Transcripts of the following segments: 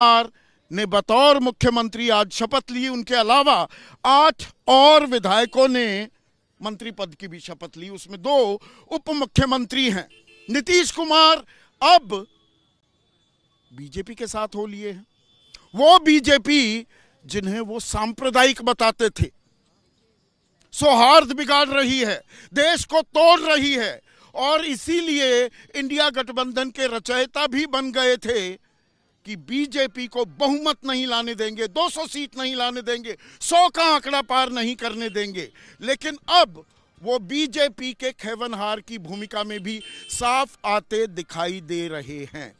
ने बतौर मुख्यमंत्री आज शपथ ली उनके अलावा आठ और विधायकों ने मंत्री पद की भी शपथ ली उसमें दो उप मुख्यमंत्री हैं नीतीश कुमार अब बीजेपी के साथ हो लिए हैं वो बीजेपी जिन्हें वो सांप्रदायिक बताते थे सौहार्द बिगाड़ रही है देश को तोड़ रही है और इसीलिए इंडिया गठबंधन के रचयिता भी बन गए थे कि बीजेपी को बहुमत नहीं लाने देंगे 200 सीट नहीं लाने देंगे 100 का आंकड़ा पार नहीं करने देंगे लेकिन अब वो बीजेपी के खेवनहार की भूमिका में भी साफ आते दिखाई दे रहे हैं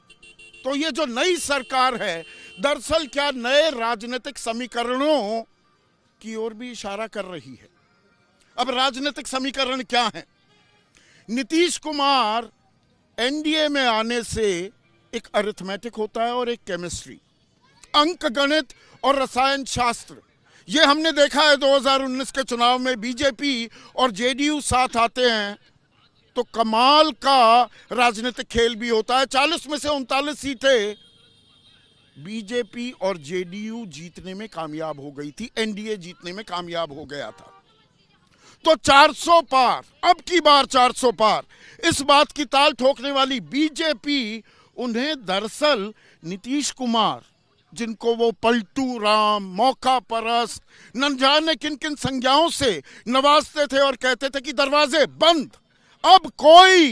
तो ये जो नई सरकार है दरअसल क्या नए राजनीतिक समीकरणों की ओर भी इशारा कर रही है अब राजनीतिक समीकरण क्या है नीतीश कुमार एनडीए में आने से एक अरिथमेटिक होता है और एक केमिस्ट्री अंक गणित और रसायन शास्त्र ये हमने देखा है 2019 के चुनाव में बीजेपी और जेडीयू साथ आते हैं तो कमाल का राजनीतिक खेल भी होता है 40 में से उनतालीस सीटें बीजेपी और जेडीयू जीतने में कामयाब हो गई थी एनडीए जीतने में कामयाब हो गया था तो 400 पार अब की बार 400 पार इस बात की ताल ठोकने वाली बीजेपी उन्हें दरअसल नीतीश कुमार जिनको वो पलटू राम मौका परस न जाने किन किन संज्ञाओं से नवाजते थे और कहते थे कि दरवाजे बंद अब कोई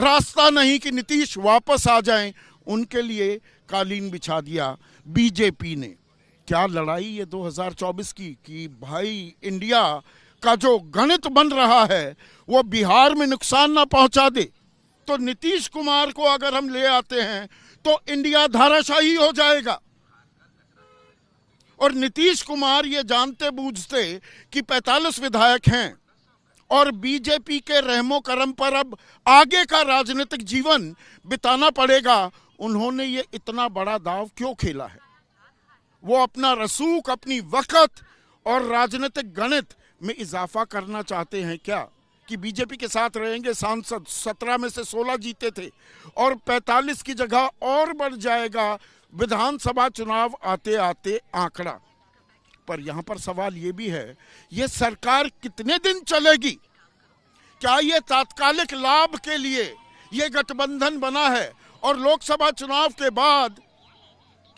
रास्ता नहीं कि नीतीश वापस आ जाएं उनके लिए कालीन बिछा दिया बीजेपी ने क्या लड़ाई है 2024 की कि भाई इंडिया का जो गणित बन रहा है वो बिहार में नुकसान ना पहुंचा दे तो नीतीश कुमार को अगर हम ले आते हैं तो इंडिया धाराशाही हो जाएगा और नीतीश कुमार ये जानते बूझते कि 45 विधायक हैं और बीजेपी के रहमो करम पर अब आगे का राजनीतिक जीवन बिताना पड़ेगा उन्होंने ये इतना बड़ा दाव क्यों खेला है वो अपना रसूख अपनी वक़्त और राजनीतिक गणित में इजाफा करना चाहते हैं क्या कि बीजेपी के साथ रहेंगे सांसद सत्रह में से सोलह जीते थे और पैंतालीस की जगह और बढ़ जाएगा विधानसभा चुनाव आते आते आंकड़ा पर यहां पर सवाल यह भी है यह सरकार कितने दिन चलेगी क्या यह तात्कालिक लाभ के लिए यह गठबंधन बना है और लोकसभा चुनाव के बाद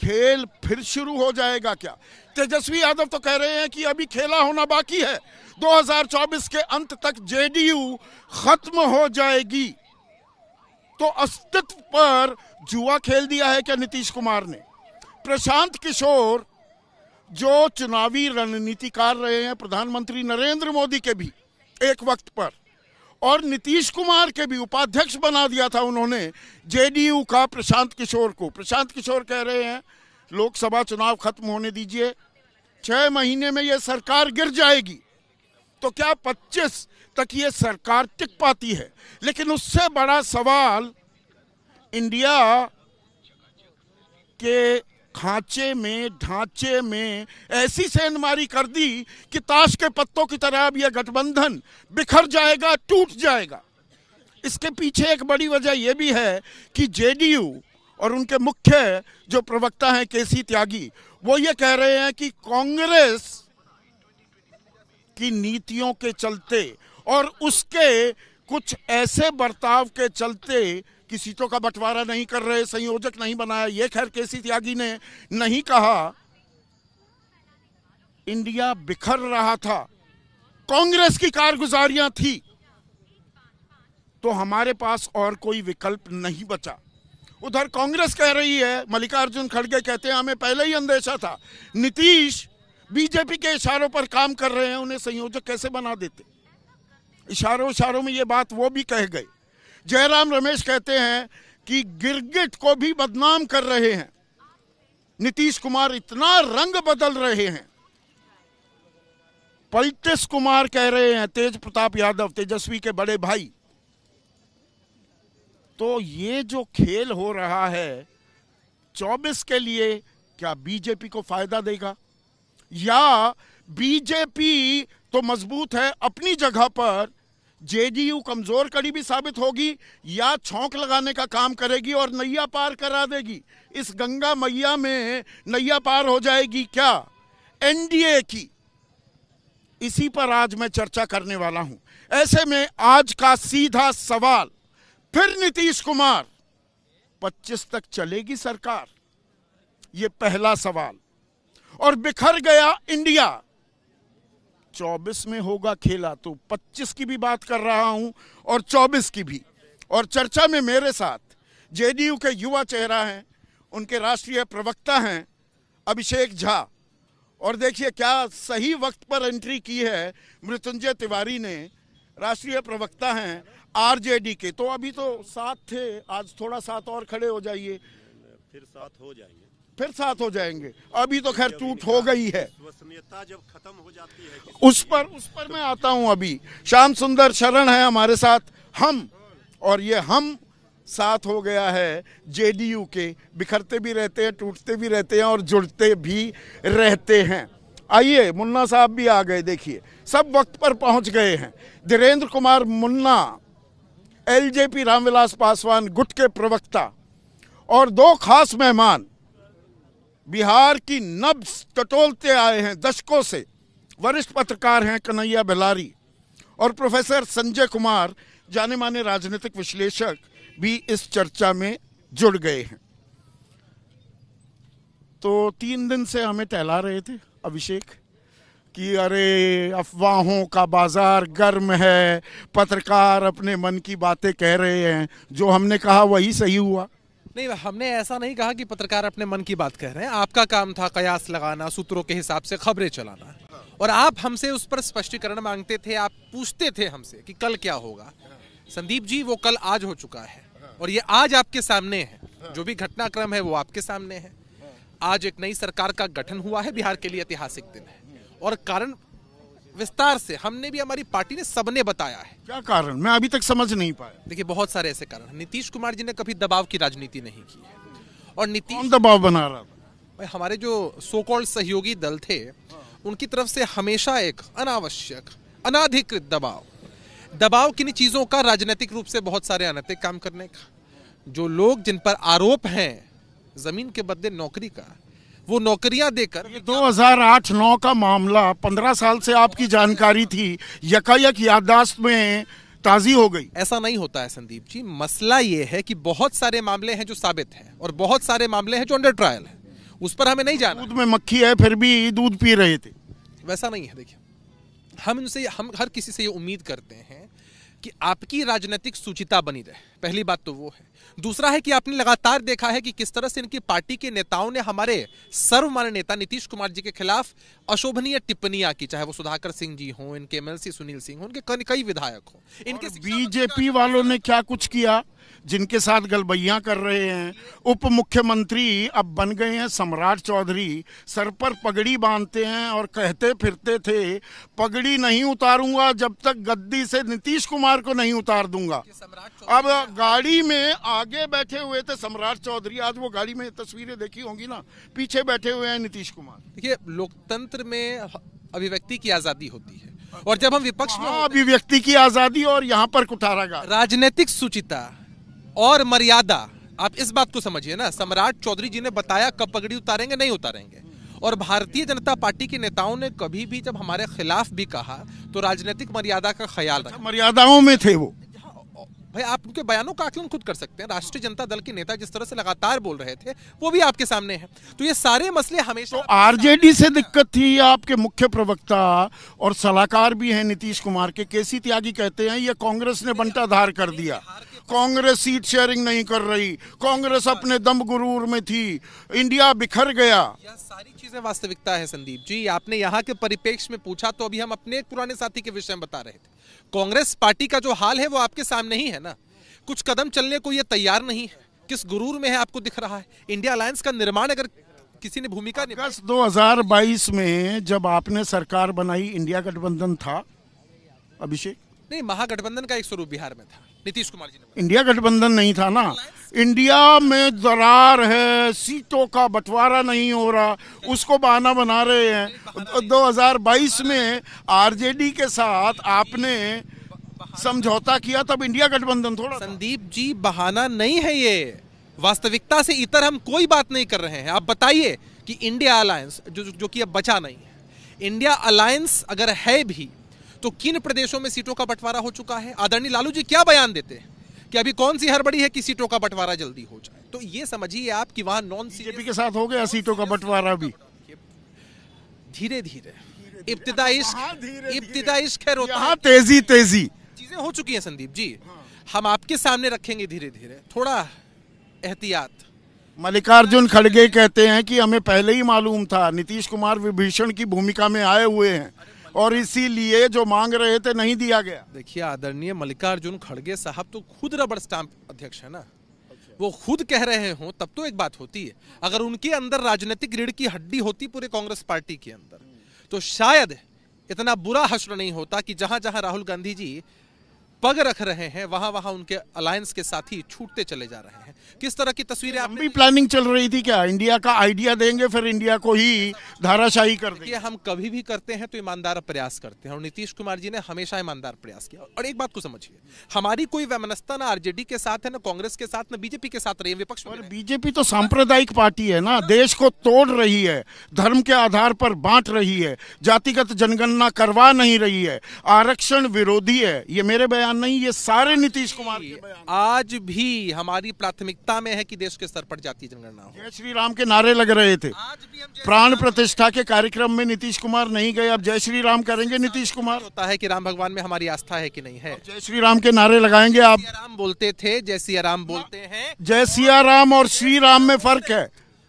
खेल फिर शुरू हो जाएगा क्या तेजस्वी यादव तो कह रहे हैं कि अभी खेला होना बाकी है 2024 के अंत तक जेडीयू खत्म हो जाएगी तो अस्तित्व पर जुआ खेल दिया है क्या नीतीश कुमार ने प्रशांत किशोर जो चुनावी रणनीतिकार रहे हैं प्रधानमंत्री नरेंद्र मोदी के भी एक वक्त पर और नीतीश कुमार के भी उपाध्यक्ष बना दिया था उन्होंने जेडीयू का प्रशांत किशोर को प्रशांत किशोर कह रहे हैं लोकसभा चुनाव खत्म होने दीजिए छह महीने में ये सरकार गिर जाएगी तो क्या 25 तक ये सरकार टिक पाती है लेकिन उससे बड़ा सवाल इंडिया के खांचे में ढांचे में ऐसी सेंधमारी कर दी कि ताश के पत्तों की तरह अब यह गठबंधन बिखर जाएगा टूट जाएगा इसके पीछे एक बड़ी वजह यह भी है कि जेडीयू और उनके मुख्य जो प्रवक्ता हैं केसी त्यागी वो ये कह रहे हैं कि कांग्रेस की नीतियों के चलते और उसके कुछ ऐसे बर्ताव के चलते कि सीटों का बंटवारा नहीं कर रहे संयोजक नहीं बनाया ये खैर केसी त्यागी ने नहीं कहा इंडिया बिखर रहा था कांग्रेस की कारगुजारियां थी तो हमारे पास और कोई विकल्प नहीं बचा उधर कांग्रेस कह रही है मल्लिकार्जुन खड़गे कहते हैं हमें पहले ही अंदेशा था नीतीश बीजेपी के इशारों पर काम कर रहे हैं उन्हें संयोजक कैसे बना देते इशारों इशारों में ये बात वो भी कह गए जयराम रमेश कहते हैं कि गिरगिट को भी बदनाम कर रहे हैं नीतीश कुमार इतना रंग बदल रहे हैं पलटिस कुमार कह रहे हैं तेज प्रताप यादव तेजस्वी के बड़े भाई तो ये जो खेल हो रहा है चौबीस के लिए क्या बीजेपी को फायदा देगा या बीजेपी तो मजबूत है अपनी जगह पर जेडीयू कमजोर कड़ी भी साबित होगी या छोंक लगाने का काम करेगी और नैया पार करा देगी इस गंगा मैया में नैया पार हो जाएगी क्या एनडीए की इसी पर आज मैं चर्चा करने वाला हूं ऐसे में आज का सीधा सवाल फिर नीतीश कुमार 25 तक चलेगी सरकार ये पहला सवाल और बिखर गया इंडिया 24 में होगा खेला तो 25 की भी बात कर रहा हूं और 24 की भी और चर्चा में मेरे साथ जेडीयू के युवा चेहरा हैं उनके राष्ट्रीय प्रवक्ता हैं अभिषेक झा और देखिए क्या सही वक्त पर एंट्री की है मृत्युंजय तिवारी ने राष्ट्रीय प्रवक्ता हैं आरजेडी के तो अभी तो साथ थे आज थोड़ा साथ और खड़े हो जाइए फिर साथ हो जाएंगे फिर साथ हो जाएंगे अभी तो खैर टूट हो गई है जब खत्म हो जाती है उस पर उस पर मैं आता हूं अभी श्याम सुंदर शरण है हमारे साथ हम और ये हम साथ हो गया है जेडीयू के बिखरते भी रहते हैं टूटते भी रहते हैं और जुड़ते भी रहते हैं आइए मुन्ना साहब भी आ गए देखिए सब वक्त पर पहुंच गए हैं धीरेन्द्र कुमार मुन्ना एलजेपी रामविलास पासवान गुट के प्रवक्ता और दो खास मेहमान बिहार की नब्स टटोलते आए हैं दशकों से वरिष्ठ पत्रकार हैं कन्हैया बेलारी और प्रोफेसर संजय कुमार जाने माने राजनीतिक विश्लेषक भी इस चर्चा में जुड़ गए हैं तो तीन दिन से हमें टहला रहे थे अभिषेक कि अरे अफवाहों का बाज़ार गर्म है पत्रकार अपने मन की बातें कह रहे हैं जो हमने कहा वही सही हुआ नहीं हमने ऐसा नहीं कहा कि पत्रकार अपने मन की बात कह रहे हैं आपका काम था कयास लगाना सूत्रों के हिसाब से खबरें चलाना और आप हमसे उस पर स्पष्टीकरण मांगते थे आप पूछते थे हमसे कि कल क्या होगा संदीप जी वो कल आज हो चुका है और ये आज आपके सामने है जो भी घटनाक्रम है वो आपके सामने है आज एक नई सरकार का गठन हुआ है बिहार के लिए ऐतिहासिक दिन है और कारण विस्तार से हमने भी हमारी पार्टी ने सबने बताया है क्या कारण मैं अभी तक समझ नहीं पाया देखिए बहुत सारे ऐसे कारण नीतीश कुमार जी ने कभी दबाव की राजनीति नहीं की है और नीतीश दबाव बना रहा था हमारे जो सो कॉल्ड सहयोगी दल थे उनकी तरफ से हमेशा एक अनावश्यक अनाधिकृत दबाव दबाव किन चीज़ों का राजनीतिक रूप से बहुत सारे अनैतिक काम करने का जो लोग जिन पर आरोप हैं जमीन के बदले नौकरी का वो नौकरियां देकर 2008-9 का मामला 15 साल से आपकी जानकारी थी यकायक याददाश्त में ताजी हो गई ऐसा नहीं होता है संदीप जी मसला ये है कि बहुत सारे मामले हैं जो साबित हैं और बहुत सारे मामले हैं जो अंडर ट्रायल है उस पर हमें नहीं जाना दूध में मक्खी है फिर भी दूध पी रहे थे वैसा नहीं है देखिए हम इनसे हम हर किसी से ये उम्मीद करते हैं कि आपकी राजनीतिक सुचिता बनी रहे पहली बात तो वो है दूसरा है कि आपने लगातार देखा है कि किस तरह से इनकी पार्टी के नेताओं ने हमारे सर्वमान्य नेता नीतीश कुमार जी के खिलाफ अशोभनीय टिप्पणियां की चाहे वो सुधाकर सिंह जी हों इनके एमएलसी सुनील सिंह हो उनके कई विधायक हो इनके बीजेपी वालों ने क्या कुछ किया जिनके साथ गलबैया कर रहे हैं उप मुख्यमंत्री अब बन गए हैं सम्राट चौधरी सर पर पगड़ी बांधते हैं और कहते फिरते थे पगड़ी नहीं उतारूंगा जब तक गद्दी से नीतीश कुमार को नहीं उतार दूंगा अब गाड़ी में आगे बैठे हुए थे सम्राट चौधरी आज वो गाड़ी में तस्वीरें देखी होंगी ना पीछे बैठे हुए हैं नीतीश कुमार देखिए लोकतंत्र में अभिव्यक्ति की आजादी होती है और जब हम विपक्ष में हाँ, अभिव्यक्ति की आजादी और यहाँ पर कुठारा राजनीतिक सुचिता और मर्यादा आप इस बात को समझिए ना सम्राट चौधरी जी ने बताया कब पगड़ी उतारेंगे नहीं उतारेंगे और भारतीय जनता पार्टी के नेताओं ने कभी भी जब हमारे खिलाफ भी कहा तो राजनीतिक मर्यादा का ख्याल रखा मर्यादाओं में थे वो भाई आप उनके बयानों का आकलन खुद कर सकते हैं राष्ट्रीय जनता दल के नेता जिस तरह से लगातार बोल रहे थे वो भी आपके सामने है तो ये सारे मसले हमेशा तो आरजेडी से दिक्कत थी आपके मुख्य प्रवक्ता और सलाहकार भी हैं नीतीश कुमार के केसी त्यागी कहते हैं ये कांग्रेस ने बंटाधार कर दिया कांग्रेस सीट शेयरिंग नहीं कर रही कांग्रेस अपने दम गुरूर में थी इंडिया बिखर गया सारी चीजें वास्तविकता है संदीप जी आपने यहाँ के परिपेक्ष में पूछा तो अभी हम अपने एक पुराने साथी के विषय में बता रहे थे कांग्रेस पार्टी का जो हाल है वो आपके सामने ही है ना कुछ कदम चलने को ये तैयार नहीं है किस गुरूर में है आपको दिख रहा है इंडिया अलायंस का निर्माण अगर किसी ने भूमिका अगस्त बाईस में जब आपने सरकार बनाई इंडिया गठबंधन था अभिषेक नहीं महागठबंधन का एक स्वरूप बिहार में था नीतीश कुमार जी ने इंडिया गठबंधन नहीं था ना इंडिया में दरार है सीटों का बंटवारा नहीं हो रहा उसको बहाना बना रहे हैं 2022 में आरजेडी के साथ आपने समझौता किया तब इंडिया गठबंधन थोड़ा संदीप जी बहाना नहीं है ये वास्तविकता से इतर हम कोई बात नहीं कर रहे हैं आप बताइए कि इंडिया अलायंस जो जो कि अब बचा नहीं है इंडिया अलायंस अगर है भी तो किन प्रदेशों में सीटों का बंटवारा हो चुका है आदरणीय लालू जी क्या बयान देते हैं कि अभी कौन सी हड़बड़ी है कि सीटों का बंटवारा जल्दी हो जाए तो ये समझिए आप कि वहां नॉन सीजेपी के साथ हो गया सीटों का बंटवारा भी धीरे धीरे इब्तदा हाँ, इश्क हाँ, इब्तदा इश्क है रोता तेजी तेजी चीजें हो चुकी हैं संदीप जी हाँ। हम आपके सामने रखेंगे धीरे धीरे थोड़ा एहतियात मल्लिकार्जुन खड़गे कहते हैं कि हमें पहले ही मालूम था नीतीश कुमार विभीषण की भूमिका में आए हुए हैं और इसीलिए जो मांग रहे थे नहीं दिया गया देखिए आदरणीय मल्लिकार्जुन खड़गे साहब तो खुद रबड़ स्टाम्प अध्यक्ष है ना वो खुद कह रहे हो तब तो एक बात होती है अगर उनके अंदर राजनीतिक रीढ़ की हड्डी होती पूरे कांग्रेस पार्टी के अंदर तो शायद इतना बुरा हश्र नहीं होता कि जहां जहां राहुल गांधी जी पग रख रहे हैं वहां वहां उनके अलायंस के साथ ही छूटते चले जा रहे हैं किस तरह की तस्वीरें आप भी प्लानिंग चल रही थी क्या इंडिया का आइडिया देंगे फिर इंडिया को ही धाराशाही कर देंगे हम कभी भी करते हैं तो ईमानदार प्रयास करते हैं और नीतीश कुमार जी ने हमेशा ईमानदार प्रयास किया और एक बात को समझिए हमारी कोई वैमनस्ता ना आरजेडी के साथ है ना कांग्रेस के साथ ना बीजेपी के साथ रही विपक्ष और बीजेपी तो सांप्रदायिक पार्टी है ना देश को तोड़ रही है धर्म के आधार पर बांट रही है जातिगत जनगणना करवा नहीं रही है आरक्षण विरोधी है ये मेरे बयान नहीं ये सारे नीतीश कुमार आज भी हमारी प्राथमिकता सत्ता में है कि देश के स्तर पर जाती जनगणना हो जय श्री राम के नारे लग रहे थे प्राण प्रतिष्ठा के कार्यक्रम में नीतीश कुमार नहीं गए अब जय श्री राम करेंगे नीतीश कुमार होता है कि राम भगवान में हमारी आस्था है कि नहीं है जय श्री राम के नारे लगाएंगे आप राम बोलते थे जय सिया राम बोलते हैं जय सिया राम और श्री राम में फर्क है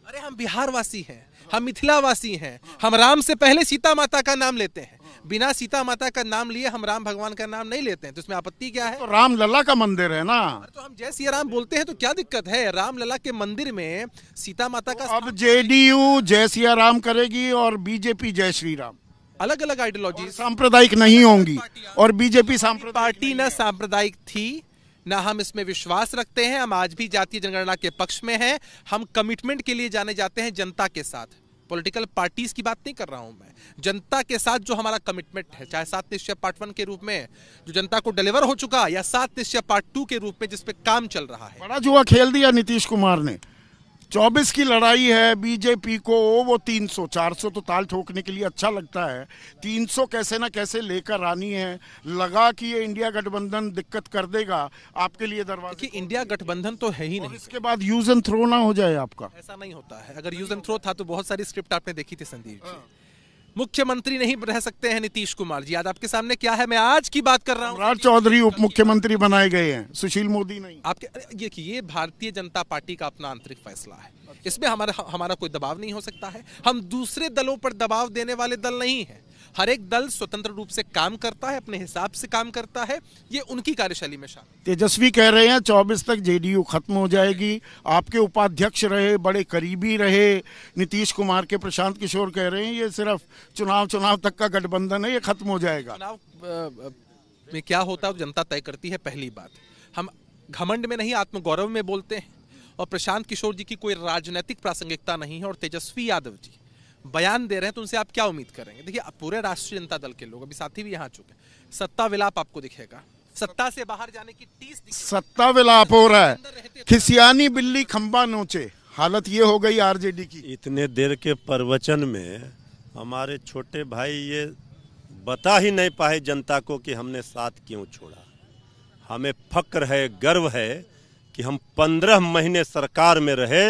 अरे हम बिहार वासी है हम मिथिलावासी हैं हम राम से पहले सीता माता का नाम लेते हैं बिना सीता माता का नाम लिए हम राम भगवान का नाम नहीं लेते हैं तो इसमें आपत्ति क्या है तो राम लला का मंदिर है ना तो हम जय सिया राम बोलते हैं तो क्या दिक्कत है राम लला के मंदिर में सीता माता का तो अब जेडीयू जय सिया राम करेगी और बीजेपी जय श्री राम अलग अलग आइडियोलॉजी सांप्रदायिक नहीं होंगी और बीजेपी पार्टी न सांप्रदायिक थी ना हम इसमें विश्वास रखते हैं हम आज भी जातीय जनगणना के पक्ष में हैं हम कमिटमेंट के लिए जाने जाते हैं जनता के साथ पॉलिटिकल पार्टीज की बात नहीं कर रहा हूं मैं जनता के साथ जो हमारा कमिटमेंट है चाहे सात निश्चय पार्ट वन के रूप में जो जनता को डिलीवर हो चुका या सात निश्चय पार्ट टू के रूप में जिसपे काम चल रहा है बड़ा जुआ खेल दिया नीतीश कुमार ने चौबीस की लड़ाई है बीजेपी को वो चार सौ तो ताल ठोकने के लिए अच्छा लगता है तीन सौ कैसे ना कैसे लेकर आनी है लगा कि ये इंडिया गठबंधन दिक्कत कर देगा आपके लिए दरवाजा कि इंडिया गठबंधन तो है ही नहीं इसके बाद यूज एंड थ्रो ना हो जाए आपका ऐसा नहीं होता है अगर यूज एंड थ्रो था तो बहुत सारी स्क्रिप्ट आपने देखी थी संदीप जी हाँ। मुख्यमंत्री नहीं रह सकते हैं नीतीश कुमार जी आज आपके सामने क्या है मैं आज की बात कर रहा हूँ राज चौधरी उप मुख्यमंत्री बनाए गए हैं सुशील मोदी नहीं आपके ये, ये भारतीय जनता पार्टी का अपना आंतरिक फैसला है इसमें हमारा हमारा कोई दबाव नहीं हो सकता है हम दूसरे दलों पर दबाव देने वाले दल नहीं है हर एक दल स्वतंत्र रूप से काम करता है अपने हिसाब से काम करता है ये उनकी कार्यशैली में शामिल तेजस्वी कह रहे हैं चौबीस तक जेडीयू खत्म हो जाएगी आपके उपाध्यक्ष रहे बड़े करीबी रहे नीतीश कुमार के प्रशांत किशोर कह रहे हैं ये सिर्फ चुनाव चुनाव तक का गठबंधन है ये खत्म हो जाएगा चुनाव में क्या होता है जनता तय करती है पहली बात हम घमंड में नहीं आत्मगौरव में बोलते हैं और प्रशांत किशोर जी की कोई राजनीतिक प्रासंगिकता नहीं है और तेजस्वी यादव जी बयान दे रहे हैं तो उनसे आप क्या उम्मीद करेंगे देखिए पूरे राष्ट्रीय जनता दल के लोग अभी साथी भी यहाँ चुके सत्ता विलाप आपको दिखेगा सत्ता से बाहर जाने की टीस सत्ता विलाप हो रहा है तो- खिसियानी बिल्ली खंबा नोचे हालत ये हो गई आरजेडी की इतने देर के प्रवचन में हमारे छोटे भाई ये बता ही नहीं पाए जनता को कि हमने साथ क्यों छोड़ा हमें फक्र है गर्व है कि हम पंद्रह महीने सरकार में रहे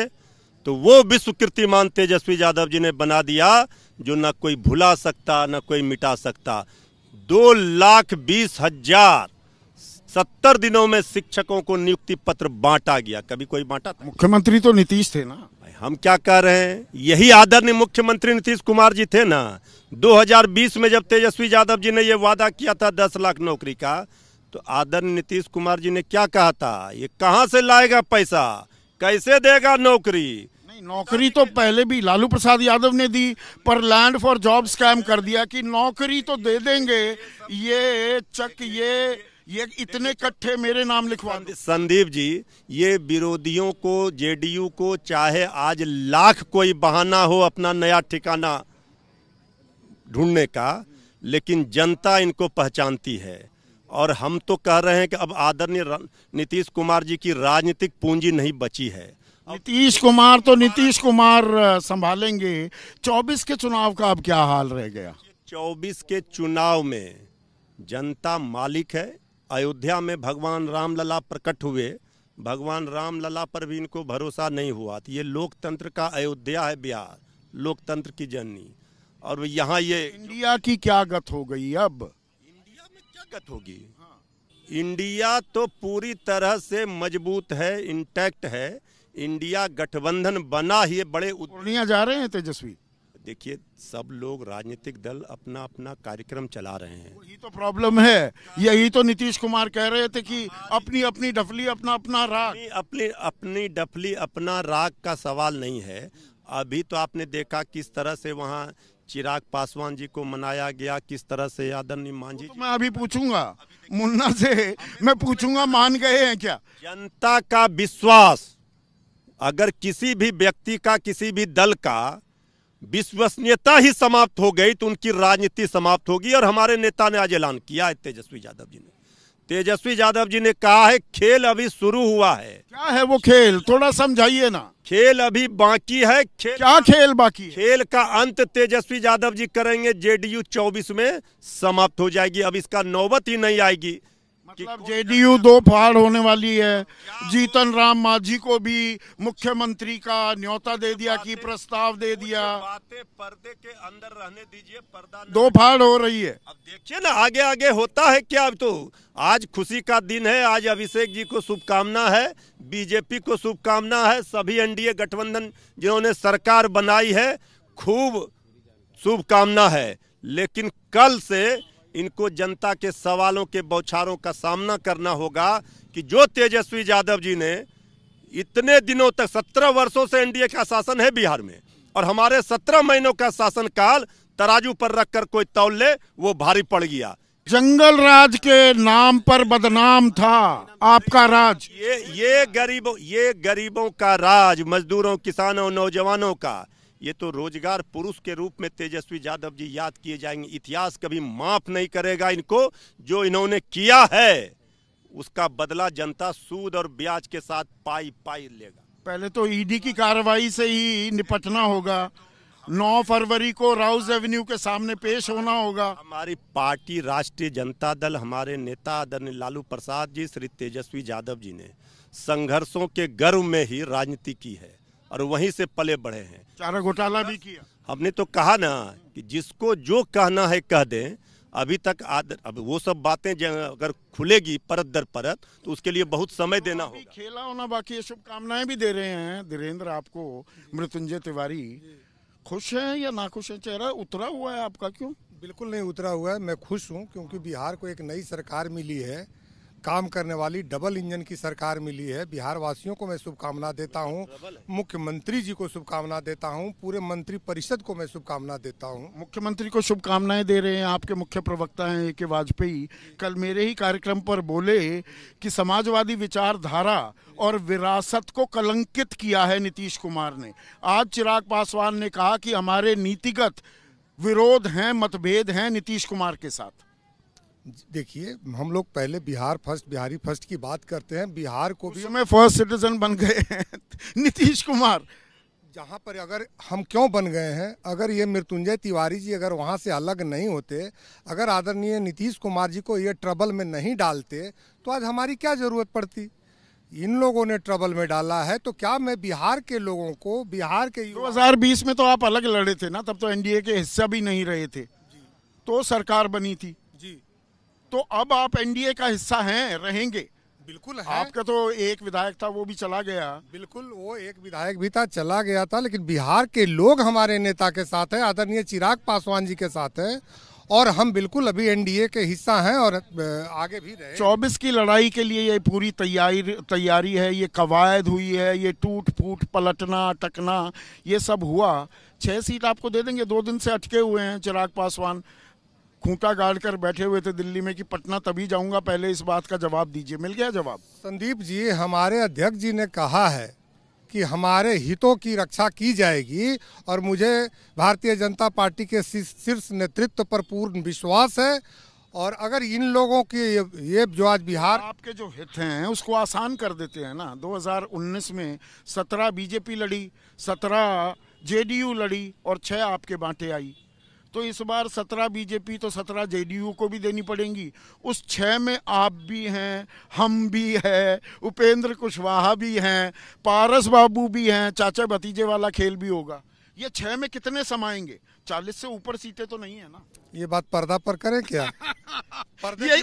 तो वो विश्व कीर्तिमान तेजस्वी यादव जी ने बना दिया जो ना कोई भुला सकता ना कोई मिटा सकता दो लाख बीस हजार सत्तर दिनों में शिक्षकों को नियुक्ति पत्र बांटा गया कभी कोई बांटा था मुख्यमंत्री तो नीतीश थे ना हम क्या कह रहे हैं यही आदरणीय मुख्यमंत्री नीतीश कुमार जी थे ना 2020 में जब तेजस्वी यादव जी ने यह वादा किया था दस लाख नौकरी का तो आदरणीय नीतीश कुमार जी ने क्या कहा था ये कहाँ से लाएगा पैसा कैसे देगा नौकरी नहीं नौकरी तो पहले भी लालू प्रसाद यादव ने दी पर लैंड फॉर जॉब स्कैम कर दिया कि नौकरी तो दे देंगे ये चक ये ये इतने कट्ठे मेरे नाम लिखवा संदीप जी ये विरोधियों को जेडीयू को चाहे आज लाख कोई बहाना हो अपना नया ठिकाना ढूंढने का लेकिन जनता इनको पहचानती है और हम तो कह रहे हैं कि अब आदरणीय नीतीश कुमार जी की राजनीतिक पूंजी नहीं बची है नीतीश कुमार तो नीतीश कुमार संभालेंगे 24 के चुनाव का अब क्या हाल रह गया 24 के चुनाव में जनता मालिक है अयोध्या में भगवान रामलला प्रकट हुए भगवान रामलला पर भी इनको भरोसा नहीं हुआ तो ये लोकतंत्र का अयोध्या है बिहार लोकतंत्र की जननी और यहाँ ये इंडिया की क्या गत हो गई अब इंडिया में क्या गत होगी इंडिया तो पूरी तरह से मजबूत है इंटैक्ट है इंडिया गठबंधन बना ही बड़े पूर्णिया जा रहे हैं तेजस्वी देखिए सब लोग राजनीतिक दल अपना अपना कार्यक्रम चला रहे हैं यही तो प्रॉब्लम है यही तो नीतीश कुमार कह रहे थे कि अपनी अपनी डफली अपना अपना राग अपनी अपनी डफली अपना राग का सवाल नहीं है अभी तो आपने देखा किस तरह से वहाँ चिराग पासवान जी को मनाया गया किस तरह से आदरणीय मान जी तो मैं अभी पूछूंगा मुन्ना से मैं पूछूंगा मान गए हैं क्या जनता का विश्वास अगर किसी भी व्यक्ति का किसी भी दल का विश्वसनीयता ही समाप्त हो गई तो उनकी राजनीति समाप्त होगी और हमारे नेता ने आज ऐलान किया है तेजस्वी यादव जी ने तेजस्वी यादव जी ने कहा है खेल अभी शुरू हुआ है क्या है वो खेल थोड़ा समझाइए ना खेल अभी बाकी है खेल क्या खेल बाकी खेल का अंत तेजस्वी यादव जी करेंगे जेडीयू 24 में समाप्त हो जाएगी अब इसका नौबत ही नहीं आएगी मतलब जेडीयू दो फाड़ होने वाली है जीतन राम मांझी को भी मुख्यमंत्री का न्योता दे दिया की प्रस्ताव दे दिया पर्दे के अंदर रहने दीजिए पर्दा दो फाड़ हो रही है अब देखिए ना आगे आगे होता है क्या अब तो आज खुशी का दिन है आज अभिषेक जी को शुभकामना है बीजेपी को शुभकामना है सभी एनडीए गठबंधन जिन्होंने सरकार बनाई है खूब शुभकामना है लेकिन कल से इनको जनता के सवालों के बौछारों का सामना करना होगा कि जो तेजस्वी यादव जी ने इतने दिनों तक सत्रह वर्षों से एनडीए का शासन है बिहार में और हमारे सत्रह महीनों का शासन काल तराजू पर रखकर कोई तौल ले वो भारी पड़ गया जंगल राज के नाम पर बदनाम था आपका राज ये ये गरीबों ये गरीबों का राज मजदूरों किसानों नौजवानों का ये तो रोजगार पुरुष के रूप में तेजस्वी यादव जी याद किए जाएंगे इतिहास कभी माफ नहीं करेगा इनको जो इन्होंने किया है उसका बदला जनता सूद और ब्याज के साथ पाई पाई लेगा पहले तो ईडी e की कार्रवाई से ही निपटना होगा 9 फरवरी को राउस एवेन्यू के सामने पेश होना होगा हमारी पार्टी राष्ट्रीय जनता दल हमारे नेता आदरणीय लालू प्रसाद जी श्री तेजस्वी यादव जी ने संघर्षों के गर्व में ही राजनीति की है और वहीं से पले बढ़े हैं चारा घोटाला भी किया हमने तो कहा ना कि जिसको जो कहना है कह दें अभी तक आदर अब वो सब बातें अगर खुलेगी परत दर परत तो उसके लिए बहुत समय तो देना होगा खेला होना बाकी ये शुभकामनाएं भी दे रहे हैं धीरेन्द्र आपको मृत्युंजय तिवारी खुश है या ना खुश है चेहरा उतरा हुआ है आपका क्यों बिल्कुल नहीं उतरा हुआ है मैं खुश हूँ क्योंकि बिहार को एक नई सरकार मिली है काम करने वाली डबल इंजन की सरकार मिली है बिहार वासियों को मैं शुभकामना देता हूं मुख्यमंत्री जी को शुभकामना देता हूं पूरे मंत्री परिषद को मैं शुभकामना देता हूं मुख्यमंत्री को शुभकामनाएं दे रहे हैं आपके मुख्य प्रवक्ता हैं ए के वाजपेयी कल मेरे ही कार्यक्रम पर बोले कि समाजवादी विचारधारा और विरासत को कलंकित किया है नीतीश कुमार ने आज चिराग पासवान ने कहा कि हमारे नीतिगत विरोध हैं मतभेद हैं नीतीश कुमार के साथ देखिए हम लोग पहले बिहार फर्स्ट बिहारी फर्स्ट की बात करते हैं बिहार को भी हमें फर्स्ट सिटीजन बन गए हैं नीतीश कुमार जहाँ पर अगर हम क्यों बन गए हैं अगर ये मृत्युंजय तिवारी जी अगर वहाँ से अलग नहीं होते अगर आदरणीय नीतीश कुमार जी को ये ट्रबल में नहीं डालते तो आज हमारी क्या ज़रूरत पड़ती इन लोगों ने ट्रबल में डाला है तो क्या मैं बिहार के लोगों को बिहार के 2020 में तो आप अलग लड़े थे ना तब तो एनडीए के हिस्सा भी नहीं रहे थे तो सरकार बनी थी तो अब आप एनडीए का हिस्सा हैं रहेंगे बिल्कुल है। आपका तो एक विधायक था वो भी चला गया बिल्कुल वो एक विधायक भी था चला गया था लेकिन बिहार के लोग हमारे नेता के साथ है आदरणीय चिराग पासवान जी के साथ है और हम बिल्कुल अभी एनडीए के हिस्सा हैं और आगे भी रहे चौबीस की लड़ाई के लिए ये पूरी तैयारी तैयारी है ये कवायद हुई है ये टूट फूट पलटना अटकना ये सब हुआ छह सीट आपको दे देंगे दो दिन से अटके हुए हैं चिराग पासवान खूंटा गाड़ कर बैठे हुए थे दिल्ली में कि पटना तभी जाऊंगा पहले इस बात का जवाब दीजिए मिल गया जवाब संदीप जी हमारे अध्यक्ष जी ने कहा है कि हमारे हितों की रक्षा की जाएगी और मुझे भारतीय जनता पार्टी के शीर्ष नेतृत्व पर पूर्ण विश्वास है और अगर इन लोगों के ये जो आज बिहार आपके जो हित हैं उसको आसान कर देते हैं ना 2019 में 17 बीजेपी लड़ी 17 जेडीयू लड़ी और 6 आपके बांटे आई तो इस बार सत्रह बीजेपी तो सत्रह जेडीयू को भी देनी पड़ेंगी उस छः में आप भी हैं हम भी हैं उपेंद्र कुशवाहा भी हैं पारस बाबू भी हैं चाचा भतीजे वाला खेल भी होगा ये छः में कितने समाएंगे चालीस से ऊपर सीटें तो नहीं है ना ये बात पर्दा पर करें क्या पर्दे ये,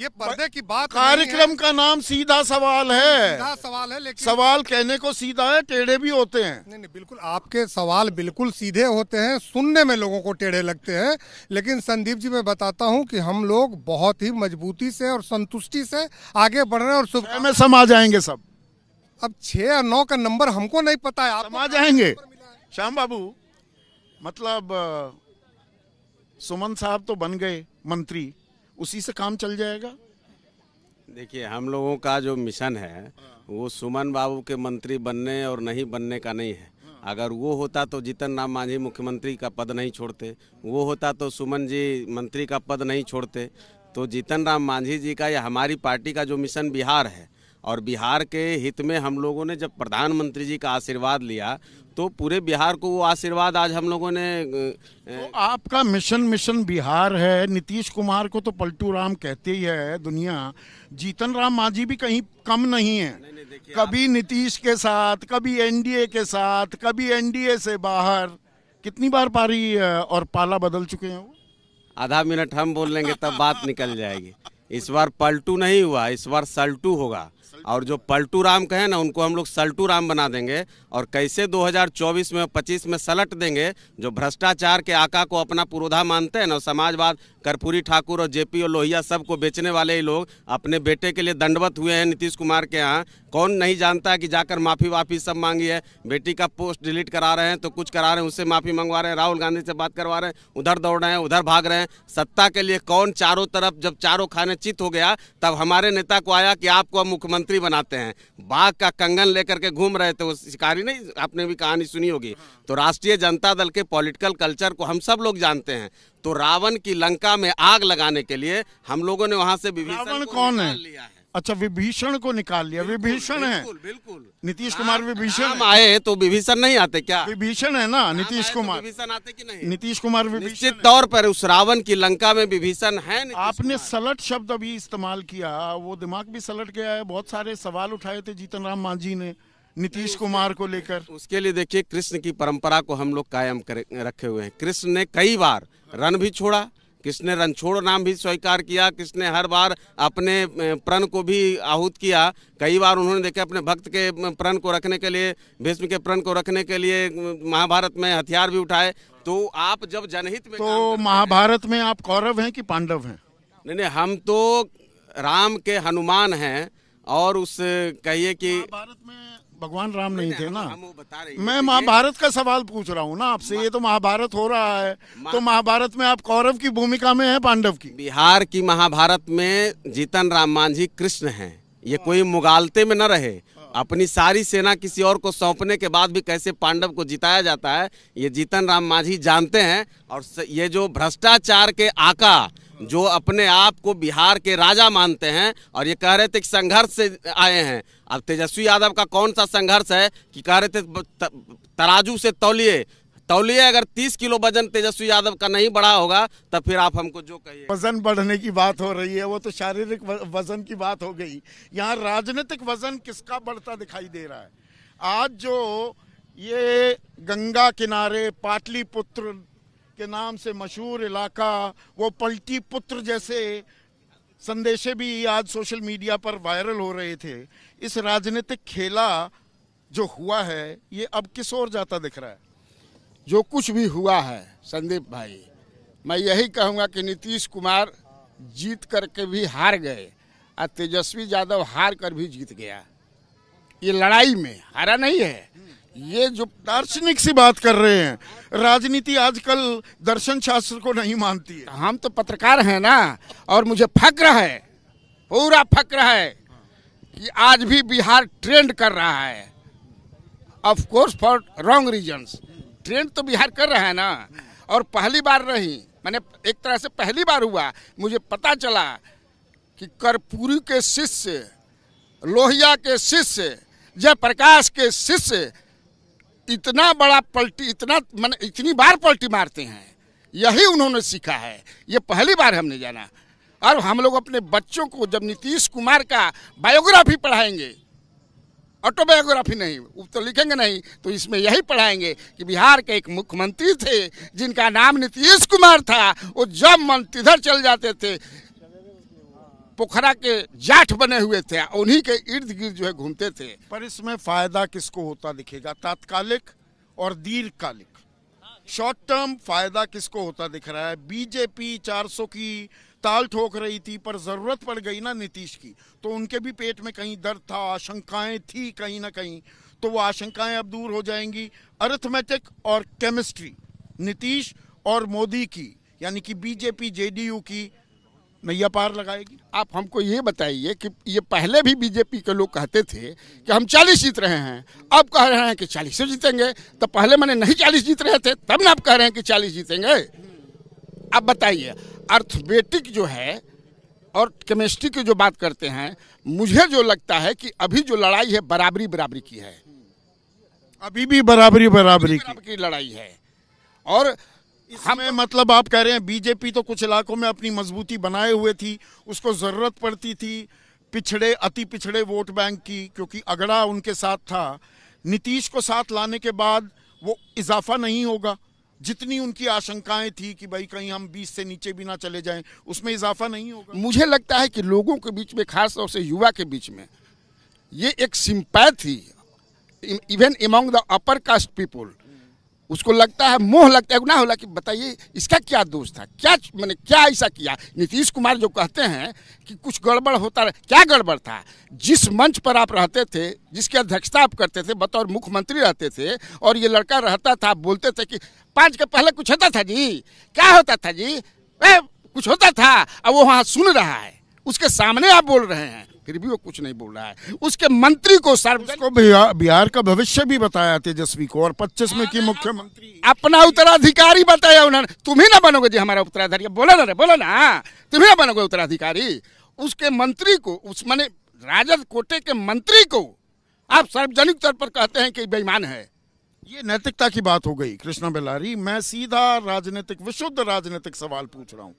ये पर्दे की बात कार्यक्रम का नाम सीधा सवाल है सीधा सवाल है लेकिन सवाल कहने को सीधा है टेढ़े भी होते हैं नहीं नहीं बिल्कुल आपके सवाल बिल्कुल सीधे होते हैं सुनने में लोगों को टेढ़े लगते हैं लेकिन संदीप जी मैं बताता हूं कि हम लोग बहुत ही मजबूती से और संतुष्टि से आगे बढ़ रहे हैं और सुबह में समा जाएंगे सब अब छह और नौ का नंबर हमको नहीं पता है आप समा जाएंगे श्याम बाबू मतलब सुमन साहब तो बन गए मंत्री उसी से काम चल जाएगा देखिए हम लोगों का जो मिशन है हाँ। वो सुमन बाबू के मंत्री बनने और नहीं बनने का नहीं है हाँ। अगर वो होता तो जीतन राम मांझी मुख्यमंत्री का पद नहीं छोड़ते वो होता तो सुमन जी मंत्री का पद नहीं छोड़ते तो जीतन राम मांझी जी का या हमारी पार्टी का जो मिशन बिहार है और बिहार के हित में हम लोगों ने जब प्रधानमंत्री जी का आशीर्वाद लिया तो पूरे बिहार को वो आशीर्वाद आज हम लोगों ने तो आपका मिशन मिशन बिहार है नीतीश कुमार को तो पलटू राम कहते ही है दुनिया जीतन राम मांझी भी कहीं कम नहीं है नहीं, नहीं, कभी नीतीश के साथ कभी एनडीए के साथ कभी एनडीए से बाहर कितनी बार पारी और पाला बदल चुके हैं वो आधा मिनट हम बोल लेंगे तब बात निकल जाएगी इस बार पलटू नहीं हुआ इस बार सल्टू होगा और जो पलटू राम कहे ना उनको हम लोग सल्टू राम बना देंगे और कैसे 2024 में 25 में सलट देंगे जो भ्रष्टाचार के आका को अपना पुरोधा मानते हैं ना समाजवाद कर्पूरी ठाकुर और जेपी और लोहिया सबको बेचने वाले ही लोग अपने बेटे के लिए दंडवत हुए हैं नीतीश कुमार के यहाँ कौन नहीं जानता कि जाकर माफ़ी वाफ़ी सब मांगी है बेटी का पोस्ट डिलीट करा रहे हैं तो कुछ करा रहे हैं उससे माफ़ी मंगवा रहे हैं राहुल गांधी से बात करवा रहे हैं उधर दौड़ रहे हैं उधर भाग रहे हैं सत्ता के लिए कौन चारों तरफ जब चारों खाने चित हो गया तब हमारे नेता को आया कि आपको हम मुख्यमंत्री बनाते हैं बाघ का कंगन लेकर के घूम रहे थे वो शिकारी नहीं आपने भी कहानी सुनी होगी तो राष्ट्रीय जनता दल के पॉलिटिकल कल्चर को हम सब लोग जानते हैं तो रावण की लंका में आग लगाने के लिए हम लोगों ने वहाँ से विभीषण कौन है लिया है अच्छा विभीषण को निकाल लिया विभीषण है बिल्कुल नीतीश कुमार विभीषण आए तो विभीषण नहीं आते क्या विभीषण है ना नीतीश तो कुमार विभीषण आते कि नहीं नीतीश कुमार निश्चित तौर पर उस रावण की लंका में विभीषण है आपने सलट शब्द अभी इस्तेमाल किया वो दिमाग भी सलट गया है बहुत सारे सवाल उठाए थे जीतन राम मांझी ने नीतीश कुमार को लेकर उसके लिए देखिए कृष्ण की परंपरा को हम लोग कायम रखे हुए हैं कृष्ण ने कई बार रन भी छोड़ा किसने रन छोड़ नाम भी स्वीकार किया किसने हर बार अपने प्रण को भी आहूत किया कई बार उन्होंने देखा अपने भक्त के प्रण को रखने के लिए भीष्म के प्रण को रखने के लिए महाभारत में हथियार भी उठाए तो आप जब जनहित में तो महाभारत में आप कौरव हैं कि पांडव हैं नहीं नहीं हम तो राम के हनुमान हैं और उस कहिए कि भारत में भगवान राम नहीं थे ना मैं महाभारत का सवाल पूछ रहा हूँ ना आपसे ये तो महाभारत हो रहा है तो महाभारत में आप कौरव की भूमिका में है पांडव की बिहार की महाभारत में जीतन राम मांझी कृष्ण है ये कोई मुगालते में न रहे हाँ। अपनी सारी सेना किसी और को सौंपने के बाद भी कैसे पांडव को जिताया जाता है ये जीतन राम मांझी जानते हैं और ये जो भ्रष्टाचार के आका जो अपने आप को बिहार के राजा मानते हैं और ये कह रहे थे कि संघर्ष से आए हैं अब तेजस्वी यादव का कौन सा संघर्ष है कि कह रहे थे तराजू से तौलिए तौलिए अगर 30 किलो वजन तेजस्वी यादव का नहीं बढ़ा होगा तो फिर आप हमको जो कहिए वजन बढ़ने की बात हो रही है वो तो शारीरिक वजन की बात हो गई यहाँ राजनीतिक वजन किसका बढ़ता दिखाई दे रहा है आज जो ये गंगा किनारे पाटलिपुत्र के नाम से मशहूर इलाका वो पलटी पुत्र जैसे संदेशे भी आज सोशल मीडिया पर वायरल हो रहे थे इस राजनीतिक खेला जो हुआ है ये अब किस ओर जाता दिख रहा है जो कुछ भी हुआ है संदीप भाई मैं यही कहूँगा कि नीतीश कुमार जीत करके भी हार गए और तेजस्वी यादव हार कर भी जीत गया ये लड़ाई में हारा नहीं है ये जो दार्शनिक सी बात कर रहे हैं राजनीति आजकल दर्शन शास्त्र को नहीं मानती है हम तो पत्रकार हैं ना और मुझे फक्र है पूरा फक्र है कि आज भी बिहार ट्रेंड कर रहा है of course for wrong reasons trend तो बिहार कर रहा है ना और पहली बार नहीं मैंने एक तरह से पहली बार हुआ मुझे पता चला कि कर्पूरी के शिष्य लोहिया के शिष्य जयप्रकाश के शिष्य इतना बड़ा पलटी इतना मैंने इतनी बार पलटी मारते हैं यही उन्होंने सीखा है ये पहली बार हमने जाना और हम लोग अपने बच्चों को जब नीतीश कुमार का बायोग्राफी पढ़ाएंगे ऑटोबायोग्राफी नहीं वो तो लिखेंगे नहीं तो इसमें यही पढ़ाएंगे कि बिहार के एक मुख्यमंत्री थे जिनका नाम नीतीश कुमार था वो जब मन तिधर चल जाते थे पोखरा के जाट बने हुए थे उन्हीं के इर्द गिर्द जो है घूमते थे पर इसमें फायदा किसको होता दिखेगा तात्कालिक और दीर्घकालिक शॉर्ट टर्म फायदा किसको होता दिख रहा है बीजेपी 400 की ताल ठोक रही थी पर जरूरत पड़ गई ना नीतीश की तो उनके भी पेट में कहीं दर्द था आशंकाएं थी कहीं ना कहीं तो वो आशंकाएं अब दूर हो जाएंगी अरिथमेटिक और केमिस्ट्री नीतीश और मोदी की यानी कि बीजेपी जेडीयू की नैया पार लगाएगी आप हमको ये बताइए कि ये पहले भी बीजेपी के लोग कहते थे कि हम 40 जीत रहे हैं अब कह रहे हैं कि चालीस से जीतेंगे तो पहले मैंने नहीं चालीस जीत रहे थे तब ना आप कह रहे हैं कि चालीस जीतेंगे आप बताइए अर्थमेटिक जो है और केमिस्ट्री की जो बात करते हैं मुझे जो लगता है कि अभी जो लड़ाई है बराबरी बराबरी की है अभी भी बराबरी बराबरी, लड़ाई है और इसमें हम तो- मतलब आप कह रहे हैं बीजेपी तो कुछ इलाकों में अपनी मजबूती बनाए हुए थी उसको ज़रूरत पड़ती थी पिछड़े अति पिछड़े वोट बैंक की क्योंकि अगड़ा उनके साथ था नीतीश को साथ लाने के बाद वो इजाफा नहीं होगा जितनी उनकी आशंकाएं थी कि भाई कहीं हम 20 से नीचे भी ना चले जाएं उसमें इजाफा नहीं होगा मुझे लगता है कि लोगों के बीच में खास तौर से युवा के बीच में ये एक sympathy even among the upper caste people उसको लगता है मोह लगता है ना होला कि बताइए इसका क्या दोष था क्या मैंने क्या ऐसा किया नीतीश कुमार जो कहते हैं कि कुछ गड़बड़ होता रहा क्या गड़बड़ था जिस मंच पर आप रहते थे जिसकी अध्यक्षता आप करते थे बतौर मुख्यमंत्री रहते थे और ये लड़का रहता था बोलते थे कि पाँच के पहले कुछ होता था जी क्या होता था जी ए, कुछ होता था अब वो वहाँ सुन रहा है उसके सामने आप बोल रहे हैं फिर भी वो कुछ नहीं बोल रहा है उसके मंत्री को सार्वजनिक बिहार, का भविष्य भी बताया तेजस्वी को और पच्चीस में हाँ, की हाँ, मुख्यमंत्री हाँ। अपना उत्तराधिकारी बताया उन्होंने तुम ही ना बनोगे जी हमारा उत्तराधिकारी बोला ना रे बोला ना तुम ही ना बनोगे उत्तराधिकारी उसके मंत्री को उस मैंने राजद कोटे के मंत्री को आप सार्वजनिक तौर पर कहते हैं कि बेईमान है ये नैतिकता की बात हो गई कृष्णा बेलारी मैं सीधा राजनीतिक विशुद्ध राजनीतिक सवाल पूछ रहा हूँ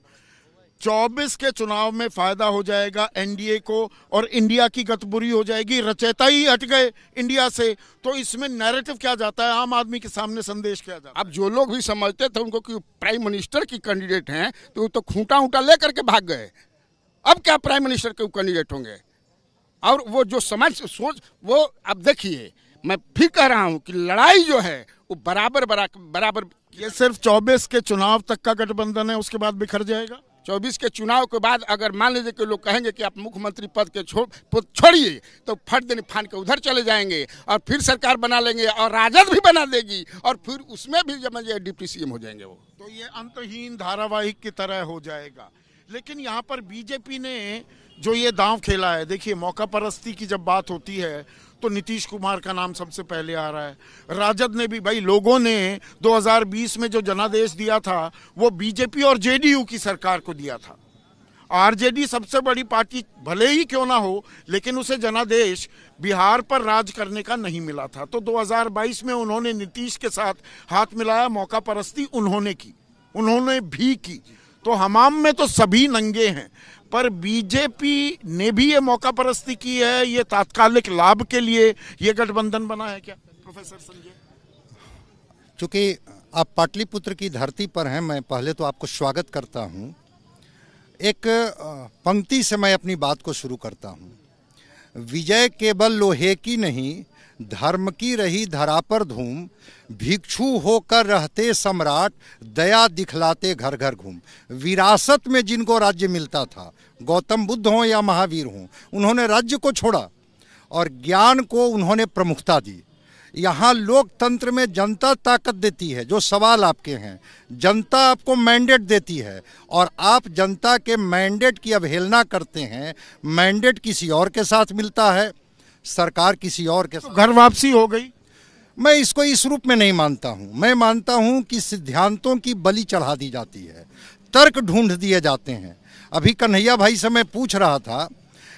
24 के चुनाव में फायदा हो जाएगा एनडीए को और इंडिया की गतबुरी हो जाएगी रचेता ही हट गए इंडिया से तो इसमें नैरेटिव क्या जाता है आम आदमी के सामने संदेश क्या जाता है अब जो लोग भी समझते थे उनको कि प्राइम मिनिस्टर की कैंडिडेट हैं तो तो खूंटा ऊंटा लेकर के भाग गए अब क्या प्राइम मिनिस्टर के कैंडिडेट होंगे और वो जो समझ सोच वो अब देखिए मैं फिर कह रहा हूँ कि लड़ाई जो है वो बराबर बराबर ये सिर्फ 24 के चुनाव तक का गठबंधन है उसके बाद बिखर जाएगा चौबीस के चुनाव के बाद अगर मान लीजिए कि लोग कहेंगे कि आप मुख्यमंत्री पद के छोड़ छोड़िए तो फट देने फान के उधर चले जाएंगे और फिर सरकार बना लेंगे और राजद भी बना देगी और फिर उसमें भी जब डिप्टी सीएम हो जाएंगे वो तो ये अंतहीन धारावाहिक की तरह हो जाएगा लेकिन यहाँ पर बीजेपी ने जो ये दांव खेला है देखिए मौका परस्ती की जब बात होती है तो नीतीश कुमार का नाम सबसे पहले आ रहा है राजद ने भी भाई लोगों ने 2020 में जो जनादेश दिया था वो बीजेपी और जेडीयू की सरकार को दिया था आरजेडी सबसे बड़ी पार्टी भले ही क्यों ना हो लेकिन उसे जनादेश बिहार पर राज करने का नहीं मिला था तो 2022 में उन्होंने नीतीश के साथ हाथ मिलाया मौका परस्ती उन्होंने की उन्होंने भी की तो हमाम में तो सभी नंगे हैं पर बीजेपी ने भी ये मौका परस्ती की है ये तात्कालिक लाभ के लिए ये गठबंधन बना है क्या प्रोफेसर संजय चूंकि आप पाटलिपुत्र की धरती पर हैं मैं पहले तो आपको स्वागत करता हूं एक पंक्ति से मैं अपनी बात को शुरू करता हूं विजय केवल लोहे की नहीं धर्म की रही धरा पर धूम भिक्षु होकर रहते सम्राट दया दिखलाते घर घर घूम विरासत में जिनको राज्य मिलता था गौतम बुद्ध हों या महावीर हों उन्होंने राज्य को छोड़ा और ज्ञान को उन्होंने प्रमुखता दी यहाँ लोकतंत्र में जनता ताकत देती है जो सवाल आपके हैं जनता आपको मैंडेट देती है और आप जनता के मैंडेट की अवहेलना करते हैं मैंडेट किसी और के साथ मिलता है सरकार किसी और के साथ घर वापसी हो गई मैं इसको इस रूप में नहीं मानता हूँ मैं मानता हूँ कि सिद्धांतों की बलि चढ़ा दी जाती है तर्क ढूंढ दिए जाते हैं अभी कन्हैया भाई से मैं पूछ रहा था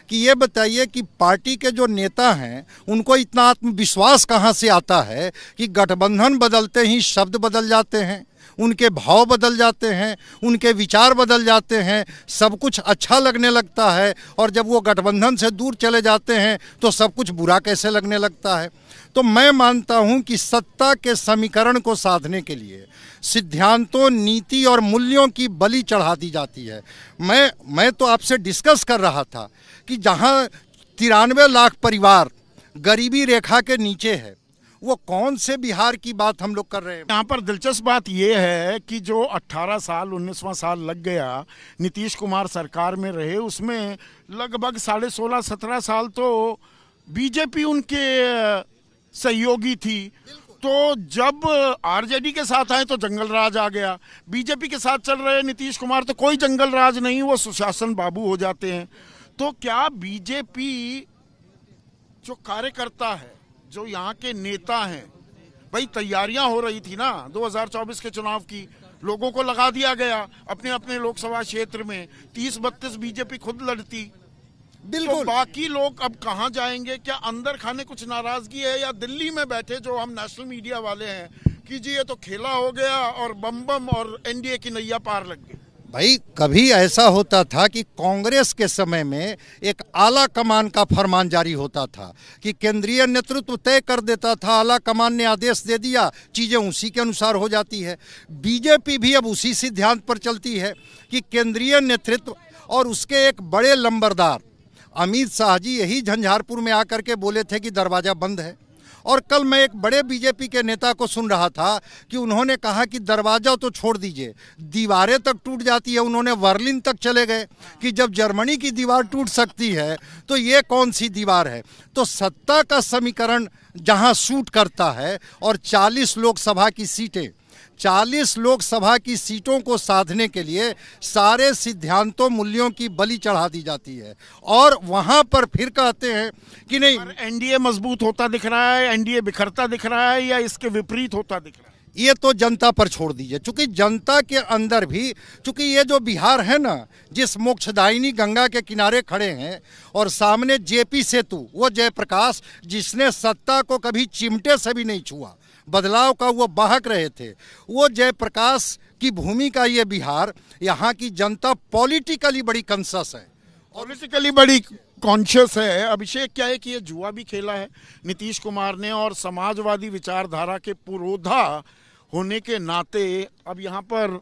कि ये बताइए कि पार्टी के जो नेता हैं उनको इतना आत्मविश्वास कहाँ से आता है कि गठबंधन बदलते ही शब्द बदल जाते हैं उनके भाव बदल जाते हैं उनके विचार बदल जाते हैं सब कुछ अच्छा लगने लगता है और जब वो गठबंधन से दूर चले जाते हैं तो सब कुछ बुरा कैसे लगने लगता है तो मैं मानता हूँ कि सत्ता के समीकरण को साधने के लिए सिद्धांतों नीति और मूल्यों की बलि चढ़ा दी जाती है मैं मैं तो आपसे डिस्कस कर रहा था कि जहाँ तिरानवे लाख परिवार गरीबी रेखा के नीचे है वो कौन से बिहार की बात हम लोग कर रहे हैं यहाँ पर दिलचस्प बात यह है कि जो 18 साल उन्नीसवा साल लग गया नीतीश कुमार सरकार में रहे उसमें लगभग साढ़े सोलह सत्रह साल तो बीजेपी उनके सहयोगी थी तो जब आरजेडी के साथ आए तो जंगल राज आ गया बीजेपी के साथ चल रहे नीतीश कुमार तो कोई जंगल राज नहीं वो सुशासन बाबू हो जाते हैं तो क्या बीजेपी जो कार्यकर्ता है जो यहाँ के नेता हैं भाई तैयारियां हो रही थी ना 2024 के चुनाव की लोगों को लगा दिया गया अपने अपने लोकसभा क्षेत्र में तीस बत्तीस बीजेपी खुद लड़ती बिल्कुल तो बाकी लोग अब कहाँ जाएंगे क्या अंदर खाने कुछ नाराजगी है या दिल्ली में बैठे जो हम नेशनल मीडिया वाले हैं कि जी ये तो खेला हो गया और बम बम और एनडीए की नैया पार लग गई भाई कभी ऐसा होता था कि कांग्रेस के समय में एक आला कमान का फरमान जारी होता था कि केंद्रीय नेतृत्व तय कर देता था आला कमान ने आदेश दे दिया चीज़ें उसी के अनुसार हो जाती है बीजेपी भी अब उसी सिद्धांत पर चलती है कि केंद्रीय नेतृत्व और उसके एक बड़े लंबरदार अमित शाह जी यही झंझारपुर में आकर के बोले थे कि दरवाज़ा बंद है और कल मैं एक बड़े बीजेपी के नेता को सुन रहा था कि उन्होंने कहा कि दरवाज़ा तो छोड़ दीजिए दीवारें तक टूट जाती है उन्होंने वर्लिन तक चले गए कि जब जर्मनी की दीवार टूट सकती है तो ये कौन सी दीवार है तो सत्ता का समीकरण जहां सूट करता है और 40 लोकसभा की सीटें 40 लोकसभा की सीटों को साधने के लिए सारे सिद्धांतों मूल्यों की बलि चढ़ा दी जाती है और वहां पर फिर कहते हैं कि नहीं एनडीए मजबूत होता दिख रहा है एनडीए बिखरता दिख रहा है या इसके विपरीत होता दिख रहा है ये तो जनता पर छोड़ दीजिए चूंकि जनता के अंदर भी चूंकि ये जो बिहार है ना जिस मोक्षदायिनी गंगा के किनारे खड़े हैं और सामने जेपी सेतु वो जयप्रकाश जिसने सत्ता को कभी चिमटे से भी नहीं छुआ बदलाव का वो बाहक रहे थे वो जयप्रकाश की भूमि का ये बिहार यहाँ की जनता पॉलिटिकली बड़ी कंसस है पॉलिटिकली बड़ी कॉन्शियस है अभिषेक क्या है कि ये जुआ भी खेला है नीतीश कुमार ने और समाजवादी विचारधारा के पुरोधा होने के नाते अब यहाँ पर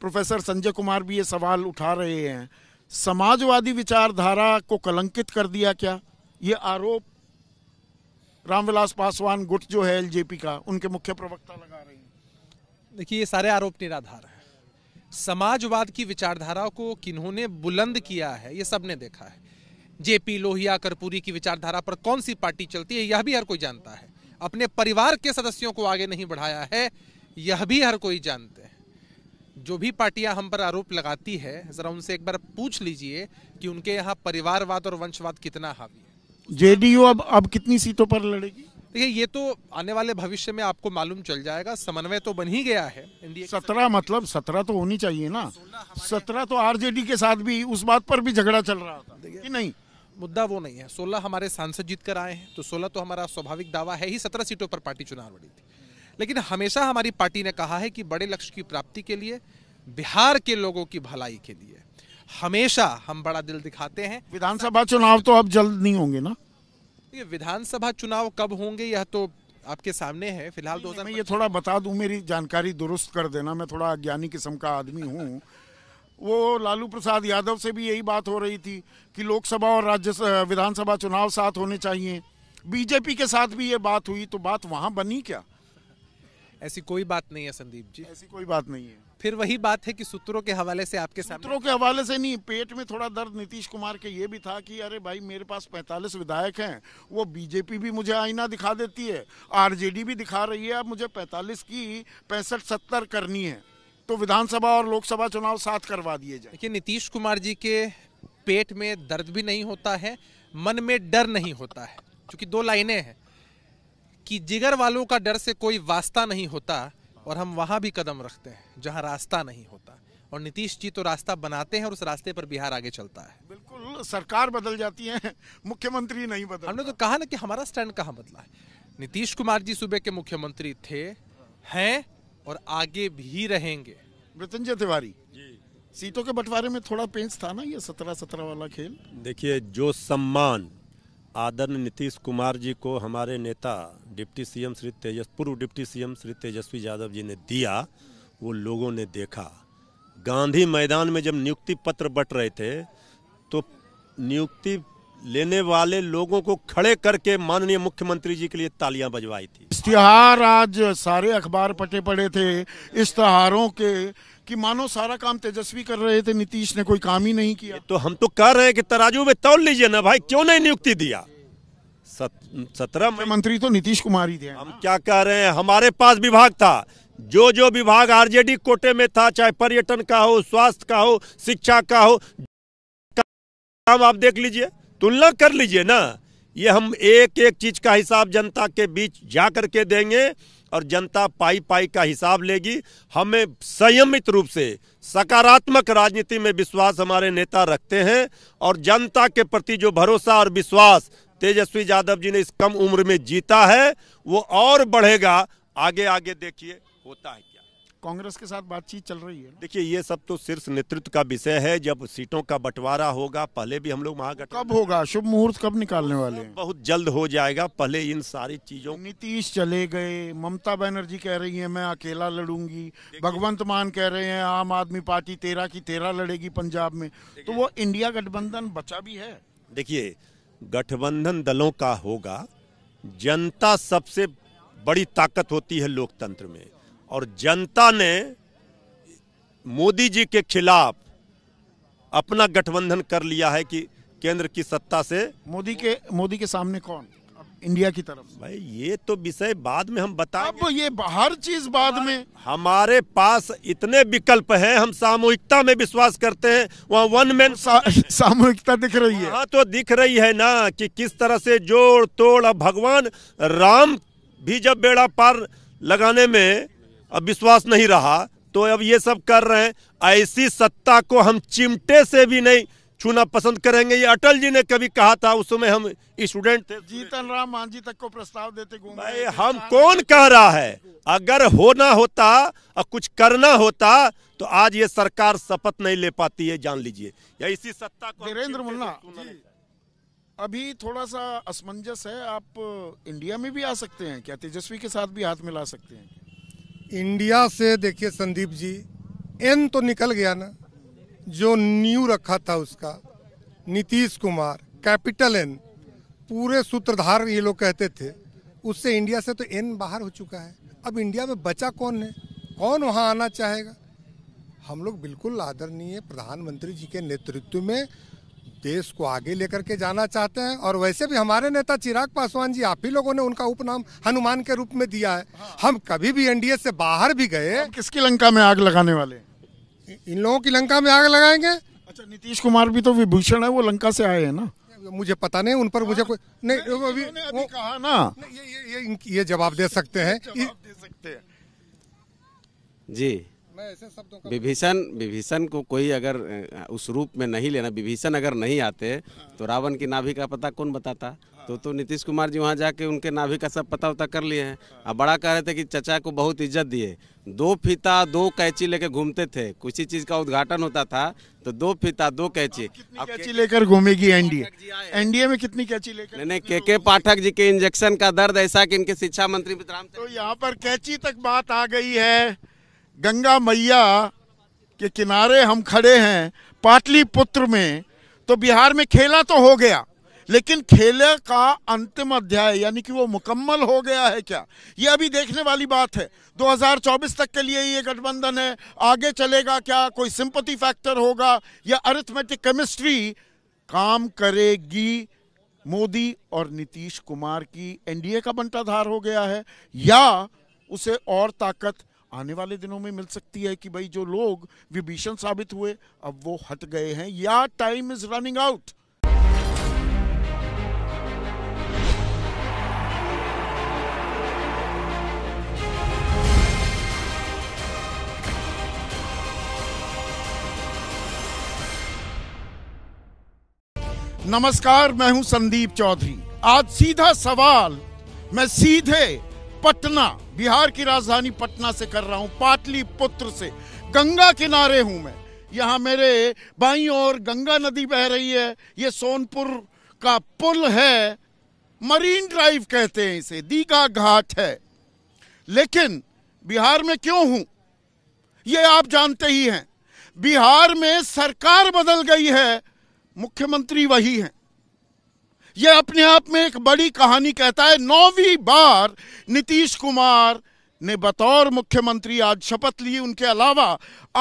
प्रोफेसर संजय कुमार भी ये सवाल उठा रहे हैं समाजवादी विचारधारा को कलंकित कर दिया क्या ये आरोप रामविलास पासवान गुट जो है एलजेपी का उनके मुख्य प्रवक्ता लगा रहे हैं देखिए ये सारे आरोप निराधार हैं समाजवाद की विचारधारा को किन्होंने बुलंद किया है ये सबने देखा है जेपी लोहिया कर्पूरी की विचारधारा पर कौन सी पार्टी चलती है यह भी हर कोई जानता है अपने परिवार के सदस्यों को आगे नहीं बढ़ाया है यह भी हर कोई जानते हैं जो भी पार्टियां हम पर आरोप लगाती है ज़रा उनसे एक बार पूछ लीजिए कि उनके यहाँ परिवारवाद और वंशवाद कितना हावी जेडीयू अब अब कितनी सीटों पर लड़ेगी देखिए ये तो आने वाले भविष्य में आपको मालूम चल जाएगा समन्वय तो बन ही गया है सत्रह मतलब सत्रह तो होनी चाहिए ना सत्रह तो आरजेडी के साथ भी उस बात पर भी झगड़ा चल रहा था कि नहीं मुद्दा वो नहीं है सोलह हमारे सांसद जीत कर आए हैं तो सोलह तो हमारा स्वाभाविक दावा है ही सत्रह सीटों पर पार्टी चुनाव लड़ी थी लेकिन हमेशा हमारी पार्टी ने कहा है कि बड़े लक्ष्य की प्राप्ति के लिए बिहार के लोगों की भलाई के लिए हमेशा हम बड़ा दिल दिखाते हैं विधानसभा चुनाव तो अब जल्द नहीं होंगे ना ये विधानसभा चुनाव कब होंगे यह तो आपके सामने है फिलहाल दो मैं ये थोड़ा बता दूं मेरी जानकारी दुरुस्त कर देना मैं थोड़ा अज्ञानी किस्म का आदमी हूँ वो लालू प्रसाद यादव से भी यही बात हो रही थी कि लोकसभा और राज्य विधानसभा चुनाव साथ होने चाहिए बीजेपी के साथ भी ये बात हुई तो बात वहाँ बनी क्या ऐसी कोई बात नहीं है संदीप जी ऐसी कोई बात नहीं है फिर वही बात है कि सूत्रों के हवाले से आपके सूत्रों के हवाले से नहीं पेट में थोड़ा दर्द नीतीश कुमार के ये भी था कि अरे भाई मेरे पास 45 विधायक हैं वो बीजेपी भी मुझे आईना दिखा देती है आरजेडी भी दिखा रही है अब मुझे 45 की पैंसठ सत्तर करनी है तो विधानसभा और लोकसभा चुनाव साथ करवा दिए जाए देखिए नीतीश कुमार जी के पेट में दर्द भी नहीं होता है मन में डर नहीं होता है क्योंकि दो लाइने हैं कि जिगर वालों का डर से कोई वास्ता नहीं होता और हम वहाँ भी कदम रखते हैं जहाँ रास्ता नहीं होता और नीतीश जी तो रास्ता बनाते हैं और उस रास्ते पर बिहार आगे चलता है बिल्कुल सरकार बदल जाती है मुख्यमंत्री नहीं बदल हमने तो कहा ना कि हमारा स्टैंड कहाँ बदला है नीतीश कुमार जी सूबे के मुख्यमंत्री थे हैं और आगे भी रहेंगे मृत्युंजय तिवारी सीटों के बंटवारे में थोड़ा पेंच था ना ये सत्रह सत्रह वाला खेल देखिए जो सम्मान आदरण नीतीश कुमार जी को हमारे नेता डिप्टी सीएम श्री तेजस पूर्व डिप्टी सीएम श्री तेजस्वी यादव जी ने दिया वो लोगों ने देखा गांधी मैदान में जब नियुक्ति पत्र बट रहे थे तो नियुक्ति लेने वाले लोगों को खड़े करके माननीय मुख्यमंत्री जी के लिए तालियां बजवाई थी इश्तिहार आज सारे अखबार पटे पड़े थे इश्तहारों के कि मानो सारा काम तेजस्वी कर रहे थे नीतीश ने कोई काम ही नहीं किया तो हम तो कह रहे हैं कि तराजू में तोड़ लीजिए ना भाई क्यों नहीं नियुक्ति दिया सत्रह मंत्री तो नीतीश कुमार ही थे हम क्या कह रहे हैं हमारे पास विभाग था जो जो विभाग आरजेडी कोटे में था चाहे पर्यटन का हो स्वास्थ्य का हो शिक्षा का हो काम आप देख लीजिए तुलना कर लीजिए ना ये हम एक एक चीज का हिसाब जनता के बीच जा करके देंगे और जनता पाई पाई का हिसाब लेगी हमें संयमित रूप से सकारात्मक राजनीति में विश्वास हमारे नेता रखते हैं और जनता के प्रति जो भरोसा और विश्वास तेजस्वी यादव जी ने इस कम उम्र में जीता है वो और बढ़ेगा आगे आगे देखिए होता है कांग्रेस के साथ बातचीत चल रही है देखिए ये सब तो शीर्ष नेतृत्व का विषय है जब सीटों का बंटवारा होगा पहले भी हम लोग महागठ कब होगा शुभ मुहूर्त कब निकालने वाले हैं बहुत जल्द हो जाएगा पहले इन सारी चीजों नीतीश चले गए ममता बनर्जी कह रही है मैं अकेला लड़ूंगी भगवंत मान कह रहे हैं आम आदमी पार्टी तेरह की तेरह लड़ेगी पंजाब में तो वो इंडिया गठबंधन बचा भी है देखिए गठबंधन दलों का होगा जनता सबसे बड़ी ताकत होती है लोकतंत्र में और जनता ने मोदी जी के खिलाफ अपना गठबंधन कर लिया है कि केंद्र की सत्ता से मोदी के मोदी के सामने कौन इंडिया की तरफ भाई ये तो विषय बाद में हम बता अब ये हर चीज बाद में हमारे पास इतने विकल्प है हम सामूहिकता में विश्वास करते हैं वहाँ वन मैन सा, सामूहिकता दिख रही है हाँ तो दिख रही है ना कि किस तरह से जोड़ तोड़ भगवान राम भी जब बेड़ा पार लगाने में अब विश्वास नहीं रहा तो अब ये सब कर रहे हैं ऐसी सत्ता को हम चिमटे से भी नहीं छूना पसंद करेंगे ये अटल जी ने कभी कहा था उस समय हम स्टूडेंट थे जीतन राम मांझी तक को प्रस्ताव देते घूम भाई हम कौन कह रहा है अगर होना होता और कुछ करना होता तो आज ये सरकार शपथ नहीं ले पाती है जान लीजिए या इसी सत्ता को नरेंद्र मुन्ना अभी थोड़ा सा असमंजस है आप इंडिया में भी आ सकते हैं क्या तेजस्वी के साथ भी हाथ मिला सकते हैं इंडिया से देखिए संदीप जी एन तो निकल गया ना जो न्यू रखा था उसका नीतीश कुमार कैपिटल एन पूरे सूत्रधार ये लोग कहते थे उससे इंडिया से तो एन बाहर हो चुका है अब इंडिया में बचा कौन है कौन वहाँ आना चाहेगा हम लोग बिल्कुल आदरणीय प्रधानमंत्री जी के नेतृत्व में देश को आगे लेकर के जाना चाहते हैं और वैसे भी हमारे नेता चिराग पासवान जी आप ही लोगों ने उनका उपनाम हनुमान के रूप में दिया है हाँ। हम कभी भी एनडीए से बाहर भी गए किसकी लंका में आग लगाने वाले इन लोगों की लंका में आग लगाएंगे अच्छा नीतीश कुमार भी तो विभूषण है वो लंका से आए हैं ना मुझे पता नहीं उन पर मुझे हाँ। कोई नहीं, नहीं, नहीं, कहा ना ये ये ये, ये जवाब दे सकते हैं जी विभीषण विभीषण को कोई अगर उस रूप में नहीं लेना विभीषण अगर नहीं आते तो हाँ। रावण की नाभि का पता कौन बताता हाँ। तो तो नीतीश कुमार जी वहाँ जाके उनके नाभि का सब पता उता कर लिए हैं हाँ। अब बड़ा कह रहे थे कि चचा को बहुत इज्जत दिए दो फीता दो कैंची लेकर घूमते थे कुछ चीज़ का उद्घाटन होता था तो दो फीता दो कैंची अब कैंची लेकर घूमेगी एनडीए एनडीए में कितनी कैची लेकर नहीं नहीं के के पाठक जी के इंजेक्शन का दर्द ऐसा कि इनके शिक्षा मंत्री तो यहाँ पर कैची तक बात आ गई है गंगा मैया के किनारे हम खड़े हैं पाटलिपुत्र में तो बिहार में खेला तो हो गया लेकिन खेले का अंतिम अध्याय यानी कि वो मुकम्मल हो गया है क्या ये अभी देखने वाली बात है 2024 तक के लिए ये गठबंधन है आगे चलेगा क्या कोई सिंपति फैक्टर होगा या अरिथमेटिक केमिस्ट्री काम करेगी मोदी और नीतीश कुमार की एनडीए का बंटाधार हो गया है या उसे और ताकत आने वाले दिनों में मिल सकती है कि भाई जो लोग विभीषण साबित हुए अब वो हट गए हैं या टाइम इज रनिंग आउट नमस्कार मैं हूं संदीप चौधरी आज सीधा सवाल मैं सीधे पटना बिहार की राजधानी पटना से कर रहा हूं पाटली पुत्र से गंगा किनारे हूं मैं यहां मेरे बाई और गंगा नदी बह रही है ये सोनपुर का पुल है मरीन ड्राइव कहते हैं इसे दीघा घाट है लेकिन बिहार में क्यों हूं ये आप जानते ही हैं बिहार में सरकार बदल गई है मुख्यमंत्री वही हैं यह अपने आप में एक बड़ी कहानी कहता है नौवीं बार नीतीश कुमार ने बतौर मुख्यमंत्री आज शपथ ली उनके अलावा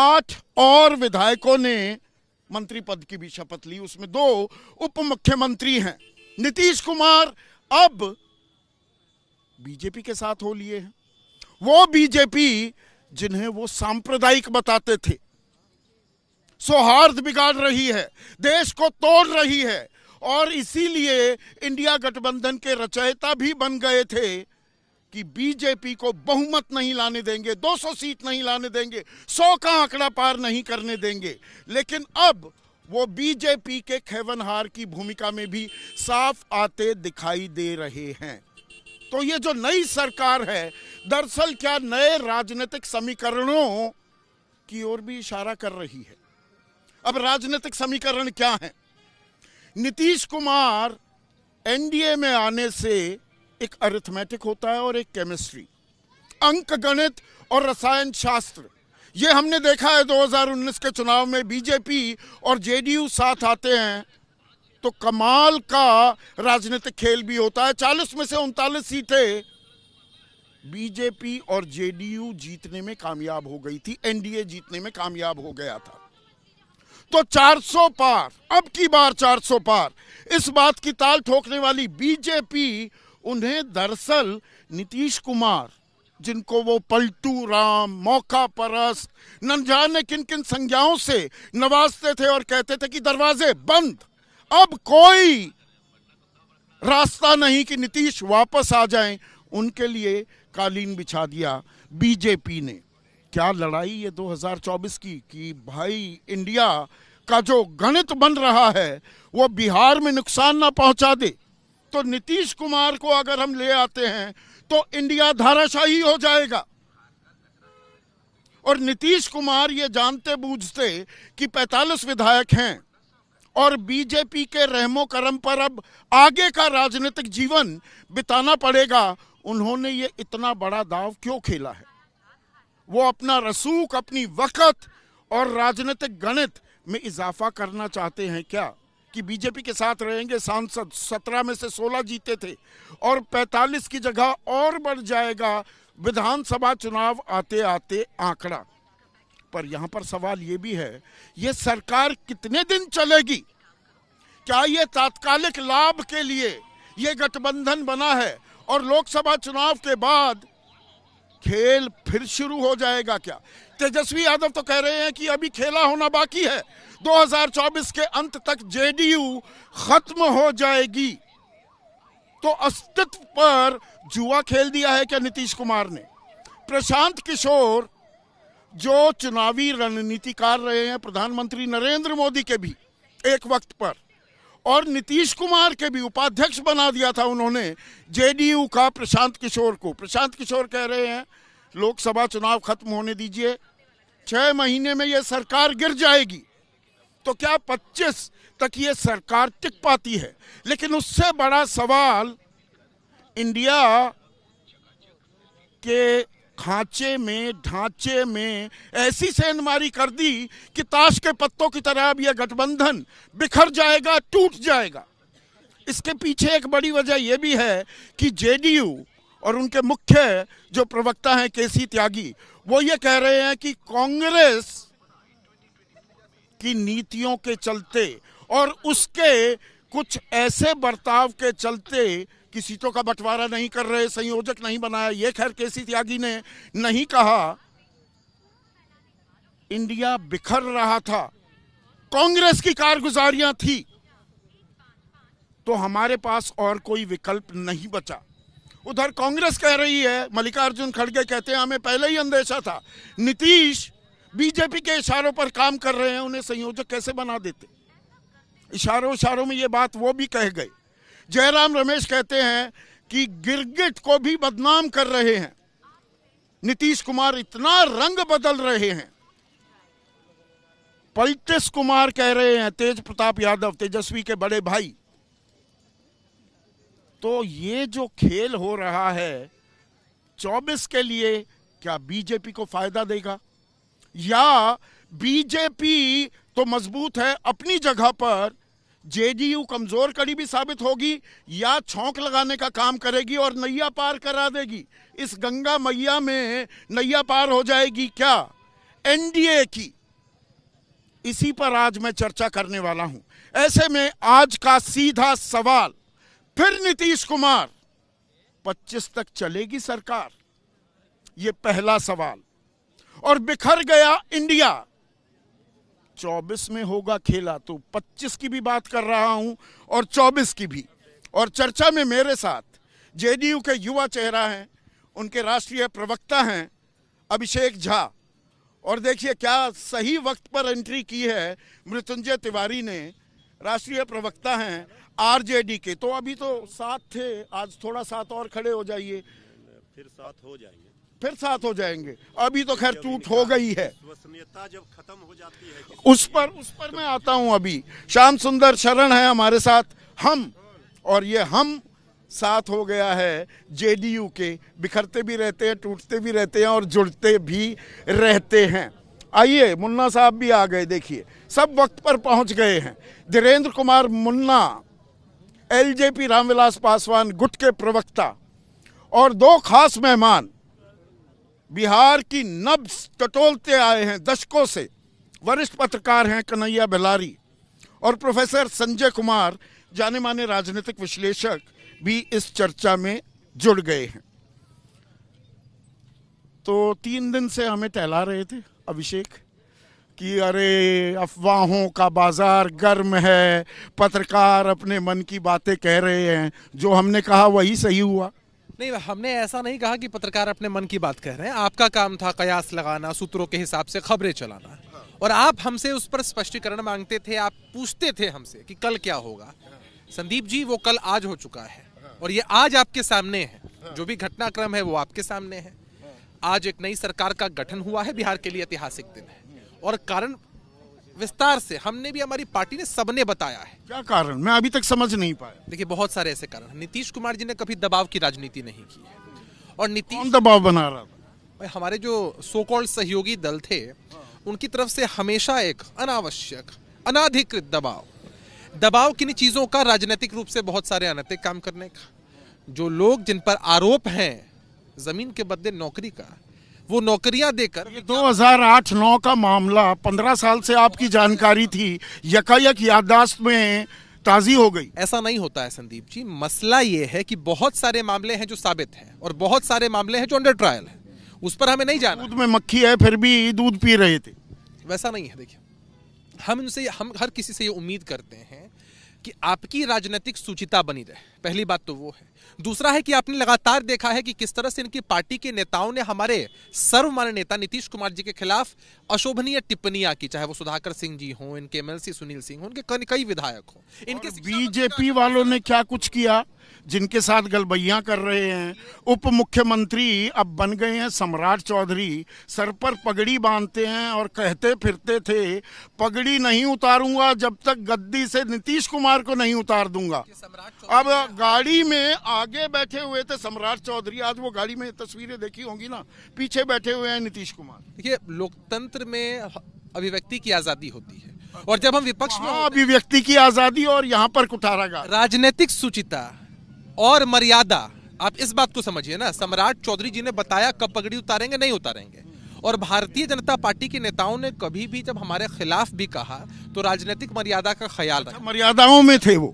आठ और विधायकों ने मंत्री पद की भी शपथ ली उसमें दो उप मुख्यमंत्री हैं नीतीश कुमार अब बीजेपी के साथ हो लिए हैं वो बीजेपी जिन्हें वो सांप्रदायिक बताते थे सौहार्द बिगाड़ रही है देश को तोड़ रही है और इसीलिए इंडिया गठबंधन के रचयिता भी बन गए थे कि बीजेपी को बहुमत नहीं लाने देंगे 200 सीट नहीं लाने देंगे 100 का आंकड़ा पार नहीं करने देंगे लेकिन अब वो बीजेपी के खेवनहार की भूमिका में भी साफ आते दिखाई दे रहे हैं तो ये जो नई सरकार है दरअसल क्या नए राजनीतिक समीकरणों की ओर भी इशारा कर रही है अब राजनीतिक समीकरण क्या है नीतीश कुमार एनडीए में आने से एक अरिथमेटिक होता है और एक केमिस्ट्री अंक गणित और रसायन शास्त्र ये हमने देखा है 2019 के चुनाव में बीजेपी और जेडीयू साथ आते हैं तो कमाल का राजनीतिक खेल भी होता है 40 में से उनतालीस सीटें बीजेपी और जेडीयू जीतने में कामयाब हो गई थी एनडीए जीतने में कामयाब हो गया था तो 400 पार अब की बार 400 पार इस बात की ताल ठोकने वाली बीजेपी उन्हें दरअसल नीतीश कुमार जिनको वो पलटू राम मौका परस न जाने किन किन संज्ञाओं से नवाजते थे और कहते थे कि दरवाजे बंद अब कोई रास्ता नहीं कि नीतीश वापस आ जाएं उनके लिए कालीन बिछा दिया बीजेपी ने क्या लड़ाई ये 2024 की कि भाई इंडिया का जो गणित बन रहा है वो बिहार में नुकसान ना पहुंचा दे तो नीतीश कुमार को अगर हम ले आते हैं तो इंडिया धाराशाही हो जाएगा और नीतीश कुमार ये जानते बूझते कि 45 विधायक हैं और बीजेपी के रहमो करम पर अब आगे का राजनीतिक जीवन बिताना पड़ेगा उन्होंने ये इतना बड़ा दाव क्यों खेला है वो अपना रसूख अपनी वक़्त और राजनीतिक गणित में इजाफा करना चाहते हैं क्या कि बीजेपी के साथ रहेंगे सांसद सत्रह में से सोलह जीते थे और पैंतालीस की जगह और बढ़ जाएगा विधानसभा चुनाव आते आते आंकड़ा पर यहां पर सवाल ये भी है ये सरकार कितने दिन चलेगी क्या ये तात्कालिक लाभ के लिए यह गठबंधन बना है और लोकसभा चुनाव के बाद खेल फिर शुरू हो जाएगा क्या तेजस्वी यादव तो कह रहे हैं कि अभी खेला होना बाकी है 2024 के अंत तक जेडीयू खत्म हो जाएगी तो अस्तित्व पर जुआ खेल दिया है क्या नीतीश कुमार ने प्रशांत किशोर जो चुनावी रणनीतिकार रहे हैं प्रधानमंत्री नरेंद्र मोदी के भी एक वक्त पर और नीतीश कुमार के भी उपाध्यक्ष बना दिया था उन्होंने जेडीयू का प्रशांत किशोर को प्रशांत किशोर कह रहे हैं लोकसभा चुनाव खत्म होने दीजिए छह महीने में यह सरकार गिर जाएगी तो क्या 25 तक ये सरकार टिक पाती है लेकिन उससे बड़ा सवाल इंडिया के खांचे में ढांचे में ऐसी सेंधमारी कर दी कि ताश के पत्तों की तरह अब यह गठबंधन बिखर जाएगा टूट जाएगा इसके पीछे एक बड़ी वजह यह भी है कि जेडीयू और उनके मुख्य जो प्रवक्ता हैं केसी त्यागी वो ये कह रहे हैं कि कांग्रेस की नीतियों के चलते और उसके कुछ ऐसे बर्ताव के चलते कि सीटों का बंटवारा नहीं कर रहे संयोजक नहीं बनाया ये खैर के सी त्यागी ने नहीं कहा इंडिया बिखर रहा था कांग्रेस की कारगुजारियां थी तो हमारे पास और कोई विकल्प नहीं बचा उधर कांग्रेस कह रही है मल्लिकार्जुन खड़गे कहते हैं हमें पहले ही अंदेशा था नीतीश बीजेपी के इशारों पर काम कर रहे हैं उन्हें संयोजक कैसे बना देते इशारों इशारों में ये बात वो भी कह गए जयराम रमेश कहते हैं कि गिरगिट को भी बदनाम कर रहे हैं नीतीश कुमार इतना रंग बदल रहे हैं पलटिस कुमार कह रहे हैं तेज प्रताप यादव तेजस्वी के बड़े भाई तो ये जो खेल हो रहा है चौबीस के लिए क्या बीजेपी को फायदा देगा या बीजेपी तो मजबूत है अपनी जगह पर जेडीयू कमजोर कड़ी भी साबित होगी या छोंक लगाने का काम करेगी और नैया पार करा देगी इस गंगा मैया में नैया पार हो जाएगी क्या एनडीए की इसी पर आज मैं चर्चा करने वाला हूं ऐसे में आज का सीधा सवाल फिर नीतीश कुमार 25 तक चलेगी सरकार ये पहला सवाल और बिखर गया इंडिया 24 में होगा खेला तो 25 की भी बात कर रहा हूं और 24 की भी और चर्चा में मेरे साथ जेडीयू के युवा चेहरा हैं उनके राष्ट्रीय प्रवक्ता हैं अभिषेक झा और देखिए क्या सही वक्त पर एंट्री की है मृत्युंजय तिवारी ने राष्ट्रीय प्रवक्ता हैं आरजेडी के तो अभी तो साथ थे आज थोड़ा साथ और खड़े हो जाइए फिर साथ हो जाएंगे फिर साथ हो जाएंगे अभी तो खैर टूट हो गई है जब खत्म हो जाती है उस पर उस पर मैं आता हूं अभी श्याम सुंदर शरण है हमारे साथ हम और ये हम साथ हो गया है जेडीयू के बिखरते भी रहते हैं टूटते भी रहते हैं और जुड़ते भी रहते हैं आइए मुन्ना साहब भी आ गए देखिए सब वक्त पर पहुंच गए हैं धीरेन्द्र कुमार मुन्ना एलजेपी रामविलास पासवान गुट के प्रवक्ता और दो खास मेहमान बिहार की नब्स टटोलते आए हैं दशकों से वरिष्ठ पत्रकार हैं कन्हैया बेलारी और प्रोफेसर संजय कुमार जाने माने राजनीतिक विश्लेषक भी इस चर्चा में जुड़ गए हैं तो तीन दिन से हमें टहला रहे थे अभिषेक कि अरे अफवाहों का बाजार गर्म है पत्रकार अपने मन की बातें कह रहे हैं जो हमने कहा वही सही हुआ नहीं हमने ऐसा नहीं कहा कि पत्रकार अपने मन की बात कह रहे हैं आपका काम था कयास लगाना सूत्रों के हिसाब से खबरें चलाना और आप हमसे उस पर स्पष्टीकरण मांगते थे आप पूछते थे हमसे कि कल क्या होगा संदीप जी वो कल आज हो चुका है और ये आज आपके सामने है जो भी घटनाक्रम है वो आपके सामने है आज एक नई सरकार का गठन हुआ है बिहार के लिए ऐतिहासिक दिन है और कारण विस्तार से हमने भी हमारी पार्टी ने सबने बताया है क्या कारण मैं अभी तक समझ नहीं पाया देखिए बहुत सारे ऐसे कारण नीतीश कुमार जी ने कभी दबाव की राजनीति नहीं की है और नीतीश दबाव बना रहा था हमारे जो सोकॉल्ड सहयोगी दल थे उनकी तरफ से हमेशा एक अनावश्यक अनाधिकृत दबाव दबाव किन चीज़ों का राजनीतिक रूप से बहुत सारे अनैतिक काम करने का जो लोग जिन पर आरोप हैं जमीन के बदले नौकरी का वो नौकरियां देकर 2008-9 का मामला 15 साल से आपकी जानकारी थी यकायक याददाश्त में ताजी हो गई ऐसा नहीं होता है संदीप जी मसला ये है कि बहुत सारे मामले हैं जो साबित हैं और बहुत सारे मामले हैं जो अंडर ट्रायल है उस पर हमें नहीं जाना दूध में मक्खी है फिर भी दूध पी रहे थे वैसा नहीं है देखिए हम उनसे हम हर किसी से ये उम्मीद करते हैं कि आपकी राजनीतिक सुचिता बनी रहे पहली बात तो वो है दूसरा है कि आपने लगातार देखा है कि किस तरह से इनकी पार्टी के नेताओं ने हमारे सर्वमान्य नेता नीतीश कुमार जी के खिलाफ अशोभनीय टिप्पणियां की चाहे वो सुधाकर सिंह जी हों इनके एमएलसी सुनील सिंह हों इनके कई विधायक हों इनके बीजेपी वालों ने क्या कुछ किया जिनके साथ गलबैया कर रहे हैं उप मुख्यमंत्री अब बन गए हैं सम्राट चौधरी सर पर पगड़ी बांधते हैं और कहते फिरते थे पगड़ी नहीं उतारूंगा जब तक गद्दी से नीतीश कुमार को नहीं उतार दूंगा अब गाड़ी में आगे बैठे हुए थे सम्राट चौधरी आज वो गाड़ी में तस्वीरें देखी होंगी ना पीछे बैठे हुए हैं नीतीश कुमार देखिए लोकतंत्र में अभिव्यक्ति की आजादी होती है और जब हम विपक्ष में हाँ, अभिव्यक्ति की आजादी और यहाँ पर कुठारागा राजनीतिक सुचिता और मर्यादा आप इस बात को समझिए ना सम्राट चौधरी जी ने बताया कब पगड़ी उतारेंगे नहीं उतारेंगे और भारतीय जनता पार्टी के नेताओं ने कभी भी जब हमारे खिलाफ भी कहा तो राजनीतिक मर्यादा का ख्याल अच्छा, रखा मर्यादाओं में थे वो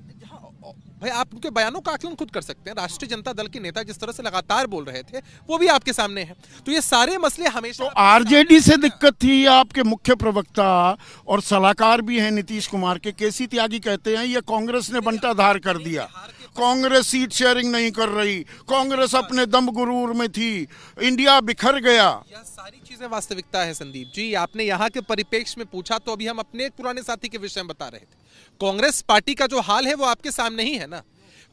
भाई आप उनके बयानों का आकलन खुद कर सकते हैं राष्ट्रीय जनता दल के नेता जिस तरह से लगातार बोल रहे थे वो भी आपके सामने है तो ये सारे मसले हमेशा तो आरजेडी से दिक्कत थी आपके मुख्य प्रवक्ता और सलाहकार भी हैं नीतीश कुमार के केसी त्यागी कहते हैं ये कांग्रेस ने बंटाधार कर दिया कांग्रेस सीट शेयरिंग नहीं कर रही कांग्रेस अपने दम गुरूर में थी इंडिया बिखर गया यह सारी चीजें वास्तविकता है संदीप जी आपने यहाँ के परिपेक्ष में पूछा तो अभी हम अपने एक पुराने साथी के विषय में बता रहे थे कांग्रेस पार्टी का जो हाल है वो आपके सामने ही है ना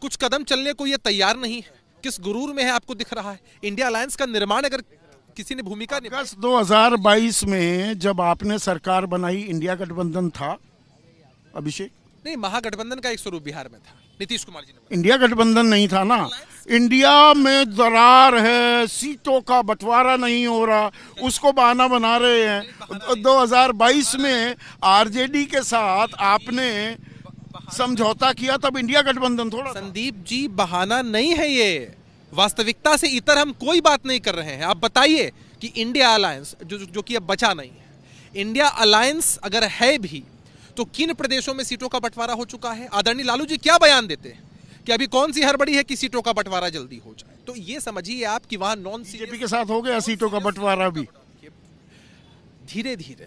कुछ कदम चलने को ये तैयार नहीं है किस गुरूर में है आपको दिख रहा है इंडिया अलायंस का निर्माण अगर किसी ने भूमिका अगस्त बाईस में जब आपने सरकार बनाई इंडिया गठबंधन था अभिषेक नहीं महागठबंधन का एक स्वरूप बिहार में था नीतीश कुमार जी ने इंडिया गठबंधन नहीं था ना इंडिया में दरार है सीटों का बंटवारा नहीं हो रहा उसको बहाना बना रहे हैं 2022 में आरजेडी के साथ आपने समझौता किया तब इंडिया गठबंधन थोड़ा संदीप जी बहाना नहीं है ये वास्तविकता से इतर हम कोई बात नहीं कर रहे हैं आप बताइए कि इंडिया अलायंस जो जो कि अब बचा नहीं है इंडिया अलायंस अगर है भी तो किन प्रदेशों में सीटों का बंटवारा हो चुका है आदरणीय लालू जी क्या बयान देते हैं कि अभी कौन सी हड़बड़ी है कि सीटों का बंटवारा जल्दी हो जाए तो ये समझिए आप कि वहां नॉन सीजेपी के साथ हो गया सीटों का बंटवारा भी धीरे धीरे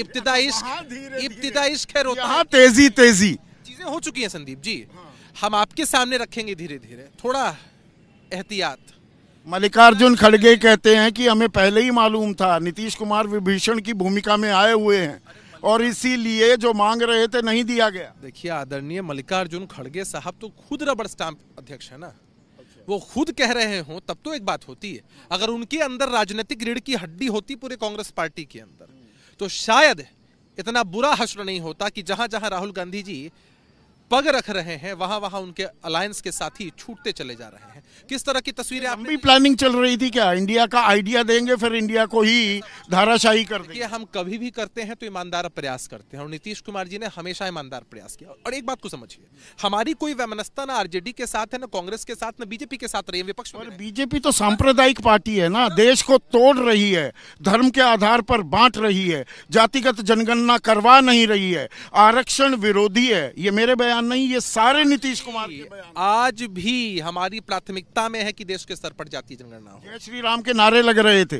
इब्तदा हाँ, इश्क हाँ, इब्तदा इश्क है रोता तेजी तेजी चीजें हो चुकी हैं संदीप जी हाँ। हम आपके सामने रखेंगे धीरे धीरे थोड़ा एहतियात मल्लिकार्जुन खड़गे कहते हैं कि हमें पहले ही मालूम था नीतीश कुमार विभीषण की भूमिका में आए हुए हैं और इसीलिए जो मांग रहे थे नहीं दिया गया देखिए आदरणीय मल्लिकार्जुन खड़गे साहब तो खुद रबड़ स्टाम्प अध्यक्ष है ना वो खुद कह रहे हो तब तो एक बात होती है अगर उनके अंदर राजनीतिक रीढ़ की हड्डी होती पूरे कांग्रेस पार्टी के अंदर तो शायद इतना बुरा हश्र नहीं होता कि जहां जहां राहुल गांधी जी पग रख रहे हैं वहां वहां उनके अलायंस के साथ ही छूटते चले जा रहे हैं किस तरह की तस्वीरें हम भी प्लानिंग चल रही थी क्या इंडिया का आइडिया देंगे फिर इंडिया को ही धाराशाही कर देंगे हम कभी भी करते हैं तो ईमानदार प्रयास करते हैं और नीतीश कुमार जी ने हमेशा ईमानदार प्रयास किया और एक बात को समझिए हमारी कोई वैमनस्ता ना आरजेडी के साथ है ना कांग्रेस के साथ ना बीजेपी के साथ रही विपक्ष और बीजेपी तो सांप्रदायिक पार्टी है ना देश को तोड़ रही है धर्म के आधार पर बांट रही है जातिगत जनगणना करवा नहीं रही है आरक्षण विरोधी है ये मेरे बयान नहीं ये सारे नीतीश कुमार के आज भी हमारी प्राथमिकता में है कि देश के स्तर पर जातीय जनगणना हो जय श्री राम के नारे लग रहे थे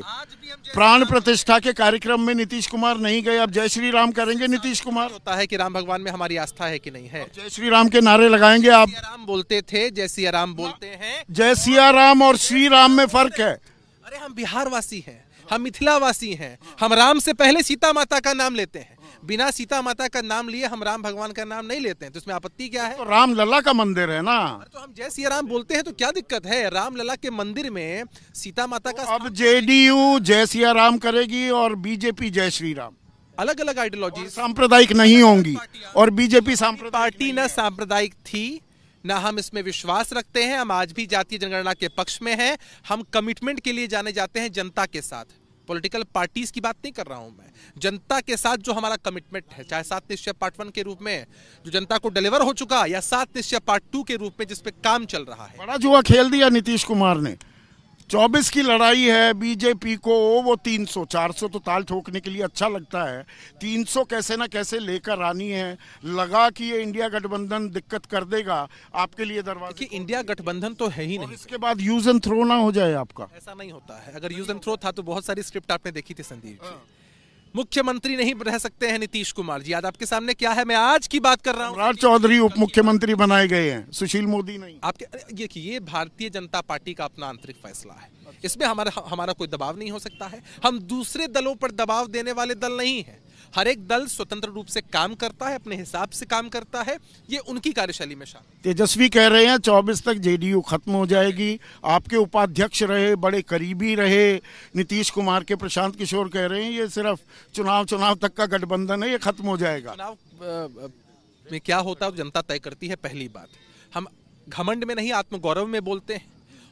प्राण प्रतिष्ठा के कार्यक्रम में नीतीश कुमार नहीं गए अब जय श्री राम करेंगे नीतीश कुमार होता है कि राम भगवान में हमारी आस्था है कि नहीं है जय श्री राम के नारे लगाएंगे आप राम बोलते थे जय सिया राम बोलते हैं जय सिया राम और श्री राम में फर्क है अरे हम बिहार वासी है हम मिथिला वासी हैं हम राम से पहले सीता माता का नाम लेते हैं बिना सीता माता का नाम लिए हम राम भगवान का नाम नहीं लेते हैं तो इसमें आपत्ति क्या है तो राम लला का मंदिर है ना तो हम जय सिया राम बोलते हैं तो क्या दिक्कत है राम लला के मंदिर में सीता माता का अब जेडीयू जय सिया राम करेगी और बीजेपी जय श्री राम अलग अलग आइडियोलॉजी सांप्रदायिक नहीं होंगी और बीजेपी पार्टी न सांप्रदायिक थी ना हम इसमें विश्वास रखते हैं हम आज भी जातीय जनगणना के पक्ष में हैं हम कमिटमेंट के लिए जाने जाते हैं जनता के साथ पॉलिटिकल पार्टीज की बात नहीं कर रहा हूं मैं जनता के साथ जो हमारा कमिटमेंट है चाहे सात निश्चय पार्ट वन के रूप में जो जनता को डिलीवर हो चुका या सात निश्चय पार्ट टू के रूप में जिसपे काम चल रहा है बड़ा जुआ खेल दिया नीतीश कुमार ने चौबीस की लड़ाई है बीजेपी को वो चार सौ तो ताल ठोकने के लिए अच्छा लगता है तीन सौ कैसे ना कैसे लेकर आनी है लगा कि ये इंडिया गठबंधन दिक्कत कर देगा आपके लिए दरवाजा कि इंडिया गठबंधन तो है ही नहीं इसके बाद यूज एंड थ्रो ना हो जाए आपका ऐसा नहीं होता है अगर यूज एंड थ्रो था तो बहुत सारी स्क्रिप्ट आपने देखी थी संदीप हाँ। मुख्यमंत्री नहीं रह सकते हैं नीतीश कुमार जी आज आपके सामने क्या है मैं आज की बात कर रहा हूँ राज चौधरी उप मुख्यमंत्री बनाए गए हैं सुशील मोदी नहीं आपके ये ये भारतीय जनता पार्टी का अपना आंतरिक फैसला है इसमें हमारा हमारा कोई दबाव नहीं हो सकता है हम दूसरे दलों पर दबाव देने वाले दल नहीं है हर एक दल स्वतंत्र रूप से काम करता है अपने हिसाब से काम करता है ये उनकी कार्यशैली में शामिल तेजस्वी कह रहे हैं चौबीस तक जेडीयू खत्म हो जाएगी आपके उपाध्यक्ष रहे बड़े करीबी रहे नीतीश कुमार के प्रशांत किशोर कह रहे हैं ये सिर्फ चुनाव चुनाव तक का गठबंधन है ये खत्म हो जाएगा चुनाव में क्या होता है जनता तय करती है पहली बात हम घमंड में नहीं आत्मगौरव में बोलते हैं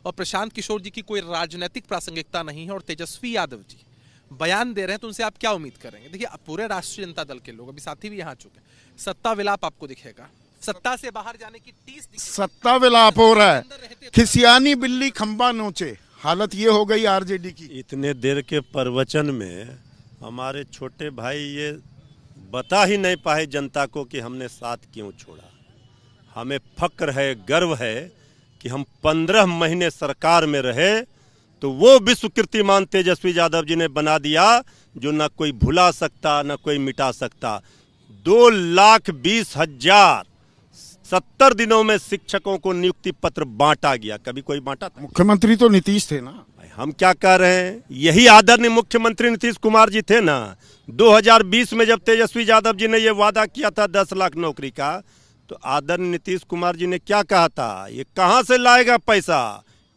और प्रशांत किशोर जी की कोई राजनीतिक प्रासंगिकता नहीं है और तेजस्वी यादव जी बयान दे रहे हैं तो उनसे आप क्या उम्मीद करेंगे देखिए पूरे राष्ट्रीय जनता दल के लोग अभी साथी भी यहाँ चुके हैं सत्ता विलाप आपको दिखेगा सत्ता से बाहर जाने की टीस सत्ता विलाप हो रहा है खिसियानी बिल्ली खंबा नोचे हालत ये हो गई आरजेडी की इतने देर के प्रवचन में हमारे छोटे भाई ये बता ही नहीं पाए जनता को कि हमने साथ क्यों छोड़ा हमें फक्र है गर्व है कि हम पंद्रह महीने सरकार में रहे तो वो विश्व कीर्तिमान तेजस्वी यादव जी ने बना दिया जो न कोई भुला सकता ना कोई मिटा सकता दो लाख बीस हजार सत्तर दिनों में शिक्षकों को नियुक्ति पत्र बांटा गया कभी कोई बांटा था मुख्यमंत्री तो नीतीश थे ना हम क्या कह रहे हैं यही आदरणीय मुख्यमंत्री नीतीश कुमार जी थे ना 2020 में जब तेजस्वी यादव जी ने यह वादा किया था 10 लाख नौकरी का तो आदरणीय नीतीश कुमार जी ने क्या कहा था ये कहाँ से लाएगा पैसा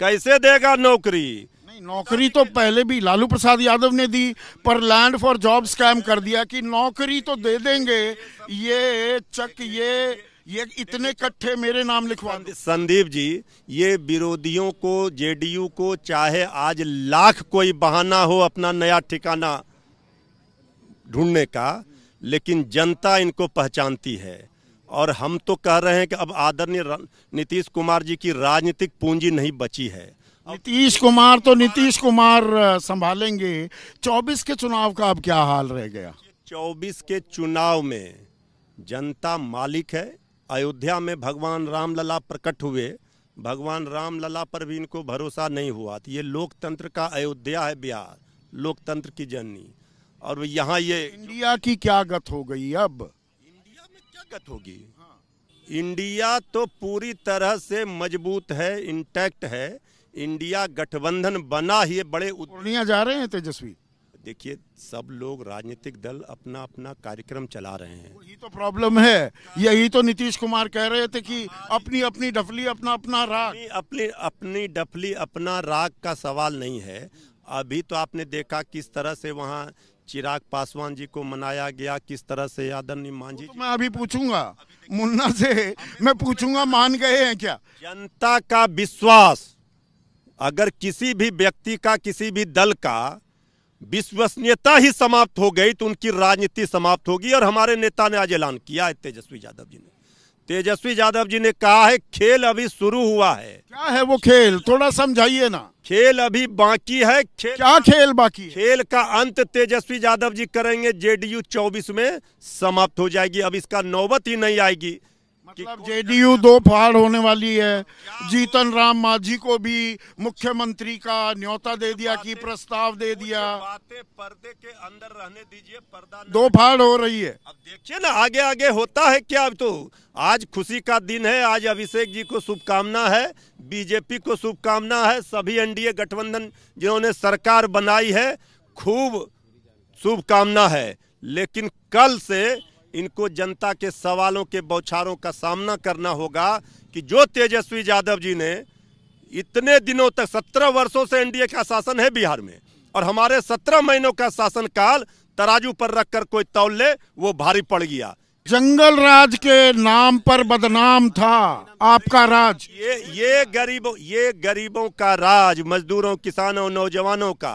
कैसे देगा नौकरी नहीं नौकरी तो पहले भी लालू प्रसाद यादव ने दी पर लैंड फॉर जॉब स्कैम कर दिया कि नौकरी तो दे देंगे ये चक ये ये इतने कट्ठे मेरे नाम लिखवा संदीप जी ये विरोधियों को जेडीयू को चाहे आज लाख कोई बहाना हो अपना नया ठिकाना ढूंढने का लेकिन जनता इनको पहचानती है और हम तो कह रहे हैं कि अब आदरणीय नीतीश कुमार जी की राजनीतिक पूंजी नहीं बची है नीतीश कुमार तो नीतीश कुमार संभालेंगे 24 के चुनाव का अब क्या हाल रह गया 24 के चुनाव में जनता मालिक है अयोध्या में भगवान रामलला प्रकट हुए भगवान रामलला पर भी इनको भरोसा नहीं हुआ तो ये लोकतंत्र का अयोध्या है बिहार लोकतंत्र की जननी और यहाँ ये इंडिया की क्या गत हो गई अब इंडिया में क्या गत होगी इंडिया तो पूरी तरह से मजबूत है इंटैक्ट है इंडिया गठबंधन बना ही बड़े पूर्णिया जा रहे हैं तेजस्वी देखिए सब लोग राजनीतिक दल अपना अपना कार्यक्रम चला रहे हैं यही तो प्रॉब्लम है यही तो नीतीश कुमार कह रहे थे कि अपनी अपनी डफली अपना अपना राग अपनी अपनी डफली अपना राग का सवाल नहीं है अभी तो आपने देखा किस तरह से वहाँ चिराग पासवान जी को मनाया गया किस तरह से आदरणीय तो जी तो मैं अभी पूछूंगा मुन्ना से मैं पूछूंगा मान गए हैं क्या जनता का विश्वास अगर किसी भी व्यक्ति का किसी भी दल का विश्वसनीयता ही समाप्त हो गई तो उनकी राजनीति समाप्त होगी और हमारे नेता ने आज ऐलान किया है तेजस्वी यादव जी ने तेजस्वी यादव जी ने कहा है खेल अभी शुरू हुआ है क्या है वो खेल थोड़ा समझाइए ना खेल अभी बाकी है खेल क्या खेल बाकी खेल का अंत तेजस्वी यादव जी करेंगे जेडीयू 24 में समाप्त हो जाएगी अब इसका नौबत ही नहीं आएगी मतलब जेडीयू दो फाड़ होने वाली है जीतन राम माझी को भी मुख्यमंत्री का न्योता दे दिया की प्रस्ताव दे दिया पर्दे के अंदर रहने दीजिए पर्दा दो फाड़ हो रही है अब देखिए ना आगे आगे होता है क्या अब तो आज खुशी का दिन है आज अभिषेक जी को शुभकामना है बीजेपी को शुभकामना है सभी एनडीए गठबंधन जिन्होंने सरकार बनाई है खूब शुभकामना है लेकिन कल से इनको जनता के सवालों के बौछारों का सामना करना होगा कि जो तेजस्वी यादव जी ने इतने दिनों तक सत्रह वर्षों से एनडीए का शासन है बिहार में और हमारे सत्रह महीनों का शासन काल तराजू पर रखकर कोई तौल ले वो भारी पड़ गया जंगल राज के नाम पर बदनाम था आपका राज ये ये गरीबों ये गरीबों का राज मजदूरों किसानों नौजवानों का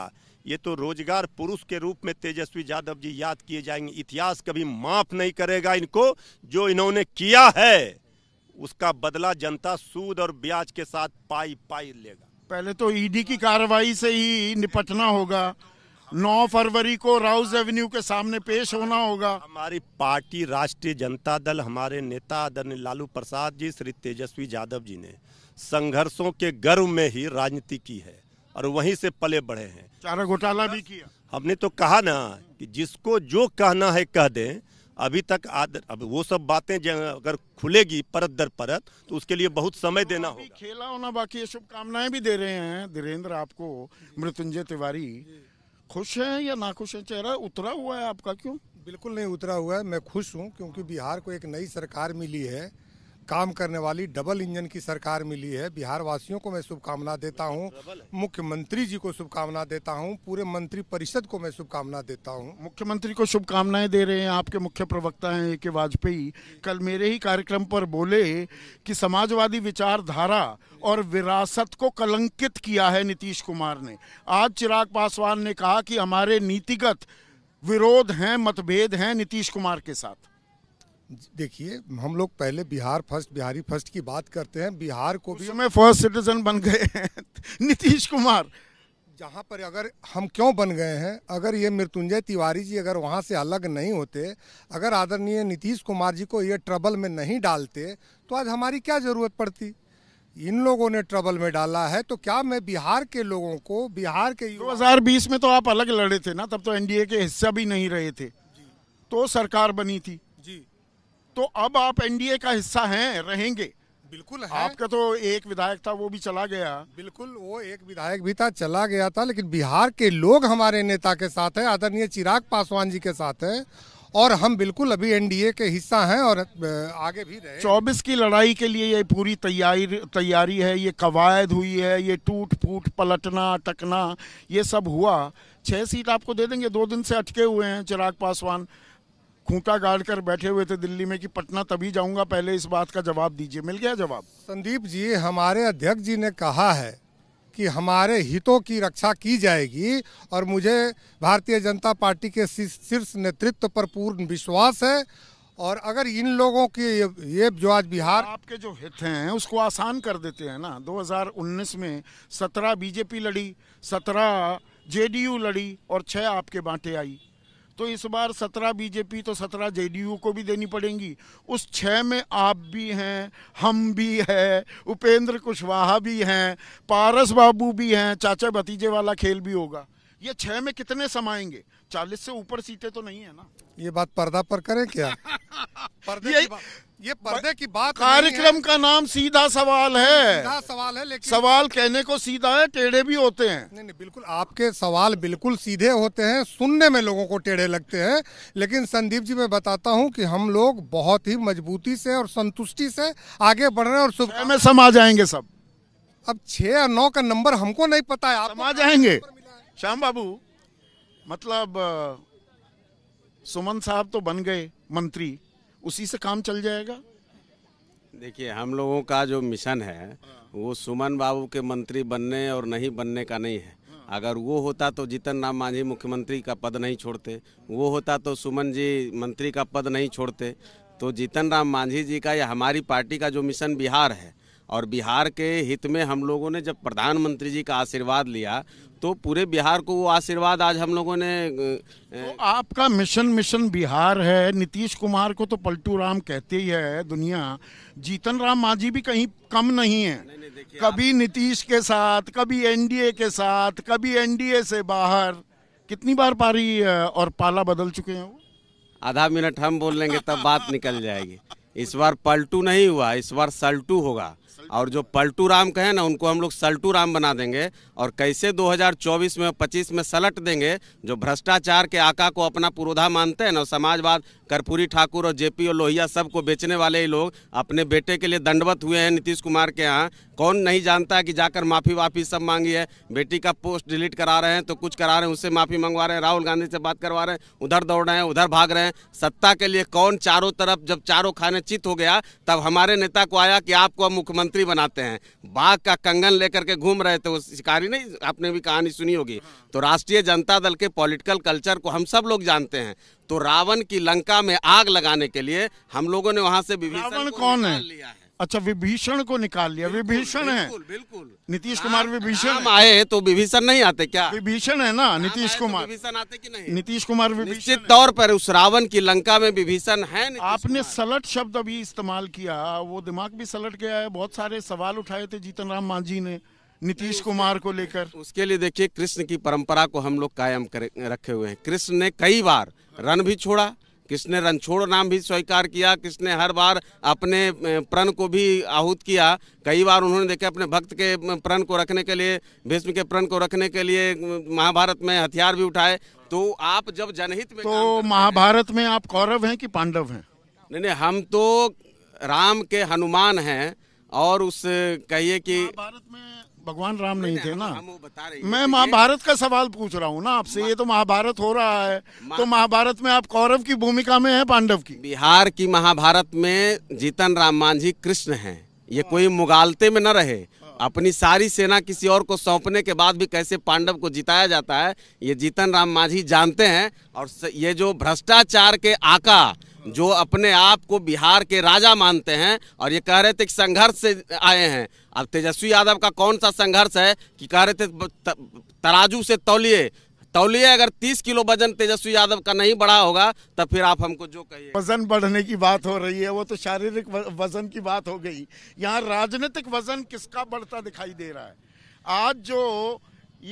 ये तो रोजगार पुरुष के रूप में तेजस्वी यादव जी याद किए जाएंगे इतिहास कभी माफ नहीं करेगा इनको जो इन्होंने किया है उसका बदला जनता सूद और ब्याज के साथ पाई पाई लेगा पहले तो ईडी e की कार्रवाई से ही निपटना होगा 9 फरवरी को राउस एवेन्यू के सामने पेश होना होगा हमारी पार्टी राष्ट्रीय जनता दल हमारे नेता आदरणीय लालू प्रसाद जी श्री तेजस्वी यादव जी ने संघर्षों के गर्व में ही राजनीति की है और वहीं से पले बढ़े हैं चारा घोटाला भी किया हमने तो कहा ना कि जिसको जो कहना है कह दें अभी तक आदर अब वो सब बातें अगर खुलेगी परत दर परत तो उसके लिए बहुत समय देना होगा खेला होना बाकी ये शुभकामनाएं भी दे रहे हैं धीरेन्द्र आपको मृत्युंजय तिवारी खुश है या ना खुश है चेहरा उतरा हुआ है आपका क्यों बिल्कुल नहीं उतरा हुआ है मैं खुश हूँ क्योंकि बिहार को एक नई सरकार मिली है काम करने वाली डबल इंजन की सरकार मिली है बिहार वासियों को मैं शुभकामना देता हूँ मुख्यमंत्री जी को शुभकामना देता हूँ पूरे मंत्री परिषद को मैं शुभकामना देता हूँ मुख्यमंत्री को शुभकामनाएं दे रहे हैं आपके मुख्य प्रवक्ता हैं ए के वाजपेयी कल मेरे ही कार्यक्रम पर बोले कि समाजवादी विचारधारा और विरासत को कलंकित किया है नीतीश कुमार ने आज चिराग पासवान ने कहा कि हमारे नीतिगत विरोध हैं मतभेद हैं नीतीश कुमार के साथ देखिए हम लोग पहले बिहार फर्स्ट बिहारी फर्स्ट की बात करते हैं बिहार को भी हमें फर्स्ट सिटीजन बन गए हैं नीतीश कुमार जहाँ पर अगर हम क्यों बन गए हैं अगर ये मृत्युंजय तिवारी जी अगर वहाँ से अलग नहीं होते अगर आदरणीय नीतीश कुमार जी को ये ट्रबल में नहीं डालते तो आज हमारी क्या ज़रूरत पड़ती इन लोगों ने ट्रबल में डाला है तो क्या मैं बिहार के लोगों को बिहार के 2020 में तो आप अलग लड़े थे ना तब तो एन के हिस्सा भी नहीं रहे थे तो सरकार बनी थी तो अब आप एनडीए का हिस्सा हैं रहेंगे बिल्कुल है। आपका तो एक विधायक था वो भी चला गया बिल्कुल वो एक विधायक भी था चला गया था लेकिन बिहार के लोग हमारे नेता के साथ है आदरणीय चिराग पासवान जी के साथ है और हम बिल्कुल अभी एनडीए के हिस्सा हैं और आगे भी रहे चौबीस की लड़ाई के लिए ये पूरी तैयारी तैयारी है ये कवायद हुई है ये टूट फूट पलटना अटकना ये सब हुआ छह सीट आपको दे देंगे दो दिन से अटके हुए हैं चिराग पासवान खूंटा गाड़ कर बैठे हुए थे दिल्ली में कि पटना तभी जाऊंगा पहले इस बात का जवाब दीजिए मिल गया जवाब संदीप जी हमारे अध्यक्ष जी ने कहा है कि हमारे हितों की रक्षा की जाएगी और मुझे भारतीय जनता पार्टी के शीर्ष नेतृत्व पर पूर्ण विश्वास है और अगर इन लोगों के ये, ये जो आज बिहार आपके जो हित हैं उसको आसान कर देते हैं ना 2019 में 17 बीजेपी लड़ी 17 जेडीयू लड़ी और छः आपके बांटे आई तो इस बार सत्रह बीजेपी तो सत्रह जेडीयू को भी देनी पड़ेंगी उस छः में आप भी हैं हम भी हैं उपेंद्र कुशवाहा भी हैं पारस बाबू भी हैं चाचा भतीजे वाला खेल भी होगा ये छह में कितने समाएंगे चालीस से ऊपर सीटें तो नहीं है ना ये बात पर्दा पर करें क्या पर्दे ये, की ये पर्दे की बात कार्यक्रम का नाम सीधा सवाल है सीधा सवाल है लेकिन सवाल कहने को सीधा है टेढ़े भी होते हैं नहीं नहीं बिल्कुल आपके सवाल बिल्कुल सीधे होते हैं सुनने में लोगों को टेढ़े लगते हैं लेकिन संदीप जी मैं बताता हूं कि हम लोग बहुत ही मजबूती से और संतुष्टि से आगे बढ़ रहे हैं और सुबह में समा जाएंगे सब अब छह और नौ का नंबर हमको नहीं पता है आप समा जाएंगे श्याम बाबू मतलब सुमन साहब तो बन गए मंत्री उसी से काम चल जाएगा देखिए हम लोगों का जो मिशन है हाँ। वो सुमन बाबू के मंत्री बनने और नहीं बनने का नहीं है हाँ। अगर वो होता तो जीतन राम मांझी मुख्यमंत्री का पद नहीं छोड़ते वो होता तो सुमन जी मंत्री का पद नहीं छोड़ते तो जीतन राम मांझी जी का या हमारी पार्टी का जो मिशन बिहार है और बिहार के हित में हम लोगों ने जब प्रधानमंत्री जी का आशीर्वाद लिया तो पूरे बिहार को वो आशीर्वाद आज हम लोगों ने तो आपका मिशन मिशन बिहार है नीतीश कुमार को तो पलटू राम कहते ही है दुनिया जीतन राम मांझी भी कहीं कम नहीं है नहीं, नहीं, कभी नीतीश के साथ कभी एनडीए के साथ कभी एनडीए से बाहर कितनी बार पारी और पाला बदल चुके हैं वो आधा मिनट हम बोल लेंगे तब बात निकल जाएगी इस बार पलटू नहीं हुआ इस बार सल्टू होगा और जो पलटू राम कहें ना उनको हम लोग सल्टू राम बना देंगे और कैसे 2024 में 25 में सलट देंगे जो भ्रष्टाचार के आका को अपना पुरोधा मानते हैं ना समाजवाद कर्पूरी ठाकुर और जेपी और लोहिया सब को बेचने वाले ही लोग अपने बेटे के लिए दंडवत हुए हैं नीतीश कुमार के यहाँ कौन नहीं जानता कि जाकर माफ़ी वाफ़ी सब मांगी है बेटी का पोस्ट डिलीट करा रहे हैं तो कुछ करा रहे हैं उससे माफ़ी मंगवा रहे हैं राहुल गांधी से बात करवा रहे हैं उधर दौड़ रहे हैं उधर भाग रहे हैं सत्ता के लिए कौन चारों तरफ जब चारों खाने चित हो गया तब हमारे नेता को आया कि आपको हम मुख्यमंत्री बनाते हैं बाघ का कंगन लेकर के घूम रहे थे वो शिकारी नहीं आपने भी कहानी सुनी होगी तो राष्ट्रीय जनता दल के पॉलिटिकल कल्चर को हम सब लोग जानते हैं तो रावण की लंका में आग लगाने के लिए हम लोगों ने वहाँ से विभीषण कौन है अच्छा विभीषण को निकाल लिया विभीषण है बिल्कुल नीतीश कुमार विभीषण आए तो विभीषण नहीं आते क्या विभीषण है ना नीतीश तो कुमार विभीषण आते कि नहीं नीतीश कुमार विभीषण तौर पर उस रावण की लंका में विभीषण है आपने सलट शब्द अभी इस्तेमाल किया वो दिमाग भी सलट गया है बहुत सारे सवाल उठाए थे जीतन राम मांझी ने नीतीश कुमार को लेकर उसके लिए देखिए कृष्ण की परंपरा को हम लोग कायम कर रखे हुए हैं कृष्ण ने कई बार रन भी छोड़ा किसने छोड़ नाम भी स्वीकार किया किसने हर बार अपने प्रण को भी आहूत किया कई बार उन्होंने देखा अपने भक्त के प्रण को रखने के लिए भीष्म के प्रण को रखने के लिए महाभारत में हथियार भी उठाए तो आप जब जनहित में तो महाभारत में आप कौरव हैं कि पांडव हैं नहीं नहीं हम तो राम के हनुमान हैं और उस कहिए कि भारत में भगवान राम नहीं, नहीं थे ना मैं महाभारत का सवाल पूछ रहा हूँ ना आपसे ये तो महाभारत हो रहा है तो महाभारत में आप कौरव की भूमिका में हैं पांडव की बिहार की महाभारत में जीतन राम मांझी कृष्ण है ये कोई मुगालते में न रहे हाँ। अपनी सारी सेना किसी और को सौंपने के बाद भी कैसे पांडव को जिताया जाता है ये जीतन राम मांझी जानते हैं और ये जो भ्रष्टाचार के आका जो अपने आप को बिहार के राजा मानते हैं और ये कह रहे थे संघर्ष से आए हैं अब तेजस्वी यादव का कौन सा संघर्ष है कि कह रहे थे तराजू से तौलिए तौलिए अगर 30 किलो वजन तेजस्वी यादव का नहीं बढ़ा होगा तो फिर आप हमको जो कहिए वजन बढ़ने की बात हो रही है वो तो शारीरिक वजन की बात हो गई यहाँ राजनीतिक वजन किसका बढ़ता दिखाई दे रहा है आज जो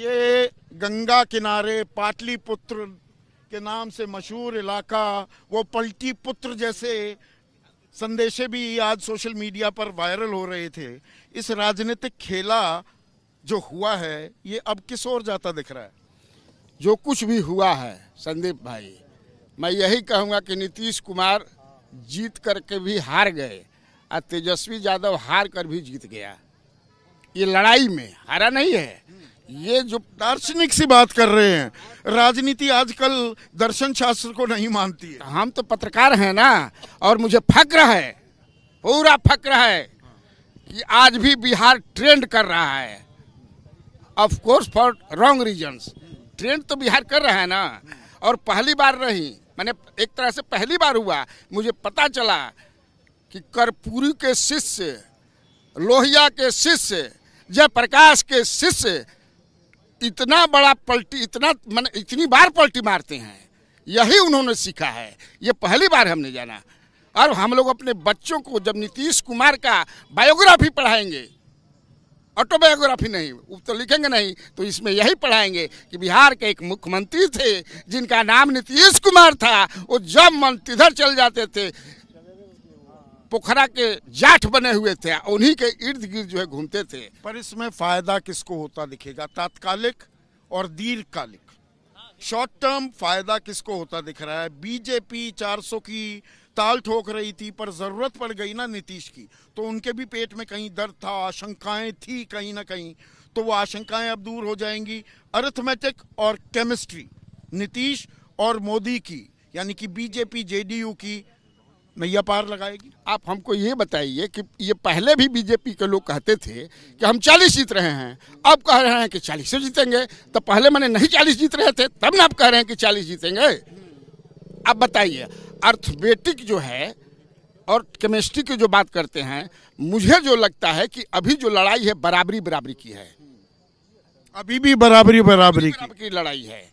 ये गंगा किनारे पाटलिपुत्र के नाम से मशहूर इलाका वो पलटी पुत्र जैसे संदेशे भी आज सोशल मीडिया पर वायरल हो रहे थे इस राजनीतिक खेला जो हुआ है ये अब किस ओर जाता दिख रहा है जो कुछ भी हुआ है संदीप भाई मैं यही कहूँगा कि नीतीश कुमार जीत करके भी हार गए और तेजस्वी यादव हार कर भी जीत गया ये लड़ाई में हारा नहीं है ये जो दार्शनिक सी बात कर रहे हैं राजनीति आजकल दर्शन शास्त्र को नहीं मानती है हम तो पत्रकार हैं ना और मुझे फक्र है पूरा फक्र है कि आज भी बिहार ट्रेंड कर रहा है of course for wrong reasons trend तो बिहार कर रहा है ना और पहली बार नहीं मैंने एक तरह से पहली बार हुआ मुझे पता चला कि कर्पूरी के शिष्य लोहिया के शिष्य जयप्रकाश के शिष्य इतना बड़ा पलटी इतना मन इतनी बार पलटी मारते हैं यही उन्होंने सीखा है ये पहली बार हमने जाना और हम लोग अपने बच्चों को जब नीतीश कुमार का बायोग्राफी पढ़ाएंगे ऑटोबायोग्राफी नहीं वो तो लिखेंगे नहीं तो इसमें यही पढ़ाएंगे कि बिहार के एक मुख्यमंत्री थे जिनका नाम नीतीश कुमार था वो जब मन तिधर चल जाते थे पोखरा के जाठ बने हुए थे उन्हीं के इर्द गिर्द जो है घूमते थे पर इसमें फायदा किसको होता दिखेगा तात्कालिक और दीर्घकालिक शॉर्ट टर्म फायदा किसको होता दिख रहा है बीजेपी 400 की ताल ठोक रही थी पर जरूरत पड़ गई ना नीतीश की तो उनके भी पेट में कहीं दर्द था आशंकाएं थी कहीं ना कहीं तो वो आशंकाएं अब दूर हो जाएंगी अर्थमेटिक और केमिस्ट्री नीतीश और मोदी की यानी कि बीजेपी जेडीयू की नैया पार लगाएगी आप हमको ये बताइए कि ये पहले भी बीजेपी के लोग कहते थे कि हम 40 जीत रहे हैं अब कह रहे हैं कि चालीस से जीतेंगे तो पहले मैंने नहीं 40 जीत रहे थे तब ना आप कह रहे हैं कि 40 जीतेंगे अब बताइए अर्थमेटिक जो है और केमिस्ट्री की के जो बात करते हैं मुझे जो लगता है कि अभी जो लड़ाई है बराबरी बराबरी की है अभी भी बराबरी बराबरी, लड़ाई है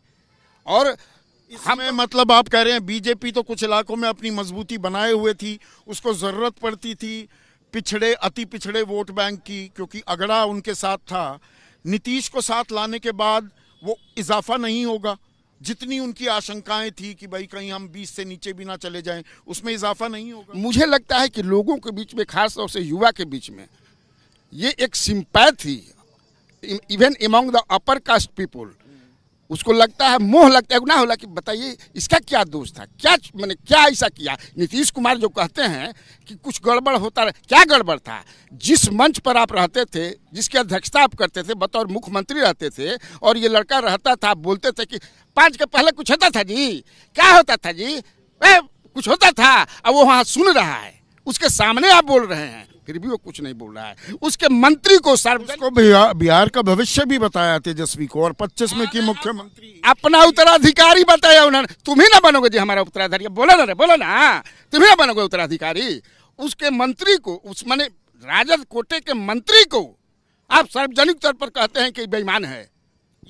और हमें तो- मतलब आप कह रहे हैं बीजेपी तो कुछ इलाकों में अपनी मजबूती बनाए हुए थी उसको ज़रूरत पड़ती थी पिछड़े अति पिछड़े वोट बैंक की क्योंकि अगड़ा उनके साथ था नीतीश को साथ लाने के बाद वो इजाफा नहीं होगा जितनी उनकी आशंकाएं थी कि भाई कहीं हम 20 से नीचे भी ना चले जाएं उसमें इजाफा नहीं होगा मुझे लगता है कि लोगों के बीच में खास तौर से युवा के बीच में ये एक sympathy even among the upper caste people उसको लगता है मोह लगता है ना होला कि बताइए इसका क्या दोष था क्या मैंने क्या ऐसा किया नीतीश कुमार जो कहते हैं कि कुछ गड़बड़ होता रहा क्या गड़बड़ था जिस मंच पर आप रहते थे जिसकी अध्यक्षता आप करते थे बतौर मुख्यमंत्री रहते थे और ये लड़का रहता था आप बोलते थे कि पाँच के पहले कुछ होता था जी क्या होता था जी ए, कुछ होता था अब वो वहाँ सुन रहा है उसके सामने आप बोल रहे हैं फिर भी वो कुछ नहीं बोल रहा है उसके मंत्री को सार्वजनिक को बिहार, का भविष्य भी बताया तेजस्वी को और पच्चीस में की हाँ, हाँ, मुख्यमंत्री हाँ। अपना उत्तराधिकारी बताया उन्होंने तुम ही ना बनोगे जी हमारा उत्तराधिकारी बोला ना रे बोला ना तुम ही ना बनोगे उत्तराधिकारी उसके मंत्री को उस मैंने राजद कोटे के मंत्री को आप सार्वजनिक तौर पर कहते हैं कि बेईमान है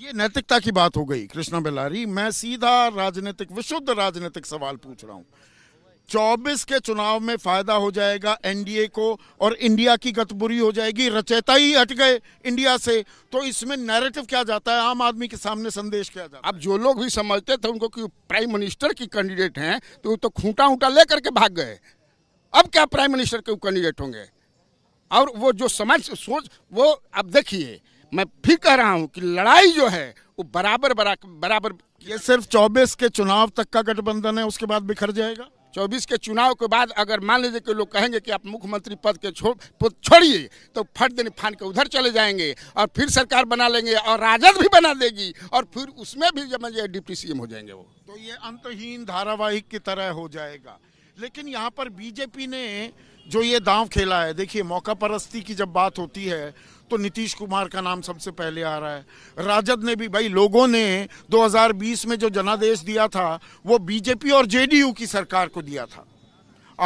ये नैतिकता की बात हो गई कृष्णा बेलारी मैं सीधा राजनीतिक विशुद्ध राजनीतिक सवाल पूछ रहा हूँ 24 के चुनाव में फायदा हो जाएगा एनडीए को और इंडिया की गत बुरी हो जाएगी रचेता ही हट गए इंडिया से तो इसमें नैरेटिव क्या जाता है आम आदमी के सामने संदेश क्या जाता है अब जो लोग भी समझते थे उनको कि प्राइम मिनिस्टर की कैंडिडेट हैं तो तो खूंटा उंटा ले करके भाग गए अब क्या प्राइम मिनिस्टर के कैंडिडेट होंगे और वो जो समझ सोच वो अब देखिए मैं फिर कह रहा हूँ कि लड़ाई जो है वो बराबर बराबर ये सिर्फ 24 के चुनाव तक का गठबंधन है उसके बाद बिखर जाएगा चौबीस के चुनाव के बाद अगर मान लीजिए कि लोग कहेंगे कि आप मुख्यमंत्री पद के छोड़ छोड़िए तो फट दिन फान के उधर चले जाएंगे और फिर सरकार बना लेंगे और राजद भी बना देगी और फिर उसमें भी जब डिप्टी सी हो जाएंगे वो तो ये अंतहीन धारावाहिक की तरह हो जाएगा लेकिन यहाँ पर बीजेपी ने जो ये दांव खेला है देखिए मौका परस्ती की जब बात होती है तो नीतीश कुमार का नाम सबसे पहले आ रहा है राजद ने भी भाई लोगों ने 2020 में जो जनादेश दिया था वो बीजेपी और जेडीयू की सरकार को दिया था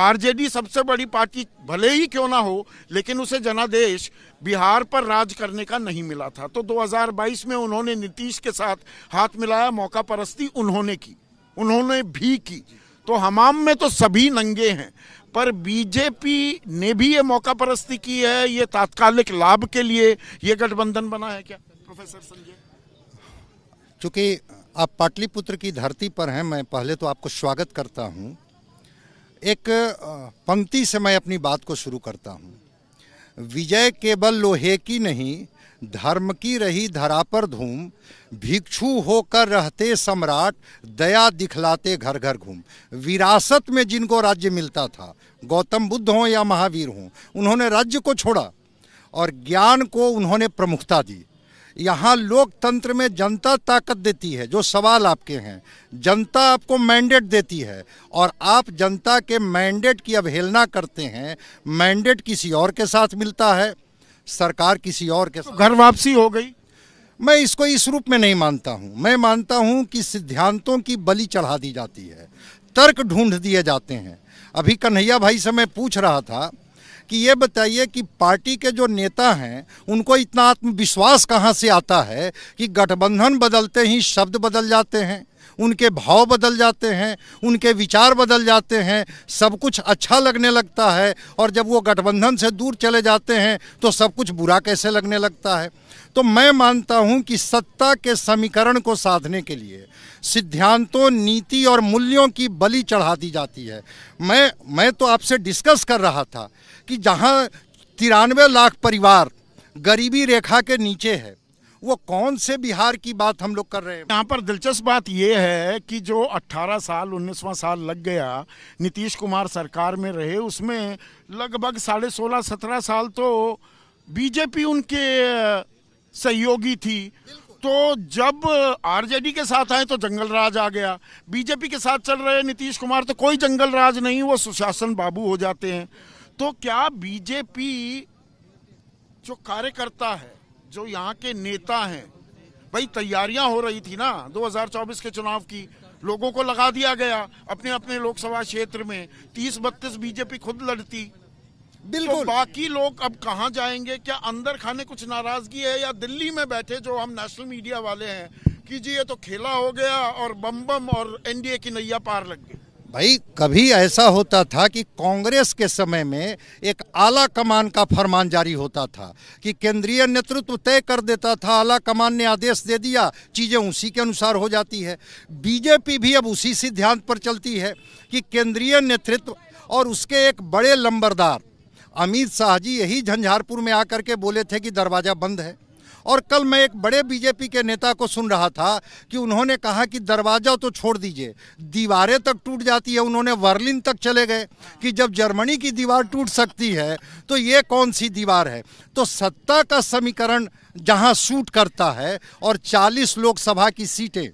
आरजेडी सबसे बड़ी पार्टी भले ही क्यों ना हो लेकिन उसे जनादेश बिहार पर राज करने का नहीं मिला था तो 2022 में उन्होंने नीतीश के साथ हाथ मिलाया मौका परस्ती उन्होंने की उन्होंने भी की तो हमाम में तो सभी नंगे हैं पर बीजेपी ने भी ये मौका परस्ती की है ये तात्कालिक लाभ के लिए ये गठबंधन बना है क्या प्रोफेसर संजय चूंकि आप पाटलिपुत्र की धरती पर हैं मैं पहले तो आपको स्वागत करता हूं एक पंक्ति से मैं अपनी बात को शुरू करता हूं विजय केवल लोहे की नहीं धर्म की रही धरा पर धूम भिक्षु होकर रहते सम्राट दया दिखलाते घर घर घूम विरासत में जिनको राज्य मिलता था गौतम बुद्ध हों या महावीर हों उन्होंने राज्य को छोड़ा और ज्ञान को उन्होंने प्रमुखता दी यहाँ लोकतंत्र में जनता ताकत देती है जो सवाल आपके हैं जनता आपको मैंडेट देती है और आप जनता के मैंडेट की अवहेलना करते हैं मैंडेट किसी और के साथ मिलता है सरकार किसी और के तो घर वापसी हो गई मैं इसको इस रूप में नहीं मानता हूँ मैं मानता हूँ कि सिद्धांतों की बलि चढ़ा दी जाती है तर्क ढूंढ दिए जाते हैं अभी कन्हैया भाई से मैं पूछ रहा था कि ये बताइए कि पार्टी के जो नेता हैं उनको इतना आत्मविश्वास कहाँ से आता है कि गठबंधन बदलते ही शब्द बदल जाते हैं उनके भाव बदल जाते हैं उनके विचार बदल जाते हैं सब कुछ अच्छा लगने लगता है और जब वो गठबंधन से दूर चले जाते हैं तो सब कुछ बुरा कैसे लगने लगता है तो मैं मानता हूं कि सत्ता के समीकरण को साधने के लिए सिद्धांतों नीति और मूल्यों की बलि चढ़ा दी जाती है मैं मैं तो आपसे डिस्कस कर रहा था कि जहां तिरानवे लाख परिवार गरीबी रेखा के नीचे है वो कौन से बिहार की बात हम लोग कर रहे हैं यहाँ पर दिलचस्प बात यह है कि जो 18 साल उन्नीसवा साल लग गया नीतीश कुमार सरकार में रहे उसमें लगभग साढ़े सोलह सत्रह साल तो बीजेपी उनके सहयोगी थी तो जब आरजेडी के साथ आए तो जंगल राज आ गया बीजेपी के साथ चल रहे नीतीश कुमार तो कोई जंगल राज नहीं वो सुशासन बाबू हो जाते हैं तो क्या बीजेपी जो कार्यकर्ता है जो यहाँ के नेता हैं भाई तैयारियां हो रही थी ना 2024 के चुनाव की लोगों को लगा दिया गया अपने अपने लोकसभा क्षेत्र में तीस बत्तीस बीजेपी खुद लड़ती तो बिल्कुल तो बाकी लोग अब कहा जाएंगे क्या अंदर खाने कुछ नाराजगी है या दिल्ली में बैठे जो हम नेशनल मीडिया वाले हैं कि जी ये तो खेला हो गया और बम बम और एनडीए की नैया पार लग गई भाई कभी ऐसा होता था कि कांग्रेस के समय में एक आला कमान का फरमान जारी होता था कि केंद्रीय नेतृत्व तय कर देता था आला कमान ने आदेश दे दिया चीज़ें उसी के अनुसार हो जाती है बीजेपी भी अब उसी सिद्धांत पर चलती है कि केंद्रीय नेतृत्व और उसके एक बड़े लंबरदार अमित शाह जी यही झंझारपुर में आकर के बोले थे कि दरवाज़ा बंद है और कल मैं एक बड़े बीजेपी के नेता को सुन रहा था कि उन्होंने कहा कि दरवाजा तो छोड़ दीजिए दीवारें तक टूट जाती है उन्होंने वर्लिन तक चले गए कि जब जर्मनी की दीवार टूट सकती है तो ये कौन सी दीवार है तो सत्ता का समीकरण जहां सूट करता है और 40 लोकसभा की सीटें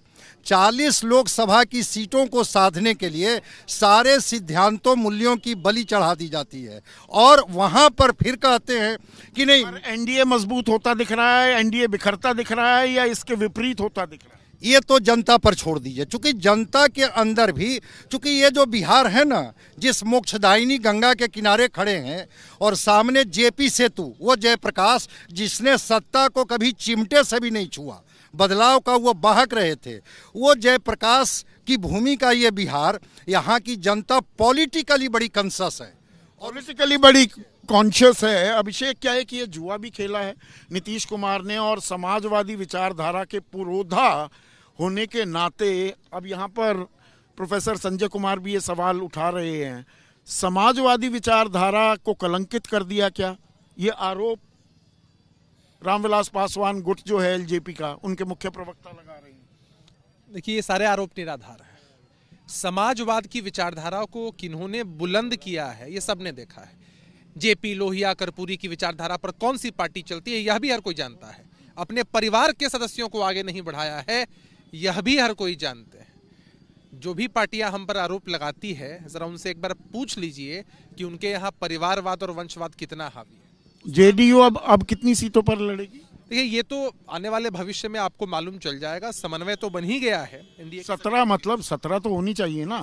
40 लोकसभा की सीटों को साधने के लिए सारे सिद्धांतों मूल्यों की बलि चढ़ा दी जाती है और वहां पर फिर कहते हैं कि नहीं एनडीए मजबूत होता दिख रहा है एनडीए बिखरता दिख रहा है या इसके विपरीत होता दिख रहा है ये तो जनता पर छोड़ दीजिए चूंकि जनता के अंदर भी चूंकि ये जो बिहार है ना जिस मोक्षदायिनी गंगा के किनारे खड़े हैं और सामने जेपी सेतु वो जयप्रकाश जिसने सत्ता को कभी चिमटे से भी नहीं छुआ बदलाव का वो बाहक रहे थे वो जयप्रकाश की भूमि का ये बिहार यहाँ की जनता पॉलिटिकली बड़ी कंसस है पॉलिटिकली बड़ी कॉन्शियस है अभिषेक क्या है कि ये जुआ भी खेला है नीतीश कुमार ने और समाजवादी विचारधारा के पुरोधा होने के नाते अब यहाँ पर प्रोफेसर संजय कुमार भी ये सवाल उठा रहे हैं समाजवादी विचारधारा को कलंकित कर दिया क्या ये आरोप रामविलास पासवान गुट जो है एलजेपी का उनके मुख्य प्रवक्ता लगा रहे हैं देखिए ये सारे आरोप निराधार हैं समाजवाद की विचारधारा को किन्होंने बुलंद किया है ये सबने देखा है जेपी लोहिया कर्पूरी की विचारधारा पर कौन सी पार्टी चलती है यह भी हर कोई जानता है अपने परिवार के सदस्यों को आगे नहीं बढ़ाया है यह भी हर कोई जानते हैं जो भी पार्टियां हम पर आरोप लगाती है ज़रा उनसे एक बार पूछ लीजिए कि उनके यहाँ परिवारवाद और वंशवाद कितना हावी है जेडीयू अब अब कितनी सीटों पर लड़ेगी देखिए ये तो आने वाले भविष्य में आपको मालूम चल जाएगा समन्वय तो बन ही गया है सत्रह मतलब सत्रह तो होनी चाहिए ना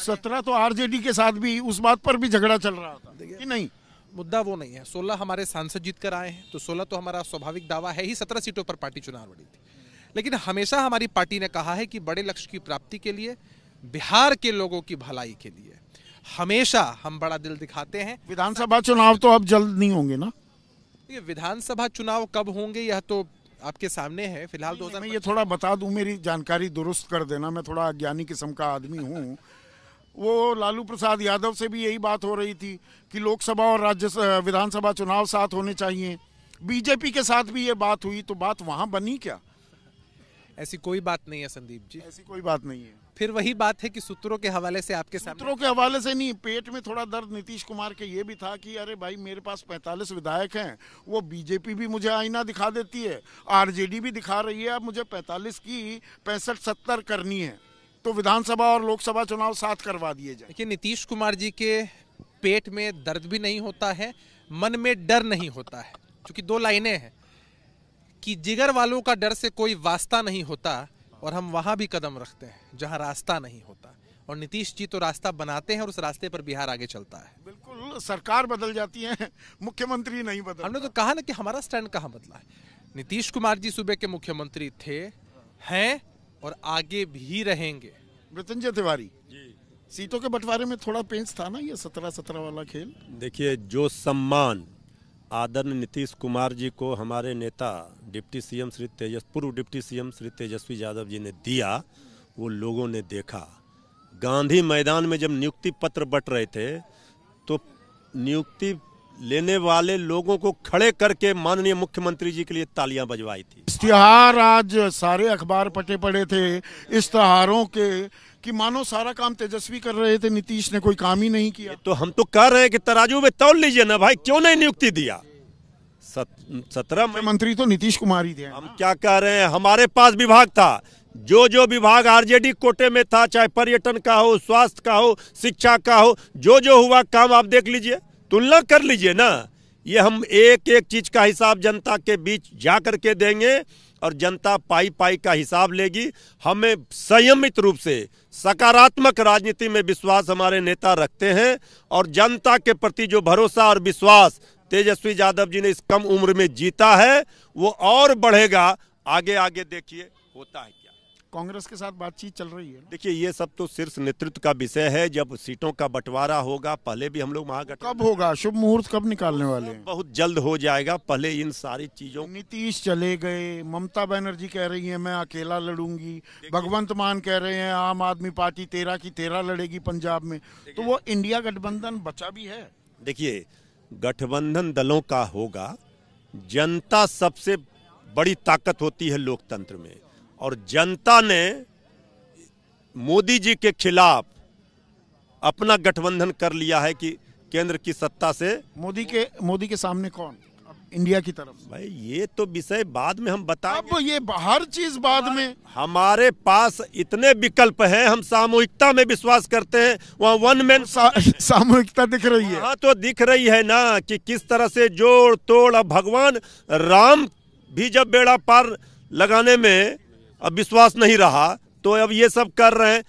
सत्रह तो आरजेडी के साथ भी उस बात पर भी झगड़ा चल रहा था कि नहीं मुद्दा वो नहीं है सोलह हमारे सांसद जीत कर आए हैं तो सोलह तो हमारा स्वाभाविक दावा है ही सत्रह सीटों पर पार्टी चुनाव लड़ी थी लेकिन हमेशा हमारी पार्टी ने कहा है कि बड़े लक्ष्य की प्राप्ति के लिए बिहार के लोगों की भलाई के लिए हमेशा हम बड़ा दिल दिखाते हैं विधानसभा चुनाव तो अब जल्द नहीं होंगे ना ये विधानसभा चुनाव कब होंगे यह तो आपके सामने है फिलहाल दो मैं ये थोड़ा बता दूं मेरी जानकारी दुरुस्त कर देना मैं थोड़ा अज्ञानी किस्म का आदमी हूँ वो लालू प्रसाद यादव से भी यही बात हो रही थी कि लोकसभा और राज्य विधानसभा चुनाव साथ होने चाहिए बीजेपी के साथ भी ये बात हुई तो बात वहाँ बनी क्या ऐसी कोई बात नहीं है संदीप जी ऐसी कोई बात नहीं है फिर वही बात है कि सूत्रों के हवाले से आपके सूत्रों के हवाले से नहीं पेट में थोड़ा दर्द नीतीश कुमार के ये भी था कि अरे भाई मेरे पास 45 विधायक हैं वो बीजेपी भी मुझे आईना दिखा देती है आरजेडी भी दिखा रही है अब मुझे 45 की पैंसठ सत्तर करनी है तो विधानसभा और लोकसभा चुनाव साथ करवा दिए जाए देखिए नीतीश कुमार जी के पेट में दर्द भी नहीं होता है मन में डर नहीं होता है क्योंकि दो लाइने हैं कि जिगर वालों का डर से कोई वास्ता नहीं होता और हम वहाँ भी कदम रखते हैं जहाँ रास्ता नहीं होता और नीतीश जी तो रास्ता बनाते हैं और उस रास्ते पर बिहार आगे चलता है बिल्कुल सरकार बदल जाती है मुख्यमंत्री नहीं बदल हमने तो कहा ना कि हमारा स्टैंड कहाँ बदला है नीतीश कुमार जी सूबे के मुख्यमंत्री थे हैं और आगे भी रहेंगे मृत्युंजय तिवारी सीटों के बंटवारे में थोड़ा पेंच था ना ये सत्रह सत्रह वाला खेल देखिए जो सम्मान आदरणीय नीतीश कुमार जी को हमारे नेता डिप्टी सीएम श्री तेजस पूर्व डिप्टी सीएम श्री तेजस्वी यादव जी ने दिया वो लोगों ने देखा गांधी मैदान में जब नियुक्ति पत्र बट रहे थे तो नियुक्ति लेने वाले लोगों को खड़े करके माननीय मुख्यमंत्री जी के लिए तालियां बजवाई थी इश्तिहार आज सारे अखबार पटे पड़े थे इश्तहारों के कि मानो सारा काम तेजस्वी कर रहे थे नीतीश ने कोई काम ही नहीं किया तो हम तो कह रहे हैं कि तराजू में तौल लीजिए ना भाई क्यों नहीं नियुक्ति दिया सत्रह में मंत्री तो नीतीश कुमार ही थे हम क्या कह रहे हैं हमारे पास विभाग था जो जो विभाग आरजेडी कोटे में था चाहे पर्यटन का हो स्वास्थ्य का हो शिक्षा का हो जो जो हुआ काम आप देख लीजिए तुलना कर लीजिए ना ये हम एक एक चीज का हिसाब जनता के बीच जा करके देंगे और जनता पाई पाई का हिसाब लेगी हमें संयमित रूप से सकारात्मक राजनीति में विश्वास हमारे नेता रखते हैं और जनता के प्रति जो भरोसा और विश्वास तेजस्वी यादव जी ने इस कम उम्र में जीता है वो और बढ़ेगा आगे आगे देखिए होता है कांग्रेस के साथ बातचीत चल रही है देखिए ये सब तो शीर्ष नेतृत्व का विषय है जब सीटों का बंटवारा होगा पहले भी हम लोग महागठबंधन कब होगा शुभ मुहूर्त कब निकालने वाले हैं बहुत जल्द हो जाएगा पहले इन सारी चीजों नीतीश चले गए ममता बनर्जी कह रही है मैं अकेला लड़ूंगी भगवंत मान कह रहे हैं आम आदमी पार्टी तेरह की तेरह लड़ेगी पंजाब में तो वो इंडिया गठबंधन बचा भी है देखिए गठबंधन दलों का होगा जनता सबसे बड़ी ताकत होती है लोकतंत्र में और जनता ने मोदी जी के खिलाफ अपना गठबंधन कर लिया है कि केंद्र की सत्ता से मोदी के मोदी के सामने कौन इंडिया की तरफ भाई ये तो विषय बाद में हम बता अब ये हर चीज बाद में हमारे पास इतने विकल्प हैं हम सामूहिकता में विश्वास करते हैं वहाँ वन मैन सा, सामूहिकता दिख रही है हाँ तो दिख रही है ना कि किस तरह से जोड़ तोड़ अब भगवान राम भी जब बेड़ा पार लगाने में अब विश्वास नहीं रहा तो अब ये सब कर रहे हैं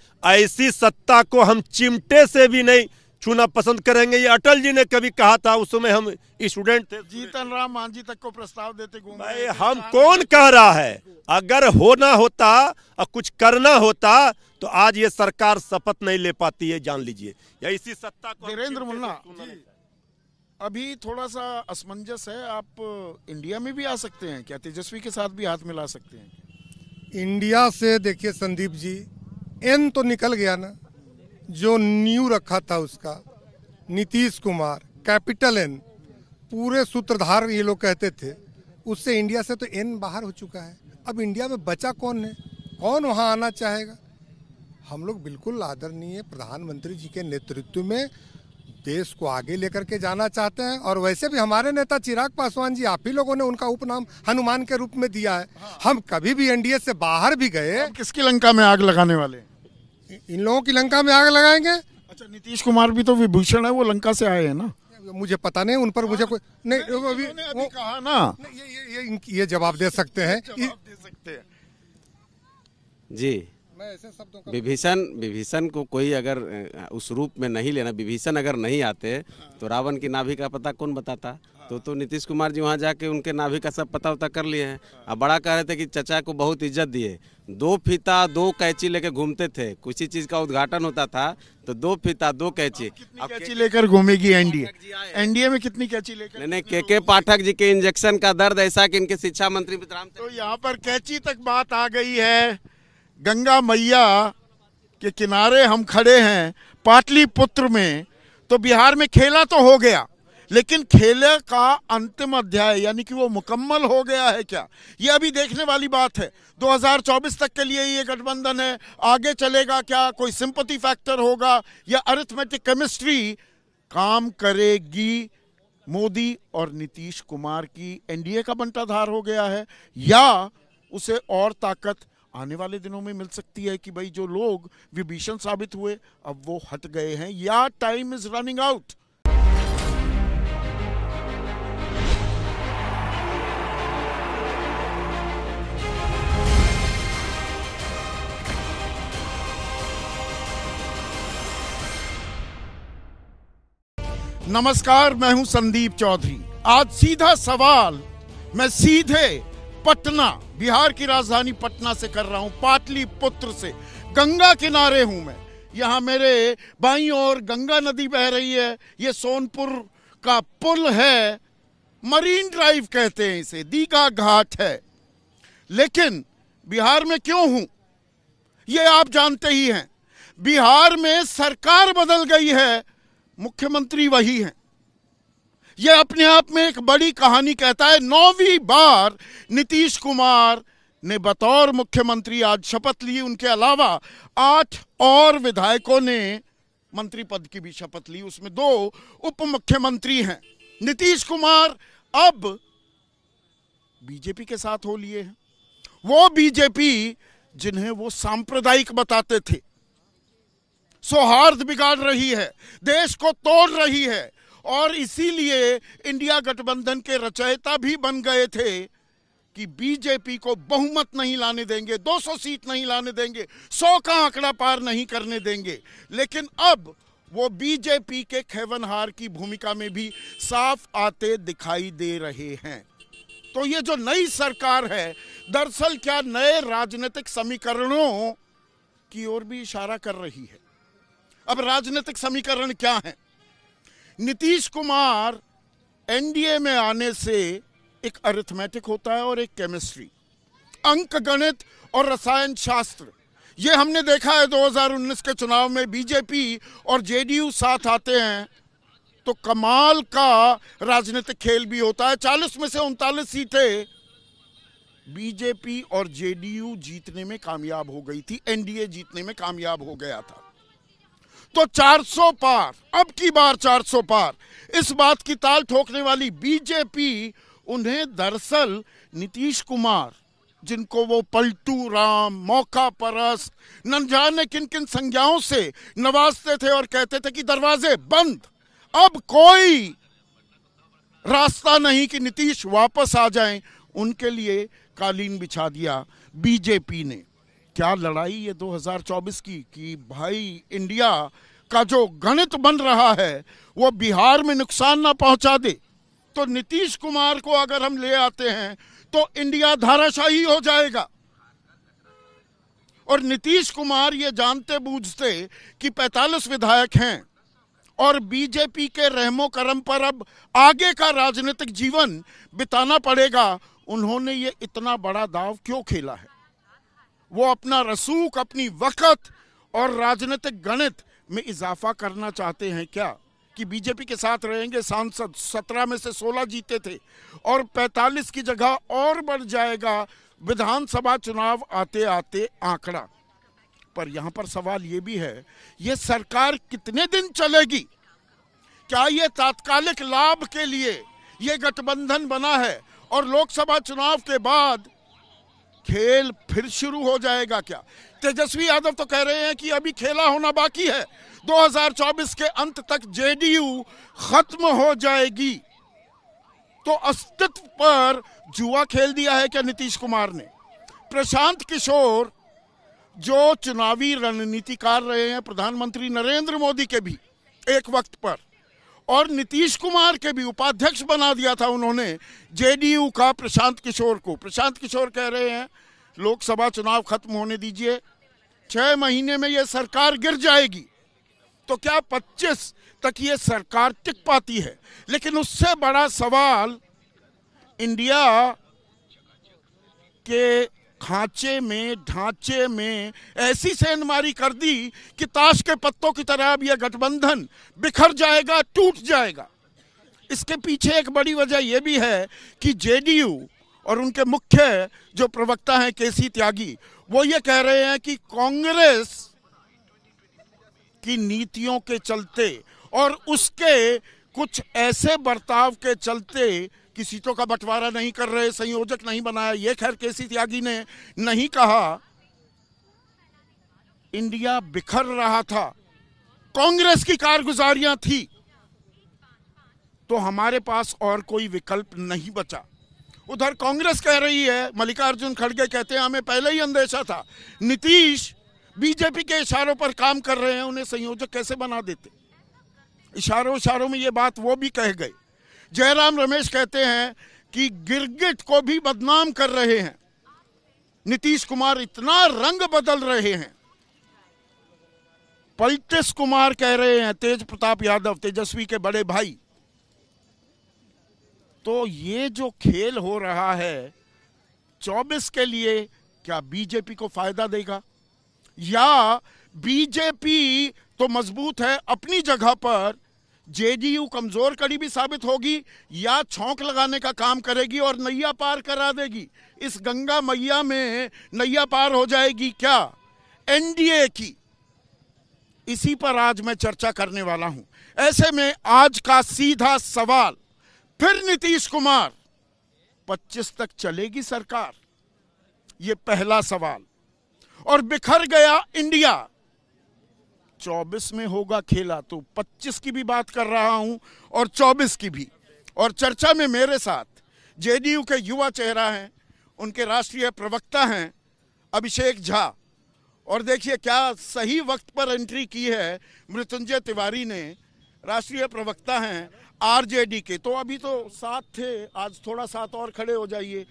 ऐसी सत्ता को हम चिमटे से भी नहीं छूना पसंद करेंगे ये अटल जी ने कभी कहा था उस समय हम स्टूडेंट थे जीतन राम मांझी तक को प्रस्ताव देते भाई हम कौन कह रहा है अगर होना होता और कुछ करना होता तो आज ये सरकार शपथ नहीं ले पाती है जान लीजिए या इसी सत्ता को नरेंद्र मुन्ना अभी थोड़ा सा असमंजस है आप इंडिया में भी आ सकते हैं क्या तेजस्वी के साथ भी हाथ मिला सकते हैं इंडिया से देखिए संदीप जी एन तो निकल गया ना जो न्यू रखा था उसका नीतीश कुमार कैपिटल एन पूरे सूत्रधार ये लोग कहते थे उससे इंडिया से तो एन बाहर हो चुका है अब इंडिया में बचा कौन है कौन वहाँ आना चाहेगा हम लोग बिल्कुल आदरणीय प्रधानमंत्री जी के नेतृत्व में देश को आगे लेकर के जाना चाहते हैं और वैसे भी हमारे नेता चिराग पासवान जी आप ही लोगों ने उनका उपनाम हनुमान के रूप में दिया है हाँ। हम कभी भी एनडीए से बाहर भी गए किसकी लंका में आग लगाने वाले इन लोगों की लंका में आग लगाएंगे अच्छा नीतीश कुमार भी तो विभूषण है वो लंका से आए हैं ना मुझे पता नहीं उन पर मुझे हाँ। कोई नहीं, नहीं अभी, कहा ना ये ये ये, ये जवाब दे सकते हैं जी विभीषण विभीषण को कोई अगर उस रूप में नहीं लेना विभीषण अगर नहीं आते हाँ। तो रावण की नाभि का पता कौन बताता हाँ। तो तो नीतीश कुमार जी वहाँ जाके उनके नाभि का सब पता उता कर लिए हैं हाँ। अब बड़ा कह रहे थे कि चचा को बहुत इज्जत दिए दो फीता दो कैची लेके घूमते थे कुछ चीज़ का उद्घाटन होता था तो दो फीता दो कैची अब कैची लेकर घूमेगी एनडीए एनडीए में कितनी कैची लेकर नहीं नहीं के के पाठक जी के इंजेक्शन का दर्द ऐसा की इनके शिक्षा मंत्री तो यहाँ पर कैची तक बात आ गई है गंगा मैया के किनारे हम खड़े हैं पाटलिपुत्र में तो बिहार में खेला तो हो गया लेकिन खेले का अंतिम अध्याय यानी कि वो मुकम्मल हो गया है क्या ये अभी देखने वाली बात है 2024 तक के लिए ये गठबंधन है आगे चलेगा क्या कोई सिंपति फैक्टर होगा या अरिथमेटिक केमिस्ट्री काम करेगी मोदी और नीतीश कुमार की एनडीए का बंटाधार हो गया है या उसे और ताकत आने वाले दिनों में मिल सकती है कि भाई जो लोग विभीषण साबित हुए अब वो हट गए हैं या टाइम इज रनिंग आउट नमस्कार मैं हूं संदीप चौधरी आज सीधा सवाल मैं सीधे पटना बिहार की राजधानी पटना से कर रहा हूँ पुत्र से गंगा किनारे हूँ मैं यहाँ मेरे बाई और गंगा नदी बह रही है ये सोनपुर का पुल है मरीन ड्राइव कहते हैं इसे दीघा घाट है लेकिन बिहार में क्यों हूं ये आप जानते ही हैं बिहार में सरकार बदल गई है मुख्यमंत्री वही हैं यह अपने आप में एक बड़ी कहानी कहता है नौवीं बार नीतीश कुमार ने बतौर मुख्यमंत्री आज शपथ ली उनके अलावा आठ और विधायकों ने मंत्री पद की भी शपथ ली उसमें दो उप मुख्यमंत्री हैं नीतीश कुमार अब बीजेपी के साथ हो लिए हैं वो बीजेपी जिन्हें वो सांप्रदायिक बताते थे सौहार्द बिगाड़ रही है देश को तोड़ रही है और इसीलिए इंडिया गठबंधन के रचयिता भी बन गए थे कि बीजेपी को बहुमत नहीं लाने देंगे 200 सीट नहीं लाने देंगे 100 का आंकड़ा पार नहीं करने देंगे लेकिन अब वो बीजेपी के खेवनहार की भूमिका में भी साफ आते दिखाई दे रहे हैं तो ये जो नई सरकार है दरअसल क्या नए राजनीतिक समीकरणों की ओर भी इशारा कर रही है अब राजनीतिक समीकरण क्या है नीतीश कुमार एनडीए में आने से एक अरिथमेटिक होता है और एक केमिस्ट्री अंक गणित और रसायन शास्त्र ये हमने देखा है 2019 के चुनाव में बीजेपी और जेडीयू साथ आते हैं तो कमाल का राजनीतिक खेल भी होता है 40 में से उनतालीस सीटें बीजेपी और जेडीयू जीतने में कामयाब हो गई थी एनडीए जीतने में कामयाब हो गया था तो 400 पार अब की बार 400 पार इस बात की ताल ठोकने वाली बीजेपी उन्हें दरअसल नीतीश कुमार जिनको वो पलटू राम मौका परस्त न जाने किन किन संज्ञाओं से नवाजते थे और कहते थे कि दरवाजे बंद अब कोई रास्ता नहीं कि नीतीश वापस आ जाएं उनके लिए कालीन बिछा दिया बीजेपी ने क्या लड़ाई ये 2024 की कि भाई इंडिया का जो गणित बन रहा है वो बिहार में नुकसान ना पहुंचा दे तो नीतीश कुमार को अगर हम ले आते हैं तो इंडिया धाराशाही हो जाएगा और नीतीश कुमार ये जानते बूझते कि 45 विधायक हैं और बीजेपी के रहमो करम पर अब आगे का राजनीतिक जीवन बिताना पड़ेगा उन्होंने ये इतना बड़ा दाव क्यों खेला है वो अपना रसूख अपनी वक़्त और राजनीतिक गणित में इजाफा करना चाहते हैं क्या कि बीजेपी के साथ रहेंगे सांसद सत्रह में से सोलह जीते थे और पैंतालीस की जगह और बढ़ जाएगा विधानसभा चुनाव आते आते आंकड़ा पर यहां पर सवाल यह भी है ये सरकार कितने दिन चलेगी क्या ये तात्कालिक लाभ के लिए यह गठबंधन बना है और लोकसभा चुनाव के बाद खेल फिर शुरू हो जाएगा क्या तेजस्वी यादव तो कह रहे हैं कि अभी खेला होना बाकी है 2024 के अंत तक जेडीयू खत्म हो जाएगी तो अस्तित्व पर जुआ खेल दिया है क्या नीतीश कुमार ने प्रशांत किशोर जो चुनावी रणनीतिकार रहे हैं प्रधानमंत्री नरेंद्र मोदी के भी एक वक्त पर और नीतीश कुमार के भी उपाध्यक्ष बना दिया था उन्होंने जेडीयू का प्रशांत किशोर को प्रशांत किशोर कह रहे हैं लोकसभा चुनाव खत्म होने दीजिए छह महीने में यह सरकार गिर जाएगी तो क्या 25 तक ये सरकार टिक पाती है लेकिन उससे बड़ा सवाल इंडिया के खांचे में ढांचे में ऐसी सेंधमारी कर दी कि ताश के पत्तों की तरह अब यह गठबंधन बिखर जाएगा टूट जाएगा इसके पीछे एक बड़ी वजह यह भी है कि जेडीयू और उनके मुख्य जो प्रवक्ता हैं केसी त्यागी वो ये कह रहे हैं कि कांग्रेस की नीतियों के चलते और उसके कुछ ऐसे बर्ताव के चलते कि सीटों का बंटवारा नहीं कर रहे संयोजक नहीं बनाया ये खैर सी त्यागी ने नहीं कहा इंडिया बिखर रहा था कांग्रेस की कारगुजारियां थी तो हमारे पास और कोई विकल्प नहीं बचा उधर कांग्रेस कह रही है मल्लिकार्जुन खड़गे कहते हैं हमें पहले ही अंदेशा था नीतीश बीजेपी के इशारों पर काम कर रहे हैं उन्हें संयोजक कैसे बना देते इशारों इशारों में ये बात वो भी कह गए जयराम रमेश कहते हैं कि गिरगिट को भी बदनाम कर रहे हैं नीतीश कुमार इतना रंग बदल रहे हैं पलटिस कुमार कह रहे हैं तेज प्रताप यादव तेजस्वी के बड़े भाई तो ये जो खेल हो रहा है चौबीस के लिए क्या बीजेपी को फायदा देगा या बीजेपी तो मजबूत है अपनी जगह पर जेडीयू कमज़ोर कड़ी भी साबित होगी या छोंक लगाने का काम करेगी और नैया पार करा देगी इस गंगा मैया में नैया पार हो जाएगी क्या एनडीए की इसी पर आज मैं चर्चा करने वाला हूं ऐसे में आज का सीधा सवाल फिर नीतीश कुमार 25 तक चलेगी सरकार ये पहला सवाल और बिखर गया इंडिया 24 में होगा खेला तो 25 की भी बात कर रहा हूं और 24 की भी और चर्चा में मेरे साथ जेडीयू के युवा चेहरा हैं उनके राष्ट्रीय प्रवक्ता हैं अभिषेक झा और देखिए क्या सही वक्त पर एंट्री की है मृत्युंजय तिवारी ने राष्ट्रीय प्रवक्ता हैं आरजेडी के तो अभी तो साथ थे आज थोड़ा साथ और खड़े हो जाइए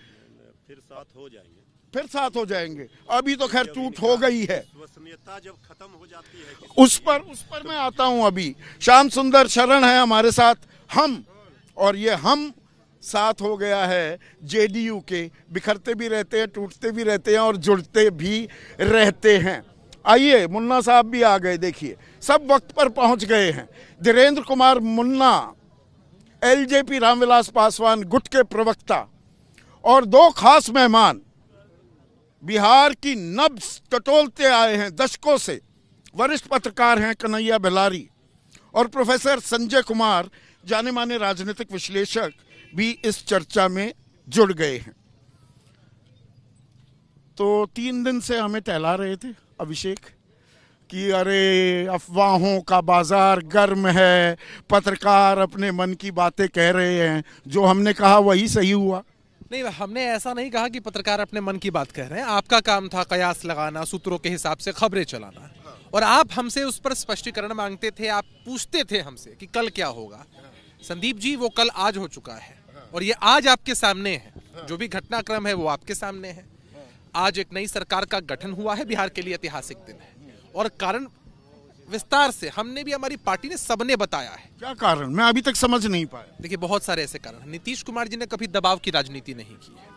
फिर साथ हो जाएंगे फिर साथ हो जाएंगे अभी तो खैर टूट हो गई है जब खत्म हो जाती है उस पर उस पर मैं आता हूं अभी श्याम सुंदर शरण है हमारे साथ हम और ये हम साथ हो गया है जेडीयू के बिखरते भी रहते हैं टूटते भी रहते हैं और जुड़ते भी रहते हैं आइए मुन्ना साहब भी आ गए देखिए सब वक्त पर पहुंच गए हैं धीरेन्द्र कुमार मुन्ना एलजेपी रामविलास पासवान गुट के प्रवक्ता और दो खास मेहमान बिहार की नब्स टटोलते आए हैं दशकों से वरिष्ठ पत्रकार हैं कन्हैया बेलारी और प्रोफेसर संजय कुमार जाने माने राजनीतिक विश्लेषक भी इस चर्चा में जुड़ गए हैं तो तीन दिन से हमें टहला रहे थे अभिषेक कि अरे अफवाहों का बाजार गर्म है पत्रकार अपने मन की बातें कह रहे हैं जो हमने कहा वही सही हुआ नहीं हमने ऐसा नहीं कहा कि पत्रकार अपने मन की बात कह रहे हैं आपका काम था कयास लगाना सूत्रों के हिसाब से खबरें चलाना और आप हमसे उस पर स्पष्टीकरण मांगते थे आप पूछते थे हमसे कि कल क्या होगा संदीप जी वो कल आज हो चुका है और ये आज आपके सामने है जो भी घटनाक्रम है वो आपके सामने है आज एक नई सरकार का गठन हुआ है बिहार के लिए ऐतिहासिक दिन है और कारण विस्तार से हमने भी हमारी पार्टी ने सबने बताया है क्या कारण मैं अभी तक समझ नहीं पाया देखिए बहुत सारे ऐसे कारण नीतीश कुमार जी ने कभी दबाव की राजनीति नहीं की है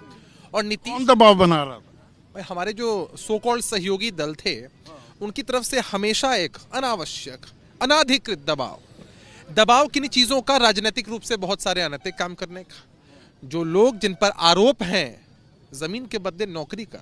और नीतीश दबाव बना रहा था हमारे जो सोकॉल्ड सहयोगी दल थे उनकी तरफ से हमेशा एक अनावश्यक अनाधिकृत दबाव दबाव किन चीज़ों का राजनीतिक रूप से बहुत सारे अनैतिक काम करने का जो लोग जिन पर आरोप हैं जमीन के बदले नौकरी का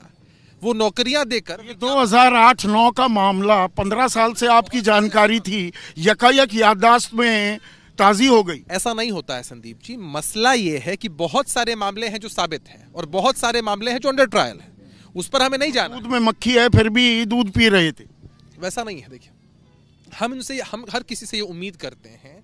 वो नौकरियां देकर 2008-9 का मामला 15 साल से आपकी जानकारी थी यकायक याददाश्त में ताजी हो गई ऐसा नहीं होता है संदीप जी मसला ये है कि बहुत सारे मामले हैं जो साबित हैं और बहुत सारे मामले हैं जो अंडर ट्रायल है उस पर हमें नहीं जाना दूध में मक्खी है फिर भी दूध पी रहे थे वैसा नहीं है देखिए हम इनसे हम हर किसी से ये उम्मीद करते हैं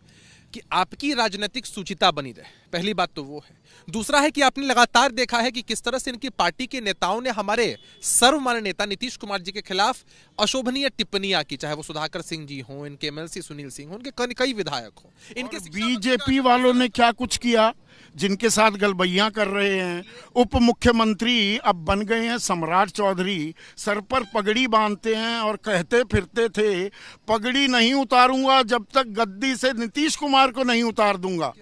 कि आपकी राजनीतिक सुचिता बनी रहे पहली बात तो वो है दूसरा है कि आपने लगातार देखा है कि किस तरह से इनकी पार्टी के नेताओं ने हमारे सर्वमान्य नेता नीतीश कुमार जी के खिलाफ अशोभनीय टिप्पणियां की चाहे वो सुधाकर सिंह जी हों इनके एमएलसी सुनील सिंह हों उनके कई विधायक हों इनके बीजेपी वालों ने क्या कुछ किया जिनके साथ गलबैया कर रहे हैं उप मुख्यमंत्री अब बन गए हैं सम्राट चौधरी सर पर पगड़ी बांधते हैं और कहते फिरते थे पगड़ी नहीं उतारूंगा जब तक गद्दी से नीतीश कुमार को नहीं उतार दूंगा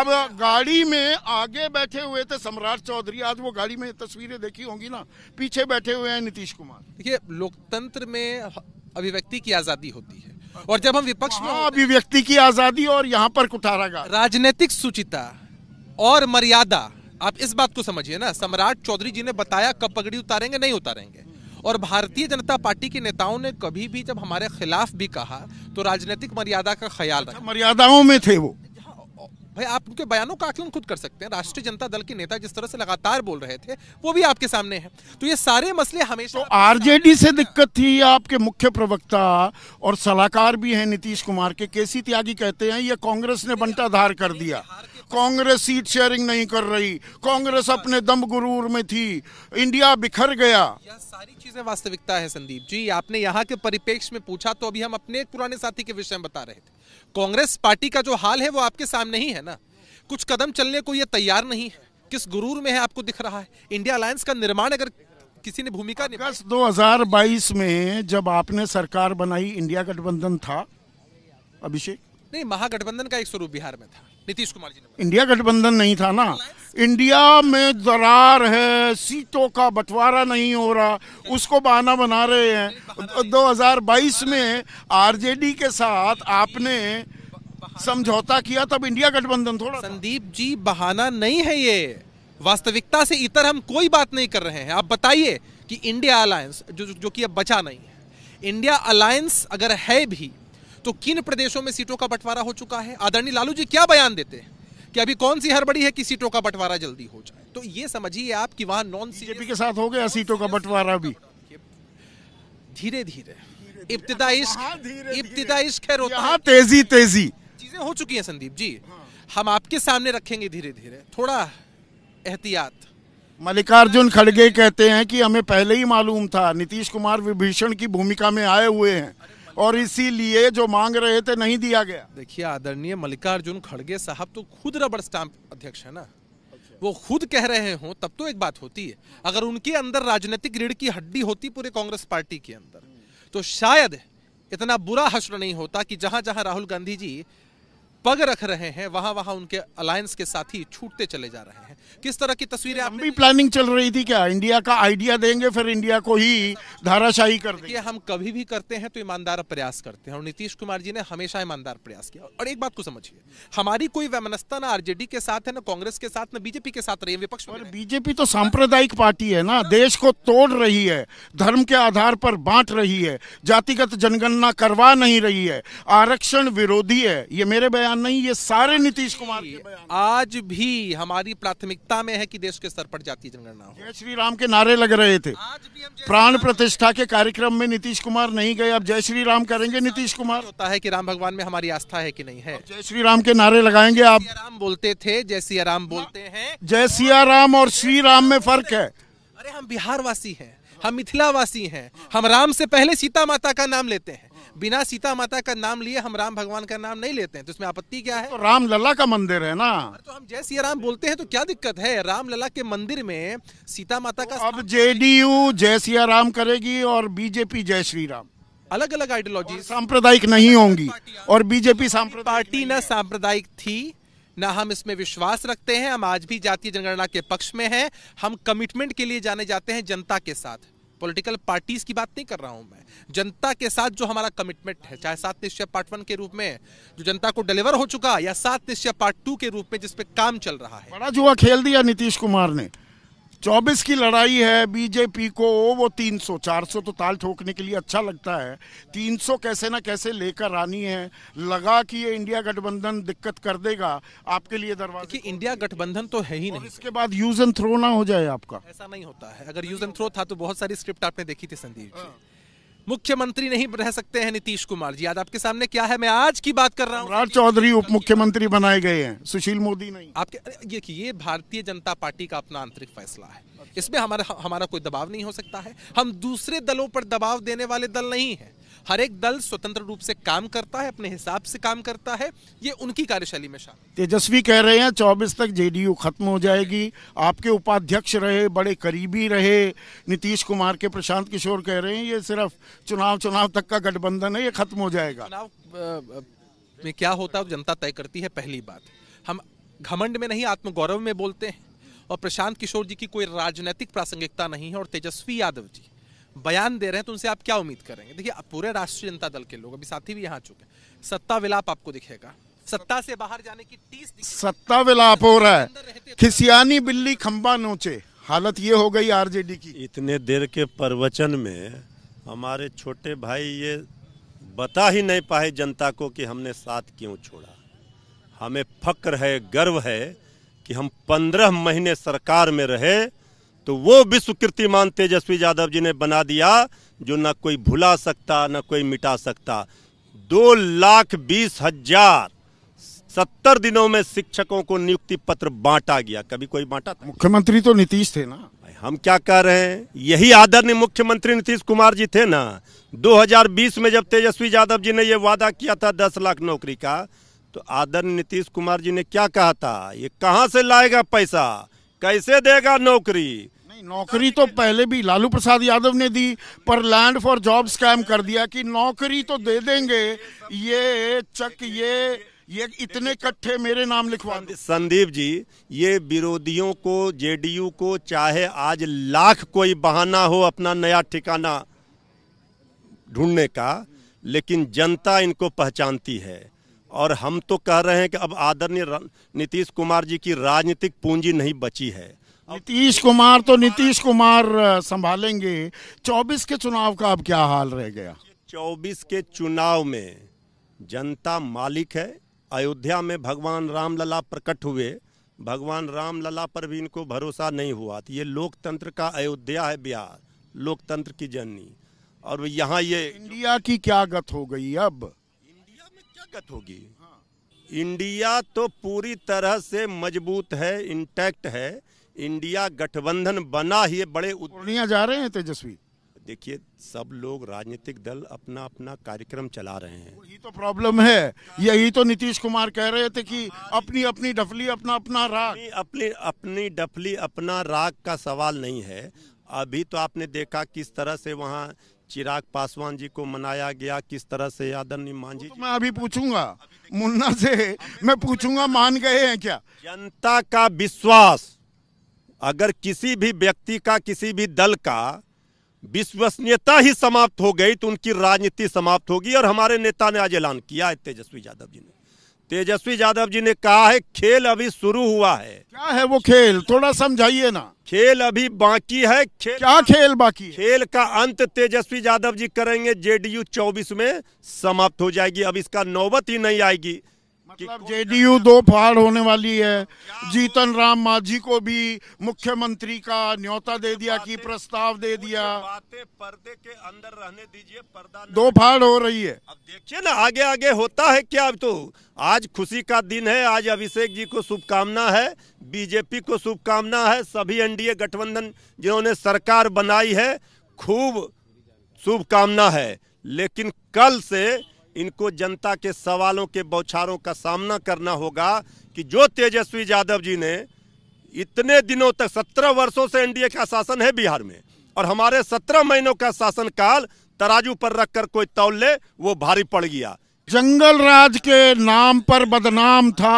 अब गाड़ी में आगे बैठे हुए थे सम्राट चौधरी आज वो गाड़ी में तस्वीरें देखी होंगी ना पीछे बैठे हुए हैं नीतीश कुमार देखिए लोकतंत्र में अभिव्यक्ति की आजादी होती है और जब हम विपक्ष में हाँ, अभिव्यक्ति की आजादी और यहाँ पर कुठारा राजनीतिक सुचिता और मर्यादा आप इस बात को समझिए ना सम्राट चौधरी जी ने बताया कब पगड़ी उतारेंगे नहीं उतारेंगे और भारतीय जनता पार्टी के नेताओं ने कभी भी जब हमारे खिलाफ भी कहा तो राजनीतिक मर्यादा का ख्याल रखा मर्यादाओं में थे वो भाई आप उनके बयानों का आकलन खुद कर सकते हैं राष्ट्रीय जनता दल के नेता जिस तरह से लगातार बोल रहे थे वो भी आपके सामने है तो ये सारे मसले हमेशा तो आरजेडी से दिक्कत थी आपके मुख्य प्रवक्ता और सलाहकार भी हैं नीतीश कुमार के केसी त्यागी कहते हैं ये कांग्रेस ने बंटाधार कर दिया कांग्रेस सीट शेयरिंग नहीं कर रही कांग्रेस अपने दम गुरूर में थी इंडिया बिखर गया सारी चीजें वास्तविकता है संदीप जी आपने यहाँ के परिपेक्ष में पूछा तो अभी हम अपने एक पुराने साथी के विषय में बता रहे थे कांग्रेस पार्टी का जो हाल है वो आपके सामने ही है ना कुछ कदम चलने को ये तैयार नहीं है किस गुरूर में है आपको दिख रहा है इंडिया अलायंस का निर्माण अगर किसी ने भूमिका अगस्त बाईस में जब आपने सरकार बनाई इंडिया गठबंधन था अभिषेक नहीं महागठबंधन का एक स्वरूप बिहार में था नीतीश कुमार जी ने इंडिया गठबंधन नहीं था ना इंडिया में दरार है सीटों का बंटवारा नहीं हो रहा उसको बहाना बना रहे हैं 2022 में आरजेडी के साथ आपने समझौता किया तब इंडिया गठबंधन थोड़ा संदीप जी बहाना नहीं है ये वास्तविकता से इतर हम कोई बात नहीं कर रहे हैं आप बताइए कि इंडिया अलायंस जो जो कि अब बचा नहीं है इंडिया अलायंस अगर है भी तो किन प्रदेशों में सीटों का बंटवारा हो चुका है आदरणीय लालू जी क्या बयान देते हैं कि अभी कौन सी हरबड़ी है कि सीटों का बंटवारा जल्दी हो जाए तो ये समझिए आप कि वहां नॉन सीजेपी के साथ हो गया सीटों का बंटवारा भी धीरे धीरे इब्तदा हाँ, इश्क हाँ, इब्तदा इश्क है रोता तेजी तेजी चीजें हो चुकी हैं संदीप जी हाँ। हम आपके सामने रखेंगे धीरे धीरे थोड़ा एहतियात मल्लिकार्जुन खड़गे कहते हैं कि हमें पहले ही मालूम था नीतीश कुमार विभीषण की भूमिका में आए हुए हैं और इसीलिए जो मांग रहे थे नहीं दिया गया देखिए आदरणीय मल्लिकार्जुन खड़गे साहब तो खुद रबड़ स्टाम्प अध्यक्ष है ना वो खुद कह रहे हो तब तो एक बात होती है अगर उनके अंदर राजनीतिक रीढ़ की हड्डी होती पूरे कांग्रेस पार्टी के अंदर तो शायद इतना बुरा हश्र नहीं होता कि जहां जहां राहुल गांधी जी पग रख रहे हैं वहां वहां उनके अलायंस के साथ ही छूटते चले जा रहे हैं किस तरह की तस्वीरें भी प्लानिंग चल रही थी क्या इंडिया का आइडिया देंगे फिर इंडिया को ही धाराशाही कर देंगे हम कभी भी करते हैं तो ईमानदार प्रयास करते हैं और नीतीश कुमार जी ने हमेशा ईमानदार प्रयास किया और एक बात को समझिए हमारी कोई व्यमनस्था ना आरजेडी के साथ है ना कांग्रेस के साथ ना बीजेपी के साथ रही है विपक्ष और बीजेपी तो सांप्रदायिक पार्टी है ना देश को तोड़ रही है धर्म के आधार पर बांट रही है जातिगत जनगणना करवा नहीं रही है आरक्षण विरोधी है ये मेरे बयान बयान नहीं ये सारे नीतीश कुमार के बयान आज भी हमारी प्राथमिकता में है कि देश के स्तर पर जाती जनगणना हो जय श्री राम के नारे लग रहे थे प्राण प्रतिष्ठा के कार्यक्रम में नीतीश कुमार नहीं गए अब जय श्री राम करेंगे नीतीश कुमार होता है की राम भगवान में हमारी आस्था है की नहीं है जय श्री राम के नारे लगाएंगे आप राम बोलते थे जय सिया राम बोलते हैं जय सिया राम और श्री राम में फर्क है अरे हम बिहार वासी है हम मिथिलावासी हैं हम राम से पहले सीता माता का नाम लेते हैं बिना सीता माता का नाम लिए हम राम भगवान का नाम नहीं लेते हैं तो इसमें आपत्ति क्या है तो राम लला का मंदिर है ना तो हम जय सिया राम बोलते हैं तो क्या दिक्कत है राम लला के मंदिर में सीता माता का तो अब जेडीयू जय सिया राम करेगी और बीजेपी जय श्री राम अलग अलग आइडियोलॉजी सांप्रदायिक नहीं होंगी और बीजेपी पार्टी न सांप्रदायिक थी ना हम इसमें विश्वास रखते हैं हम आज भी जातीय जनगणना के पक्ष में हैं हम कमिटमेंट के लिए जाने जाते हैं जनता के साथ पॉलिटिकल पार्टीज की बात नहीं कर रहा हूं मैं जनता के साथ जो हमारा कमिटमेंट है चाहे सात निश्चय पार्ट वन के रूप में जो जनता को डिलीवर हो चुका या सात निश्चय पार्ट टू के रूप में जिसपे काम चल रहा है बड़ा जुआ खेल दिया नीतीश कुमार ने चौबीस की लड़ाई है बीजेपी को वो चार सौ तो ताल ठोकने के लिए अच्छा लगता है तीन सौ कैसे ना कैसे लेकर आनी है लगा कि ये इंडिया गठबंधन दिक्कत कर देगा आपके लिए दरवाजा कि इंडिया गठबंधन तो है ही नहीं इसके बाद यूज एंड थ्रो ना हो जाए आपका ऐसा नहीं होता है अगर यूज एंड थ्रो था तो बहुत सारी स्क्रिप्ट आपने देखी थी संदीप जी हाँ। मुख्यमंत्री नहीं रह सकते हैं नीतीश कुमार जी आज आपके सामने क्या है मैं आज की बात कर रहा हूँ राज चौधरी उप मुख्यमंत्री बनाए गए हैं सुशील मोदी नहीं आपके ये, ये भारतीय जनता पार्टी का अपना आंतरिक फैसला है इसमें हमारा हमारा कोई दबाव नहीं हो सकता है हम दूसरे दलों पर दबाव देने वाले दल नहीं है हर एक दल स्वतंत्र रूप से काम करता है अपने हिसाब से काम करता है ये उनकी कार्यशैली में शामिल तेजस्वी कह रहे हैं चौबीस तक जेडीयू खत्म हो जाएगी आपके उपाध्यक्ष रहे बड़े करीबी रहे नीतीश कुमार के प्रशांत किशोर कह रहे हैं ये सिर्फ चुनाव चुनाव तक का गठबंधन है ये खत्म हो जाएगा चुनाव में क्या होता है जनता तय करती है पहली बात हम घमंड में नहीं आत्मगौरव में बोलते हैं और प्रशांत किशोर जी की कोई राजनीतिक प्रासंगिकता नहीं है और तेजस्वी यादव जी बयान दे रहे हैं तो उनसे आप क्या उम्मीद करेंगे देखिए पूरे राष्ट्रीय जनता दल के लोग अभी साथी भी यहाँ चुके हैं सत्ता विलाप आपको दिखेगा सत्ता से बाहर जाने की टीस सत्ता विलाप हो रहा है तो- खिसियानी बिल्ली खंबा नोचे हालत ये हो गई आरजेडी की इतने देर के प्रवचन में हमारे छोटे भाई ये बता ही नहीं पाए जनता को कि हमने साथ क्यों छोड़ा हमें फक्र है गर्व है कि हम पंद्रह महीने सरकार में रहे तो वो विश्व कीर्तिमान तेजस्वी यादव जी ने बना दिया जो ना कोई भुला सकता ना कोई मिटा सकता दो लाख बीस हजार सत्तर दिनों में शिक्षकों को नियुक्ति पत्र बांटा गया कभी कोई बांटा था मुख्यमंत्री तो नीतीश थे ना हम क्या कह रहे हैं यही आदरणीय मुख्यमंत्री नीतीश कुमार जी थे ना 2020 में जब तेजस्वी यादव जी ने ये वादा किया था दस लाख नौकरी का तो आदरणीय नीतीश कुमार जी ने क्या कहा था ये कहां से लाएगा पैसा कैसे देगा नौकरी नहीं नौकरी तो पहले भी लालू प्रसाद यादव ने दी पर लैंड फॉर जॉब स्कैम कर दिया कि नौकरी तो दे देंगे ये चक ये ये इतने कट्ठे मेरे नाम लिखवा संदीप जी ये विरोधियों को जेडीयू को चाहे आज लाख कोई बहाना हो अपना नया ठिकाना ढूंढने का लेकिन जनता इनको पहचानती है और हम तो कह रहे हैं कि अब आदरणीय नीतीश कुमार जी की राजनीतिक पूंजी नहीं बची है नीतीश कुमार तो नीतीश कुमार संभालेंगे 24 के चुनाव का अब क्या हाल रह गया 24 के चुनाव में जनता मालिक है अयोध्या में भगवान रामलला प्रकट हुए भगवान रामलला पर भी इनको भरोसा नहीं हुआ तो ये लोकतंत्र का अयोध्या है बिहार लोकतंत्र की जननी और यहाँ ये इंडिया की क्या गत हो गई अब इंडिया में क्या गत होगी इंडिया तो पूरी तरह से मजबूत है इंटैक्ट है इंडिया गठबंधन बना ही बड़े पूर्णिया जा रहे हैं तेजस्वी देखिए सब लोग राजनीतिक दल अपना अपना कार्यक्रम चला रहे हैं यही तो प्रॉब्लम है यही तो नीतीश कुमार कह रहे थे कि अपनी अपनी डफली अपना अपना राग अपनी अपनी डफली अपना राग का सवाल नहीं है अभी तो आपने देखा किस तरह से वहाँ चिराग पासवान जी को मनाया गया किस तरह से आदरणीय मान जी तो मैं अभी पूछूंगा मुन्ना से मैं पूछूंगा मान गए हैं क्या जनता का विश्वास अगर किसी भी व्यक्ति का किसी भी दल का विश्वसनीयता ही समाप्त हो गई तो उनकी राजनीति समाप्त होगी और हमारे नेता ने आज ऐलान किया है तेजस्वी यादव जी ने तेजस्वी यादव जी ने कहा है खेल अभी शुरू हुआ है क्या है वो खेल थोड़ा समझाइए ना खेल अभी बाकी है खेल क्या खेल बाकी खेल का अंत तेजस्वी यादव जी करेंगे जेडीयू 24 में समाप्त हो जाएगी अब इसका नौबत ही नहीं आएगी मतलब जेडीयू दो फाड़ होने वाली है जीतन राम मांझी को भी मुख्यमंत्री का न्योता दे दिया की प्रस्ताव दे दिया पर्दे के अंदर रहने दीजिए पर्दा दो फाड़ हो रही है अब देखिए ना आगे आगे होता है क्या अब तो आज खुशी का दिन है आज अभिषेक जी को शुभकामना है बीजेपी को शुभकामना है सभी एनडीए गठबंधन जिन्होंने सरकार बनाई है खूब शुभकामना है लेकिन कल से इनको जनता के सवालों के बौछारों का सामना करना होगा कि जो तेजस्वी यादव जी ने इतने दिनों तक सत्रह वर्षों से एनडीए का शासन है बिहार में और हमारे सत्रह महीनों का शासन काल तराजू पर रखकर कोई तौल ले वो भारी पड़ गया जंगल राज के नाम पर बदनाम था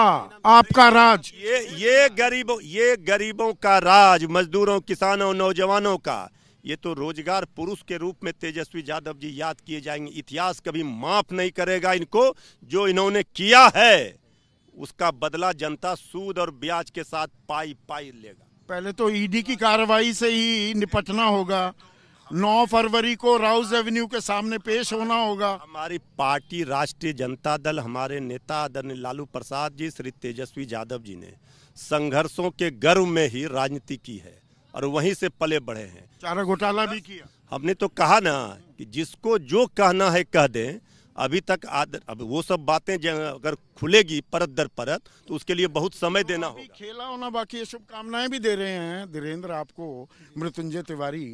आपका राज ये ये गरीबों ये गरीबों का राज मजदूरों किसानों नौजवानों का ये तो रोजगार पुरुष के रूप में तेजस्वी यादव जी याद किए जाएंगे इतिहास कभी माफ नहीं करेगा इनको जो इन्होंने किया है उसका बदला जनता सूद और ब्याज के साथ पाई पाई लेगा पहले तो ईडी e की कार्रवाई से ही निपटना होगा 9 फरवरी को राउस एवेन्यू के सामने पेश होना होगा हमारी पार्टी राष्ट्रीय जनता दल हमारे नेता आदरणीय लालू प्रसाद जी श्री तेजस्वी यादव जी ने संघर्षों के गर्व में ही राजनीति की है और वहीं से पले बढ़े हैं चारा घोटाला भी किया हमने तो कहा ना कि जिसको जो कहना है कह दें अभी तक आदर अब वो सब बातें अगर खुलेगी परत दर परत तो उसके लिए बहुत समय तो देना होगा खेला होना बाकी ये शुभकामनाएं भी दे रहे हैं धीरेन्द्र आपको मृत्युंजय तिवारी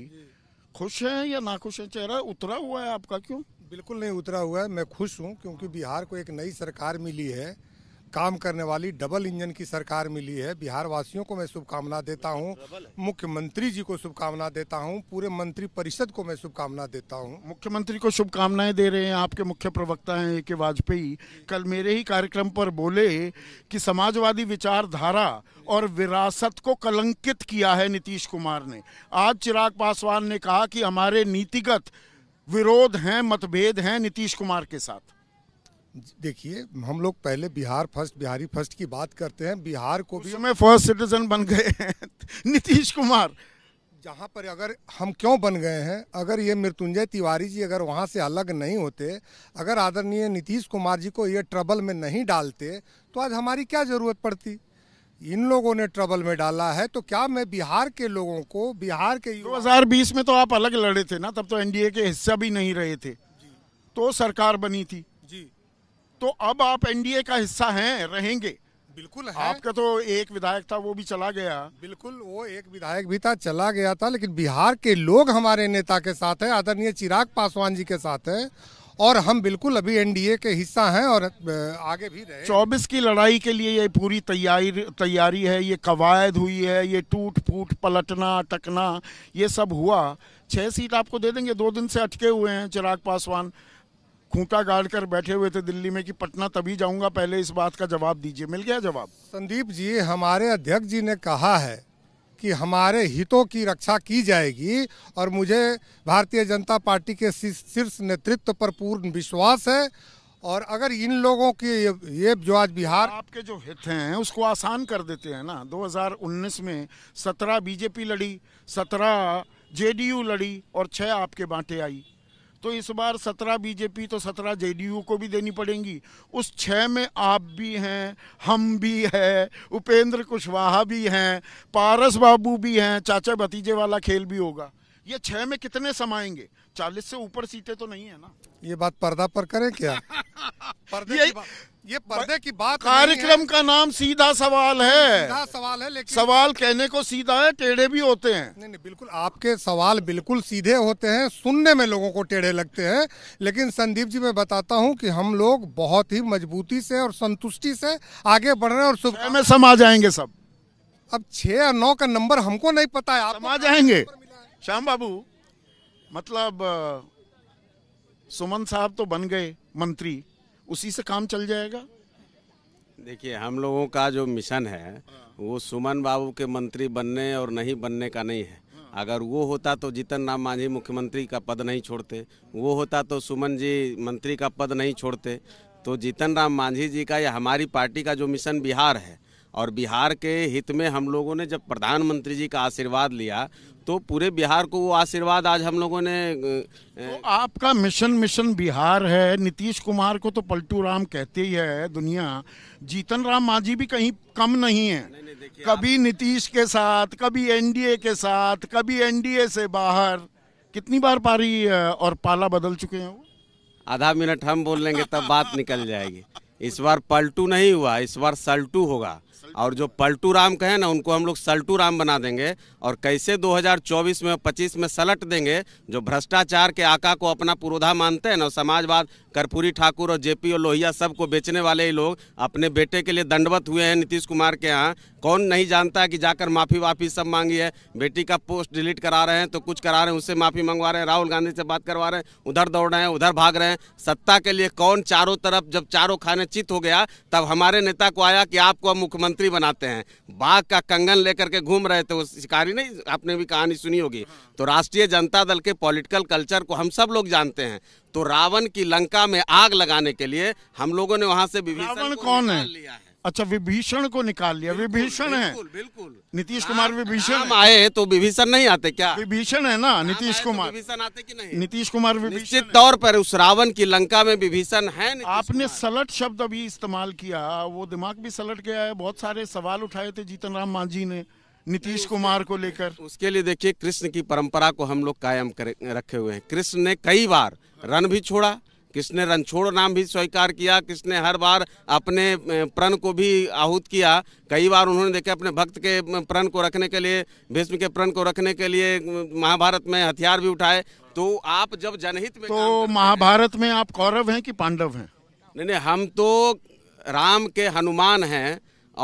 खुश है या ना खुश है चेहरा उतरा हुआ है आपका क्यों बिल्कुल नहीं उतरा हुआ है मैं खुश हूँ क्योंकि बिहार को एक नई सरकार मिली है काम करने वाली डबल इंजन की सरकार मिली है बिहार वासियों को मैं शुभकामना देता हूं मुख्यमंत्री जी को शुभकामना देता हूं पूरे मंत्री परिषद को मैं शुभकामना देता हूं मुख्यमंत्री को शुभकामनाएं दे रहे हैं आपके मुख्य प्रवक्ता हैं ए के वाजपेयी कल मेरे ही कार्यक्रम पर बोले कि समाजवादी विचारधारा और विरासत को कलंकित किया है नीतीश कुमार ने आज चिराग पासवान ने कहा कि हमारे नीतिगत विरोध हैं मतभेद हैं नीतीश कुमार के साथ देखिए हम लोग पहले बिहार फर्स्ट बिहारी फर्स्ट की बात करते हैं बिहार को भी हमें फर्स्ट सिटीजन बन गए हैं नीतीश कुमार जहाँ पर अगर हम क्यों बन गए हैं अगर ये मृत्युंजय तिवारी जी अगर वहाँ से अलग नहीं होते अगर आदरणीय नीतीश कुमार जी को ये ट्रबल में नहीं डालते तो आज हमारी क्या ज़रूरत पड़ती इन लोगों ने ट्रबल में डाला है तो क्या मैं बिहार के लोगों को बिहार के 2020 में तो आप अलग लड़े थे ना तब तो एनडीए के हिस्सा भी नहीं रहे थे तो सरकार बनी थी तो अब आप एनडीए का हिस्सा हैं रहेंगे बिल्कुल है। आपका तो एक विधायक था वो भी चला गया बिल्कुल वो एक विधायक भी था चला गया था लेकिन बिहार के लोग हमारे नेता के साथ है आदरणीय चिराग पासवान जी के साथ है और हम बिल्कुल अभी एनडीए के हिस्सा हैं और आगे भी रहे चौबीस की लड़ाई के लिए ये पूरी तैयारी तैयारी है ये कवायद हुई है ये टूट फूट पलटना अटकना ये सब हुआ छह सीट आपको दे देंगे दो दिन से अटके हुए हैं चिराग पासवान खूंटा गाड़ कर बैठे हुए थे दिल्ली में कि पटना तभी जाऊंगा पहले इस बात का जवाब दीजिए मिल गया जवाब संदीप जी हमारे अध्यक्ष जी ने कहा है कि हमारे हितों की रक्षा की जाएगी और मुझे भारतीय जनता पार्टी के शीर्ष नेतृत्व पर पूर्ण विश्वास है और अगर इन लोगों के ये जो आज बिहार आपके जो हित हैं उसको आसान कर देते हैं ना 2019 में 17 बीजेपी लड़ी 17 जेडीयू लड़ी और 6 आपके बांटे आई तो इस बार सत्रह बीजेपी तो सत्रह जेडीयू को भी देनी पड़ेंगी उस छः में आप भी हैं हम भी हैं उपेंद्र कुशवाहा भी हैं पारस बाबू भी हैं चाचा भतीजे वाला खेल भी होगा ये छः में कितने समाएंगे चालीस से ऊपर सीटें तो नहीं है ना ये बात पर्दा पर करें क्या पर्दे ये पर्दे की बात कार्यक्रम का नाम सीधा सवाल है सीधा सवाल है लेकिन सवाल कहने को सीधा है टेढ़े भी होते हैं नहीं नहीं बिल्कुल आपके सवाल बिल्कुल सीधे होते हैं सुनने में लोगों को टेढ़े लगते हैं लेकिन संदीप जी मैं बताता हूं कि हम लोग बहुत ही मजबूती से और संतुष्टि से आगे बढ़ रहे हैं और सुबह में समा जाएंगे सब अब छह और नौ का नंबर हमको नहीं पता है समा जाएंगे श्याम बाबू मतलब सुमन साहब तो बन गए मंत्री उसी से काम चल जाएगा देखिए हम लोगों का जो मिशन है हाँ। वो सुमन बाबू के मंत्री बनने और नहीं बनने का नहीं है हाँ। अगर वो होता तो जीतन राम मांझी मुख्यमंत्री का पद नहीं छोड़ते वो होता तो सुमन जी मंत्री का पद नहीं छोड़ते तो जीतन राम मांझी जी का या हमारी पार्टी का जो मिशन बिहार है और बिहार के हित में हम लोगों ने जब प्रधानमंत्री जी का आशीर्वाद लिया तो पूरे बिहार को वो आशीर्वाद आज हम लोगों ने तो आपका मिशन मिशन बिहार है नीतीश कुमार को तो पलटू राम कहते ही है दुनिया जीतन राम मांझी भी कहीं कम नहीं है नहीं, नहीं, कभी नीतीश के साथ कभी एनडीए के साथ कभी एनडीए से बाहर कितनी बार पारी और पाला बदल चुके हैं वो आधा मिनट हम बोल लेंगे तब बात निकल जाएगी इस बार पलटू नहीं हुआ इस बार सल्टू होगा और जो पलटू राम कहे ना उनको हम लोग सल्टू राम बना देंगे और कैसे 2024 में 25 में सलट देंगे जो भ्रष्टाचार के आका को अपना पुरोधा मानते हैं ना समाजवाद कर्पूरी ठाकुर और जेपी और लोहिया सबको बेचने वाले ही लोग अपने बेटे के लिए दंडवत हुए हैं नीतीश कुमार के यहाँ कौन नहीं जानता कि जाकर माफ़ी वाफ़ी सब मांगी है बेटी का पोस्ट डिलीट करा रहे हैं तो कुछ करा रहे हैं उससे माफ़ी मंगवा रहे हैं राहुल गांधी से बात करवा रहे हैं उधर दौड़ रहे हैं उधर भाग रहे हैं सत्ता के लिए कौन चारों तरफ जब चारों खाने चित हो गया तब हमारे नेता को आया कि आपको अब मुख्यमंत्री मंत्री बनाते हैं बाघ का कंगन लेकर के घूम रहे थे वो शिकारी नहीं आपने भी कहानी सुनी होगी हाँ। तो राष्ट्रीय जनता दल के पॉलिटिकल कल्चर को हम सब लोग जानते हैं तो रावण की लंका में आग लगाने के लिए हम लोगों ने वहाँ से विभिन्न कौन है लिया है अच्छा विभीषण को निकाल लिया विभीषण है बिल्कुल नीतीश कुमार विभीषण आए तो विभीषण नहीं आते क्या विभीषण है ना नीतीश तो कुमार विभीषण आते कि नहीं नीतीश कुमार विभीषण तौर पर उस रावण की लंका में विभीषण है आपने सलट शब्द अभी इस्तेमाल किया वो दिमाग भी सलट गया है बहुत सारे सवाल उठाए थे जीतन राम मांझी ने नीतीश कुमार को लेकर उसके लिए देखिए कृष्ण की परंपरा को हम लोग कायम रखे हुए हैं कृष्ण ने कई बार रन भी छोड़ा किसने रणछोड़ नाम भी स्वीकार किया किसने हर बार अपने प्रण को भी आहूत किया कई बार उन्होंने देखा अपने भक्त के प्रण को रखने के लिए भीष्म के प्रण को रखने के लिए महाभारत में हथियार भी उठाए तो आप जब जनहित में तो महाभारत में आप कौरव हैं कि पांडव हैं नहीं नहीं हम तो राम के हनुमान हैं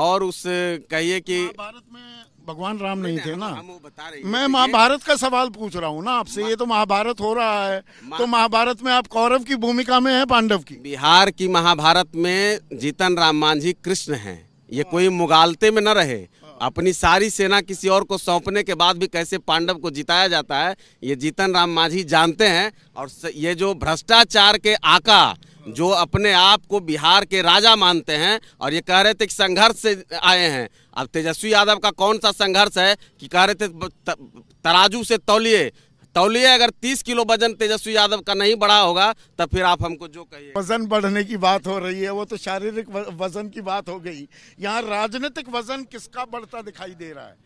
और उस कहिए कि भारत में भगवान राम नहीं थे ना मैं तो महाभारत का सवाल पूछ रहा हूँ ना आपसे ये तो महाभारत हो रहा है तो महाभारत में आप कौरव की भूमिका में है पांडव की बिहार की महाभारत में जीतन राम मांझी कृष्ण है ये कोई मुगालते में न रहे हाँ। अपनी सारी सेना किसी और को सौंपने के बाद भी कैसे पांडव को जिताया जाता है ये जीतन राम मांझी जानते हैं और ये जो भ्रष्टाचार के आका जो अपने आप को बिहार के राजा मानते हैं और ये कह रहे थे कि संघर्ष से आए हैं अब तेजस्वी यादव का कौन सा संघर्ष है कि कह रहे थे तराजू से तौलिए तौलिए अगर 30 किलो वजन तेजस्वी यादव का नहीं बढ़ा होगा तब तो फिर आप हमको जो कहिए वजन बढ़ने की बात हो रही है वो तो शारीरिक वजन की बात हो गई यहाँ राजनीतिक वजन किसका बढ़ता दिखाई दे रहा है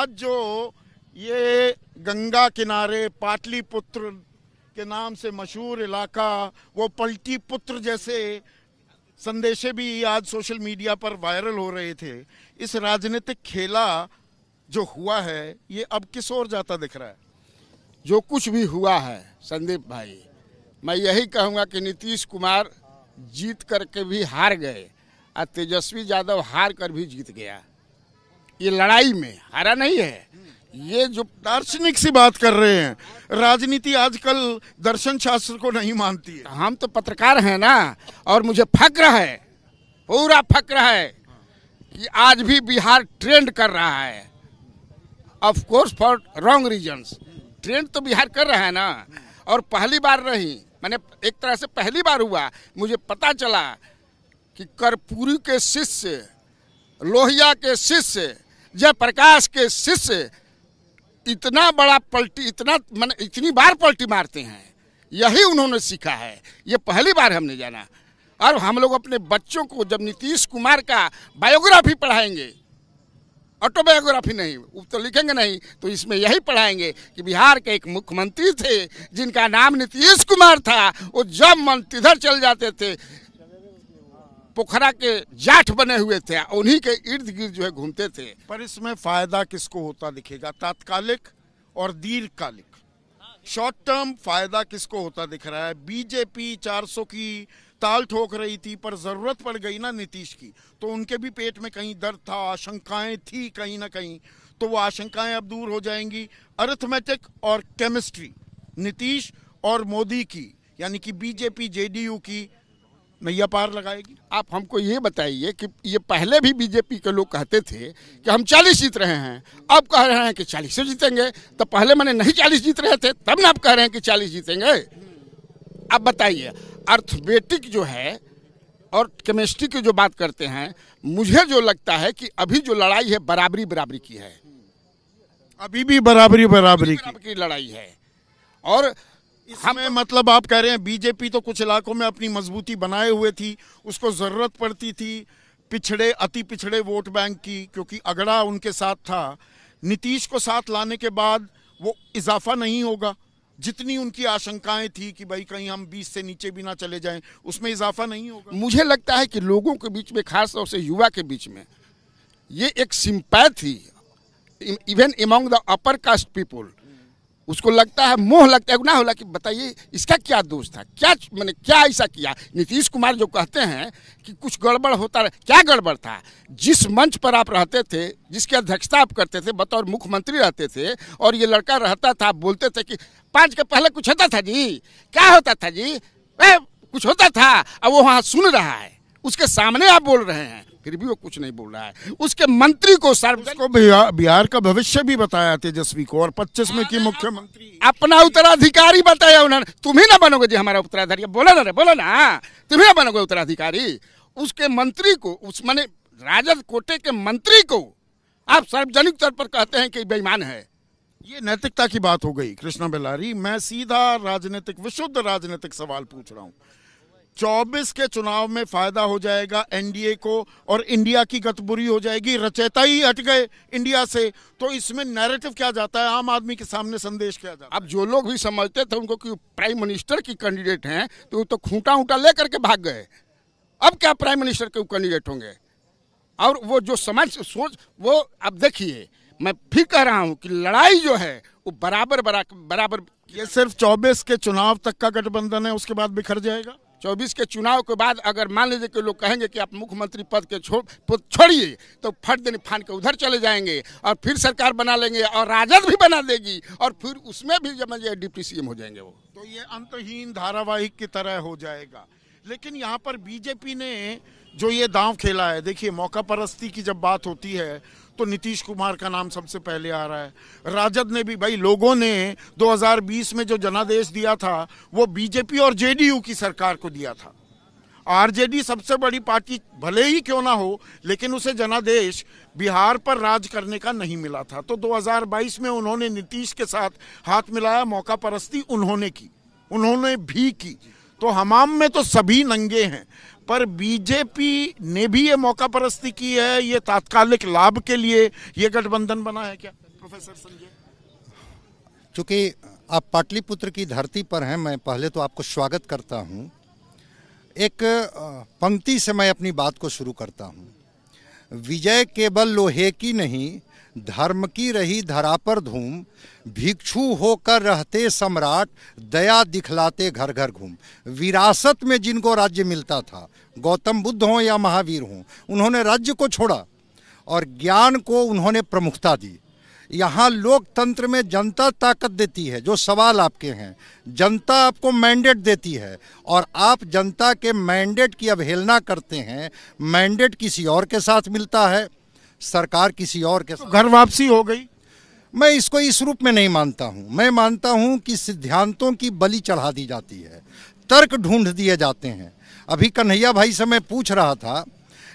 आज जो ये गंगा किनारे पाटलिपुत्र के नाम से मशहूर इलाका वो पलटी पुत्र जैसे संदेशे भी आज सोशल मीडिया पर वायरल हो रहे थे इस राजनीतिक खेला जो हुआ है ये अब किस ओर जाता दिख रहा है जो कुछ भी हुआ है संदीप भाई मैं यही कहूँगा कि नीतीश कुमार जीत करके भी हार गए और तेजस्वी यादव हार कर भी जीत गया ये लड़ाई में हारा नहीं है ये जो दार्शनिक सी बात कर रहे हैं राजनीति आजकल दर्शन शास्त्र को नहीं मानती है हम तो पत्रकार हैं ना और मुझे फक्र है पूरा फक्र है कि आज भी बिहार ट्रेंड कर रहा है of course for wrong reasons trend तो बिहार कर रहा है ना और पहली बार नहीं मैंने एक तरह से पहली बार हुआ मुझे पता चला कि कर्पूरी के शिष्य लोहिया के शिष्य जयप्रकाश के शिष्य इतना बड़ा पलटी इतना मैंने इतनी बार पलटी मारते हैं यही उन्होंने सीखा है ये पहली बार हमने जाना और हम लोग अपने बच्चों को जब नीतीश कुमार का बायोग्राफी पढ़ाएंगे ऑटोबायोग्राफी नहीं वो तो लिखेंगे नहीं तो इसमें यही पढ़ाएंगे कि बिहार के एक मुख्यमंत्री थे जिनका नाम नीतीश कुमार था वो जब मंत्री इधर चल जाते थे पोखरा के जाठ बने हुए थे उन्हीं के इर्द गिर्द जो है घूमते थे पर इसमें फायदा किसको होता दिखेगा तात्कालिक और दीर्घकालिक शॉर्ट टर्म फायदा किसको होता दिख रहा है बीजेपी 400 की ताल ठोक रही थी पर जरूरत पड़ गई ना नीतीश की तो उनके भी पेट में कहीं दर्द था आशंकाएं थी कहीं ना कहीं तो वो आशंकाएं अब दूर हो जाएंगी अरिथमेटिक और केमिस्ट्री नीतीश और मोदी की यानी कि बीजेपी जेडीयू की नैया पार लगाएगी आप हमको ये बताइए कि ये पहले भी बीजेपी के लोग कहते थे कि हम 40 जीत रहे हैं अब कह रहे हैं कि चालीस से जीतेंगे तो पहले मैंने नहीं चालीस जीत रहे थे तब ना आप कह रहे हैं कि चालीस जीतेंगे आप बताइए अर्थमेटिक जो है और केमिस्ट्री की जो बात करते हैं मुझे जो लगता है कि अभी जो लड़ाई है बराबरी बराबरी की है अभी भी बराबरी बराबरी, लड़ाई है और इसमें हम तो- मतलब आप कह रहे हैं बीजेपी तो कुछ इलाकों में अपनी मजबूती बनाए हुए थी उसको ज़रूरत पड़ती थी पिछड़े अति पिछड़े वोट बैंक की क्योंकि अगड़ा उनके साथ था नीतीश को साथ लाने के बाद वो इजाफा नहीं होगा जितनी उनकी आशंकाएं थी कि भाई कहीं हम 20 से नीचे भी ना चले जाएं उसमें इजाफा नहीं होगा मुझे लगता है कि लोगों के बीच में खास तौर से युवा के बीच में ये एक sympathy even among the upper caste people उसको लगता है मोह लगता है ना होला कि बताइए इसका क्या दोष था क्या मैंने क्या ऐसा किया नीतीश कुमार जो कहते हैं कि कुछ गड़बड़ होता रहा क्या गड़बड़ था जिस मंच पर आप रहते थे जिसकी अध्यक्षता आप करते थे बतौर मुख्यमंत्री रहते थे और ये लड़का रहता था बोलते थे कि पाँच के पहले कुछ होता था जी क्या होता था जी ए, कुछ होता था अब वो वहाँ सुन रहा है उसके सामने आप बोल रहे हैं फिर भी वो कुछ नहीं बोल रहा है उसके मंत्री को सार्वजनिक बिहार, का भविष्य भी बताया तेजस्वी को और पच्चीस में हाँ, की हाँ, मुख्यमंत्री हाँ। अपना उत्तराधिकारी बताया उन्होंने तुम ही ना बनोगे जी हमारा उत्तराधिकारी बोला ना रे बोला ना तुम ही ना बनोगे उत्तराधिकारी उसके मंत्री को उस मैंने राजद कोटे के मंत्री को आप सार्वजनिक तौर पर कहते हैं कि बेईमान है ये नैतिकता की बात हो गई कृष्णा बेलारी मैं सीधा राजनीतिक विशुद्ध राजनीतिक सवाल पूछ रहा हूँ 24 के चुनाव में फायदा हो जाएगा एनडीए को और इंडिया की गतबुरी हो जाएगी रचेता ही हट गए इंडिया से तो इसमें नैरेटिव क्या जाता है आम आदमी के सामने संदेश क्या जाता है अब जो लोग भी समझते थे उनको कि प्राइम मिनिस्टर की कैंडिडेट हैं तो तो खूंटा ऊंटा लेकर के भाग गए अब क्या प्राइम मिनिस्टर के कैंडिडेट होंगे और वो जो समझ सोच वो अब देखिए मैं फिर कह रहा हूँ कि लड़ाई जो है वो बराबर बराबर ये सिर्फ 24 के चुनाव तक का गठबंधन है उसके बाद बिखर जाएगा चौबीस के चुनाव के बाद अगर मान लीजिए कि लोग कहेंगे कि आप मुख्यमंत्री पद के छोड़िए तो फट देने फान के उधर चले जाएंगे और फिर सरकार बना लेंगे और राजद भी बना देगी और फिर उसमें भी जब डिप्टी सीएम हो जाएंगे वो तो ये अंतहीन धारावाहिक की तरह हो जाएगा लेकिन यहाँ पर बीजेपी ने जो ये दांव खेला है देखिए मौका परस्ती की जब बात होती है तो नीतीश कुमार का नाम सबसे पहले आ रहा है राजद ने भी भाई लोगों ने 2020 में जो जनादेश दिया था वो बीजेपी और जेडीयू की सरकार को दिया था आरजेडी सबसे बड़ी पार्टी भले ही क्यों ना हो लेकिन उसे जनादेश बिहार पर राज करने का नहीं मिला था तो 2022 में उन्होंने नीतीश के साथ हाथ मिलाया मौका परस्ती उन्होंने की उन्होंने भी की तो हमाम में तो सभी नंगे हैं पर बीजेपी ने भी ये मौका परस्ती की है ये तात्कालिक लाभ के लिए ये गठबंधन बना है क्या प्रोफेसर संजय चूंकि आप पाटलिपुत्र की धरती पर हैं मैं पहले तो आपको स्वागत करता हूं एक पंक्ति से मैं अपनी बात को शुरू करता हूं विजय केवल लोहे की नहीं धर्म की रही धरा पर धूम भिक्षु होकर रहते सम्राट दया दिखलाते घर घर घूम विरासत में जिनको राज्य मिलता था गौतम बुद्ध हों या महावीर हों उन्होंने राज्य को छोड़ा और ज्ञान को उन्होंने प्रमुखता दी यहाँ लोकतंत्र में जनता ताकत देती है जो सवाल आपके हैं जनता आपको मैंडेट देती है और आप जनता के मैंडेट की अवहेलना करते हैं मैंडेट किसी और के साथ मिलता है सरकार किसी और के साथ तो घर वापसी हो गई मैं इसको इस रूप में नहीं मानता हूँ मैं मानता हूँ कि सिद्धांतों की बलि चढ़ा दी जाती है तर्क ढूंढ दिए जाते हैं अभी कन्हैया भाई से मैं पूछ रहा था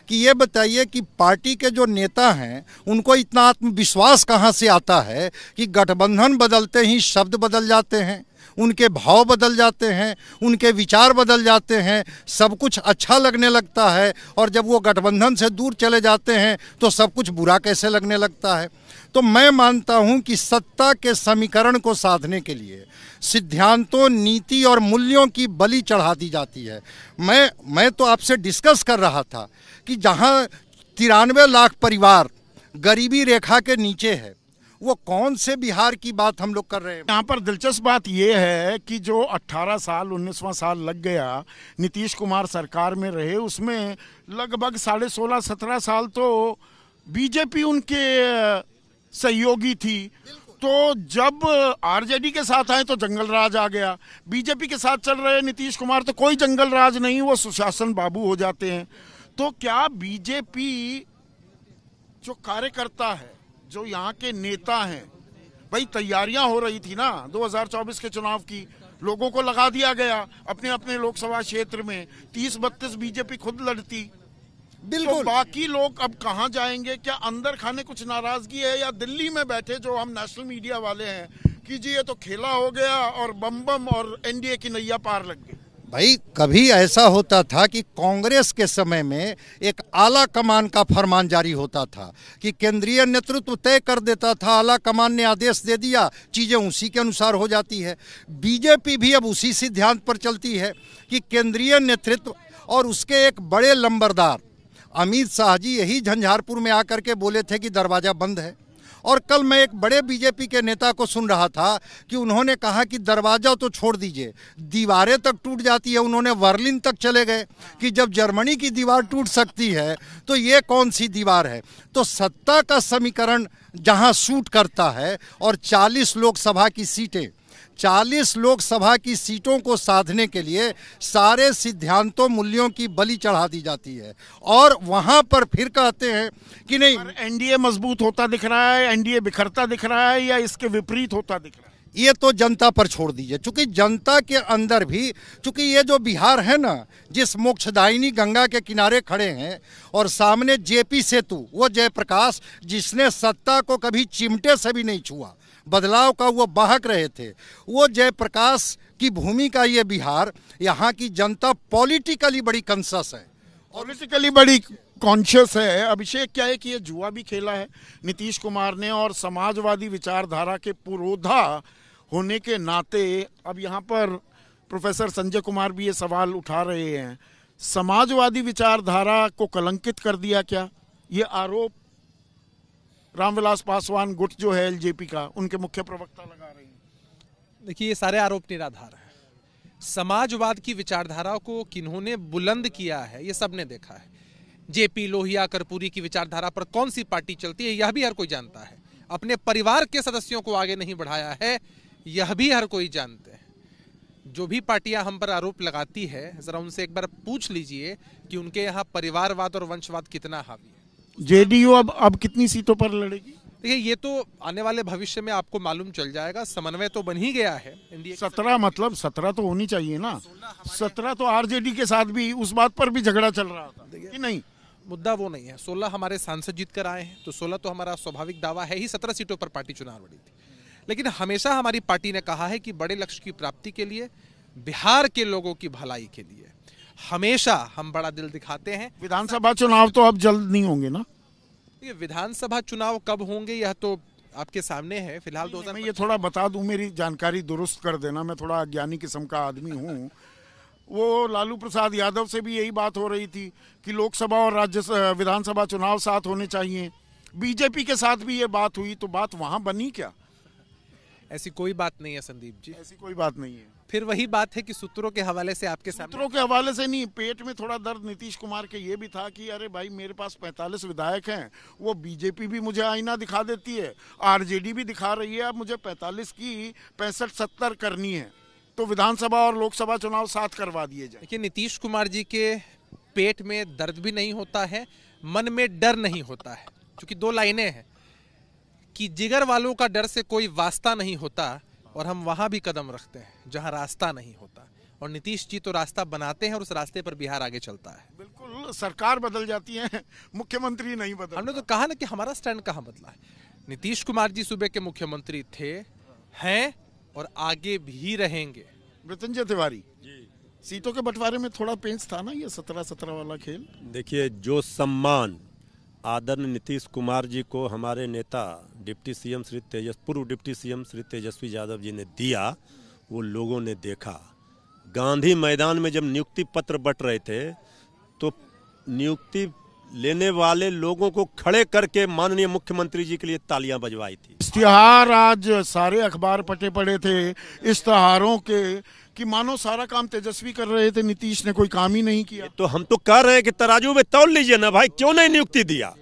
कि ये बताइए कि पार्टी के जो नेता हैं उनको इतना आत्मविश्वास कहाँ से आता है कि गठबंधन बदलते ही शब्द बदल जाते हैं उनके भाव बदल जाते हैं उनके विचार बदल जाते हैं सब कुछ अच्छा लगने लगता है और जब वो गठबंधन से दूर चले जाते हैं तो सब कुछ बुरा कैसे लगने लगता है तो मैं मानता हूं कि सत्ता के समीकरण को साधने के लिए सिद्धांतों नीति और मूल्यों की बलि चढ़ा दी जाती है मैं मैं तो आपसे डिस्कस कर रहा था कि जहां तिरानवे लाख परिवार गरीबी रेखा के नीचे है वो कौन से बिहार की बात हम लोग कर रहे हैं यहाँ पर दिलचस्प बात यह है कि जो 18 साल उन्नीसवा साल लग गया नीतीश कुमार सरकार में रहे उसमें लगभग साढ़े सोलह सत्रह साल तो बीजेपी उनके सहयोगी थी तो जब आरजेडी के साथ आए तो जंगल राज आ गया बीजेपी के साथ चल रहे नीतीश कुमार तो कोई जंगल राज नहीं वो सुशासन बाबू हो जाते हैं तो क्या बीजेपी जो कार्यकर्ता है जो यहाँ के नेता हैं भाई तैयारियां हो रही थी ना 2024 के चुनाव की लोगों को लगा दिया गया अपने अपने लोकसभा क्षेत्र में तीस बत्तीस बीजेपी खुद लड़ती बिल्कुल तो बाकी लोग अब कहाँ जाएंगे क्या अंदर खाने कुछ नाराजगी है या दिल्ली में बैठे जो हम नेशनल मीडिया वाले हैं कि जी ये तो खेला हो गया और बम बम और एनडीए की नैया पार लग गई भाई कभी ऐसा होता था कि कांग्रेस के समय में एक आला कमान का फरमान जारी होता था कि केंद्रीय नेतृत्व तय कर देता था आला कमान ने आदेश दे दिया चीज़ें उसी के अनुसार हो जाती है बीजेपी भी अब उसी सिद्धांत पर चलती है कि केंद्रीय नेतृत्व और उसके एक बड़े लंबरदार अमित शाह जी यही झंझारपुर में आकर के बोले थे कि दरवाज़ा बंद है और कल मैं एक बड़े बीजेपी के नेता को सुन रहा था कि उन्होंने कहा कि दरवाज़ा तो छोड़ दीजिए दीवारें तक टूट जाती है उन्होंने वर्लिन तक चले गए कि जब जर्मनी की दीवार टूट सकती है तो ये कौन सी दीवार है तो सत्ता का समीकरण जहां सूट करता है और 40 लोकसभा की सीटें 40 लोकसभा की सीटों को साधने के लिए सारे सिद्धांतों मूल्यों की बलि चढ़ा दी जाती है और वहां पर फिर कहते हैं कि नहीं एनडीए मजबूत होता दिख रहा है एनडीए बिखरता दिख रहा है या इसके विपरीत होता दिख रहा है ये तो जनता पर छोड़ दीजिए चूंकि जनता के अंदर भी चूंकि ये जो बिहार है ना जिस मोक्षदायिनी गंगा के किनारे खड़े हैं और सामने जेपी सेतु वो जयप्रकाश जिसने सत्ता को कभी चिमटे से भी नहीं छुआ बदलाव का वो बाहक रहे थे वो जयप्रकाश की भूमि का ये बिहार यहाँ की जनता पॉलिटिकली बड़ी कंसस है पॉलिटिकली बड़ी कॉन्शियस है अभिषेक क्या है कि ये जुआ भी खेला है नीतीश कुमार ने और समाजवादी विचारधारा के पुरोधा होने के नाते अब यहाँ पर प्रोफेसर संजय कुमार भी ये सवाल उठा रहे हैं समाजवादी विचारधारा को कलंकित कर दिया क्या ये आरोप रामविलास पासवान गुट जो है एलजेपी का उनके मुख्य प्रवक्ता लगा रहे हैं देखिए ये सारे आरोप निराधार हैं समाजवाद की विचारधारा को किन्होंने बुलंद किया है ये सबने देखा है जेपी लोहिया कर्पूरी की विचारधारा पर कौन सी पार्टी चलती है यह भी हर कोई जानता है अपने परिवार के सदस्यों को आगे नहीं बढ़ाया है यह भी हर कोई जानते हैं जो भी पार्टियां हम पर आरोप लगाती है ज़रा उनसे एक बार पूछ लीजिए कि उनके यहाँ परिवारवाद और वंशवाद कितना हावी है जेडीयू अब अब कितनी सीटों पर लड़ेगी देखिए ये तो आने वाले भविष्य में आपको मालूम चल जाएगा समन्वय तो बन ही गया है सत्रह मतलब सत्रह तो होनी चाहिए ना सत्रह तो आरजेडी के साथ भी उस बात पर भी झगड़ा चल रहा था कि नहीं मुद्दा वो नहीं है सोलह हमारे सांसद जीत कर आए हैं तो सोलह तो हमारा स्वाभाविक दावा है ही सत्रह सीटों पर पार्टी चुनाव लड़ी थी लेकिन हमेशा हमारी पार्टी ने कहा है कि बड़े लक्ष्य की प्राप्ति के लिए बिहार के लोगों की भलाई के लिए हमेशा हम बड़ा दिल दिखाते हैं विधानसभा चुनाव तो अब जल्द नहीं होंगे ना ये विधानसभा चुनाव कब होंगे यह तो आपके सामने है फिलहाल दो मैं ये थोड़ा बता दूं मेरी जानकारी दुरुस्त कर देना मैं थोड़ा अज्ञानी किस्म का आदमी हूँ वो लालू प्रसाद यादव से भी यही बात हो रही थी कि लोकसभा और राज्य विधानसभा चुनाव साथ होने चाहिए बीजेपी के साथ भी ये बात हुई तो बात वहाँ बनी क्या ऐसी कोई बात नहीं है संदीप जी ऐसी कोई बात नहीं है फिर वही बात है कि सूत्रों के हवाले से आपके सूत्रों के हवाले से नहीं पेट में थोड़ा दर्द नीतीश कुमार के ये भी था कि अरे भाई मेरे पास 45 विधायक हैं वो बीजेपी भी मुझे आईना दिखा देती है आरजेडी भी दिखा रही है अब मुझे 45 की पैंसठ सत्तर करनी है तो विधानसभा और लोकसभा चुनाव साथ करवा दिए जाए देखिए नीतीश कुमार जी के पेट में दर्द भी नहीं होता है मन में डर नहीं होता है क्योंकि दो लाइनें हैं कि जिगर वालों का डर से कोई वास्ता नहीं होता और हम वहाँ भी कदम रखते हैं जहाँ रास्ता नहीं होता और नीतीश जी तो रास्ता बनाते हैं और उस रास्ते पर बिहार आगे चलता है बिल्कुल सरकार बदल जाती है मुख्यमंत्री नहीं बदल हमने तो कहा ना कि हमारा स्टैंड कहाँ बदला है नीतीश कुमार जी सूबे के मुख्यमंत्री थे हैं और आगे भी रहेंगे मृत्युंजय तिवारी सीटों के बंटवारे में थोड़ा पेंच था ना ये सत्रह सत्रह वाला खेल देखिए जो सम्मान आदरण नीतीश कुमार जी को हमारे नेता डिप्टी सीएम श्री तेजस पूर्व डिप्टी सीएम श्री तेजस्वी यादव जी ने दिया वो लोगों ने देखा गांधी मैदान में जब नियुक्ति पत्र बट रहे थे तो नियुक्ति लेने वाले लोगों को खड़े करके माननीय मुख्यमंत्री जी के लिए तालियां बजवाई थी इश्तिहार आज सारे अखबार पटे पड़े थे इश्तहारों के कि मानो सारा काम तेजस्वी कर रहे थे नीतीश ने कोई काम ही नहीं किया तो हम तो कह रहे हैं कि तराजू में तोल लीजिए ना भाई क्यों नहीं नियुक्ति दिया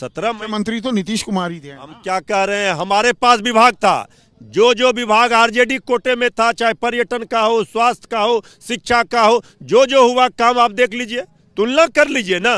सत्रह मंत्री तो नीतीश कुमार ही थे हम क्या कह रहे हैं हमारे पास विभाग था जो जो विभाग आरजेडी कोटे में था चाहे पर्यटन का हो स्वास्थ्य का हो शिक्षा का हो जो जो हुआ काम आप देख लीजिए तुलना कर लीजिए ना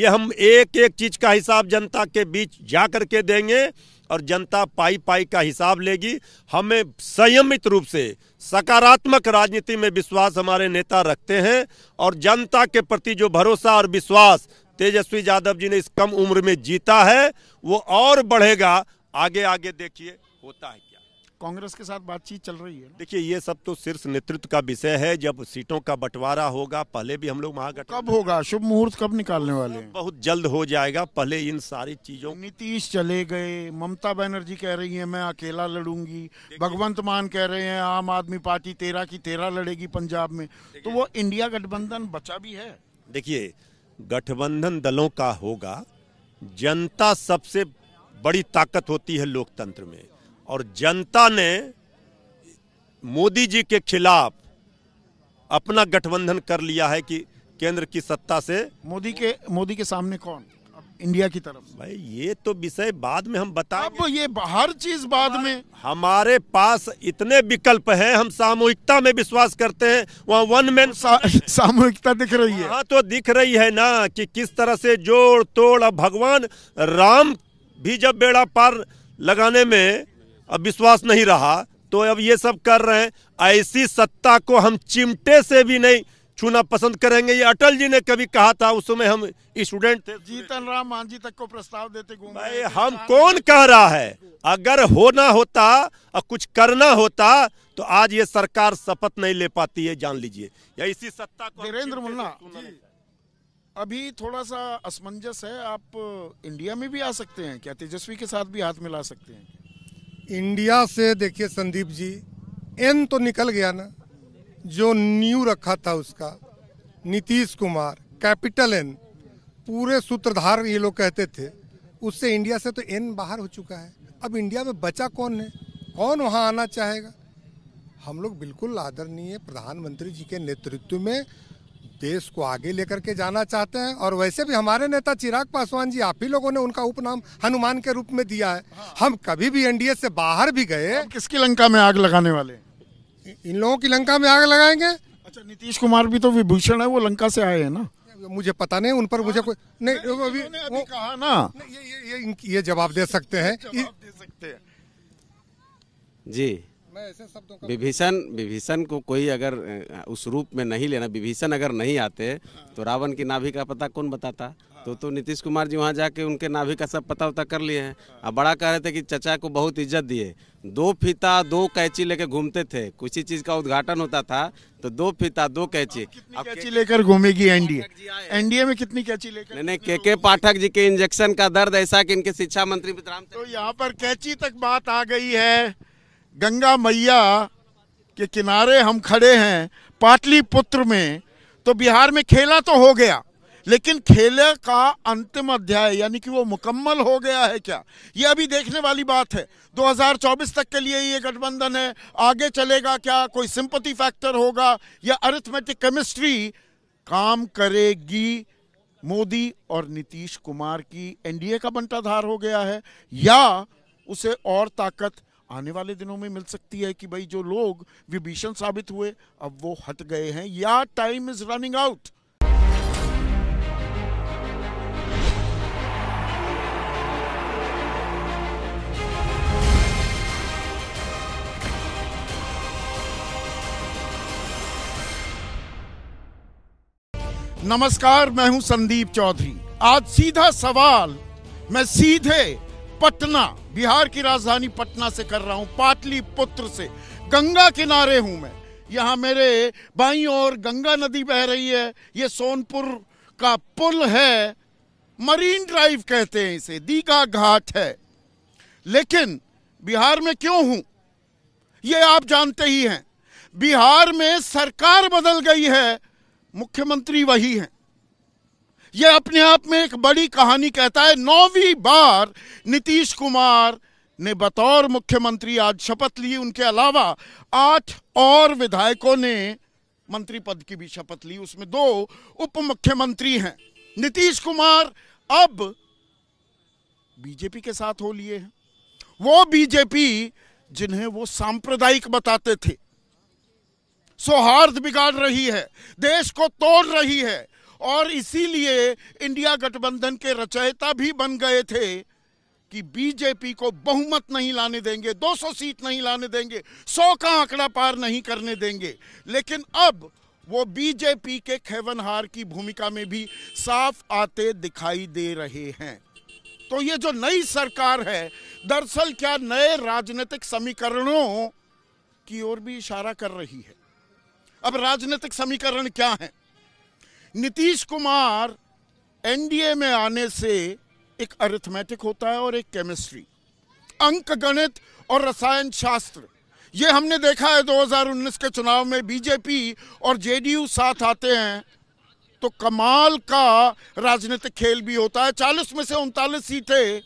ये हम एक एक चीज का हिसाब जनता के बीच जा करके देंगे और जनता पाई पाई का हिसाब लेगी हमें संयमित रूप से सकारात्मक राजनीति में विश्वास हमारे नेता रखते हैं और जनता के प्रति जो भरोसा और विश्वास तेजस्वी यादव जी ने इस कम उम्र में जीता है वो और बढ़ेगा आगे आगे देखिए होता है कांग्रेस के साथ बातचीत चल रही है देखिए ये सब तो शीर्ष नेतृत्व का विषय है जब सीटों का बंटवारा होगा पहले भी हम लोग महागठबंधन कब होगा शुभ मुहूर्त कब निकालने वाले हैं बहुत जल्द हो जाएगा पहले इन सारी चीजों नीतीश चले गए ममता बनर्जी कह रही है मैं अकेला लड़ूंगी भगवंत मान कह रहे हैं आम आदमी पार्टी तेरह की तेरह लड़ेगी पंजाब में तो वो इंडिया गठबंधन बचा भी है देखिए गठबंधन दलों का होगा जनता सबसे बड़ी ताकत होती है लोकतंत्र में और जनता ने मोदी जी के खिलाफ अपना गठबंधन कर लिया है कि केंद्र की सत्ता से मोदी के मोदी के सामने कौन इंडिया की तरफ भाई ये तो विषय बाद में हम बता अब ये हर चीज बाद में हमारे पास इतने विकल्प हैं हम सामूहिकता में विश्वास करते हैं वहाँ वन मैन सा, सामूहिकता दिख रही है हाँ तो दिख रही है ना कि किस तरह से जोड़ तोड़ अब भगवान राम भी जब बेड़ा पार लगाने में अब विश्वास नहीं रहा तो अब ये सब कर रहे हैं ऐसी सत्ता को हम चिमटे से भी नहीं छूना पसंद करेंगे ये अटल जी ने कभी कहा था उस समय हम स्टूडेंट थे जीतन राम मांझी तक को प्रस्ताव देते भाई हम कौन कह रहा है अगर होना होता और कुछ करना होता तो आज ये सरकार शपथ नहीं ले पाती है जान लीजिए या इसी सत्ता को धीरेन्द्र मुन्ना अभी थोड़ा सा असमंजस है आप इंडिया में भी आ सकते हैं क्या तेजस्वी के साथ भी हाथ मिला सकते हैं इंडिया से देखिए संदीप जी एन तो निकल गया ना जो न्यू रखा था उसका नीतीश कुमार कैपिटल एन पूरे सूत्रधार ये लोग कहते थे उससे इंडिया से तो एन बाहर हो चुका है अब इंडिया में बचा कौन है कौन वहाँ आना चाहेगा हम लोग बिल्कुल आदरणीय प्रधानमंत्री जी के नेतृत्व में देश को आगे लेकर के जाना चाहते हैं और वैसे भी हमारे नेता चिराग पासवान जी आप ही लोगों ने उनका उपनाम हनुमान के रूप में दिया है हाँ। हम कभी भी एनडीए से बाहर भी गए किसकी लंका में आग लगाने वाले इन लोगों की लंका में आग लगाएंगे अच्छा नीतीश कुमार भी तो विभूषण है वो लंका से आए हैं ना मुझे पता नहीं उन पर मुझे हाँ। कोई नहीं अभी वो कहा ना ये ये ये, ये जवाब दे सकते हैं जी विभीषण विभीषण को कोई अगर उस रूप में नहीं लेना विभीषण अगर नहीं आते हाँ। तो रावण की नाभि का पता कौन बताता हाँ। तो तो नीतीश कुमार जी वहाँ जाके उनके नाभि का सब पता उता कर लिए हैं हाँ। अब बड़ा कह रहे थे कि चचा को बहुत इज्जत दिए दो फीता दो कैची लेकर घूमते थे ही चीज का उद्घाटन होता था तो दो फीता दो कैची अब कैची लेकर घूमेगी एनडीए एनडीए में कितनी कैची लेकर नहीं नहीं के के पाठक जी के इंजेक्शन का दर्द ऐसा कि इनके शिक्षा मंत्री तो यहाँ पर कैची तक बात आ गई है गंगा मैया के किनारे हम खड़े हैं पाटलिपुत्र में तो बिहार में खेला तो हो गया लेकिन खेले का अंतिम अध्याय यानी कि वो मुकम्मल हो गया है क्या ये अभी देखने वाली बात है 2024 तक के लिए ये गठबंधन है आगे चलेगा क्या कोई सिंपति फैक्टर होगा या अरिथमेटिक केमिस्ट्री काम करेगी मोदी और नीतीश कुमार की एनडीए का बंटाधार हो गया है या उसे और ताकत आने वाले दिनों में मिल सकती है कि भाई जो लोग विभीषण साबित हुए अब वो हट गए हैं या टाइम इज रनिंग आउट नमस्कार मैं हूं संदीप चौधरी आज सीधा सवाल मैं सीधे पटना बिहार की राजधानी पटना से कर रहा पाटली पाटलिपुत्र से गंगा किनारे हूं मैं यहां मेरे बाई और गंगा नदी बह रही है ये सोनपुर का पुल है मरीन ड्राइव कहते हैं इसे दीघा घाट है लेकिन बिहार में क्यों हूं ये आप जानते ही हैं बिहार में सरकार बदल गई है मुख्यमंत्री वही हैं ये अपने आप में एक बड़ी कहानी कहता है नौवीं बार नीतीश कुमार ने बतौर मुख्यमंत्री आज शपथ ली उनके अलावा आठ और विधायकों ने मंत्री पद की भी शपथ ली उसमें दो उप मुख्यमंत्री हैं नीतीश कुमार अब बीजेपी के साथ हो लिए हैं वो बीजेपी जिन्हें वो सांप्रदायिक बताते थे सौहार्द बिगाड़ रही है देश को तोड़ रही है और इसीलिए इंडिया गठबंधन के रचयिता भी बन गए थे कि बीजेपी को बहुमत नहीं लाने देंगे 200 सीट नहीं लाने देंगे 100 का आंकड़ा पार नहीं करने देंगे लेकिन अब वो बीजेपी के खेवनहार की भूमिका में भी साफ आते दिखाई दे रहे हैं तो ये जो नई सरकार है दरअसल क्या नए राजनीतिक समीकरणों की ओर भी इशारा कर रही है अब राजनीतिक समीकरण क्या है नीतीश कुमार एनडीए में आने से एक अरिथमेटिक होता है और एक केमिस्ट्री अंक गणित और रसायन शास्त्र ये हमने देखा है 2019 के चुनाव में बीजेपी और जेडीयू साथ आते हैं तो कमाल का राजनीतिक खेल भी होता है 40 में से उनतालीस सीटें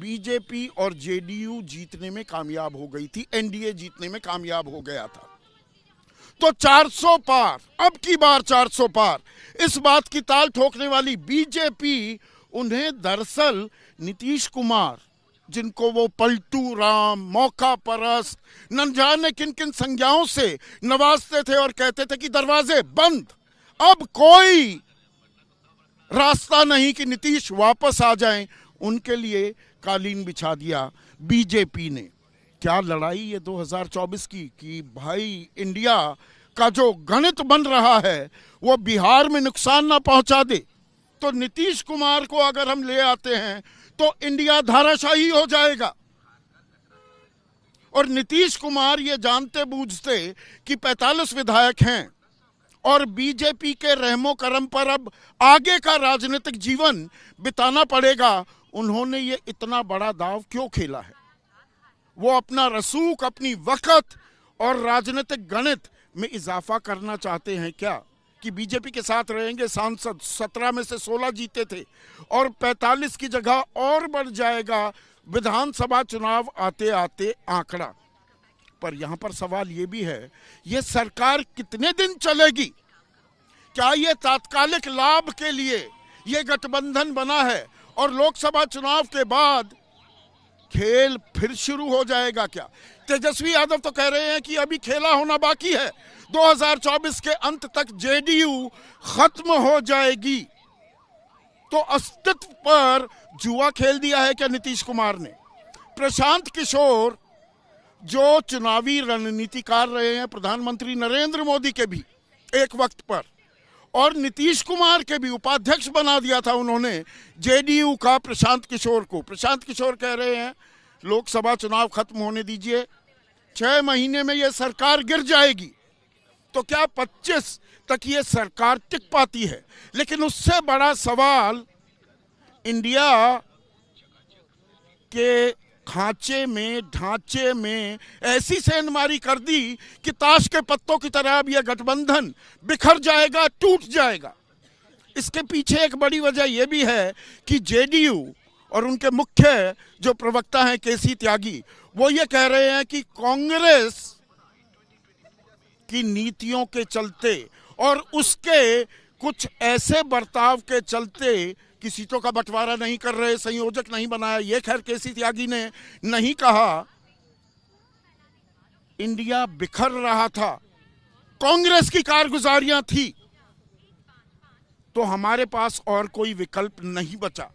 बीजेपी और जेडीयू जीतने में कामयाब हो गई थी एनडीए जीतने में कामयाब हो गया था तो 400 पार अब की बार 400 पार इस बात की ताल ठोकने वाली बीजेपी उन्हें दरअसल नीतीश कुमार जिनको वो पलटू राम मौका परस न जाने किन किन संज्ञाओं से नवाजते थे और कहते थे कि दरवाजे बंद अब कोई रास्ता नहीं कि नीतीश वापस आ जाएं उनके लिए कालीन बिछा दिया बीजेपी ने क्या लड़ाई ये 2024 की कि भाई इंडिया का जो गणित बन रहा है वो बिहार में नुकसान ना पहुंचा दे तो नीतीश कुमार को अगर हम ले आते हैं तो इंडिया धाराशाही हो जाएगा और नीतीश कुमार ये जानते बूझते कि 45 विधायक हैं और बीजेपी के रहमो करम पर अब आगे का राजनीतिक जीवन बिताना पड़ेगा उन्होंने ये इतना बड़ा दाव क्यों खेला है वो अपना रसूख अपनी वक़्त और राजनीतिक गणित में इजाफा करना चाहते हैं क्या कि बीजेपी के साथ रहेंगे सांसद सत्रह में से सोलह जीते थे और पैंतालीस की जगह और बढ़ जाएगा विधानसभा चुनाव आते आते आंकड़ा पर यहां पर सवाल ये भी है ये सरकार कितने दिन चलेगी क्या ये तात्कालिक लाभ के लिए यह गठबंधन बना है और लोकसभा चुनाव के बाद खेल फिर शुरू हो जाएगा क्या तेजस्वी यादव तो कह रहे हैं कि अभी खेला होना बाकी है 2024 के अंत तक जेडीयू खत्म हो जाएगी तो अस्तित्व पर जुआ खेल दिया है क्या नीतीश कुमार ने प्रशांत किशोर जो चुनावी रणनीतिकार रहे हैं प्रधानमंत्री नरेंद्र मोदी के भी एक वक्त पर और नीतीश कुमार के भी उपाध्यक्ष बना दिया था उन्होंने जेडीयू का प्रशांत किशोर को प्रशांत किशोर कह रहे हैं लोकसभा चुनाव खत्म होने दीजिए छह महीने में यह सरकार गिर जाएगी तो क्या 25 तक ये सरकार टिक पाती है लेकिन उससे बड़ा सवाल इंडिया के खांचे में ढांचे में ऐसी सेंधमारी कर दी कि ताश के पत्तों की तरह अब यह गठबंधन बिखर जाएगा टूट जाएगा इसके पीछे एक बड़ी वजह यह भी है कि जेडीयू और उनके मुख्य जो प्रवक्ता हैं केसी त्यागी वो ये कह रहे हैं कि कांग्रेस की नीतियों के चलते और उसके कुछ ऐसे बर्ताव के चलते कि सीटों का बंटवारा नहीं कर रहे संयोजक नहीं बनाया ये खैर सी त्यागी ने नहीं कहा इंडिया बिखर रहा था कांग्रेस की कारगुजारियां थी तो हमारे पास और कोई विकल्प नहीं बचा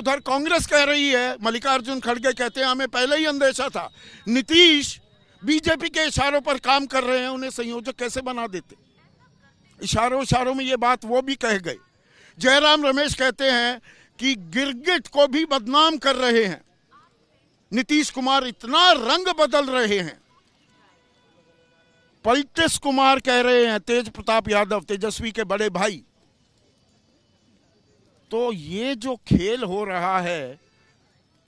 उधर कांग्रेस कह रही है मल्लिकार्जुन खड़गे कहते हैं हमें पहले ही अंदेशा था नीतीश बीजेपी के इशारों पर काम कर रहे हैं उन्हें संयोजक कैसे बना देते इशारों इशारों में ये बात वो भी कह गए जयराम रमेश कहते हैं कि गिरगिट को भी बदनाम कर रहे हैं नीतीश कुमार इतना रंग बदल रहे हैं पलटिस कुमार कह रहे हैं तेज प्रताप यादव तेजस्वी के बड़े भाई तो ये जो खेल हो रहा है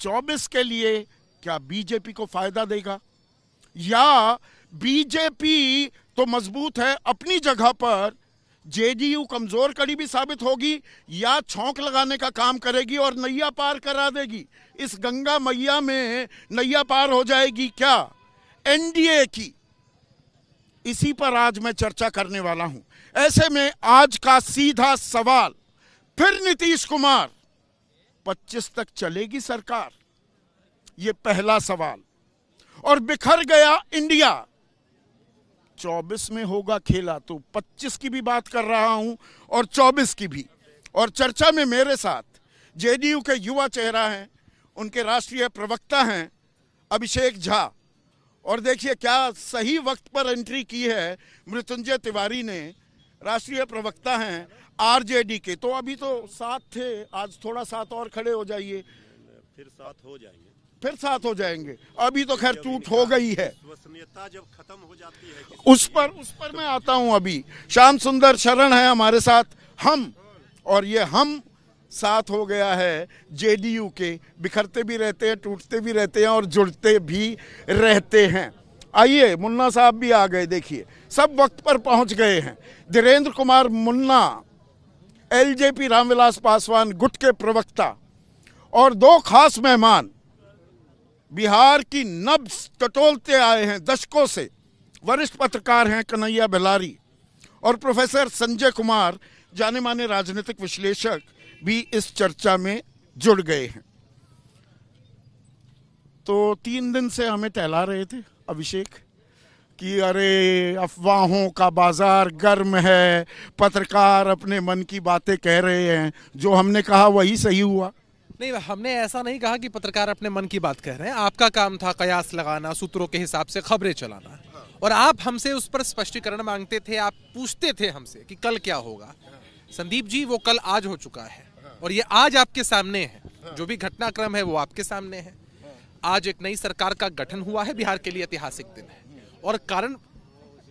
चौबीस के लिए क्या बीजेपी को फायदा देगा या बीजेपी तो मजबूत है अपनी जगह पर जेडीयू कमजोर कड़ी भी साबित होगी या छोंक लगाने का काम करेगी और नैया पार करा देगी इस गंगा मैया में नैया पार हो जाएगी क्या एनडीए की इसी पर आज मैं चर्चा करने वाला हूं ऐसे में आज का सीधा सवाल फिर नीतीश कुमार 25 तक चलेगी सरकार ये पहला सवाल और बिखर गया इंडिया 24 में होगा खेला तो 25 की भी बात कर रहा हूं और 24 की भी और चर्चा में मेरे साथ जेडीयू के युवा चेहरा हैं उनके राष्ट्रीय प्रवक्ता हैं अभिषेक झा और देखिए क्या सही वक्त पर एंट्री की है मृत्युंजय तिवारी ने राष्ट्रीय प्रवक्ता हैं आरजेडी के तो अभी तो साथ थे आज थोड़ा साथ और खड़े हो जाइए फिर साथ हो जाएंगे फिर साथ हो जाएंगे अभी तो खैर टूट हो गई है जब खत्म हो जाती है उस पर उस पर मैं आता हूं अभी श्याम सुंदर शरण है हमारे साथ हम और ये हम साथ हो गया है जेडीयू के बिखरते भी रहते हैं टूटते भी रहते हैं और जुड़ते भी रहते हैं आइए मुन्ना साहब भी आ गए देखिए सब वक्त पर पहुंच गए हैं धीरेन्द्र कुमार मुन्ना एलजेपी रामविलास पासवान गुट के प्रवक्ता और दो खास मेहमान बिहार की नब्स टटोलते आए हैं दशकों से वरिष्ठ पत्रकार हैं कन्हैया बेलारी और प्रोफेसर संजय कुमार जाने माने राजनीतिक विश्लेषक भी इस चर्चा में जुड़ गए हैं तो तीन दिन से हमें टहला रहे थे अभिषेक कि अरे अफवाहों का बाजार गर्म है पत्रकार अपने मन की बातें कह रहे हैं जो हमने कहा वही सही हुआ नहीं हमने ऐसा नहीं कहा कि पत्रकार अपने मन की बात कह रहे हैं आपका काम था कयास लगाना सूत्रों के हिसाब से खबरें चलाना हाँ। और आप हमसे उस पर स्पष्टीकरण मांगते थे आप पूछते थे हमसे कि कल क्या होगा हाँ। संदीप जी वो कल आज हो चुका है हाँ। और ये आज आपके सामने है जो भी घटनाक्रम है वो आपके सामने है आज एक नई सरकार का गठन हुआ है बिहार के लिए ऐतिहासिक दिन है और कारण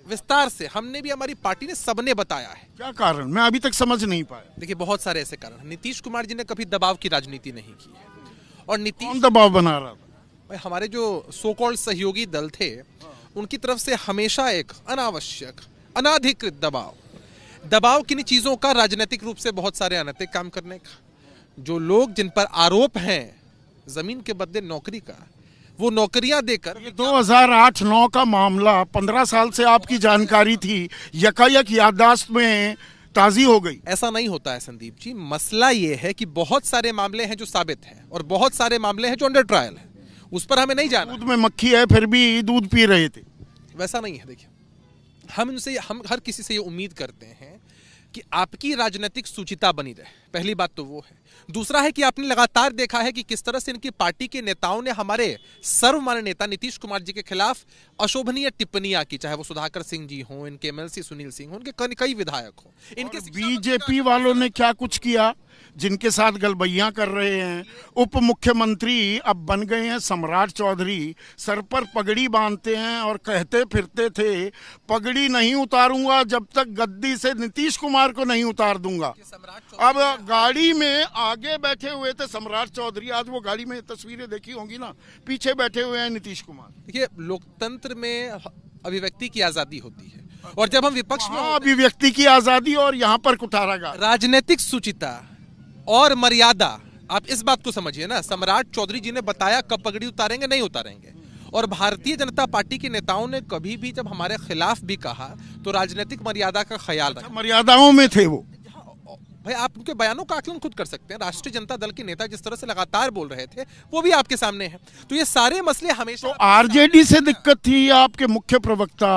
विस्तार से हमने भी हमारी पार्टी ने सबने बताया है क्या कारण मैं अभी तक समझ नहीं पाया देखिए बहुत सारे ऐसे कारण नीतीश कुमार जी ने कभी दबाव की राजनीति नहीं की है और नीतीश दबाव बना रहा था हमारे जो सो कॉल्ड सहयोगी दल थे हाँ। उनकी तरफ से हमेशा एक अनावश्यक अनाधिकृत दबाव दबाव किन चीज़ों का राजनीतिक रूप से बहुत सारे अनैतिक काम करने का जो लोग जिन पर आरोप हैं जमीन के बदले नौकरी का वो नौकरियां देकर ये 2008-9 का मामला 15 साल से आपकी जानकारी थी यकायक याददाश्त में ताजी हो गई ऐसा नहीं होता है संदीप जी मसला ये है कि बहुत सारे मामले हैं जो साबित हैं और बहुत सारे मामले हैं जो अंडर ट्रायल है उस पर हमें नहीं जाना दूध में मक्खी है फिर भी दूध पी रहे थे वैसा नहीं है देखिए हम उनसे हम हर किसी से ये उम्मीद करते हैं कि आपकी राजनीतिक सुचिता बनी रहे पहली बात तो वो है दूसरा है कि आपने लगातार देखा है कि किस तरह से इनकी पार्टी के नेताओं ने हमारे सर्वमान्य नेता नीतीश कुमार जी के खिलाफ अशोभनीय टिप्पणियां की चाहे वो सुधाकर सिंह जी हों इनके एमएलसी सुनील सिंह हों इनके कई विधायक हों इनके बीजेपी वालों ने क्या कुछ किया जिनके साथ गलबैया कर रहे हैं उप मुख्यमंत्री अब बन गए हैं सम्राट चौधरी सर पर पगड़ी बांधते हैं और कहते फिरते थे पगड़ी नहीं उतारूंगा जब तक गद्दी से नीतीश कुमार को नहीं उतार दूंगा अब गाड़ी में आगे बैठे हुए थे सम्राट चौधरी आज वो गाड़ी में तस्वीरें देखी होंगी ना पीछे बैठे हुए हैं नीतीश कुमार देखिए लोकतंत्र में अभिव्यक्ति की आजादी होती है और जब हम विपक्ष में हाँ, अभिव्यक्ति की आजादी और यहाँ पर कुठारा राजनीतिक सुचिता और मर्यादा आप इस बात को समझिए ना सम्राट चौधरी जी ने बताया कब पगड़ी उतारेंगे नहीं उतारेंगे और भारतीय जनता पार्टी के नेताओं ने कभी भी जब हमारे खिलाफ भी कहा तो राजनीतिक मर्यादा का ख्याल रखा मर्यादाओं में थे वो भाई आप उनके बयानों का आकलन खुद कर सकते हैं राष्ट्रीय जनता दल के नेता जिस तरह से लगातार बोल रहे थे वो भी आपके सामने हैं तो ये सारे मसले हमेशा तो आरजेडी से दिक्कत थी आपके मुख्य प्रवक्ता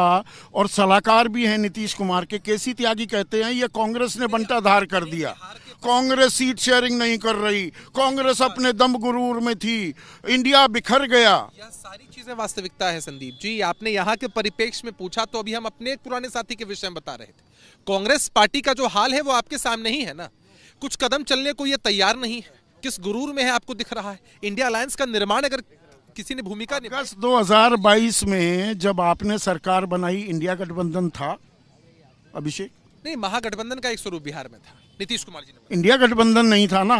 और सलाहकार भी हैं नीतीश कुमार के केसी त्यागी कहते हैं ये कांग्रेस ने बंटाधार कर दिया कांग्रेस सीट शेयरिंग नहीं कर रही कांग्रेस अपने दम गुरूर में थी इंडिया बिखर गया सारी चीजें वास्तविकता है संदीप जी आपने यहाँ के परिपेक्ष में पूछा तो अभी हम अपने एक पुराने साथी के विषय में बता रहे थे कांग्रेस पार्टी का जो हाल है वो आपके सामने ही है ना कुछ कदम चलने को ये तैयार नहीं है किस गुरूर में है आपको दिख रहा है इंडिया अलायंस का निर्माण अगर किसी ने भूमिका अगस्त बाईस में जब आपने सरकार बनाई इंडिया गठबंधन था अभिषेक नहीं महागठबंधन का एक स्वरूप बिहार में था नीतीश कुमार जी ने इंडिया गठबंधन नहीं था ना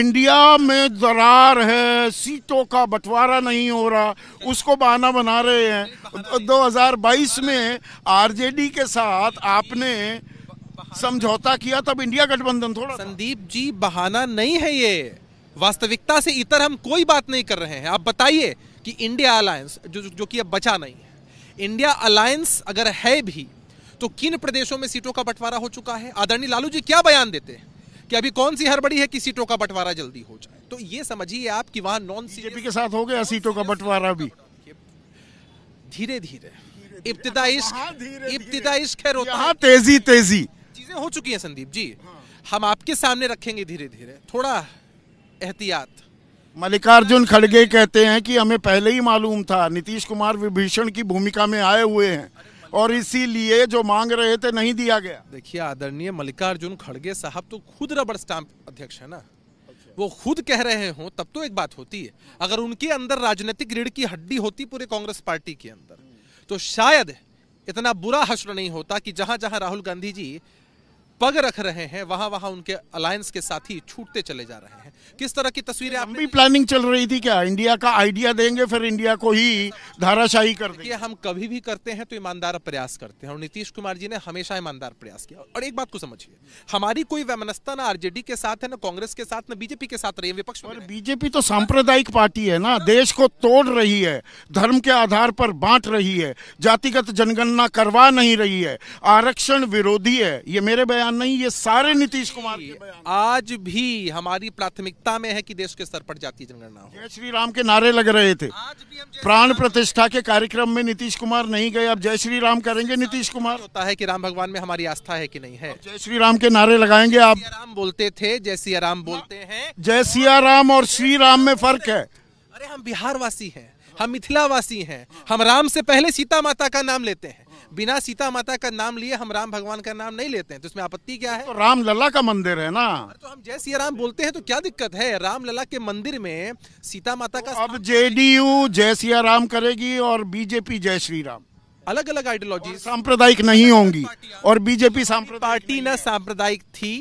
इंडिया में दरार है सीटों का बंटवारा नहीं हो रहा उसको बहाना बना रहे हैं 2022 में आरजेडी के साथ आपने समझौता किया तब इंडिया गठबंधन थोड़ा संदीप जी बहाना नहीं है ये वास्तविकता से इतर हम कोई बात नहीं कर रहे हैं आप बताइए कि इंडिया अलायंस जो जो कि अब बचा नहीं है इंडिया अलायंस अगर है भी तो किन प्रदेशों में सीटों का बंटवारा हो चुका है आदरणीय लालू जी क्या बयान देते हैं कि अभी कौन सी हड़बड़ी है कि सीटों का बंटवारा जल्दी हो जाए तो ये समझिए आप कि वहां नॉन सीजेपी के साथ हो गया सीटों का बंटवारा भी धीरे धीरे इब्तदा इश्क हाँ, इब्तदा इश्क है तेजी तेजी चीजें हो चुकी हैं संदीप जी हम आपके सामने रखेंगे धीरे धीरे थोड़ा एहतियात मल्लिकार्जुन खड़गे कहते हैं कि हमें पहले ही मालूम था नीतीश कुमार विभीषण की भूमिका में आए हुए हैं और इसीलिए जो मांग रहे थे नहीं दिया गया देखिए आदरणीय मल्लिकार्जुन खड़गे साहब तो खुद रबड़ स्टाम्प अध्यक्ष है ना वो खुद कह रहे हो तब तो एक बात होती है अगर उनके अंदर राजनीतिक रीढ़ की हड्डी होती पूरे कांग्रेस पार्टी के अंदर तो शायद इतना बुरा हश्र नहीं होता कि जहां जहां राहुल गांधी जी पग रख रहे हैं वहां वहां उनके अलायंस के साथी छूटते चले जा रहे हैं किस तरह की तस्वीरें आप भी प्लानिंग चल रही थी क्या इंडिया का आइडिया देंगे फिर इंडिया को ही धाराशाही कर देंगे हम कभी भी करते हैं तो ईमानदार प्रयास करते हैं और नीतीश कुमार जी ने हमेशा ईमानदार प्रयास किया और एक बात को समझिए हमारी कोई वैमनस्ता ना आरजेडी के साथ है ना कांग्रेस के साथ ना बीजेपी के साथ रही विपक्ष में बीजेपी तो सांप्रदायिक पार्टी है ना देश को तोड़ रही है धर्म के आधार पर बांट रही है जातिगत जनगणना करवा नहीं रही है आरक्षण विरोधी है ये मेरे बयान बयान नहीं ये सारे नीतीश कुमार के बयान आज भी हमारी प्राथमिकता में है कि देश के स्तर पर जातीय जनगणना हो जय श्री राम के नारे लग रहे थे प्राण प्रतिष्ठा के कार्यक्रम में नीतीश कुमार नहीं गए अब जय श्री राम करेंगे नीतीश कुमार होता है कि राम भगवान में हमारी आस्था है कि नहीं है जय श्री राम के नारे लगाएंगे आप राम बोलते थे जय सिया राम बोलते हैं जय सिया राम और श्री राम में फर्क है अरे हम बिहार वासी हैं हम मिथिलावासी हैं हम राम से पहले सीता माता का नाम लेते हैं बिना सीता माता का नाम लिए हम राम भगवान का नाम नहीं लेते हैं तो इसमें आपत्ति क्या है तो राम लला का मंदिर है ना तो हम जय सिया राम बोलते हैं तो क्या दिक्कत है राम लला के मंदिर में सीता माता का तो अब जेडीयू जय सिया राम करेगी और बीजेपी जय श्री राम अलग अलग आइडियोलॉजी सांप्रदायिक नहीं होंगी और बीजेपी पार्टी न सांप्रदायिक थी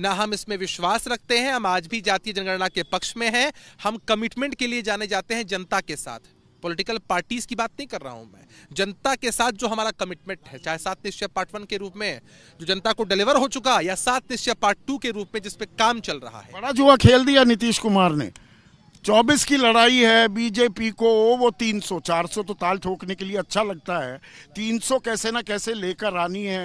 ना हम इसमें विश्वास रखते हैं हम आज भी जातीय जनगणना के पक्ष में हैं हम कमिटमेंट के लिए जाने जाते हैं जनता के साथ पॉलिटिकल पार्टीज की बात नहीं कर रहा हूं मैं जनता के साथ जो हमारा कमिटमेंट है चाहे सात निश्चय पार्ट वन के रूप में जो जनता को डिलीवर हो चुका या सात निश्चय पार्ट टू के रूप में जिसपे काम चल रहा है बड़ा जुआ खेल दिया नीतीश कुमार ने चौबीस की लड़ाई है बीजेपी को वो चार सौ तो ताल ठोकने के लिए अच्छा लगता है सौ कैसे ना कैसे लेकर आनी है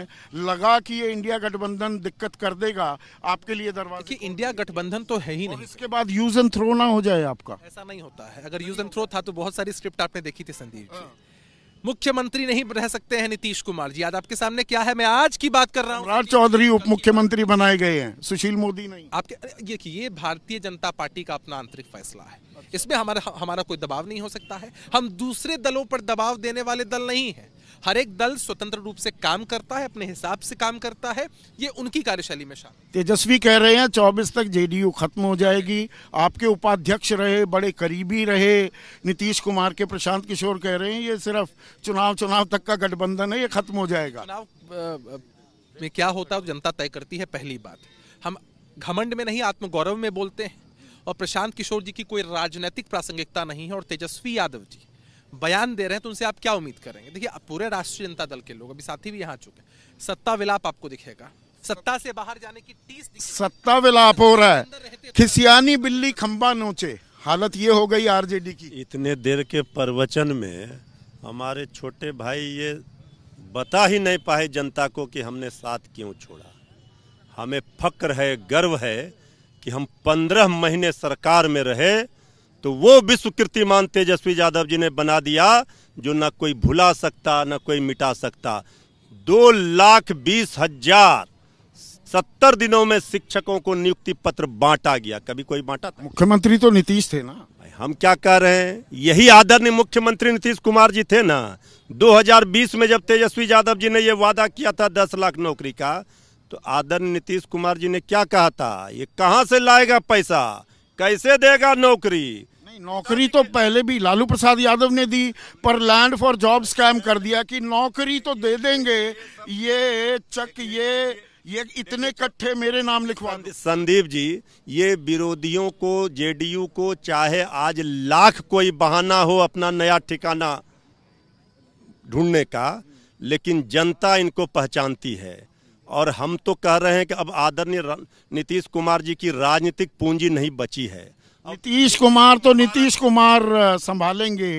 लगा कि ये इंडिया गठबंधन दिक्कत कर देगा आपके लिए दरवाजा कि इंडिया गठबंधन तो है ही नहीं इसके बाद यूज एंड थ्रो ना हो जाए आपका ऐसा नहीं होता है अगर यूज एंड थ्रो था तो बहुत सारी स्क्रिप्ट आपने देखी थी संदीप जी हाँ। मुख्यमंत्री नहीं रह सकते हैं नीतीश कुमार जी आज आपके सामने क्या है मैं आज की बात कर रहा हूँ राज चौधरी उप मुख्यमंत्री बनाए गए हैं सुशील मोदी नहीं आपके ये ये भारतीय जनता पार्टी का अपना आंतरिक फैसला है इसमें हमारा हमारा कोई दबाव नहीं हो सकता है हम दूसरे दलों पर दबाव देने वाले दल नहीं है हर एक दल स्वतंत्र रूप से काम करता है अपने हिसाब से काम करता है ये उनकी कार्यशैली में शामिल तेजस्वी कह रहे हैं चौबीस तक जेडीयू खत्म हो जाएगी आपके उपाध्यक्ष रहे बड़े करीबी रहे नीतीश कुमार के प्रशांत किशोर कह रहे हैं ये सिर्फ चुनाव चुनाव तक का गठबंधन है ये खत्म हो जाएगा चुनाव में क्या होता है जनता तय करती है पहली बात हम घमंड में नहीं आत्मगौरव में बोलते हैं और प्रशांत किशोर जी की कोई राजनीतिक प्रासंगिकता नहीं है और तेजस्वी यादव जी बयान दे रहे हैं तो उनसे आप क्या उम्मीद करेंगे देखिए पूरे राष्ट्रीय जनता दल के लोग अभी साथी भी यहाँ चुके सत्ता विलाप आपको दिखेगा सत्ता से बाहर जाने की टीस सत्ता विलाप हो रहा है तो- खिसियानी बिल्ली खम्बा नोचे हालत ये हो गई आरजेडी की इतने देर के प्रवचन में हमारे छोटे भाई ये बता ही नहीं पाए जनता को कि हमने साथ क्यों छोड़ा हमें फक्र है गर्व है कि हम पंद्रह महीने सरकार में रहे तो वो विश्व कीर्तिमान तेजस्वी यादव जी ने बना दिया जो ना कोई भुला सकता ना कोई मिटा सकता दो लाख बीस हजार सत्तर दिनों में शिक्षकों को नियुक्ति पत्र बांटा गया कभी कोई बांटा था मुख्यमंत्री तो नीतीश थे ना हम क्या कह रहे हैं यही आदरणीय मुख्यमंत्री नीतीश कुमार जी थे ना 2020 में जब तेजस्वी यादव जी ने ये वादा किया था दस लाख नौकरी का तो आदरणीय नीतीश कुमार जी ने क्या कहा था ये कहाँ से लाएगा पैसा कैसे देगा नौकरी नौकरी तो पहले भी लालू प्रसाद यादव ने दी पर लैंड फॉर जॉब स्कैम कर दिया कि नौकरी तो दे देंगे ये चक ये ये इतने कट्ठे मेरे नाम लिखवा संदीप जी ये विरोधियों को जेडीयू को चाहे आज लाख कोई बहाना हो अपना नया ठिकाना ढूंढने का लेकिन जनता इनको पहचानती है और हम तो कह रहे हैं कि अब आदरणीय नीतीश कुमार जी की राजनीतिक पूंजी नहीं बची है नीतीश कुमार तो नीतीश कुमार संभालेंगे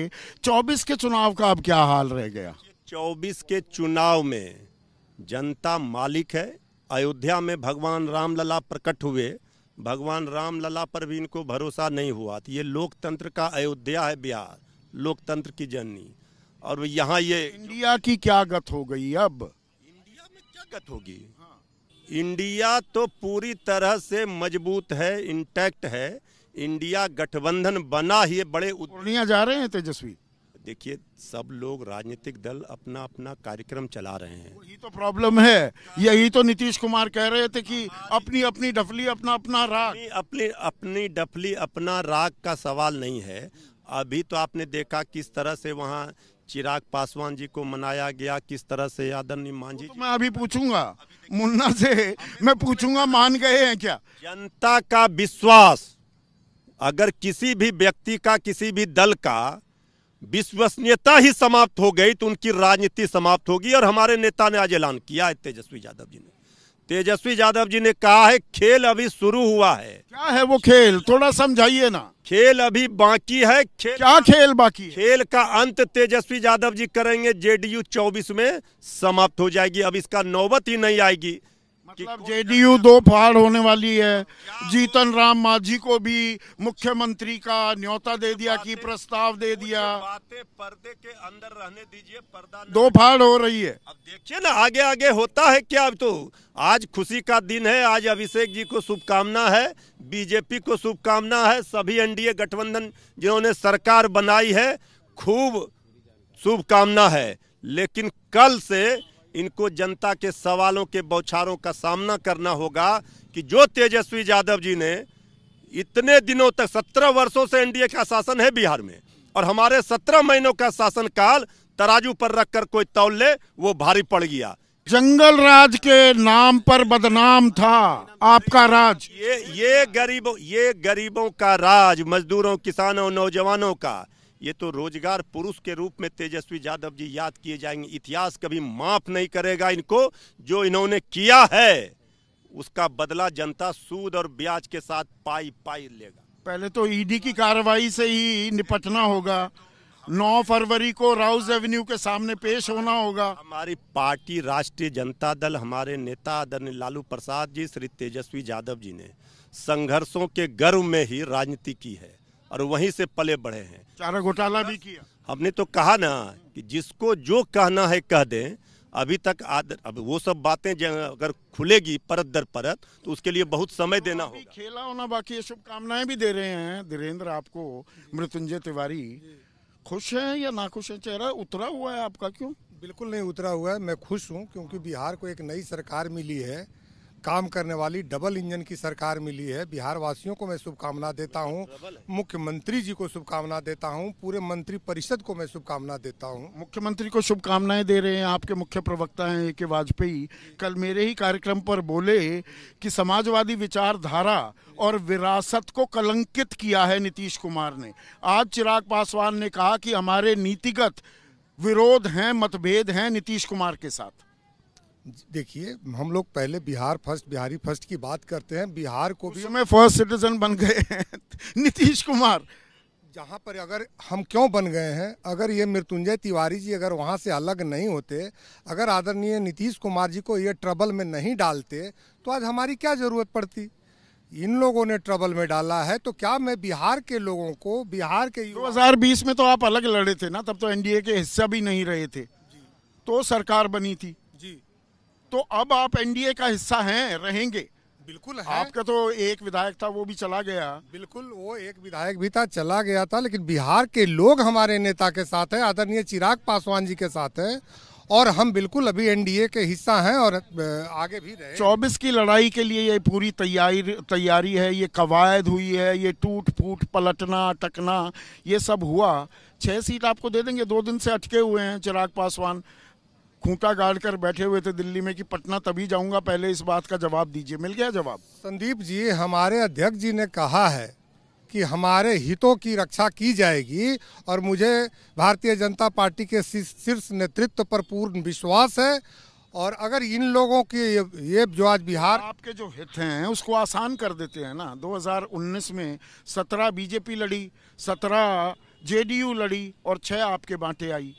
24 के चुनाव का अब क्या हाल रह गया 24 के चुनाव में जनता मालिक है अयोध्या में भगवान रामलला प्रकट हुए भगवान रामलला पर भी इनको भरोसा नहीं हुआ था तो ये लोकतंत्र का अयोध्या है बिहार लोकतंत्र की जननी और यहाँ ये इंडिया की क्या गत हो गई अब दिक्कत होगी हाँ। इंडिया तो पूरी तरह से मजबूत है इंटैक्ट है इंडिया गठबंधन बना ही बड़े पूर्णिया जा रहे हैं तेजस्वी देखिए सब लोग राजनीतिक दल अपना अपना कार्यक्रम चला रहे हैं यही तो प्रॉब्लम है यही तो नीतीश कुमार कह रहे थे कि अपनी अपनी डफली अपना अपना राग अपनी अपनी डफली अपना राग का सवाल नहीं है अभी तो आपने देखा किस तरह से वहाँ चिराग पासवान जी को मनाया गया किस तरह से आदरणीय मांझी तो मैं अभी पूछूंगा मुन्ना से मैं पूछूंगा मान गए हैं क्या जनता का विश्वास अगर किसी भी व्यक्ति का किसी भी दल का विश्वसनीयता ही समाप्त हो गई तो उनकी राजनीति समाप्त होगी और हमारे नेता ने आज ऐलान किया है तेजस्वी यादव जी ने तेजस्वी यादव जी ने कहा है खेल अभी शुरू हुआ है क्या है वो खेल थोड़ा समझाइए ना खेल अभी बाकी है खेल क्या खेल बाकी है? खेल का अंत तेजस्वी यादव जी करेंगे जेडीयू 24 में समाप्त हो जाएगी अब इसका नौबत ही नहीं आएगी मतलब जेडीयू दो फाड़ होने वाली है जीतन राम मांझी को भी मुख्यमंत्री का न्योता दे दिया की प्रस्ताव दे दिया पर्दे के अंदर रहने दीजिए पर्दा दो फाड़ हो रही है अब देखिए ना आगे आगे होता है क्या अब तो आज खुशी का दिन है आज अभिषेक जी को शुभकामना है बीजेपी को शुभकामना है सभी एनडीए गठबंधन जिन्होंने सरकार बनाई है खूब शुभकामना है लेकिन कल से इनको जनता के सवालों के बौछारों का सामना करना होगा कि जो तेजस्वी यादव जी ने इतने दिनों तक सत्रह वर्षों से एनडीए का शासन है बिहार में और हमारे सत्रह महीनों का शासनकाल तराजू पर रखकर कोई तौल ले वो भारी पड़ गया जंगल राज के नाम पर बदनाम था आपका राज ये ये गरीबों ये गरीबों का राज मजदूरों किसानों नौजवानों का ये तो रोजगार पुरुष के रूप में तेजस्वी यादव जी याद किए जाएंगे इतिहास कभी माफ नहीं करेगा इनको जो इन्होंने किया है उसका बदला जनता सूद और ब्याज के साथ पाई पाई लेगा पहले तो ईडी e की कार्रवाई से ही निपटना होगा 9 फरवरी को राउस एवेन्यू के सामने पेश होना होगा हमारी पार्टी राष्ट्रीय जनता दल हमारे नेता आदरणीय लालू प्रसाद जी श्री तेजस्वी यादव जी ने संघर्षों के गर्व में ही राजनीति की है और वहीं से पले बढ़े हैं चारा घोटाला भी किया हमने तो कहा ना कि जिसको जो कहना है कह दें अभी तक आदर अब वो सब बातें अगर खुलेगी परत दर परत तो उसके लिए बहुत समय तो देना होगा खेला होना बाकी ये शुभकामनाएं भी दे रहे हैं धीरेन्द्र आपको मृत्युंजय तिवारी खुश है या ना खुश है चेहरा उतरा हुआ है आपका क्यों बिल्कुल नहीं उतरा हुआ है मैं खुश हूँ क्योंकि बिहार को एक नई सरकार मिली है काम करने वाली डबल इंजन की सरकार मिली है बिहार वासियों को मैं शुभकामना देता हूं मुख्यमंत्री जी को शुभकामना देता हूं पूरे मंत्री परिषद को मैं शुभकामना देता हूं मुख्यमंत्री को शुभकामनाएं दे रहे हैं आपके मुख्य प्रवक्ता हैं ए के वाजपेयी कल मेरे ही कार्यक्रम पर बोले कि समाजवादी विचारधारा और विरासत को कलंकित किया है नीतीश कुमार ने आज चिराग पासवान ने कहा कि हमारे नीतिगत विरोध हैं मतभेद हैं नीतीश कुमार के साथ देखिए हम लोग पहले बिहार फर्स्ट बिहारी फर्स्ट की बात करते हैं बिहार को भी हमें फर्स्ट सिटीजन बन गए हैं नीतीश कुमार जहाँ पर अगर हम क्यों बन गए हैं अगर ये मृत्युंजय तिवारी जी अगर वहाँ से अलग नहीं होते अगर आदरणीय नीतीश कुमार जी को ये ट्रबल में नहीं डालते तो आज हमारी क्या ज़रूरत पड़ती इन लोगों ने ट्रबल में डाला है तो क्या मैं बिहार के लोगों को बिहार के 2020 में तो आप अलग लड़े थे ना तब तो एनडीए के हिस्सा भी नहीं रहे थे तो सरकार बनी थी तो अब आप एनडीए का हिस्सा हैं रहेंगे बिल्कुल है। आपका तो एक विधायक था वो भी चला गया बिल्कुल वो एक विधायक भी था चला गया था लेकिन बिहार के लोग हमारे नेता के साथ है आदरणीय चिराग पासवान जी के साथ है और हम बिल्कुल अभी एनडीए के हिस्सा हैं और आगे भी रहे चौबीस की लड़ाई के लिए ये पूरी तैयारी तैयारी है ये कवायद हुई है ये टूट फूट पलटना टकना ये सब हुआ छह सीट आपको दे देंगे दो दिन से अटके हुए हैं चिराग पासवान खूंटा गाड़ कर बैठे हुए थे दिल्ली में कि पटना तभी जाऊंगा पहले इस बात का जवाब दीजिए मिल गया जवाब संदीप जी हमारे अध्यक्ष जी ने कहा है कि हमारे हितों की रक्षा की जाएगी और मुझे भारतीय जनता पार्टी के शीर्ष नेतृत्व पर पूर्ण विश्वास है और अगर इन लोगों के ये जो आज बिहार आपके जो हित हैं उसको आसान कर देते हैं ना 2019 में 17 बीजेपी लड़ी 17 जेडीयू लड़ी और छः आपके बांटे आई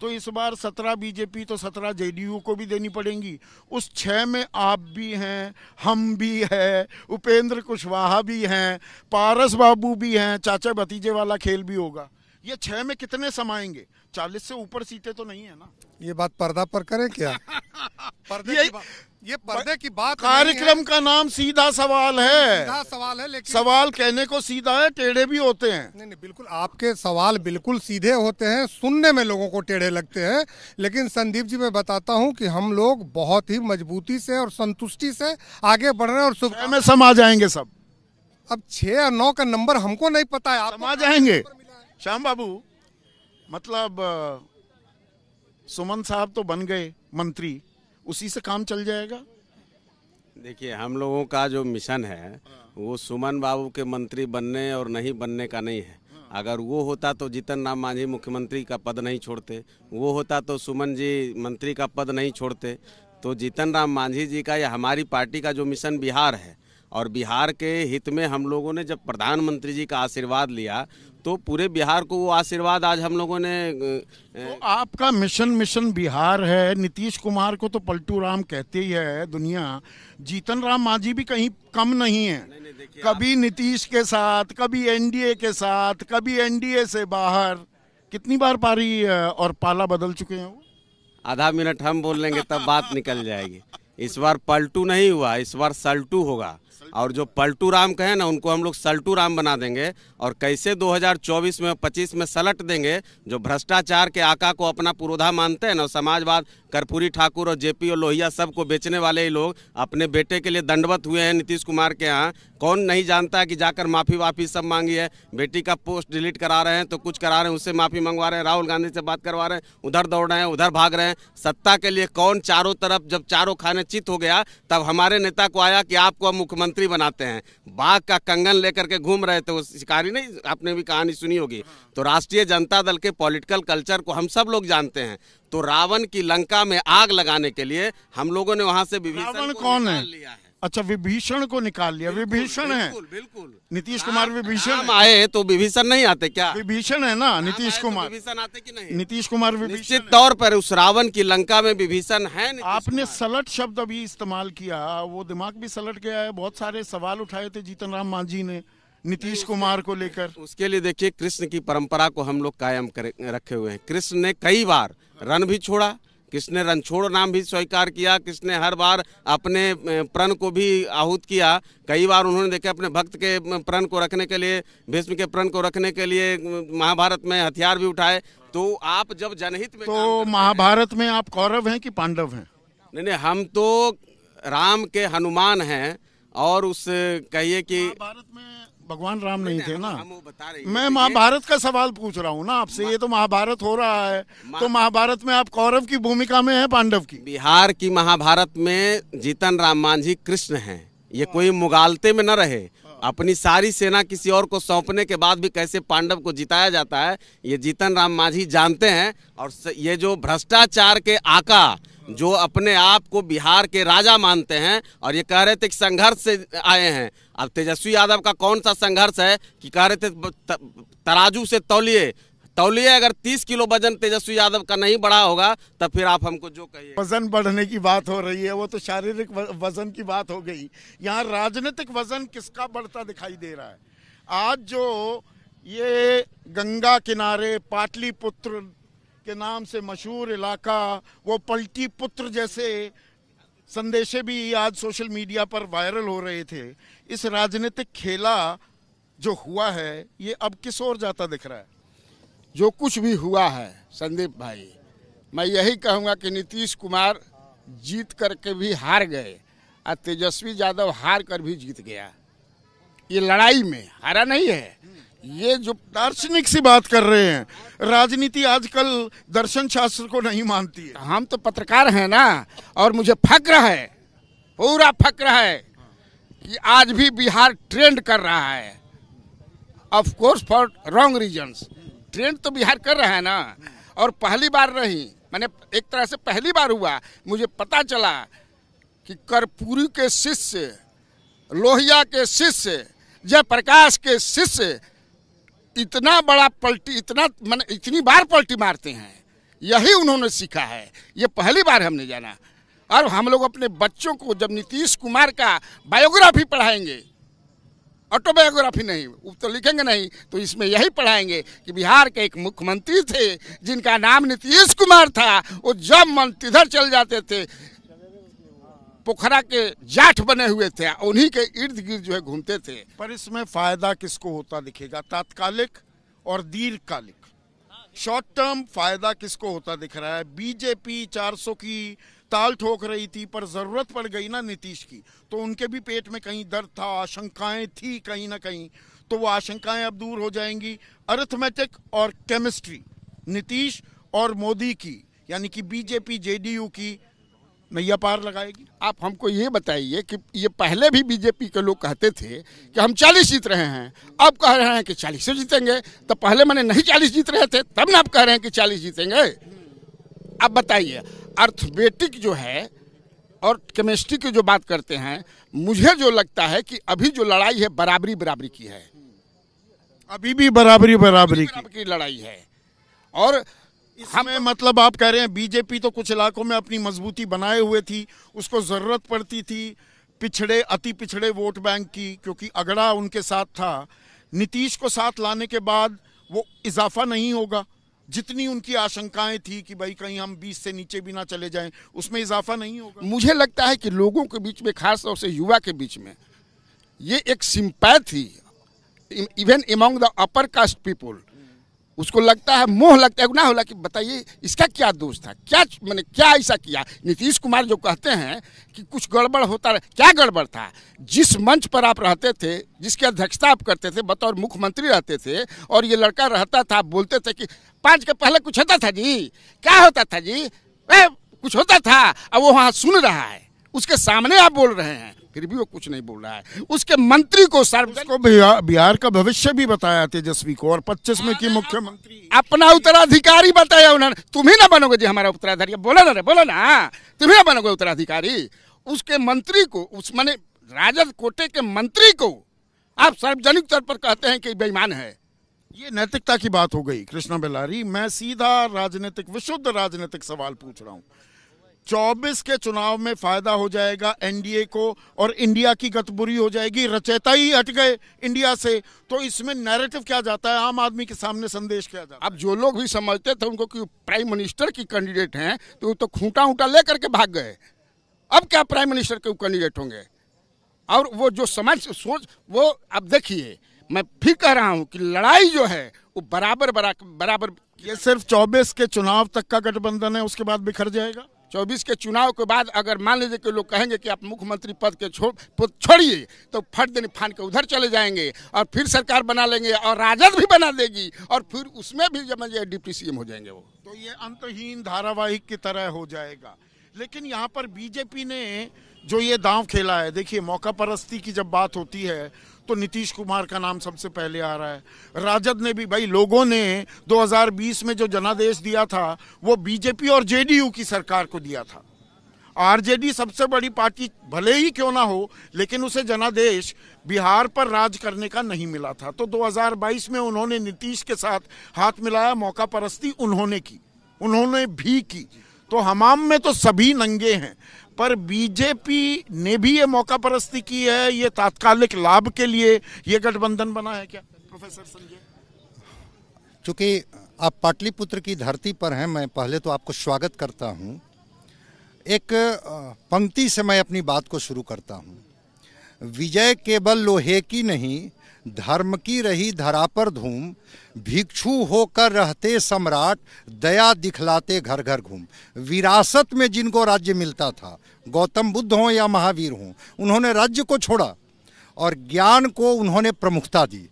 तो इस बार सत्रह बीजेपी तो सत्रह जेडीयू को भी देनी पड़ेंगी उस छः में आप भी हैं हम भी हैं उपेंद्र कुशवाहा भी हैं पारस बाबू भी हैं चाचा भतीजे वाला खेल भी होगा ये छः में कितने समाएंगे चालीस से ऊपर सीटें तो नहीं है ना ये बात पर्दा पर करें क्या पर्दे ये, की ये पर्दे की बात कार्यक्रम का नाम सीधा सवाल है सीधा सवाल है लेकिन सवाल कहने को सीधा है टेढ़े भी होते हैं नहीं नहीं बिल्कुल आपके सवाल बिल्कुल सीधे होते हैं सुनने में लोगों को टेढ़े लगते हैं लेकिन संदीप जी मैं बताता हूं कि हम लोग बहुत ही मजबूती से और संतुष्टि से आगे बढ़ रहे हैं और सुबह में समा जाएंगे सब अब छह और नौ का नंबर हमको नहीं पता है आप समा जाएंगे श्याम बाबू मतलब सुमन साहब तो बन गए मंत्री उसी से काम चल जाएगा देखिए हम लोगों का जो मिशन है हाँ। वो सुमन बाबू के मंत्री बनने और नहीं बनने का नहीं है हाँ। अगर वो होता तो जीतन राम मांझी मुख्यमंत्री का पद नहीं छोड़ते वो होता तो सुमन जी मंत्री का पद नहीं छोड़ते तो जीतन राम मांझी जी का या हमारी पार्टी का जो मिशन बिहार है और बिहार के हित में हम लोगों ने जब प्रधानमंत्री जी का आशीर्वाद लिया तो पूरे बिहार को वो आशीर्वाद आज हम लोगों ने तो आपका मिशन मिशन बिहार है नीतीश कुमार को तो पलटू राम कहते ही है दुनिया जीतन राम मांझी भी कहीं कम नहीं है नहीं, नहीं, कभी नीतीश के साथ कभी एनडीए के साथ कभी एनडीए से बाहर कितनी बार पारी और पाला बदल चुके हैं वो आधा मिनट हम बोल लेंगे तब बात निकल जाएगी इस बार पलटू नहीं हुआ इस बार सल्टू होगा और जो पलटू राम कहे ना उनको हम लोग सल्टू राम बना देंगे और कैसे 2024 में 25 में सलट देंगे जो भ्रष्टाचार के आका को अपना पुरोधा मानते हैं ना समाजवाद कर्पूरी ठाकुर और जेपी और लोहिया सबको बेचने वाले ही लोग अपने बेटे के लिए दंडवत हुए हैं नीतीश कुमार के यहाँ कौन नहीं जानता कि जाकर माफ़ी वाफ़ी सब मांगी है बेटी का पोस्ट डिलीट करा रहे हैं तो कुछ करा रहे हैं उससे माफ़ी मंगवा रहे हैं राहुल गांधी से बात करवा रहे हैं उधर दौड़ रहे हैं उधर भाग रहे हैं सत्ता के लिए कौन चारों तरफ जब चारों खाने चित हो गया तब हमारे नेता को आया कि आपको अब मुख्यमंत्री मंत्री बनाते हैं बाघ का कंगन लेकर के घूम रहे थे वो शिकारी नहीं आपने भी कहानी सुनी होगी हाँ। तो राष्ट्रीय जनता दल के पॉलिटिकल कल्चर को हम सब लोग जानते हैं तो रावण की लंका में आग लगाने के लिए हम लोगों ने वहाँ से विभिन्न कौन है लिया है अच्छा विभीषण को निकाल लिया विभीषण है बिल्कुल नीतीश कुमार विभीषण आए तो विभीषण नहीं आते क्या विभीषण है ना नीतीश तो कुमार विभीषण आते कि नहीं नीतीश कुमार विभीषण तौर पर उस रावण की लंका में विभीषण है आपने सलट शब्द अभी इस्तेमाल किया वो दिमाग भी सलट गया है बहुत सारे सवाल उठाए थे जीतन राम मांझी ने नीतीश कुमार को लेकर उसके लिए देखिए कृष्ण की परंपरा को हम लोग कायम रखे हुए हैं कृष्ण ने कई बार रन भी छोड़ा किसने रणछोड़ नाम भी स्वीकार किया किसने हर बार अपने प्रण को भी आहूत किया कई बार उन्होंने देखा अपने भक्त के प्रण को रखने के लिए भीष्म के प्रण को रखने के लिए महाभारत में हथियार भी उठाए तो आप जब जनहित में तो महाभारत में आप कौरव हैं कि पांडव हैं नहीं नहीं हम तो राम के हनुमान हैं और उस कहिए कि भारत में भगवान राम नहीं थे ना मैं महाभारत का सवाल पूछ रहा हूँ ना आपसे ये तो महाभारत हो रहा है तो महाभारत में आप कौरव की भूमिका में है पांडव की बिहार की महाभारत में जीतन राम मांझी कृष्ण है ये हाँ। कोई मुगालते में न रहे हाँ। अपनी सारी सेना किसी और को सौंपने के बाद भी कैसे पांडव को जिताया जाता है ये जीतन राम मांझी जानते हैं और ये जो भ्रष्टाचार के आका जो अपने आप को बिहार के राजा मानते हैं और ये कह रहे थे कि संघर्ष से आए हैं अब तेजस्वी यादव का कौन सा संघर्ष है कि कह रहे थे तराजू से तौलिए तौलिए अगर 30 किलो वजन तेजस्वी यादव का नहीं बढ़ा होगा तब फिर आप हमको जो कहिए वजन बढ़ने की बात हो रही है वो तो शारीरिक वजन की बात हो गई यहाँ राजनीतिक वजन किसका बढ़ता दिखाई दे रहा है आज जो ये गंगा किनारे पाटलिपुत्र के नाम से मशहूर इलाका वो पलटी पुत्र जैसे संदेशे भी आज सोशल मीडिया पर वायरल हो रहे थे इस राजनीतिक खेला जो हुआ है ये अब किस ओर जाता दिख रहा है जो कुछ भी हुआ है संदीप भाई मैं यही कहूँगा कि नीतीश कुमार जीत करके भी हार गए और तेजस्वी यादव हार कर भी जीत गया ये लड़ाई में हारा नहीं है ये जो दार्शनिक सी बात कर रहे हैं राजनीति आजकल दर्शन शास्त्र को नहीं मानती है हम तो पत्रकार हैं ना और मुझे फक्र है पूरा फक्र है कि आज भी बिहार ट्रेंड कर रहा है of course for wrong reasons trend तो बिहार कर रहा है ना और पहली बार नहीं मैंने एक तरह से पहली बार हुआ मुझे पता चला कि कर्पूरी के शिष्य लोहिया के शिष्य जयप्रकाश के शिष्य इतना बड़ा पलटी इतना मैंने इतनी बार पलटी मारते हैं यही उन्होंने सीखा है ये पहली बार हमने जाना और हम लोग अपने बच्चों को जब नीतीश कुमार का बायोग्राफी पढ़ाएंगे ऑटोबायोग्राफी नहीं वो तो लिखेंगे नहीं तो इसमें यही पढ़ाएंगे कि बिहार के एक मुख्यमंत्री थे जिनका नाम नीतीश कुमार था वो जब मन तिधर चल जाते थे पोखरा के जाठ बने हुए थे उन्हीं के इर्द गिर्द जो है घूमते थे पर इसमें फायदा किसको होता दिखेगा तात्कालिक और दीर्घकालिक शॉर्ट टर्म फायदा किसको होता दिख रहा है बीजेपी 400 की ताल ठोक रही थी पर जरूरत पड़ गई ना नीतीश की तो उनके भी पेट में कहीं दर्द था आशंकाएं थी कहीं ना कहीं तो वो आशंकाएं अब दूर हो जाएंगी अरिथमेटिक और केमिस्ट्री नीतीश और मोदी की यानी कि बीजेपी जेडीयू की नैया पार लगाएगी आप हमको ये बताइए कि ये पहले भी बीजेपी के लोग कहते थे कि हम चालीस जीत रहे हैं अब कह रहे हैं कि चालीस जीतेंगे तो पहले मैंने नहीं चालीस जीत रहे थे तब ना आप कह रहे हैं कि चालीस जीतेंगे अब बताइए अर्थमेटिक जो है और केमिस्ट्री की जो बात करते हैं मुझे जो लगता है कि अभी जो लड़ाई है बराबरी बराबरी की है अभी भी बराबरी बराबरी, लड़ाई है और हमें तो- मतलब आप कह रहे हैं बीजेपी तो कुछ इलाकों में अपनी मजबूती बनाए हुए थी उसको ज़रूरत पड़ती थी पिछड़े अति पिछड़े वोट बैंक की क्योंकि अगड़ा उनके साथ था नीतीश को साथ लाने के बाद वो इजाफा नहीं होगा जितनी उनकी आशंकाएं थी कि भाई कहीं हम 20 से नीचे भी ना चले जाएं उसमें इजाफा नहीं होगा मुझे लगता है कि लोगों के बीच में खास तौर से युवा के बीच में ये एक sympathy even among the upper caste people उसको लगता है मोह लगता है गुनाह होला कि बताइए इसका क्या दोष था क्या मैंने क्या ऐसा किया नीतीश कुमार जो कहते हैं कि कुछ गड़बड़ होता रहा क्या गड़बड़ था जिस मंच पर आप रहते थे जिसकी अध्यक्षता आप करते थे बतौर मुख्यमंत्री रहते थे और ये लड़का रहता था बोलते थे कि पाँच के पहले कुछ होता था जी क्या होता था जी ए, कुछ होता था अब वो वहाँ सुन रहा है उसके सामने आप बोल रहे हैं फिर भी वो कुछ नहीं बोल रहा है उसके मंत्री को सर उसको बिहार, का भविष्य भी बताया तेजस्वी को और पच्चीस में की हाँ, हाँ। मुख्यमंत्री अपना उत्तराधिकारी बताया उन्होंने तुम ही ना बनोगे जी हमारा उत्तराधिकारी बोला ना रे बोला ना तुम्हें ना बनोगे उत्तराधिकारी उसके मंत्री को उस मैंने राजद कोटे के मंत्री को आप सार्वजनिक तौर पर कहते हैं कि बेईमान है ये नैतिकता की बात हो गई कृष्णा बेलारी मैं सीधा राजनीतिक विशुद्ध राजनीतिक सवाल पूछ रहा हूँ 24 के चुनाव में फायदा हो जाएगा एनडीए को और इंडिया की गतबुरी हो जाएगी रचेता ही हट गए इंडिया से तो इसमें नैरेटिव क्या जाता है आम आदमी के सामने संदेश क्या जाता है अब जो लोग भी समझते थे उनको कि प्राइम मिनिस्टर की कैंडिडेट हैं तो तो खूंटा ऊंटा लेकर के भाग गए अब क्या प्राइम मिनिस्टर के कैंडिडेट होंगे और वो जो समझ सोच वो अब देखिए मैं फिर कह रहा हूँ कि लड़ाई जो है वो बराबर बराबर ये सिर्फ 24 के चुनाव तक का गठबंधन है उसके बाद बिखर जाएगा चौबीस के चुनाव के बाद अगर मान लीजिए कि लोग कहेंगे कि आप मुख्यमंत्री पद के छो, छोड़िए तो फट देने फान के उधर चले जाएंगे और फिर सरकार बना लेंगे और राजद भी बना देगी और फिर उसमें भी जब डिप्टी सी हो जाएंगे वो तो ये अंतहीन धारावाहिक की तरह हो जाएगा लेकिन यहाँ पर बीजेपी ने जो ये दांव खेला है देखिए मौका परस्ती की जब बात होती है तो नीतीश कुमार का नाम सबसे पहले आ रहा है राजद ने भी भाई लोगों ने 2020 में जो जनादेश दिया था वो बीजेपी और जेडीयू की सरकार को दिया था आरजेडी सबसे बड़ी पार्टी भले ही क्यों ना हो लेकिन उसे जनादेश बिहार पर राज करने का नहीं मिला था तो 2022 में उन्होंने नीतीश के साथ हाथ मिलाया मौका परस्ती उन्होंने की उन्होंने भी की तो हमाम में तो सभी नंगे हैं पर बीजेपी ने भी ये मौका परस्ती की है ये तात्कालिक लाभ के लिए ये गठबंधन बना है क्या प्रोफेसर संजय चूंकि आप पाटलिपुत्र की धरती पर हैं मैं पहले तो आपको स्वागत करता हूं एक पंक्ति से मैं अपनी बात को शुरू करता हूं विजय केवल लोहे की नहीं धर्म की रही धरा पर धूम भिक्षु होकर रहते सम्राट दया दिखलाते घर घर घूम विरासत में जिनको राज्य मिलता था गौतम बुद्ध हों या महावीर हों उन्होंने राज्य को छोड़ा और ज्ञान को उन्होंने प्रमुखता दी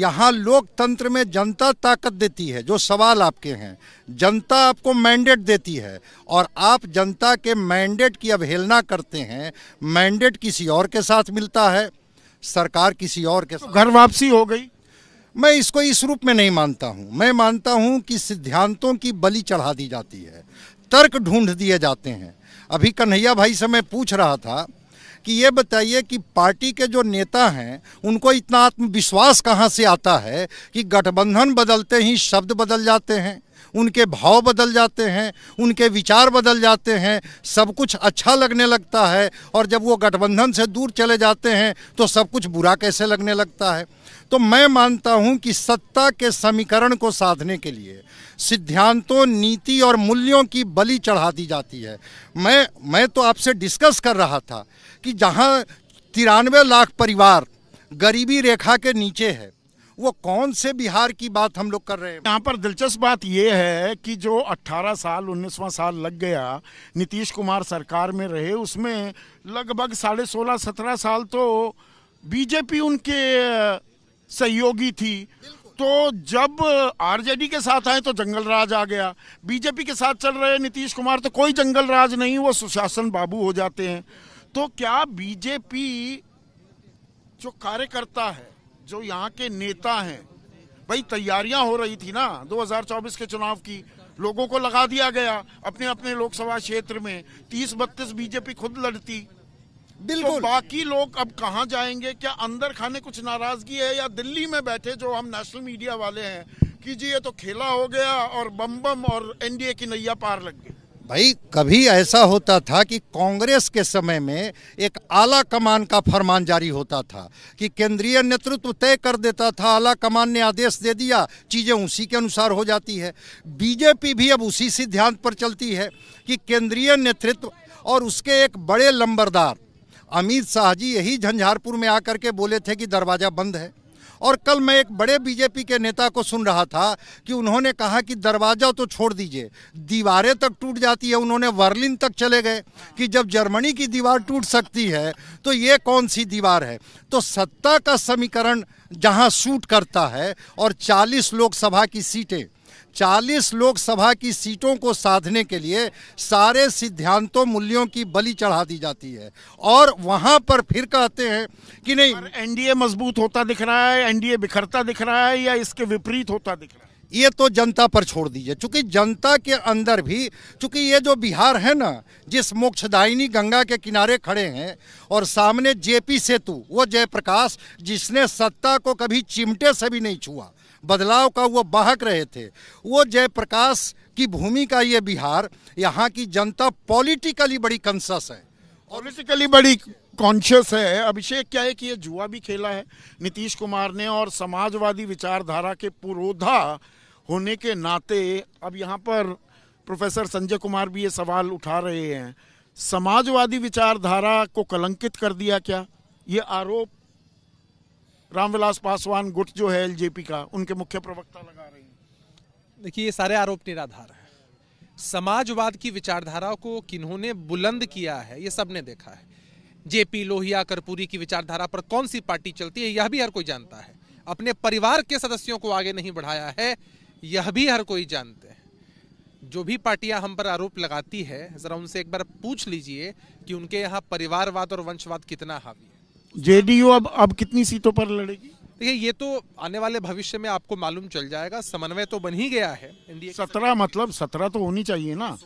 यहाँ लोकतंत्र में जनता ताकत देती है जो सवाल आपके हैं जनता आपको मैंडेट देती है और आप जनता के मैंडेट की अवहेलना करते हैं मैंडेट किसी और के साथ मिलता है सरकार किसी और के साथ घर तो वापसी हो गई मैं इसको इस रूप में नहीं मानता हूँ मैं मानता हूँ कि सिद्धांतों की बलि चढ़ा दी जाती है तर्क ढूंढ दिए जाते हैं अभी कन्हैया भाई से मैं पूछ रहा था कि ये बताइए कि पार्टी के जो नेता हैं उनको इतना आत्मविश्वास कहाँ से आता है कि गठबंधन बदलते ही शब्द बदल जाते हैं उनके भाव बदल जाते हैं उनके विचार बदल जाते हैं सब कुछ अच्छा लगने लगता है और जब वो गठबंधन से दूर चले जाते हैं तो सब कुछ बुरा कैसे लगने लगता है तो मैं मानता हूं कि सत्ता के समीकरण को साधने के लिए सिद्धांतों नीति और मूल्यों की बलि चढ़ा दी जाती है मैं मैं तो आपसे डिस्कस कर रहा था कि जहाँ तिरानवे लाख परिवार गरीबी रेखा के नीचे है वो कौन से बिहार की बात हम लोग कर रहे हैं यहाँ पर दिलचस्प बात यह है कि जो 18 साल 19वां साल लग गया नीतीश कुमार सरकार में रहे उसमें लगभग साढ़े सोलह सत्रह साल तो बीजेपी उनके सहयोगी थी तो जब आरजेडी के साथ आए तो जंगल राज आ गया बीजेपी के साथ चल रहे नीतीश कुमार तो कोई जंगल राज नहीं वो सुशासन बाबू हो जाते हैं तो क्या बीजेपी जो कार्यकर्ता है जो यहाँ के नेता हैं भाई तैयारियां हो रही थी ना 2024 के चुनाव की लोगों को लगा दिया गया अपने अपने लोकसभा क्षेत्र में तीस बत्तीस बीजेपी खुद लड़ती बिल्कुल तो बाकी लोग अब कहाँ जाएंगे क्या अंदर खाने कुछ नाराजगी है या दिल्ली में बैठे जो हम नेशनल मीडिया वाले हैं कि जी ये तो खेला हो गया और बम बम और एनडीए की नैया पार लग गई भाई कभी ऐसा होता था कि कांग्रेस के समय में एक आला कमान का फरमान जारी होता था कि केंद्रीय नेतृत्व तय कर देता था आला कमान ने आदेश दे दिया चीज़ें उसी के अनुसार हो जाती है बीजेपी भी अब उसी सिद्धांत पर चलती है कि केंद्रीय नेतृत्व और उसके एक बड़े लंबरदार अमित शाह जी यही झंझारपुर में आकर के बोले थे कि दरवाज़ा बंद है और कल मैं एक बड़े बीजेपी के नेता को सुन रहा था कि उन्होंने कहा कि दरवाज़ा तो छोड़ दीजिए दीवारें तक टूट जाती है उन्होंने वर्लिन तक चले गए कि जब जर्मनी की दीवार टूट सकती है तो ये कौन सी दीवार है तो सत्ता का समीकरण जहां सूट करता है और 40 लोकसभा की सीटें 40 लोकसभा की सीटों को साधने के लिए सारे सिद्धांतों मूल्यों की बलि चढ़ा दी जाती है और वहां पर फिर कहते हैं कि नहीं एनडीए मजबूत होता दिख रहा है एनडीए बिखरता दिख रहा है या इसके विपरीत होता दिख रहा है ये तो जनता पर छोड़ दीजिए चूंकि जनता के अंदर भी चूंकि ये जो बिहार है ना जिस मोक्षदायिनी गंगा के किनारे खड़े हैं और सामने जेपी सेतु वो जयप्रकाश जिसने सत्ता को कभी चिमटे से भी नहीं छुआ बदलाव का वो बाहक रहे थे वो जयप्रकाश की भूमि का ये बिहार यहाँ की जनता पॉलिटिकली बड़ी कंसस है पॉलिटिकली बड़ी कॉन्शियस है अभिषेक क्या है कि ये जुआ भी खेला है नीतीश कुमार ने और समाजवादी विचारधारा के पुरोधा होने के नाते अब यहाँ पर प्रोफेसर संजय कुमार भी ये सवाल उठा रहे हैं समाजवादी विचारधारा को कलंकित कर दिया क्या ये आरोप रामविलास पासवान गुट जो है एलजेपी का उनके मुख्य प्रवक्ता लगा रहे हैं देखिए ये सारे आरोप निराधार हैं समाजवाद की विचारधारा को किन्होंने बुलंद किया है ये सबने देखा है जेपी लोहिया कर्पूरी की विचारधारा पर कौन सी पार्टी चलती है यह भी हर कोई जानता है अपने परिवार के सदस्यों को आगे नहीं बढ़ाया है यह भी हर कोई जानते हैं जो भी पार्टियां हम पर आरोप लगाती है ज़रा उनसे एक बार पूछ लीजिए कि उनके यहाँ परिवारवाद और वंशवाद कितना हावी है जेडीयू अब अब कितनी सीटों पर लड़ेगी देखिए ये तो आने वाले भविष्य में आपको मालूम चल जाएगा समन्वय तो बन ही गया है सत्रह मतलब सत्रह तो होनी चाहिए ना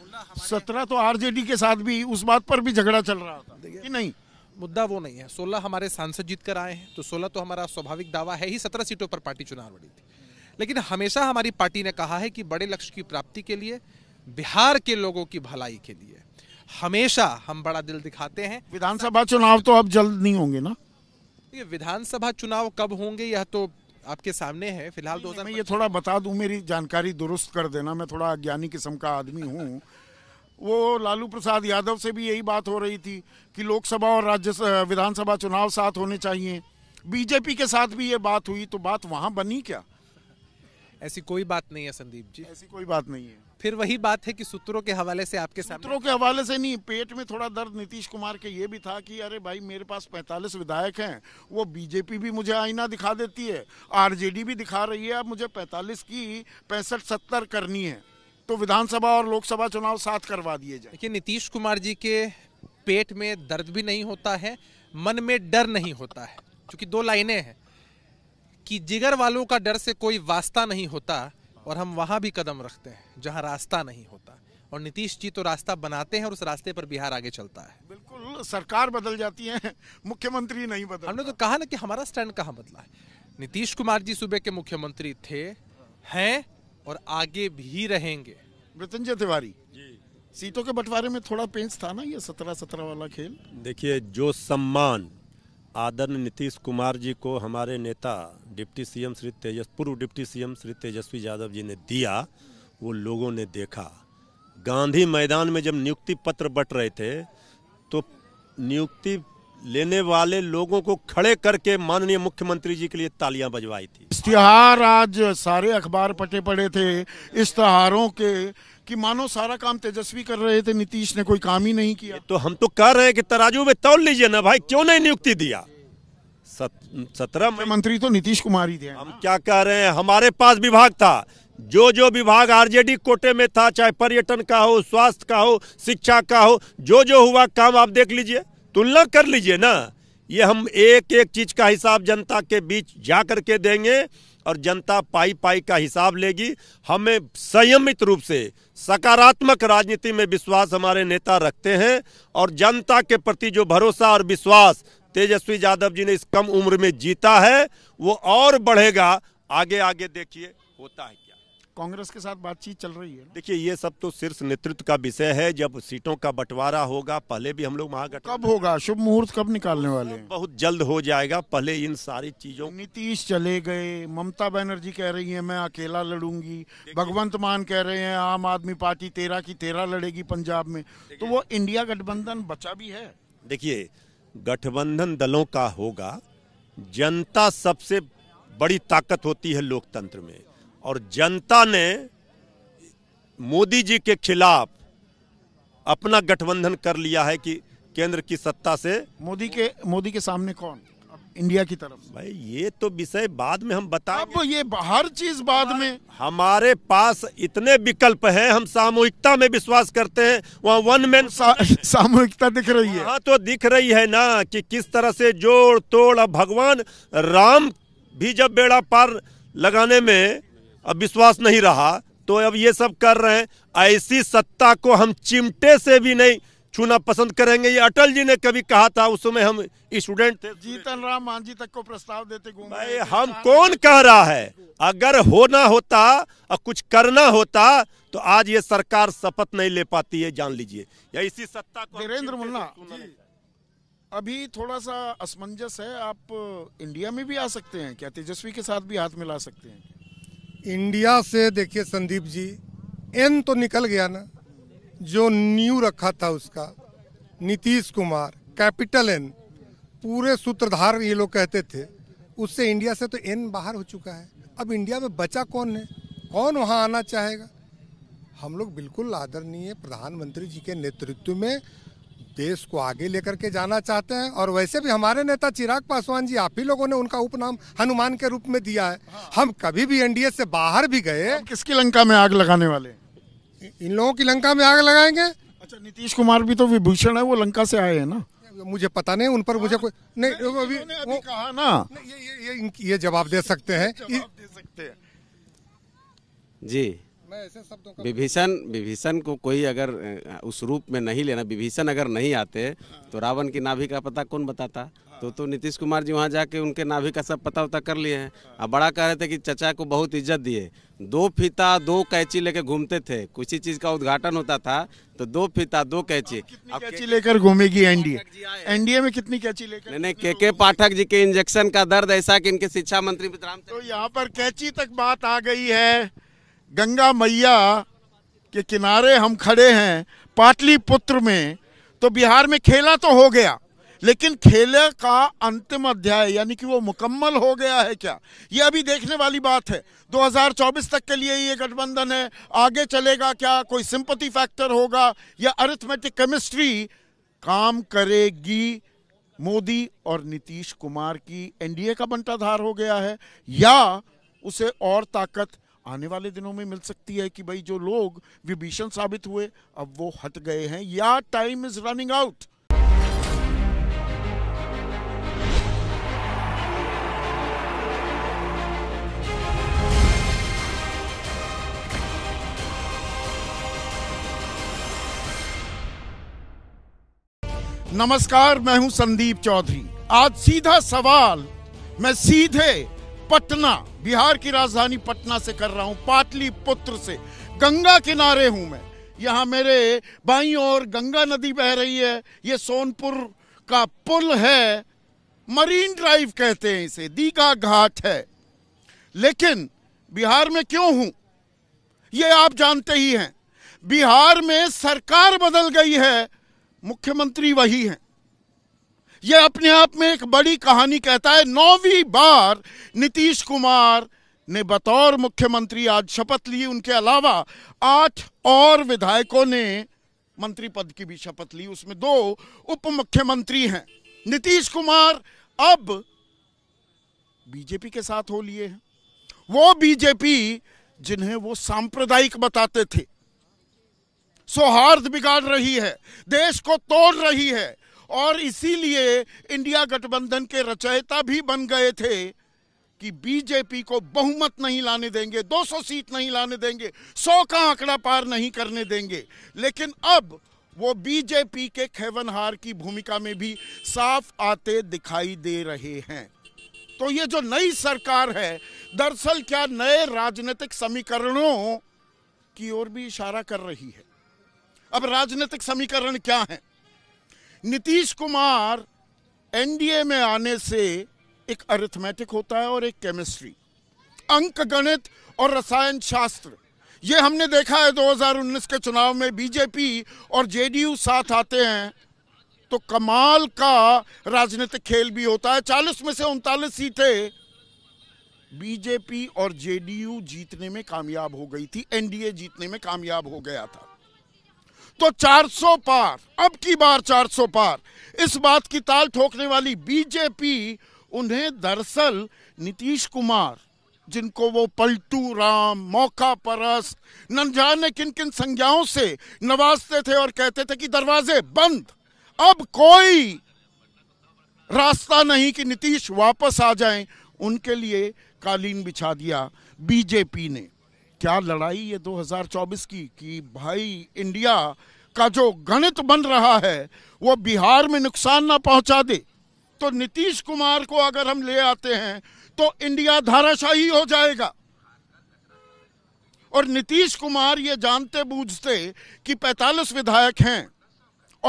सत्रह तो आरजेडी के साथ भी उस बात पर भी झगड़ा चल रहा था कि नहीं मुद्दा वो नहीं है सोलह हमारे सांसद जीत कर आए हैं तो सोलह तो हमारा स्वाभाविक दावा है ही सत्रह सीटों पर पार्टी चुनाव लड़ी थी लेकिन हमेशा हमारी पार्टी ने कहा है कि बड़े लक्ष्य की प्राप्ति के लिए बिहार के लोगों की भलाई के लिए हमेशा हम बड़ा दिल दिखाते हैं विधानसभा चुनाव तो अब जल्द नहीं होंगे ना ये विधानसभा चुनाव कब होंगे यह तो आपके सामने है फिलहाल दो मैं ये थोड़ा बता दूं मेरी जानकारी दुरुस्त कर देना मैं थोड़ा अज्ञानी किस्म का आदमी हूँ वो लालू प्रसाद यादव से भी यही बात हो रही थी कि लोकसभा और राज्य विधानसभा चुनाव साथ होने चाहिए बीजेपी के साथ भी ये बात हुई तो बात वहाँ बनी क्या ऐसी कोई बात नहीं है संदीप जी ऐसी कोई बात नहीं है फिर वही बात है कि सूत्रों के हवाले से आपके सूत्रों के हवाले से नहीं पेट में थोड़ा दर्द नीतीश कुमार के ये भी था कि अरे भाई मेरे पास 45 विधायक हैं वो बीजेपी भी मुझे आईना दिखा देती है आरजेडी भी दिखा रही है अब मुझे 45 की पैंसठ सत्तर करनी है तो विधानसभा और लोकसभा चुनाव साथ करवा दिए जाए देखिए नीतीश कुमार जी के पेट में दर्द भी नहीं होता है मन में डर नहीं होता है क्योंकि दो लाइनें हैं कि जिगर वालों का डर से कोई वास्ता नहीं होता और हम वहाँ भी कदम रखते हैं जहाँ रास्ता नहीं होता और नीतीश जी तो रास्ता बनाते हैं और उस रास्ते पर बिहार आगे चलता है बिल्कुल सरकार बदल जाती है मुख्यमंत्री नहीं बदल हमने तो कहा ना कि हमारा स्टैंड कहाँ बदला है नीतीश कुमार जी सूबे के मुख्यमंत्री थे हैं और आगे भी रहेंगे मृत्युंजय तिवारी सीटों के बंटवारे में थोड़ा पेंच था ना ये सत्रह सत्रह वाला खेल देखिए जो सम्मान आदरण नीतीश कुमार जी को हमारे नेता डिप्टी सीएम श्री तेजस पूर्व डिप्टी सीएम श्री तेजस्वी यादव जी ने दिया वो लोगों ने देखा गांधी मैदान में जब नियुक्ति पत्र बट रहे थे तो नियुक्ति लेने वाले लोगों को खड़े करके माननीय मुख्यमंत्री जी के लिए तालियां बजवाई थी इश्तिहार आज सारे अखबार पटे पड़े थे इश्तहारों के कि मानो सारा काम तेजस्वी कर रहे थे नीतीश ने कोई काम ही नहीं किया तो हम तो कह रहे हैं कि तराजू में तोड़ लीजिए ना भाई क्यों नहीं नियुक्ति दिया सत्रह मंत्री तो नीतीश कुमार ही थे हम क्या कह रहे हैं हमारे पास विभाग था जो जो विभाग आरजेडी कोटे में था चाहे पर्यटन का हो स्वास्थ्य का हो शिक्षा का हो जो जो हुआ काम आप देख लीजिए तुलना कर लीजिए ना ये हम एक एक चीज का हिसाब जनता के बीच जा करके देंगे और जनता पाई पाई का हिसाब लेगी हमें संयमित रूप से सकारात्मक राजनीति में विश्वास हमारे नेता रखते हैं और जनता के प्रति जो भरोसा और विश्वास तेजस्वी यादव जी ने इस कम उम्र में जीता है वो और बढ़ेगा आगे आगे देखिए होता है कांग्रेस के साथ बातचीत चल रही है देखिए ये सब तो शीर्ष नेतृत्व का विषय है जब सीटों का बंटवारा होगा पहले भी हम लोग महागठ कब होगा शुभ मुहूर्त कब निकालने वाले हैं बहुत जल्द हो जाएगा पहले इन सारी चीजों नीतीश चले गए ममता बनर्जी कह रही है मैं अकेला लड़ूंगी भगवंत मान कह रहे हैं आम आदमी पार्टी तेरह की तेरह लड़ेगी पंजाब में तो वो इंडिया गठबंधन बचा भी है देखिए गठबंधन दलों का होगा जनता सबसे बड़ी ताकत होती है लोकतंत्र में और जनता ने मोदी जी के खिलाफ अपना गठबंधन कर लिया है कि केंद्र की सत्ता से मोदी के मोदी के सामने कौन इंडिया की तरफ भाई ये तो विषय बाद में हम बता अब ये हर चीज बाद में हमारे पास इतने विकल्प हैं हम सामूहिकता में विश्वास करते हैं वहाँ वन मैन सा, सामूहिकता दिख रही है हाँ तो दिख रही है ना कि किस तरह से जोड़ तोड़ अब भगवान राम भी जब बेड़ा पार लगाने में अब विश्वास नहीं रहा तो अब ये सब कर रहे हैं ऐसी सत्ता को हम चिमटे से भी नहीं चुना पसंद करेंगे ये अटल जी ने कभी कहा था उस समय हम स्टूडेंट थे जीतन राम मांझी तक को प्रस्ताव देते भाई हम कौन कह रहा है अगर होना होता और कुछ करना होता तो आज ये सरकार शपथ नहीं ले पाती है जान लीजिए या इसी सत्ता को वीरेंद्र मुन्ना अभी थोड़ा सा असमंजस है आप इंडिया में भी आ सकते हैं क्या तेजस्वी के साथ भी हाथ मिला सकते हैं इंडिया से देखिए संदीप जी एन तो निकल गया ना जो न्यू रखा था उसका नीतीश कुमार कैपिटल एन पूरे सूत्रधार ये लोग कहते थे उससे इंडिया से तो एन बाहर हो चुका है अब इंडिया में बचा कौन है कौन वहाँ आना चाहेगा हम लोग बिल्कुल आदरणीय प्रधानमंत्री जी के नेतृत्व में देश को आगे लेकर के जाना चाहते हैं और वैसे भी हमारे नेता चिराग पासवान जी आप ही लोगों ने उनका उपनाम हनुमान के रूप में दिया है हाँ। हम कभी भी एनडीए से बाहर भी गए किसकी लंका में आग लगाने वाले इन लोगों की लंका में आग लगाएंगे अच्छा नीतीश कुमार भी तो विभूषण है वो लंका से आए हैं ना मुझे पता नहीं उन पर मुझे हाँ। कोई नहीं वो अभी वो कहा ना ये ये ये, ये जवाब दे सकते हैं जी विभीषण विभीषण को कोई अगर उस रूप में नहीं लेना विभीषण अगर नहीं आते हाँ। तो रावण की नाभि का पता कौन बताता हाँ। तो तो नीतीश कुमार जी वहाँ जाके उनके नाभि का सब पता उता कर लिए हैं हाँ। अब बड़ा कह रहे थे कि चचा को बहुत इज्जत दिए दो फीता दो कैची लेके घूमते थे ही चीज का उद्घाटन होता था तो दो फीता दो कैची अब कैची लेकर घूमेगी एनडीए एनडीए में कितनी कैची लेकर नहीं नहीं के के पाठक जी के इंजेक्शन का दर्द ऐसा कि इनके शिक्षा मंत्री तो यहाँ पर कैची तक बात आ गई है गंगा मैया के किनारे हम खड़े हैं पाटलिपुत्र में तो बिहार में खेला तो हो गया लेकिन खेले का अंतिम अध्याय यानी कि वो मुकम्मल हो गया है क्या ये अभी देखने वाली बात है 2024 तक के लिए ये गठबंधन है आगे चलेगा क्या कोई सिंपति फैक्टर होगा या अरिथमेटिक केमिस्ट्री काम करेगी मोदी और नीतीश कुमार की एनडीए का बंटाधार हो गया है या उसे और ताकत आने वाले दिनों में मिल सकती है कि भाई जो लोग विभीषण साबित हुए अब वो हट गए हैं या टाइम इज रनिंग आउट नमस्कार मैं हूं संदीप चौधरी आज सीधा सवाल मैं सीधे पटना बिहार की राजधानी पटना से कर रहा हूं पाटली पुत्र से गंगा किनारे हूं मैं यहां मेरे बाई और गंगा नदी बह रही है ये सोनपुर का पुल है मरीन ड्राइव कहते हैं इसे दीघा घाट है लेकिन बिहार में क्यों हूं ये आप जानते ही हैं बिहार में सरकार बदल गई है मुख्यमंत्री वही हैं यह अपने आप में एक बड़ी कहानी कहता है नौवीं बार नीतीश कुमार ने बतौर मुख्यमंत्री आज शपथ ली उनके अलावा आठ और विधायकों ने मंत्री पद की भी शपथ ली उसमें दो उप मुख्यमंत्री हैं नीतीश कुमार अब बीजेपी के साथ हो लिए हैं वो बीजेपी जिन्हें वो सांप्रदायिक बताते थे सौहार्द बिगाड़ रही है देश को तोड़ रही है और इसीलिए इंडिया गठबंधन के रचयिता भी बन गए थे कि बीजेपी को बहुमत नहीं लाने देंगे 200 सीट नहीं लाने देंगे 100 का आंकड़ा पार नहीं करने देंगे लेकिन अब वो बीजेपी के खेवनहार की भूमिका में भी साफ आते दिखाई दे रहे हैं तो ये जो नई सरकार है दरअसल क्या नए राजनीतिक समीकरणों की ओर भी इशारा कर रही है अब राजनीतिक समीकरण क्या है नीतीश कुमार एनडीए में आने से एक अरिथमेटिक होता है और एक केमिस्ट्री अंक गणित और रसायन शास्त्र ये हमने देखा है 2019 के चुनाव में बीजेपी और जेडीयू साथ आते हैं तो कमाल का राजनीतिक खेल भी होता है 40 में से उनतालीस सीटें बीजेपी और जेडीयू जीतने में कामयाब हो गई थी एनडीए जीतने में कामयाब हो गया था तो 400 पार अब की बार 400 पार इस बात की ताल ठोकने वाली बीजेपी उन्हें दरअसल नीतीश कुमार जिनको वो पलटू राम मौका परस न जाने किन किन संज्ञाओं से नवाजते थे और कहते थे कि दरवाजे बंद अब कोई रास्ता नहीं कि नीतीश वापस आ जाएं उनके लिए कालीन बिछा दिया बीजेपी ने क्या लड़ाई ये 2024 की कि भाई इंडिया का जो गणित बन रहा है वो बिहार में नुकसान ना पहुंचा दे तो नीतीश कुमार को अगर हम ले आते हैं तो इंडिया धाराशाही हो जाएगा और नीतीश कुमार ये जानते बूझते कि 45 विधायक हैं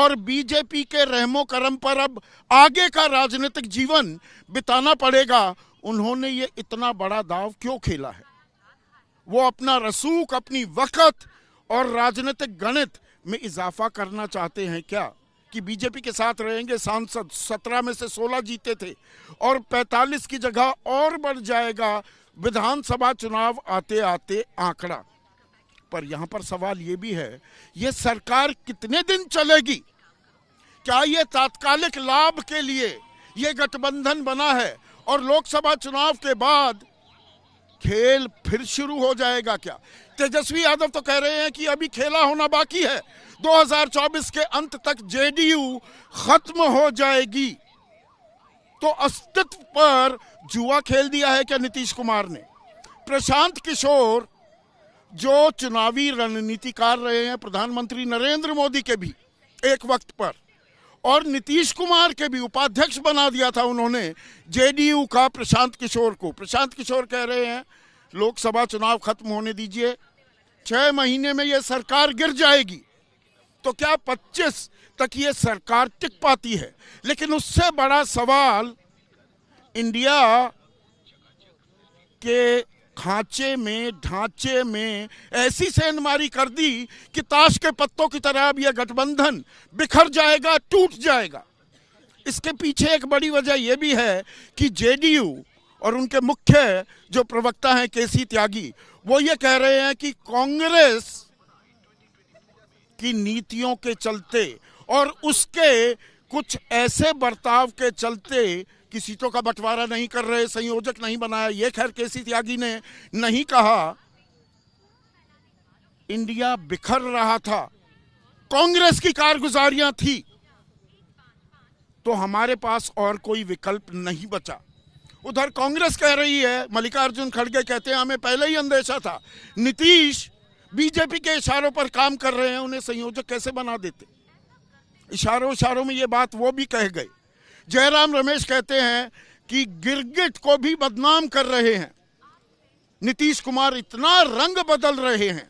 और बीजेपी के रहमो करम पर अब आगे का राजनीतिक जीवन बिताना पड़ेगा उन्होंने ये इतना बड़ा दाव क्यों खेला है वो अपना रसूख अपनी वक़्त और राजनीतिक गणित में इजाफा करना चाहते हैं क्या कि बीजेपी के साथ रहेंगे सांसद सत्रह में से सोलह जीते थे और पैंतालीस की जगह और बढ़ जाएगा विधानसभा चुनाव आते आते आंकड़ा पर यहां पर सवाल ये भी है ये सरकार कितने दिन चलेगी क्या ये तात्कालिक लाभ के लिए यह गठबंधन बना है और लोकसभा चुनाव के बाद खेल फिर शुरू हो जाएगा क्या तेजस्वी यादव तो कह रहे हैं कि अभी खेला होना बाकी है 2024 के अंत तक जेडीयू खत्म हो जाएगी तो अस्तित्व पर जुआ खेल दिया है क्या नीतीश कुमार ने प्रशांत किशोर जो चुनावी रणनीतिकार रहे हैं प्रधानमंत्री नरेंद्र मोदी के भी एक वक्त पर और नीतीश कुमार के भी उपाध्यक्ष बना दिया था उन्होंने जेडीयू का प्रशांत किशोर को प्रशांत किशोर कह रहे हैं लोकसभा चुनाव खत्म होने दीजिए छह महीने में यह सरकार गिर जाएगी तो क्या 25 तक ये सरकार टिक पाती है लेकिन उससे बड़ा सवाल इंडिया के खांचे में ढांचे में ऐसी सेंधमारी कर दी कि ताश के पत्तों की तरह अब यह गठबंधन बिखर जाएगा टूट जाएगा इसके पीछे एक बड़ी वजह यह भी है कि जेडीयू और उनके मुख्य जो प्रवक्ता हैं केसी त्यागी वो ये कह रहे हैं कि कांग्रेस की नीतियों के चलते और उसके कुछ ऐसे बर्ताव के चलते कि सीटों का बंटवारा नहीं कर रहे संयोजक नहीं बनाया ये खैर सी त्यागी ने नहीं कहा इंडिया बिखर रहा था कांग्रेस की कारगुजारियां थी तो हमारे पास और कोई विकल्प नहीं बचा उधर कांग्रेस कह रही है मल्लिकार्जुन खड़गे कहते हैं हमें पहले ही अंदेशा था नीतीश बीजेपी के इशारों पर काम कर रहे हैं उन्हें संयोजक कैसे बना देते इशारों इशारों में ये बात वो भी कह गए जयराम रमेश कहते हैं कि गिरगिट को भी बदनाम कर रहे हैं नीतीश कुमार इतना रंग बदल रहे हैं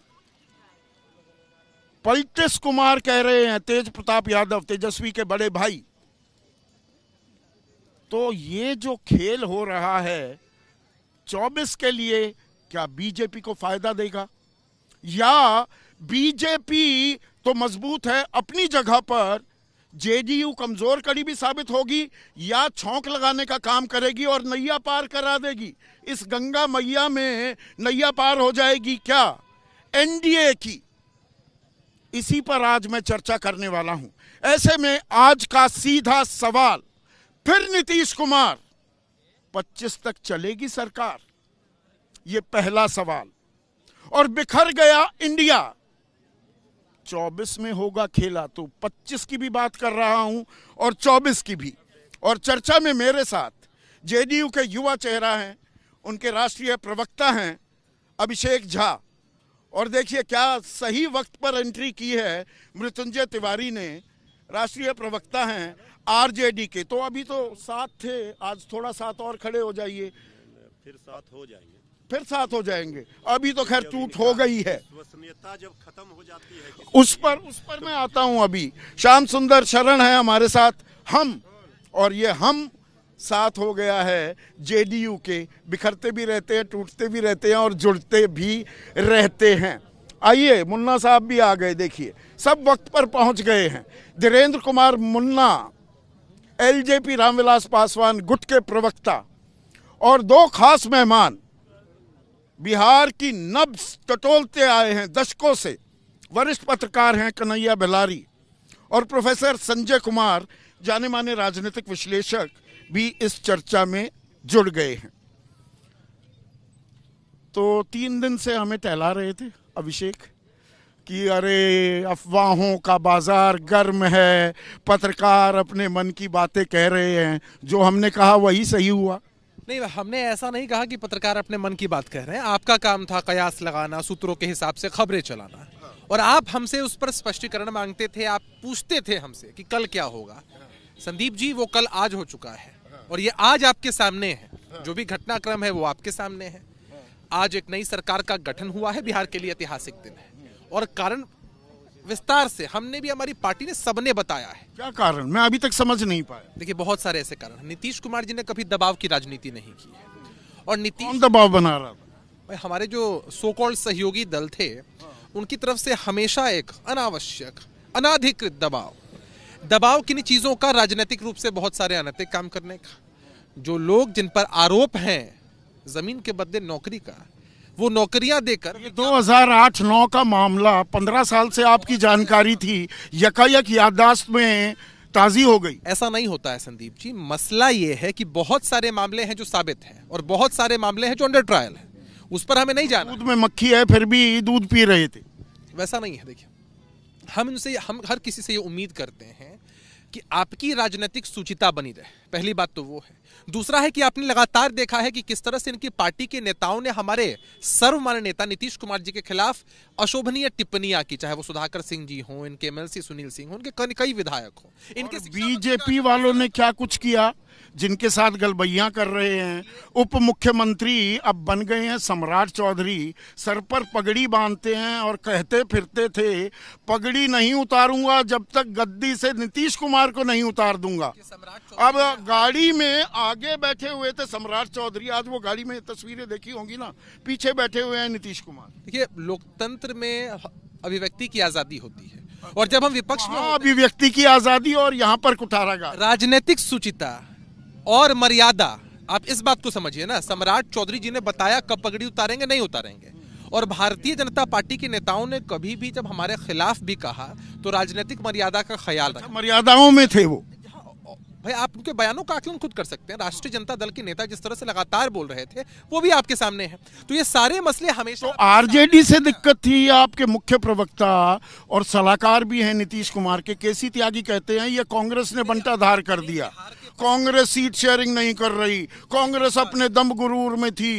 पलटेश कुमार कह रहे हैं तेज प्रताप यादव तेजस्वी के बड़े भाई तो ये जो खेल हो रहा है चौबीस के लिए क्या बीजेपी को फायदा देगा या बीजेपी तो मजबूत है अपनी जगह पर जेडीयू कमजोर कड़ी भी साबित होगी या छोंक लगाने का काम करेगी और नैया पार करा देगी इस गंगा मैया में नैया पार हो जाएगी क्या एनडीए की इसी पर आज मैं चर्चा करने वाला हूं ऐसे में आज का सीधा सवाल फिर नीतीश कुमार 25 तक चलेगी सरकार ये पहला सवाल और बिखर गया इंडिया 24 में होगा खेला तो 25 की भी बात कर रहा हूं और 24 की भी और चर्चा में मेरे साथ जेडीयू के युवा चेहरा हैं उनके राष्ट्रीय प्रवक्ता हैं अभिषेक झा और देखिए क्या सही वक्त पर एंट्री की है मृत्युंजय तिवारी ने राष्ट्रीय प्रवक्ता हैं आरजेडी के तो अभी तो साथ थे आज थोड़ा साथ और खड़े हो जाइए फिर साथ हो जाएंगे फिर साथ हो जाएंगे अभी तो खैर टूट हो गई है जब खत्म हो जाती है उस पर उस पर मैं आता हूं अभी श्याम सुंदर शरण है हमारे साथ हम और ये हम साथ हो गया है जेडीयू के बिखरते भी रहते हैं टूटते भी रहते हैं और जुड़ते भी रहते हैं आइए मुन्ना साहब भी आ गए देखिए सब वक्त पर पहुंच गए हैं धीरेन्द्र कुमार मुन्ना एलजेपी रामविलास पासवान गुट के प्रवक्ता और दो खास मेहमान बिहार की नब्स टटोलते आए हैं दशकों से वरिष्ठ पत्रकार हैं कन्हैया बेलारी और प्रोफेसर संजय कुमार जाने माने राजनीतिक विश्लेषक भी इस चर्चा में जुड़ गए हैं तो तीन दिन से हमें टहला रहे थे अभिषेक कि अरे अफवाहों का बाजार गर्म है पत्रकार अपने मन की बातें कह रहे हैं जो हमने कहा वही सही हुआ नहीं हमने ऐसा नहीं कहा कि पत्रकार अपने मन की बात कह रहे हैं आपका काम था कयास लगाना सूत्रों के हिसाब से खबरें चलाना और आप हमसे उस पर स्पष्टीकरण मांगते थे आप पूछते थे हमसे कि कल क्या होगा संदीप जी वो कल आज हो चुका है और ये आज आपके सामने है जो भी घटनाक्रम है वो आपके सामने है आज एक नई सरकार का गठन हुआ है बिहार के लिए ऐतिहासिक दिन है और कारण विस्तार से हमने भी हमारी पार्टी ने सबने बताया है क्या कारण मैं अभी तक समझ नहीं पाया देखिए बहुत सारे ऐसे कारण नीतीश कुमार जी ने कभी दबाव की राजनीति नहीं की है और नीतीश दबाव बना रहा था हमारे जो सो कॉल्ड सहयोगी दल थे उनकी तरफ से हमेशा एक अनावश्यक अनाधिकृत दबाव दबाव किन चीज़ों का राजनीतिक रूप से बहुत सारे अनैतिक काम करने का जो लोग जिन पर आरोप हैं जमीन के बदले नौकरी का वो नौकरियां देकर ये 2008-9 का मामला 15 साल से आपकी जानकारी थी यकायक याददाश्त में ताजी हो गई ऐसा नहीं होता है संदीप जी मसला ये है कि बहुत सारे मामले हैं जो साबित हैं और बहुत सारे मामले हैं जो अंडर ट्रायल है उस पर हमें नहीं जाना दूध में मक्खी है फिर भी दूध पी रहे थे वैसा नहीं है देखिए हम इनसे हम हर किसी से ये उम्मीद करते हैं कि आपकी राजनीतिक सुचिता बनी रहे पहली बात तो वो है दूसरा है कि आपने लगातार देखा है कि किस तरह से इनकी पार्टी के नेताओं ने हमारे सर्वमान्य नेता नीतीश कुमार जी के खिलाफ अशोभनीय टिप्पणियां की चाहे वो सुधाकर सिंह जी हों इनके एमएलसी सुनील सिंह हों इनके कई विधायक हों इनके बीजेपी वालों ने क्या कुछ किया जिनके साथ गलबैया कर रहे हैं उप मुख्यमंत्री अब बन गए हैं सम्राट चौधरी सर पर पगड़ी बांधते हैं और कहते फिरते थे पगड़ी नहीं उतारूंगा जब तक गद्दी से नीतीश कुमार को नहीं उतार दूंगा अब गाड़ी में आगे बैठे हुए थे सम्राट चौधरी आज वो गाड़ी में तस्वीरें देखी होंगी ना पीछे बैठे हुए हैं नीतीश कुमार देखिए लोकतंत्र में अभिव्यक्ति की आजादी होती है और जब हम विपक्ष में हाँ, अभिव्यक्ति की आजादी और यहाँ पर कुठारागा राजनीतिक सुचिता और मर्यादा आप इस बात को समझिए ना सम्राट चौधरी जी ने बताया कब पगड़ी उतारेंगे नहीं उतारेंगे और भारतीय जनता पार्टी के नेताओं ने कभी भी जब हमारे खिलाफ भी कहा तो राजनीतिक मर्यादा का ख्याल रखा अच्छा, मर्यादाओं में थे वो भाई आप उनके बयानों का आकलन खुद कर सकते हैं राष्ट्रीय जनता दल के नेता जिस तरह से लगातार बोल रहे थे वो भी आपके सामने है तो ये सारे मसले हमेशा तो आरजेडी से दिक्कत थी आपके मुख्य प्रवक्ता और सलाहकार भी हैं नीतीश कुमार के केसी त्यागी कहते हैं ये कांग्रेस ने बंटा धार कर दिया कांग्रेस सीट शेयरिंग नहीं कर रही कांग्रेस अपने दम गुरूर में थी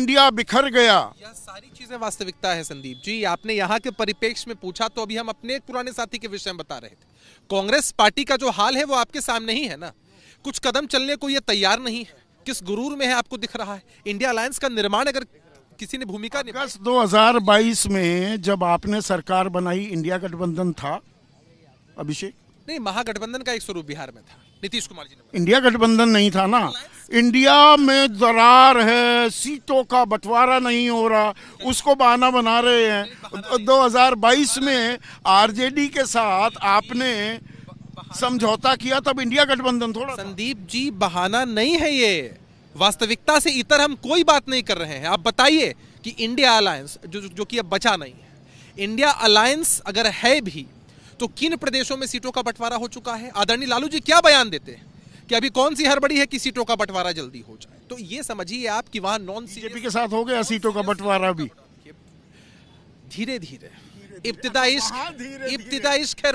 इंडिया बिखर गया सारी चीजें वास्तविकता है संदीप जी आपने यहाँ के परिपेक्ष में पूछा तो अभी हम अपने पुराने साथी के विषय में बता रहे थे कांग्रेस पार्टी का जो हाल है वो आपके सामने ही है ना कुछ कदम चलने को ये तैयार नहीं है किस गुरूर में है आपको दिख रहा है इंडिया अलायंस का निर्माण अगर किसी ने भूमिका हजार बाईस में जब आपने सरकार बनाई इंडिया गठबंधन था अभिषेक नहीं महागठबंधन का एक स्वरूप बिहार में था नीतीश कुमार जी ने इंडिया गठबंधन नहीं था ना इंडिया में दरार है सीटों का बंटवारा नहीं हो रहा उसको बहाना बना रहे हैं 2022 में आरजेडी के साथ आपने समझौता किया तब इंडिया गठबंधन थोड़ा संदीप जी बहाना नहीं है ये वास्तविकता से इतर हम कोई बात नहीं कर रहे हैं आप बताइए कि इंडिया अलायंस जो जो कि अब बचा नहीं है इंडिया अलायंस अगर है भी तो किन प्रदेशों में सीटों का बंटवारा हो चुका है आदरणीय लालू जी क्या बयान देते हैं कि अभी कौन सी हड़बड़ी है कि सीटों का बंटवारा जल्दी हो जाए तो ये समझिए आप कि वहां नॉन सीजेपी के साथ हो गया सीटों का बंटवारा भी धीरे धीरे इब्तदा हाँ, इश्क हाँ, इब्तदा इश्क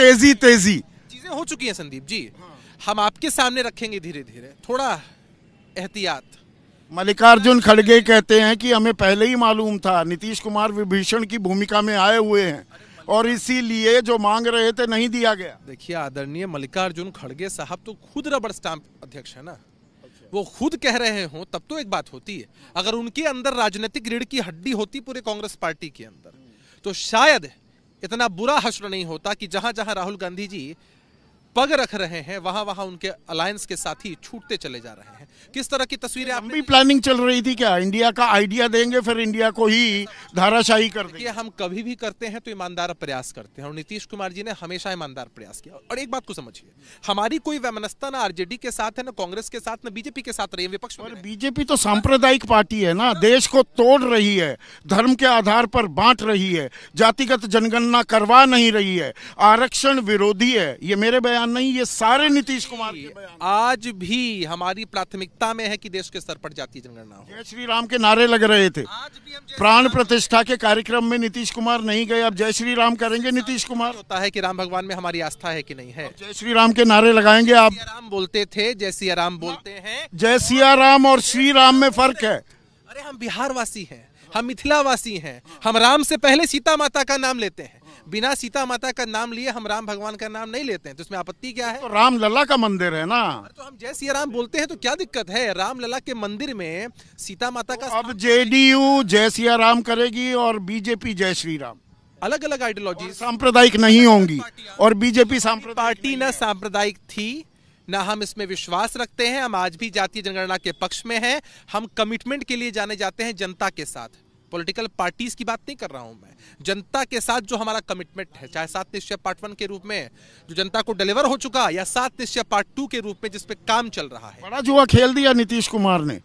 तेजी तेजी चीजें हो चुकी हैं संदीप जी हाँ। हम आपके सामने रखेंगे धीरे धीरे थोड़ा एहतियात मल्लिकार्जुन खड़गे कहते हैं कि हमें पहले ही मालूम था नीतीश कुमार विभीषण की भूमिका में आए हुए हैं और इसीलिए जो मांग रहे थे नहीं दिया गया देखिए आदरणीय मल्लिकार्जुन खड़गे साहब तो खुद रबड़ स्टाम्प अध्यक्ष है ना वो खुद कह रहे हो तब तो एक बात होती है अगर उनके अंदर राजनीतिक रीढ़ की हड्डी होती पूरे कांग्रेस पार्टी के अंदर तो शायद इतना बुरा हश्र नहीं होता कि जहां जहां राहुल गांधी जी पग रख रहे हैं वहां वहां उनके अलायंस के साथी छूटते चले जा रहे हैं किस तरह की तस्वीरें आप भी प्लानिंग चल रही थी क्या इंडिया का आइडिया देंगे फिर इंडिया को ही धाराशाही कर देंगे हम कभी भी करते हैं तो ईमानदार प्रयास करते हैं और नीतीश कुमार जी ने हमेशा ईमानदार प्रयास किया और एक बात को समझिए हमारी कोई वैमनस्ता ना आरजेडी के साथ है ना कांग्रेस के साथ ना बीजेपी के साथ रही विपक्ष में बीजेपी तो सांप्रदायिक पार्टी है ना देश को तोड़ रही है धर्म के आधार पर बांट रही है जातिगत जनगणना करवा नहीं रही है आरक्षण विरोधी है ये मेरे बयान नहीं ये सारे नीतीश कुमार आज भी हमारी प्राथमिक प्राथमिकता में है कि देश के स्तर पर जातीय जनगणना हो जय श्री राम के नारे लग रहे थे प्राण प्रतिष्ठा के कार्यक्रम में नीतीश कुमार नहीं गए अब जय श्री राम करेंगे नीतीश कुमार होता है कि राम भगवान में हमारी आस्था है कि नहीं है जय श्री राम के नारे लगाएंगे आप राम बोलते थे जय सिया राम बोलते हैं जय सिया राम और श्री राम में फर्क है अरे हम बिहार वासी है हम मिथिला वासी हैं हम राम से पहले सीता माता का नाम लेते हैं बिना सीता माता का नाम लिए हम राम भगवान का नाम नहीं लेते हैं तो इसमें आपत्ति क्या है तो राम लला का मंदिर है ना तो हम जय सिया राम बोलते हैं तो क्या दिक्कत है राम लला के मंदिर में सीता माता तो का तो अब जेडीयू जय सिया राम करेगी और बीजेपी जय श्री राम अलग अलग आइडियोलॉजी सांप्रदायिक नहीं होंगी और बीजेपी पार्टी न सांप्रदायिक थी ना हम इसमें विश्वास रखते हैं हम आज भी जातीय जनगणना के पक्ष में हैं हम कमिटमेंट के लिए जाने जाते हैं जनता के साथ पॉलिटिकल पार्टीज की बात नहीं कर रहा हूं मैं जनता के साथ जो हमारा कमिटमेंट है चाहे सात निश्चय पार्ट वन के रूप में जो जनता को डिलीवर हो चुका या सात निश्चय पार्ट टू के रूप में जिसपे काम चल रहा है बड़ा जुआ खेल दिया नीतीश कुमार ने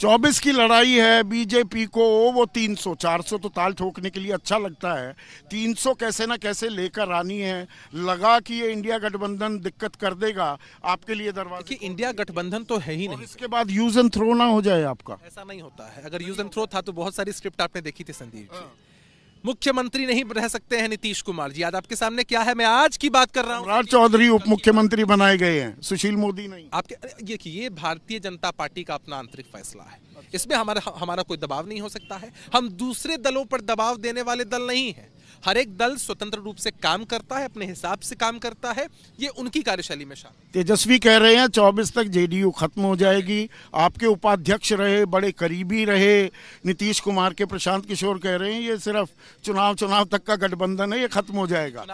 चौबीस की लड़ाई है बीजेपी को वो 300 400 तो ताल ठोकने के लिए अच्छा लगता है 300 कैसे ना कैसे लेकर आनी है लगा कि ये इंडिया गठबंधन दिक्कत कर देगा आपके लिए दरवाजा कि इंडिया गठबंधन तो है ही नहीं इसके बाद यूज एंड थ्रो ना हो जाए आपका ऐसा नहीं होता है अगर यूज एंड थ्रो था तो बहुत सारी स्क्रिप्ट आपने देखी थी संदीप जी हाँ। मुख्यमंत्री नहीं रह सकते हैं नीतीश कुमार जी आज आपके सामने क्या है मैं आज की बात कर रहा हूँ राज चौधरी उप मुख्यमंत्री बनाए गए हैं सुशील मोदी नहीं आपके देखिए ये, ये भारतीय जनता पार्टी का अपना आंतरिक फैसला है इसमें हमारा हमारा कोई दबाव नहीं हो सकता है हम दूसरे दलों पर दबाव देने वाले दल नहीं है हर एक दल स्वतंत्र रूप से काम करता है अपने हिसाब से काम करता है ये उनकी कार्यशैली में शामिल तेजस्वी कह रहे हैं चौबीस तक जेडीयू खत्म हो जाएगी आपके उपाध्यक्ष रहे बड़े करीबी रहे नीतीश कुमार के प्रशांत किशोर कह रहे हैं ये सिर्फ चुनाव चुनाव तक का गठबंधन है ये खत्म हो जाएगा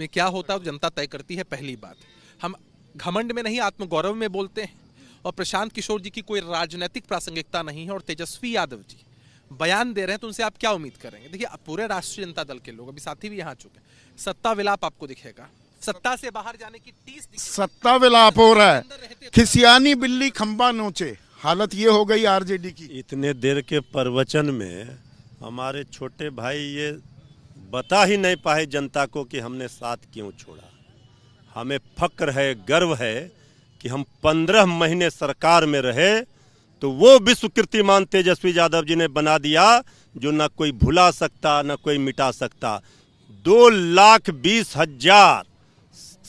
में क्या होता है जनता तय करती है पहली बात हम घमंड में नहीं आत्मगौरव में बोलते हैं और प्रशांत किशोर जी की कोई राजनीतिक प्रासंगिकता नहीं है और तेजस्वी यादव जी बयान दे रहे हैं तो उनसे आप क्या उम्मीद करेंगे देखिए पूरे राष्ट्रीय जनता दल के लोग अभी साथी भी यहाँ चुके सत्ता विलाप आपको दिखेगा सत्ता से बाहर जाने की टीस सत्ता विलाप हो रहा है खिसियानी बिल्ली खंबा नोचे हालत ये हो गई आरजेडी की इतने देर के प्रवचन में हमारे छोटे भाई ये बता ही नहीं पाए जनता को कि हमने साथ क्यों छोड़ा हमें फक्र है गर्व है कि हम पंद्रह महीने सरकार में रहे तो वो विश्व कीर्तिमान तेजस्वी यादव जी ने बना दिया जो ना कोई भुला सकता ना कोई मिटा सकता दो लाख बीस हजार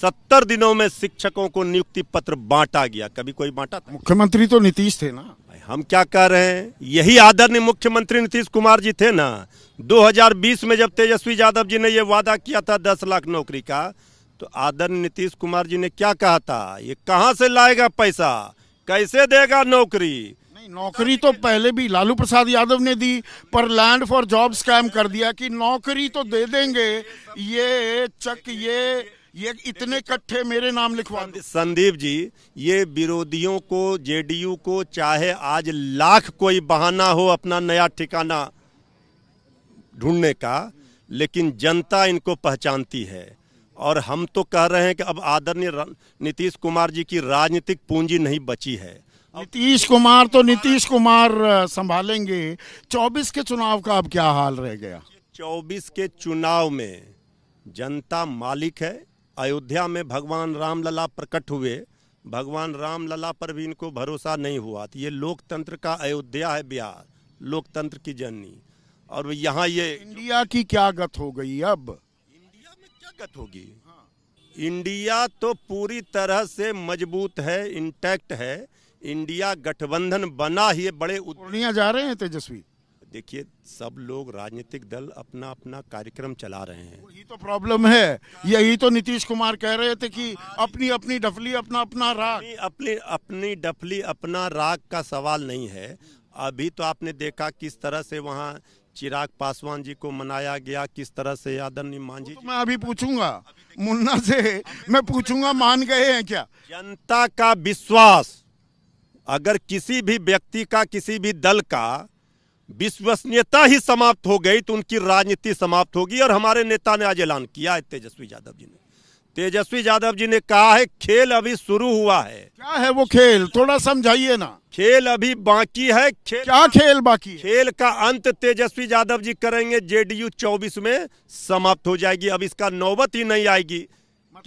सत्तर दिनों में शिक्षकों को नियुक्ति पत्र बांटा गया कभी कोई बांटा था मुख्यमंत्री तो नीतीश थे ना हम क्या कह रहे हैं यही आदरणीय मुख्यमंत्री नीतीश कुमार जी थे ना 2020 में जब तेजस्वी यादव जी ने यह वादा किया था दस लाख नौकरी का तो आदरणीय नीतीश कुमार जी ने क्या कहा था ये कहाँ से लाएगा पैसा कैसे देगा नौकरी नौकरी तो पहले भी लालू प्रसाद यादव ने दी पर लैंड फॉर जॉब स्कैम कर दिया कि नौकरी तो दे देंगे ये चक ये ये इतने कट्ठे मेरे नाम लिखवा संदीप जी ये विरोधियों को जेडीयू को चाहे आज लाख कोई बहाना हो अपना नया ठिकाना ढूंढने का लेकिन जनता इनको पहचानती है और हम तो कह रहे हैं कि अब आदरणीय नीतीश कुमार जी की राजनीतिक पूंजी नहीं बची है नीतीश कुमार तो नीतीश कुमार संभालेंगे 24 के चुनाव का अब क्या हाल रह गया 24 के चुनाव में जनता मालिक है अयोध्या में भगवान रामलला प्रकट हुए भगवान रामलला पर भी इनको भरोसा नहीं हुआ तो ये लोकतंत्र का अयोध्या है बिहार लोकतंत्र की जननी और यहाँ ये इंडिया की क्या गत हो गई अब इंडिया में क्या गत होगी इंडिया तो पूरी तरह से मजबूत है इंटैक्ट है इंडिया गठबंधन बना ही बड़े पूर्णिया जा रहे हैं तेजस्वी देखिए सब लोग राजनीतिक दल अपना अपना कार्यक्रम चला रहे हैं यही तो प्रॉब्लम है यही तो नीतीश कुमार कह रहे थे कि अपनी अपनी डफली अपना अपना राग अपनी अपनी डफली अपना राग का सवाल नहीं है अभी तो आपने देखा किस तरह से वहाँ चिराग पासवान जी को मनाया गया किस तरह से आदरणीय मांझी तो मैं अभी पूछूंगा मुन्ना से मैं पूछूंगा मान गए हैं क्या जनता का विश्वास अगर किसी भी व्यक्ति का किसी भी दल का विश्वसनीयता ही समाप्त हो गई तो उनकी राजनीति समाप्त होगी और हमारे नेता ने आज ऐलान किया है तेजस्वी यादव जी ने तेजस्वी यादव जी ने कहा है खेल अभी शुरू हुआ है क्या है वो खेल थोड़ा समझाइए ना खेल अभी बाकी है खेल क्या खेल बाकी खेल का अंत तेजस्वी यादव जी करेंगे जेडीयू 24 में समाप्त हो जाएगी अब इसका नौबत ही नहीं आएगी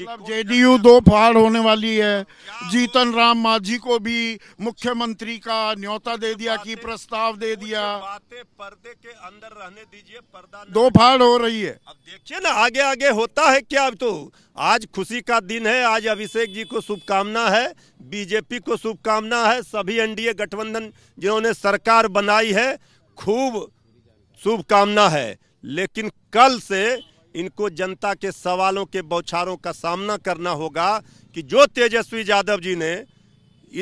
मतलब जेडीयू दो फाड़ होने वाली है जीतन राम माझी को भी मुख्यमंत्री का न्योता दे दिया की प्रस्ताव दे दिया बातें पर्दे के अंदर रहने दीजिए पर्दा दो फाड़ हो रही है अब देखिए ना आगे आगे होता है क्या अब तो आज खुशी का दिन है आज अभिषेक जी को शुभकामना है बीजेपी को शुभकामना है सभी एनडीए गठबंधन जिन्होंने सरकार बनाई है खूब शुभकामना है लेकिन कल से इनको जनता के सवालों के बौछारों का सामना करना होगा कि जो तेजस्वी यादव जी ने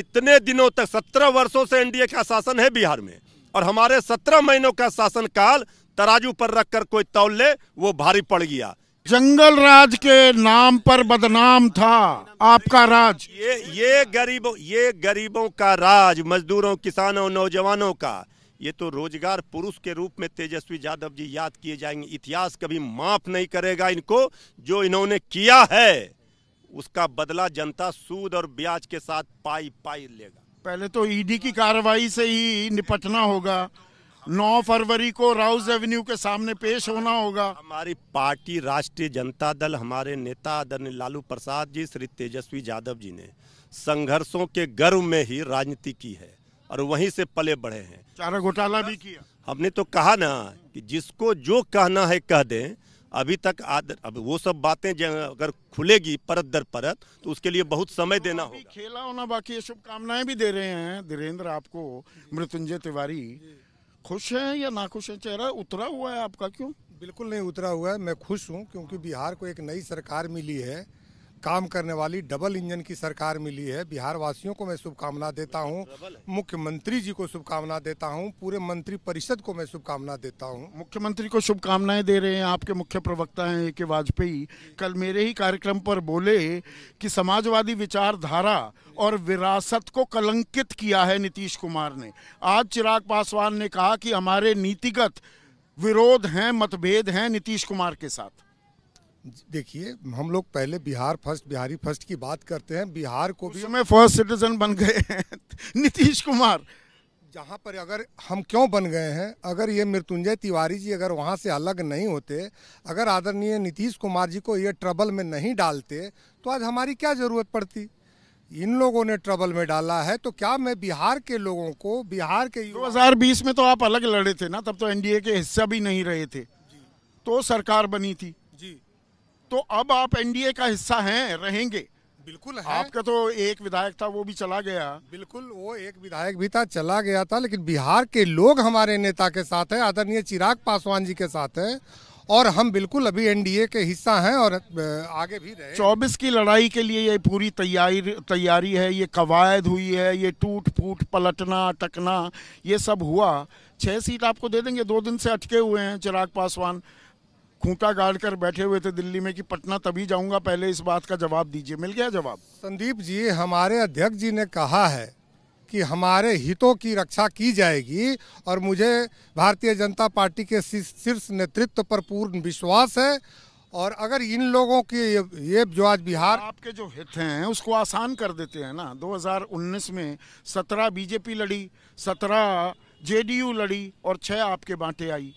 इतने दिनों तक सत्रह वर्षों से एनडीए का शासन है बिहार में और हमारे सत्रह महीनों का शासनकाल तराजू पर रखकर कोई तौल ले वो भारी पड़ गया जंगल राज के नाम पर बदनाम था आपका राज ये ये गरीबों ये गरीबों का राज मजदूरों किसानों नौजवानों का ये तो रोजगार पुरुष के रूप में तेजस्वी यादव जी याद किए जाएंगे इतिहास कभी माफ नहीं करेगा इनको जो इन्होंने किया है उसका बदला जनता सूद और ब्याज के साथ पाई पाई लेगा पहले तो ईडी e की कार्रवाई से ही निपटना होगा 9 फरवरी को राउस एवेन्यू के सामने पेश होना होगा हमारी पार्टी राष्ट्रीय जनता दल हमारे नेता आदरणीय लालू प्रसाद जी श्री तेजस्वी यादव जी ने संघर्षों के गर्व में ही राजनीति की है और वहीं से पले बढ़े हैं चारा घोटाला भी किया हमने तो कहा ना कि जिसको जो कहना है कह दें अभी तक आदर अब वो सब बातें अगर खुलेगी परत दर परत तो उसके लिए बहुत समय देना होगा खेला होना बाकी ये शुभकामनाएं भी दे रहे हैं धीरेन्द्र आपको मृत्युंजय तिवारी खुश है या ना खुश है चेहरा उतरा हुआ है आपका क्यों बिल्कुल नहीं उतरा हुआ है मैं खुश हूँ क्योंकि बिहार को एक नई सरकार मिली है काम करने वाली डबल इंजन की सरकार मिली है बिहार वासियों को मैं शुभकामना देता हूँ मुख्यमंत्री जी को शुभकामना देता हूँ पूरे मंत्री परिषद को मैं शुभकामना देता हूँ मुख्यमंत्री को शुभकामनाएं दे रहे हैं आपके मुख्य प्रवक्ता हैं ए के वाजपेयी कल मेरे ही कार्यक्रम पर बोले कि समाजवादी विचारधारा और विरासत को कलंकित किया है नीतीश कुमार ने आज चिराग पासवान ने कहा कि हमारे नीतिगत विरोध हैं मतभेद हैं नीतीश कुमार के साथ देखिए हम लोग पहले बिहार फर्स्ट बिहारी फर्स्ट की बात करते हैं बिहार को भी समय फर्स्ट सिटीजन बन गए हैं नीतीश कुमार जहाँ पर अगर हम क्यों बन गए हैं अगर ये मृत्युंजय तिवारी जी अगर वहाँ से अलग नहीं होते अगर आदरणीय नीतीश कुमार जी को ये ट्रबल में नहीं डालते तो आज हमारी क्या ज़रूरत पड़ती इन लोगों ने ट्रबल में डाला है तो क्या मैं बिहार के लोगों को बिहार के 2020 में तो आप अलग लड़े थे ना तब तो एनडीए के हिस्सा भी नहीं रहे थे तो सरकार बनी थी तो अब आप एनडीए का हिस्सा हैं रहेंगे बिल्कुल है। आपका तो एक विधायक था वो भी चला गया बिल्कुल वो एक विधायक भी था चला गया था लेकिन बिहार के लोग हमारे नेता के साथ है आदरणीय चिराग पासवान जी के साथ है और हम बिल्कुल अभी एनडीए के हिस्सा हैं और आगे भी रहे 24 की लड़ाई के लिए ये पूरी तैयारी तैयारी है ये कवायद हुई है ये टूट फूट पलटना टकना ये सब हुआ छह सीट आपको दे देंगे दो दिन से अटके हुए हैं चिराग पासवान खूंटा गाड़ कर बैठे हुए थे दिल्ली में कि पटना तभी जाऊंगा पहले इस बात का जवाब दीजिए मिल गया जवाब संदीप जी हमारे अध्यक्ष जी ने कहा है कि हमारे हितों की रक्षा की जाएगी और मुझे भारतीय जनता पार्टी के शीर्ष नेतृत्व पर पूर्ण विश्वास है और अगर इन लोगों के ये, ये जो आज बिहार आपके जो हित हैं उसको आसान कर देते हैं ना 2019 में 17 बीजेपी लड़ी 17 जेडीयू लड़ी और 6 आपके बांटे आई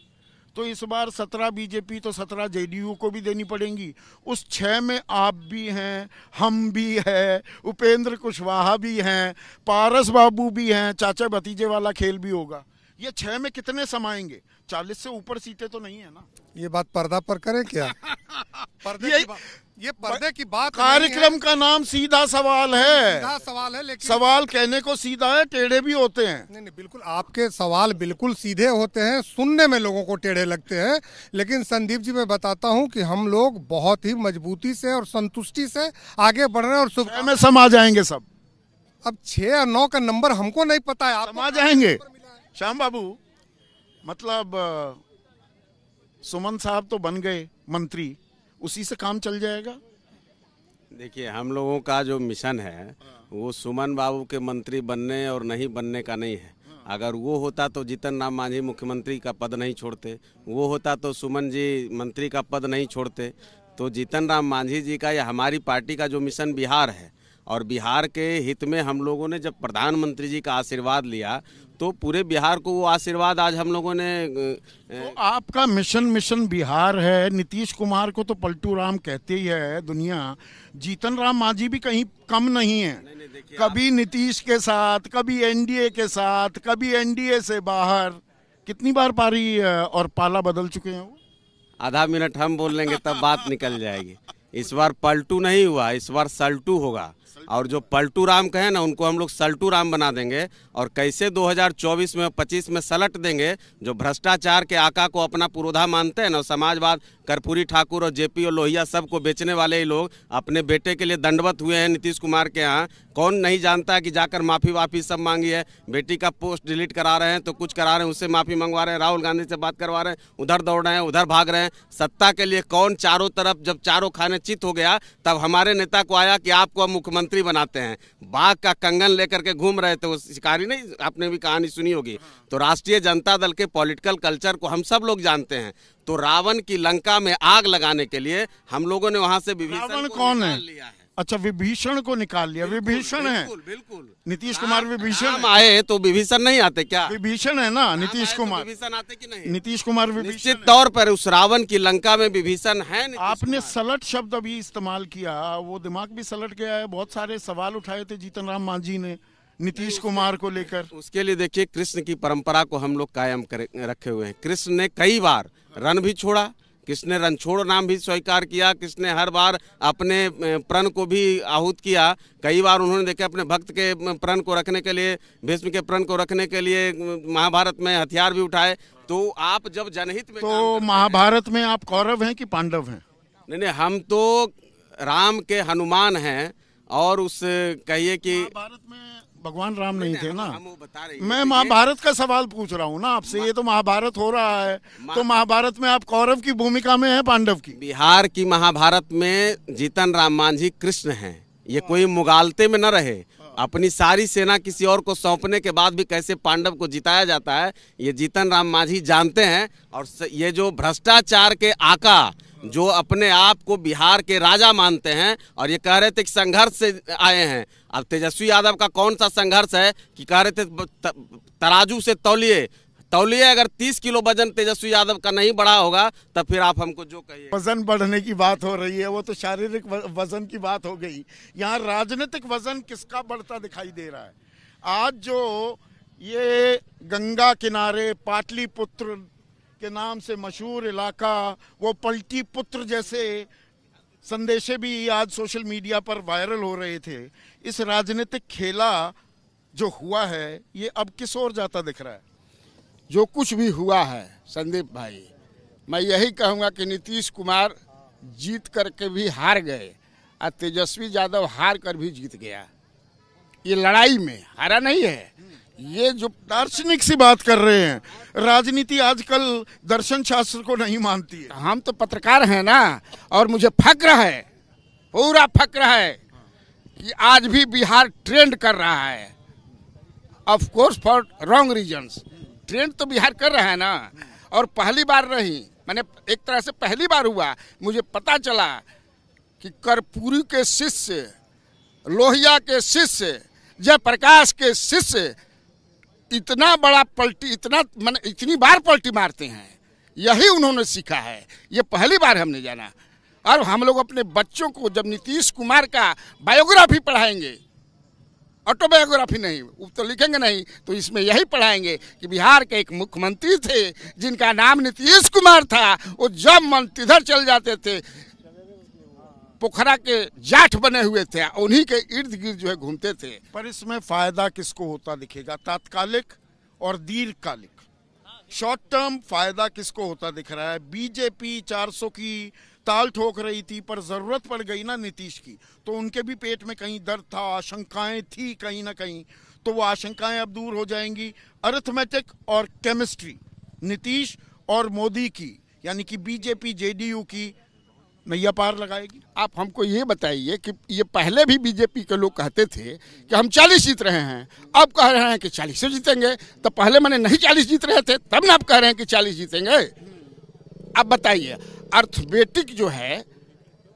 तो इस बार सत्रह बीजेपी तो सत्रह जेडीयू को भी देनी पड़ेंगी उस छः में आप भी हैं हम भी हैं उपेंद्र कुशवाहा भी हैं पारस बाबू भी हैं चाचा भतीजे वाला खेल भी होगा ये छः में कितने समाएंगे चालीस से ऊपर सीटें तो नहीं है ना ये बात पर्दा पर करें क्या पर्दे ये, की ये पर्दे की बात कार्यक्रम का नाम सीधा सवाल है सीधा सवाल है लेकिन सवाल कहने को सीधा है टेढ़े भी होते हैं नहीं नहीं बिल्कुल आपके सवाल बिल्कुल सीधे होते हैं सुनने में लोगों को टेढ़े लगते हैं लेकिन संदीप जी मैं बताता हूं कि हम लोग बहुत ही मजबूती से और संतुष्टि से आगे बढ़ रहे हैं और सुबह में समा जाएंगे सब अब छः और नौ का नंबर हमको नहीं पता है आप समा जाएंगे श्याम बाबू मतलब सुमन साहब तो बन गए मंत्री उसी से काम चल जाएगा देखिए हम लोगों का जो मिशन है हाँ। वो सुमन बाबू के मंत्री बनने और नहीं बनने का नहीं है हाँ। अगर वो होता तो जीतन राम मांझी मुख्यमंत्री का पद नहीं छोड़ते वो होता तो सुमन जी मंत्री का पद नहीं छोड़ते तो जीतन राम मांझी जी का या हमारी पार्टी का जो मिशन बिहार है और बिहार के हित में हम लोगों ने जब प्रधानमंत्री जी का आशीर्वाद लिया तो पूरे बिहार को वो आशीर्वाद आज हम लोगों ने तो आपका मिशन मिशन बिहार है नीतीश कुमार को तो पलटू राम कहते ही है दुनिया जीतन राम मांझी भी कहीं कम नहीं है नहीं, नहीं, कभी नीतीश के साथ कभी एनडीए के साथ कभी एनडीए से बाहर कितनी बार पारी और पाला बदल चुके हैं वो आधा मिनट हम बोल लेंगे तब बात निकल जाएगी इस बार पलटू नहीं हुआ इस बार सल्टू होगा और जो पलटू राम कहें ना उनको हम लोग सल्टू राम बना देंगे और कैसे 2024 में 25 में सलट देंगे जो भ्रष्टाचार के आका को अपना पुरोधा मानते हैं ना समाजवाद कर्पूरी ठाकुर और जेपी और लोहिया सब को बेचने वाले ही लोग अपने बेटे के लिए दंडवत हुए हैं नीतीश कुमार के यहाँ कौन नहीं जानता कि जाकर माफ़ी वाफ़ी सब मांगी है बेटी का पोस्ट डिलीट करा रहे हैं तो कुछ करा रहे हैं उससे माफ़ी मंगवा रहे हैं राहुल गांधी से बात करवा रहे हैं उधर दौड़ रहे हैं उधर भाग रहे हैं सत्ता के लिए कौन चारों तरफ जब चारों खाने चित हो गया तब हमारे नेता को आया कि आपको अब मुख्यमंत्री मंत्री बनाते हैं बाघ का कंगन लेकर के घूम रहे थे वो शिकारी नहीं आपने भी कहानी सुनी होगी तो राष्ट्रीय जनता दल के पॉलिटिकल कल्चर को हम सब लोग जानते हैं तो रावण की लंका में आग लगाने के लिए हम लोगों ने वहाँ से विभिन्न कौन है लिया है अच्छा विभीषण को निकाल लिया विभीषण है बिल्कुल नीतीश कुमार विभीषण आए तो विभीषण नहीं आते क्या विभीषण है ना नीतीश तो कुमार विभीषण आते कि नहीं नीतीश कुमार विभीषण तौर पर उस रावण की लंका में विभीषण है आपने सलट शब्द अभी इस्तेमाल किया वो दिमाग भी सलट गया है बहुत सारे सवाल उठाए थे जीतन राम मांझी ने नीतीश कुमार को लेकर उसके लिए देखिए कृष्ण की परंपरा को हम लोग कायम रखे हुए हैं कृष्ण ने कई बार रन भी छोड़ा किसने रणछोड़ नाम भी स्वीकार किया किसने हर बार अपने प्रण को भी आहूत किया कई बार उन्होंने देखे अपने भक्त के प्रण को रखने के लिए भीष्म के प्रण को रखने के लिए महाभारत में हथियार भी उठाए तो आप जब जनहित में तो महाभारत में आप कौरव हैं कि पांडव हैं नहीं नहीं हम तो राम के हनुमान हैं और उस कहिए कि भारत में भगवान राम नहीं, नहीं थे ना मैं महाभारत का सवाल पूछ रहा हूँ ना आपसे ये तो महाभारत हो रहा है तो महाभारत में आप कौरव की भूमिका में है पांडव की बिहार की महाभारत में जीतन राम मांझी कृष्ण है ये कोई मुगालते में न रहे अपनी सारी सेना किसी और को सौंपने के बाद भी कैसे पांडव को जिताया जाता है ये जीतन राम मांझी जानते हैं और ये जो भ्रष्टाचार के आका जो अपने आप को बिहार के राजा मानते हैं और ये कह रहे थे कि संघर्ष से आए हैं अब तेजस्वी यादव का कौन सा संघर्ष है कि कह रहे थे तराजू से तौलिए तौलिए अगर 30 किलो वजन तेजस्वी यादव का नहीं बढ़ा होगा तब तो फिर आप हमको जो कहिए वजन बढ़ने की बात हो रही है वो तो शारीरिक वजन की बात हो गई यहाँ राजनीतिक वजन किसका बढ़ता दिखाई दे रहा है आज जो ये गंगा किनारे पाटलिपुत्र के नाम से मशहूर इलाका वो पलटी पुत्र जैसे संदेशे भी आज सोशल मीडिया पर वायरल हो रहे थे इस राजनीतिक खेला जो हुआ है ये अब किस ओर जाता दिख रहा है जो कुछ भी हुआ है संदीप भाई मैं यही कहूँगा कि नीतीश कुमार जीत करके भी हार गए और तेजस्वी यादव हार कर भी जीत गया ये लड़ाई में हारा नहीं है ये जो दार्शनिक सी बात कर रहे हैं राजनीति आजकल दर्शन शास्त्र को नहीं मानती है हम तो पत्रकार हैं ना और मुझे फक्र है पूरा फक्र है कि आज भी बिहार ट्रेंड कर रहा है of course for wrong reasons trend तो बिहार कर रहा है ना और पहली बार नहीं मैंने एक तरह से पहली बार हुआ मुझे पता चला कि कर्पूरी के शिष्य लोहिया के शिष्य जयप्रकाश के शिष्य इतना बड़ा पलटी इतना मन इतनी बार पलटी मारते हैं यही उन्होंने सीखा है ये पहली बार हमने जाना और हम लोग अपने बच्चों को जब नीतीश कुमार का बायोग्राफी पढ़ाएंगे ऑटोबायोग्राफी नहीं तो लिखेंगे नहीं तो इसमें यही पढ़ाएंगे कि बिहार के एक मुख्यमंत्री थे जिनका नाम नीतीश कुमार था वो जब मन तिधर चल जाते थे पोखरा के जाठ बने हुए थे उन्हीं के इर्द गिर्द जो है घूमते थे पर इसमें फायदा किसको होता दिखेगा तात्कालिक और दीर्घकालिक शॉर्ट टर्म फायदा किसको होता दिख रहा है बीजेपी 400 की ताल ठोक रही थी पर जरूरत पड़ गई ना नीतीश की तो उनके भी पेट में कहीं दर्द था आशंकाएं थी कहीं ना कहीं तो वो आशंकाएं अब दूर हो जाएंगी अर्थमेटिक और केमिस्ट्री नीतीश और मोदी की यानी कि बीजेपी जेडीयू की नैया पार लगाएगी आप हमको ये बताइए कि ये पहले भी बीजेपी के लोग कहते थे कि हम 40 जीत रहे हैं अब कह रहे हैं कि 40 से जीतेंगे तो पहले मैंने नहीं 40 जीत रहे थे तब ना आप कह रहे हैं कि 40 जीतेंगे अब बताइए अर्थमेटिक जो है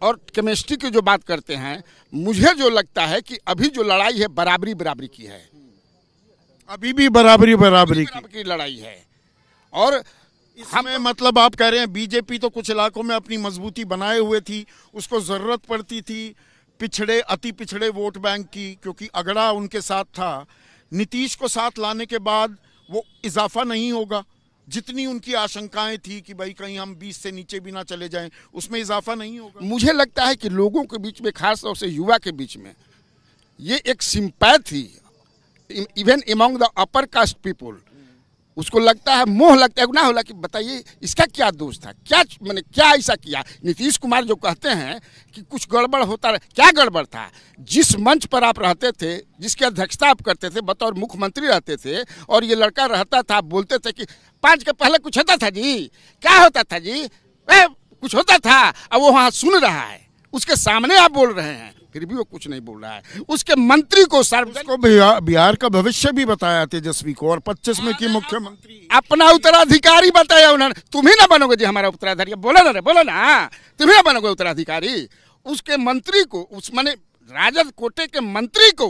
और केमिस्ट्री की जो बात करते हैं मुझे जो लगता है कि अभी जो लड़ाई है बराबरी बराबरी की है अभी भी बराबरी बराबरी, बराबरी की।, की लड़ाई है और हमें मतलब आप कह रहे हैं बीजेपी तो कुछ इलाकों में अपनी मजबूती बनाए हुए थी उसको ज़रूरत पड़ती थी पिछड़े अति पिछड़े वोट बैंक की क्योंकि अगड़ा उनके साथ था नीतीश को साथ लाने के बाद वो इजाफा नहीं होगा जितनी उनकी आशंकाएं थी कि भाई कहीं हम 20 से नीचे भी ना चले जाएं उसमें इजाफा नहीं होगा मुझे लगता है कि लोगों के बीच में खास तौर से युवा के बीच में ये एक sympathy even among the upper caste people उसको लगता है मोह लगता है ना हो कि बताइए इसका क्या दोष था क्या मैंने क्या ऐसा किया नीतीश कुमार जो कहते हैं कि कुछ गड़बड़ होता रहा क्या गड़बड़ था जिस मंच पर आप रहते थे जिसकी अध्यक्षता आप करते थे बतौर मुख्यमंत्री रहते थे और ये लड़का रहता था आप बोलते थे कि पाँच के पहले कुछ होता था जी क्या होता था जी ए, कुछ होता था अब वो वहाँ सुन रहा है उसके सामने आप बोल रहे हैं फिर भी वो कुछ नहीं बोल रहा है उसके मंत्री को उसको बिहार, बिहार का भविष्य भी बताया तेजस्वी को और पच्चीस में हाँ, की हाँ, मुख्यमंत्री हाँ, अपना उत्तराधिकारी बताया उन्होंने तुम ही ना बनोगे जी हमारा उत्तराधिकारी बोला ना रे बोला ना तुम ही ना बनोगे उत्तराधिकारी उसके मंत्री को उस मैंने राजद कोटे के मंत्री को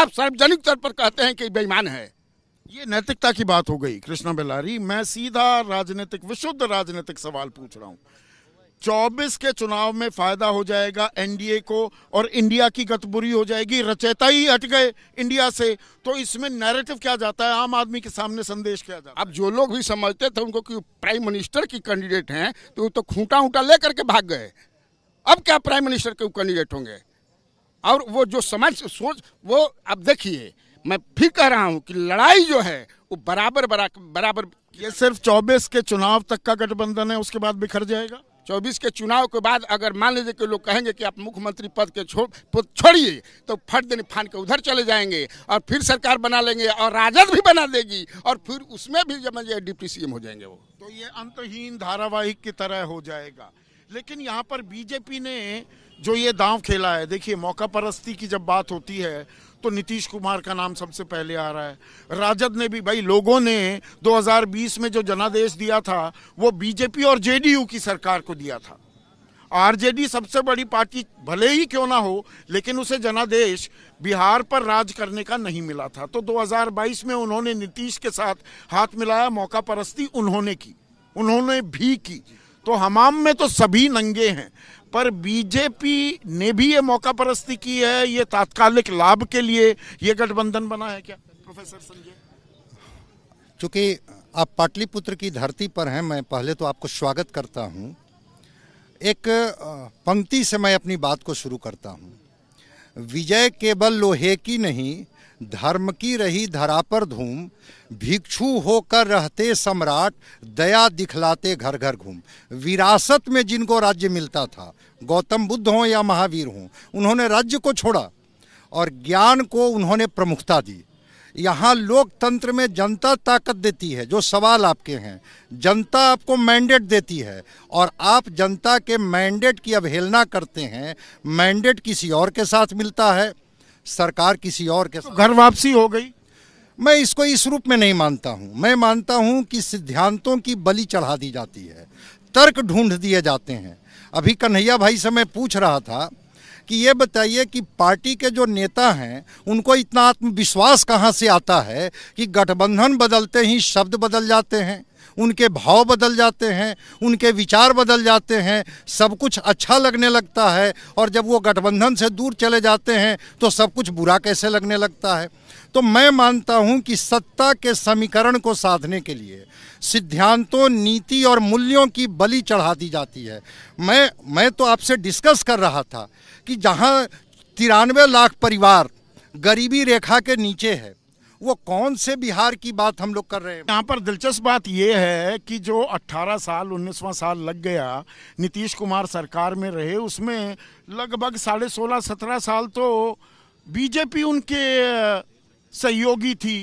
आप सार्वजनिक तौर पर कहते हैं कि बेईमान है ये नैतिकता की बात हो गई कृष्णा बेलारी मैं सीधा राजनीतिक विशुद्ध राजनीतिक सवाल पूछ रहा हूँ 24 के चुनाव में फायदा हो जाएगा एनडीए को और इंडिया की गत बुरी हो जाएगी रचेता ही हट गए इंडिया से तो इसमें नैरेटिव क्या जाता है आम आदमी के सामने संदेश क्या जाता है अब जो लोग भी समझते थे उनको कि प्राइम मिनिस्टर की कैंडिडेट हैं तो वो तो खूंटा उंटा ले करके भाग गए अब क्या प्राइम मिनिस्टर के कैंडिडेट होंगे और वो जो समझ सोच वो अब देखिए मैं फिर कह रहा हूँ कि लड़ाई जो है वो बराबर बराबर ये सिर्फ 24 के चुनाव तक का गठबंधन है उसके बाद बिखर जाएगा चौबीस के चुनाव के बाद अगर मान लीजिए कि लोग कहेंगे कि आप मुख्यमंत्री पद के छो छोड़िए तो फट दिन फान के उधर चले जाएंगे और फिर सरकार बना लेंगे और राजद भी बना देगी और फिर उसमें भी जब डिप्टी सी हो जाएंगे वो तो ये अंतहीन धारावाहिक की तरह हो जाएगा लेकिन यहाँ पर बीजेपी ने जो ये दांव खेला है देखिए मौका परस्ती की जब बात होती है तो नीतीश कुमार का नाम सबसे पहले आ रहा है राजद ने भी भाई लोगों ने 2020 में जो जनादेश दिया था वो बीजेपी और जेडीयू की सरकार को दिया था आरजेडी सबसे बड़ी पार्टी भले ही क्यों ना हो लेकिन उसे जनादेश बिहार पर राज करने का नहीं मिला था तो 2022 में उन्होंने नीतीश के साथ हाथ मिलाया मौका परस्ती उन्होंने की उन्होंने भी की तो हमाम में तो सभी नंगे हैं पर बीजेपी ने भी ये मौका परस्ती की है ये तात्कालिक लाभ के लिए ये गठबंधन बना है क्या प्रोफेसर संजय चूंकि आप पाटलिपुत्र की धरती पर हैं मैं पहले तो आपको स्वागत करता हूं एक पंक्ति से मैं अपनी बात को शुरू करता हूं विजय केवल लोहे की नहीं धर्म की रही धरा पर धूम भिक्षु होकर रहते सम्राट दया दिखलाते घर घर घूम विरासत में जिनको राज्य मिलता था गौतम बुद्ध हों या महावीर हों उन्होंने राज्य को छोड़ा और ज्ञान को उन्होंने प्रमुखता दी यहाँ लोकतंत्र में जनता ताकत देती है जो सवाल आपके हैं जनता आपको मैंडेट देती है और आप जनता के मैंडेट की अवहेलना करते हैं मैंडेट किसी और के साथ मिलता है सरकार किसी और के तो घर वापसी हो गई मैं इसको इस रूप में नहीं मानता हूँ मैं मानता हूँ कि सिद्धांतों की बलि चढ़ा दी जाती है तर्क ढूंढ दिए जाते हैं अभी कन्हैया भाई से मैं पूछ रहा था कि ये बताइए कि पार्टी के जो नेता हैं उनको इतना आत्मविश्वास कहाँ से आता है कि गठबंधन बदलते ही शब्द बदल जाते हैं उनके भाव बदल जाते हैं उनके विचार बदल जाते हैं सब कुछ अच्छा लगने लगता है और जब वो गठबंधन से दूर चले जाते हैं तो सब कुछ बुरा कैसे लगने लगता है तो मैं मानता हूं कि सत्ता के समीकरण को साधने के लिए सिद्धांतों नीति और मूल्यों की बलि चढ़ा दी जाती है मैं मैं तो आपसे डिस्कस कर रहा था कि जहां तिरानवे लाख परिवार गरीबी रेखा के नीचे है वो कौन से बिहार की बात हम लोग कर रहे हैं यहाँ पर दिलचस्प बात ये है कि जो 18 साल उन्नीसवा साल लग गया नीतीश कुमार सरकार में रहे उसमें लगभग साढ़े सोलह सत्रह साल तो बीजेपी उनके सहयोगी थी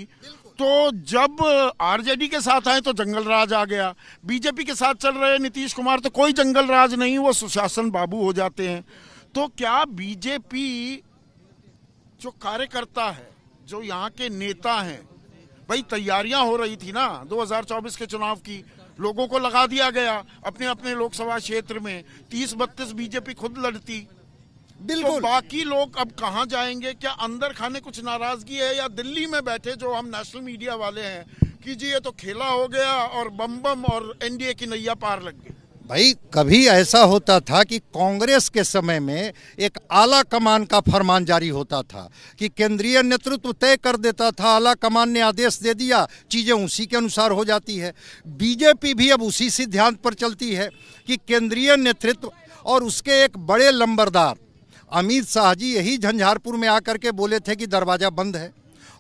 तो जब आरजेडी के साथ आए तो जंगल राज आ गया बीजेपी के साथ चल रहे नीतीश कुमार तो कोई जंगल राज नहीं वो सुशासन बाबू हो जाते हैं तो क्या बीजेपी जो कार्यकर्ता है जो यहाँ के नेता हैं भाई तैयारियां हो रही थी ना 2024 के चुनाव की लोगों को लगा दिया गया अपने अपने लोकसभा क्षेत्र में तीस बत्तीस बीजेपी खुद लड़ती तो बिल्कुल तो बाकी लोग अब कहाँ जाएंगे क्या अंदर खाने कुछ नाराजगी है या दिल्ली में बैठे जो हम नेशनल मीडिया वाले हैं कि जी ये तो खेला हो गया और बम बम और एनडीए की नैया पार लग गई भाई कभी ऐसा होता था कि कांग्रेस के समय में एक आला कमान का फरमान जारी होता था कि केंद्रीय नेतृत्व तय कर देता था आला कमान ने आदेश दे दिया चीज़ें उसी के अनुसार हो जाती है बीजेपी भी अब उसी सिद्धांत पर चलती है कि केंद्रीय नेतृत्व और उसके एक बड़े लंबरदार अमित शाह जी यही झंझारपुर में आकर के बोले थे कि दरवाज़ा बंद है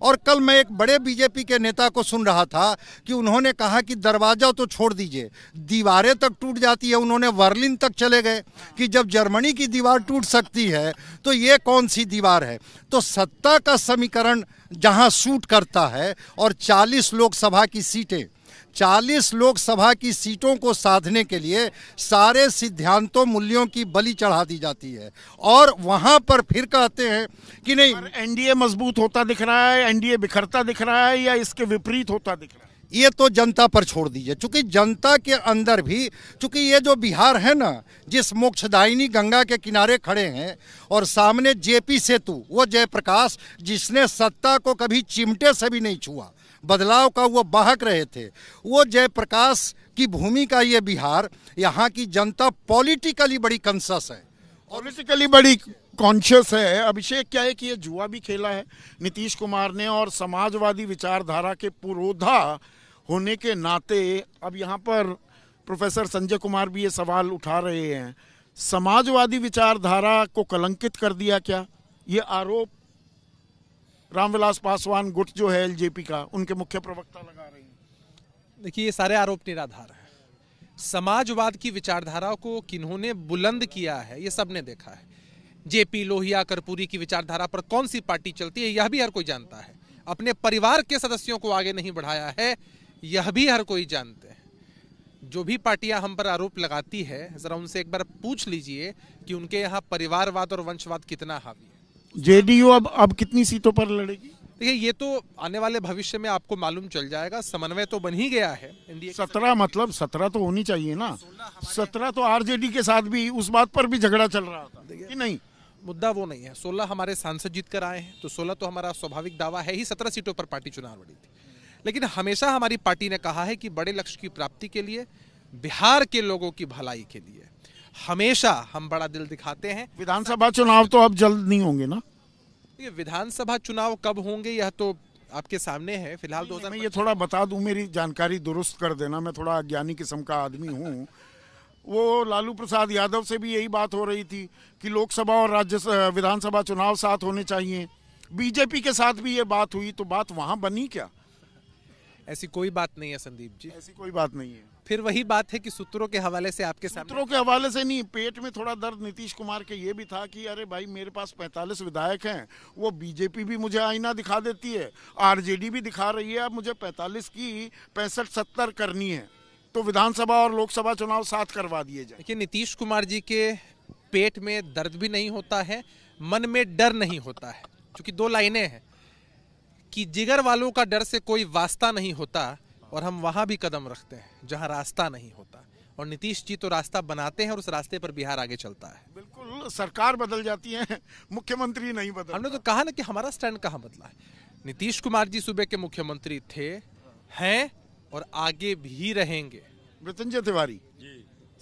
और कल मैं एक बड़े बीजेपी के नेता को सुन रहा था कि उन्होंने कहा कि दरवाजा तो छोड़ दीजिए दीवारें तक टूट जाती है उन्होंने वर्लिन तक चले गए कि जब जर्मनी की दीवार टूट सकती है तो ये कौन सी दीवार है तो सत्ता का समीकरण जहां सूट करता है और 40 लोकसभा की सीटें 40 लोकसभा की सीटों को साधने के लिए सारे सिद्धांतों मूल्यों की बलि चढ़ा दी जाती है और वहां पर फिर कहते हैं कि नहीं एनडीए मजबूत होता दिख रहा है एनडीए बिखरता दिख रहा है या इसके विपरीत होता दिख रहा है ये तो जनता पर छोड़ दीजिए चूंकि जनता के अंदर भी चूंकि ये जो बिहार है ना जिस मोक्षदायिनी गंगा के किनारे खड़े हैं और सामने जेपी सेतु वो जयप्रकाश जिसने सत्ता को कभी चिमटे से भी नहीं छुआ बदलाव का वो बहक रहे थे वो जयप्रकाश की भूमि का ये बिहार यहाँ की जनता पॉलिटिकली बड़ी कंसस है पॉलिटिकली बड़ी कॉन्शियस है अभिषेक क्या है कि ये जुआ भी खेला है नीतीश कुमार ने और समाजवादी विचारधारा के पुरोधा होने के नाते अब यहाँ पर प्रोफेसर संजय कुमार भी ये सवाल उठा रहे हैं समाजवादी विचारधारा को कलंकित कर दिया क्या ये आरोप रामविलास पासवान गुट जो है एलजेपी का उनके मुख्य प्रवक्ता लगा रहे हैं देखिए ये सारे आरोप निराधार हैं समाजवाद की विचारधारा को किन्होंने बुलंद किया है ये सबने देखा है जेपी लोहिया कर्पूरी की विचारधारा पर कौन सी पार्टी चलती है यह भी हर कोई जानता है अपने परिवार के सदस्यों को आगे नहीं बढ़ाया है यह भी हर कोई जानते हैं जो भी पार्टियां हम पर आरोप लगाती है ज़रा उनसे एक बार पूछ लीजिए कि उनके यहाँ परिवारवाद और वंशवाद कितना हावी है जेडीयू अब अब कितनी सीटों पर लड़ेगी देखिए ये तो आने वाले भविष्य में आपको मालूम चल जाएगा समन्वय तो बन ही गया है सत्रह मतलब सत्रह तो होनी चाहिए ना सत्रह तो आरजेडी के साथ भी उस बात पर भी झगड़ा चल रहा था कि नहीं मुद्दा वो नहीं है सोलह हमारे सांसद जीत कर आए हैं तो सोलह तो हमारा स्वाभाविक दावा है ही सत्रह सीटों पर पार्टी चुनाव लड़ी थी लेकिन हमेशा हमारी पार्टी ने कहा है कि बड़े लक्ष्य की प्राप्ति के लिए बिहार के लोगों की भलाई के लिए हमेशा हम बड़ा दिल दिखाते हैं विधानसभा चुनाव तो अब जल्द नहीं होंगे ना ये विधानसभा चुनाव कब होंगे यह तो आपके सामने है फिलहाल दो मैं ये थोड़ा बता दूं मेरी जानकारी दुरुस्त कर देना मैं थोड़ा अज्ञानी किस्म का आदमी हूँ वो लालू प्रसाद यादव से भी यही बात हो रही थी कि लोकसभा और राज्य विधानसभा चुनाव साथ होने चाहिए बीजेपी के साथ भी ये बात हुई तो बात वहाँ बनी क्या ऐसी कोई बात नहीं है संदीप जी ऐसी कोई बात नहीं है फिर वही बात है कि सूत्रों के हवाले से आपके साथ सूत्रों के हवाले से नहीं पेट में थोड़ा दर्द नीतीश कुमार के ये भी था कि अरे भाई मेरे पास 45 विधायक हैं वो बीजेपी भी मुझे आईना दिखा देती है आरजेडी भी दिखा रही है अब मुझे 45 की पैंसठ सत्तर करनी है तो विधानसभा और लोकसभा चुनाव साथ करवा दिए जाए देखिए नीतीश कुमार जी के पेट में दर्द भी नहीं होता है मन में डर नहीं होता है क्योंकि दो लाइने हैं कि जिगर वालों का डर से कोई वास्ता नहीं होता और हम वहाँ भी कदम रखते हैं जहाँ रास्ता नहीं होता और नीतीश जी तो रास्ता बनाते हैं और उस रास्ते पर बिहार आगे चलता है बिल्कुल सरकार बदल जाती है मुख्यमंत्री नहीं बदल हमने तो कहा ना कि हमारा स्टैंड कहाँ बदला है नीतीश कुमार जी सूबे के मुख्यमंत्री थे हैं और आगे भी रहेंगे मृत्युंजय तिवारी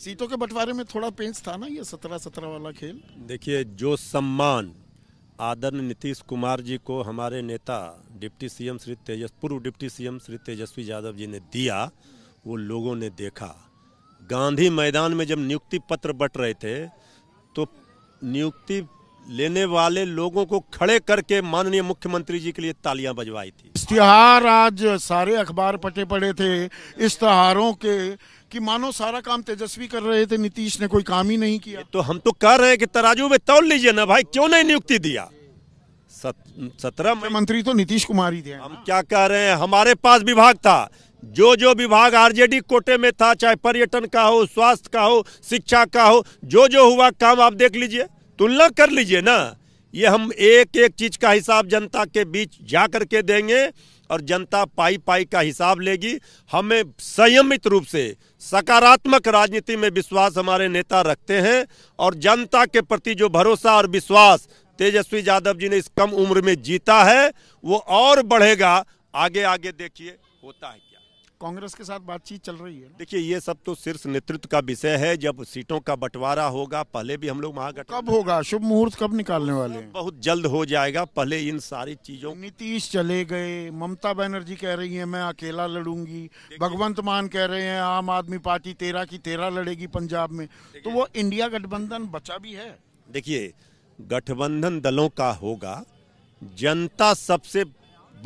सीटों के बंटवारे में थोड़ा पेंच था ना ये सत्रह सत्रह वाला खेल देखिए जो सम्मान आदरणीय नीतीश कुमार जी को हमारे नेता डिप्टी सीएम श्री तेजस पूर्व डिप्टी सीएम श्री तेजस्वी यादव जी ने दिया वो लोगों ने देखा गांधी मैदान में जब नियुक्ति पत्र बट रहे थे तो नियुक्ति लेने वाले लोगों को खड़े करके माननीय मुख्यमंत्री जी के लिए तालियां बजवाई थी इश्तिहार आज सारे अखबार पटे पड़े थे इश्तहारों के कि मानो सारा काम तेजस्वी कर रहे थे नीतीश ने कोई काम ही नहीं किया तो हम तो कह रहे हैं कि तराजू में तोड़ लीजिए ना भाई क्यों नहीं नियुक्ति दिया सत्रह मंत्री तो नीतीश कुमार ही थे हम क्या कह रहे हैं हमारे पास विभाग था जो जो विभाग आरजेडी कोटे में था चाहे पर्यटन का हो स्वास्थ्य का हो शिक्षा का हो जो जो हुआ काम आप देख लीजिए तुलना कर लीजिए ना ये हम एक एक चीज का हिसाब जनता के बीच जा करके देंगे और जनता पाई पाई का हिसाब लेगी हमें संयमित रूप से सकारात्मक राजनीति में विश्वास हमारे नेता रखते हैं और जनता के प्रति जो भरोसा और विश्वास तेजस्वी यादव जी ने इस कम उम्र में जीता है वो और बढ़ेगा आगे आगे देखिए होता है कांग्रेस के साथ बातचीत चल रही है देखिए ये सब तो शीर्ष नेतृत्व का विषय है जब सीटों का बंटवारा होगा पहले भी हम लोग महागठबंधन कब होगा शुभ मुहूर्त कब निकालने वाले हैं बहुत जल्द हो जाएगा पहले इन सारी चीजों नीतीश चले गए ममता बनर्जी कह रही है मैं अकेला लड़ूंगी भगवंत मान कह रहे हैं आम आदमी पार्टी तेरह की तेरह लड़ेगी पंजाब में तो वो इंडिया गठबंधन बचा भी है देखिए गठबंधन दलों का होगा जनता सबसे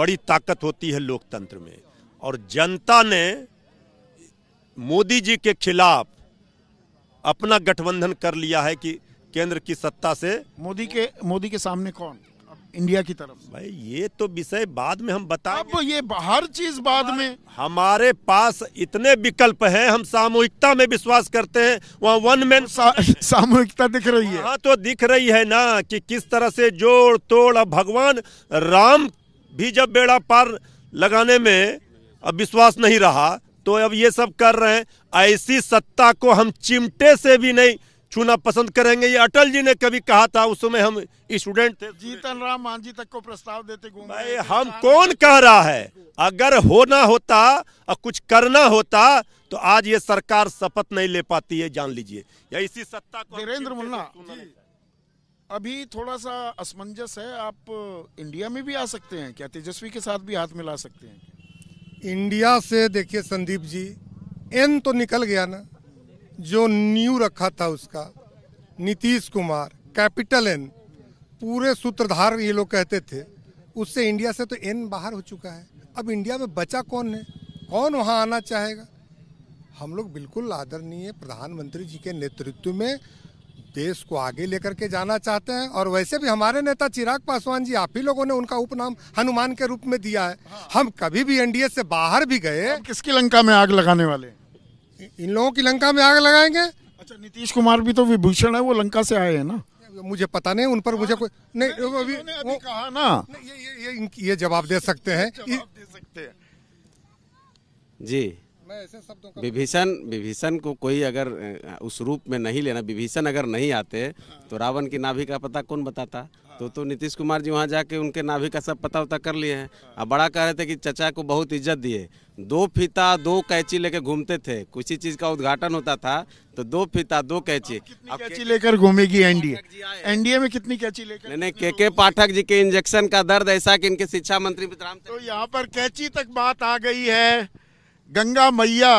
बड़ी ताकत होती है लोकतंत्र में और जनता ने मोदी जी के खिलाफ अपना गठबंधन कर लिया है कि केंद्र की सत्ता से मोदी के मोदी के सामने कौन इंडिया की तरफ भाई ये तो विषय बाद में हम बता अब ये हर चीज बाद में हमारे पास इतने विकल्प हैं हम सामूहिकता में विश्वास करते हैं वहाँ वन मैन सा, सामूहिकता दिख रही है हाँ तो दिख रही है ना कि किस तरह से जोड़ तोड़ अब भगवान राम भी जब बेड़ा पार लगाने में अब विश्वास नहीं रहा तो अब ये सब कर रहे हैं ऐसी सत्ता को हम चिमटे से भी नहीं छूना पसंद करेंगे ये अटल जी ने कभी कहा था उस समय हम स्टूडेंट थे जीतन राम मांझी तक को प्रस्ताव देते भाई हम कौन कह रहा है अगर होना होता और कुछ करना होता तो आज ये सरकार शपथ नहीं ले पाती है जान लीजिए या इसी सत्ता को नरेंद्र मुन्ना अभी थोड़ा सा असमंजस है आप इंडिया में भी आ सकते हैं क्या तेजस्वी के साथ भी हाथ मिला सकते हैं इंडिया से देखिए संदीप जी एन तो निकल गया ना जो न्यू रखा था उसका नीतीश कुमार कैपिटल एन पूरे सूत्रधार ये लोग कहते थे उससे इंडिया से तो एन बाहर हो चुका है अब इंडिया में बचा कौन है कौन वहाँ आना चाहेगा हम लोग बिल्कुल आदरणीय प्रधानमंत्री जी के नेतृत्व में देश को आगे लेकर के जाना चाहते हैं और वैसे भी हमारे नेता चिराग पासवान जी आप ही लोगों ने उनका उपनाम हनुमान के रूप में दिया है हाँ। हम कभी भी एनडीए से बाहर भी गए किसकी लंका में आग लगाने वाले इन लोगों की लंका में आग लगाएंगे अच्छा नीतीश कुमार भी तो विभूषण है वो लंका से आए हैं ना मुझे पता नहीं उन पर मुझे हाँ। कोई नहीं, नहीं अभी, कहा ना ये ये ये, ये जवाब दे सकते हैं जी विभीषण विभीषण को कोई अगर उस रूप में नहीं लेना विभीषण अगर नहीं आते तो हाँ। रावण की नाभि का पता कौन बताता हाँ। तो तो नीतीश कुमार जी वहाँ जाके उनके नाभि का सब पता उता कर लिए हैं हाँ। अब बड़ा कह रहे थे कि चचा को बहुत इज्जत दिए दो फीता दो कैची लेके घूमते थे कुछ चीज़ का उद्घाटन होता था तो दो फीता दो कैची अब कैची लेकर घूमेगी एनडीए एनडीए में कितनी कैची लेकर नहीं के के पाठक जी के इंजेक्शन का दर्द ऐसा की इनके शिक्षा मंत्री तो यहाँ पर कैची तक बात आ गई है गंगा मैया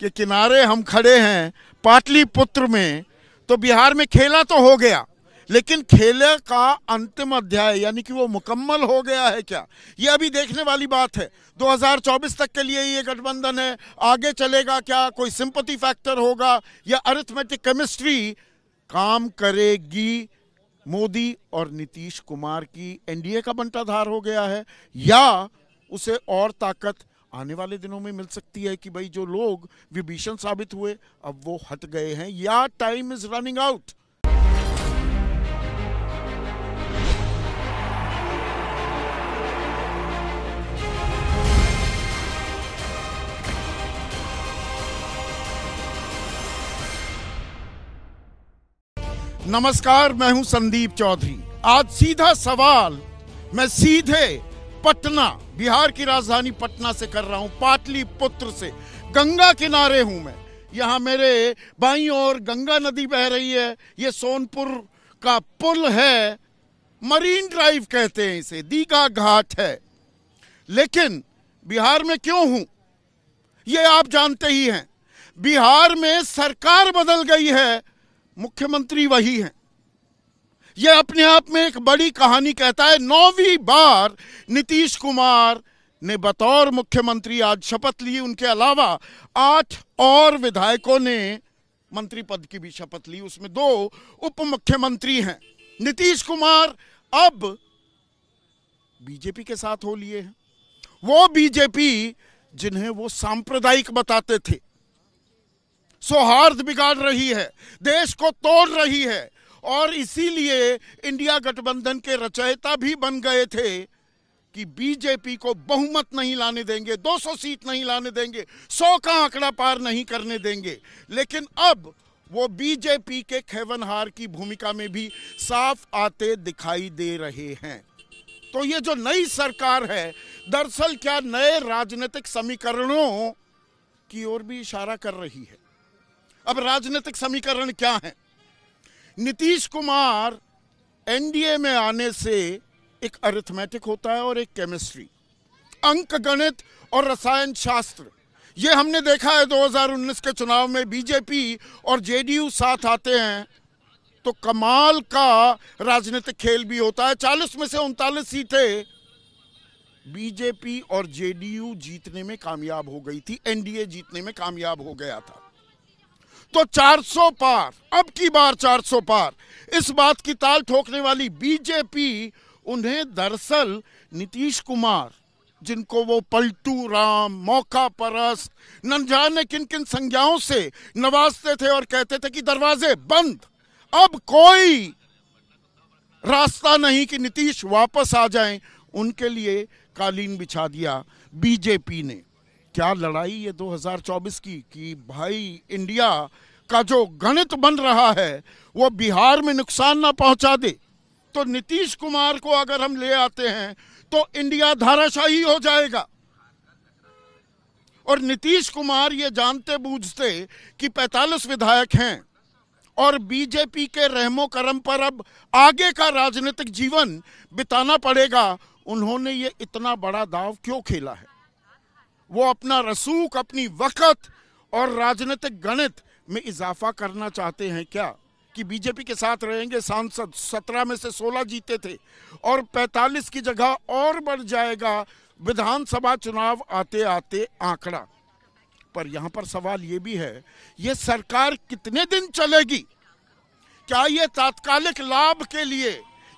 के किनारे हम खड़े हैं पाटलिपुत्र में तो बिहार में खेला तो हो गया लेकिन खेले का अंतिम अध्याय यानी कि वो मुकम्मल हो गया है क्या ये अभी देखने वाली बात है 2024 तक के लिए ये गठबंधन है आगे चलेगा क्या कोई सिंपति फैक्टर होगा या अरिथमेटिक केमिस्ट्री काम करेगी मोदी और नीतीश कुमार की एनडीए का बंटाधार हो गया है या उसे और ताकत आने वाले दिनों में मिल सकती है कि भाई जो लोग विभीषण साबित हुए अब वो हट गए हैं या टाइम इज रनिंग आउट नमस्कार मैं हूं संदीप चौधरी आज सीधा सवाल मैं सीधे पटना बिहार की राजधानी पटना से कर रहा हूँ पुत्र से गंगा किनारे हूँ मैं यहाँ मेरे बाई और गंगा नदी बह रही है ये सोनपुर का पुल है मरीन ड्राइव कहते हैं इसे दीघा घाट है लेकिन बिहार में क्यों हूं ये आप जानते ही हैं बिहार में सरकार बदल गई है मुख्यमंत्री वही हैं यह अपने आप में एक बड़ी कहानी कहता है नौवीं बार नीतीश कुमार ने बतौर मुख्यमंत्री आज शपथ ली उनके अलावा आठ और विधायकों ने मंत्री पद की भी शपथ ली उसमें दो उप मुख्यमंत्री हैं नीतीश कुमार अब बीजेपी के साथ हो लिए हैं वो बीजेपी जिन्हें वो सांप्रदायिक बताते थे सौहार्द बिगाड़ रही है देश को तोड़ रही है और इसीलिए इंडिया गठबंधन के रचयिता भी बन गए थे कि बीजेपी को बहुमत नहीं लाने देंगे 200 सीट नहीं लाने देंगे 100 का आंकड़ा पार नहीं करने देंगे लेकिन अब वो बीजेपी के खेवनहार की भूमिका में भी साफ आते दिखाई दे रहे हैं तो ये जो नई सरकार है दरअसल क्या नए राजनीतिक समीकरणों की ओर भी इशारा कर रही है अब राजनीतिक समीकरण क्या है नीतीश कुमार एनडीए में आने से एक अरिथमेटिक होता है और एक केमिस्ट्री अंक गणित और रसायन शास्त्र ये हमने देखा है 2019 के चुनाव में बीजेपी और जेडीयू साथ आते हैं तो कमाल का राजनीतिक खेल भी होता है 40 में से उनतालीस सीटें बीजेपी और जेडीयू जीतने में कामयाब हो गई थी एनडीए जीतने में कामयाब हो गया था तो 400 पार अब की बार 400 पार इस बात की ताल ठोकने वाली बीजेपी उन्हें दरअसल नीतीश कुमार जिनको वो पलटू राम मौका परस्त न जाने किन किन संज्ञाओं से नवाजते थे और कहते थे कि दरवाजे बंद अब कोई रास्ता नहीं कि नीतीश वापस आ जाएं उनके लिए कालीन बिछा दिया बीजेपी ने क्या लड़ाई ये 2024 की कि भाई इंडिया का जो गणित बन रहा है वो बिहार में नुकसान ना पहुंचा दे तो नीतीश कुमार को अगर हम ले आते हैं तो इंडिया धाराशाही हो जाएगा और नीतीश कुमार ये जानते बूझते कि 45 विधायक हैं और बीजेपी के रहमो करम पर अब आगे का राजनीतिक जीवन बिताना पड़ेगा उन्होंने ये इतना बड़ा दाव क्यों खेला है वो अपना रसूख अपनी वक़्त और राजनीतिक गणित में इजाफा करना चाहते हैं क्या कि बीजेपी के साथ रहेंगे सांसद सत्रह में से सोलह जीते थे और पैंतालीस की जगह और बढ़ जाएगा विधानसभा चुनाव आते आते आंकड़ा पर यहां पर सवाल यह भी है ये सरकार कितने दिन चलेगी क्या यह तात्कालिक लाभ के लिए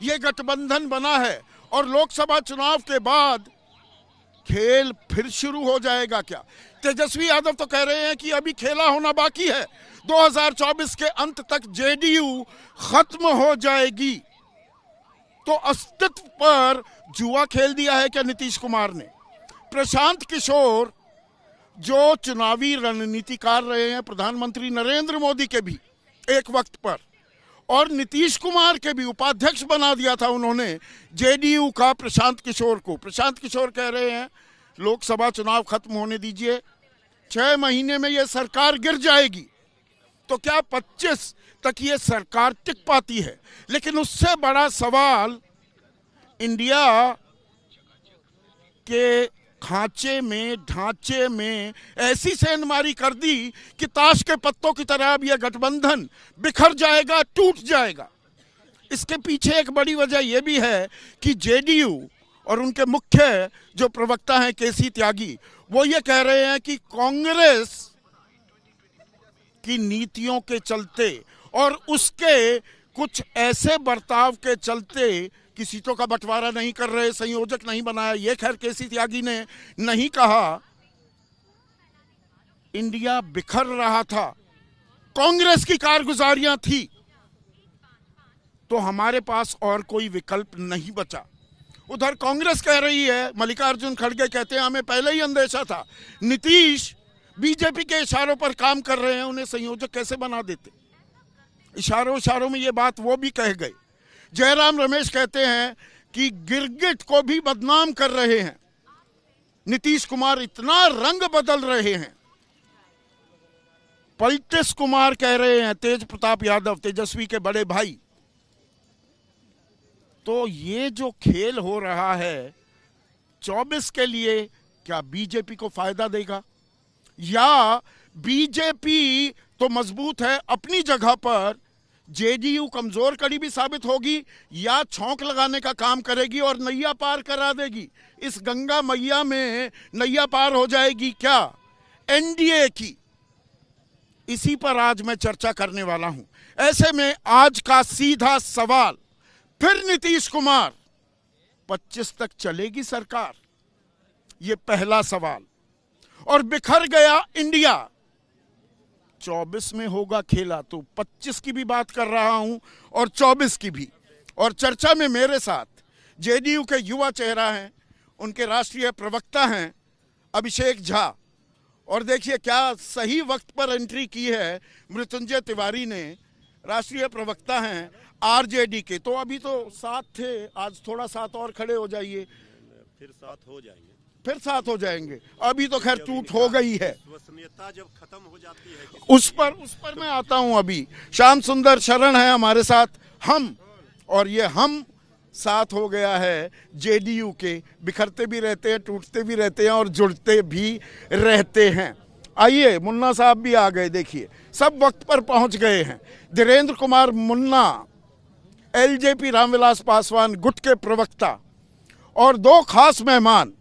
यह गठबंधन बना है और लोकसभा चुनाव के बाद खेल फिर शुरू हो जाएगा क्या तेजस्वी यादव तो कह रहे हैं कि अभी खेला होना बाकी है 2024 के अंत तक जेडीयू खत्म हो जाएगी तो अस्तित्व पर जुआ खेल दिया है क्या नीतीश कुमार ने प्रशांत किशोर जो चुनावी रणनीतिकार रहे हैं प्रधानमंत्री नरेंद्र मोदी के भी एक वक्त पर और नीतीश कुमार के भी उपाध्यक्ष बना दिया था उन्होंने जेडीयू का प्रशांत किशोर को प्रशांत किशोर कह रहे हैं लोकसभा चुनाव खत्म होने दीजिए छह महीने में ये सरकार गिर जाएगी तो क्या 25 तक ये सरकार टिक पाती है लेकिन उससे बड़ा सवाल इंडिया के खांचे में ढांचे में ऐसी सेंधमारी कर दी कि ताश के पत्तों की तरह अब यह गठबंधन बिखर जाएगा टूट जाएगा इसके पीछे एक बड़ी वजह यह भी है कि जेडीयू और उनके मुख्य जो प्रवक्ता हैं केसी त्यागी वो ये कह रहे हैं कि कांग्रेस की नीतियों के चलते और उसके कुछ ऐसे बर्ताव के चलते कि सीटों का बंटवारा नहीं कर रहे संयोजक नहीं बनाया ये खैर केसी त्यागी ने नहीं कहा इंडिया बिखर रहा था कांग्रेस की कारगुजारियां थी तो हमारे पास और कोई विकल्प नहीं बचा उधर कांग्रेस कह रही है मल्लिकार्जुन खड़गे कहते हैं हमें पहले ही अंदेशा था नीतीश बीजेपी के इशारों पर काम कर रहे हैं उन्हें संयोजक कैसे बना देते इशारों इशारों में ये बात वो भी कह गए जयराम रमेश कहते हैं कि गिरगिट को भी बदनाम कर रहे हैं नीतीश कुमार इतना रंग बदल रहे हैं पलटिस कुमार कह रहे हैं तेज प्रताप यादव तेजस्वी के बड़े भाई तो ये जो खेल हो रहा है चौबीस के लिए क्या बीजेपी को फायदा देगा या बीजेपी तो मजबूत है अपनी जगह पर जेडीयू कमजोर कड़ी भी साबित होगी या छोंक लगाने का काम करेगी और नैया पार करा देगी इस गंगा मैया में नैया पार हो जाएगी क्या एनडीए की इसी पर आज मैं चर्चा करने वाला हूं ऐसे में आज का सीधा सवाल फिर नीतीश कुमार 25 तक चलेगी सरकार ये पहला सवाल और बिखर गया इंडिया 24 में होगा खेला तो 25 की भी बात कर रहा हूं और 24 की भी और चर्चा में मेरे साथ जेडीयू के युवा चेहरा हैं उनके राष्ट्रीय प्रवक्ता हैं अभिषेक झा और देखिए क्या सही वक्त पर एंट्री की है मृत्युंजय तिवारी ने राष्ट्रीय प्रवक्ता हैं आरजेडी के तो अभी तो साथ थे आज थोड़ा साथ और खड़े हो जाइए फिर साथ हो जाएंगे फिर साथ हो जाएंगे अभी तो खैर टूट हो गई है जब खत्म हो जाती है उस पर उस पर मैं आता हूं अभी श्याम सुंदर शरण है हमारे साथ हम और ये हम साथ हो गया है जेडीयू के बिखरते भी रहते हैं टूटते भी रहते हैं और जुड़ते भी रहते हैं आइए मुन्ना साहब भी आ गए देखिए सब वक्त पर पहुंच गए हैं धीरेन्द्र कुमार मुन्ना एलजेपी रामविलास पासवान गुट के प्रवक्ता और दो खास मेहमान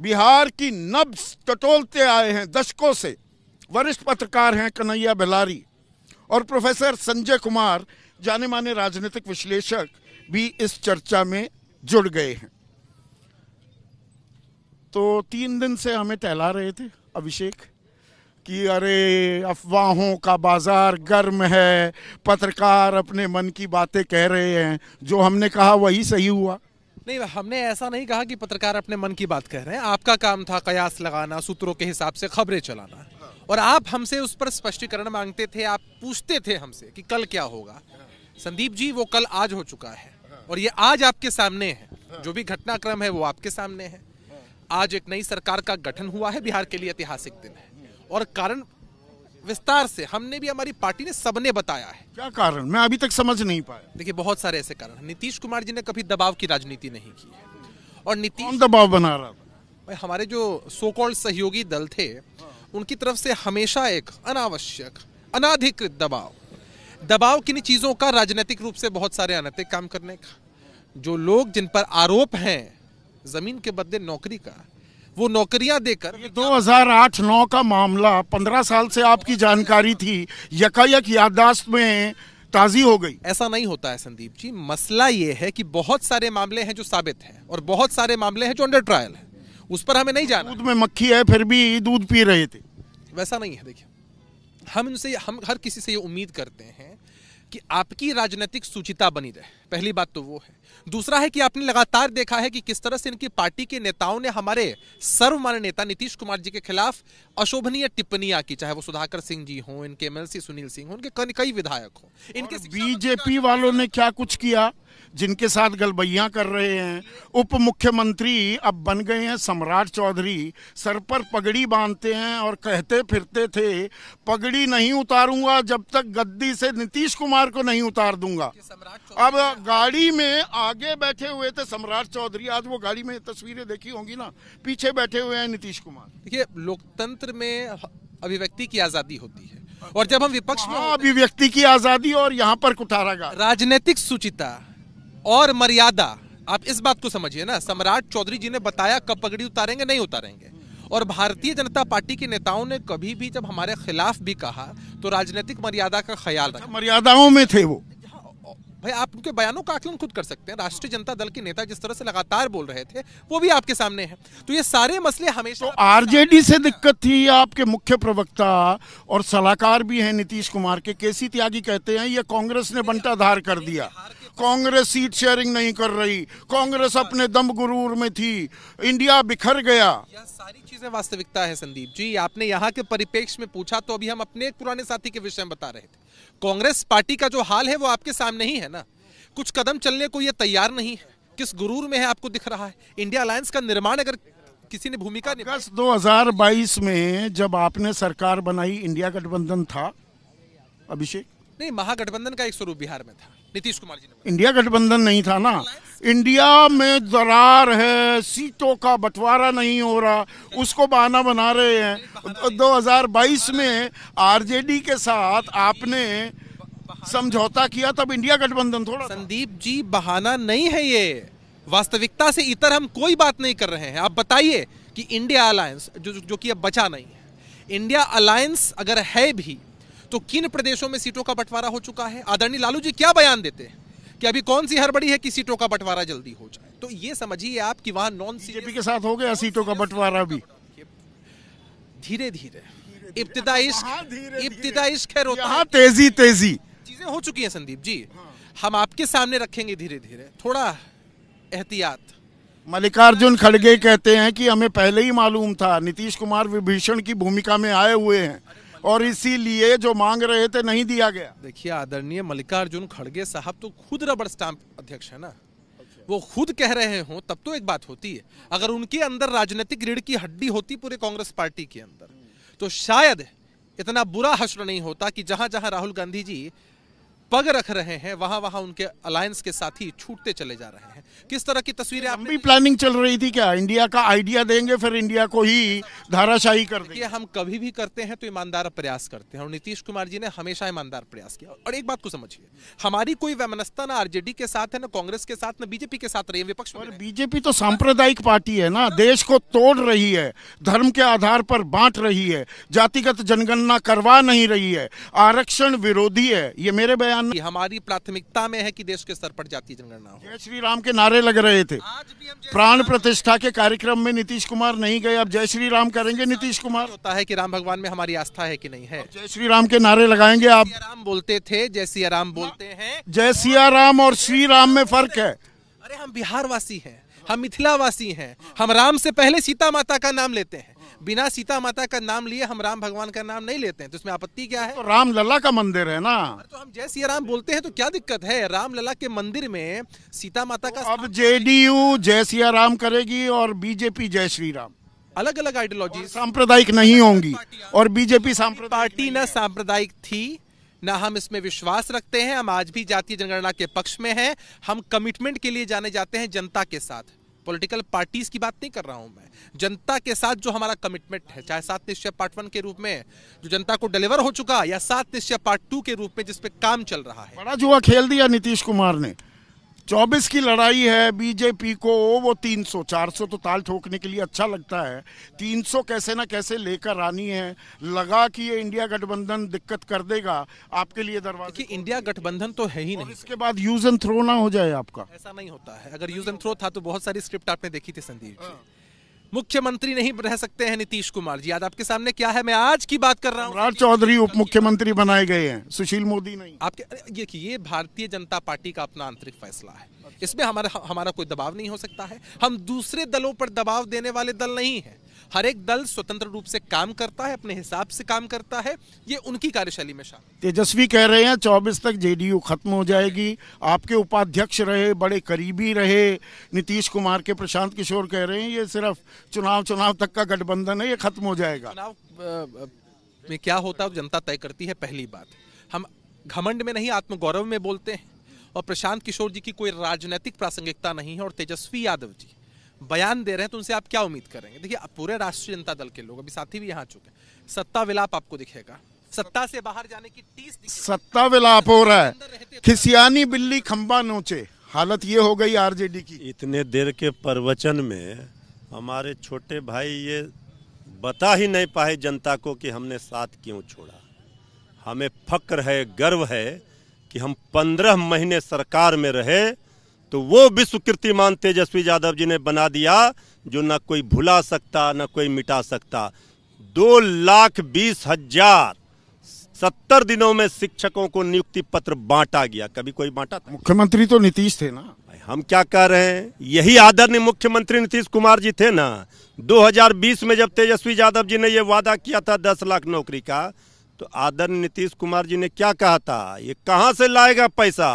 बिहार की नब्स टटोलते आए हैं दशकों से वरिष्ठ पत्रकार हैं कन्हैया बेलारी और प्रोफेसर संजय कुमार जाने माने राजनीतिक विश्लेषक भी इस चर्चा में जुड़ गए हैं तो तीन दिन से हमें टहला रहे थे अभिषेक कि अरे अफवाहों का बाज़ार गर्म है पत्रकार अपने मन की बातें कह रहे हैं जो हमने कहा वही सही हुआ नहीं हमने ऐसा नहीं कहा कि पत्रकार अपने मन की बात कह रहे हैं आपका काम था कयास लगाना सूत्रों के हिसाब से खबरें चलाना और आप हमसे उस पर स्पष्टीकरण मांगते थे आप पूछते थे हमसे कि कल क्या होगा संदीप जी वो कल आज हो चुका है और ये आज आपके सामने है जो भी घटनाक्रम है वो आपके सामने है आज एक नई सरकार का गठन हुआ है बिहार के लिए ऐतिहासिक दिन है और कारण विस्तार से हमने भी हमारी पार्टी ने सबने बताया है क्या कारण मैं अभी तक समझ नहीं पाया देखिए बहुत सारे ऐसे कारण नीतीश कुमार जी ने कभी दबाव की राजनीति नहीं की है और नीतीश दबाव बना रहा था हमारे जो सोकॉल्ड सहयोगी दल थे उनकी तरफ से हमेशा एक अनावश्यक अनाधिकृत दबाव दबाव किन्हीं चीज़ों का राजनीतिक रूप से बहुत सारे अनैतिक काम करने का जो लोग जिन पर आरोप हैं जमीन के बदले नौकरी का वो नौकरियां देकर 2008-9 का मामला 15 साल से आपकी जानकारी थी यकायक याददाश्त में ताजी हो गई ऐसा नहीं होता है संदीप जी मसला ये है कि बहुत सारे मामले हैं जो साबित हैं और बहुत सारे मामले हैं जो अंडर ट्रायल है उस पर हमें नहीं जाना दूध में मक्खी है फिर भी दूध पी रहे थे वैसा नहीं है देखिए हम उनसे हम हर किसी से ये उम्मीद करते हैं कि आपकी राजनीतिक सूचिता बनी रहे पहली बात तो वो है दूसरा है कि आपने लगातार देखा है कि किस तरह से इनकी पार्टी के नेताओं ने हमारे सर्वमान्य नेता नीतीश कुमार जी के खिलाफ अशोभनीय टिप्पणियां की चाहे वो सुधाकर सिंह जी हों इनके एमएलसी सुनील सिंह हों इनके कई विधायक हों इनके बीजेपी वालों ने क्या कुछ किया जिनके साथ गलबैया कर रहे हैं उप मुख्यमंत्री अब बन गए हैं सम्राट चौधरी सर पर पगड़ी बांधते हैं और कहते फिरते थे पगड़ी नहीं उतारूंगा जब तक गद्दी से नीतीश कुमार को नहीं उतार दूंगा अब गाड़ी में आगे बैठे हुए थे सम्राट चौधरी आज वो गाड़ी में तस्वीरें देखी होंगी ना पीछे बैठे हुए हैं नीतीश कुमार देखिए लोकतंत्र में अभिव्यक्ति की आजादी होती है और जब हम विपक्ष में हाँ, अभिव्यक्ति की आजादी और यहाँ पर कुठारा राजनीतिक सुचिता और मर्यादा आप इस बात को समझिए ना सम्राट चौधरी जी ने बताया कब पगड़ी उतारेंगे नहीं उतारेंगे और भारतीय जनता पार्टी के नेताओं ने कभी भी जब हमारे खिलाफ भी कहा तो राजनीतिक मर्यादा का ख्याल अच्छा, रखा मर्यादाओं में थे वो भाई आप उनके बयानों का आकलन खुद कर सकते हैं राष्ट्रीय जनता दल के नेता जिस तरह से लगातार बोल रहे थे वो भी आपके सामने हैं तो ये सारे मसले हमेशा तो आरजेडी से दिक्कत थी आपके मुख्य प्रवक्ता और सलाहकार भी हैं नीतीश कुमार के केसी त्यागी कहते हैं ये कांग्रेस ने बंटाधार कर दिया कांग्रेस सीट शेयरिंग नहीं कर रही कांग्रेस अपने दम गुरूर में थी इंडिया बिखर गया सारी चीजें वास्तविकता है संदीप जी आपने यहाँ के परिपेक्ष में पूछा तो अभी हम अपने पुराने साथी के विषय में बता रहे थे कांग्रेस पार्टी का जो हाल है वो आपके सामने ही है ना कुछ कदम चलने को ये तैयार नहीं है किस गुरूर में है आपको दिख रहा है इंडिया अलायंस का निर्माण अगर किसी ने भूमिका अगस्त बाईस में जब आपने सरकार बनाई इंडिया गठबंधन था अभिषेक नहीं महागठबंधन का एक स्वरूप बिहार में था नीतीश कुमार जी ने इंडिया गठबंधन नहीं था ना इंडिया में दरार है सीटों का बंटवारा नहीं हो रहा उसको बहाना बना रहे हैं 2022 में आरजेडी के साथ आपने समझौता किया तब इंडिया गठबंधन थोड़ा संदीप जी बहाना नहीं है ये वास्तविकता से इतर हम कोई बात नहीं कर रहे हैं आप बताइए कि इंडिया अलायंस जो जो कि अब बचा नहीं है इंडिया अलायंस अगर है भी तो किन प्रदेशों में सीटों का बंटवारा हो चुका है आदरणीय लालू जी क्या बयान देते हैं कि अभी कौन सी हरबड़ी है कि सीटों का बंटवारा जल्दी हो जाए तो ये समझिए आप कि वहां नॉन सीजेपी के साथ हो गया सीटों का बंटवारा भी धीरे धीरे इब्तदा हाँ, इश्क हाँ, इब्तदा इश्क है रोता तेजी तेजी चीजें हो चुकी हैं संदीप जी हाँ। हम आपके सामने रखेंगे धीरे धीरे थोड़ा एहतियात मल्लिकार्जुन खड़गे कहते हैं कि हमें पहले ही मालूम था नीतीश कुमार विभीषण की भूमिका में आए हुए हैं और इसीलिए जो मांग रहे थे नहीं दिया गया देखिए आदरणीय मल्लिकार्जुन खड़गे साहब तो खुद रबड़ स्टाम्प अध्यक्ष है ना वो खुद कह रहे हो तब तो एक बात होती है अगर उनके अंदर राजनीतिक रीढ़ की हड्डी होती पूरे कांग्रेस पार्टी के अंदर तो शायद इतना बुरा हश्र नहीं होता कि जहां जहां राहुल गांधी जी पग रख रहे हैं वहां वहां उनके अलायंस के साथी छूटते चले जा रहे हैं किस तरह की तस्वीरें हम भी प्लानिंग चल रही थी क्या इंडिया का आइडिया देंगे फिर इंडिया को ही धाराशाही कर देंगे हम कभी भी करते हैं तो ईमानदार प्रयास करते हैं और नीतीश कुमार जी ने हमेशा ईमानदार प्रयास किया और एक बात को समझिए हमारी कोई वैमनस्ता ना आरजेडी के साथ है ना कांग्रेस के साथ ना बीजेपी के साथ रही है विपक्ष और बीजेपी तो सांप्रदायिक पार्टी है ना देश को तोड़ रही है धर्म के आधार पर बांट रही है जातिगत जनगणना करवा नहीं रही है आरक्षण विरोधी है ये मेरे बयान मतदान हमारी प्राथमिकता में है कि देश के स्तर पर जातीय जनगणना हो जय श्री राम के नारे लग रहे थे प्राण प्रतिष्ठा के कार्यक्रम में नीतीश कुमार नहीं गए अब जय श्री राम करेंगे नीतीश कुमार होता है कि राम भगवान में हमारी आस्था है कि नहीं है जय श्री राम के नारे लगाएंगे आप राम बोलते थे जय सिया राम बोलते हैं जय सिया राम और श्री राम में फर्क है अरे हम बिहारवासी हैं हम मिथिला वासी हैं हम राम से पहले सीता माता का नाम लेते हैं बिना सीता माता का नाम लिए हम राम भगवान का नाम नहीं लेते हैं तो इसमें आपत्ति क्या है तो राम लला का मंदिर है ना तो हम जय सिया राम बोलते हैं तो क्या दिक्कत है राम लला के मंदिर में सीता माता का तो अब जेडीयू जय सिया राम करेगी और बीजेपी जय श्री राम अलग अलग आइडियोलॉजी सांप्रदायिक नहीं होंगी और बीजेपी पार्टी न सांप्रदायिक थी ना हम इसमें विश्वास रखते हैं हम आज भी जातीय जनगणना के पक्ष में हैं हम कमिटमेंट के लिए जाने जाते हैं जनता के साथ पॉलिटिकल पार्टीज की बात नहीं कर रहा हूं मैं जनता के साथ जो हमारा कमिटमेंट है चाहे सात निश्चय पार्ट वन के रूप में जो जनता को डिलीवर हो चुका या सात निश्चय पार्ट टू के रूप में जिसपे काम चल रहा है बड़ा जुआ खेल दिया नीतीश कुमार ने चौबीस की लड़ाई है बीजेपी को वो 300 400 तो ताल ठोकने के लिए अच्छा लगता है 300 कैसे ना कैसे लेकर आनी है लगा कि ये इंडिया गठबंधन दिक्कत कर देगा आपके लिए दरवाजा कि इंडिया गठबंधन तो है ही नहीं इसके बाद यूज एंड थ्रो ना हो जाए आपका ऐसा नहीं होता है अगर यूज एंड थ्रो था तो बहुत सारी स्क्रिप्ट आपने देखी थी संदीप हाँ। मुख्यमंत्री नहीं रह सकते हैं नीतीश कुमार जी आज आपके सामने क्या है मैं आज की बात कर रहा हूँ राज चौधरी उप मुख्यमंत्री बनाए गए हैं सुशील मोदी नहीं आपके ये ये भारतीय जनता पार्टी का अपना आंतरिक फैसला है इसमें हमारा हमारा कोई दबाव नहीं हो सकता है हम दूसरे दलों पर दबाव देने वाले दल नहीं हैं हर एक दल स्वतंत्र रूप से काम करता है अपने हिसाब से काम करता है ये उनकी कार्यशैली में शामिल तेजस्वी कह रहे हैं 24 तक जेडीयू खत्म हो जाएगी आपके उपाध्यक्ष रहे बड़े करीबी रहे नीतीश कुमार के प्रशांत किशोर कह रहे हैं ये सिर्फ चुनाव चुनाव तक का गठबंधन है ये खत्म हो जाएगा चुनाव में क्या होता है जनता तय करती है पहली बात हम घमंड में नहीं आत्मगौरव में बोलते हैं और प्रशांत किशोर जी की कोई राजनीतिक प्रासंगिकता नहीं है और तेजस्वी यादव जी बयान दे रहे हैं तो उनसे आप क्या उम्मीद करेंगे देखिए पूरे राष्ट्रीय जनता दल के लोग अभी साथी भी यहाँ चुके सत्ता विलाप आपको दिखेगा सत्ता से बाहर जाने की तीस सत्ता विलाप हो रहा है खिसियानी बिल्ली खंबा नोचे हालत ये हो गई आरजेडी की इतने देर के प्रवचन में हमारे छोटे भाई ये बता ही नहीं पाए जनता को कि हमने साथ क्यों छोड़ा हमें फक्र है गर्व है कि हम पंद्रह महीने सरकार में रहे तो वो विश्व कीर्तिमान तेजस्वी यादव जी ने बना दिया जो ना कोई भुला सकता ना कोई मिटा सकता दो लाख बीस हजार सत्तर दिनों में शिक्षकों को नियुक्ति पत्र बांटा गया कभी कोई बांटा था मुख्यमंत्री तो नीतीश थे ना हम क्या कह रहे हैं यही आदरणीय मुख्यमंत्री नीतीश कुमार जी थे ना 2020 में जब तेजस्वी यादव जी ने यह वादा किया था 10 लाख नौकरी का तो आदरणीय नीतीश कुमार जी ने क्या कहा था ये कहाँ से लाएगा पैसा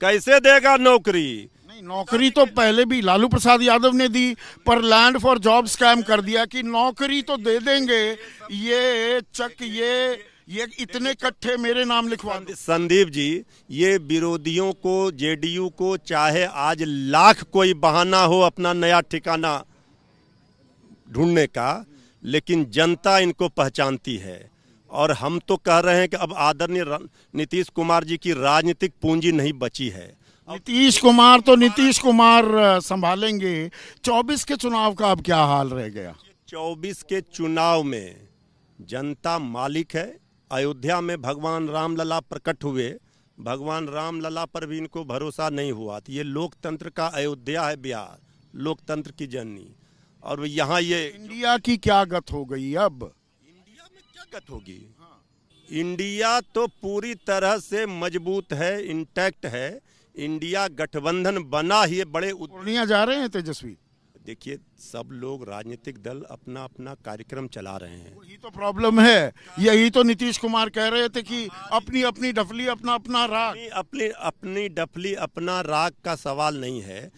कैसे देगा नौकरी नौकरी तो पहले भी लालू प्रसाद यादव ने दी पर लैंड फॉर जॉब स्कैम कर दिया कि नौकरी तो दे देंगे ये चक ये ये इतने कट्ठे मेरे नाम लिखवा संदीप जी ये विरोधियों को जेडीयू को चाहे आज लाख कोई बहाना हो अपना नया ठिकाना ढूंढने का लेकिन जनता इनको पहचानती है और हम तो कह रहे हैं कि अब आदरणीय नीतीश कुमार जी की राजनीतिक पूंजी नहीं बची है नीतीश कुमार तो नीतीश कुमार संभालेंगे 24 के चुनाव का अब क्या हाल रह गया 24 के चुनाव में जनता मालिक है अयोध्या में भगवान रामलला प्रकट हुए भगवान रामलला पर भी इनको भरोसा नहीं हुआ तो ये लोकतंत्र का अयोध्या है बिहार लोकतंत्र की जननी और यहाँ ये इंडिया की क्या गत हो गई अब क्या गत होगी हाँ। इंडिया तो पूरी तरह से मजबूत है इंटैक्ट है इंडिया गठबंधन बना ही है बड़े पूर्णिया जा रहे हैं तेजस्वी देखिए सब लोग राजनीतिक दल अपना अपना कार्यक्रम चला रहे हैं यही तो प्रॉब्लम है यही तो नीतीश कुमार कह रहे थे कि अपनी अपनी डफली अपना अपना राग अपनी अपनी डफली अपना राग का सवाल नहीं है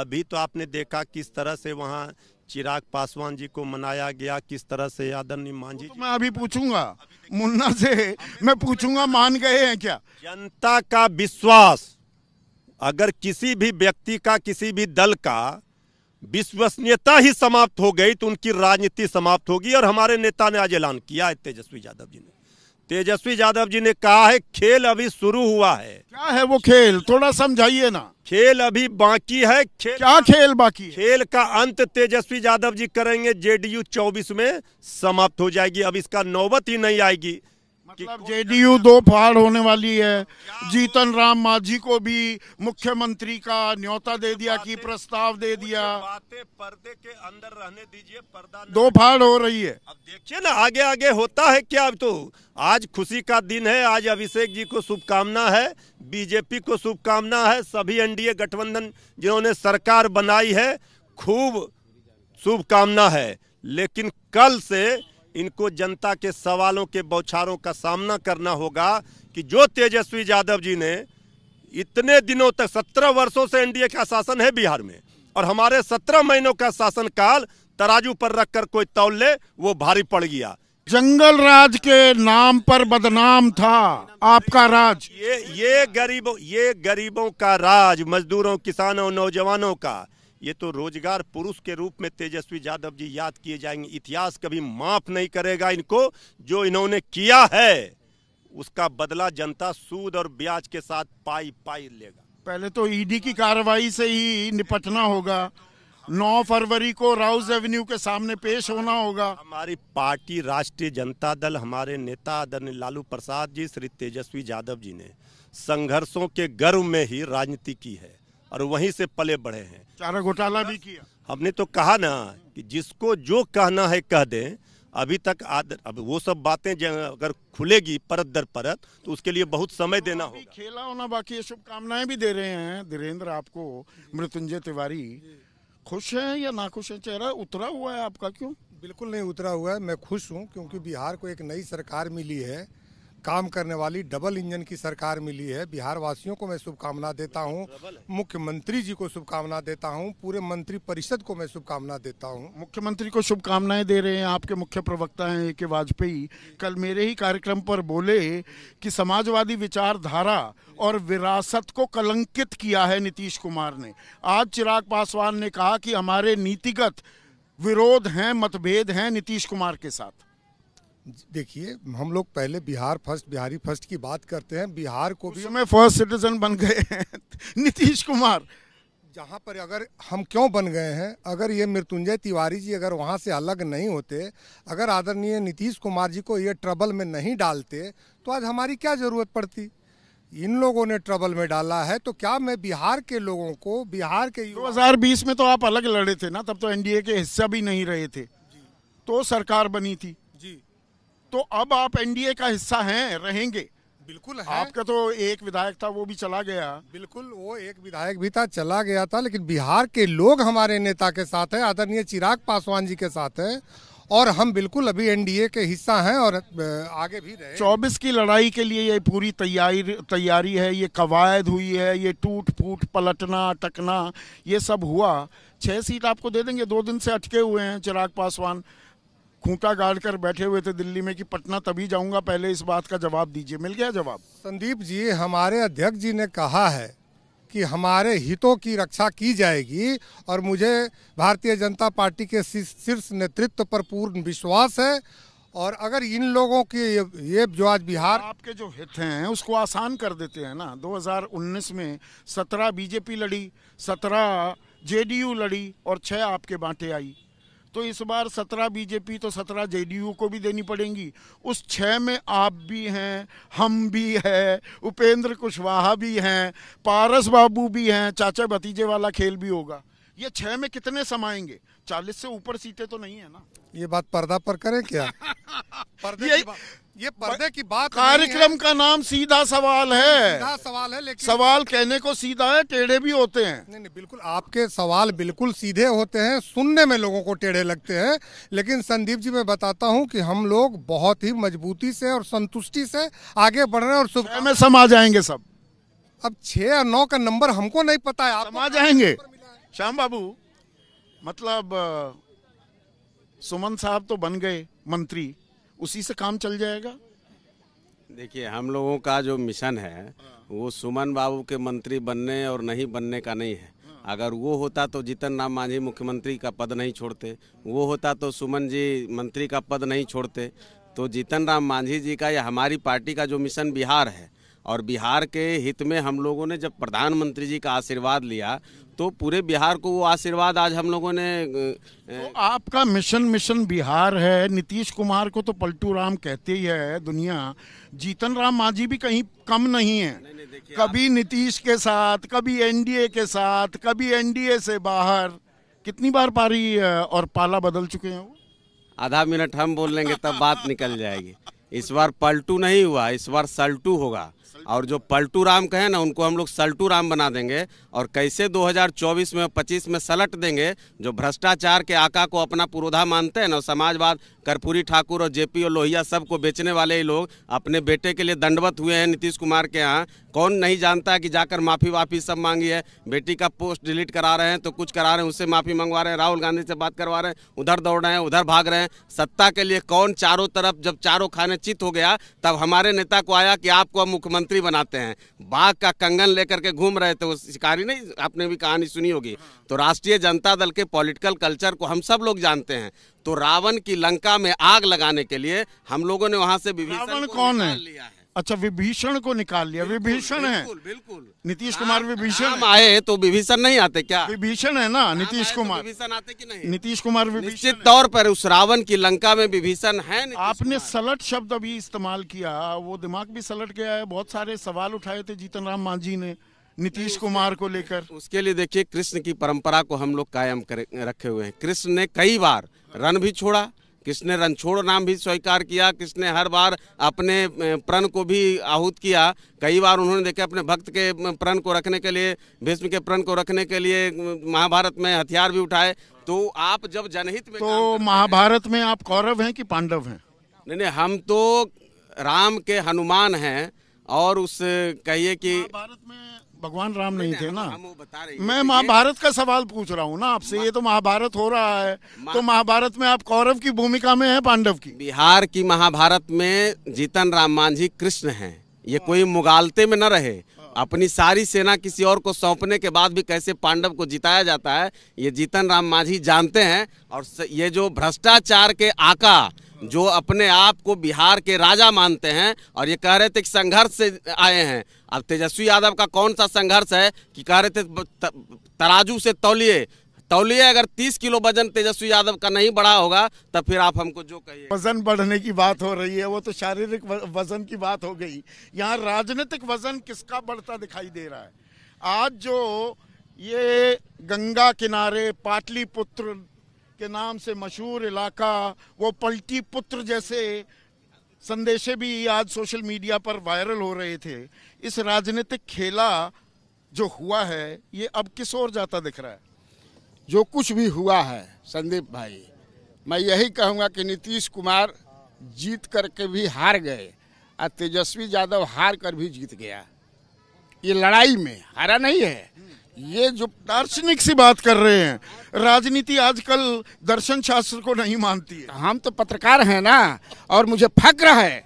अभी तो आपने देखा किस तरह से वहाँ चिराग पासवान जी को मनाया गया किस तरह से आदरणीय मान तो जी तो मैं अभी पूछूंगा मुन्ना से मैं पूछूंगा मान गए हैं क्या जनता का विश्वास अगर किसी भी व्यक्ति का किसी भी दल का विश्वसनीयता ही समाप्त हो गई तो उनकी राजनीति समाप्त होगी और हमारे नेता ने आज ऐलान किया है तेजस्वी यादव जी ने तेजस्वी यादव जी ने कहा है खेल अभी शुरू हुआ है क्या है वो खेल थोड़ा समझाइए ना खेल अभी बाकी है खेल क्या खेल बाकी खेल का अंत तेजस्वी यादव जी करेंगे जेडीयू 24 में समाप्त हो जाएगी अब इसका नौबत ही नहीं आएगी मतलब जेडीयू दो फाड़ होने वाली है जीतन राम माझी को भी मुख्यमंत्री का न्योता दे दिया की प्रस्ताव दे दिया बातें पर्दे के अंदर रहने दीजिए पर्दा दो फाड़ हो रही है अब देखिए ना आगे आगे होता है क्या अब तो आज खुशी का दिन है आज अभिषेक जी को शुभकामना है बीजेपी को शुभकामना है सभी एनडीए गठबंधन जिन्होंने सरकार बनाई है खूब शुभकामना है लेकिन कल से इनको जनता के सवालों के बौछारों का सामना करना होगा कि जो तेजस्वी यादव जी ने इतने दिनों तक सत्रह वर्षों से एनडीए का शासन है बिहार में और हमारे सत्रह महीनों का शासनकाल तराजू पर रखकर कोई तौल ले वो भारी पड़ गया जंगल राज के नाम पर बदनाम था आपका राज ये ये गरीबों ये गरीबों का राज मजदूरों किसानों नौजवानों का ये तो रोजगार पुरुष के रूप में तेजस्वी यादव जी याद किए जाएंगे इतिहास कभी माफ नहीं करेगा इनको जो इन्होंने किया है उसका बदला जनता सूद और ब्याज के साथ पाई पाई लेगा पहले तो ईडी e की कार्रवाई से ही निपटना होगा 9 फरवरी को राउस एवेन्यू के सामने पेश होना होगा हमारी पार्टी राष्ट्रीय जनता दल हमारे नेता आदरणीय लालू प्रसाद जी श्री तेजस्वी यादव जी ने संघर्षों के गर्व में ही राजनीति की है और वहीं से पले बढ़े हैं चारा घोटाला भी किया हमने तो कहा ना कि जिसको जो कहना है कह दें अभी तक आदर अब वो सब बातें अगर खुलेगी परत दर परत तो उसके लिए बहुत समय देना होगा खेला होना बाकी ये शुभकामनाएं भी दे रहे हैं धीरेन्द्र आपको मृत्युंजय तिवारी खुश है या ना खुश है चेहरा उतरा हुआ है आपका क्यों बिल्कुल नहीं उतरा हुआ है मैं खुश हूँ क्योंकि बिहार को एक नई सरकार मिली है काम करने वाली डबल इंजन की सरकार मिली है बिहार वासियों को मैं शुभकामना देता हूं मुख्यमंत्री जी को शुभकामना देता हूं पूरे मंत्री परिषद को मैं शुभकामना देता हूं मुख्यमंत्री को शुभकामनाएं दे रहे हैं आपके मुख्य प्रवक्ता हैं ए के वाजपेयी कल मेरे ही कार्यक्रम पर बोले कि समाजवादी विचारधारा और विरासत को कलंकित किया है नीतीश कुमार ने आज चिराग पासवान ने कहा कि हमारे नीतिगत विरोध हैं मतभेद हैं नीतीश कुमार के साथ देखिए हम लोग पहले बिहार फर्स्ट बिहारी फर्स्ट की बात करते हैं बिहार को भी समय फर्स्ट सिटीजन बन गए नीतीश कुमार जहाँ पर अगर हम क्यों बन गए हैं अगर ये मृत्युंजय तिवारी जी अगर वहाँ से अलग नहीं होते अगर आदरणीय नीतीश कुमार जी को ये ट्रबल में नहीं डालते तो आज हमारी क्या ज़रूरत पड़ती इन लोगों ने ट्रबल में डाला है तो क्या मैं बिहार के लोगों को बिहार के 2020 में तो आप अलग लड़े थे ना तब तो एनडीए के हिस्सा भी नहीं रहे थे तो सरकार बनी थी तो अब आप एनडीए का हिस्सा हैं रहेंगे बिल्कुल है। आपका तो एक विधायक था वो भी चला गया बिल्कुल वो एक विधायक भी था चला गया था लेकिन बिहार के लोग हमारे नेता के साथ है आदरणीय चिराग पासवान जी के साथ है और हम बिल्कुल अभी एनडीए के हिस्सा हैं और आगे भी रहे चौबीस की लड़ाई के लिए ये पूरी तैयारी तैयारी है ये कवायद हुई है ये टूट फूट पलटना अटकना ये सब हुआ छह सीट आपको दे देंगे दो दिन से अटके हुए हैं चिराग पासवान खूंटा गाड़ कर बैठे हुए थे दिल्ली में कि पटना तभी जाऊंगा पहले इस बात का जवाब दीजिए मिल गया जवाब संदीप जी हमारे अध्यक्ष जी ने कहा है कि हमारे हितों की रक्षा की जाएगी और मुझे भारतीय जनता पार्टी के शीर्ष नेतृत्व पर पूर्ण विश्वास है और अगर इन लोगों के ये, ये जो आज बिहार आपके जो हित हैं उसको आसान कर देते हैं ना 2019 में 17 बीजेपी लड़ी 17 जेडीयू लड़ी और छः आपके बांटे आई तो इस बार सत्रह बीजेपी तो सत्रह जेडीयू को भी देनी पड़ेंगी उस छः में आप भी हैं हम भी हैं उपेंद्र कुशवाहा भी हैं पारस बाबू भी हैं चाचा भतीजे वाला खेल भी होगा ये छः में कितने समाएंगे चालीस से ऊपर सीटें तो नहीं है ना ये बात पर्दा पर करें क्या पर्दे की बात ये पर्दे की बात कार्यक्रम का नाम सीधा सवाल है सीधा सवाल है लेकिन सवाल कहने को सीधा है टेढ़े भी होते हैं नहीं नहीं बिल्कुल आपके सवाल बिल्कुल सीधे होते हैं सुनने में लोगों को टेढ़े लगते हैं लेकिन संदीप जी मैं बताता हूं कि हम लोग बहुत ही मजबूती से और संतुष्टि से आगे बढ़ रहे हैं और सुबह में समा जाएंगे सब अब छह और नौ का नंबर हमको नहीं पता है समा जाएंगे श्याम बाबू मतलब सुमन साहब तो बन गए मंत्री उसी से काम चल जाएगा देखिए हम लोगों का जो मिशन है वो सुमन बाबू के मंत्री बनने और नहीं बनने का नहीं है हाँ। अगर वो होता तो जीतन राम मांझी मुख्यमंत्री का पद नहीं छोड़ते वो होता तो सुमन जी मंत्री का पद नहीं छोड़ते तो जीतन राम मांझी जी का या हमारी पार्टी का जो मिशन बिहार है और बिहार के हित में हम लोगों ने जब प्रधानमंत्री जी का आशीर्वाद लिया तो पूरे बिहार को वो आशीर्वाद आज हम लोगों ने तो आपका मिशन मिशन बिहार है नीतीश कुमार को तो पलटू राम कहते ही है दुनिया जीतन राम मांझी भी कहीं कम नहीं है नहीं, नहीं, कभी नीतीश के साथ कभी एनडीए के साथ कभी एनडीए से बाहर कितनी बार पारी और पाला बदल चुके हैं वो आधा मिनट हम बोल लेंगे तब बात निकल जाएगी इस बार पलटू नहीं हुआ इस बार सल्टू होगा और जो पलटू राम कहें ना उनको हम लोग सल्टू राम बना देंगे और कैसे 2024 में 25 में सलट देंगे जो भ्रष्टाचार के आका को अपना पुरोधा मानते हैं ना समाजवाद कर्पूरी ठाकुर और जेपी और लोहिया सबको बेचने वाले ही लोग अपने बेटे के लिए दंडवत हुए हैं नीतीश कुमार के यहाँ कौन नहीं जानता कि जाकर माफ़ी वाफ़ी सब मांगी है बेटी का पोस्ट डिलीट करा रहे हैं तो कुछ करा रहे हैं उससे माफ़ी मंगवा रहे हैं राहुल गांधी से बात करवा रहे हैं उधर दौड़ रहे हैं उधर भाग रहे हैं सत्ता के लिए कौन चारों तरफ जब चारों खाने चित हो गया तब हमारे नेता को आया कि आपको हम मुख्यमंत्री बनाते हैं बाघ का कंगन लेकर के घूम रहे थे वो शिकारी नहीं आपने भी कहानी सुनी होगी तो राष्ट्रीय जनता दल के पॉलिटिकल कल्चर को हम सब लोग जानते हैं तो रावण की लंका में आग लगाने के लिए हम लोगों ने वहाँ से विभीषण कौन है अच्छा विभीषण को निकाल लिया विभीषण है बिल्कुल नीतीश कुमार विभीषण आए तो विभीषण नहीं आते क्या विभीषण है ना नीतीश तो कुमार विभीषण आते कि नहीं नीतीश कुमार विभीषण तौर पर उस रावण की लंका में विभीषण है आपने सलट शब्द अभी इस्तेमाल किया वो दिमाग भी सलट गया है बहुत सारे सवाल उठाए थे जीतन राम मांझी ने नीतीश कुमार को लेकर उसके लिए देखिए कृष्ण की परंपरा को हम लोग कायम रखे हुए हैं कृष्ण ने कई बार रन भी छोड़ा किसने रणछोड़ नाम भी स्वीकार किया किसने हर बार अपने प्रण को भी आहूत किया कई बार उन्होंने देखे अपने भक्त के प्रण को रखने के लिए भीष्म के प्रण को रखने के लिए महाभारत में हथियार भी उठाए तो आप जब जनहित में तो महाभारत में आप कौरव हैं कि पांडव हैं नहीं नहीं हम तो राम के हनुमान हैं और उस कहिए कि भारत में भगवान राम नहीं थे ना मैं महाभारत का सवाल पूछ रहा हूँ ना आपसे ये तो महाभारत हो रहा है तो महाभारत में आप कौरव की भूमिका में है पांडव की बिहार की महाभारत में जीतन राम मांझी कृष्ण है ये कोई मुगालते में न रहे अपनी सारी सेना किसी और को सौंपने के बाद भी कैसे पांडव को जिताया जाता है ये जीतन राम मांझी जानते हैं और ये जो भ्रष्टाचार के आका जो अपने आप को बिहार के राजा मानते हैं और ये कह रहे थे कि संघर्ष से आए हैं अब तेजस्वी यादव का कौन सा संघर्ष है कि कह रहे थे तराजू से तौलिए तौलिए अगर 30 किलो वजन तेजस्वी यादव का नहीं बढ़ा होगा तब तो फिर आप हमको जो कहिए वजन बढ़ने की बात हो रही है वो तो शारीरिक वजन की बात हो गई यहाँ राजनीतिक वजन किसका बढ़ता दिखाई दे रहा है आज जो ये गंगा किनारे पाटलिपुत्र के नाम से मशहूर इलाका वो पलटी पुत्र जैसे संदेशे भी आज सोशल मीडिया पर वायरल हो रहे थे इस राजनीतिक खेला जो हुआ है ये अब किस ओर जाता दिख रहा है जो कुछ भी हुआ है संदीप भाई मैं यही कहूँगा कि नीतीश कुमार जीत करके भी हार गए और तेजस्वी यादव हार कर भी जीत गया ये लड़ाई में हारा नहीं है ये जो दार्शनिक सी बात कर रहे हैं राजनीति आजकल दर्शन शास्त्र को नहीं मानती है हम तो पत्रकार हैं ना और मुझे फक्र है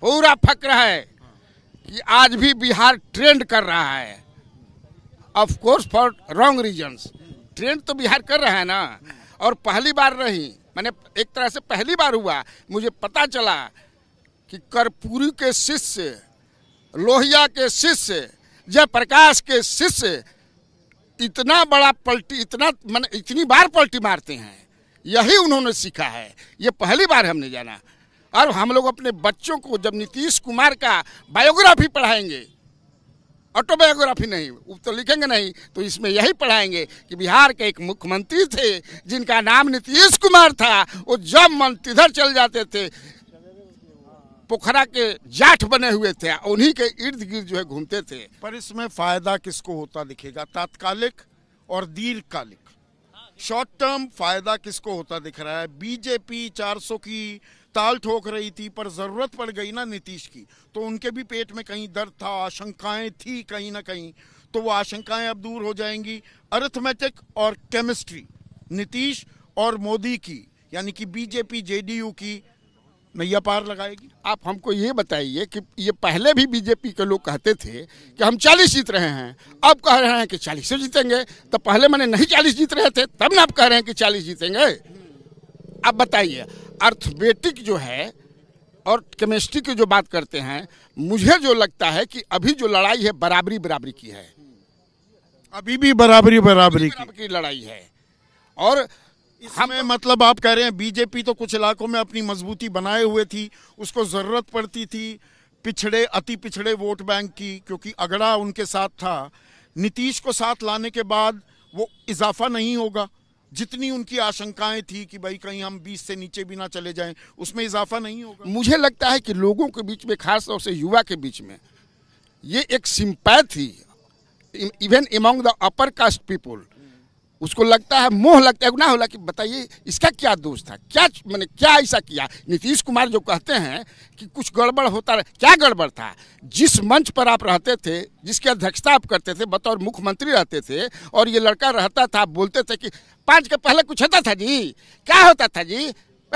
पूरा फक्र है कि आज भी बिहार ट्रेंड कर रहा है of course for wrong reasons trend तो बिहार कर रहा है ना और पहली बार नहीं मैंने एक तरह से पहली बार हुआ मुझे पता चला कि कर्पूरी के शिष्य लोहिया के शिष्य जयप्रकाश के शिष्य इतना बड़ा पलटी इतना मन इतनी बार पलटी मारते हैं यही उन्होंने सीखा है ये पहली बार हमने जाना और हम लोग अपने बच्चों को जब नीतीश कुमार का बायोग्राफी पढ़ाएंगे ऑटोबायोग्राफी नहीं तो लिखेंगे नहीं तो इसमें यही पढ़ाएंगे कि बिहार के एक मुख्यमंत्री थे जिनका नाम नीतीश कुमार था वो जब मन तिधर चल जाते थे पोखरा के जाट बने हुए थे उन्हीं के इर्द गिर्द जो है घूमते थे पर इसमें फायदा किसको होता दिखेगा तात्कालिक और दीर्घकालिक शॉर्ट टर्म फायदा किसको होता दिख रहा है बीजेपी 400 की ताल ठोक रही थी पर जरूरत पड़ गई ना नीतीश की तो उनके भी पेट में कहीं दर्द था आशंकाएं थी कहीं ना कहीं तो वो आशंकाएं अब दूर हो जाएंगी अर्थमेटिक और केमिस्ट्री नीतीश और मोदी की यानी कि बीजेपी जेडीयू की नैया पार लगाएगी आप हमको ये बताइए कि ये पहले भी बीजेपी के लोग कहते थे कि हम 40 जीत रहे हैं अब कह रहे हैं कि चालीस से जीतेंगे तो पहले मैंने नहीं 40 जीत रहे थे तब ना आप कह रहे हैं कि 40 जीतेंगे आप बताइए अर्थमेटिक जो है और केमिस्ट्री की के जो बात करते हैं मुझे जो लगता है कि अभी जो लड़ाई है बराबरी बराबरी की है अभी भी बराबरी बराबरी, बराबरी की।, की लड़ाई है और हमें तो- मतलब आप कह रहे हैं बीजेपी तो कुछ इलाकों में अपनी मजबूती बनाए हुए थी उसको ज़रूरत पड़ती थी पिछड़े अति पिछड़े वोट बैंक की क्योंकि अगड़ा उनके साथ था नीतीश को साथ लाने के बाद वो इजाफा नहीं होगा जितनी उनकी आशंकाएं थी कि भाई कहीं हम 20 से नीचे भी ना चले जाएं उसमें इजाफा नहीं होगा मुझे लगता है कि लोगों के बीच में खास तौर से युवा के बीच में ये एक sympathy even among the upper caste people उसको लगता है मोह लगता है ना होला कि बताइए इसका क्या दोष था क्या मैंने क्या ऐसा किया नीतीश कुमार जो कहते हैं कि कुछ गड़बड़ होता रहा क्या गड़बड़ था जिस मंच पर आप रहते थे जिसकी अध्यक्षता आप करते थे बतौर मुख्यमंत्री रहते थे और ये लड़का रहता था आप बोलते थे कि पाँच के पहले कुछ होता था जी क्या होता था जी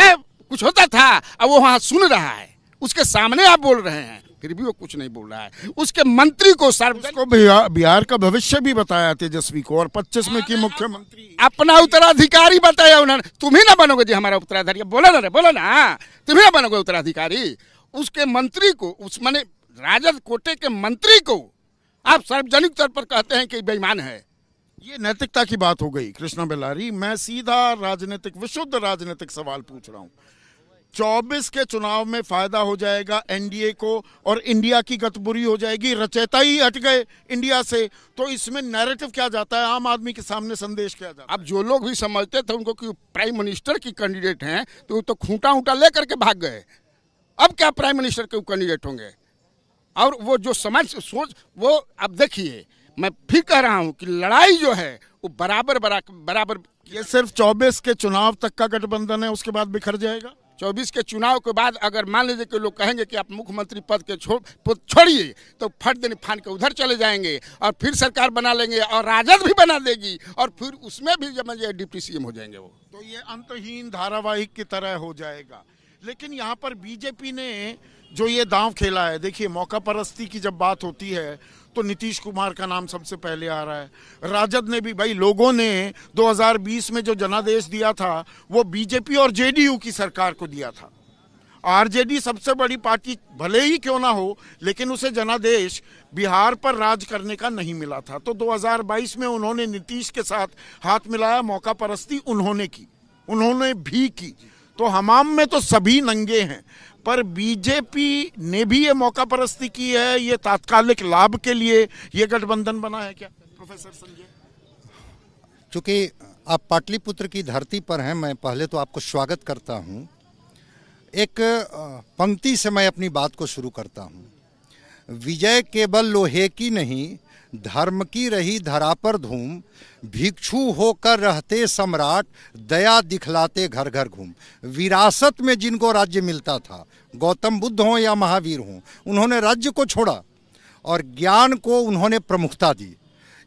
ए, कुछ होता था अब वो वहाँ सुन रहा है उसके सामने आप बोल रहे हैं फिर भी वो कुछ नहीं बोल रहा है उसके मंत्री को सार्वजनिक को बिहार, का भविष्य भी बताया तेजस्वी को और पच्चीस में की हाँ, मुख्यमंत्री अपना उत्तराधिकारी बताया उन्होंने तुम्ही ना बनोगे जी हमारा उत्तराधिकारी बोला ना रे बोला ना तुम्हें ना बनोगे उत्तराधिकारी उसके मंत्री को उस मैंने राजद कोटे के मंत्री को आप सार्वजनिक तौर पर कहते हैं कि बेईमान है ये नैतिकता की बात हो गई कृष्णा बेलारी मैं सीधा राजनीतिक विशुद्ध राजनीतिक सवाल पूछ रहा हूँ 24 के चुनाव में फायदा हो जाएगा एनडीए को और इंडिया की गत बुरी हो जाएगी रचेता ही हट गए इंडिया से तो इसमें नैरेटिव क्या जाता है आम आदमी के सामने संदेश क्या जाता है अब जो लोग भी समझते थे उनको कि प्राइम मिनिस्टर की कैंडिडेट हैं तो वो तो खूंटा ऊंटा ले करके भाग गए अब क्या प्राइम मिनिस्टर के कैंडिडेट होंगे और वो जो समझ सोच वो अब देखिए मैं फिर कह रहा हूँ कि लड़ाई जो है वो बराबर बराबर ये सिर्फ 24 के चुनाव तक का गठबंधन है उसके बाद बिखर जाएगा चौबीस के चुनाव के बाद अगर मान लीजिए कि लोग कहेंगे कि आप मुख्यमंत्री पद के छो छोड़िए तो फट दिन फान के उधर चले जाएंगे और फिर सरकार बना लेंगे और राजद भी बना देगी और फिर उसमें भी जब डिप्टी सी हो जाएंगे वो तो ये अंतहीन धारावाहिक की तरह हो जाएगा लेकिन यहाँ पर बीजेपी ने जो ये दांव खेला है देखिए मौका परस्ती की जब बात होती है तो नीतीश कुमार का नाम सबसे पहले आ रहा है राजद ने भी भाई लोगों ने 2020 में जो जनादेश दिया था वो बीजेपी और जेडीयू की सरकार को दिया था आरजेडी सबसे बड़ी पार्टी भले ही क्यों ना हो लेकिन उसे जनादेश बिहार पर राज करने का नहीं मिला था तो 2022 में उन्होंने नीतीश के साथ हाथ मिलाया मौका परस्ती उन्होंने की उन्होंने भी की तो हमाम में तो सभी नंगे हैं पर बीजेपी ने भी ये मौका परस्ती की है ये तात्कालिक लाभ के लिए ये गठबंधन बना है क्या प्रोफेसर संजय चूंकि आप पाटलिपुत्र की धरती पर हैं मैं पहले तो आपको स्वागत करता हूं एक पंक्ति से मैं अपनी बात को शुरू करता हूं विजय केवल लोहे की नहीं धर्म की रही धरा पर धूम भिक्षु होकर रहते सम्राट दया दिखलाते घर घर घूम विरासत में जिनको राज्य मिलता था गौतम बुद्ध हों या महावीर हों उन्होंने राज्य को छोड़ा और ज्ञान को उन्होंने प्रमुखता दी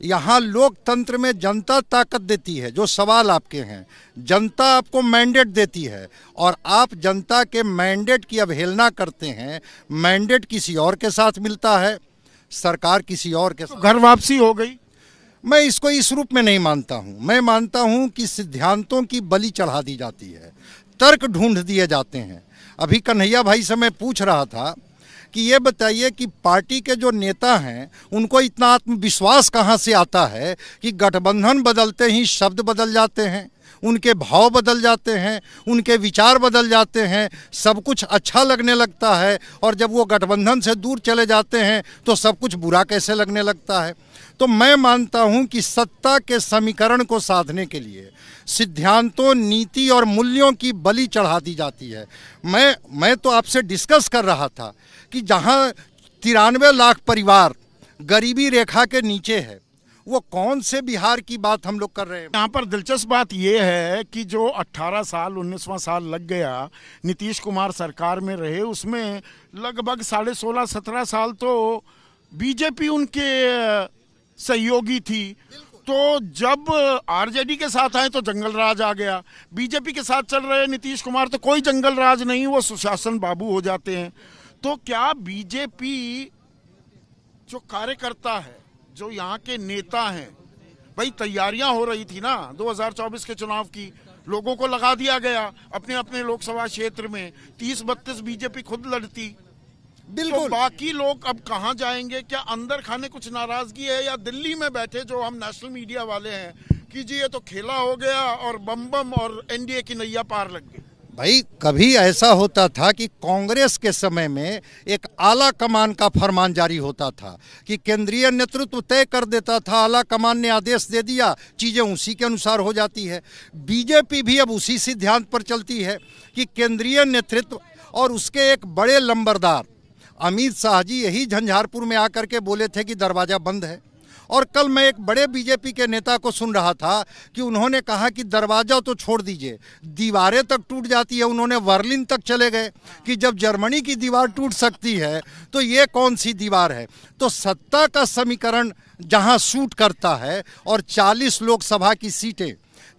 यहाँ लोकतंत्र में जनता ताकत देती है जो सवाल आपके हैं जनता आपको मैंडेट देती है और आप जनता के मैंडेट की अवहेलना करते हैं मैंडेट किसी और के साथ मिलता है सरकार किसी और के तो घर वापसी हो गई मैं इसको इस रूप में नहीं मानता हूँ मैं मानता हूँ कि सिद्धांतों की बलि चढ़ा दी जाती है तर्क ढूंढ दिए जाते हैं अभी कन्हैया भाई से मैं पूछ रहा था कि ये बताइए कि पार्टी के जो नेता हैं उनको इतना आत्मविश्वास कहाँ से आता है कि गठबंधन बदलते ही शब्द बदल जाते हैं उनके भाव बदल जाते हैं उनके विचार बदल जाते हैं सब कुछ अच्छा लगने लगता है और जब वो गठबंधन से दूर चले जाते हैं तो सब कुछ बुरा कैसे लगने लगता है तो मैं मानता हूं कि सत्ता के समीकरण को साधने के लिए सिद्धांतों नीति और मूल्यों की बलि चढ़ा दी जाती है मैं मैं तो आपसे डिस्कस कर रहा था कि जहां तिरानवे लाख परिवार गरीबी रेखा के नीचे है वो कौन से बिहार की बात हम लोग कर रहे हैं यहाँ पर दिलचस्प बात यह है कि जो 18 साल उन्नीसवा साल लग गया नीतीश कुमार सरकार में रहे उसमें लगभग साढ़े सोलह सत्रह साल तो बीजेपी उनके सहयोगी थी तो जब आरजेडी के साथ आए तो जंगल राज आ गया बीजेपी के साथ चल रहे नीतीश कुमार तो कोई जंगल राज नहीं वो सुशासन बाबू हो जाते हैं तो क्या बीजेपी जो कार्यकर्ता है जो यहाँ के नेता हैं भाई तैयारियां हो रही थी ना 2024 के चुनाव की लोगों को लगा दिया गया अपने अपने लोकसभा क्षेत्र में तीस बत्तीस बीजेपी खुद लड़ती तो बिल्कुल तो बाकी लोग अब कहाँ जाएंगे क्या अंदर खाने कुछ नाराजगी है या दिल्ली में बैठे जो हम नेशनल मीडिया वाले हैं कि जी ये तो खेला हो गया और बम बम और एनडीए की नैया पार लग गई भाई कभी ऐसा होता था कि कांग्रेस के समय में एक आला कमान का फरमान जारी होता था कि केंद्रीय नेतृत्व तय कर देता था आला कमान ने आदेश दे दिया चीज़ें उसी के अनुसार हो जाती है बीजेपी भी अब उसी सिद्धांत पर चलती है कि केंद्रीय नेतृत्व और उसके एक बड़े लंबरदार अमित शाह जी यही झंझारपुर में आकर के बोले थे कि दरवाज़ा बंद है और कल मैं एक बड़े बीजेपी के नेता को सुन रहा था कि उन्होंने कहा कि दरवाजा तो छोड़ दीजिए दीवारें तक टूट जाती है उन्होंने वर्लिन तक चले गए कि जब जर्मनी की दीवार टूट सकती है तो ये कौन सी दीवार है तो सत्ता का समीकरण जहां सूट करता है और 40 लोकसभा की सीटें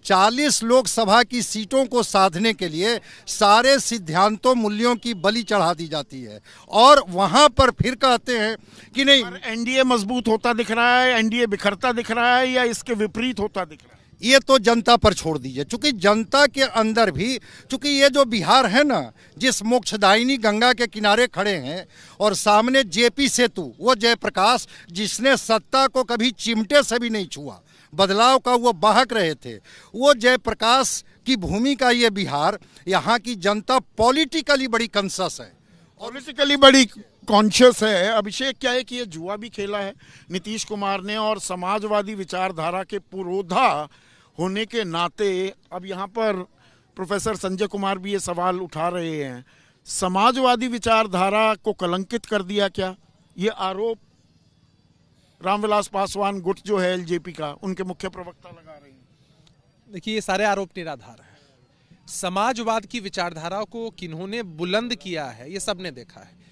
40 लोकसभा की सीटों को साधने के लिए सारे सिद्धांतों मूल्यों की बलि चढ़ा दी जाती है और वहां पर फिर कहते हैं कि नहीं एनडीए मजबूत होता दिख रहा है एनडीए बिखरता दिख रहा है या इसके विपरीत होता दिख रहा है ये तो जनता पर छोड़ दीजिए चूंकि जनता के अंदर भी चूंकि ये जो बिहार है ना जिस मोक्षदायिनी गंगा के किनारे खड़े हैं और सामने जेपी सेतु वो जयप्रकाश जिसने सत्ता को कभी चिमटे से भी नहीं छुआ बदलाव का वो बहक रहे थे वो जयप्रकाश की भूमि का ये बिहार यहाँ की जनता पॉलिटिकली बड़ी कंसस है पॉलिटिकली बड़ी कॉन्शियस है अभिषेक क्या है कि ये जुआ भी खेला है नीतीश कुमार ने और समाजवादी विचारधारा के पुरोधा होने के नाते अब यहाँ पर प्रोफेसर संजय कुमार भी ये सवाल उठा रहे हैं समाजवादी विचारधारा को कलंकित कर दिया क्या ये आरोप रामविलास पासवान गुट जो है एलजेपी का उनके मुख्य प्रवक्ता लगा रहे हैं देखिए ये सारे आरोप निराधार हैं समाजवाद की विचारधारा को किन्होंने बुलंद किया है ये सबने देखा है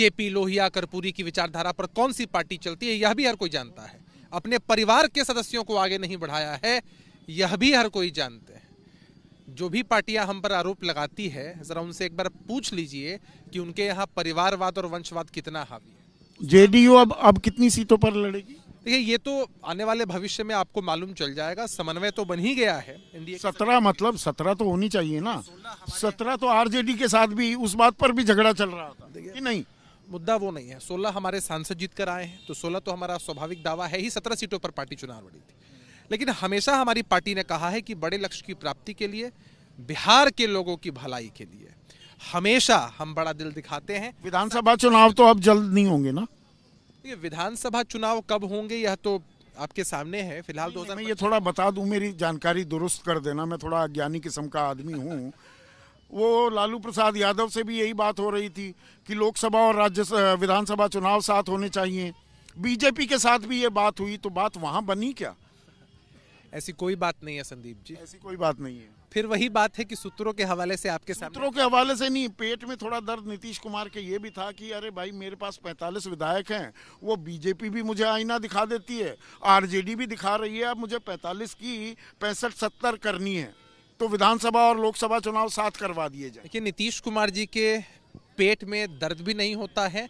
जेपी लोहिया कर्पूरी की विचारधारा पर कौन सी पार्टी चलती है यह भी हर कोई जानता है अपने परिवार के सदस्यों को आगे नहीं बढ़ाया है यह भी हर कोई जानते हैं जो भी पार्टियां हम पर आरोप लगाती है ज़रा उनसे एक बार पूछ लीजिए कि उनके यहाँ परिवारवाद और वंशवाद कितना हावी है जेडीयू अब अब कितनी सीटों पर लड़ेगी देखिए ये तो आने वाले भविष्य में आपको मालूम चल जाएगा समन्वय तो बन ही गया है सत्रह मतलब सत्रह तो होनी चाहिए ना सत्रह तो आरजेडी के साथ भी उस बात पर भी झगड़ा चल रहा था कि नहीं मुद्दा वो नहीं है सोलह हमारे सांसद जीत कर आए हैं तो सोलह तो हमारा स्वाभाविक दावा है ही सत्रह सीटों पर पार्टी चुनाव लड़ी थी लेकिन हमेशा हमारी पार्टी ने कहा है कि बड़े लक्ष्य की प्राप्ति के लिए बिहार के लोगों की भलाई के लिए हमेशा हम बड़ा दिल दिखाते हैं विधानसभा चुनाव तो अब जल्द नहीं होंगे ना ये विधानसभा चुनाव कब होंगे यह तो आपके सामने है फिलहाल दो मैं ये थोड़ा बता दूं मेरी जानकारी दुरुस्त कर देना मैं थोड़ा अज्ञानी किस्म का आदमी हूँ वो लालू प्रसाद यादव से भी यही बात हो रही थी कि लोकसभा और राज्य विधानसभा चुनाव साथ होने चाहिए बीजेपी के साथ भी ये बात हुई तो बात वहाँ बनी क्या ऐसी कोई बात नहीं है संदीप जी ऐसी कोई बात नहीं है फिर वही बात है कि सूत्रों के हवाले से आपके सूत्रों के हवाले से नहीं पेट में थोड़ा दर्द नीतीश कुमार के ये भी था कि अरे भाई मेरे पास 45 विधायक हैं वो बीजेपी भी मुझे आईना दिखा देती है आरजेडी भी दिखा रही है अब मुझे 45 की पैंसठ सत्तर करनी है तो विधानसभा और लोकसभा चुनाव साथ करवा दिए जाए देखिए नीतीश कुमार जी के पेट में दर्द भी नहीं होता है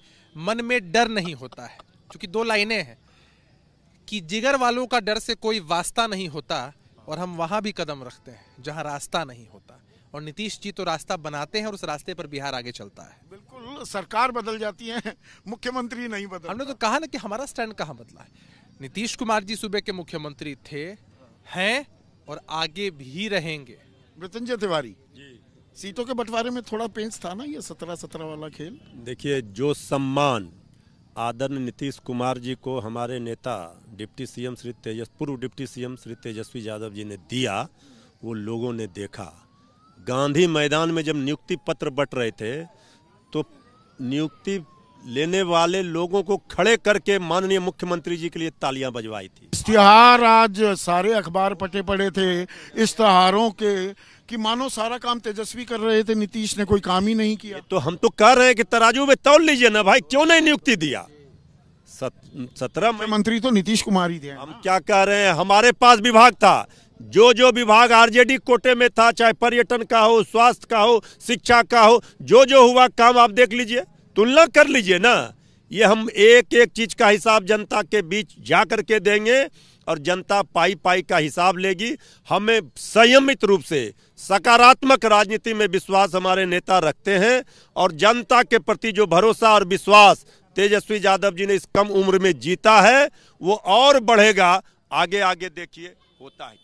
मन में डर नहीं होता है क्योंकि दो लाइने हैं कि जिगर वालों का डर से कोई वास्ता नहीं होता और हम वहाँ भी कदम रखते हैं जहाँ रास्ता नहीं होता और नीतीश जी तो रास्ता बनाते हैं और उस रास्ते पर बिहार आगे चलता है बिल्कुल सरकार बदल जाती है मुख्यमंत्री नहीं बदल हमने तो कहा ना कि हमारा स्टैंड कहाँ बदला है नीतीश कुमार जी सूबे के मुख्यमंत्री थे हैं और आगे भी रहेंगे मृत्युंजय तिवारी सीटों के बंटवारे में थोड़ा पेंच था ना ये सत्रह सत्रह वाला खेल देखिए जो सम्मान आदरणीय नीतीश कुमार जी को हमारे नेता डिप्टी सीएम श्री तेजस पूर्व डिप्टी सीएम श्री तेजस्वी यादव जी ने दिया वो लोगों ने देखा गांधी मैदान में जब नियुक्ति पत्र बट रहे थे तो नियुक्ति लेने वाले लोगों को खड़े करके माननीय मुख्यमंत्री जी के लिए तालियां बजवाई थी इश्तिहार आज सारे अखबार पटे पड़े थे इश्तहारों के कि मानो सारा काम तेजस्वी कर रहे थे नीतीश ने कोई काम ही नहीं किया तो हम तो कह रहे हैं कि तराजू में तोड़ लीजिए ना भाई क्यों नहीं नियुक्ति दिया सत्रह मंत्री तो नीतीश कुमार ही थे हम क्या कह रहे हैं हमारे पास विभाग था जो जो विभाग आरजेडी कोटे में था चाहे पर्यटन का हो स्वास्थ्य का हो शिक्षा का हो जो जो हुआ काम आप देख लीजिए तुलना कर लीजिए ना ये हम एक एक चीज का हिसाब जनता के बीच जा करके देंगे और जनता पाई पाई का हिसाब लेगी हमें संयमित रूप से सकारात्मक राजनीति में विश्वास हमारे नेता रखते हैं और जनता के प्रति जो भरोसा और विश्वास तेजस्वी यादव जी ने इस कम उम्र में जीता है वो और बढ़ेगा आगे आगे देखिए होता है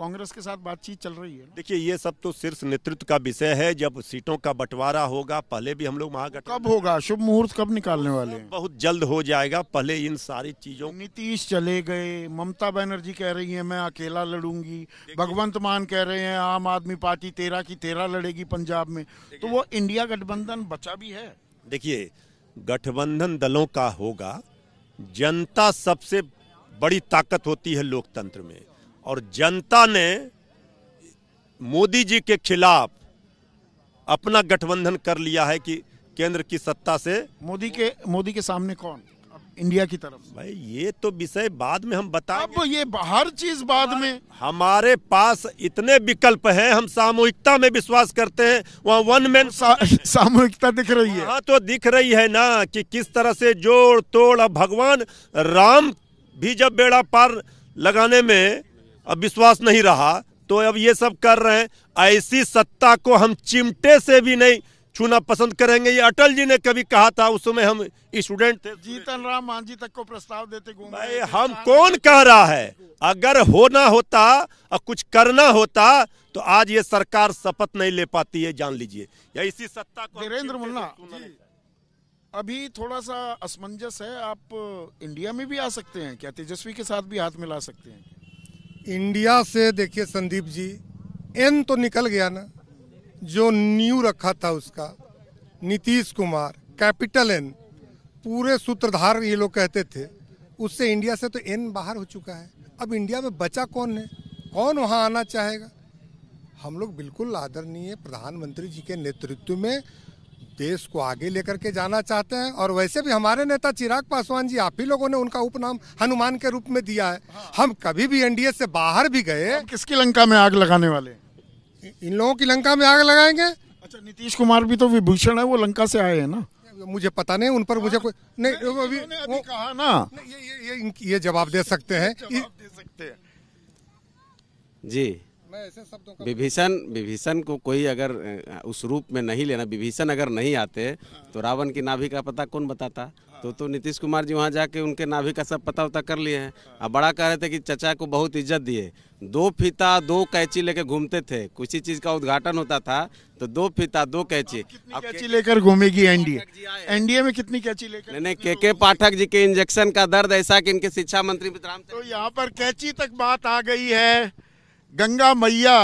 कांग्रेस के साथ बातचीत चल रही है देखिए ये सब तो शीर्ष नेतृत्व का विषय है जब सीटों का बंटवारा होगा पहले भी हम लोग महागठबंधन कब होगा शुभ मुहूर्त कब निकालने वाले हैं बहुत जल्द हो जाएगा पहले इन सारी चीजों नीतीश चले गए ममता बनर्जी कह रही है मैं अकेला लड़ूंगी भगवंत मान कह रहे हैं आम आदमी पार्टी तेरह की तेरह लड़ेगी पंजाब में तो वो इंडिया गठबंधन बचा भी है देखिए गठबंधन दलों का होगा जनता सबसे बड़ी ताकत होती है लोकतंत्र में और जनता ने मोदी जी के खिलाफ अपना गठबंधन कर लिया है कि केंद्र की सत्ता से मोदी के मोदी के सामने कौन इंडिया की तरफ भाई ये तो विषय बाद में हम बता अब ये हर चीज बाद में हमारे पास इतने विकल्प हैं हम सामूहिकता में विश्वास करते हैं वहाँ वन मैन सा, सामूहिकता दिख रही है हाँ तो दिख रही है ना कि किस तरह से जोड़ तोड़ अब भगवान राम भी जब बेड़ा पार लगाने में अब विश्वास नहीं रहा तो अब ये सब कर रहे हैं ऐसी सत्ता को हम चिमटे से भी नहीं छूना पसंद करेंगे ये अटल जी ने कभी कहा था उस समय हम स्टूडेंट थे जीतन राम मांझी तक को प्रस्ताव देते भाई हम कौन कह रहा है अगर होना होता और कुछ करना होता तो आज ये सरकार शपथ नहीं ले पाती है जान लीजिए या इसी सत्ता को नरेंद्र मुन्ना अभी थोड़ा सा असमंजस है आप इंडिया में भी आ सकते हैं क्या तेजस्वी के साथ भी हाथ मिला सकते हैं इंडिया से देखिए संदीप जी एन तो निकल गया ना जो न्यू रखा था उसका नीतीश कुमार कैपिटल एन पूरे सूत्रधार ये लोग कहते थे उससे इंडिया से तो एन बाहर हो चुका है अब इंडिया में बचा कौन है कौन वहाँ आना चाहेगा हम लोग बिल्कुल आदरणीय प्रधानमंत्री जी के नेतृत्व में देश को आगे लेकर के जाना चाहते हैं और वैसे भी हमारे नेता चिराग पासवान जी आप ही लोगों ने उनका उपनाम हनुमान के रूप में दिया है हाँ। हम कभी भी एनडीए से बाहर भी गए किसकी लंका में आग लगाने वाले इन लोगों की लंका में आग लगाएंगे अच्छा नीतीश कुमार भी तो विभूषण है वो लंका से आए हैं ना मुझे पता नहीं उन पर मुझे हाँ। कोई नहीं, वो अभी, कहा ना ये ये ये, ये जवाब दे सकते हैं जी विभीषण विभीषण को कोई अगर उस रूप में नहीं लेना विभीषण अगर नहीं आते तो हाँ। रावण की नाभि का पता कौन बताता हाँ। तो तो नीतीश कुमार जी वहाँ जाके उनके नाभि का सब पता उता कर लिए हैं हाँ। अब बड़ा कह रहे थे कि चचा को बहुत इज्जत दिए दो फीता दो कैची लेके घूमते थे कुछ चीज़ का उद्घाटन होता था तो दो फीता दो कैची अब कैची लेकर घूमेगी एनडीए एनडीए में कितनी कैची लेकर नहीं नहीं के के पाठक जी के इंजेक्शन का दर्द ऐसा कि इनके शिक्षा मंत्री तो यहाँ पर कैची तक बात आ गई है गंगा मैया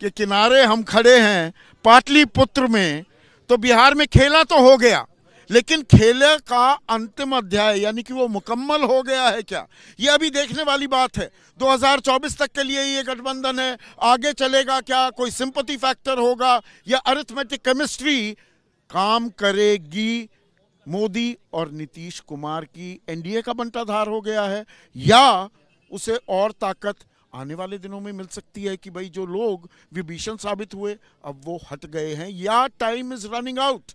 के किनारे हम खड़े हैं पाटलिपुत्र में तो बिहार में खेला तो हो गया लेकिन खेले का अंतिम अध्याय यानी कि वो मुकम्मल हो गया है क्या ये अभी देखने वाली बात है 2024 तक के लिए ये गठबंधन है आगे चलेगा क्या कोई सिंपति फैक्टर होगा या अरिथमेटिक केमिस्ट्री काम करेगी मोदी और नीतीश कुमार की एनडीए का बंटाधार हो गया है या उसे और ताकत आने वाले दिनों में मिल सकती है कि भाई जो लोग विभीषण साबित हुए अब वो हट गए हैं या टाइम इज रनिंग आउट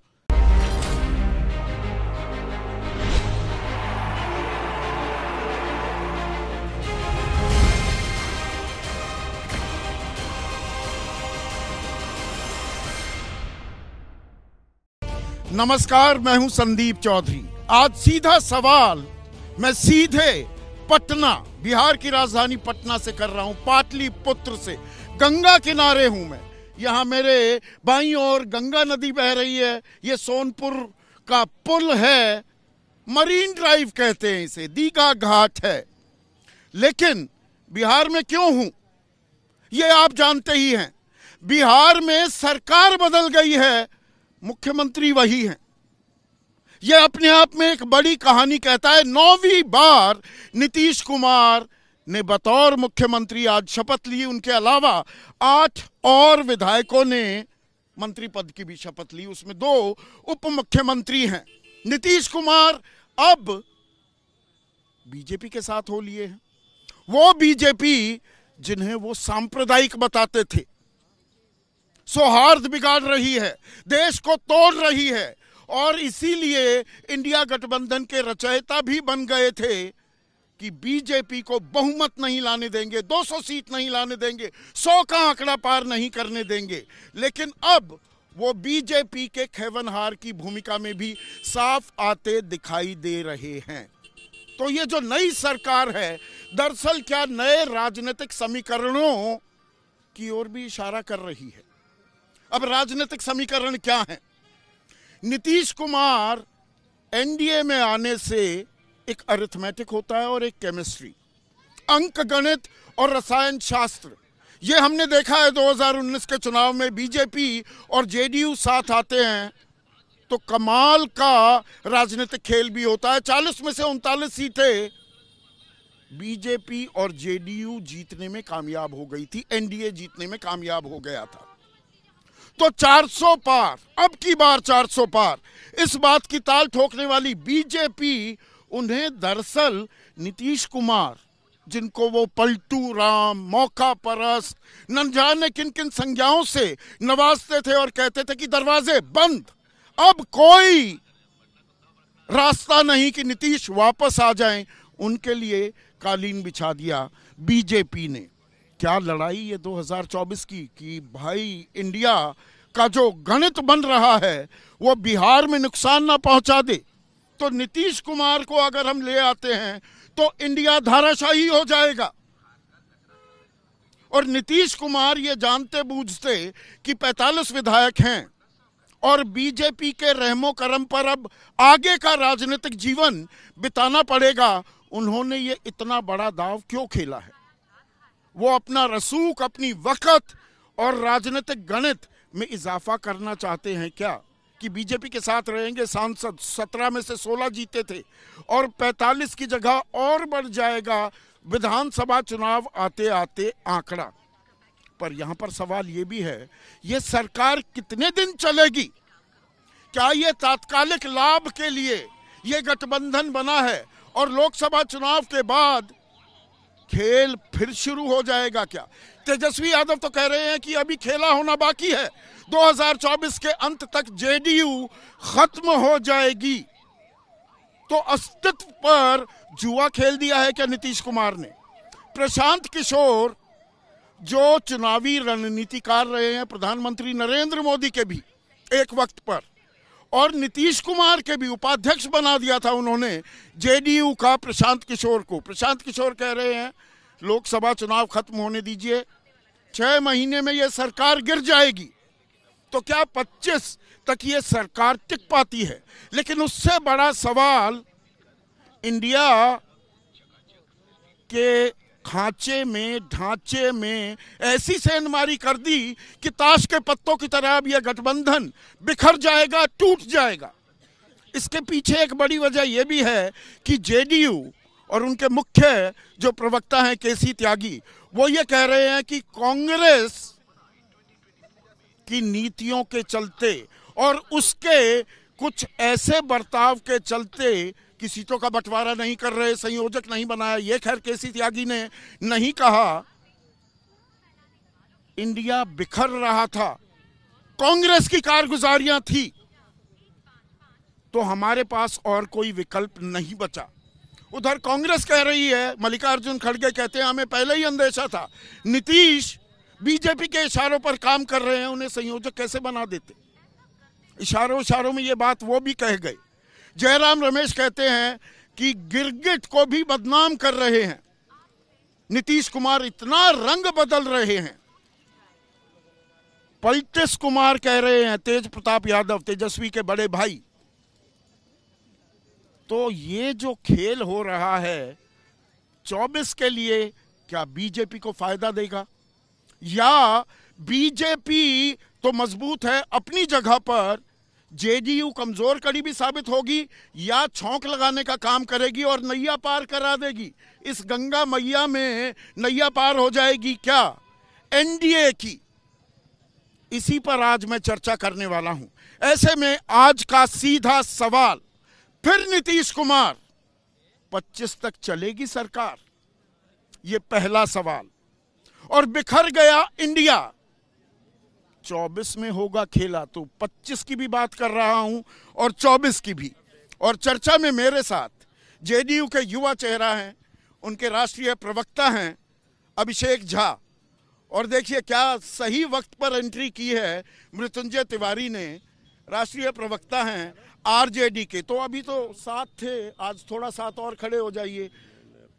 नमस्कार मैं हूं संदीप चौधरी आज सीधा सवाल मैं सीधे पटना बिहार की राजधानी पटना से कर रहा हूँ पुत्र से गंगा किनारे हूँ मैं यहाँ मेरे बाई और गंगा नदी बह रही है ये सोनपुर का पुल है मरीन ड्राइव कहते हैं इसे दीघा घाट है लेकिन बिहार में क्यों हूं ये आप जानते ही हैं बिहार में सरकार बदल गई है मुख्यमंत्री वही हैं यह अपने आप में एक बड़ी कहानी कहता है नौवीं बार नीतीश कुमार ने बतौर मुख्यमंत्री आज शपथ ली उनके अलावा आठ और विधायकों ने मंत्री पद की भी शपथ ली उसमें दो उप मुख्यमंत्री हैं नीतीश कुमार अब बीजेपी के साथ हो लिए हैं वो बीजेपी जिन्हें वो सांप्रदायिक बताते थे सौहार्द बिगाड़ रही है देश को तोड़ रही है और इसीलिए इंडिया गठबंधन के रचयिता भी बन गए थे कि बीजेपी को बहुमत नहीं लाने देंगे 200 सीट नहीं लाने देंगे 100 का आंकड़ा पार नहीं करने देंगे लेकिन अब वो बीजेपी के खेवनहार की भूमिका में भी साफ आते दिखाई दे रहे हैं तो ये जो नई सरकार है दरअसल क्या नए राजनीतिक समीकरणों की ओर भी इशारा कर रही है अब राजनीतिक समीकरण क्या है नीतीश कुमार एनडीए में आने से एक अरिथमेटिक होता है और एक केमिस्ट्री अंक गणित और रसायन शास्त्र ये हमने देखा है 2019 के चुनाव में बीजेपी और जेडीयू साथ आते हैं तो कमाल का राजनीतिक खेल भी होता है 40 में से उनतालीस सीटें बीजेपी और जेडीयू जीतने में कामयाब हो गई थी एनडीए जीतने में कामयाब हो गया था तो 400 पार अब की बार 400 पार इस बात की ताल ठोकने वाली बीजेपी उन्हें दरअसल नीतीश कुमार जिनको वो पलटू राम मौका परस्त न जाने किन किन संज्ञाओं से नवाजते थे और कहते थे कि दरवाजे बंद अब कोई रास्ता नहीं कि नीतीश वापस आ जाएं उनके लिए कालीन बिछा दिया बीजेपी ने क्या लड़ाई ये 2024 की कि भाई इंडिया का जो गणित बन रहा है वो बिहार में नुकसान ना पहुंचा दे तो नीतीश कुमार को अगर हम ले आते हैं तो इंडिया धाराशाही हो जाएगा और नीतीश कुमार ये जानते बूझते कि 45 विधायक हैं और बीजेपी के रहमो करम पर अब आगे का राजनीतिक जीवन बिताना पड़ेगा उन्होंने ये इतना बड़ा दाव क्यों खेला है वो अपना रसूख अपनी वक़्त और राजनीतिक गणित में इजाफा करना चाहते हैं क्या कि बीजेपी के साथ रहेंगे सांसद सत्रह में से सोलह जीते थे और पैंतालीस की जगह और बढ़ जाएगा विधानसभा चुनाव आते आते आंकड़ा पर यहां पर सवाल यह भी है ये सरकार कितने दिन चलेगी क्या यह तात्कालिक लाभ के लिए यह गठबंधन बना है और लोकसभा चुनाव के बाद खेल फिर शुरू हो जाएगा क्या तेजस्वी यादव तो कह रहे हैं कि अभी खेला होना बाकी है 2024 के अंत तक जेडीयू खत्म हो जाएगी तो अस्तित्व पर जुआ खेल दिया है क्या नीतीश कुमार ने प्रशांत किशोर जो चुनावी रणनीतिकार रहे हैं प्रधानमंत्री नरेंद्र मोदी के भी एक वक्त पर और नीतीश कुमार के भी उपाध्यक्ष बना दिया था उन्होंने जेडीयू का प्रशांत किशोर को प्रशांत किशोर कह रहे हैं लोकसभा चुनाव खत्म होने दीजिए छह महीने में ये सरकार गिर जाएगी तो क्या 25 तक ये सरकार टिक पाती है लेकिन उससे बड़ा सवाल इंडिया के खांचे में ढांचे में ऐसी सेंधमारी कर दी कि ताश के पत्तों की तरह अब यह गठबंधन बिखर जाएगा टूट जाएगा इसके पीछे एक बड़ी वजह यह भी है कि जेडीयू और उनके मुख्य जो प्रवक्ता हैं केसी त्यागी वो ये कह रहे हैं कि कांग्रेस की नीतियों के चलते और उसके कुछ ऐसे बर्ताव के चलते कि सीटों का बंटवारा नहीं कर रहे संयोजक नहीं बनाया ये खैर केसी त्यागी ने नहीं कहा इंडिया बिखर रहा था कांग्रेस की कारगुजारियां थी तो हमारे पास और कोई विकल्प नहीं बचा उधर कांग्रेस कह रही है मल्लिकार्जुन खड़गे कहते हैं हमें पहले ही अंदेशा था नीतीश बीजेपी के इशारों पर काम कर रहे हैं उन्हें संयोजक कैसे बना देते इशारों इशारों में ये बात वो भी कह गए जयराम रमेश कहते हैं कि गिरगिट को भी बदनाम कर रहे हैं नीतीश कुमार इतना रंग बदल रहे हैं पलटिस कुमार कह रहे हैं तेज प्रताप यादव तेजस्वी के बड़े भाई तो ये जो खेल हो रहा है चौबीस के लिए क्या बीजेपी को फायदा देगा या बीजेपी तो मजबूत है अपनी जगह पर जेडीयू कमजोर कड़ी भी साबित होगी या छोंक लगाने का काम करेगी और नैया पार करा देगी इस गंगा मैया में नैया पार हो जाएगी क्या एनडीए की इसी पर आज मैं चर्चा करने वाला हूं ऐसे में आज का सीधा सवाल फिर नीतीश कुमार 25 तक चलेगी सरकार ये पहला सवाल और बिखर गया इंडिया 24 में होगा खेला तो 25 की भी बात कर रहा हूं और 24 की भी और चर्चा में मेरे साथ जेडीयू के युवा चेहरा हैं उनके राष्ट्रीय प्रवक्ता हैं अभिषेक झा और देखिए क्या सही वक्त पर एंट्री की है मृत्युंजय तिवारी ने राष्ट्रीय प्रवक्ता हैं आरजेडी के तो अभी तो साथ थे आज थोड़ा साथ और खड़े हो जाइए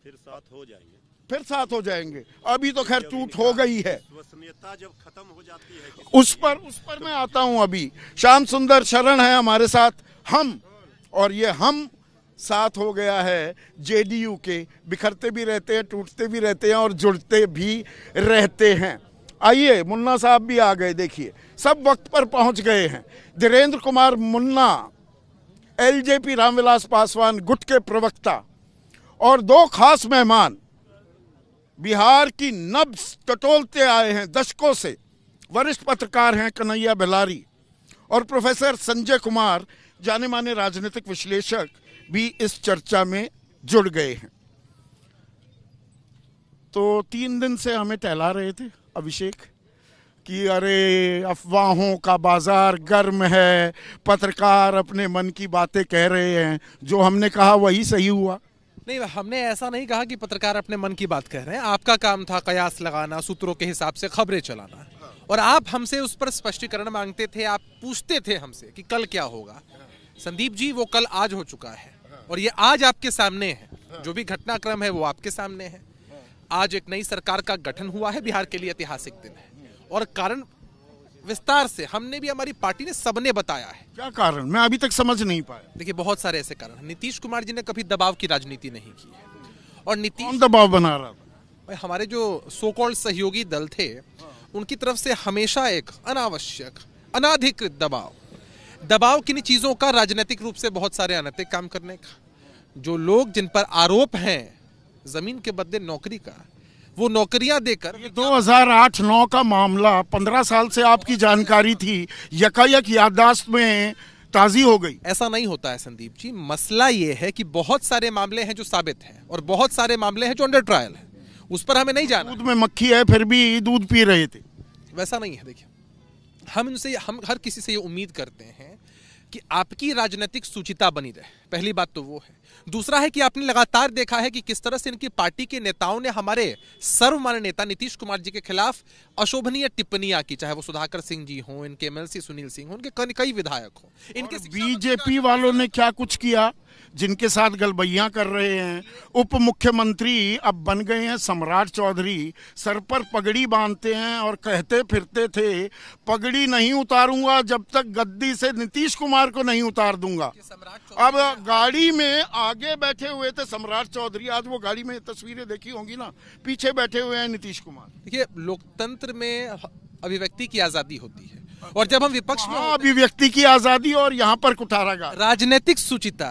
फिर साथ हो जाएंगे फिर साथ हो जाएंगे अभी तो खैर टूट हो गई है जब खत्म हो जाती है उस पर उस पर मैं आता हूं अभी श्याम सुंदर शरण है हमारे साथ हम और ये हम साथ हो गया है जेडीयू के बिखरते भी रहते हैं टूटते भी रहते हैं और जुड़ते भी रहते हैं आइए मुन्ना साहब भी आ गए देखिए सब वक्त पर पहुंच गए हैं धीरेन्द्र कुमार मुन्ना एलजेपी रामविलास पासवान गुट के प्रवक्ता और दो खास मेहमान बिहार की नब्स टटोलते आए हैं दशकों से वरिष्ठ पत्रकार हैं कन्हैया बेलारी और प्रोफेसर संजय कुमार जाने माने राजनीतिक विश्लेषक भी इस चर्चा में जुड़ गए हैं तो तीन दिन से हमें टहला रहे थे अभिषेक कि अरे अफवाहों का बाज़ार गर्म है पत्रकार अपने मन की बातें कह रहे हैं जो हमने कहा वही सही हुआ नहीं हमने ऐसा नहीं कहा कि पत्रकार अपने मन की बात कह रहे हैं आपका काम था कयास लगाना सूत्रों के हिसाब से खबरें चलाना और आप हमसे उस पर स्पष्टीकरण मांगते थे आप पूछते थे हमसे कि कल क्या होगा संदीप जी वो कल आज हो चुका है और ये आज आपके सामने है जो भी घटनाक्रम है वो आपके सामने है आज एक नई सरकार का गठन हुआ है बिहार के लिए ऐतिहासिक दिन है और कारण विस्तार से हमने भी हमारी पार्टी ने सबने बताया है क्या कारण मैं अभी तक समझ नहीं पाया देखिए बहुत सारे ऐसे कारण नीतीश कुमार जी ने कभी दबाव की राजनीति नहीं की है और नीतीश दबाव बना रहा था हमारे जो सो कॉल्ड सहयोगी दल थे उनकी तरफ से हमेशा एक अनावश्यक अनाधिकृत दबाव दबाव किन चीज़ों का राजनीतिक रूप से बहुत सारे अनैतिक काम करने का जो लोग जिन पर आरोप हैं जमीन के बदले नौकरी का वो नौकरियां देकर हजार 2008-9 का मामला 15 साल से आपकी जानकारी थी यकायक याददाश्त में ताजी हो गई ऐसा नहीं होता है संदीप जी मसला ये है कि बहुत सारे मामले हैं जो साबित हैं और बहुत सारे मामले हैं जो अंडर ट्रायल है उस पर हमें नहीं जाना दूध में मक्खी है फिर भी दूध पी रहे थे वैसा नहीं है देखिए हम इनसे हम हर किसी से ये उम्मीद करते हैं कि आपकी राजनीतिक सुचिता बनी रहे पहली बात तो वो है दूसरा है कि आपने लगातार देखा है कि किस तरह से इनकी पार्टी के नेताओं ने हमारे सर्वमान्य नेता नीतीश कुमार जी के खिलाफ अशोभनीय टिप्पणियां की चाहे वो सुधाकर सिंह जी हों इनके एमएलसी सुनील सिंह हों उनके कई विधायक हों इनके बीजेपी वालों ने क्या कुछ किया जिनके साथ गलबैया कर रहे हैं उप मुख्यमंत्री अब बन गए हैं सम्राट चौधरी सर पर पगड़ी बांधते हैं और कहते फिरते थे पगड़ी नहीं उतारूंगा जब तक गद्दी से नीतीश कुमार को नहीं उतार दूंगा अब गाड़ी में आगे बैठे हुए थे सम्राट चौधरी आज वो गाड़ी में तस्वीरें देखी होंगी ना पीछे बैठे हुए हैं नीतीश कुमार देखिए लोकतंत्र में अभिव्यक्ति की आजादी होती है और जब हम विपक्ष में हाँ, अभिव्यक्ति की आजादी और यहाँ पर कुठारा राजनीतिक सुचिता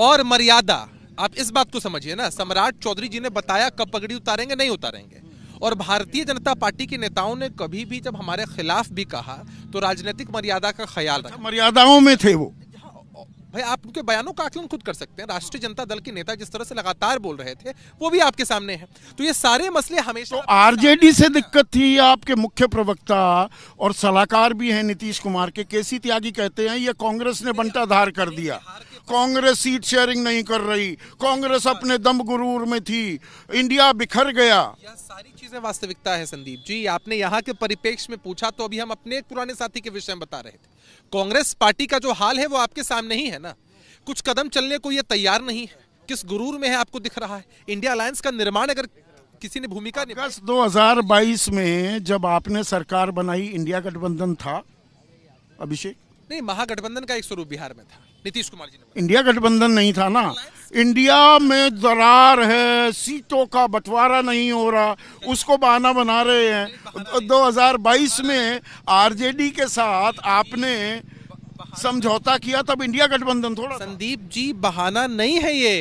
और मर्यादा आप इस बात को समझिए ना सम्राट चौधरी जी ने बताया कब पगड़ी उतारेंगे नहीं उतारेंगे और भारतीय जनता पार्टी के नेताओं ने कभी भी जब हमारे खिलाफ भी कहा तो राजनीतिक मर्यादा का ख्याल अच्छा, रखा मर्यादाओं में थे वो भाई आप उनके बयानों का आकलन खुद कर सकते हैं राष्ट्रीय जनता दल के नेता जिस तरह से लगातार बोल रहे थे वो भी आपके सामने हैं तो ये सारे मसले हमेशा तो आरजेडी से दिक्कत थी आपके मुख्य प्रवक्ता और सलाहकार भी हैं नीतीश कुमार के केसी त्यागी कहते हैं ये कांग्रेस ने बंटाधार कर दिया कांग्रेस सीट शेयरिंग नहीं कर रही कांग्रेस अपने दम गुरूर में थी इंडिया बिखर गया सारी चीजें वास्तविकता है संदीप जी आपने यहाँ के परिपेक्ष में पूछा तो अभी हम अपने एक पुराने साथी के विषय में बता रहे थे कांग्रेस पार्टी का जो हाल है वो आपके सामने ही है ना कुछ कदम चलने को ये तैयार नहीं है किस गुरूर में है आपको दिख रहा है इंडिया अलायंस का निर्माण अगर किसी ने भूमिका अगस्त बाईस में जब आपने सरकार बनाई इंडिया गठबंधन था अभिषेक नहीं महागठबंधन का एक स्वरूप बिहार में था नीतीश कुमार जी ने इंडिया गठबंधन नहीं था ना इंडिया में दरार है सीटों का बंटवारा नहीं हो रहा उसको बहाना बना रहे हैं 2022 में आरजेडी के साथ आपने समझौता किया तब इंडिया गठबंधन थोड़ा संदीप जी बहाना नहीं है ये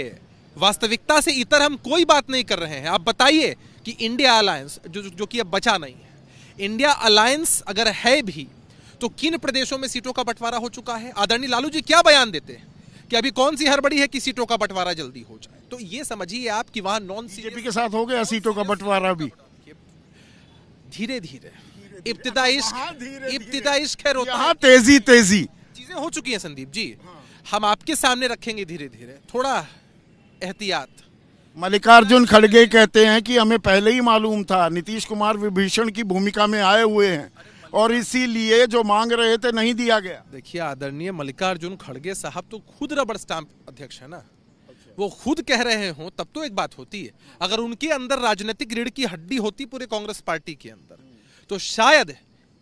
वास्तविकता से इतर हम कोई बात नहीं कर रहे हैं आप बताइए कि इंडिया अलायंस जो जो कि अब बचा नहीं है इंडिया अलायंस अगर है भी तो किन प्रदेशों में सीटों का बंटवारा हो चुका है आदरणीय लालू जी क्या बयान देते हैं कि अभी कौन सी हरबड़ी है कि सीटों का बंटवारा जल्दी हो जाए तो ये समझिए आप कि वहां नॉन सीजेपी के साथ हो गया सीटों का बंटवारा भी धीरे धीरे इब्तदा हाँ, इश्क इब्तदा इश्क है रोता तेजी तेजी चीजें हो चुकी हैं संदीप जी हाँ। हम आपके सामने रखेंगे धीरे धीरे थोड़ा एहतियात मल्लिकार्जुन खड़गे कहते हैं कि हमें पहले ही मालूम था नीतीश कुमार विभीषण की भूमिका में आए हुए हैं और इसीलिए जो मांग रहे थे नहीं दिया गया देखिए आदरणीय मल्लिकार्जुन खड़गे साहब तो खुद रबड़ स्टाम्प अध्यक्ष है ना वो खुद कह रहे हो तब तो एक बात होती है अगर उनके अंदर राजनीतिक रीढ़ की हड्डी होती पूरे कांग्रेस पार्टी के अंदर तो शायद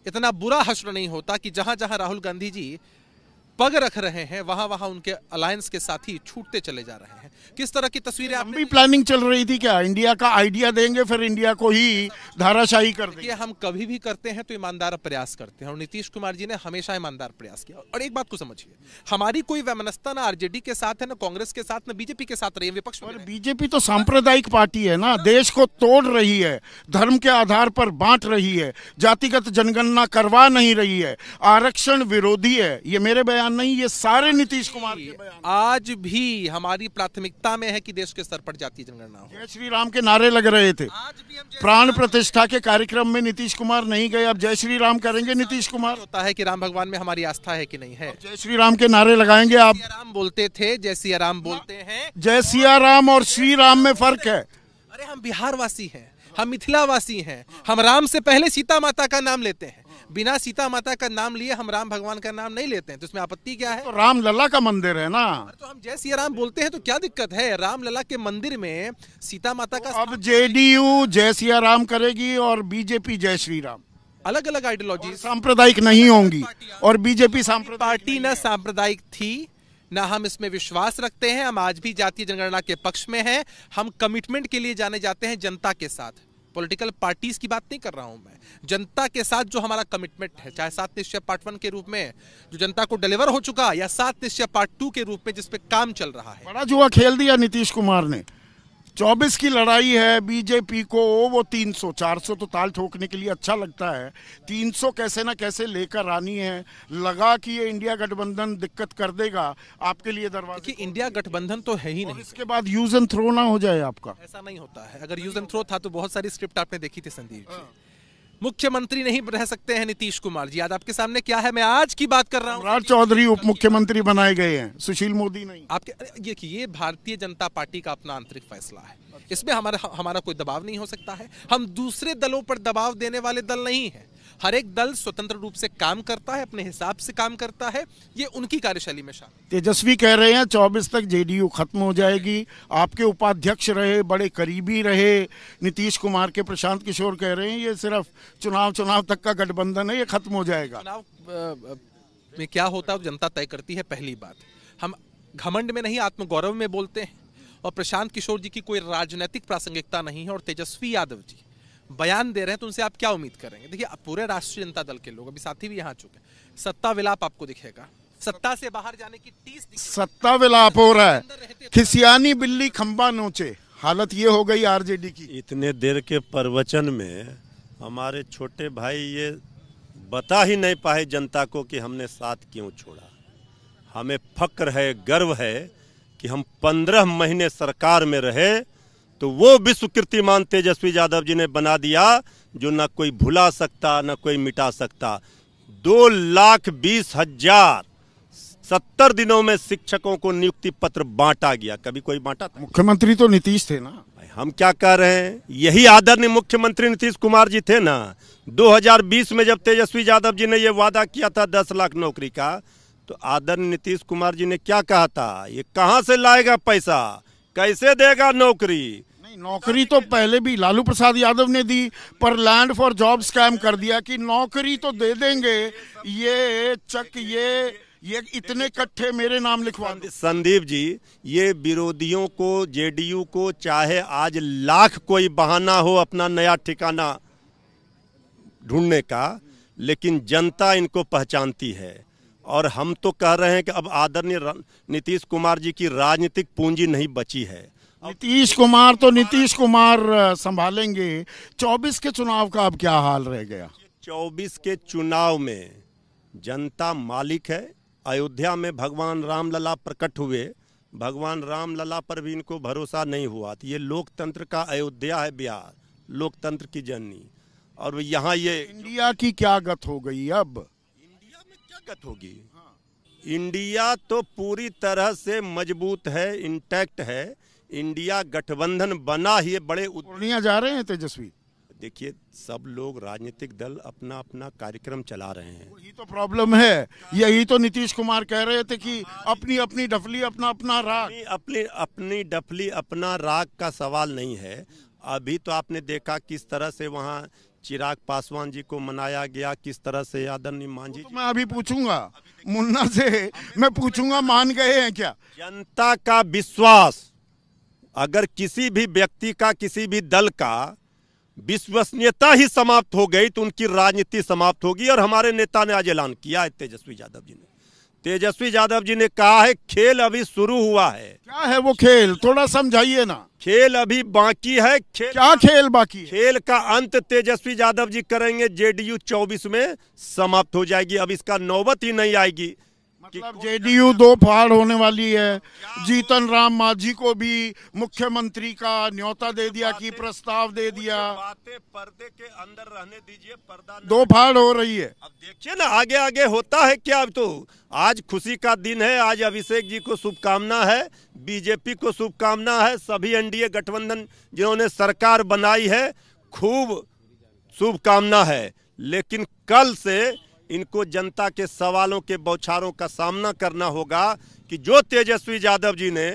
इतना बुरा हश्र नहीं होता कि जहां जहां राहुल गांधी जी पग रख रहे हैं वहां वहां उनके अलायंस के साथी छूटते चले जा रहे हैं किस तरह की तस्वीरें हम भी प्लानिंग चल रही थी क्या इंडिया का आइडिया देंगे फिर इंडिया को ही धाराशाही कर देंगे हम कभी भी करते हैं तो ईमानदार प्रयास करते हैं और नीतीश कुमार जी ने हमेशा ईमानदार प्रयास किया और एक बात को समझिए हमारी कोई वैमनस्ता ना आरजेडी के साथ है ना कांग्रेस के साथ ना बीजेपी के साथ रही है विपक्ष और बीजेपी तो सांप्रदायिक पार्टी है ना देश को तोड़ रही है धर्म के आधार पर बांट रही है जातिगत जनगणना करवा नहीं रही है आरक्षण विरोधी है ये मेरे बयान बयान नहीं ये सारे नीतीश कुमार के बयान आज भी हमारी प्राथमिकता में है कि देश के स्तर पर जाती जनगणना हो जय श्री राम के नारे लग रहे थे प्राण प्रतिष्ठा के कार्यक्रम में नीतीश कुमार नहीं गए अब जय श्री राम करेंगे नीतीश कुमार होता है कि राम भगवान में हमारी आस्था है कि नहीं है जय श्री राम के नारे लगाएंगे आप राम बोलते थे जय सिया राम बोलते हैं जय सिया राम और श्री राम में फर्क है अरे हम बिहार वासी है हम मिथिलावासी हैं हम राम से पहले सीता माता का नाम लेते हैं बिना सीता माता का नाम लिए हम राम भगवान का नाम नहीं लेते हैं तो इसमें आपत्ति क्या है तो राम लला का मंदिर है ना तो हम जय सिया राम बोलते हैं तो क्या दिक्कत है राम लला के मंदिर में सीता माता का तो अब जेडीयू जय सिया राम करेगी और बीजेपी जय श्री राम अलग अलग आइडियोलॉजी सांप्रदायिक नहीं होंगी और बीजेपी पार्टी न सांप्रदायिक थी ना हम इसमें विश्वास रखते हैं हम आज भी जातीय जनगणना के पक्ष में हैं हम कमिटमेंट के लिए जाने जाते हैं जनता के साथ पॉलिटिकल पार्टीज की बात नहीं कर रहा हूं मैं जनता के साथ जो हमारा कमिटमेंट है चाहे सात निश्चय पार्ट वन के रूप में जो जनता को डिलीवर हो चुका या सात निश्चय पार्ट टू के रूप में जिसपे काम चल रहा है बड़ा जुआ खेल दिया नीतीश कुमार ने चौबीस की लड़ाई है बीजेपी को वो चार सौ तो ताल ठोकने के लिए अच्छा लगता है तीन सौ कैसे ना कैसे लेकर आनी है लगा कि ये इंडिया गठबंधन दिक्कत कर देगा आपके लिए दरवाजा कि इंडिया गठबंधन तो है ही नहीं इसके बाद यूज एंड थ्रो ना हो जाए आपका ऐसा नहीं होता है अगर यूज एंड थ्रो था तो बहुत सारी स्क्रिप्ट आपने देखी थी संदीप हाँ। मुख्यमंत्री नहीं रह सकते हैं नीतीश कुमार जी आज आपके सामने क्या है मैं आज की बात कर रहा हूँ राज चौधरी उप मुख्यमंत्री बनाए गए हैं सुशील मोदी नहीं आपके ये ये भारतीय जनता पार्टी का अपना आंतरिक फैसला है इसमें हमारा हमारा कोई दबाव नहीं हो सकता है हम दूसरे दलों पर दबाव देने वाले दल नहीं है हर एक दल स्वतंत्र रूप से काम करता है अपने हिसाब से काम करता है ये उनकी कार्यशैली में शामिल तेजस्वी कह रहे हैं चौबीस तक जेडीयू खत्म हो जाएगी आपके उपाध्यक्ष रहे बड़े करीबी रहे नीतीश कुमार के प्रशांत किशोर कह रहे हैं ये सिर्फ चुनाव चुनाव तक का गठबंधन है ये खत्म हो जाएगा में क्या होता है जनता तय करती है पहली बात हम घमंड में नहीं आत्मगौरव में बोलते हैं और प्रशांत किशोर जी की कोई राजनीतिक प्रासंगिकता नहीं है और तेजस्वी यादव जी बयान दे रहे हैं तो उनसे आप क्या उम्मीद करेंगे देखिए पूरे राष्ट्रीय जनता दल के लोग अभी साथी भी यहाँ चुके हैं सत्ता विलाप आपको दिखेगा सत्ता से बाहर जाने की तीस सत्ता विलाप हो रहा है तो- खिसियानी बिल्ली खंबा नोचे हालत ये हो गई आरजेडी की इतने देर के प्रवचन में हमारे छोटे भाई ये बता ही नहीं पाए जनता को कि हमने साथ क्यों छोड़ा हमें फक्र है गर्व है कि हम पंद्रह महीने सरकार में रहे तो वो विश्व कीर्तिमान तेजस्वी यादव जी ने बना दिया जो ना कोई भुला सकता ना कोई मिटा सकता दो लाख बीस हजार सत्तर दिनों में शिक्षकों को नियुक्ति पत्र बांटा गया कभी कोई बांटा था मुख्यमंत्री तो नीतीश थे ना हम क्या कह रहे हैं यही आदरणीय मुख्यमंत्री नीतीश कुमार जी थे ना 2020 में जब तेजस्वी यादव जी ने यह वादा किया था दस लाख नौकरी का तो आदरणीय नीतीश कुमार जी ने क्या कहा था ये कहाँ से लाएगा पैसा कैसे देगा नौकरी नहीं नौकरी तो पहले भी लालू प्रसाद यादव ने दी पर लैंड फॉर जॉब स्कैम कर दिया कि नौकरी तो दे देंगे ये चक ये ये इतने कट्ठे मेरे नाम लिखवा संदीप जी ये विरोधियों को जेडीयू को चाहे आज लाख कोई बहाना हो अपना नया ठिकाना ढूंढने का लेकिन जनता इनको पहचानती है और हम तो कह रहे हैं कि अब आदरणीय नीतीश कुमार जी की राजनीतिक पूंजी नहीं बची है नीतीश कुमार तो नीतीश कुमार संभालेंगे 24 के चुनाव का अब क्या हाल रह गया 24 के चुनाव में जनता मालिक है अयोध्या में भगवान रामलला प्रकट हुए भगवान रामलला पर भी इनको भरोसा नहीं हुआ तो ये लोकतंत्र का अयोध्या है बिहार लोकतंत्र की जननी और यहाँ ये इंडिया की क्या गत हो गई अब इंडिया में क्या गत होगी इंडिया तो पूरी तरह से मजबूत है इंटैक्ट है इंडिया गठबंधन बना ही बड़े पूर्णिया जा रहे हैं तेजस्वी देखिए सब लोग राजनीतिक दल अपना अपना कार्यक्रम चला रहे हैं यही तो प्रॉब्लम है यही तो नीतीश कुमार कह रहे थे कि अपनी अपनी डफली अपना अपना राग अपनी अपनी डफली अपना राग का सवाल नहीं है अभी तो आपने देखा किस तरह से वहाँ चिराग पासवान जी को मनाया गया किस तरह से आदरणीय मांझी तो मैं अभी पूछूंगा मुन्ना से मैं पूछूंगा मान गए हैं क्या जनता का विश्वास अगर किसी भी व्यक्ति का किसी भी दल का विश्वसनीयता ही समाप्त हो गई तो उनकी राजनीति समाप्त होगी और हमारे नेता ने आज ऐलान किया है तेजस्वी यादव जी ने तेजस्वी यादव जी ने कहा है खेल अभी शुरू हुआ है क्या है वो खेल थोड़ा समझाइए ना खेल अभी बाकी है खेल क्या खेल बाकी है? खेल का अंत तेजस्वी यादव जी करेंगे जेडीयू 24 में समाप्त हो जाएगी अब इसका नौबत ही नहीं आएगी मतलब जेडीयू दो फाड़ होने वाली है जीतन राम मांझी को भी मुख्यमंत्री का न्योता दे दिया की प्रस्ताव दे दिया पर्दे के अंदर रहने दीजिए पर्दा दो फाड़ हो रही है अब देखिए ना आगे आगे होता है क्या अब तो आज खुशी का दिन है आज अभिषेक जी को शुभकामना है बीजेपी को शुभकामना है सभी एनडीए गठबंधन जिन्होंने सरकार बनाई है खूब शुभकामना है लेकिन कल से इनको जनता के सवालों के बौछारों का सामना करना होगा कि जो तेजस्वी यादव जी ने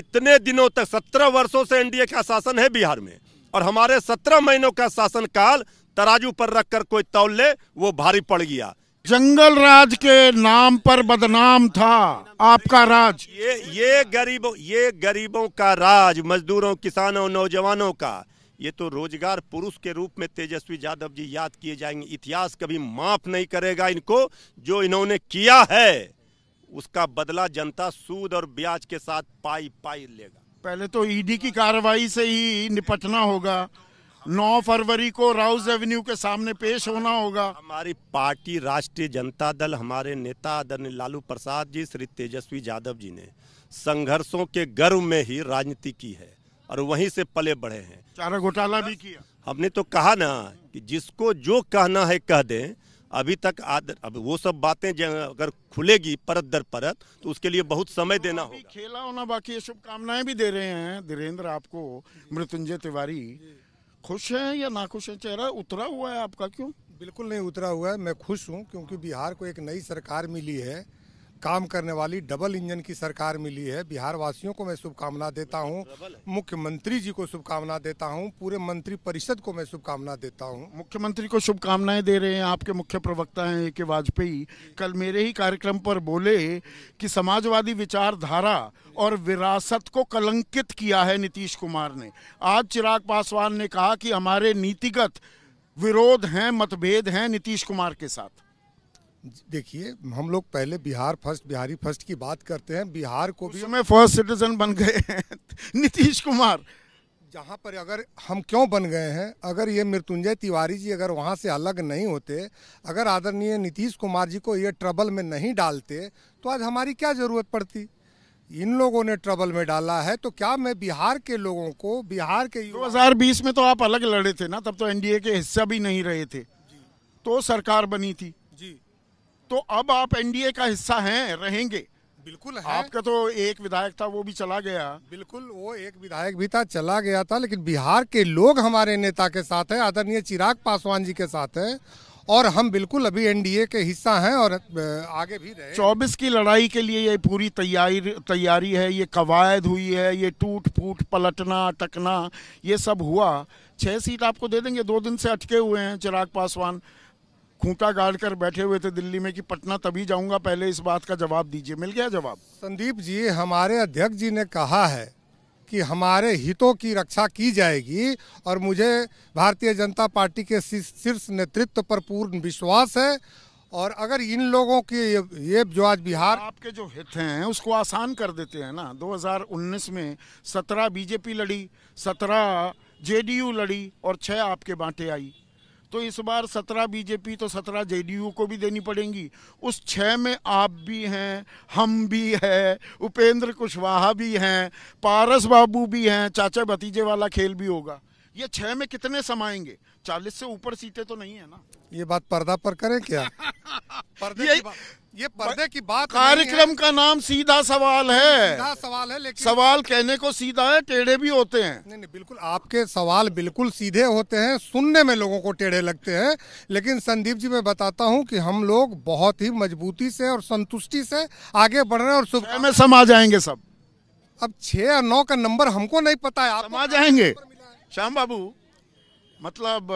इतने दिनों तक सत्रह वर्षों से एनडीए का शासन है बिहार में और हमारे सत्रह महीनों का शासन काल तराजू पर रखकर कोई तौल ले वो भारी पड़ गया जंगल राज के नाम पर बदनाम था आपका राज ये ये गरीबों ये गरीबों का राज मजदूरों किसानों नौजवानों का ये तो रोजगार पुरुष के रूप में तेजस्वी यादव जी याद किए जाएंगे इतिहास कभी माफ नहीं करेगा इनको जो इन्होंने किया है उसका बदला जनता सूद और ब्याज के साथ पाई पाई लेगा पहले तो ईडी e की कार्रवाई से ही निपटना होगा 9 फरवरी को राउस एवेन्यू के सामने पेश होना होगा हमारी पार्टी राष्ट्रीय जनता दल हमारे नेता आदरणीय लालू प्रसाद जी श्री तेजस्वी यादव जी ने संघर्षों के गर्व में ही राजनीति की है और वहीं से पले बढ़े हैं चारा घोटाला भी किया हमने तो कहा ना कि जिसको जो कहना है कह दें अभी तक आदर अब वो सब बातें अगर खुलेगी परत दर परत तो उसके लिए बहुत समय तो देना होगा खेला होना बाकी ये शुभकामनाएं भी दे रहे हैं धीरेन्द्र आपको मृत्युंजय तिवारी खुश है या ना खुश है चेहरा उतरा हुआ है आपका क्यों बिल्कुल नहीं उतरा हुआ है मैं खुश हूँ क्योंकि बिहार को एक नई सरकार मिली है काम करने वाली डबल इंजन की सरकार मिली है बिहार वासियों को मैं शुभकामना देता हूं मुख्यमंत्री जी को शुभकामना देता हूं पूरे मंत्री परिषद को मैं शुभकामना देता हूं मुख्यमंत्री को शुभकामनाएं दे रहे हैं आपके मुख्य प्रवक्ता हैं ए के वाजपेयी कल मेरे ही कार्यक्रम पर बोले कि समाजवादी विचारधारा और विरासत को कलंकित किया है नीतीश कुमार ने आज चिराग पासवान ने कहा कि हमारे नीतिगत विरोध हैं मतभेद हैं नीतीश कुमार के साथ देखिए हम लोग पहले बिहार फर्स्ट बिहारी फर्स्ट की बात करते हैं बिहार को भी हमें फर्स्ट सिटीजन बन गए नीतीश कुमार जहाँ पर अगर हम क्यों बन गए हैं अगर ये मृत्युंजय तिवारी जी अगर वहाँ से अलग नहीं होते अगर आदरणीय नीतीश कुमार जी को ये ट्रबल में नहीं डालते तो आज हमारी क्या ज़रूरत पड़ती इन लोगों ने ट्रबल में डाला है तो क्या मैं बिहार के लोगों को बिहार के 2020 में तो आप अलग लड़े थे ना तब तो एनडीए के हिस्सा भी नहीं रहे थे तो सरकार बनी थी तो अब आप एनडीए का हिस्सा हैं रहेंगे बिल्कुल है। आपका तो एक विधायक था वो भी चला गया बिल्कुल वो एक विधायक भी था चला गया था लेकिन बिहार के लोग हमारे नेता के साथ है आदरणीय चिराग पासवान जी के साथ है और हम बिल्कुल अभी एनडीए के हिस्सा हैं और आगे भी रहे चौबीस की लड़ाई के लिए ये पूरी तैयारी तैयारी है ये कवायद हुई है ये टूट फूट पलटना अटकना ये सब हुआ छह सीट आपको दे देंगे दो दिन से अटके हुए हैं चिराग पासवान खूंटा गाड़ कर बैठे हुए थे दिल्ली में कि पटना तभी जाऊंगा पहले इस बात का जवाब दीजिए मिल गया जवाब संदीप जी हमारे अध्यक्ष जी ने कहा है कि हमारे हितों की रक्षा की जाएगी और मुझे भारतीय जनता पार्टी के शीर्ष नेतृत्व पर पूर्ण विश्वास है और अगर इन लोगों के ये जो आज बिहार आपके जो हित हैं उसको आसान कर देते हैं ना 2019 में 17 बीजेपी लड़ी 17 जेडीयू लड़ी और 6 आपके बांटे आई तो इस बार सत्रह बीजेपी तो सत्रह जेडीयू को भी देनी पड़ेंगी उस छः में आप भी हैं हम भी हैं उपेंद्र कुशवाहा भी हैं पारस बाबू भी हैं चाचा भतीजे वाला खेल भी होगा ये छः में कितने समाएंगे चालीस से ऊपर सीटें तो नहीं है ना ये बात पर्दा पर करें क्या पर्दे ये, की ये पर्दे की बात कार्यक्रम का नाम सीधा सवाल है सीधा सवाल है लेकिन सवाल कहने को सीधा है टेढ़े भी होते हैं नहीं नहीं बिल्कुल आपके सवाल बिल्कुल सीधे होते हैं सुनने में लोगों को टेढ़े लगते हैं लेकिन संदीप जी मैं बताता हूं कि हम लोग बहुत ही मजबूती से और संतुष्टि से आगे बढ़ रहे हैं और सुबह में समा जाएंगे सब अब छह और नौ का नंबर हमको नहीं पता है आप समा जाएंगे श्याम बाबू मतलब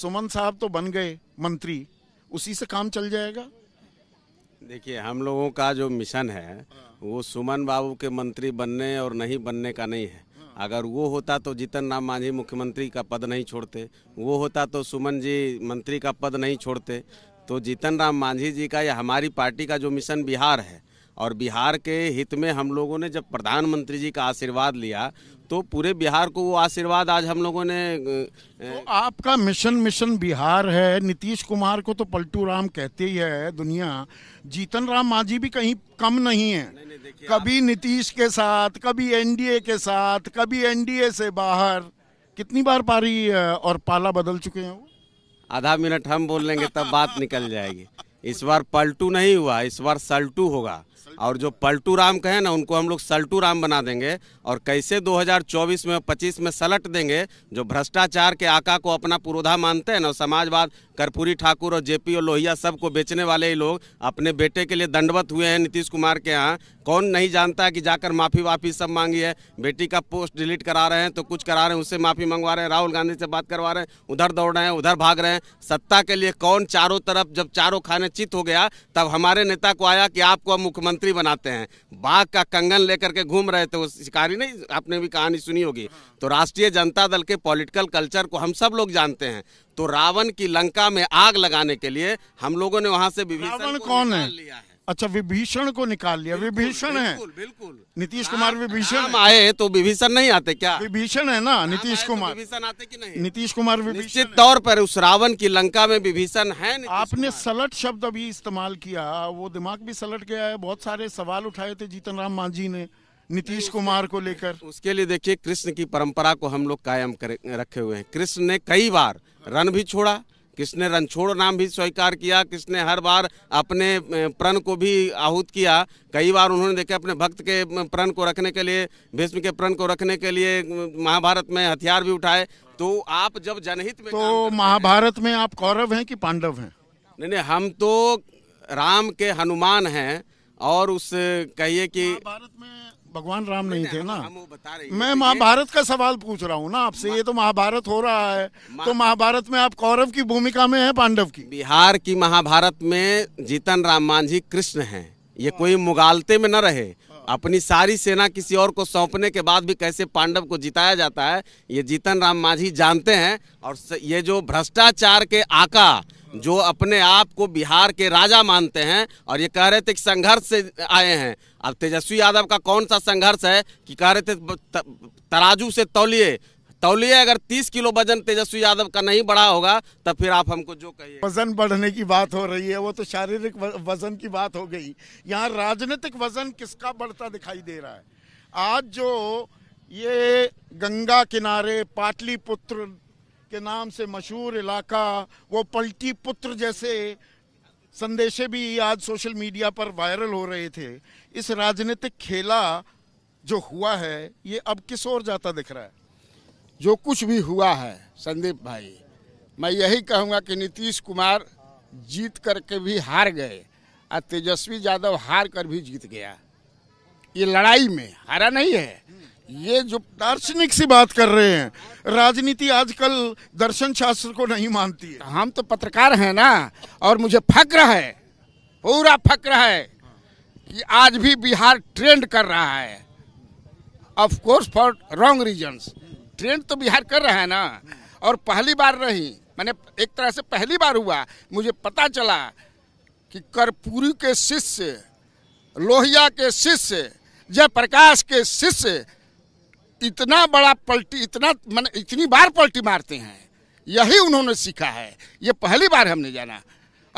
सुमन साहब तो बन गए मंत्री उसी से काम चल जाएगा देखिए हम लोगों का जो मिशन है हाँ। वो सुमन बाबू के मंत्री बनने और नहीं बनने का नहीं है हाँ। अगर वो होता तो जीतन राम मांझी मुख्यमंत्री का पद नहीं छोड़ते वो होता तो सुमन जी मंत्री का पद नहीं छोड़ते तो जीतन राम मांझी जी का या हमारी पार्टी का जो मिशन बिहार है और बिहार के हित में हम लोगों ने जब प्रधानमंत्री जी का आशीर्वाद लिया तो पूरे बिहार को वो आशीर्वाद आज हम लोगों ने तो आपका मिशन मिशन बिहार है नीतीश कुमार को तो पलटू राम कहते ही है दुनिया जीतन राम मांझी भी कहीं कम नहीं है नहीं, नहीं, कभी नीतीश के साथ कभी एनडीए के साथ कभी एनडीए से बाहर कितनी बार पारी और पाला बदल चुके हैं वो आधा मिनट हम बोल लेंगे तब बात निकल जाएगी इस बार पलटू नहीं हुआ इस बार सल्टू होगा और जो पलटू राम कहे ना उनको हम लोग सल्टू राम बना देंगे और कैसे 2024 में 25 में सलट देंगे जो भ्रष्टाचार के आका को अपना पुरोधा मानते हैं ना समाजवाद कर्पूरी ठाकुर और जेपी और लोहिया सब को बेचने वाले ही लोग अपने बेटे के लिए दंडवत हुए हैं नीतीश कुमार के यहाँ कौन नहीं जानता कि जाकर माफ़ी वाफ़ी सब मांगी है बेटी का पोस्ट डिलीट करा रहे हैं तो कुछ करा रहे हैं उससे माफ़ी मंगवा रहे हैं राहुल गांधी से बात करवा रहे हैं उधर दौड़ रहे हैं उधर भाग रहे हैं सत्ता के लिए कौन चारों तरफ जब चारों खाने चित हो गया तब हमारे नेता को आया कि आपको मुख्यमंत्री मंत्री बनाते हैं बाघ का कंगन लेकर के घूम रहे थे वो शिकारी नहीं आपने भी कहानी सुनी होगी हाँ। तो राष्ट्रीय जनता दल के पॉलिटिकल कल्चर को हम सब लोग जानते हैं तो रावण की लंका में आग लगाने के लिए हम लोगों ने वहाँ से विभिन्न कौन है लिया है अच्छा विभीषण को निकाल लिया विभीषण है बिल्कुल नीतीश कुमार विभीषण आए तो विभीषण नहीं आते क्या विभीषण है ना नीतीश तो कुमार विभीषण आते कि नहीं नीतीश कुमार विभीषण तौर पर उस रावण की लंका में विभीषण है आपने सलट शब्द अभी इस्तेमाल किया वो दिमाग भी सलट गया है बहुत सारे सवाल उठाए थे जीतन राम मांझी ने नीतीश कुमार को लेकर उसके लिए देखिए कृष्ण की परंपरा को हम लोग कायम रखे हुए हैं कृष्ण ने कई बार रन भी छोड़ा किसने रणछोड़ नाम भी स्वीकार किया किसने हर बार अपने प्रण को भी आहूत किया कई बार उन्होंने देखे अपने भक्त के प्रण को रखने के लिए भीष्म के प्रण को रखने के लिए महाभारत में हथियार भी उठाए तो आप जब जनहित में तो महाभारत में आप कौरव हैं कि पांडव हैं नहीं नहीं हम तो राम के हनुमान हैं और उस कहिए कि भारत में भगवान राम नहीं, थे ना मैं तो महाभारत का सवाल पूछ रहा हूँ ना आपसे ये तो महाभारत हो रहा है तो महाभारत में आप कौरव की भूमिका में है पांडव की बिहार की महाभारत में जीतन राम मांझी कृष्ण है ये कोई मुगालते में न रहे हाँ। अपनी सारी सेना किसी और को सौंपने के बाद भी कैसे पांडव को जिताया जाता है ये जीतन राम मांझी जानते हैं और ये जो भ्रष्टाचार के आका जो अपने आप को बिहार के राजा मानते हैं और ये कह रहे थे कि संघर्ष से आए हैं अब तेजस्वी यादव का कौन सा संघर्ष है कि कह रहे थे तराजू से तौलिए तौलिए अगर 30 किलो वजन तेजस्वी यादव का नहीं बढ़ा होगा तब फिर आप हमको जो कहिए वजन बढ़ने की बात हो रही है वो तो शारीरिक वजन की बात हो गई यहाँ राजनीतिक वजन किसका बढ़ता दिखाई दे रहा है आज जो ये गंगा किनारे पाटलिपुत्र के नाम से मशहूर इलाका वो पलटी पुत्र जैसे संदेशे भी आज सोशल मीडिया पर वायरल हो रहे थे इस राजनीतिक खेला जो हुआ है ये अब किस ओर जाता दिख रहा है जो कुछ भी हुआ है संदीप भाई मैं यही कहूँगा कि नीतीश कुमार जीत करके भी हार गए और तेजस्वी यादव हार कर भी जीत गया ये लड़ाई में हारा नहीं है ये जो दार्शनिक सी बात कर रहे हैं राजनीति आजकल दर्शन शास्त्र को नहीं मानती है हम तो पत्रकार हैं ना और मुझे फक्र है पूरा फक्र है कि आज भी बिहार ट्रेंड कर रहा है of course for wrong reasons trend तो बिहार कर रहा है ना और पहली बार नहीं मैंने एक तरह से पहली बार हुआ मुझे पता चला कि कर्पूरी के शिष्य लोहिया के शिष्य जयप्रकाश के शिष्य इतना बड़ा पलटी इतना मैंने इतनी बार पलटी मारते हैं यही उन्होंने सीखा है ये पहली बार हमने जाना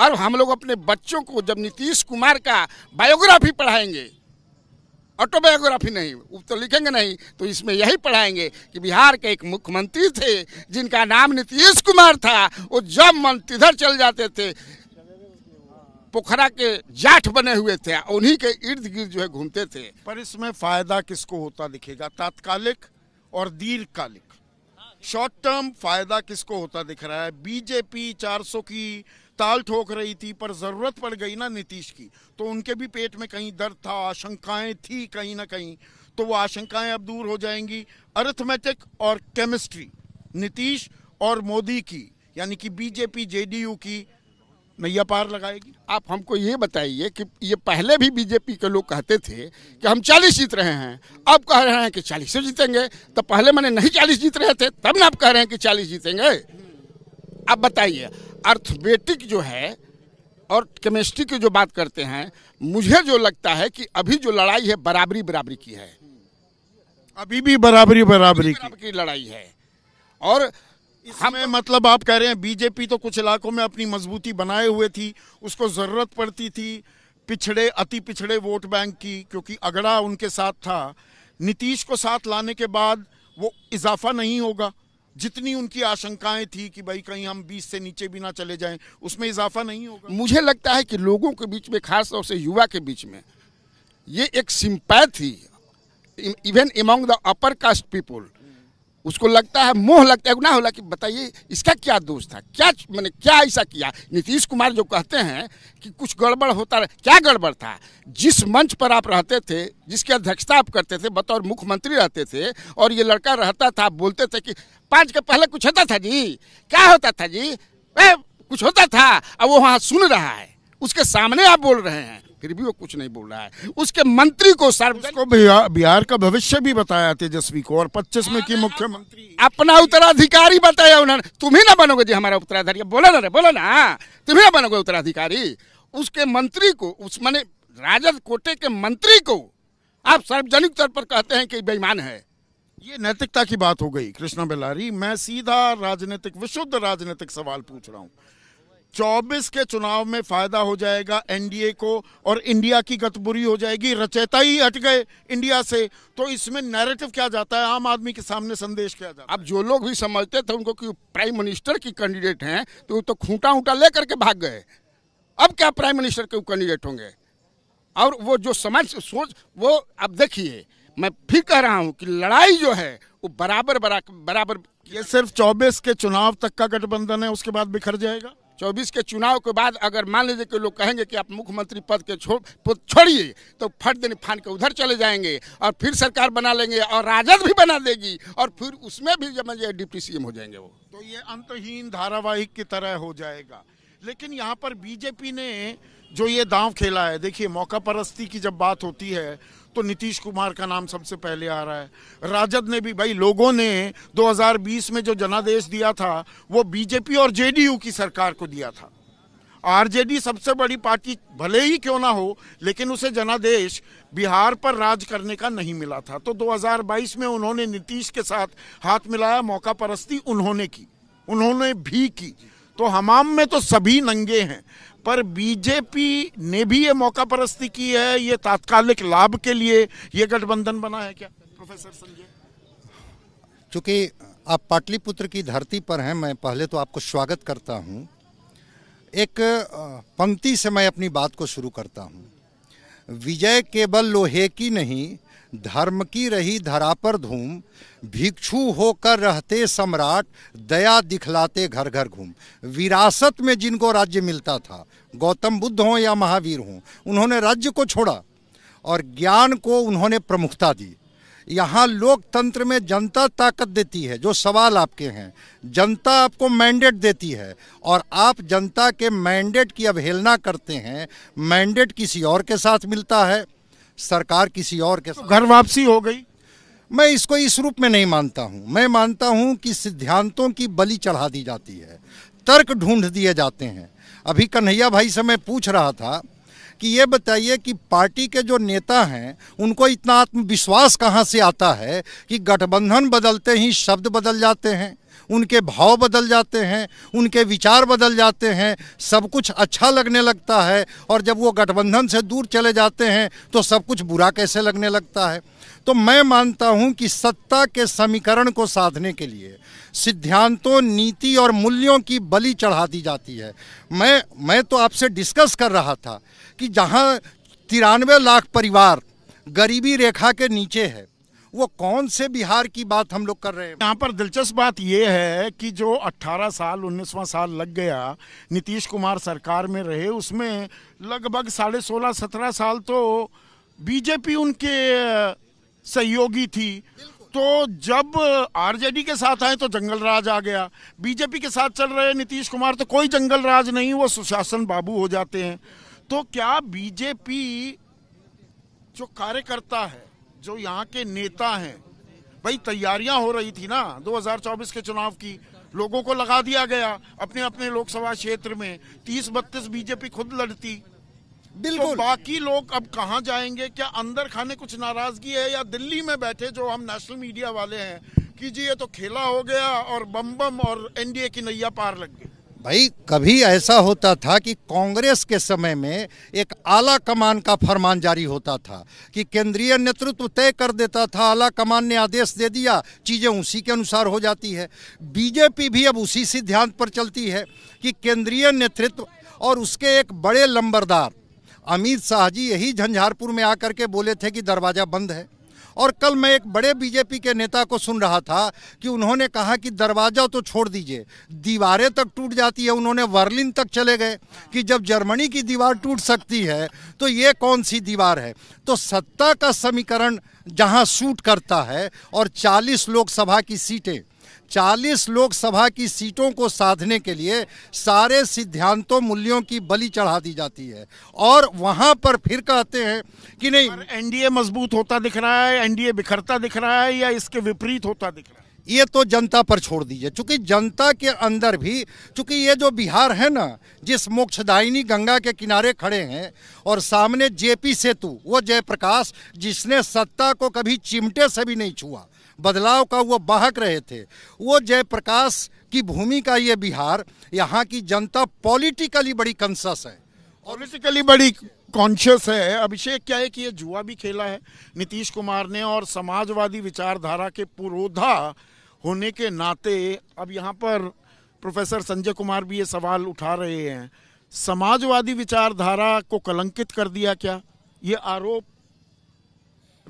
और हम लोग अपने बच्चों को जब नीतीश कुमार का बायोग्राफी पढ़ाएंगे ऑटोबायोग्राफी नहीं वो तो लिखेंगे नहीं तो इसमें यही पढ़ाएंगे कि बिहार के एक मुख्यमंत्री थे जिनका नाम नीतीश कुमार था वो जब मन तिधर चल जाते थे पोखरा के जाट बने हुए थे उन्हीं के इर्द गिर्द जो है घूमते थे पर इसमें फायदा किसको होता दिखेगा तात्कालिक और दीर्घकालिक शॉर्ट टर्म फायदा किसको होता दिख रहा है बीजेपी 400 की ताल ठोक रही थी पर जरूरत पड़ गई ना नीतीश की तो उनके भी पेट में कहीं दर्द था आशंकाएं थी कहीं ना कहीं तो वो आशंकाएं अब दूर हो जाएंगी अरिथमेटिक और केमिस्ट्री नीतीश और मोदी की यानी कि बीजेपी जेडीयू की नैया पार लगाएगी आप हमको ये बताइए कि ये पहले भी बीजेपी के लोग कहते थे कि हम 40 जीत रहे हैं अब कह रहे हैं कि 40 से जीतेंगे तो पहले मैंने नहीं 40 जीत रहे थे तब ना आप कह रहे हैं कि 40 जीतेंगे आप बताइए अर्थमेटिक जो है और केमिस्ट्री की जो बात करते हैं मुझे जो लगता है कि अभी जो लड़ाई है बराबरी बराबरी की है अभी भी बराबरी बराबरी, बराबरी की।, की लड़ाई है और इसमें हम तो- मतलब आप कह रहे हैं बीजेपी तो कुछ इलाकों में अपनी मजबूती बनाए हुए थी उसको ज़रूरत पड़ती थी पिछड़े अति पिछड़े वोट बैंक की क्योंकि अगड़ा उनके साथ था नीतीश को साथ लाने के बाद वो इजाफा नहीं होगा जितनी उनकी आशंकाएं थी कि भाई कहीं हम 20 से नीचे भी ना चले जाएं उसमें इजाफा नहीं होगा मुझे लगता है कि लोगों के बीच में खास तौर से युवा के बीच में ये एक sympathy even among the upper caste people उसको लगता है मोह लगता है ना होला कि बताइए इसका क्या दोष था क्या मैंने क्या ऐसा किया नीतीश कुमार जो कहते हैं कि कुछ गड़बड़ होता रहा क्या गड़बड़ था जिस मंच पर आप रहते थे जिसकी अध्यक्षता आप करते थे बतौर मुख्यमंत्री रहते थे और ये लड़का रहता था बोलते थे कि पाँच के पहले कुछ होता था जी क्या होता था जी ए, कुछ होता था अब वो वहाँ सुन रहा है उसके सामने आप बोल रहे हैं फिर भी वो कुछ नहीं बोल रहा है उसके मंत्री को सर तो उसको बिहार, का भविष्य भी बताया तेजस्वी को और पच्चीस में की हाँ, हाँ, मुख्यमंत्री हाँ। अपना उत्तराधिकारी बताया उन्होंने तुम ही ना बनोगे जी हमारा उत्तराधिकारी बोला ना रे बोला ना तुम ही ना बनोगे उत्तराधिकारी उसके मंत्री को उस मैंने राजद कोटे के मंत्री को आप सार्वजनिक तौर पर कहते हैं कि बेईमान है ये नैतिकता की बात हो गई कृष्णा बेलारी मैं सीधा राजनीतिक विशुद्ध राजनीतिक सवाल पूछ रहा हूँ चौबीस के चुनाव में फायदा हो जाएगा एनडीए को और इंडिया की गतबुरी हो जाएगी रचेता ही हट गए इंडिया से तो इसमें नैरेटिव क्या जाता है आम आदमी के सामने संदेश क्या जाता है अब जो लोग भी समझते थे उनको कि प्राइम मिनिस्टर की कैंडिडेट हैं तो तो खूंटा ऊंटा लेकर के भाग गए अब क्या प्राइम मिनिस्टर के कैंडिडेट होंगे और वो जो समझ सोच वो अब देखिए मैं फिर कह रहा हूँ कि लड़ाई जो है वो बराबर बराबर ये सिर्फ 24 के चुनाव तक का गठबंधन है उसके बाद बिखर जाएगा चौबीस के चुनाव के बाद अगर मान लीजिए कि लोग कहेंगे कि आप मुख्यमंत्री पद के छोड़ छोड़िए तो फट दिन फान के उधर चले जाएंगे और फिर सरकार बना लेंगे और राजद भी बना देगी और फिर उसमें भी जब डिप्टी सीएम हो जाएंगे वो तो ये अंतहीन धारावाहिक की तरह हो जाएगा लेकिन यहाँ पर बीजेपी ने जो ये दांव खेला है देखिए मौका परस्ती की जब बात होती है तो नीतीश कुमार का नाम सबसे पहले आ रहा है राजद ने भी भाई लोगों ने 2020 में जो जनादेश दिया था वो बीजेपी और जेडीयू की सरकार को दिया था आरजेडी सबसे बड़ी पार्टी भले ही क्यों ना हो लेकिन उसे जनादेश बिहार पर राज करने का नहीं मिला था तो 2022 में उन्होंने नीतीश के साथ हाथ मिलाया मौका परस्ती उन्होंने की उन्होंने भी की तो हमाम में तो सभी नंगे हैं पर बीजेपी ने भी ये मौका परस्ती की है ये तात्कालिक लाभ के लिए ये गठबंधन बना है क्या प्रोफेसर संजय चूंकि आप पाटलिपुत्र की धरती पर हैं मैं पहले तो आपको स्वागत करता हूं एक पंक्ति से मैं अपनी बात को शुरू करता हूं विजय केवल लोहे की नहीं धर्म की रही धरा पर धूम भिक्षु होकर रहते सम्राट दया दिखलाते घर घर घूम विरासत में जिनको राज्य मिलता था गौतम बुद्ध हों या महावीर हों उन्होंने राज्य को छोड़ा और ज्ञान को उन्होंने प्रमुखता दी यहाँ लोकतंत्र में जनता ताकत देती है जो सवाल आपके हैं जनता आपको मैंडेट देती है और आप जनता के मैंडेट की अवहेलना करते हैं मैंडेट किसी और के साथ मिलता है सरकार किसी और के तो घर वापसी हो गई मैं इसको इस रूप में नहीं मानता हूँ मैं मानता हूँ कि सिद्धांतों की बलि चढ़ा दी जाती है तर्क ढूंढ दिए जाते हैं अभी कन्हैया भाई से मैं पूछ रहा था कि ये बताइए कि पार्टी के जो नेता हैं उनको इतना आत्मविश्वास कहाँ से आता है कि गठबंधन बदलते ही शब्द बदल जाते हैं उनके भाव बदल जाते हैं उनके विचार बदल जाते हैं सब कुछ अच्छा लगने लगता है और जब वो गठबंधन से दूर चले जाते हैं तो सब कुछ बुरा कैसे लगने लगता है तो मैं मानता हूं कि सत्ता के समीकरण को साधने के लिए सिद्धांतों नीति और मूल्यों की बलि चढ़ा दी जाती है मैं मैं तो आपसे डिस्कस कर रहा था कि जहां तिरानवे लाख परिवार गरीबी रेखा के नीचे है वो कौन से बिहार की बात हम लोग कर रहे हैं यहाँ पर दिलचस्प बात यह है कि जो 18 साल उन्नीसवा साल लग गया नीतीश कुमार सरकार में रहे उसमें लगभग साढ़े सोलह सत्रह साल तो बीजेपी उनके सहयोगी थी तो जब आरजेडी के साथ आए तो जंगल राज आ गया बीजेपी के साथ चल रहे नीतीश कुमार तो कोई जंगल राज नहीं वो सुशासन बाबू हो जाते हैं तो क्या बीजेपी जो कार्यकर्ता है जो यहाँ के नेता हैं भाई तैयारियां हो रही थी ना 2024 के चुनाव की लोगों को लगा दिया गया अपने अपने लोकसभा क्षेत्र में तीस बत्तीस बीजेपी खुद लड़ती तो बिल्कुल तो बाकी लोग अब कहाँ जाएंगे क्या अंदर खाने कुछ नाराजगी है या दिल्ली में बैठे जो हम नेशनल मीडिया वाले हैं कि जी ये तो खेला हो गया और बम बम और एनडीए की नैया पार लग गई भाई कभी ऐसा होता था कि कांग्रेस के समय में एक आला कमान का फरमान जारी होता था कि केंद्रीय नेतृत्व तय कर देता था आला कमान ने आदेश दे दिया चीज़ें उसी के अनुसार हो जाती है बीजेपी भी अब उसी सिद्धांत पर चलती है कि केंद्रीय नेतृत्व और उसके एक बड़े लंबरदार अमित शाह जी यही झंझारपुर में आकर के बोले थे कि दरवाज़ा बंद है और कल मैं एक बड़े बीजेपी के नेता को सुन रहा था कि उन्होंने कहा कि दरवाज़ा तो छोड़ दीजिए दीवारें तक टूट जाती है उन्होंने वर्लिन तक चले गए कि जब जर्मनी की दीवार टूट सकती है तो ये कौन सी दीवार है तो सत्ता का समीकरण जहाँ सूट करता है और चालीस लोकसभा की सीटें 40 लोकसभा की सीटों को साधने के लिए सारे सिद्धांतों मूल्यों की बलि चढ़ा दी जाती है और वहां पर फिर कहते हैं कि नहीं एनडीए मजबूत होता दिख रहा है एनडीए बिखरता दिख रहा है या इसके विपरीत होता दिख रहा है ये तो जनता पर छोड़ दीजिए चूंकि जनता के अंदर भी चूंकि ये जो बिहार है ना जिस मोक्षदायिनी गंगा के किनारे खड़े हैं और सामने जेपी सेतु वो जयप्रकाश जिसने सत्ता को कभी चिमटे से भी नहीं छुआ बदलाव का वो बाहक रहे थे वो जयप्रकाश की भूमि का ये बिहार यहाँ की जनता पॉलिटिकली बड़ी कंसस है पॉलिटिकली बड़ी कॉन्शियस है अभिषेक क्या है कि ये जुआ भी खेला है नीतीश कुमार ने और समाजवादी विचारधारा के पुरोधा होने के नाते अब यहाँ पर प्रोफेसर संजय कुमार भी ये सवाल उठा रहे हैं समाजवादी विचारधारा को कलंकित कर दिया क्या ये आरोप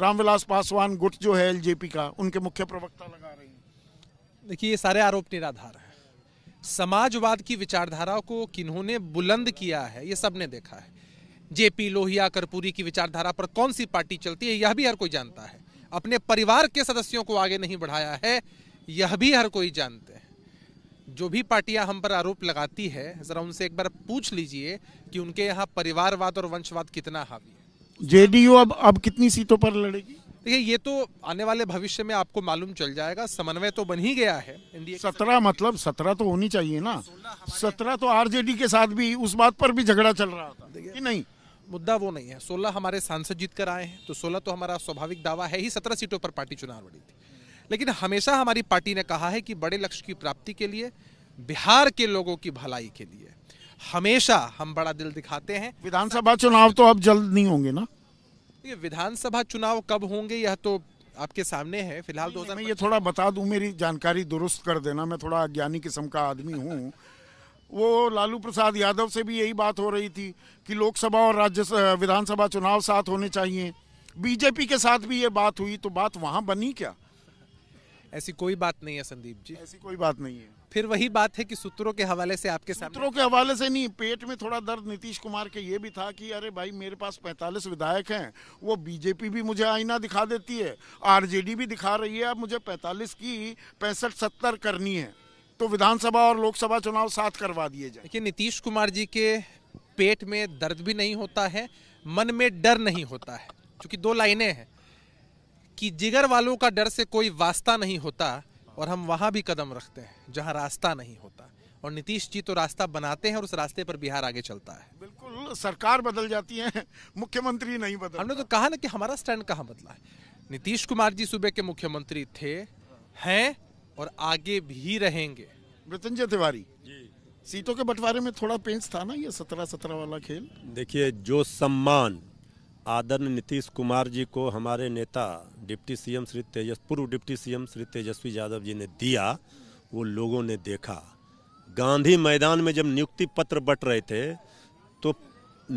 रामविलास पासवान गुट जो है एलजेपी का उनके मुख्य प्रवक्ता लगा रहे हैं देखिए ये सारे आरोप निराधार हैं समाजवाद की विचारधारा को किन्होंने बुलंद किया है ये सबने देखा है जेपी लोहिया कर्पूरी की विचारधारा पर कौन सी पार्टी चलती है यह भी हर कोई जानता है अपने परिवार के सदस्यों को आगे नहीं बढ़ाया है यह भी हर कोई जानते हैं जो भी पार्टियां हम पर आरोप लगाती है ज़रा उनसे एक बार पूछ लीजिए कि उनके यहाँ परिवारवाद और वंशवाद कितना हावी है जेडीयू अब अब कितनी सीटों पर लड़ेगी देखिए ये तो आने वाले भविष्य में आपको मालूम चल जाएगा समन्वय तो बन ही गया है सत्रह मतलब सत्रह तो होनी चाहिए ना सत्रह तो आरजेडी के साथ भी उस बात पर भी झगड़ा चल रहा था कि नहीं मुद्दा वो नहीं है सोलह हमारे सांसद जीत कर आए हैं तो सोलह तो हमारा स्वाभाविक दावा है ही सत्रह सीटों पर पार्टी चुनाव लड़ी थी लेकिन हमेशा हमारी पार्टी ने कहा है कि बड़े लक्ष्य की प्राप्ति के लिए बिहार के लोगों की भलाई के लिए हमेशा हम बड़ा दिल दिखाते हैं विधानसभा चुनाव तो अब जल्द नहीं होंगे ना ये विधानसभा चुनाव कब होंगे यह तो आपके सामने है फिलहाल दो मैं ये थोड़ा बता दूं मेरी जानकारी दुरुस्त कर देना मैं थोड़ा अज्ञानी किस्म का आदमी हूँ वो लालू प्रसाद यादव से भी यही बात हो रही थी कि लोकसभा और राज्य विधानसभा चुनाव साथ होने चाहिए बीजेपी के साथ भी ये बात हुई तो बात वहाँ बनी क्या ऐसी कोई बात नहीं है संदीप जी ऐसी कोई बात नहीं है फिर वही बात है कि सूत्रों के हवाले से आपके सूत्रों के हवाले से नहीं पेट में थोड़ा दर्द नीतीश कुमार के ये भी था कि अरे भाई मेरे पास 45 विधायक हैं वो बीजेपी भी मुझे आईना दिखा देती है आरजेडी भी दिखा रही है अब मुझे 45 की पैंसठ सत्तर करनी है तो विधानसभा और लोकसभा चुनाव साथ करवा दिए जाए देखिए नीतीश कुमार जी के पेट में दर्द भी नहीं होता है मन में डर नहीं होता है क्योंकि दो लाइने हैं कि जिगर वालों का डर से कोई वास्ता नहीं होता और हम वहाँ भी कदम रखते हैं जहाँ रास्ता नहीं होता और नीतीश जी तो रास्ता बनाते हैं और उस रास्ते पर बिहार आगे चलता है बिल्कुल सरकार बदल जाती है मुख्यमंत्री नहीं बदल हमने तो कहा ना कि हमारा स्टैंड कहाँ बदला है नीतीश कुमार जी सूबे के मुख्यमंत्री थे हैं और आगे भी रहेंगे मृत्युंजय तिवारी सीटों के बंटवारे में थोड़ा पेंच था ना ये सत्रह सत्रह वाला खेल देखिए जो सम्मान आदरणीय नीतीश कुमार जी को हमारे नेता डिप्टी सीएम श्री तेजस पूर्व डिप्टी सीएम श्री तेजस्वी यादव जी ने दिया वो लोगों ने देखा गांधी मैदान में जब नियुक्ति पत्र बट रहे थे तो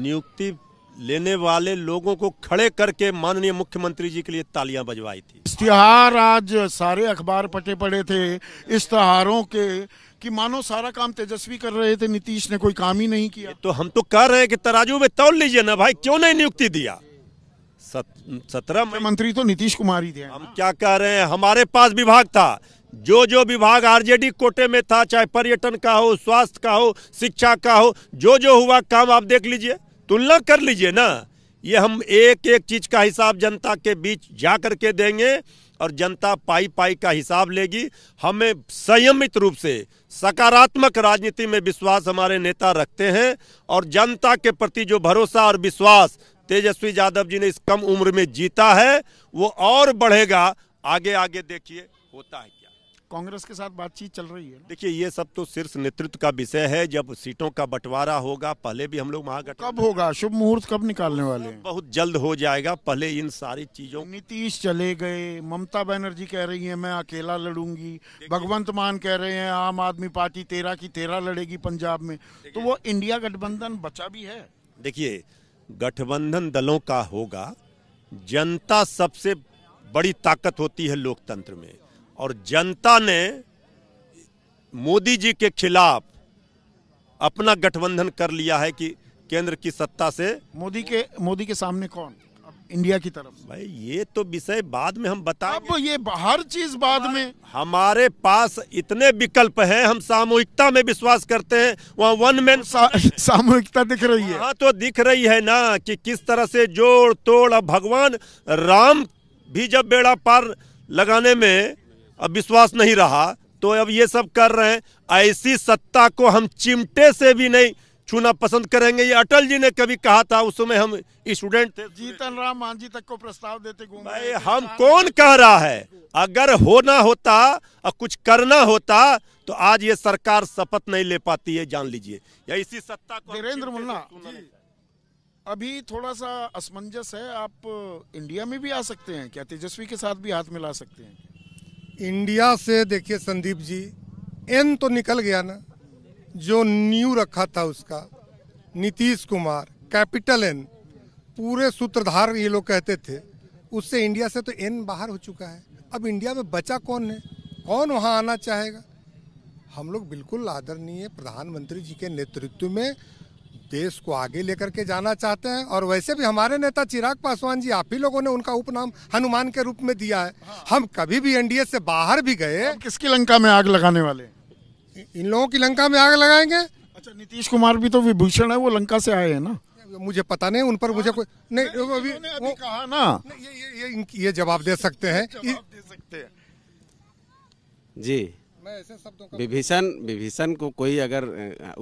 नियुक्ति लेने वाले लोगों को खड़े करके माननीय मुख्यमंत्री जी के लिए तालियां बजवाई थी इश्तिहार आज सारे अखबार पटे पड़े थे इश्तहारों के कि मानो सारा काम तेजस्वी कर रहे थे नीतीश ने कोई काम ही नहीं किया तो हम तो कह रहे हैं कि तराजू में तोल लीजिए ना भाई क्यों नहीं नियुक्ति दिया सत्रह में मंत्री तो नीतीश कुमार ही थे हम क्या कह रहे हैं हमारे पास विभाग था जो जो विभाग आरजेडी कोटे में था चाहे पर्यटन का हो स्वास्थ्य का हो शिक्षा का हो जो जो हुआ काम आप देख लीजिए तुलना कर लीजिए ना ये हम एक एक चीज का हिसाब जनता के बीच जा करके देंगे और जनता पाई पाई का हिसाब लेगी हमें संयमित रूप से सकारात्मक राजनीति में विश्वास हमारे नेता रखते हैं और जनता के प्रति जो भरोसा और विश्वास तेजस्वी यादव जी ने इस कम उम्र में जीता है वो और बढ़ेगा आगे आगे देखिए होता है कांग्रेस के साथ बातचीत चल रही है देखिए ये सब तो शीर्ष नेतृत्व का विषय है जब सीटों का बंटवारा होगा पहले भी हम लोग महागठ कब होगा शुभ मुहूर्त कब निकालने वाले हैं बहुत जल्द हो जाएगा पहले इन सारी चीजों नीतीश चले गए ममता बनर्जी कह रही है मैं अकेला लड़ूंगी भगवंत मान कह रहे हैं आम आदमी पार्टी तेरह की तेरह लड़ेगी पंजाब में तो वो इंडिया गठबंधन बचा भी है देखिए गठबंधन दलों का होगा जनता सबसे बड़ी ताकत होती है लोकतंत्र में और जनता ने मोदी जी के खिलाफ अपना गठबंधन कर लिया है कि केंद्र की सत्ता से मोदी के मोदी के सामने कौन इंडिया की तरफ भाई ये तो विषय बाद में हम बता अब ये हर चीज बाद में हमारे पास इतने विकल्प हैं हम सामूहिकता में विश्वास करते हैं वहाँ वन मैन सा, सामूहिकता दिख रही है हाँ तो दिख रही है ना कि किस तरह से जोड़ तोड़ भगवान राम भी जब बेड़ा पार लगाने में अब विश्वास नहीं रहा तो अब ये सब कर रहे हैं ऐसी सत्ता को हम चिमटे से भी नहीं छूना पसंद करेंगे ये अटल जी ने कभी कहा था उस समय हम स्टूडेंट थे जीतन राम मांझी तक को प्रस्ताव देते भाई हम कौन कह रहा है अगर होना होता और कुछ करना होता तो आज ये सरकार शपथ नहीं ले पाती है जान लीजिए या इसी सत्ता को नरेंद्र मुन्ना अभी थोड़ा सा असमंजस है आप इंडिया में भी आ सकते हैं क्या तेजस्वी के साथ भी हाथ मिला सकते हैं इंडिया से देखिए संदीप जी एन तो निकल गया ना जो न्यू रखा था उसका नीतीश कुमार कैपिटल एन पूरे सूत्रधार ये लोग कहते थे उससे इंडिया से तो एन बाहर हो चुका है अब इंडिया में बचा कौन है कौन वहाँ आना चाहेगा हम लोग बिल्कुल आदरणीय प्रधानमंत्री जी के नेतृत्व में देश को आगे लेकर के जाना चाहते हैं और वैसे भी हमारे नेता चिराग पासवान जी आप ही लोगों ने उनका उपनाम हनुमान के रूप में दिया है हाँ। हम कभी भी एनडीए से बाहर भी गए किसकी लंका में आग लगाने वाले इन लोगों की लंका में आग लगाएंगे अच्छा नीतीश कुमार भी तो विभूषण है वो लंका से आए हैं ना मुझे पता नहीं उन पर मुझे हाँ। कोई नहीं, नहीं अभी, कहा ना ये ये ये, ये जवाब दे सकते हैं जी विभीषण विभीषण को कोई अगर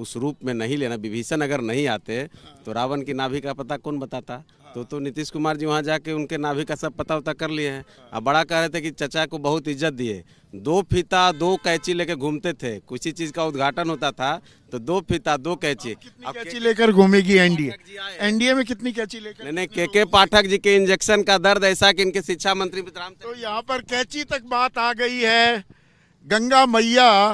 उस रूप में नहीं लेना विभीषण अगर नहीं आते हाँ। तो रावण की नाभि का पता कौन बताता हाँ। तो तो नीतीश कुमार जी वहाँ जाके उनके नाभि का सब पता उता कर लिए हैं हाँ। अब बड़ा कह रहे थे कि चचा को बहुत इज्जत दिए दो फीता दो कैची लेके घूमते थे कुछ चीज का उद्घाटन होता था तो दो फीता दो कैची अब कैची लेकर घूमेगी एनडीए एनडीए में कितनी कैची लेकर नहीं नहीं के के पाठक जी के इंजेक्शन का दर्द ऐसा कि इनके शिक्षा मंत्री तो यहाँ पर कैची तक बात आ गई है गंगा मैया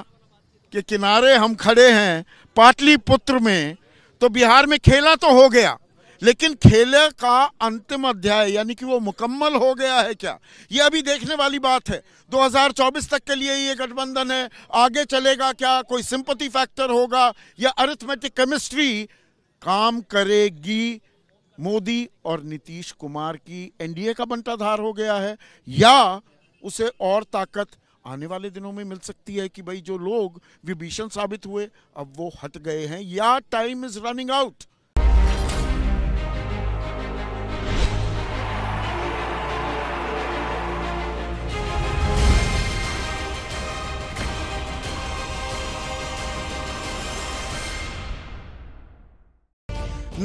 के किनारे हम खड़े हैं पाटलिपुत्र में तो बिहार में खेला तो हो गया लेकिन खेले का अंतिम अध्याय यानी कि वो मुकम्मल हो गया है क्या ये अभी देखने वाली बात है 2024 तक के लिए ये गठबंधन है आगे चलेगा क्या कोई सिंपति फैक्टर होगा या अरिथमेटिक केमिस्ट्री काम करेगी मोदी और नीतीश कुमार की एनडीए का बंटाधार हो गया है या उसे और ताकत आने वाले दिनों में मिल सकती है कि भाई जो लोग विभीषण साबित हुए अब वो हट गए हैं या टाइम इज रनिंग आउट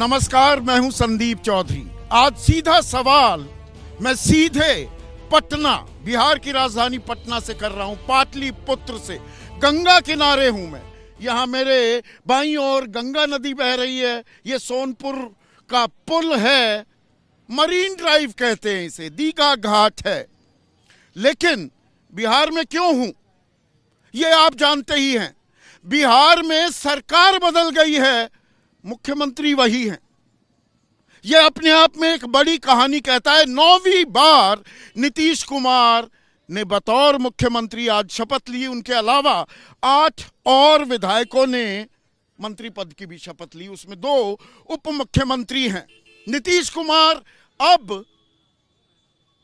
नमस्कार मैं हूं संदीप चौधरी आज सीधा सवाल मैं सीधे पटना बिहार की राजधानी पटना से कर रहा हूँ पाटलिपुत्र से गंगा किनारे हूँ मैं यहाँ मेरे बाई और गंगा नदी बह रही है ये सोनपुर का पुल है मरीन ड्राइव कहते हैं इसे दीघा घाट है लेकिन बिहार में क्यों हूं ये आप जानते ही हैं बिहार में सरकार बदल गई है मुख्यमंत्री वही हैं ये अपने आप में एक बड़ी कहानी कहता है नौवीं बार नीतीश कुमार ने बतौर मुख्यमंत्री आज शपथ ली उनके अलावा आठ और विधायकों ने मंत्री पद की भी शपथ ली उसमें दो उप मुख्यमंत्री हैं नीतीश कुमार अब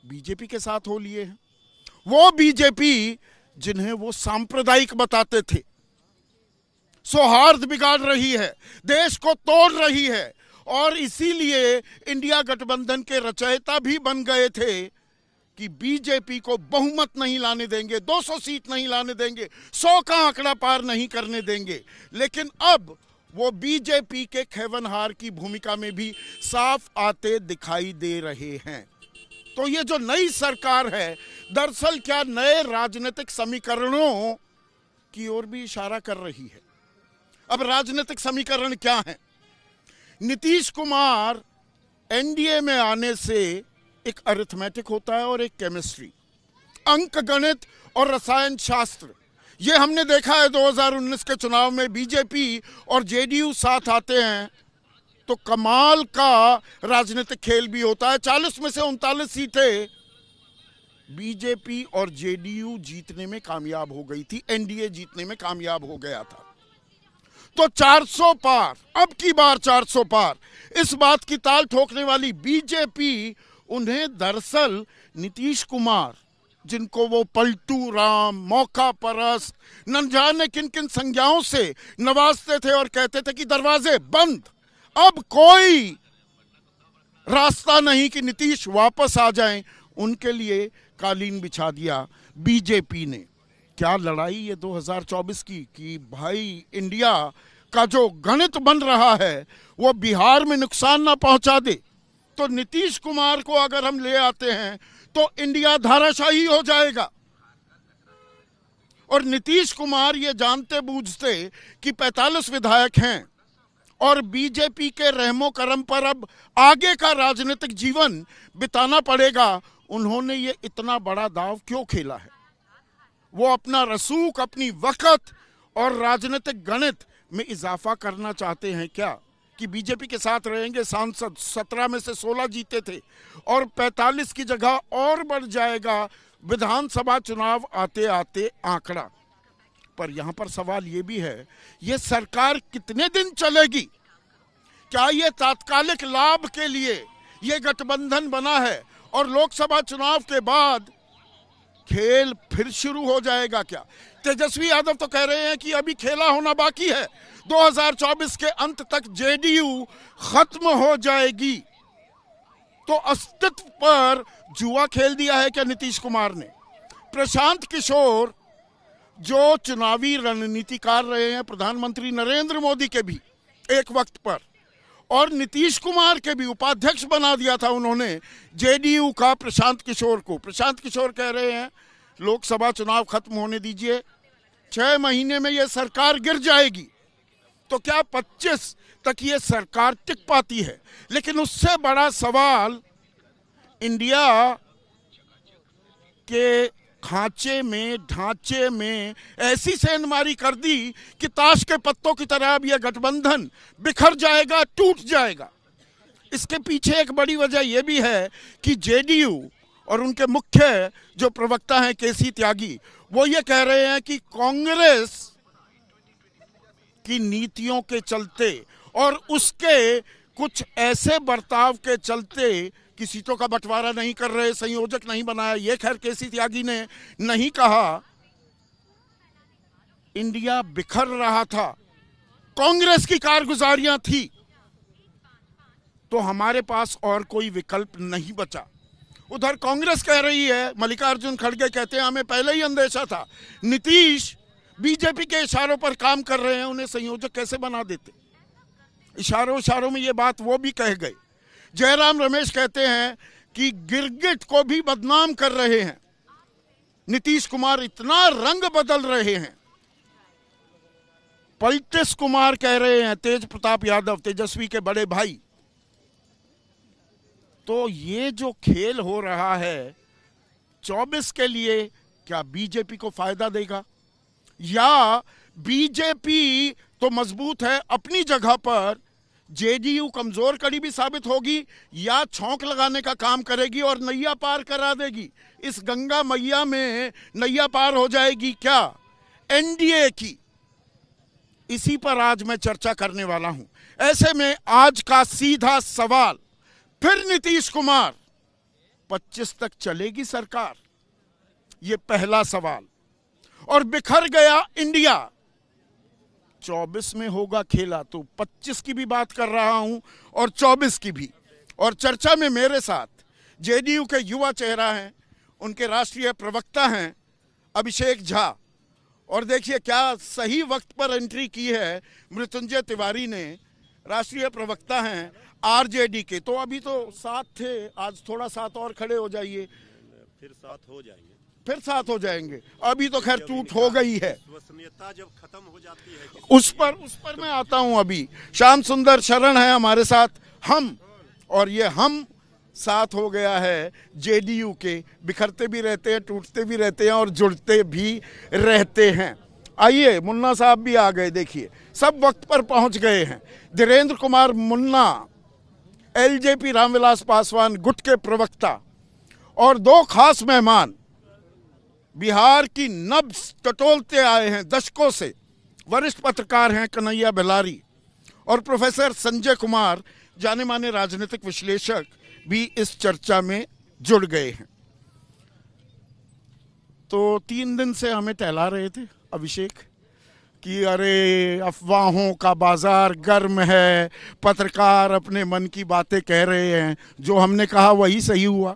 बीजेपी के साथ हो लिए हैं वो बीजेपी जिन्हें वो सांप्रदायिक बताते थे सौहार्द बिगाड़ रही है देश को तोड़ रही है और इसीलिए इंडिया गठबंधन के रचयिता भी बन गए थे कि बीजेपी को बहुमत नहीं लाने देंगे 200 सीट नहीं लाने देंगे 100 का आंकड़ा पार नहीं करने देंगे लेकिन अब वो बीजेपी के खेवनहार की भूमिका में भी साफ आते दिखाई दे रहे हैं तो ये जो नई सरकार है दरअसल क्या नए राजनीतिक समीकरणों की ओर भी इशारा कर रही है अब राजनीतिक समीकरण क्या है नीतीश कुमार एनडीए में आने से एक अरिथमेटिक होता है और एक केमिस्ट्री अंक गणित और रसायन शास्त्र ये हमने देखा है 2019 के चुनाव में बीजेपी और जेडीयू साथ आते हैं तो कमाल का राजनीतिक खेल भी होता है 40 में से उनतालीस सीटें बीजेपी और जेडीयू जीतने में कामयाब हो गई थी एनडीए जीतने में कामयाब हो गया था तो 400 पार अब की बार 400 पार इस बात की ताल ठोकने वाली बीजेपी उन्हें दरअसल नीतीश कुमार जिनको वो पलटू राम मौका परस न जाने किन किन संज्ञाओं से नवाजते थे और कहते थे कि दरवाजे बंद अब कोई रास्ता नहीं कि नीतीश वापस आ जाएं उनके लिए कालीन बिछा दिया बीजेपी ने क्या लड़ाई ये 2024 की कि भाई इंडिया का जो गणित बन रहा है वो बिहार में नुकसान ना पहुंचा दे तो नीतीश कुमार को अगर हम ले आते हैं तो इंडिया धाराशाही हो जाएगा और नीतीश कुमार ये जानते बूझते कि 45 विधायक हैं और बीजेपी के रहमो करम पर अब आगे का राजनीतिक जीवन बिताना पड़ेगा उन्होंने ये इतना बड़ा दाव क्यों खेला है वो अपना रसूख अपनी वक़्त और राजनीतिक गणित में इजाफा करना चाहते हैं क्या कि बीजेपी के साथ रहेंगे सांसद सत्रह में से सोलह जीते थे और पैंतालीस की जगह और बढ़ जाएगा विधानसभा चुनाव आते आते आंकड़ा पर यहां पर सवाल यह भी है ये सरकार कितने दिन चलेगी क्या ये तात्कालिक लाभ के लिए ये गठबंधन बना है और लोकसभा चुनाव के बाद खेल फिर शुरू हो जाएगा क्या तेजस्वी यादव तो कह रहे हैं कि अभी खेला होना बाकी है 2024 के अंत तक जेडीयू खत्म हो जाएगी तो अस्तित्व पर जुआ खेल दिया है क्या नीतीश कुमार ने प्रशांत किशोर जो चुनावी रणनीतिकार रहे हैं प्रधानमंत्री नरेंद्र मोदी के भी एक वक्त पर और नीतीश कुमार के भी उपाध्यक्ष बना दिया था उन्होंने जेडीयू का प्रशांत किशोर को प्रशांत किशोर कह रहे हैं लोकसभा चुनाव खत्म होने दीजिए छह महीने में ये सरकार गिर जाएगी तो क्या 25 तक ये सरकार टिक पाती है लेकिन उससे बड़ा सवाल इंडिया के खांचे में ढांचे में ऐसी सेंधमारी कर दी कि ताश के पत्तों की तरह अब यह गठबंधन बिखर जाएगा टूट जाएगा इसके पीछे एक बड़ी वजह यह भी है कि जेडीयू और उनके मुख्य जो प्रवक्ता हैं केसी त्यागी वो ये कह रहे हैं कि कांग्रेस की नीतियों के चलते और उसके कुछ ऐसे बर्ताव के चलते कि सीटों का बंटवारा नहीं कर रहे संयोजक नहीं बनाया ये खैर केसी त्यागी ने नहीं कहा इंडिया बिखर रहा था कांग्रेस की कारगुजारियां थी तो हमारे पास और कोई विकल्प नहीं बचा उधर कांग्रेस कह रही है मल्लिकार्जुन खड़गे कहते हैं हमें पहले ही अंदेशा था नीतीश बीजेपी के इशारों पर काम कर रहे हैं उन्हें संयोजक कैसे बना देते इशारों इशारों में ये बात वो भी कह गए जयराम रमेश कहते हैं कि गिरगिट को भी बदनाम कर रहे हैं नीतीश कुमार इतना रंग बदल रहे हैं पलटिस कुमार कह रहे हैं तेज प्रताप यादव तेजस्वी के बड़े भाई तो ये जो खेल हो रहा है चौबीस के लिए क्या बीजेपी को फायदा देगा या बीजेपी तो मजबूत है अपनी जगह पर जेडीयू कमजोर कड़ी भी साबित होगी या छोंक लगाने का काम करेगी और नैया पार करा देगी इस गंगा मैया में नैया पार हो जाएगी क्या एनडीए की इसी पर आज मैं चर्चा करने वाला हूं ऐसे में आज का सीधा सवाल फिर नीतीश कुमार 25 तक चलेगी सरकार ये पहला सवाल और बिखर गया इंडिया 24 में होगा खेला तो 25 की भी बात कर रहा हूं और 24 की भी और चर्चा में मेरे साथ जेडीयू के युवा चेहरा हैं उनके राष्ट्रीय प्रवक्ता हैं अभिषेक झा और देखिए क्या सही वक्त पर एंट्री की है मृत्युंजय तिवारी ने राष्ट्रीय प्रवक्ता हैं आरजेडी के तो अभी तो साथ थे आज थोड़ा साथ और खड़े हो जाइए फिर साथ हो जाएंगे फिर साथ हो जाएंगे अभी तो खैर टूट हो गई है जब खत्म हो जाती है उस पर उस पर मैं आता हूं अभी श्याम सुंदर शरण है हमारे साथ हम और ये हम साथ हो गया है जेडीयू के बिखरते भी रहते हैं टूटते भी रहते हैं और जुड़ते भी रहते हैं आइए मुन्ना साहब भी आ गए देखिए सब वक्त पर पहुंच गए हैं धीरेन्द्र कुमार मुन्ना एलजेपी रामविलास पासवान गुट के प्रवक्ता और दो खास मेहमान बिहार की नब्स टटोलते आए हैं दशकों से वरिष्ठ पत्रकार हैं कन्हैया बेलारी और प्रोफेसर संजय कुमार जाने माने राजनीतिक विश्लेषक भी इस चर्चा में जुड़ गए हैं तो तीन दिन से हमें टहला रहे थे अभिषेक कि अरे अफवाहों का बाज़ार गर्म है पत्रकार अपने मन की बातें कह रहे हैं जो हमने कहा वही सही हुआ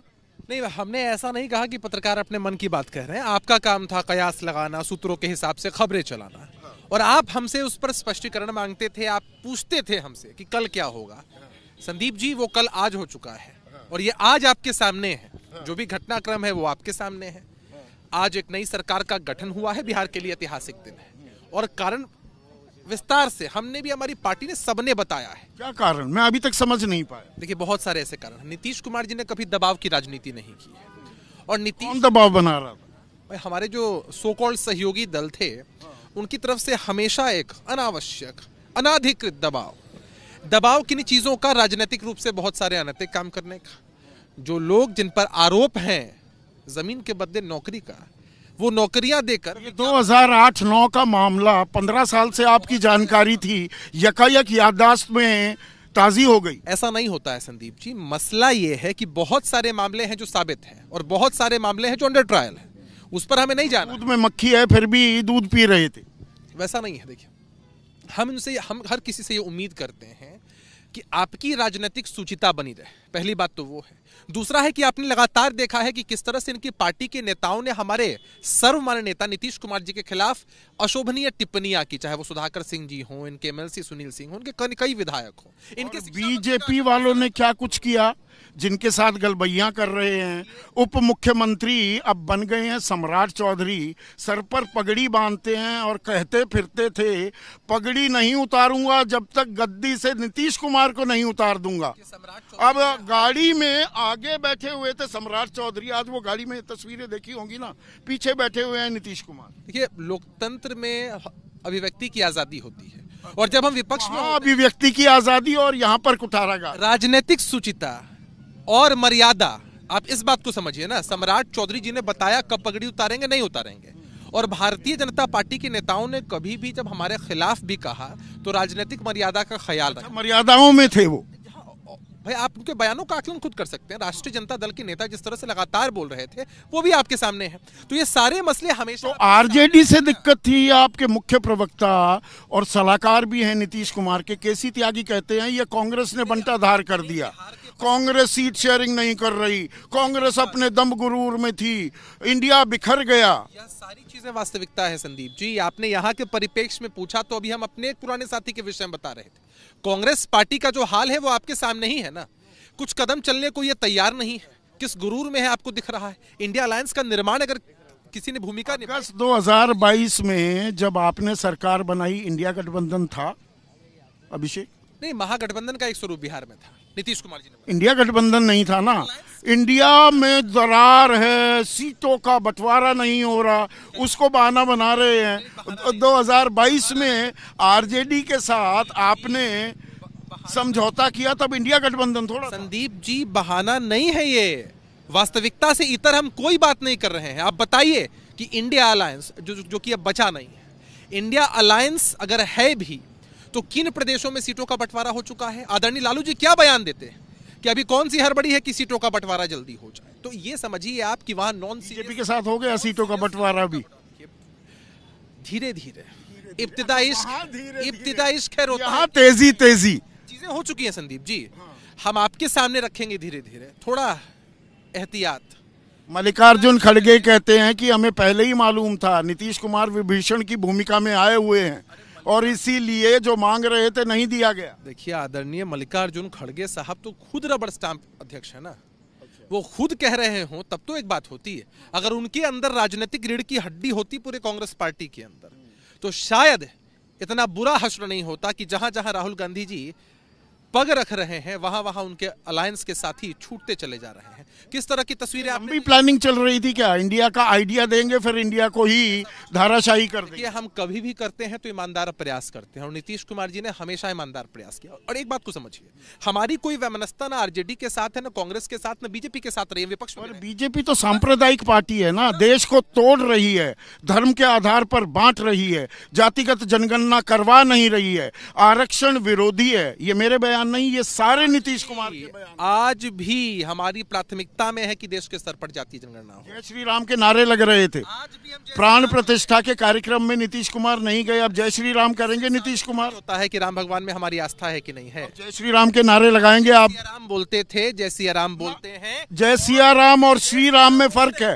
नहीं हमने ऐसा नहीं कहा कि पत्रकार अपने मन की बात कह रहे हैं आपका काम था कयास लगाना सूत्रों के हिसाब से खबरें चलाना और आप हमसे उस पर स्पष्टीकरण मांगते थे आप पूछते थे हमसे कि कल क्या होगा संदीप जी वो कल आज हो चुका है और ये आज आपके सामने है जो भी घटनाक्रम है वो आपके सामने है आज एक नई सरकार का गठन हुआ है बिहार के लिए ऐतिहासिक दिन है और कारण विस्तार से हमने भी हमारी पार्टी ने सबने बताया है क्या कारण मैं अभी तक समझ नहीं पाया देखिए बहुत सारे ऐसे कारण नीतीश कुमार जी ने कभी दबाव की राजनीति नहीं की है और नीतीश दबाव बना रहा था हमारे जो सोकॉल्ड सहयोगी दल थे उनकी तरफ से हमेशा एक अनावश्यक अनाधिकृत दबाव दबाव किन चीज़ों का राजनीतिक रूप से बहुत सारे अनैतिक काम करने का जो लोग जिन पर आरोप हैं जमीन के बदले नौकरी का वो नौकरियां देकर हजार आठ नौ का मामला पंद्रह साल से आपकी जानकारी थी यकायक याददाश्त में ताजी हो गई ऐसा नहीं होता है संदीप जी मसला ये है कि बहुत सारे मामले हैं जो साबित हैं और बहुत सारे मामले हैं जो अंडर ट्रायल है उस पर हमें नहीं जाना दूध में मक्खी है फिर भी दूध पी रहे थे वैसा नहीं है देखिए हम इनसे हम हर किसी से ये उम्मीद करते हैं कि आपकी राजनीतिक सूचिता बनी रहे पहली बात तो वो है दूसरा है कि आपने लगातार देखा है कि किस तरह से इनकी पार्टी के नेताओं ने हमारे सर्वमान्य नेता नीतीश कुमार जी के खिलाफ अशोभनीय टिप्पणियां की चाहे वो सुधाकर सिंह जी हों इनके एमएलसी सुनील सिंह हो इनके कई विधायक हो इनके बीजेपी वालों ने क्या कुछ किया जिनके साथ गलबैया कर रहे हैं उप मुख्यमंत्री अब बन गए हैं सम्राट चौधरी सर पर पगड़ी बांधते हैं और कहते फिरते थे पगड़ी नहीं उतारूंगा जब तक गद्दी से नीतीश कुमार को नहीं उतार दूंगा अब गाड़ी में आगे बैठे हुए थे सम्राट चौधरी आज वो गाड़ी में तस्वीरें देखी होंगी ना पीछे बैठे हुए हैं नीतीश कुमार देखिये लोकतंत्र में अभिव्यक्ति की आजादी होती है और जब हम विपक्ष में हाँ, अभिव्यक्ति की आजादी और यहाँ पर कुठारा राजनीतिक सुचिता और मर्यादा आप इस बात को समझिए ना सम्राट चौधरी जी ने बताया कब पगड़ी उतारेंगे नहीं उतारेंगे और भारतीय जनता पार्टी के नेताओं ने कभी भी जब हमारे खिलाफ भी कहा तो राजनीतिक मर्यादा का ख्याल रखा मर्यादाओं में थे वो भाई आप उनके बयानों का आकलन खुद कर सकते हैं राष्ट्रीय जनता दल के नेता जिस तरह से लगातार बोल रहे थे वो भी आपके सामने है तो ये सारे मसले हमेशा तो आरजेडी से दिक्कत थी आपके मुख्य प्रवक्ता और सलाहकार भी हैं नीतीश कुमार के केसी त्यागी कहते हैं ये कांग्रेस ने बंटाधार कर दिया कांग्रेस सीट शेयरिंग नहीं कर रही कांग्रेस अपने दम गुरूर में थी इंडिया बिखर गया सारी चीजें वास्तविकता है संदीप जी आपने यहाँ के परिपेक्ष में पूछा तो अभी हम अपने एक पुराने साथी के विषय में बता रहे थे कांग्रेस पार्टी का जो हाल है वो आपके सामने ही है ना कुछ कदम चलने को ये तैयार नहीं है किस गुरूर में है आपको दिख रहा है इंडिया अलायंस का निर्माण अगर किसी ने भूमिका अगस्त बाईस में जब आपने सरकार बनाई इंडिया गठबंधन था अभिषेक नहीं महागठबंधन का एक स्वरूप बिहार में था नीतीश कुमार जी ने इंडिया गठबंधन नहीं था ना इंडिया में दरार है सीटों का बंटवारा नहीं हो रहा उसको बहाना बना रहे हैं 2022 में आरजेडी के साथ आपने समझौता किया तब इंडिया गठबंधन थोड़ा संदीप जी बहाना नहीं है ये वास्तविकता से इतर हम कोई बात नहीं कर रहे हैं आप बताइए कि इंडिया अलायंस जो जो कि अब बचा नहीं है इंडिया अलायंस अगर है भी तो किन प्रदेशों में सीटों का बंटवारा हो चुका है आदरणीय लालू जी क्या बयान देते हैं कि अभी कौन सी हड़बड़ी है कि सीटों का बंटवारा जल्दी हो जाए तो ये समझिए आप कि वहां नॉन सीजेपी के साथ हो गया सीटों का बंटवारा भी धीरे धीरे इब्तदा हाँ, इश्क हाँ, इब्तदा इश्क है रोता तेजी तेजी चीजें हो चुकी हैं संदीप जी हाँ। हम आपके सामने रखेंगे धीरे धीरे थोड़ा एहतियात मल्लिकार्जुन खड़गे कहते हैं कि हमें पहले ही मालूम था नीतीश कुमार विभीषण की भूमिका में आए हुए हैं और इसीलिए जो मांग रहे थे नहीं दिया गया देखिए आदरणीय मल्लिकार्जुन खड़गे साहब तो खुद रबड़ स्टाम्प अध्यक्ष है ना वो खुद कह रहे हो तब तो एक बात होती है अगर उनके अंदर राजनीतिक रीढ़ की हड्डी होती पूरे कांग्रेस पार्टी के अंदर तो शायद इतना बुरा हश्र नहीं होता कि जहां जहां राहुल गांधी जी पग रख रहे हैं वहां वहां उनके अलायंस के साथ ही छूटते चले जा रहे हैं किस तरह की तस्वीरें आप भी प्लानिंग चल रही थी क्या इंडिया का आइडिया देंगे फिर इंडिया को ही धाराशाही कर देंगे हम कभी भी करते हैं तो ईमानदार प्रयास करते हैं और नीतीश कुमार जी ने हमेशा ईमानदार प्रयास किया और एक बात को समझिए हमारी कोई वैमनस्ता ना आरजेडी के साथ है ना कांग्रेस के साथ ना बीजेपी के साथ रही है विपक्ष बीजेपी तो सांप्रदायिक पार्टी है ना देश को तोड़ रही है धर्म के आधार पर बांट रही है जातिगत जनगणना करवा नहीं रही है आरक्षण विरोधी है ये मेरे बयान नहीं ये सारे नीतीश कुमार आज भी हमारी प्राथमिक प्राथमिकता में है कि देश के स्तर पर जातीय जनगणना हो जय श्री राम के नारे लग रहे थे प्राण प्रतिष्ठा के कार्यक्रम में नीतीश कुमार नहीं गए अब जय श्री राम करेंगे नीतीश कुमार होता है कि राम भगवान में हमारी आस्था है कि नहीं है जय श्री राम के नारे लगाएंगे आप राम बोलते थे जय सिया राम बोलते हैं जय सिया राम और श्री राम में फर्क है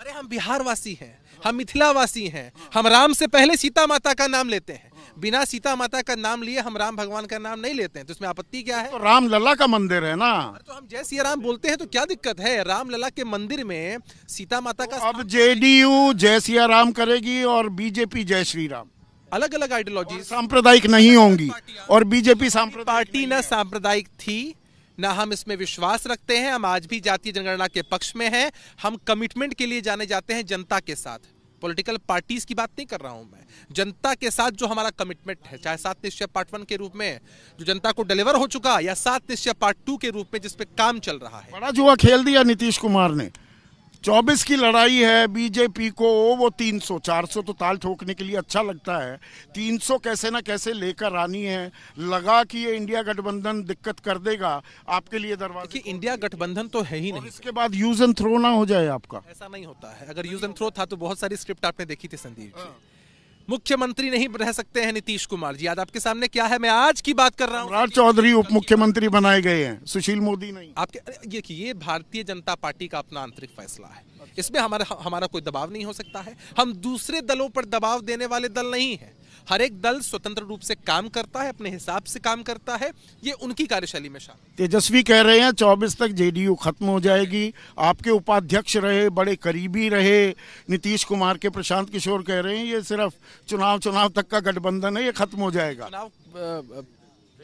अरे हम बिहार वासी है हम वासी हैं हम राम से पहले सीता माता का नाम लेते हैं बिना सीता माता का नाम लिए हम राम भगवान का नाम नहीं लेते हैं तो इसमें आपत्ति क्या है तो राम लला का मंदिर है ना तो हम जय सिया राम बोलते हैं तो क्या दिक्कत है राम लला के मंदिर में सीता माता का तो अब जेडीयू जय सिया राम करेगी और बीजेपी जय श्री राम अलग अलग आइडियोलॉजी सांप्रदायिक नहीं होंगी और बीजेपी पार्टी न सांप्रदायिक थी ना हम इसमें विश्वास रखते हैं हम आज भी जातीय जनगणना के पक्ष में हैं हम कमिटमेंट के लिए जाने जाते हैं जनता के साथ पॉलिटिकल पार्टीज की बात नहीं कर रहा हूं मैं जनता के साथ जो हमारा कमिटमेंट है चाहे सात निश्चय पार्ट वन के रूप में जो जनता को डिलीवर हो चुका या सात निश्चय पार्ट टू के रूप में जिसपे काम चल रहा है बड़ा जुआ खेल दिया नीतीश कुमार ने चौबीस की लड़ाई है बीजेपी को वो चार सौ तो ताल ठोकने के लिए अच्छा लगता है तीन सौ कैसे ना कैसे लेकर आनी है लगा कि ये इंडिया गठबंधन दिक्कत कर देगा आपके लिए दरवाजा कि इंडिया गठबंधन तो है ही नहीं इसके बाद यूज एंड थ्रो ना हो जाए आपका ऐसा नहीं होता है अगर यूज एंड थ्रो था तो बहुत सारी स्क्रिप्ट आपने देखी थी संदीप जी हाँ। मुख्यमंत्री नहीं रह सकते हैं नीतीश कुमार जी आज आपके सामने क्या है मैं आज की बात कर रहा हूँ राज चौधरी उप मुख्यमंत्री बनाए गए हैं सुशील मोदी नहीं आपके ये ये भारतीय जनता पार्टी का अपना आंतरिक फैसला है इसमें हमारा हमारा कोई दबाव नहीं हो सकता है हम दूसरे दलों पर दबाव देने वाले दल नहीं है हर एक दल स्वतंत्र रूप से काम करता है अपने हिसाब से काम करता है ये उनकी कार्यशैली में शामिल तेजस्वी कह रहे हैं चौबीस तक जेडीयू खत्म हो जाएगी आपके उपाध्यक्ष रहे बड़े करीबी रहे नीतीश कुमार के प्रशांत किशोर कह रहे हैं ये सिर्फ चुनाव चुनाव तक का गठबंधन है ये खत्म हो जाएगा चुनाव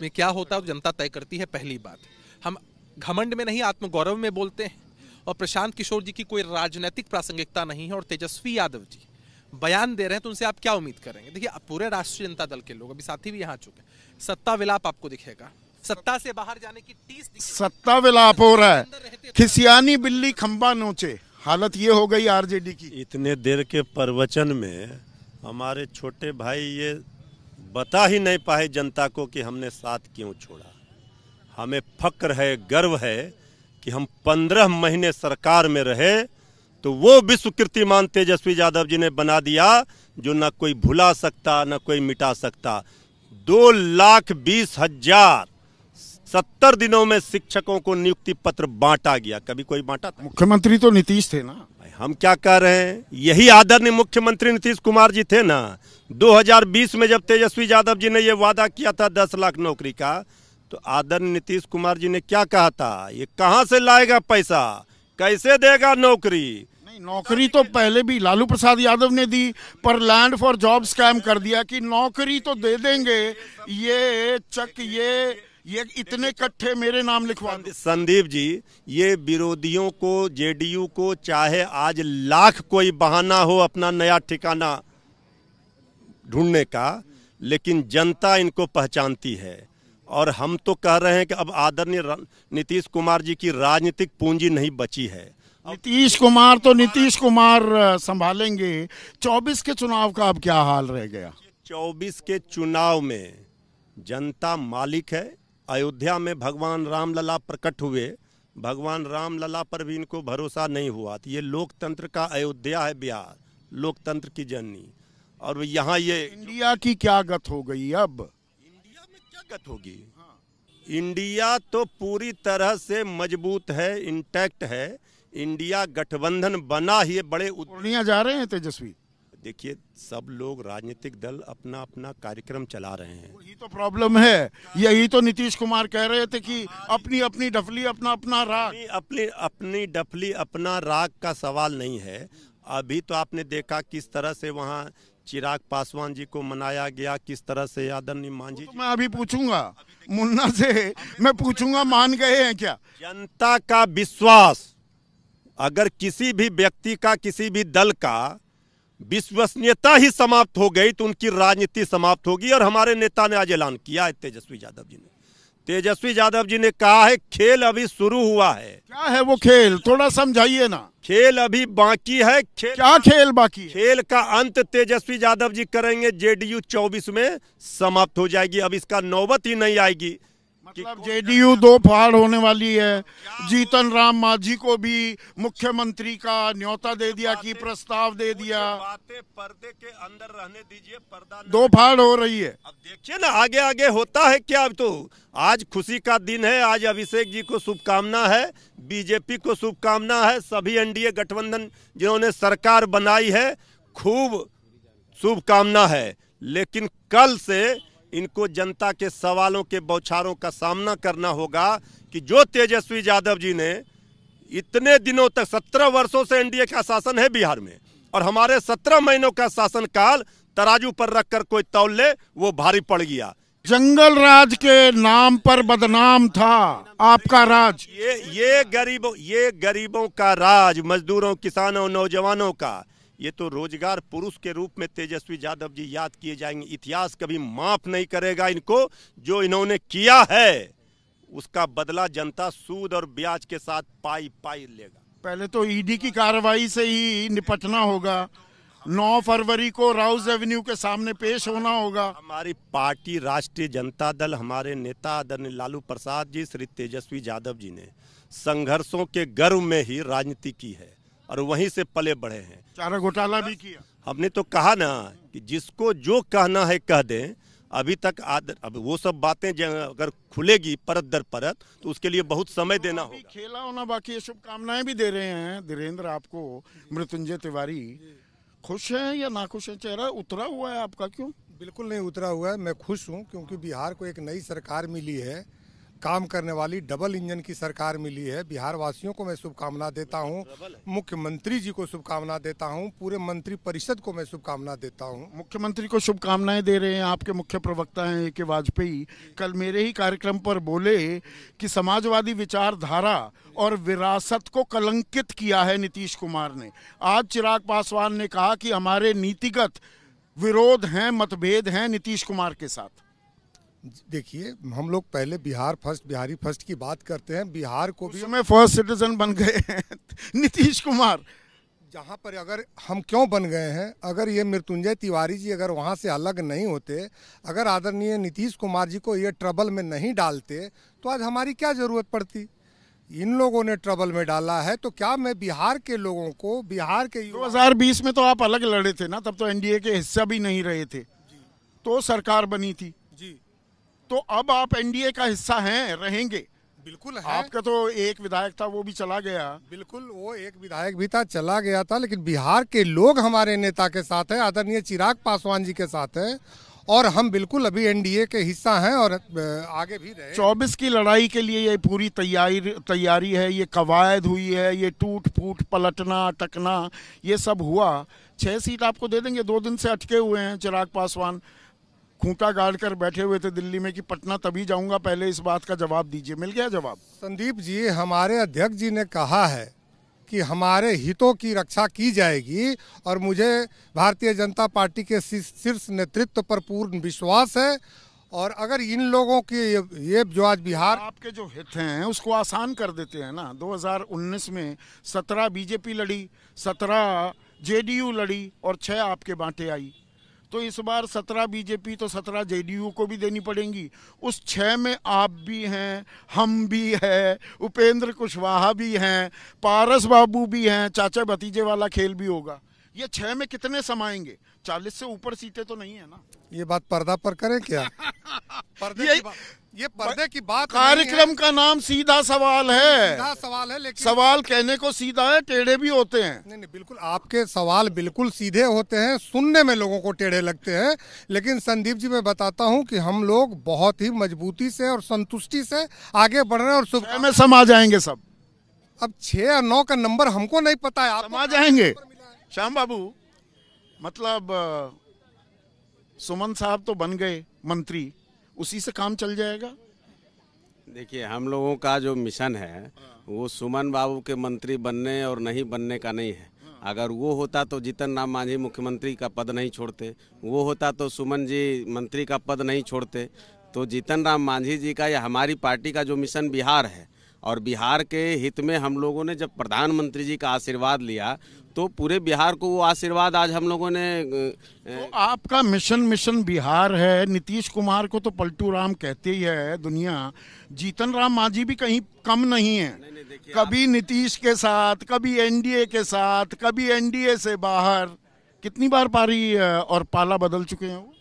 में क्या होता है जनता तय करती है पहली बात हम घमंड में नहीं आत्मगौरव में बोलते हैं और प्रशांत किशोर जी की कोई राजनीतिक प्रासंगिकता नहीं है और तेजस्वी यादव जी बयान दे रहे हैं तो उनसे आप क्या उम्मीद करेंगे देखिए पूरे राष्ट्रीय जनता दल के लोग अभी साथी भी यहाँ चुके सत्ता विलाप आपको दिखेगा सत्ता से बाहर जाने की टीस सत्ता विलाप हो रहा है तो- खिसियानी बिल्ली खंबा नोचे हालत ये हो गई आरजेडी की इतने देर के प्रवचन में हमारे छोटे भाई ये बता ही नहीं पाए जनता को कि हमने साथ क्यों छोड़ा हमें फक्र है गर्व है कि हम पंद्रह महीने सरकार में रहे तो वो विश्व कीर्तिमान तेजस्वी यादव जी ने बना दिया जो ना कोई भुला सकता ना कोई मिटा सकता दो लाख बीस हजार सत्तर दिनों में शिक्षकों को नियुक्ति पत्र बांटा गया कभी कोई बांटा था मुख्यमंत्री तो नीतीश थे ना हम क्या कह रहे हैं यही आदरणीय मुख्यमंत्री नीतीश कुमार जी थे ना 2020 में जब तेजस्वी यादव जी ने ये वादा किया था दस लाख नौकरी का तो आदरणीय नीतीश कुमार जी ने क्या कहा था ये कहां से लाएगा पैसा कैसे देगा नौकरी नहीं नौकरी तो पहले भी लालू प्रसाद यादव ने दी पर लैंड फॉर जॉब स्कैम कर दिया कि नौकरी तो दे देंगे ये चक ये ये इतने कट्ठे मेरे नाम लिखवा संदीप जी ये विरोधियों को जेडीयू को चाहे आज लाख कोई बहाना हो अपना नया ठिकाना ढूंढने का लेकिन जनता इनको पहचानती है और हम तो कह रहे हैं कि अब आदरणीय नीतीश कुमार जी की राजनीतिक पूंजी नहीं बची है नीतीश कुमार तो नीतीश कुमार संभालेंगे 24 के चुनाव का अब क्या हाल रह गया 24 के चुनाव में जनता मालिक है अयोध्या में भगवान रामलला प्रकट हुए भगवान रामलला पर भी इनको भरोसा नहीं हुआ तो ये लोकतंत्र का अयोध्या है बिहार लोकतंत्र की जननी और यहाँ ये इंडिया की क्या गत हो गई अब इंडिया में क्या गत होगी इंडिया तो पूरी तरह से मजबूत है इंटैक्ट है इंडिया गठबंधन बना ही बड़े पूर्णिया जा रहे हैं तेजस्वी देखिए सब लोग राजनीतिक दल अपना अपना कार्यक्रम चला रहे हैं यही तो प्रॉब्लम है यही तो नीतीश कुमार कह रहे थे कि अपनी अपनी डफली अपना अपना राग अपनी अपनी डफली अपना राग का सवाल नहीं है अभी तो आपने देखा किस तरह से वहाँ चिराग पासवान जी को मनाया गया किस तरह से आदरणीय मान जी तो मैं अभी पूछूंगा मुन्ना से मैं पूछूंगा मान गए हैं क्या जनता का विश्वास अगर किसी भी व्यक्ति का किसी भी दल का विश्वसनीयता ही समाप्त हो गई तो उनकी राजनीति समाप्त होगी और हमारे नेता ने आज ऐलान किया है तेजस्वी यादव जी ने तेजस्वी यादव जी ने कहा है खेल अभी शुरू हुआ है क्या है वो खेल थोड़ा समझाइए ना खेल अभी बाकी है खेल क्या खेल बाकी है? खेल का अंत तेजस्वी यादव जी करेंगे जेडीयू 24 में समाप्त हो जाएगी अब इसका नौबत ही नहीं आएगी मतलब जेडीयू दो फाड़ होने वाली है जीतन राम मांझी को भी मुख्यमंत्री का न्योता दे दिया की प्रस्ताव दे दिया बातें पर्दे के अंदर रहने दीजिए पर्दा दो फाड़ हो रही है अब देखिए ना आगे आगे होता है क्या अब तो आज खुशी का दिन है आज अभिषेक जी को शुभकामना है बीजेपी को शुभकामना है सभी एनडीए गठबंधन जिन्होंने सरकार बनाई है खूब शुभकामना है लेकिन कल से इनको जनता के सवालों के बौछारों का सामना करना होगा कि जो तेजस्वी यादव जी ने इतने दिनों तक सत्रह वर्षों से एनडीए का शासन है बिहार में और हमारे सत्रह महीनों का शासनकाल तराजू पर रखकर कोई तौल ले वो भारी पड़ गया जंगल राज के नाम पर बदनाम था आपका राज ये ये गरीबों ये गरीबों का राज मजदूरों किसानों नौजवानों का ये तो रोजगार पुरुष के रूप में तेजस्वी यादव जी याद किए जाएंगे इतिहास कभी माफ नहीं करेगा इनको जो इन्होंने किया है उसका बदला जनता सूद और ब्याज के साथ पाई पाई लेगा पहले तो ईडी की कार्रवाई से ही निपटना होगा 9 फरवरी को राउस एवेन्यू के सामने पेश होना होगा हमारी पार्टी राष्ट्रीय जनता दल हमारे नेता आदरणीय लालू प्रसाद जी श्री तेजस्वी यादव जी ने संघर्षों के गर्व में ही राजनीति की है और वहीं से पले बढ़े हैं चारा घोटाला भी किया हमने तो कहा ना कि जिसको जो कहना है कह दें अभी तक आदर अब वो सब बातें अगर खुलेगी परत दर परत तो उसके लिए बहुत समय तो देना होगा खेला होना बाकी ये शुभकामनाएं भी दे रहे हैं धीरेन्द्र आपको मृत्युंजय तिवारी खुश है या खुश है चेहरा उतरा हुआ है आपका क्यों बिल्कुल नहीं उतरा हुआ है मैं खुश हूँ क्योंकि बिहार को एक नई सरकार मिली है काम करने वाली डबल इंजन की सरकार मिली है बिहार वासियों को मैं शुभकामना देता हूं मुख्यमंत्री जी को शुभकामना देता हूं पूरे मंत्री परिषद को मैं शुभकामना देता हूं मुख्यमंत्री को शुभकामनाएं दे रहे हैं आपके मुख्य प्रवक्ता हैं ए के वाजपेयी कल मेरे ही कार्यक्रम पर बोले कि समाजवादी विचारधारा और विरासत को कलंकित किया है नीतीश कुमार ने आज चिराग पासवान ने कहा कि हमारे नीतिगत विरोध हैं मतभेद हैं नीतीश कुमार के साथ देखिए हम लोग पहले बिहार फर्स्ट बिहारी फर्स्ट की बात करते हैं बिहार को भी हमें फर्स्ट सिटीजन बन गए नीतीश कुमार जहाँ पर अगर हम क्यों बन गए हैं अगर ये मृत्युंजय तिवारी जी अगर वहाँ से अलग नहीं होते अगर आदरणीय नीतीश कुमार जी को ये ट्रबल में नहीं डालते तो आज हमारी क्या ज़रूरत पड़ती इन लोगों ने ट्रबल में डाला है तो क्या मैं बिहार के लोगों को बिहार के 2020 में तो आप अलग लड़े थे ना तब तो एनडीए के हिस्सा भी नहीं रहे थे तो सरकार बनी थी तो अब आप एनडीए का हिस्सा हैं रहेंगे बिल्कुल है। आपका तो एक विधायक था वो भी चला गया बिल्कुल वो एक विधायक भी था चला गया था लेकिन बिहार के लोग हमारे नेता के साथ है आदरणीय चिराग पासवान जी के साथ है और हम बिल्कुल अभी एनडीए के हिस्सा हैं और आगे भी रहे चौबीस की लड़ाई के लिए ये पूरी तैयारी तैयारी है ये कवायद हुई है ये टूट फूट पलटना अटकना ये सब हुआ छह सीट आपको दे देंगे दो दिन से अटके हुए हैं चिराग पासवान खूंटा गाड़ कर बैठे हुए थे दिल्ली में कि पटना तभी जाऊंगा पहले इस बात का जवाब दीजिए मिल गया जवाब संदीप जी हमारे अध्यक्ष जी ने कहा है कि हमारे हितों की रक्षा की जाएगी और मुझे भारतीय जनता पार्टी के शीर्ष नेतृत्व पर पूर्ण विश्वास है और अगर इन लोगों के ये जो आज बिहार आपके जो हित हैं उसको आसान कर देते हैं ना 2019 में 17 बीजेपी लड़ी 17 जेडीयू लड़ी और 6 आपके बांटे आई तो इस बार सत्रह बीजेपी तो सत्रह जेडीयू को भी देनी पड़ेंगी उस छः में आप भी हैं हम भी हैं उपेंद्र कुशवाहा भी हैं पारस बाबू भी हैं चाचा भतीजे वाला खेल भी होगा ये छः में कितने समाएंगे चालीस से ऊपर सीटें तो नहीं है ना ये बात पर्दा पर करें क्या पर्दे ये, की बा... ये पर्दे की बात कार्यक्रम का नाम सीधा सवाल है सीधा सवाल है लेकिन सवाल कहने को सीधा है टेढ़े भी होते हैं नहीं नहीं बिल्कुल आपके सवाल बिल्कुल सीधे होते हैं सुनने में लोगों को टेढ़े लगते हैं लेकिन संदीप जी मैं बताता हूं कि हम लोग बहुत ही मजबूती से और संतुष्टि से आगे बढ़ रहे हैं और सुबह में समा जाएंगे सब अब छह और नौ का नंबर हमको नहीं पता है आप समा जाएंगे श्याम बाबू मतलब सुमन साहब तो बन गए मंत्री उसी से काम चल जाएगा देखिए हम लोगों का जो मिशन है हाँ। वो सुमन बाबू के मंत्री बनने और नहीं बनने का नहीं है हाँ। अगर वो होता तो जीतन राम मांझी मुख्यमंत्री का पद नहीं छोड़ते वो होता तो सुमन जी मंत्री का पद नहीं छोड़ते तो जीतन राम मांझी जी का या हमारी पार्टी का जो मिशन बिहार है और बिहार के हित में हम लोगों ने जब प्रधानमंत्री जी का आशीर्वाद लिया तो पूरे बिहार को वो आशीर्वाद आज हम लोगों ने तो आपका मिशन मिशन बिहार है नीतीश कुमार को तो पलटू राम कहते ही है दुनिया जीतन राम मांझी भी कहीं कम नहीं है नहीं, नहीं, कभी नीतीश के साथ कभी एनडीए के साथ कभी एनडीए से बाहर कितनी बार पारी और पाला बदल चुके हैं वो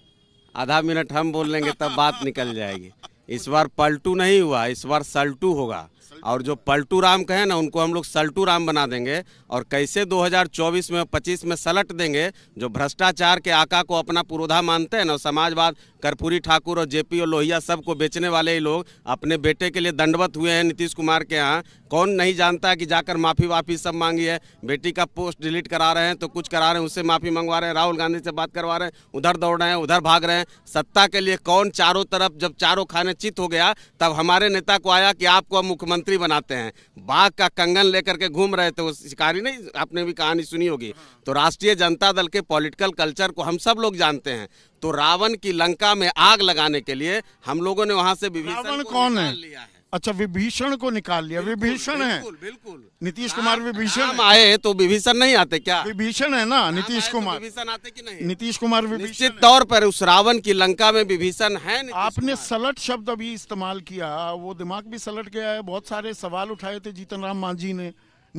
आधा मिनट हम बोल लेंगे तब बात निकल जाएगी इस बार पलटू नहीं हुआ इस बार सल्टू होगा और जो पलटू राम कहे ना उनको हम लोग सल्टू राम बना देंगे और कैसे 2024 में 25 में सलट देंगे जो भ्रष्टाचार के आका को अपना पुरोधा मानते हैं ना समाजवाद कर्पूरी ठाकुर और जेपी और लोहिया सबको बेचने वाले ये लोग अपने बेटे के लिए दंडवत हुए हैं नीतीश कुमार के यहाँ कौन नहीं जानता कि जाकर माफ़ी वाफ़ी सब मांगी है बेटी का पोस्ट डिलीट करा रहे हैं तो कुछ करा रहे हैं उससे माफ़ी मंगवा रहे हैं राहुल गांधी से बात करवा रहे हैं उधर दौड़ रहे हैं उधर भाग रहे हैं सत्ता के लिए कौन चारों तरफ जब चारों खाने चित हो गया तब हमारे नेता को आया कि आपको हम मुख्यमंत्री बनाते हैं बाघ का कंगन लेकर के घूम रहे थे वो शिकारी नहीं आपने भी कहानी सुनी होगी तो राष्ट्रीय जनता दल के पॉलिटिकल कल्चर को हम सब लोग जानते हैं तो रावण की लंका में आग लगाने के लिए हम लोगों ने वहाँ से विभीषण कौन है लिया है अच्छा विभीषण को निकाल लिया विभीषण है बिल्कुल नीतीश कुमार विभीषण आए तो विभीषण नहीं आते क्या विभीषण है ना तो नीतीश कुमार विभीषण आते कि नहीं नीतीश कुमार विभीषण तौर पर उस रावण की लंका में विभीषण है आपने सलट शब्द अभी इस्तेमाल किया वो दिमाग भी सलट गया है बहुत सारे सवाल उठाए थे जीतन राम मांझी ने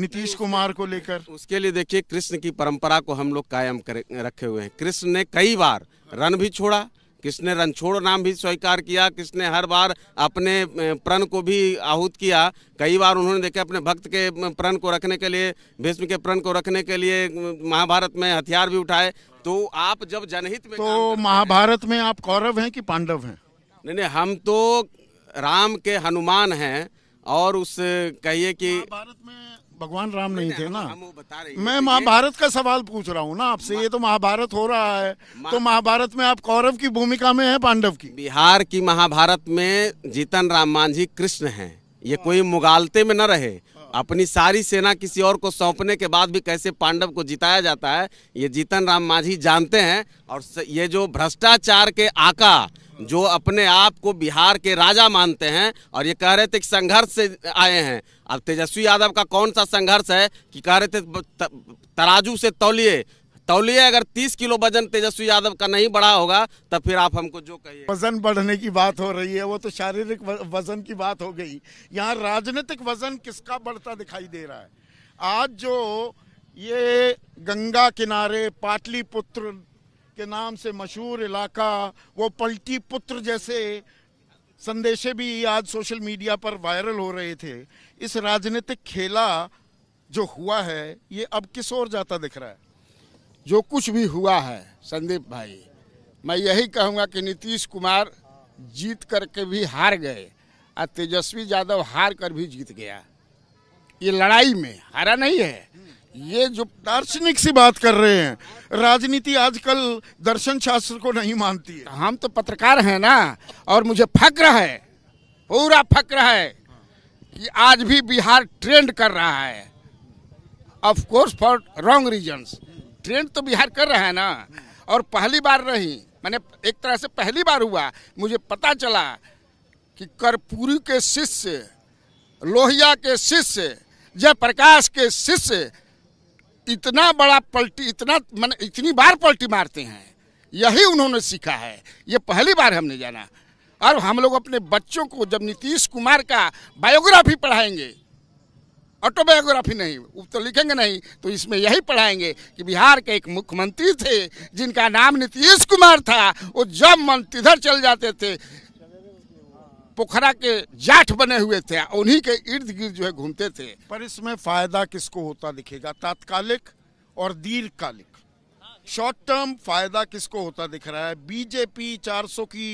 नीतीश कुमार को लेकर उसके लिए देखिए कृष्ण की परंपरा को हम लोग कायम रखे हुए हैं कृष्ण ने कई बार रन भी छोड़ा किसने रन छोड़ नाम भी स्वीकार किया किसने हर बार अपने प्रण को भी आहूत किया कई बार उन्होंने देखा अपने भक्त के प्रण को रखने के लिए भीष्म के प्रण को रखने के लिए महाभारत में हथियार भी उठाए तो आप जब जनहित में तो महाभारत में आप कौरव हैं कि पांडव हैं नहीं नहीं हम तो राम के हनुमान हैं और उस कहिए कि भारत में भगवान राम नहीं थे ना मैं महाभारत का सवाल पूछ रहा हूँ ना आपसे ये तो महाभारत हो रहा है तो महाभारत में आप कौरव की भूमिका में है पांडव की बिहार की महाभारत में जीतन राम मांझी कृष्ण है ये हाँ। कोई मुगालते में न रहे हाँ। अपनी सारी सेना किसी और को सौंपने के बाद भी कैसे पांडव को जिताया जाता है ये जीतन राम मांझी जानते हैं और ये जो भ्रष्टाचार के आका जो अपने आप को बिहार के राजा मानते हैं और ये कह रहे थे कि संघर्ष से आए हैं अब तेजस्वी यादव का कौन सा संघर्ष है कि कह रहे थे तराजू से तौलिए तौलिए अगर 30 किलो वजन तेजस्वी यादव का नहीं बढ़ा होगा तो फिर आप हमको जो कहिए वजन बढ़ने की बात हो रही है वो तो शारीरिक वजन की बात हो गई यहाँ राजनीतिक वजन किसका बढ़ता दिखाई दे रहा है आज जो ये गंगा किनारे पाटलिपुत्र के नाम से मशहूर इलाका वो पलटी पुत्र जैसे संदेश भी आज सोशल मीडिया पर वायरल हो रहे थे इस राजनीतिक खेला जो हुआ है ये अब किस ओर जाता दिख रहा है जो कुछ भी हुआ है संदीप भाई मैं यही कहूँगा कि नीतीश कुमार जीत करके भी हार गए और तेजस्वी यादव हार कर भी जीत गया ये लड़ाई में हारा नहीं है ये जो दार्शनिक सी बात कर रहे हैं राजनीति आजकल दर्शन शास्त्र को नहीं मानती है हम तो पत्रकार हैं ना और मुझे फक्र है पूरा फक्र है कि आज भी बिहार ट्रेंड कर रहा है of course for wrong reasons trend तो बिहार कर रहा है ना और पहली बार नहीं मैंने एक तरह से पहली बार हुआ मुझे पता चला कि कर्पूरी के शिष्य लोहिया के शिष्य जयप्रकाश के शिष्य इतना बड़ा पलटी इतना मैंने इतनी बार पलटी मारते हैं यही उन्होंने सीखा है ये पहली बार हमने जाना और हम लोग अपने बच्चों को जब नीतीश कुमार का बायोग्राफी पढ़ाएंगे ऑटोबायोग्राफी नहीं वो तो लिखेंगे नहीं तो इसमें यही पढ़ाएंगे कि बिहार के एक मुख्यमंत्री थे जिनका नाम नीतीश कुमार था वो जब मन तिधर चल जाते थे पोखरा के जाठ बने हुए थे उन्हीं के इर्द गिर्द जो है घूमते थे पर इसमें फायदा किसको होता दिखेगा तात्कालिक और दीर्घकालिक शॉर्ट टर्म फायदा किसको होता दिख रहा है बीजेपी 400 की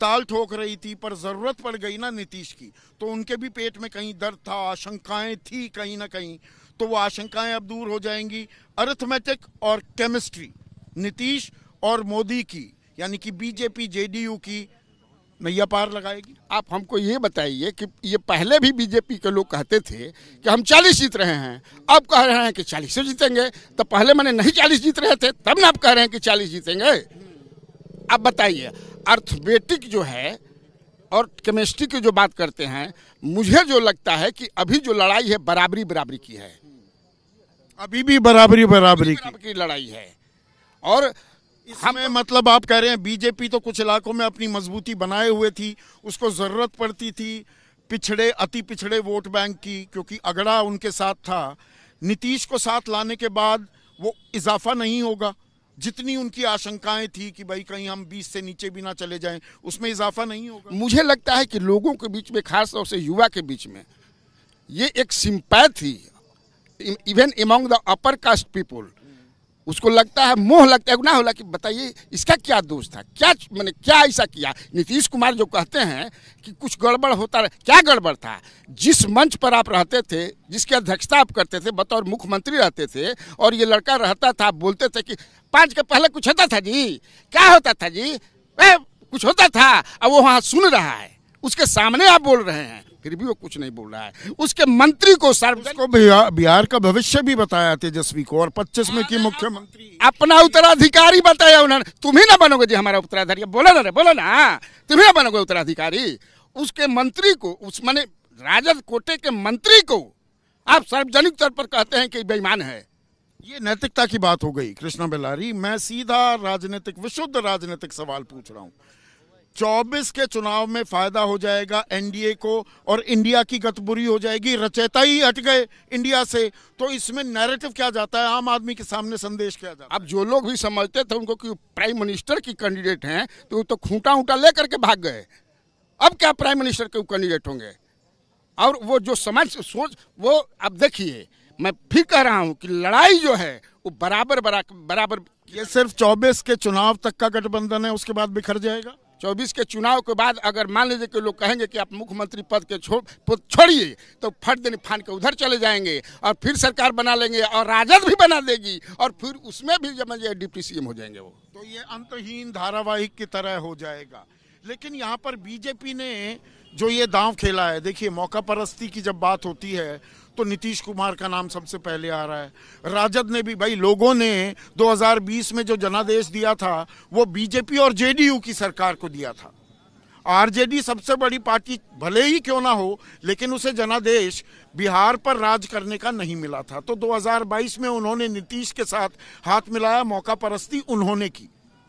ताल ठोक रही थी पर जरूरत पड़ गई ना नीतीश की तो उनके भी पेट में कहीं दर्द था आशंकाएं थी कहीं ना कहीं तो वो आशंकाएं अब दूर हो जाएंगी अरिथमेटिक और केमिस्ट्री नीतीश और मोदी की यानी कि बीजेपी जेडीयू की नैया पार लगाएगी आप हमको ये बताइए कि ये पहले भी बीजेपी के लोग कहते थे कि हम 40 जीत रहे हैं अब कह रहे हैं कि 40 से जीतेंगे तो पहले मैंने नहीं 40 जीत रहे थे तब ना आप कह रहे हैं कि 40 जीतेंगे आप बताइए अर्थमेटिक जो है और केमिस्ट्री की जो बात करते हैं मुझे जो लगता है कि अभी जो लड़ाई है बराबरी बराबरी की है अभी भी बराबरी बराबरी, बराबरी की।, लड़ाई है और हमें तो- मतलब आप कह रहे हैं बीजेपी तो कुछ इलाकों में अपनी मजबूती बनाए हुए थी उसको ज़रूरत पड़ती थी पिछड़े अति पिछड़े वोट बैंक की क्योंकि अगड़ा उनके साथ था नीतीश को साथ लाने के बाद वो इजाफा नहीं होगा जितनी उनकी आशंकाएं थी कि भाई कहीं हम 20 से नीचे भी ना चले जाएं उसमें इजाफा नहीं होगा मुझे लगता है कि लोगों के बीच में खास तौर से युवा के बीच में ये एक sympathy even among the upper caste people उसको लगता है मोह लगता है गुनाह होला कि बताइए इसका क्या दोष था क्या मैंने क्या ऐसा किया नीतीश कुमार जो कहते हैं कि कुछ गड़बड़ होता रहा क्या गड़बड़ था जिस मंच पर आप रहते थे जिसकी अध्यक्षता आप करते थे बतौर मुख्यमंत्री रहते थे और ये लड़का रहता था बोलते थे कि पाँच के पहले कुछ होता था जी क्या होता था जी ए, कुछ होता था अब वो वहाँ सुन रहा है उसके सामने आप बोल रहे हैं फिर भी वो कुछ नहीं बोल रहा है उसके मंत्री को सर उसको बिहार, का भविष्य भी बताया तेजस्वी को और पच्चीस में हाँ, की हाँ, मुख्यमंत्री हाँ। अपना उत्तराधिकारी बताया उन्होंने तुम ही ना बनोगे जी हमारा उत्तराधिकारी बोला ना रे बोला ना तुम ना बनोगे उत्तराधिकारी उसके मंत्री को उस मैंने राजद कोटे के मंत्री को आप सार्वजनिक तौर पर कहते हैं कि बेईमान है ये नैतिकता की बात हो गई कृष्णा बेलारी मैं सीधा राजनीतिक विशुद्ध राजनीतिक सवाल पूछ रहा हूँ 24 के चुनाव में फायदा हो जाएगा एनडीए को और इंडिया की गतबुरी हो जाएगी रचेता ही हट गए इंडिया से तो इसमें नैरेटिव क्या जाता है आम आदमी के सामने संदेश क्या जाता है अब जो लोग भी समझते थे उनको कि प्राइम मिनिस्टर की कैंडिडेट हैं तो तो खूंटा ऊंटा ले करके भाग गए अब क्या प्राइम मिनिस्टर के कैंडिडेट होंगे और वो जो समझ सोच वो अब देखिए मैं फिर कह रहा हूँ कि लड़ाई जो है वो बराबर बराबर ये सिर्फ 24 के चुनाव तक का गठबंधन है उसके बाद बिखर जाएगा चौबीस के चुनाव के बाद अगर मान लीजिए कि लोग कहेंगे कि आप मुख्यमंत्री पद के छो, छोड़िए तो फट देने फान के उधर चले जाएंगे और फिर सरकार बना लेंगे और राजद भी बना देगी और फिर उसमें भी जब डिप्टी एम हो जाएंगे वो तो ये अंतहीन धारावाहिक की तरह हो जाएगा लेकिन यहाँ पर बीजेपी ने जो ये दांव खेला है देखिए मौका परस्ती की जब बात होती है तो नीतीश कुमार का नाम सबसे पहले आ रहा है राजद ने भी भाई लोगों ने 2020 में जो जनादेश दिया था वो बीजेपी और जेडीयू की सरकार को दिया था आरजेडी सबसे बड़ी पार्टी भले ही क्यों ना हो लेकिन उसे जनादेश बिहार पर राज करने का नहीं मिला था तो 2022 में उन्होंने नीतीश के साथ हाथ मिलाया मौका परस्ती उन्होंने की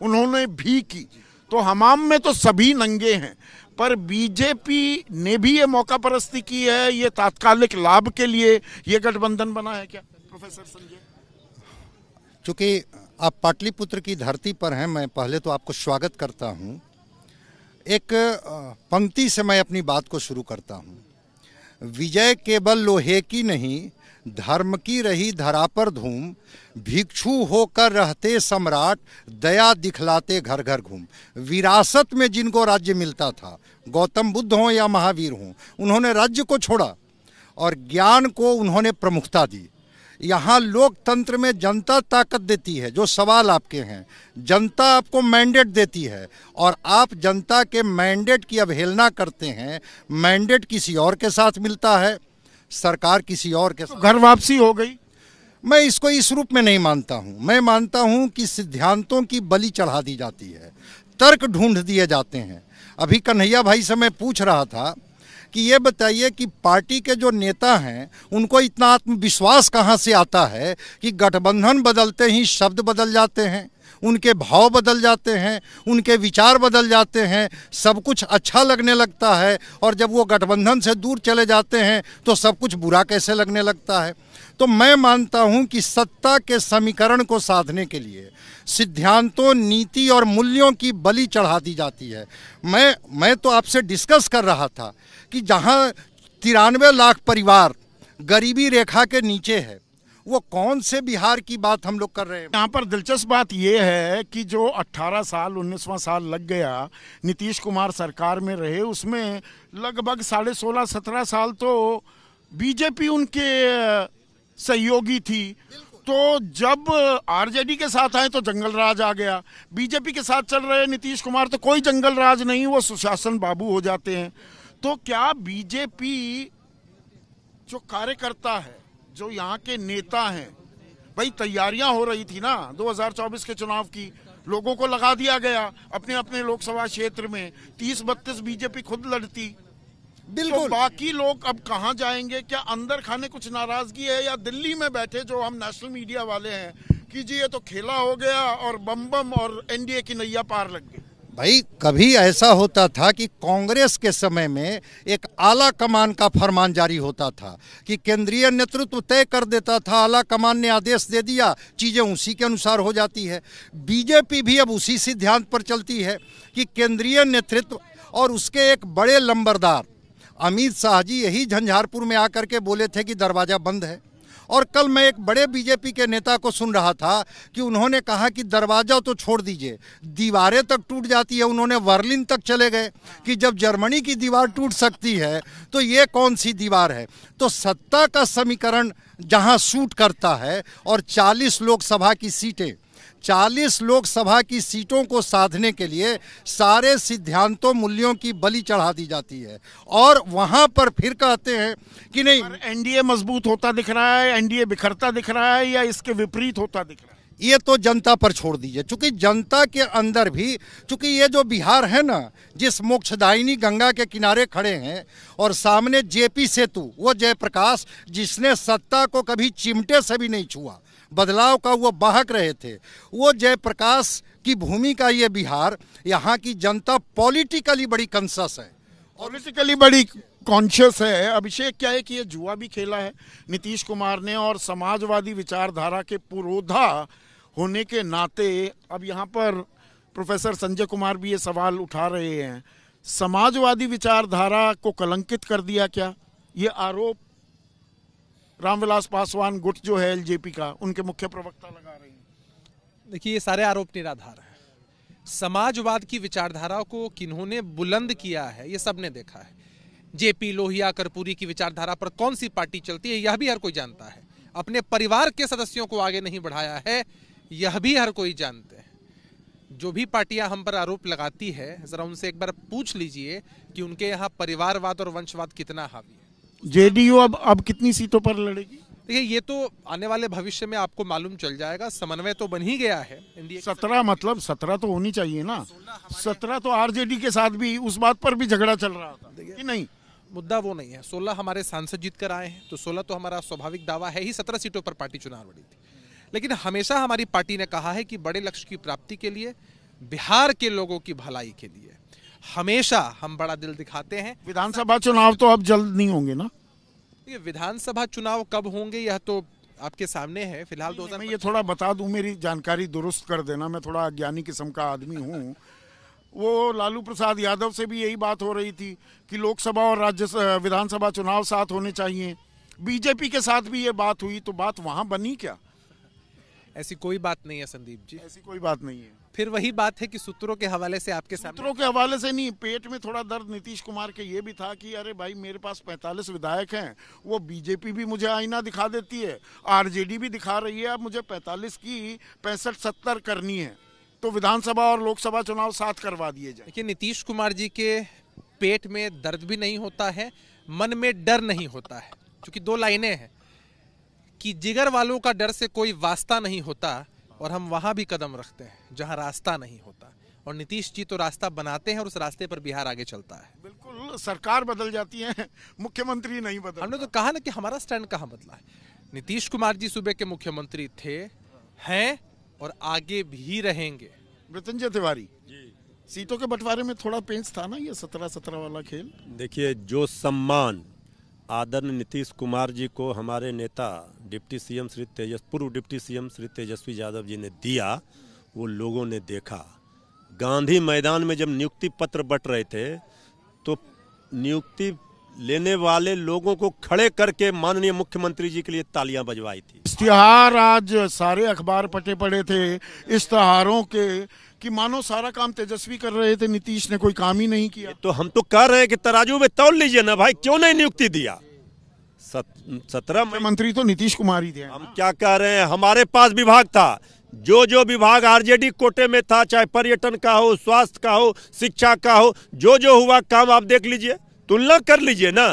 उन्होंने भी की तो हमाम में तो सभी नंगे हैं पर बीजेपी ने भी ये मौका परस्ती की है ये तात्कालिक लाभ के लिए ये गठबंधन बना है क्या प्रोफेसर संजय चूंकि आप पाटलिपुत्र की धरती पर हैं मैं पहले तो आपको स्वागत करता हूं एक पंक्ति से मैं अपनी बात को शुरू करता हूं विजय केवल लोहे की नहीं धर्म की रही धरा पर धूम भिक्षु होकर रहते सम्राट दया दिखलाते घर घर घूम विरासत में जिनको राज्य मिलता था गौतम बुद्ध हों या महावीर हों उन्होंने राज्य को छोड़ा और ज्ञान को उन्होंने प्रमुखता दी यहाँ लोकतंत्र में जनता ताकत देती है जो सवाल आपके हैं जनता आपको मैंडेट देती है और आप जनता के मैंडेट की अवहेलना करते हैं मैंडेट किसी और के साथ मिलता है सरकार किसी और के तो घर वापसी हो गई मैं इसको इस रूप में नहीं मानता हूँ मैं मानता हूँ कि सिद्धांतों की बलि चढ़ा दी जाती है तर्क ढूंढ दिए जाते हैं अभी कन्हैया भाई से मैं पूछ रहा था कि ये बताइए कि पार्टी के जो नेता हैं उनको इतना आत्मविश्वास कहाँ से आता है कि गठबंधन बदलते ही शब्द बदल जाते हैं उनके भाव बदल जाते हैं उनके विचार बदल जाते हैं सब कुछ अच्छा लगने लगता है और जब वो गठबंधन से दूर चले जाते हैं तो सब कुछ बुरा कैसे लगने लगता है तो मैं मानता हूं कि सत्ता के समीकरण को साधने के लिए सिद्धांतों नीति और मूल्यों की बलि चढ़ा दी जाती है मैं मैं तो आपसे डिस्कस कर रहा था कि जहां तिरानवे लाख परिवार गरीबी रेखा के नीचे है वो कौन से बिहार की बात हम लोग कर रहे हैं यहाँ पर दिलचस्प बात यह है कि जो 18 साल 19वां साल लग गया नीतीश कुमार सरकार में रहे उसमें लगभग साढ़े सोलह सत्रह साल तो बीजेपी उनके सहयोगी थी तो जब आरजेडी के साथ आए तो जंगल राज आ गया बीजेपी के साथ चल रहे नीतीश कुमार तो कोई जंगल राज नहीं वो सुशासन बाबू हो जाते हैं तो क्या बीजेपी जो कार्यकर्ता है जो यहाँ के नेता हैं भाई तैयारियां हो रही थी ना 2024 के चुनाव की लोगों को लगा दिया गया अपने अपने लोकसभा क्षेत्र में तीस बत्तीस बीजेपी खुद लड़ती तो बिल्कुल तो बाकी लोग अब कहाँ जाएंगे क्या अंदर खाने कुछ नाराजगी है या दिल्ली में बैठे जो हम नेशनल मीडिया वाले हैं कि जी ये तो खेला हो गया और बम बम और एनडीए की नैया पार लग गई भाई कभी ऐसा होता था कि कांग्रेस के समय में एक आला कमान का फरमान जारी होता था कि केंद्रीय नेतृत्व तय कर देता था आला कमान ने आदेश दे दिया चीज़ें उसी के अनुसार हो जाती है बीजेपी भी अब उसी सिद्धांत पर चलती है कि केंद्रीय नेतृत्व और उसके एक बड़े लंबरदार अमित शाह जी यही झंझारपुर में आकर के बोले थे कि दरवाज़ा बंद है और कल मैं एक बड़े बीजेपी के नेता को सुन रहा था कि उन्होंने कहा कि दरवाज़ा तो छोड़ दीजिए दीवारें तक टूट जाती है उन्होंने वर्लिन तक चले गए कि जब जर्मनी की दीवार टूट सकती है तो ये कौन सी दीवार है तो सत्ता का समीकरण जहाँ सूट करता है और चालीस लोकसभा की सीटें 40 लोकसभा की सीटों को साधने के लिए सारे सिद्धांतों मूल्यों की बलि चढ़ा दी जाती है और वहां पर फिर कहते हैं कि नहीं एनडीए मजबूत होता दिख रहा है एनडीए बिखरता दिख रहा है या इसके विपरीत होता दिख रहा है ये तो जनता पर छोड़ दीजिए चूंकि जनता के अंदर भी चूंकि ये जो बिहार है ना जिस मोक्षदायिनी गंगा के किनारे खड़े हैं और सामने जेपी सेतु वो जयप्रकाश जिसने सत्ता को कभी चिमटे से भी नहीं छुआ बदलाव का वो बाहक रहे थे वो जयप्रकाश की भूमि का ये बिहार यहाँ की जनता पॉलिटिकली बड़ी कंसस है पॉलिटिकली बड़ी कॉन्शियस है अभिषेक क्या है कि ये जुआ भी खेला है नीतीश कुमार ने और समाजवादी विचारधारा के पुरोधा होने के नाते अब यहाँ पर प्रोफेसर संजय कुमार भी ये सवाल उठा रहे हैं समाजवादी विचारधारा को कलंकित कर दिया क्या ये आरोप रामविलास पासवान गुट जो है एलजेपी का उनके मुख्य प्रवक्ता लगा रहे हैं देखिए ये सारे आरोप निराधार हैं समाजवाद की विचारधारा को किन्होंने बुलंद किया है ये सबने देखा है जेपी लोहिया कर्पूरी की विचारधारा पर कौन सी पार्टी चलती है यह भी हर कोई जानता है अपने परिवार के सदस्यों को आगे नहीं बढ़ाया है यह भी हर कोई जानते हैं जो भी पार्टियां हम पर आरोप लगाती है ज़रा उनसे एक बार पूछ लीजिए कि उनके यहाँ परिवारवाद और वंशवाद कितना हावी जेडीयू अब अब कितनी सीटों पर लड़ेगी देखिए ये तो आने वाले भविष्य में आपको मालूम चल जाएगा समन्वय तो बन ही गया है सत्रह मतलब सत्रह तो होनी चाहिए ना सत्रह तो आरजेडी के साथ भी उस बात पर भी झगड़ा चल रहा था कि नहीं मुद्दा वो नहीं है सोलह हमारे सांसद जीत कर आए हैं तो सोलह तो हमारा स्वाभाविक दावा है ही सत्रह सीटों पर पार्टी चुनाव लड़ी थी लेकिन हमेशा हमारी पार्टी ने कहा है कि बड़े लक्ष्य की प्राप्ति के लिए बिहार के लोगों की भलाई के लिए हमेशा हम बड़ा दिल दिखाते हैं विधानसभा चुनाव तो अब जल्द नहीं होंगे ना ये विधानसभा चुनाव कब होंगे यह तो आपके सामने है फिलहाल दो मैं ये थोड़ा बता दूं मेरी जानकारी दुरुस्त कर देना मैं थोड़ा अज्ञानी किस्म का आदमी हूँ वो लालू प्रसाद यादव से भी यही बात हो रही थी कि लोकसभा और राज्य विधानसभा चुनाव साथ होने चाहिए बीजेपी के साथ भी ये बात हुई तो बात वहाँ बनी क्या ऐसी कोई बात नहीं है संदीप जी ऐसी कोई बात नहीं है फिर वही बात है कि सूत्रों के हवाले से आपके सूत्रों के हवाले से नहीं पेट में थोड़ा दर्द नीतीश कुमार के ये भी था कि अरे भाई मेरे पास 45 विधायक हैं वो बीजेपी भी मुझे आईना दिखा देती है आरजेडी भी दिखा रही है अब मुझे 45 की पैंसठ सत्तर करनी है तो विधानसभा और लोकसभा चुनाव साथ करवा दिए जाए देखिए नीतीश कुमार जी के पेट में दर्द भी नहीं होता है मन में डर नहीं होता है क्योंकि दो लाइने हैं कि जिगर वालों का डर से कोई वास्ता नहीं होता और हम वहाँ भी कदम रखते हैं जहाँ रास्ता नहीं होता और नीतीश जी तो रास्ता बनाते हैं और उस रास्ते पर बिहार आगे चलता है बिल्कुल सरकार बदल जाती है मुख्यमंत्री नहीं बदल हमने तो कहा ना कि हमारा स्टैंड कहाँ बदला है नीतीश कुमार जी सूबे के मुख्यमंत्री थे हैं और आगे भी रहेंगे मृत्युंजय तिवारी सीटों के बंटवारे में थोड़ा पेंच था ना ये सत्रह सत्रह वाला खेल देखिए जो सम्मान आदरण नीतीश कुमार जी को हमारे नेता डिप्टी सीएम श्री तेजस पूर्व डिप्टी सीएम श्री तेजस्वी यादव जी ने दिया वो लोगों ने देखा गांधी मैदान में जब नियुक्ति पत्र बट रहे थे तो नियुक्ति लेने वाले लोगों को खड़े करके माननीय मुख्यमंत्री जी के लिए तालियां बजवाई थी इश्तिहार आज सारे अखबार पटे पड़े थे इश्तहारों के कि मानो सारा काम तेजस्वी कर रहे थे नीतीश ने कोई काम ही नहीं किया तो हम तो कह रहे हैं कि तराजू में तोल लीजिए ना भाई क्यों नहीं नियुक्ति दिया सत्रह में मंत्री तो नीतीश कुमार ही थे हम क्या कह रहे हैं हमारे पास विभाग था जो जो विभाग आरजेडी कोटे में था चाहे पर्यटन का हो स्वास्थ्य का हो शिक्षा का हो जो जो हुआ काम आप देख लीजिए तुलना कर लीजिए ना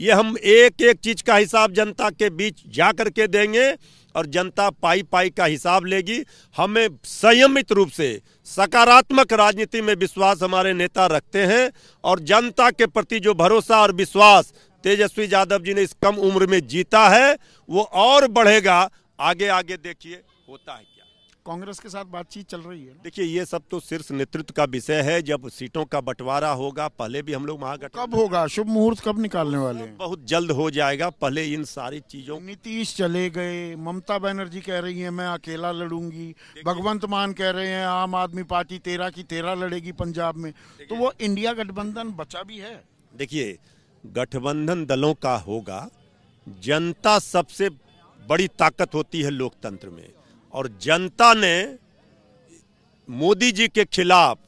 ये हम एक एक चीज का हिसाब जनता के बीच जा करके देंगे और जनता पाई पाई का हिसाब लेगी हमें संयमित रूप से सकारात्मक राजनीति में विश्वास हमारे नेता रखते हैं और जनता के प्रति जो भरोसा और विश्वास तेजस्वी यादव जी ने इस कम उम्र में जीता है वो और बढ़ेगा आगे आगे देखिए होता है कांग्रेस के साथ बातचीत चल रही है देखिए ये सब तो शीर्ष नेतृत्व का विषय है जब सीटों का बंटवारा होगा पहले भी हम लोग महागठ कब होगा शुभ मुहूर्त कब निकालने वाले हैं बहुत जल्द हो जाएगा पहले इन सारी चीजों नीतीश चले गए ममता बनर्जी कह रही है मैं अकेला लड़ूंगी भगवंत मान कह रहे हैं आम आदमी पार्टी तेरह की तेरह लड़ेगी पंजाब में तो वो इंडिया गठबंधन बचा भी है देखिए गठबंधन दलों का होगा जनता सबसे बड़ी ताकत होती है लोकतंत्र में और जनता ने मोदी जी के खिलाफ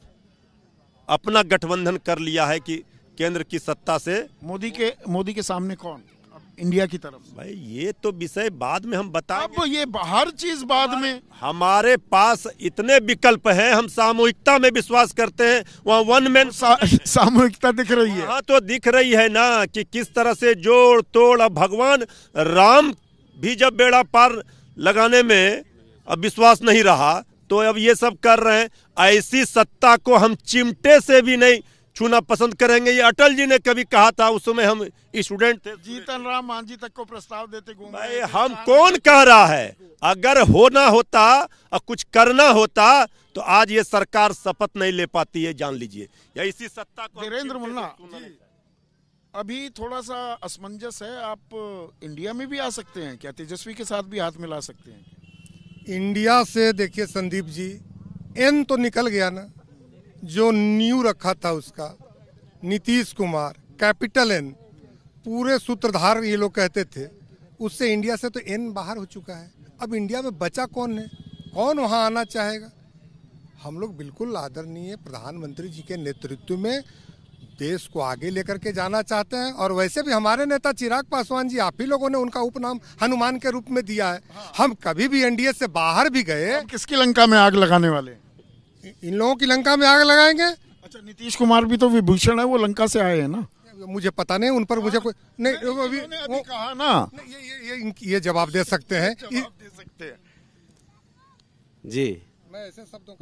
अपना गठबंधन कर लिया है कि केंद्र की सत्ता से मोदी के मोदी के सामने कौन इंडिया की तरफ भाई ये तो विषय बाद में हम बता अब ये हर चीज बाद में हमारे पास इतने विकल्प हैं हम सामूहिकता में विश्वास करते हैं वहाँ वन मैन सा, सामूहिकता दिख रही है हाँ तो दिख रही है ना कि किस तरह से जोड़ तोड़ अब भगवान राम भी जब बेड़ा पार लगाने में अब विश्वास नहीं रहा तो अब ये सब कर रहे हैं ऐसी सत्ता को हम चिमटे से भी नहीं छूना पसंद करेंगे ये अटल जी ने कभी कहा था उस समय हम स्टूडेंट थे जीतन राम मांझी तक को प्रस्ताव देते भाई हम कौन कह रहा है अगर होना होता और कुछ करना होता तो आज ये सरकार शपथ नहीं ले पाती है जान लीजिए या इसी सत्ता को वीरेंद्र मुन्ना अभी थोड़ा सा असमंजस है आप इंडिया में भी आ सकते हैं क्या तेजस्वी के साथ भी हाथ मिला सकते हैं इंडिया से देखिए संदीप जी एन तो निकल गया ना जो न्यू रखा था उसका नीतीश कुमार कैपिटल एन पूरे सूत्रधार ये लोग कहते थे उससे इंडिया से तो एन बाहर हो चुका है अब इंडिया में बचा कौन है कौन वहाँ आना चाहेगा हम लोग बिल्कुल आदरणीय प्रधानमंत्री जी के नेतृत्व में देश को आगे लेकर के जाना चाहते हैं और वैसे भी हमारे नेता चिराग पासवान जी आप ही लोगों ने उनका उपनाम हनुमान के रूप में दिया है हाँ। हम कभी भी एनडीए से बाहर भी गए किसकी लंका में आग लगाने वाले इन लोगों की लंका में आग लगाएंगे अच्छा नीतीश कुमार भी तो विभूषण है वो लंका से आए हैं ना मुझे पता नहीं उन पर मुझे हाँ। कोई नहीं अभी वो कहा ना ये ये ये जवाब दे सकते हैं जी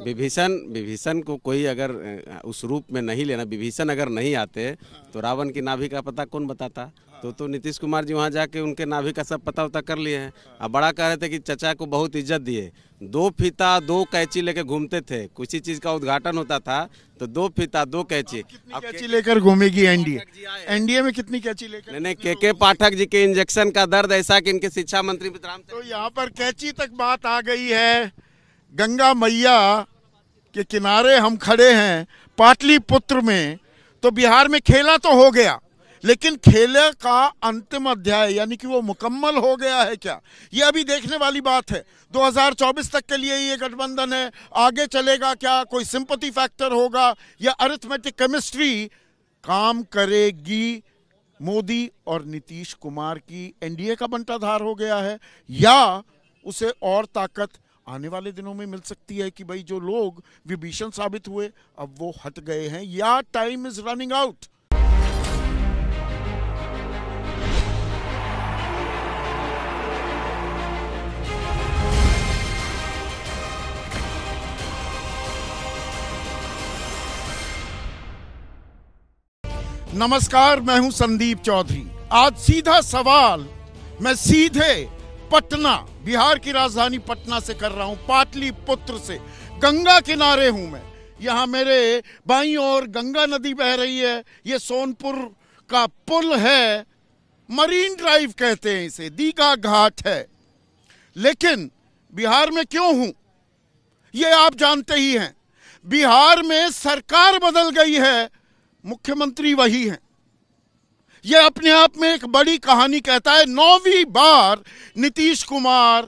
विभीषण विभीषण को कोई अगर उस रूप में नहीं लेना विभीषण अगर नहीं आते हाँ। तो रावण की नाभि का पता कौन बताता हाँ। तो तो नीतीश कुमार जी वहाँ जाके उनके नाभि का सब पता उता कर लिए हैं हाँ। अब बड़ा कह रहे थे कि चचा को बहुत इज्जत दिए दो फीता दो कैची लेके घूमते थे ही चीज का उद्घाटन होता था तो दो फीता दो कैंची अब कैची लेकर घूमेगी एनडीए एनडीए में कितनी कैंची लेकर नहीं नहीं के के पाठक जी के इंजेक्शन का दर्द ऐसा कि इनके शिक्षा मंत्री तो यहाँ पर कैची तक बात आ गई है गंगा मैया के किनारे हम खड़े हैं पाटलिपुत्र में तो बिहार में खेला तो हो गया लेकिन खेले का अंतिम अध्याय यानी कि वो मुकम्मल हो गया है क्या ये अभी देखने वाली बात है 2024 तक के लिए ये गठबंधन है आगे चलेगा क्या कोई सिंपति फैक्टर होगा या अरिथमेटिक केमिस्ट्री काम करेगी मोदी और नीतीश कुमार की एनडीए का बंटाधार हो गया है या उसे और ताकत आने वाले दिनों में मिल सकती है कि भाई जो लोग विभीषण साबित हुए अब वो हट गए हैं या टाइम इज रनिंग आउट नमस्कार मैं हूं संदीप चौधरी आज सीधा सवाल मैं सीधे पटना बिहार की राजधानी पटना से कर रहा हूं पाटली पुत्र से गंगा किनारे हूं मैं यहां मेरे बाई और गंगा नदी बह रही है ये सोनपुर का पुल है मरीन ड्राइव कहते हैं इसे दीघा घाट है लेकिन बिहार में क्यों हूं ये आप जानते ही हैं बिहार में सरकार बदल गई है मुख्यमंत्री वही हैं यह अपने आप में एक बड़ी कहानी कहता है नौवीं बार नीतीश कुमार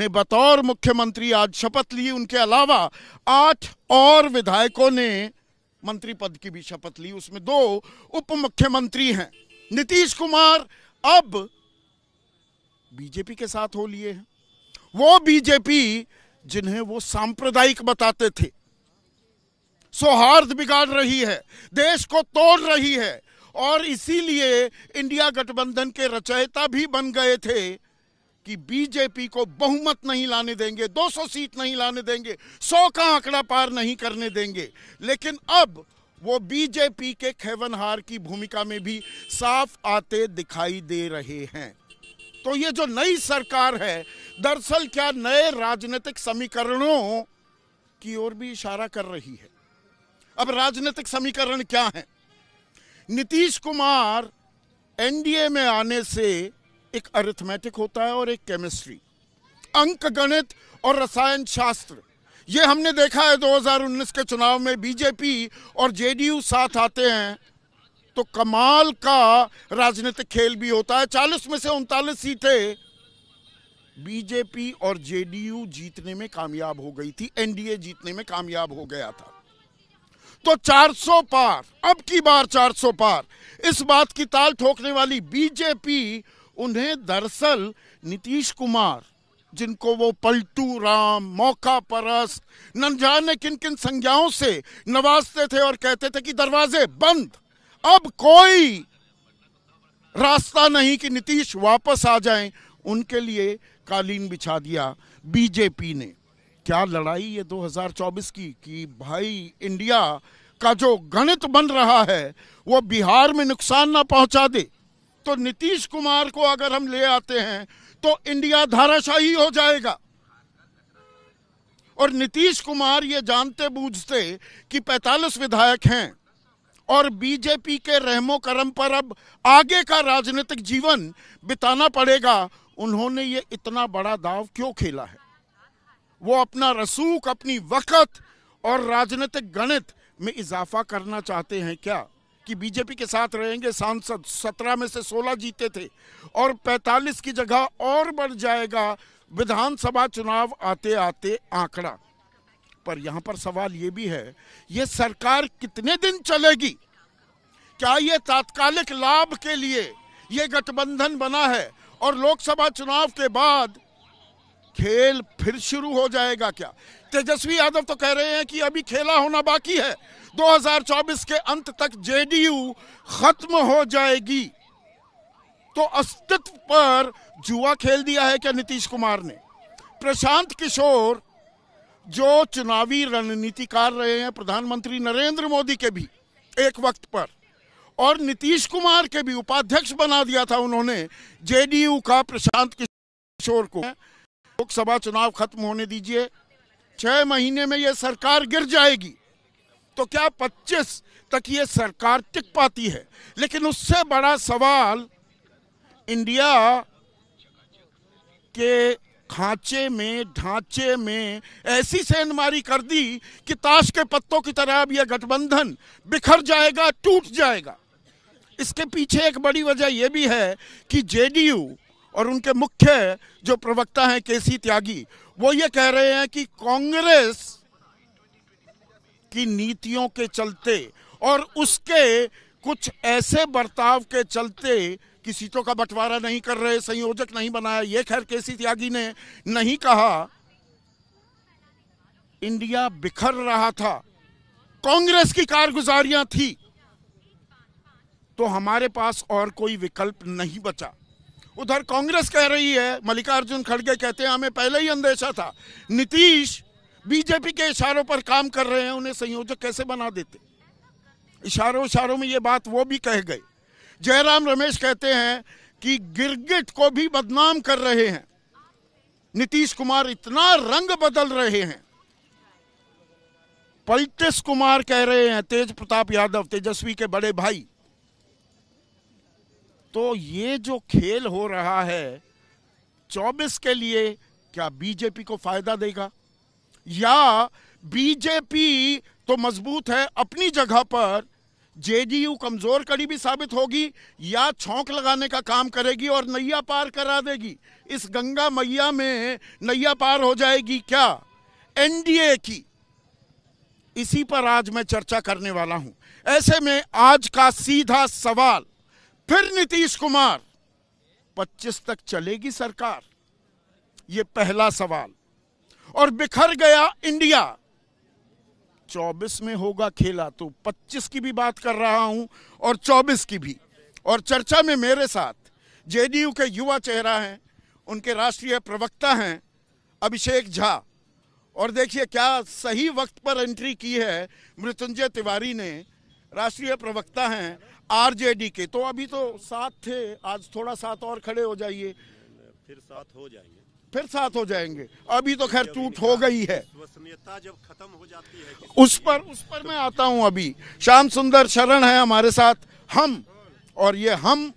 ने बतौर मुख्यमंत्री आज शपथ ली उनके अलावा आठ और विधायकों ने मंत्री पद की भी शपथ ली उसमें दो उप मुख्यमंत्री हैं नीतीश कुमार अब बीजेपी के साथ हो लिए हैं वो बीजेपी जिन्हें वो सांप्रदायिक बताते थे सौहार्द बिगाड़ रही है देश को तोड़ रही है और इसीलिए इंडिया गठबंधन के रचयिता भी बन गए थे कि बीजेपी को बहुमत नहीं लाने देंगे 200 सीट नहीं लाने देंगे 100 का आंकड़ा पार नहीं करने देंगे लेकिन अब वो बीजेपी के खेवनहार की भूमिका में भी साफ आते दिखाई दे रहे हैं तो ये जो नई सरकार है दरअसल क्या नए राजनीतिक समीकरणों की ओर भी इशारा कर रही है अब राजनीतिक समीकरण क्या है नीतीश कुमार एनडीए में आने से एक अरिथमेटिक होता है और एक केमिस्ट्री अंक गणित और रसायन शास्त्र ये हमने देखा है 2019 के चुनाव में बीजेपी और जेडीयू साथ आते हैं तो कमाल का राजनीतिक खेल भी होता है 40 में से उनतालीस सीटें बीजेपी और जेडीयू जीतने में कामयाब हो गई थी एनडीए जीतने में कामयाब हो गया था तो 400 पार अब की बार 400 पार इस बात की ताल ठोकने वाली बीजेपी उन्हें दरअसल नीतीश कुमार जिनको वो पलटू राम मौका परस न जाने किन किन संज्ञाओं से नवाजते थे और कहते थे कि दरवाजे बंद अब कोई रास्ता नहीं कि नीतीश वापस आ जाएं उनके लिए कालीन बिछा दिया बीजेपी ने क्या लड़ाई ये 2024 की कि भाई इंडिया का जो गणित बन रहा है वो बिहार में नुकसान ना पहुंचा दे तो नीतीश कुमार को अगर हम ले आते हैं तो इंडिया धाराशाही हो जाएगा और नीतीश कुमार ये जानते बूझते कि 45 विधायक हैं और बीजेपी के रहमो करम पर अब आगे का राजनीतिक जीवन बिताना पड़ेगा उन्होंने ये इतना बड़ा दाव क्यों खेला है वो अपना रसूख अपनी वक़्त और राजनीतिक गणित में इजाफा करना चाहते हैं क्या कि बीजेपी के साथ रहेंगे सांसद सत्रह में से सोलह जीते थे और पैंतालीस की जगह और बढ़ जाएगा विधानसभा चुनाव आते आते आंकड़ा पर यहां पर सवाल ये भी है ये सरकार कितने दिन चलेगी क्या ये तात्कालिक लाभ के लिए यह गठबंधन बना है और लोकसभा चुनाव के बाद खेल फिर शुरू हो जाएगा क्या तेजस्वी यादव तो कह रहे हैं कि अभी खेला होना बाकी है 2024 के अंत तक जेडीयू खत्म हो जाएगी तो अस्तित्व पर जुआ खेल दिया है क्या नीतीश कुमार ने प्रशांत किशोर जो चुनावी रणनीतिकार रहे हैं प्रधानमंत्री नरेंद्र मोदी के भी एक वक्त पर और नीतीश कुमार के भी उपाध्यक्ष बना दिया था उन्होंने जेडीयू का प्रशांत किशोर को लोकसभा चुनाव खत्म होने दीजिए छह महीने में यह सरकार गिर जाएगी तो क्या 25 तक ये सरकार टिक पाती है लेकिन उससे बड़ा सवाल इंडिया के खांचे में ढांचे में ऐसी सेंधमारी कर दी कि ताश के पत्तों की तरह अब यह गठबंधन बिखर जाएगा टूट जाएगा इसके पीछे एक बड़ी वजह यह भी है कि जेडीयू और उनके मुख्य जो प्रवक्ता हैं केसी त्यागी वो ये कह रहे हैं कि कांग्रेस की नीतियों के चलते और उसके कुछ ऐसे बर्ताव के चलते कि सीटों का बंटवारा नहीं कर रहे संयोजक नहीं बनाया ये खैर केसी त्यागी ने नहीं कहा इंडिया बिखर रहा था कांग्रेस की कारगुजारियां थी तो हमारे पास और कोई विकल्प नहीं बचा उधर कांग्रेस कह रही है मल्लिकार्जुन खड़गे कहते हैं हमें पहले ही अंदेशा था नीतीश बीजेपी के इशारों पर काम कर रहे हैं उन्हें संयोजक कैसे बना देते इशारों इशारों में ये बात वो भी कह गए जयराम रमेश कहते हैं कि गिरगिट को भी बदनाम कर रहे हैं नीतीश कुमार इतना रंग बदल रहे हैं पलटिस कुमार कह रहे हैं तेज प्रताप यादव तेजस्वी के बड़े भाई तो ये जो खेल हो रहा है चौबीस के लिए क्या बीजेपी को फायदा देगा या बीजेपी तो मजबूत है अपनी जगह पर जेडीयू कमजोर कड़ी भी साबित होगी या छोंक लगाने का काम करेगी और नैया पार करा देगी इस गंगा मैया में नैया पार हो जाएगी क्या एनडीए की इसी पर आज मैं चर्चा करने वाला हूं ऐसे में आज का सीधा सवाल फिर नीतीश कुमार 25 तक चलेगी सरकार ये पहला सवाल और बिखर गया इंडिया 24 में होगा खेला तो 25 की भी बात कर रहा हूं और 24 की भी और चर्चा में मेरे साथ जेडीयू के युवा चेहरा हैं उनके राष्ट्रीय प्रवक्ता हैं अभिषेक झा और देखिए क्या सही वक्त पर एंट्री की है मृत्युंजय तिवारी ने राष्ट्रीय प्रवक्ता हैं आरजेडी के तो अभी तो साथ थे आज थोड़ा साथ और खड़े हो जाइए फिर साथ हो जाएंगे फिर साथ हो जाएंगे अभी तो खैर टूट हो गई है जब खत्म हो जाती है उस पर उस पर मैं आता हूं अभी श्याम सुंदर शरण है हमारे साथ हम और ये हम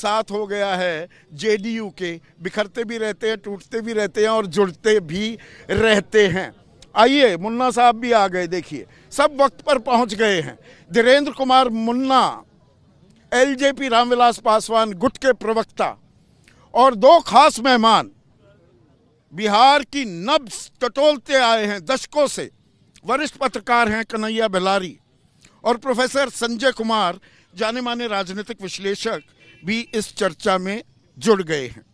साथ हो गया है जेडीयू के बिखरते भी रहते हैं टूटते भी रहते हैं और जुड़ते भी रहते हैं आइए मुन्ना साहब भी आ गए देखिए सब वक्त पर पहुंच गए हैं धीरेन्द्र कुमार मुन्ना एलजेपी रामविलास पासवान गुट के प्रवक्ता और दो खास मेहमान बिहार की नब्स टटोलते आए हैं दशकों से वरिष्ठ पत्रकार हैं कन्हैया बेलारी और प्रोफेसर संजय कुमार जाने माने राजनीतिक विश्लेषक भी इस चर्चा में जुड़ गए हैं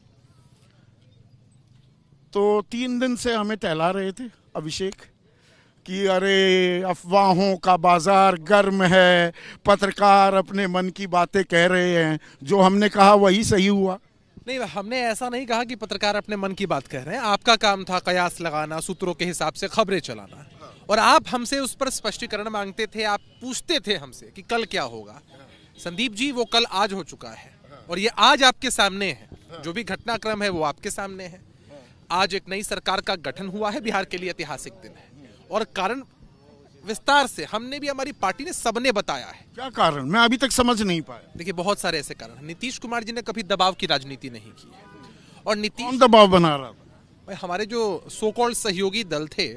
तो तीन दिन से हमें टहला रहे थे अभिषेक कि अरे अफवाहों का बाज़ार गर्म है पत्रकार अपने मन की बातें कह रहे हैं जो हमने कहा वही सही हुआ नहीं हमने ऐसा नहीं कहा कि पत्रकार अपने मन की बात कह रहे हैं आपका काम था कयास लगाना सूत्रों के हिसाब से खबरें चलाना और आप हमसे उस पर स्पष्टीकरण मांगते थे आप पूछते थे हमसे कि कल क्या होगा संदीप जी वो कल आज हो चुका है और ये आज आपके सामने है जो भी घटनाक्रम है वो आपके सामने है आज एक नई सरकार का गठन हुआ है बिहार के लिए ऐतिहासिक दिन है और कारण विस्तार से हमने भी हमारी पार्टी ने सबने बताया है क्या कारण मैं अभी तक समझ नहीं पाया देखिए बहुत सारे ऐसे कारण नीतीश कुमार जी ने कभी दबाव की राजनीति नहीं की है और नीतीश दबाव बना रहा था हमारे जो सो कॉल्ड सहयोगी दल थे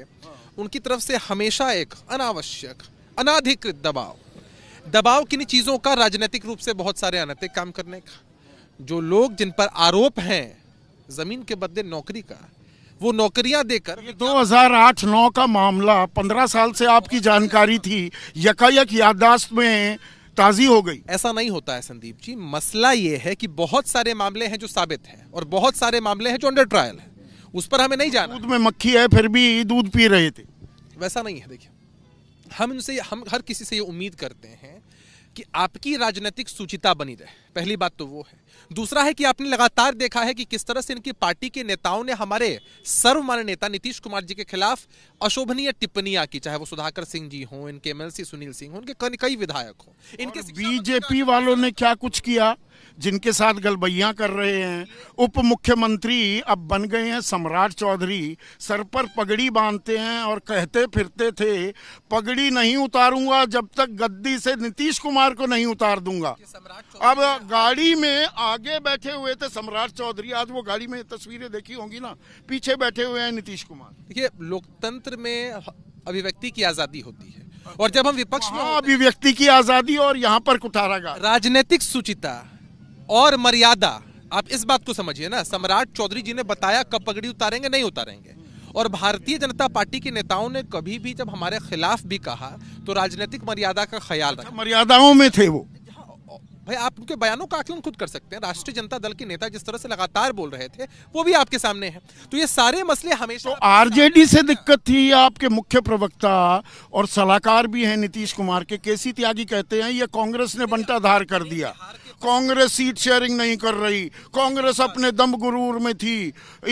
उनकी तरफ से हमेशा एक अनावश्यक अनाधिकृत दबाव दबाव किन चीज़ों का राजनीतिक रूप से बहुत सारे अनैतिक काम करने का जो लोग जिन पर आरोप हैं जमीन के बदले नौकरी का वो नौकरियां देकर हजार आठ नौ का मामला पंद्रह साल से आपकी जानकारी थी यकायक याददाश्त में ताजी हो गई ऐसा नहीं होता है संदीप जी मसला ये है कि बहुत सारे मामले हैं जो साबित हैं और बहुत सारे मामले हैं जो अंडर ट्रायल है उस पर हमें नहीं जाना दूध में मक्खी है फिर भी दूध पी रहे थे वैसा नहीं है देखिए हम उनसे हम हर किसी से ये उम्मीद करते हैं कि आपकी राजनीतिक सुचिता बनी रहे पहली बात तो वो है दूसरा है कि आपने लगातार देखा है कि किस तरह से इनकी पार्टी के नेताओं ने हमारे सर्वमान्य नेता नीतीश कुमार जी के खिलाफ अशोभनीय टिप्पणियां की चाहे वो सुधाकर सिंह जी हों इनके एमएलसी सुनील सिंह हो इनके कई विधायक हो इनके बीजेपी वालों ने क्या कुछ किया जिनके साथ गलबैया कर रहे हैं उप मुख्यमंत्री अब बन गए हैं सम्राट चौधरी सर पर पगड़ी बांधते हैं और कहते फिरते थे पगड़ी नहीं उतारूंगा जब तक गद्दी से नीतीश कुमार को नहीं उतार दूंगा अब गाड़ी में आगे बैठे हुए थे सम्राट चौधरी आज वो गाड़ी में तस्वीरें देखी होंगी ना पीछे बैठे हुए हैं नीतीश कुमार देखिए लोकतंत्र में अभिव्यक्ति की आजादी होती है और जब हम विपक्ष में हाँ, अभिव्यक्ति की आजादी और यहाँ पर कुठारा राजनीतिक सुचिता और मर्यादा आप इस बात को समझिए ना सम्राट चौधरी जी ने बताया कब पगड़ी उतारेंगे नहीं उतारेंगे और भारतीय जनता पार्टी के नेताओं ने कभी भी जब हमारे खिलाफ भी कहा तो राजनीतिक मर्यादा का ख्याल रखा मर्यादाओं में थे वो भाई आप उनके बयानों का आकलन खुद कर सकते हैं राष्ट्रीय जनता दल के नेता जिस तरह से लगातार बोल रहे थे वो भी आपके सामने हैं तो ये सारे मसले हमेशा तो आरजेडी से दिक्कत थी आपके मुख्य प्रवक्ता और सलाहकार भी हैं नीतीश कुमार के केसी त्यागी कहते हैं ये कांग्रेस ने बंटाधार कर दिया कांग्रेस सीट शेयरिंग नहीं कर रही कांग्रेस अपने दम गुरूर में थी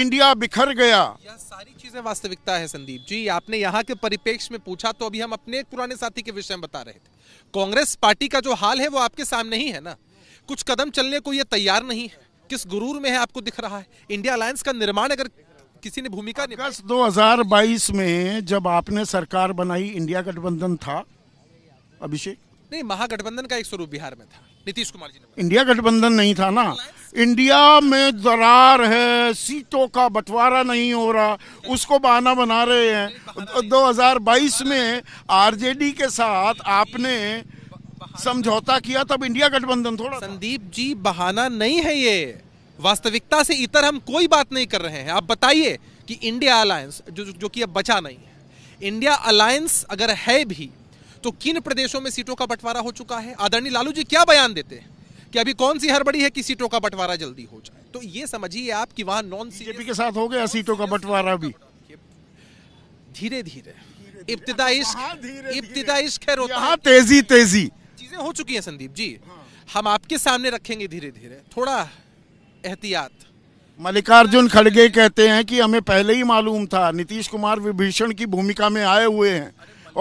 इंडिया बिखर गया सारी चीजें वास्तविकता है संदीप जी आपने यहाँ के परिपेक्ष में पूछा तो अभी हम अपने एक पुराने साथी के विषय में बता रहे थे कांग्रेस पार्टी का जो हाल है वो आपके सामने ही है ना कुछ कदम चलने को ये तैयार नहीं है किस गुरूर में है आपको दिख रहा है इंडिया अलायंस का निर्माण अगर किसी ने भूमिका अगस्त बाईस में जब आपने सरकार बनाई इंडिया गठबंधन था अभिषेक नहीं महागठबंधन का एक स्वरूप बिहार में था नीतीश कुमार जी ने इंडिया गठबंधन नहीं था ना इंडिया में दरार है सीटों का बंटवारा नहीं हो रहा उसको बहाना बना रहे हैं 2022 में आरजेडी के साथ आपने समझौता किया तब इंडिया गठबंधन थोड़ा संदीप जी बहाना नहीं है ये वास्तविकता से इतर हम कोई बात नहीं कर रहे हैं आप बताइए कि इंडिया अलायंस जो जो कि अब बचा नहीं है इंडिया अलायंस अगर है भी तो किन प्रदेशों में सीटों का बंटवारा हो चुका है आदरणीय लालू जी क्या बयान देते हैं कि अभी कौन सी हड़बड़ी है कि सीटों का बंटवारा जल्दी हो जाए तो ये समझिए आप कि वहां नॉन सीजेपी के साथ हो गया सीटों का बंटवारा भी धीरे धीरे इब्तदा हाँ, इश्क इब्तदा इश्क है रोता तेजी तेजी चीजें हो चुकी हैं संदीप जी हाँ। हम आपके सामने रखेंगे धीरे धीरे थोड़ा एहतियात मल्लिकार्जुन खड़गे कहते हैं कि हमें पहले ही मालूम था नीतीश कुमार विभीषण की भूमिका में आए हुए हैं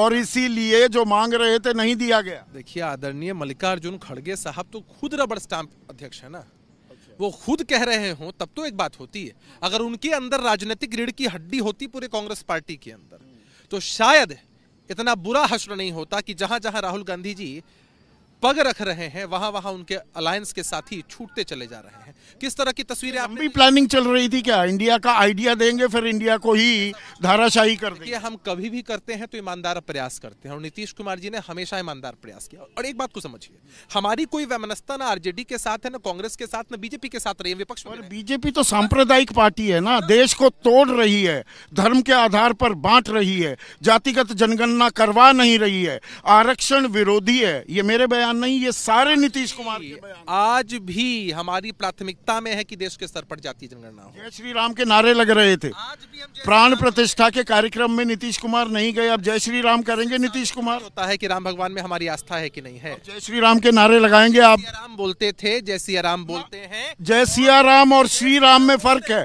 और इसीलिए जो मांग रहे थे नहीं दिया गया देखिए आदरणीय मल्लिकार्जुन खड़गे साहब तो खुद रबड़ स्टाम्प अध्यक्ष है ना वो खुद कह रहे हो तब तो एक बात होती है अगर उनके अंदर राजनीतिक रीढ़ की हड्डी होती पूरे कांग्रेस पार्टी के अंदर तो शायद इतना बुरा हश्र नहीं होता कि जहां जहां राहुल गांधी जी पग रख रहे हैं वहां वहां उनके अलायंस के साथी छूटते चले जा रहे हैं किस तरह की तस्वीरें आप भी प्लानिंग चल रही थी क्या इंडिया का आइडिया देंगे फिर इंडिया को ही धाराशाही कर देंगे हम कभी भी करते हैं तो ईमानदार प्रयास करते हैं और नीतीश कुमार जी ने हमेशा ईमानदार प्रयास किया और एक बात को समझिए हमारी कोई वैमनस्ता ना आरजेडी के साथ है ना कांग्रेस के साथ ना बीजेपी के साथ रही है विपक्ष में बीजेपी तो सांप्रदायिक पार्टी है ना देश को तोड़ रही है धर्म के आधार पर बांट रही है जातिगत जनगणना करवा नहीं रही है आरक्षण विरोधी है ये मेरे बयान नहीं ये सारे नीतीश कुमार आज भी हमारी प्राथमिक मानसिकता में है कि देश के स्तर पर जाति जनगणना हो जय श्री राम के नारे लग रहे थे प्राण प्रतिष्ठा के कार्यक्रम में नीतीश कुमार नहीं गए अब जय श्री राम करेंगे नीतीश कुमार होता है कि राम भगवान में हमारी आस्था है कि नहीं है जय श्री राम के नारे लगाएंगे आप राम बोलते थे जय सिया राम बोलते हैं जय सिया राम और श्री राम में फर्क है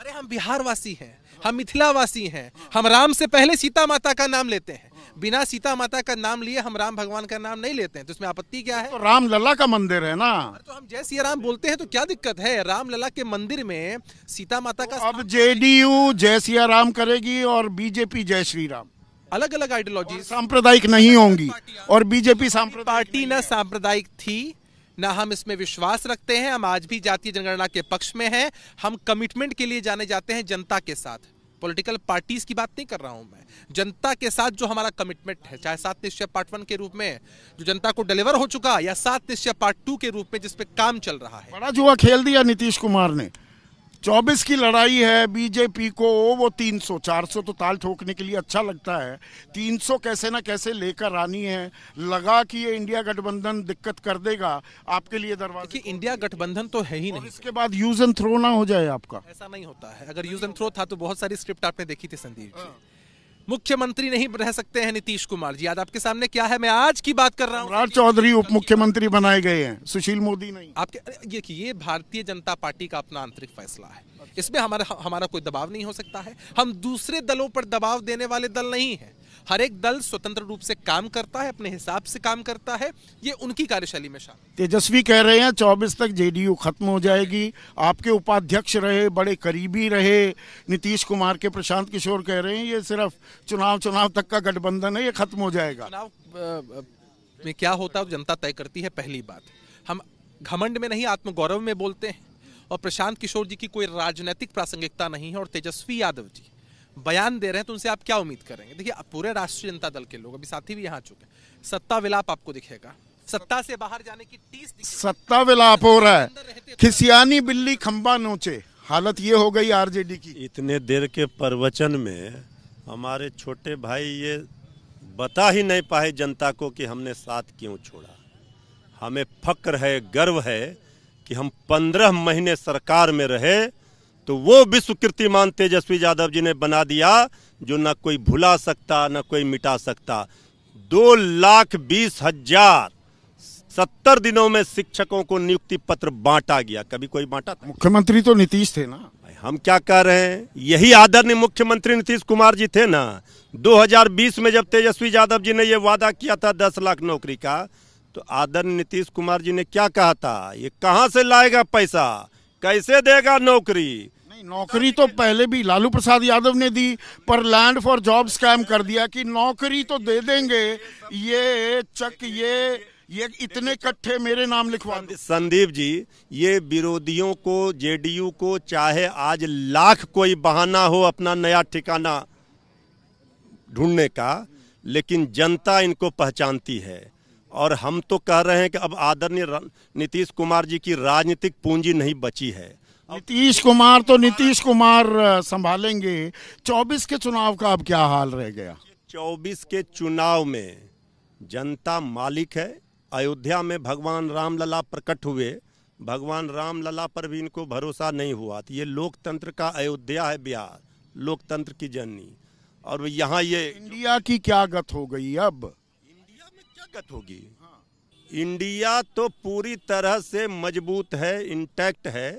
अरे हम बिहार वासी है हम मिथिला वासी है हम राम से पहले सीता माता का नाम लेते हैं बिना सीता माता का नाम लिए हम राम भगवान का नाम नहीं लेते हैं तो इसमें आपत्ति क्या है तो राम लला का मंदिर है ना तो हम जय सिया राम बोलते हैं तो क्या दिक्कत है राम लला के मंदिर में सीता माता का तो अब जेडीयू जय सिया राम करेगी और बीजेपी जय श्री राम अलग अलग आइडियोलॉजी सांप्रदायिक नहीं होंगी और बीजेपी पार्टी न सांप्रदायिक थी ना हम इसमें विश्वास रखते हैं हम आज भी जातीय जनगणना के पक्ष में हैं हम कमिटमेंट के लिए जाने जाते हैं जनता के साथ पॉलिटिकल पार्टीज की बात नहीं कर रहा हूं मैं जनता के साथ जो हमारा कमिटमेंट है चाहे सात निश्चय पार्ट वन के रूप में जो जनता को डिलीवर हो चुका या सात निश्चय पार्ट टू के रूप में जिसपे काम चल रहा है बड़ा जुआ खेल दिया नीतीश कुमार ने चौबीस की लड़ाई है बीजेपी को वो 300 400 तो ताल ठोकने के लिए अच्छा लगता है 300 कैसे ना कैसे लेकर आनी है लगा कि ये इंडिया गठबंधन दिक्कत कर देगा आपके लिए दरवाजा की इंडिया गठबंधन तो है ही नहीं इसके बाद यूज एंड थ्रो ना हो जाए आपका ऐसा नहीं होता है अगर यूज एंड थ्रो था तो बहुत सारी स्क्रिप्ट आपने देखी थी संदीप जी हाँ। मुख्यमंत्री नहीं रह सकते हैं नीतीश कुमार जी आज आपके सामने क्या है मैं आज की बात कर रहा हूँ राज चौधरी उप मुख्यमंत्री बनाए गए हैं सुशील मोदी नहीं आपके ये ये भारतीय जनता पार्टी का अपना आंतरिक फैसला है इसमें हमारा हमारा कोई दबाव नहीं हो सकता है हम दूसरे दलों पर दबाव देने वाले दल नहीं है हर एक दल स्वतंत्र रूप से काम करता है अपने हिसाब से काम करता है ये उनकी कार्यशैली में शामिल तेजस्वी कह रहे हैं चौबीस तक जेडीयू खत्म हो जाएगी आपके उपाध्यक्ष रहे बड़े करीबी रहे नीतीश कुमार के प्रशांत किशोर कह रहे हैं ये सिर्फ चुनाव चुनाव तक का गठबंधन है ये खत्म हो जाएगा चुनाव में क्या होता है जनता तय करती है पहली बात हम घमंड में नहीं आत्मगौरव में बोलते हैं और प्रशांत किशोर जी की कोई राजनीतिक प्रासंगिकता नहीं है और तेजस्वी यादव जी बयान दे रहे हैं तो उनसे आप क्या उम्मीद करेंगे देखिए पूरे राष्ट्रीय जनता दल के लोग अभी साथी भी यहाँ चुके सत्ता विलाप आपको दिखेगा सत्ता से बाहर जाने की टीस सत्ता विलाप हो रहा है खिसियानी बिल्ली खंबा नोचे हालत ये हो गई आरजेडी की इतने देर के प्रवचन में हमारे छोटे भाई ये बता ही नहीं पाए जनता को कि हमने साथ क्यों छोड़ा हमें फक्र है गर्व है कि हम पंद्रह महीने सरकार में रहे तो वो विश्व कीर्तिमान तेजस्वी यादव जी ने बना दिया जो ना कोई भुला सकता ना कोई मिटा सकता दो लाख बीस हजार सत्तर दिनों में शिक्षकों को नियुक्ति पत्र बांटा गया कभी कोई बांटा था मुख्यमंत्री तो नीतीश थे ना हम क्या कह रहे हैं यही आदरणीय मुख्यमंत्री नीतीश कुमार जी थे ना 2020 में जब तेजस्वी यादव जी ने यह वादा किया था 10 लाख नौकरी का तो आदरणीय नीतीश कुमार जी ने क्या कहा था ये कहां से लाएगा पैसा कैसे देगा नौकरी नहीं नौकरी तो पहले भी लालू प्रसाद यादव ने दी पर लैंड फॉर जॉब स्कैम कर दिया कि नौकरी तो दे देंगे ये चक ये ये इतने कट्ठे मेरे नाम लिखवा संदीप जी ये विरोधियों को जेडीयू को चाहे आज लाख कोई बहाना हो अपना नया ठिकाना ढूंढने का लेकिन जनता इनको पहचानती है और हम तो कह रहे हैं कि अब आदरणीय नीतीश कुमार जी की राजनीतिक पूंजी नहीं बची है नीतीश कुमार तो नीतीश कुमार संभालेंगे 24 के चुनाव का अब क्या हाल रह गया 24 के चुनाव में जनता मालिक है अयोध्या में भगवान रामलला प्रकट हुए भगवान रामलला पर भी इनको भरोसा नहीं हुआ तो ये लोकतंत्र का अयोध्या है बिहार लोकतंत्र की जननी और यहाँ ये इंडिया की क्या गत हो गई अब इंडिया में क्या गत होगी हाँ। इंडिया तो पूरी तरह से मजबूत है इंटैक्ट है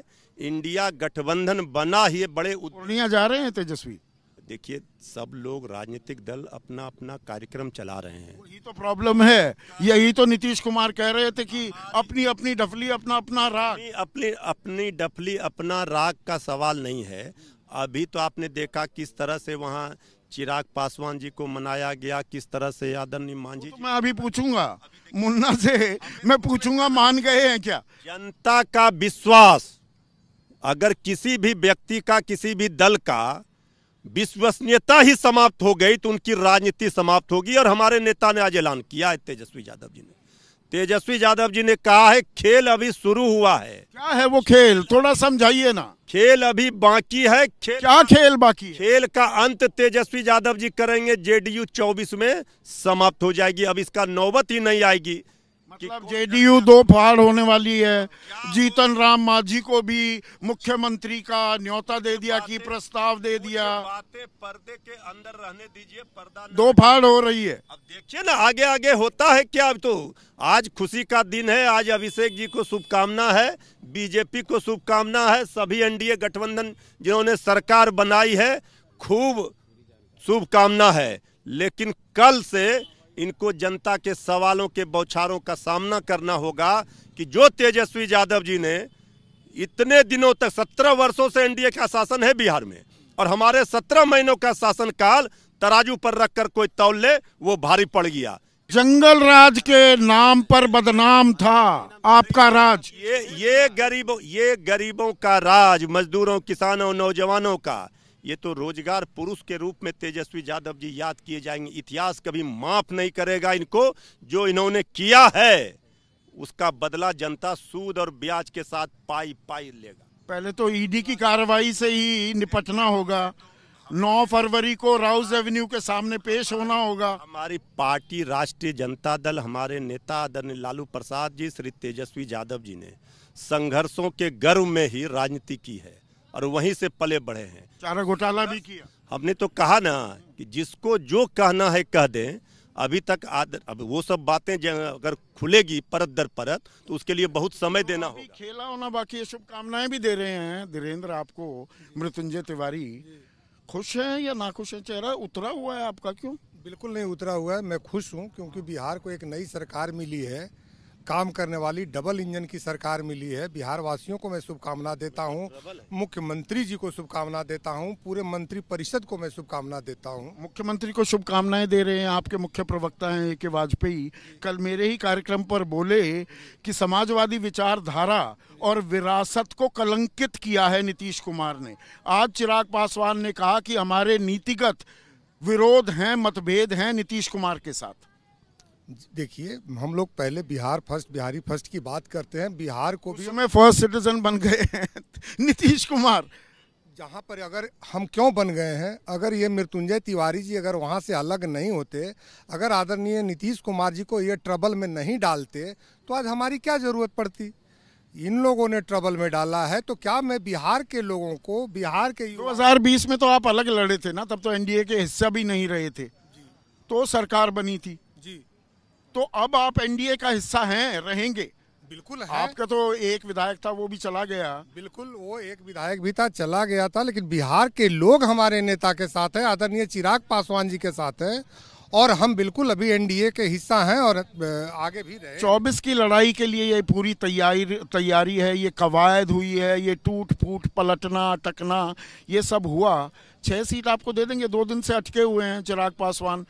इंडिया गठबंधन बना ही बड़े पूर्णिया जा रहे हैं तेजस्वी देखिए सब लोग राजनीतिक दल अपना अपना कार्यक्रम चला रहे हैं यही तो प्रॉब्लम है यही तो नीतीश कुमार कह रहे थे कि अपनी अपनी डफली अपना अपना राग अपनी अपनी डफली अपना राग का सवाल नहीं है अभी तो आपने देखा किस तरह से वहाँ चिराग पासवान जी को मनाया गया किस तरह से आदरणीय मांझी तो मैं अभी पूछूंगा मुन्ना से मैं पूछूंगा मान गए हैं क्या जनता का विश्वास अगर किसी भी व्यक्ति का किसी भी दल का विश्वसनीयता ही समाप्त हो गई तो उनकी राजनीति समाप्त होगी और हमारे नेता ने आज ऐलान किया है तेजस्वी यादव जी ने तेजस्वी यादव जी ने कहा है खेल अभी शुरू हुआ है क्या है वो खेल थोड़ा समझाइए ना खेल अभी बाकी है खेल क्या खेल बाकी खेल का अंत तेजस्वी यादव जी करेंगे जेडीयू 24 में समाप्त हो जाएगी अब इसका नौबत ही नहीं आएगी मतलब जेडीयू दो फाड़ होने वाली है जीतन राम मांझी को भी मुख्यमंत्री का न्योता दे दिया की प्रस्ताव दे दिया बातें पर्दे के अंदर रहने दीजिए पर्दा दो फाड़ हो रही है अब देखिए ना आगे आगे होता है क्या अब तो आज खुशी का दिन है आज अभिषेक जी को शुभकामना है बीजेपी को शुभकामना है सभी एनडीए गठबंधन जिन्होंने सरकार बनाई है खूब शुभकामना है लेकिन कल से इनको जनता के सवालों के बौछारों का सामना करना होगा कि जो तेजस्वी यादव जी ने इतने दिनों तक सत्रह वर्षों से एनडीए का शासन है बिहार में और हमारे सत्रह महीनों का शासन काल तराजू पर रखकर कोई तौल ले वो भारी पड़ गया जंगल राज के नाम पर बदनाम था आपका राज ये ये गरीबों ये गरीबों का राज मजदूरों किसानों नौजवानों का ये तो रोजगार पुरुष के रूप में तेजस्वी यादव जी याद किए जाएंगे इतिहास कभी माफ नहीं करेगा इनको जो इन्होंने किया है उसका बदला जनता सूद और ब्याज के साथ पाई पाई लेगा पहले तो ईडी e की कार्रवाई से ही निपटना होगा 9 फरवरी को राउस एवेन्यू के सामने पेश होना होगा हमारी पार्टी राष्ट्रीय जनता दल हमारे नेता आदरणीय लालू प्रसाद जी श्री तेजस्वी यादव जी ने संघर्षों के गर्व में ही राजनीति की है और वहीं से पले बढ़े हैं चारा घोटाला भी किया हमने तो कहा ना कि जिसको जो कहना है कह दें अभी तक आदर अब वो सब बातें अगर खुलेगी परत दर परत तो उसके लिए बहुत समय देना होगा खेला होना बाकी ये शुभकामनाएं भी दे रहे हैं धीरेन्द्र आपको मृत्युंजय तिवारी खुश है या ना खुश है चेहरा उतरा हुआ है आपका क्यों बिल्कुल नहीं उतरा हुआ है मैं खुश हूँ क्योंकि बिहार को एक नई सरकार मिली है काम करने वाली डबल इंजन की सरकार मिली है बिहार वासियों को मैं शुभकामना देता हूं मुख्यमंत्री जी को शुभकामना देता हूं पूरे मंत्री परिषद को मैं शुभकामना देता हूं मुख्यमंत्री को शुभकामनाएं दे रहे हैं आपके मुख्य प्रवक्ता हैं ए के वाजपेयी कल मेरे ही कार्यक्रम पर बोले कि समाजवादी विचारधारा और विरासत को कलंकित किया है नीतीश कुमार ने आज चिराग पासवान ने कहा कि हमारे नीतिगत विरोध हैं मतभेद हैं नीतीश कुमार के साथ देखिए हम लोग पहले बिहार फर्स्ट बिहारी फर्स्ट की बात करते हैं बिहार को भी हमें फर्स्ट सिटीजन बन गए हैं नीतीश कुमार जहाँ पर अगर हम क्यों बन गए हैं अगर ये मृत्युंजय तिवारी जी अगर वहाँ से अलग नहीं होते अगर आदरणीय नीतीश कुमार जी को ये ट्रबल में नहीं डालते तो आज हमारी क्या ज़रूरत पड़ती इन लोगों ने ट्रबल में डाला है तो क्या मैं बिहार के लोगों को बिहार के 2020 में तो आप अलग लड़े थे ना तब तो एनडीए के हिस्सा भी नहीं रहे थे तो सरकार बनी थी तो अब आप एनडीए का हिस्सा हैं रहेंगे बिल्कुल है। आपका तो एक विधायक था वो भी चला गया बिल्कुल वो एक विधायक भी था चला गया था लेकिन बिहार के लोग हमारे नेता के साथ है आदरणीय चिराग पासवान जी के साथ है और हम बिल्कुल अभी एनडीए के हिस्सा हैं और आगे भी रहे चौबीस की लड़ाई के लिए ये पूरी तैयारी तैयारी है ये कवायद हुई है ये टूट फूट पलटना अटकना ये सब हुआ छह सीट आपको दे देंगे दो दिन से अटके हुए हैं चिराग पासवान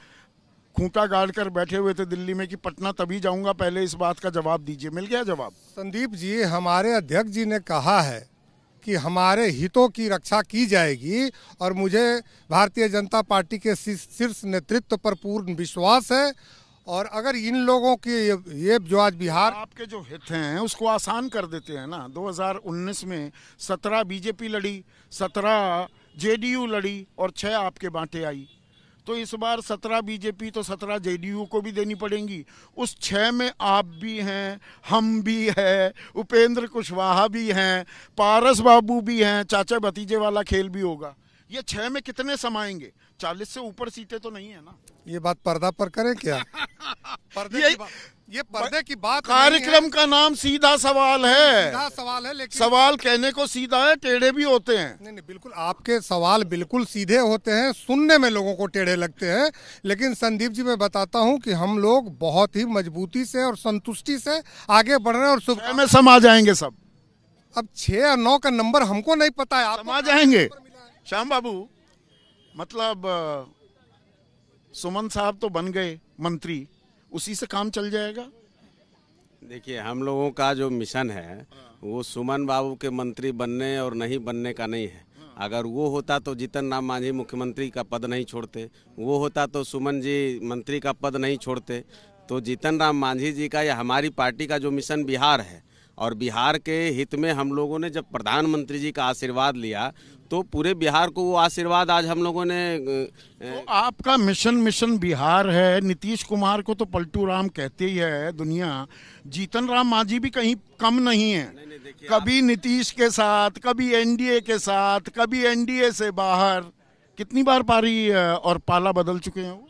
खूंटा गाड़ कर बैठे हुए थे दिल्ली में कि पटना तभी जाऊंगा पहले इस बात का जवाब दीजिए मिल गया जवाब संदीप जी हमारे अध्यक्ष जी ने कहा है कि हमारे हितों की रक्षा की जाएगी और मुझे भारतीय जनता पार्टी के शीर्ष नेतृत्व पर पूर्ण विश्वास है और अगर इन लोगों के ये जो आज बिहार आपके जो हित हैं उसको आसान कर देते हैं ना 2019 में 17 बीजेपी लड़ी 17 जेडीयू लड़ी और 6 आपके बांटे आई तो इस बार सत्रह बीजेपी तो सत्रह जेडीयू को भी देनी पड़ेंगी उस छः में आप भी हैं हम भी हैं उपेंद्र कुशवाहा भी हैं पारस बाबू भी हैं चाचा भतीजे वाला खेल भी होगा ये छह में कितने समाएंगे चालीस से ऊपर सीटें तो नहीं है ना ये बात पर्दा पर करें क्या पर्दे ये, ये पर्दे की बात कार्यक्रम का नाम सीधा सवाल है सीधा सवाल है लेकिन सवाल कहने को सीधा है टेढ़े भी होते हैं नहीं नहीं बिल्कुल आपके सवाल बिल्कुल सीधे होते हैं सुनने में लोगों को टेढ़े लगते हैं लेकिन संदीप जी मैं बताता हूँ कि हम लोग बहुत ही मजबूती से और संतुष्टि से आगे बढ़ रहे हैं और सुबह में समा जाएंगे सब अब छह और नौ का नंबर हमको नहीं पता है आप समा जाएंगे श्याम बाबू मतलब सुमन साहब तो बन गए मंत्री उसी से काम चल जाएगा देखिए हम लोगों का जो मिशन है हाँ। वो सुमन बाबू के मंत्री बनने और नहीं बनने का नहीं है हाँ। अगर वो होता तो जीतन राम मांझी मुख्यमंत्री का पद नहीं छोड़ते वो होता तो सुमन जी मंत्री का पद नहीं छोड़ते तो जीतन राम मांझी जी का या हमारी पार्टी का जो मिशन बिहार है और बिहार के हित में हम लोगों ने जब प्रधानमंत्री जी का आशीर्वाद लिया तो पूरे बिहार को वो आशीर्वाद आज हम लोगों ने तो आपका मिशन मिशन बिहार है नीतीश कुमार को तो पलटू राम कहते ही है दुनिया जीतन राम मांझी भी कहीं कम नहीं है नहीं, नहीं, कभी नीतीश के साथ कभी एनडीए के साथ कभी एनडीए से बाहर कितनी बार पारी और पाला बदल चुके हैं वो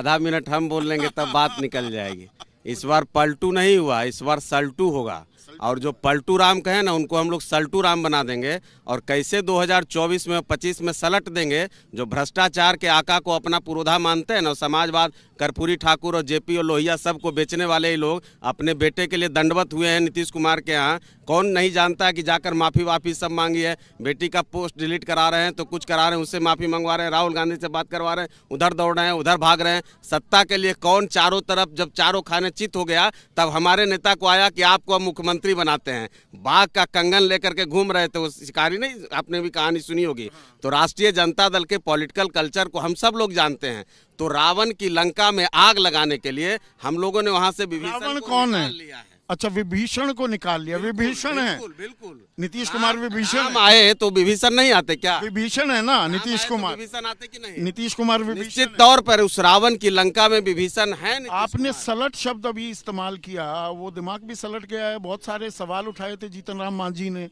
आधा मिनट हम बोल लेंगे तब बात निकल जाएगी इस बार पलटू नहीं हुआ इस बार सल्टू होगा और जो पलटू राम कहे ना उनको हम लोग सल्टू राम बना देंगे और कैसे 2024 में 25 में सलट देंगे जो भ्रष्टाचार के आका को अपना पुरोधा मानते हैं ना समाजवाद कर्पूरी ठाकुर और जेपी और लोहिया सब को बेचने वाले ही लोग अपने बेटे के लिए दंडवत हुए हैं नीतीश कुमार के यहाँ कौन नहीं जानता है कि जाकर माफ़ी वाफ़ी सब मांगी है बेटी का पोस्ट डिलीट करा रहे हैं तो कुछ करा रहे हैं उससे माफ़ी मंगवा रहे हैं राहुल गांधी से बात करवा रहे हैं उधर दौड़ रहे हैं उधर भाग रहे हैं सत्ता के लिए कौन चारों तरफ जब चारों खाने चित हो गया तब हमारे नेता को आया कि आपको हम मुख्यमंत्री बनाते हैं बाघ का कंगन लेकर के घूम रहे थे वो शिकारी नहीं आपने भी कहानी सुनी होगी तो राष्ट्रीय जनता दल के पॉलिटिकल कल्चर को हम सब लोग जानते हैं तो रावण की लंका में आग लगाने के लिए हम लोगों ने वहाँ से विभीषण कौन है लिया है अच्छा विभीषण को निकाल लिया विभीषण है बिल्कुल नीतीश कुमार विभीषण आए तो विभीषण नहीं आते क्या विभीषण है ना नीतीश तो कुमार विभीषण आते कि नहीं नीतीश कुमार विभीषण तौर पर उस रावण की लंका में विभीषण है आपने सलट शब्द अभी इस्तेमाल किया वो दिमाग भी सलट गया है बहुत सारे सवाल उठाए थे जीतन राम मांझी ने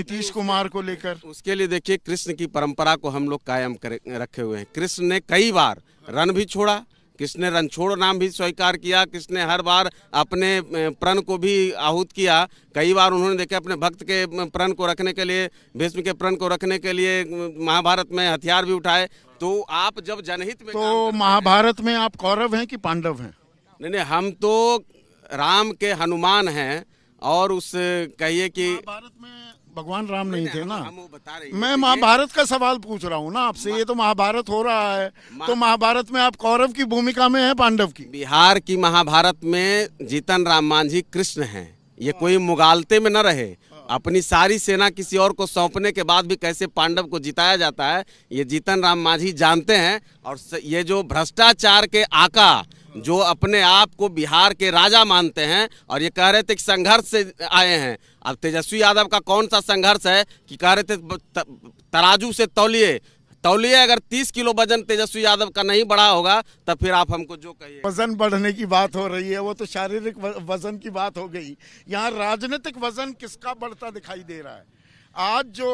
नीतीश कुमार को लेकर उसके लिए देखिए कृष्ण की परंपरा को हम लोग कायम रखे हुए हैं कृष्ण ने कई बार रन भी छोड़ा किसने रन छोड़ नाम भी स्वीकार किया किसने हर बार अपने प्रण को भी आहूत किया कई बार उन्होंने देखा अपने भक्त के प्रण को रखने के लिए भीष्म के प्रण को रखने के लिए महाभारत में हथियार भी उठाए तो आप जब जनहित में तो महाभारत में आप कौरव हैं कि पांडव हैं नहीं नहीं हम तो राम के हनुमान हैं और उस कहिए कि भारत में भगवान राम नहीं थे ना हम वो बता रहे मैं तो महाभारत का सवाल पूछ रहा हूँ ना आपसे ये तो महाभारत हो रहा है तो महाभारत में आप कौरव की भूमिका में है पांडव की बिहार की महाभारत में जीतन राम मांझी कृष्ण है ये हाँ। कोई मुगालते में न रहे अपनी सारी सेना किसी और को सौंपने के बाद भी कैसे पांडव को जिताया जाता है ये जीतन राम मांझी जानते हैं और ये जो भ्रष्टाचार के आका जो अपने आप को बिहार के राजा मानते हैं और ये कह रहे थे कि संघर्ष से आए हैं अब तेजस्वी यादव का कौन सा संघर्ष है कि कह रहे थे तराजू से तौलिए तौलिए अगर 30 किलो वजन तेजस्वी यादव का नहीं बढ़ा होगा तो फिर आप हमको जो कहिए वजन बढ़ने की बात हो रही है वो तो शारीरिक वजन की बात हो गई यहाँ राजनीतिक वजन किसका बढ़ता दिखाई दे रहा है आज जो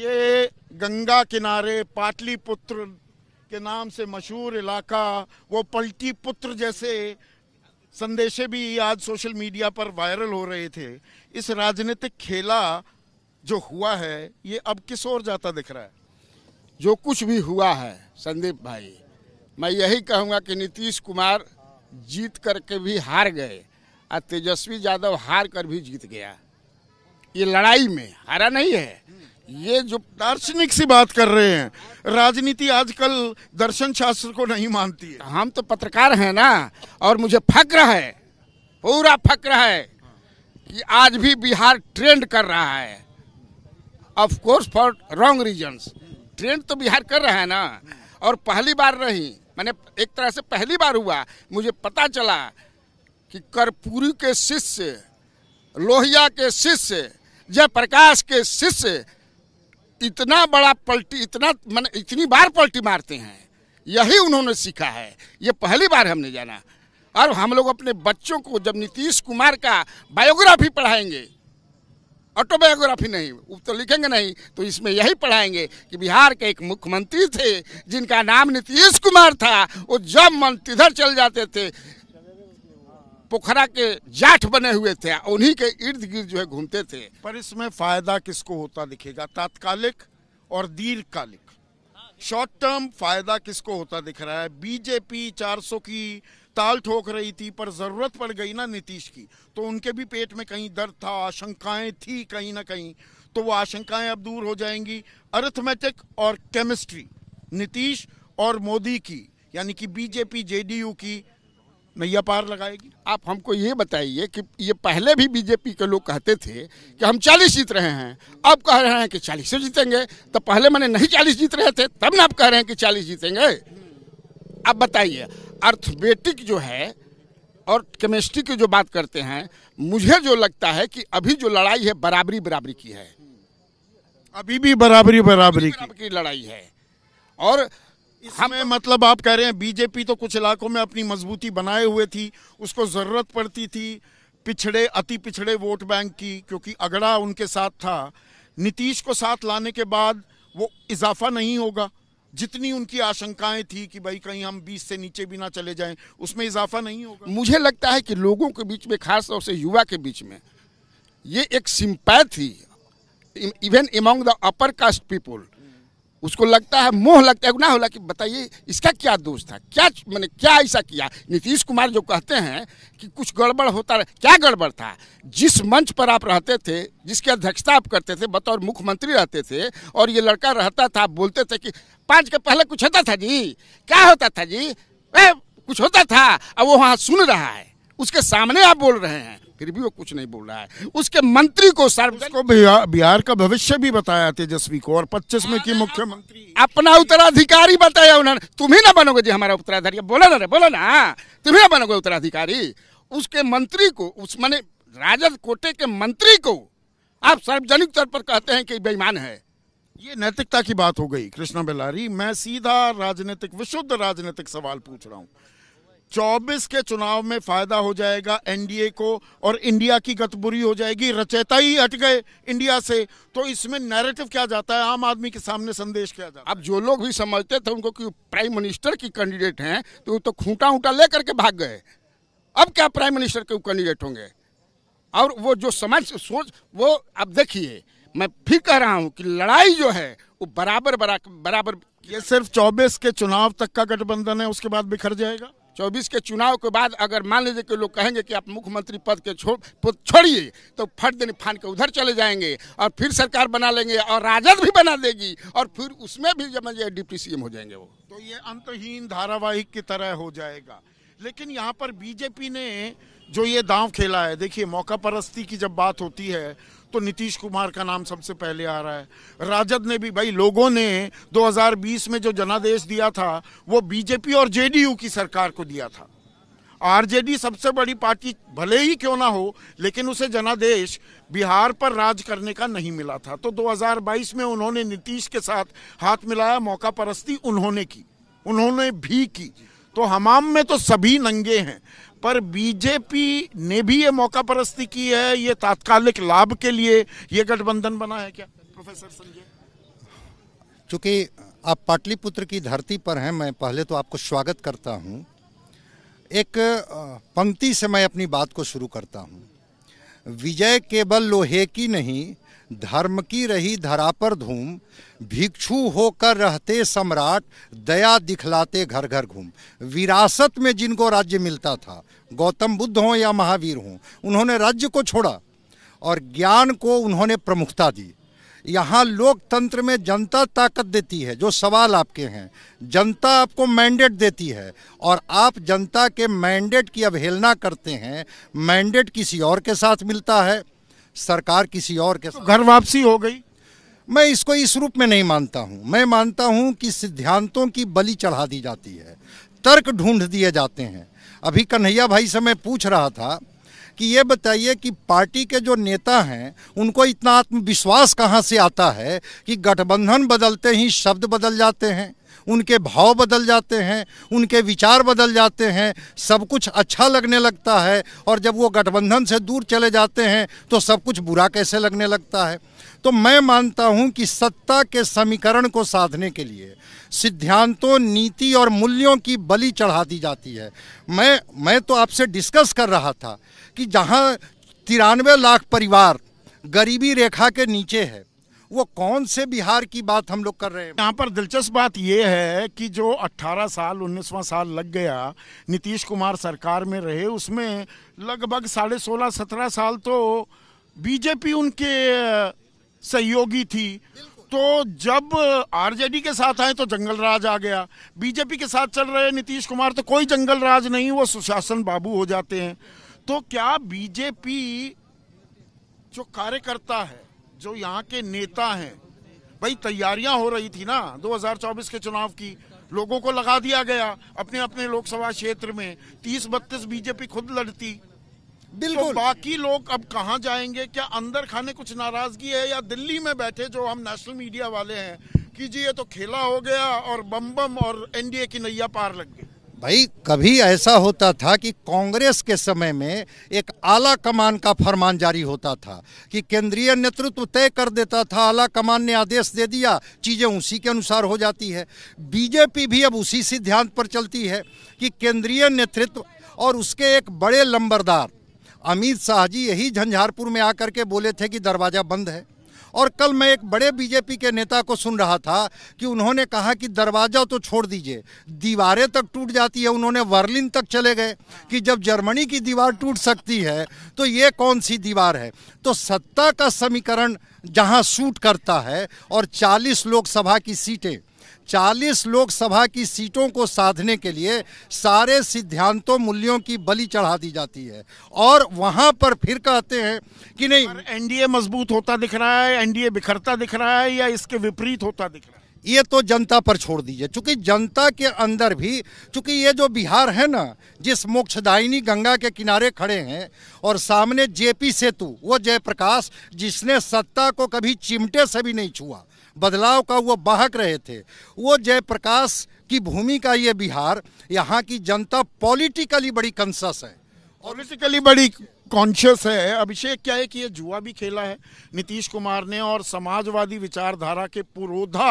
ये गंगा किनारे पुत्र के नाम से मशहूर इलाका वो पलटी पुत्र जैसे संदेशे भी आज सोशल मीडिया पर वायरल हो रहे थे इस राजनीतिक खेला जो हुआ है ये अब किस ओर जाता दिख रहा है जो कुछ भी हुआ है संदीप भाई मैं यही कहूँगा कि नीतीश कुमार जीत करके भी हार गए और तेजस्वी यादव हार कर भी जीत गया ये लड़ाई में हारा नहीं है ये जो दार्शनिक सी बात कर रहे हैं राजनीति आजकल दर्शन शास्त्र को नहीं मानती है हम तो पत्रकार हैं ना और मुझे फक्र है पूरा फक्र है कि आज भी बिहार ट्रेंड कर रहा है of course for wrong reasons trend तो बिहार कर रहा है ना और पहली बार नहीं मैंने एक तरह से पहली बार हुआ मुझे पता चला कि कर्पूरी के शिष्य लोहिया के शिष्य जयप्रकाश के शिष्य इतना बड़ा पलटी इतना मैंने इतनी बार पलटी मारते हैं यही उन्होंने सीखा है ये पहली बार हमने जाना और हम लोग अपने बच्चों को जब नीतीश कुमार का बायोग्राफी पढ़ाएंगे ऑटोबायोग्राफी नहीं वो तो लिखेंगे नहीं तो इसमें यही पढ़ाएंगे कि बिहार के एक मुख्यमंत्री थे जिनका नाम नीतीश कुमार था वो जब मन तिधर चल जाते थे पोखरा के जाठ बने हुए थे उन्हीं के इर्द गिर्द जो है घूमते थे पर इसमें फायदा किसको होता दिखेगा तात्कालिक और दीर्घकालिक शॉर्ट टर्म फायदा किसको होता दिख रहा है बीजेपी 400 की ताल ठोक रही थी पर जरूरत पड़ गई ना नीतीश की तो उनके भी पेट में कहीं दर्द था आशंकाएं थी कहीं ना कहीं तो वो आशंकाएं अब दूर हो जाएंगी अर्थमेटिक और केमिस्ट्री नीतीश और मोदी की यानी कि बीजेपी जेडीयू की नैया पार लगाएगी आप हमको ये बताइए कि ये पहले भी बीजेपी के लोग कहते थे कि हम 40 जीत रहे हैं अब कह रहे हैं कि चालीस जीतेंगे तो पहले मैंने नहीं चालीस जीत रहे थे तब ना आप कह रहे हैं कि चालीस जीतेंगे आप बताइए अर्थबेटिक जो है और केमिस्ट्री की के जो बात करते हैं मुझे जो लगता है कि अभी जो लड़ाई है बराबरी बराबरी की है अभी भी बराबरी बराबरी, बराबरी की।, की लड़ाई है और हमें तो- मतलब आप कह रहे हैं बीजेपी तो कुछ इलाकों में अपनी मजबूती बनाए हुए थी उसको ज़रूरत पड़ती थी पिछड़े अति पिछड़े वोट बैंक की क्योंकि अगड़ा उनके साथ था नीतीश को साथ लाने के बाद वो इजाफा नहीं होगा जितनी उनकी आशंकाएं थी कि भाई कहीं हम 20 से नीचे भी ना चले जाएं उसमें इजाफा नहीं होगा मुझे लगता है कि लोगों के बीच में खास तौर से युवा के बीच में ये एक sympathy even among the upper caste people उसको लगता है मोह लगता है गुनाह होला कि बताइए इसका क्या दोष था क्या मैंने क्या ऐसा किया नीतीश कुमार जो कहते हैं कि कुछ गड़बड़ होता रह, क्या गड़बड़ था जिस मंच पर आप रहते थे जिसकी अध्यक्षता आप करते थे बतौर मुख्यमंत्री रहते थे और ये लड़का रहता था बोलते थे कि पाँच के पहले कुछ होता था जी क्या होता था जी ए, कुछ होता था अब वो वहाँ सुन रहा है उसके सामने आप बोल रहे हैं फिर भी वो कुछ नहीं बोल रहा है उसके मंत्री को सर को बिहार, का भविष्य भी बताया तेजस्वी को और पच्चीस में की हाँ, हाँ, मुख्यमंत्री हाँ। अपना उत्तराधिकारी बताया उन्होंने तुम ही ना बनोगे जी हमारा उत्तराधिकारी बोलो ना रे बोला ना तुम ही ना बनोगे उत्तराधिकारी उसके मंत्री को उस मैंने राजद कोटे के मंत्री को आप सार्वजनिक तौर पर कहते हैं कि बेईमान है ये नैतिकता की बात हो गई कृष्णा बेलारी मैं सीधा राजनीतिक विशुद्ध राजनीतिक सवाल पूछ रहा हूँ चौबीस के चुनाव में फायदा हो जाएगा एनडीए को और इंडिया की गतबुरी हो जाएगी रचेता ही हट गए इंडिया से तो इसमें नैरेटिव क्या जाता है आम आदमी के सामने संदेश क्या जाता है अब जो लोग भी समझते थे उनको कि प्राइम मिनिस्टर की कैंडिडेट हैं तो वो तो खूंटा उंटा ले करके भाग गए अब क्या प्राइम मिनिस्टर के कैंडिडेट होंगे और वो जो समझ सोच वो अब देखिए मैं फिर कह रहा हूँ कि लड़ाई जो है वो बराबर बराबर ये सिर्फ 24 के चुनाव तक का गठबंधन है उसके बाद बिखर जाएगा चौबीस के चुनाव के बाद अगर मान लीजिए कि लोग कहेंगे कि आप मुख्यमंत्री पद के छोड़ छोड़िए तो फट दिन फान के उधर चले जाएंगे और फिर सरकार बना लेंगे और राजद भी बना देगी और फिर उसमें भी जब डिप्टी सीएम हो जाएंगे वो तो ये अंतहीन धारावाहिक की तरह हो जाएगा लेकिन यहाँ पर बीजेपी ने जो ये दांव खेला है देखिए मौका परस्ती की जब बात होती है तो नीतीश कुमार का नाम सबसे पहले आ रहा है राजद ने भी भाई लोगों ने 2020 में जो जनादेश दिया था वो बीजेपी और जेडीयू की सरकार को दिया था आरजेडी सबसे बड़ी पार्टी भले ही क्यों ना हो लेकिन उसे जनादेश बिहार पर राज करने का नहीं मिला था तो 2022 में उन्होंने नीतीश के साथ हाथ मिलाया मौका परस्ती उन्होंने की उन्होंने भी की तो हमाम में तो सभी नंगे हैं पर बीजेपी ने भी ये मौका परस्ती की है ये तात्कालिक लाभ के लिए ये गठबंधन बना है क्या प्रोफेसर संजय चूंकि आप पाटलिपुत्र की धरती पर हैं मैं पहले तो आपको स्वागत करता हूं एक पंक्ति से मैं अपनी बात को शुरू करता हूं विजय केवल लोहे की नहीं धर्म की रही धरा पर धूम भिक्षु होकर रहते सम्राट दया दिखलाते घर घर घूम विरासत में जिनको राज्य मिलता था गौतम बुद्ध हों या महावीर हों उन्होंने राज्य को छोड़ा और ज्ञान को उन्होंने प्रमुखता दी यहाँ लोकतंत्र में जनता ताकत देती है जो सवाल आपके हैं जनता आपको मैंडेट देती है और आप जनता के मैंडेट की अवहेलना करते हैं मैंडेट किसी और के साथ मिलता है सरकार किसी और के तो घर वापसी हो गई मैं इसको इस रूप में नहीं मानता हूँ मैं मानता हूँ कि सिद्धांतों की बलि चढ़ा दी जाती है तर्क ढूंढ दिए जाते हैं अभी कन्हैया भाई से मैं पूछ रहा था कि ये बताइए कि पार्टी के जो नेता हैं उनको इतना आत्मविश्वास कहाँ से आता है कि गठबंधन बदलते ही शब्द बदल जाते हैं उनके भाव बदल जाते हैं उनके विचार बदल जाते हैं सब कुछ अच्छा लगने लगता है और जब वो गठबंधन से दूर चले जाते हैं तो सब कुछ बुरा कैसे लगने लगता है तो मैं मानता हूं कि सत्ता के समीकरण को साधने के लिए सिद्धांतों नीति और मूल्यों की बलि चढ़ा दी जाती है मैं मैं तो आपसे डिस्कस कर रहा था कि जहां तिरानवे लाख परिवार गरीबी रेखा के नीचे है वो कौन से बिहार की बात हम लोग कर रहे हैं यहाँ पर दिलचस्प बात यह है कि जो 18 साल 19वां साल लग गया नीतीश कुमार सरकार में रहे उसमें लगभग साढ़े सोलह सत्रह साल तो बीजेपी उनके सहयोगी थी तो जब आरजेडी के साथ आए तो जंगल राज आ गया बीजेपी के साथ चल रहे नीतीश कुमार तो कोई जंगल राज नहीं वो सुशासन बाबू हो जाते हैं तो क्या बीजेपी जो कार्यकर्ता है जो यहाँ के नेता हैं भाई तैयारियां हो रही थी ना 2024 के चुनाव की लोगों को लगा दिया गया अपने अपने लोकसभा क्षेत्र में तीस बत्तीस बीजेपी खुद लड़ती तो बिल्कुल तो बाकी लोग अब कहा जाएंगे क्या अंदर खाने कुछ नाराजगी है या दिल्ली में बैठे जो हम नेशनल मीडिया वाले हैं कि जी ये तो खेला हो गया और बम बम और एनडीए की नैया पार लग गई भाई कभी ऐसा होता था कि कांग्रेस के समय में एक आला कमान का फरमान जारी होता था कि केंद्रीय नेतृत्व तय कर देता था आला कमान ने आदेश दे दिया चीज़ें उसी के अनुसार हो जाती है बीजेपी भी अब उसी सिद्धांत पर चलती है कि केंद्रीय नेतृत्व और उसके एक बड़े लंबरदार अमित शाह जी यही झंझारपुर में आकर के बोले थे कि दरवाज़ा बंद है और कल मैं एक बड़े बीजेपी के नेता को सुन रहा था कि उन्होंने कहा कि दरवाज़ा तो छोड़ दीजिए दीवारें तक टूट जाती है उन्होंने वर्लिन तक चले गए कि जब जर्मनी की दीवार टूट सकती है तो ये कौन सी दीवार है तो सत्ता का समीकरण जहां सूट करता है और 40 लोकसभा की सीटें 40 लोकसभा की सीटों को साधने के लिए सारे सिद्धांतों मूल्यों की बलि चढ़ा दी जाती है और वहां पर फिर कहते हैं कि नहीं एनडीए मजबूत होता दिख रहा है एनडीए बिखरता दिख रहा है या इसके विपरीत होता दिख रहा है ये तो जनता पर छोड़ दीजिए चूंकि जनता के अंदर भी चूंकि ये जो बिहार है ना जिस मोक्षदायिनी गंगा के किनारे खड़े हैं और सामने जेपी सेतु वो जयप्रकाश जिसने सत्ता को कभी चिमटे से भी नहीं छुआ बदलाव का वो बाहक रहे थे वो जयप्रकाश की भूमि का ये बिहार यहाँ की जनता पॉलिटिकली बड़ी कंसस है पॉलिटिकली बड़ी कॉन्शियस है अभिषेक क्या है कि ये जुआ भी खेला है नीतीश कुमार ने और समाजवादी विचारधारा के पुरोधा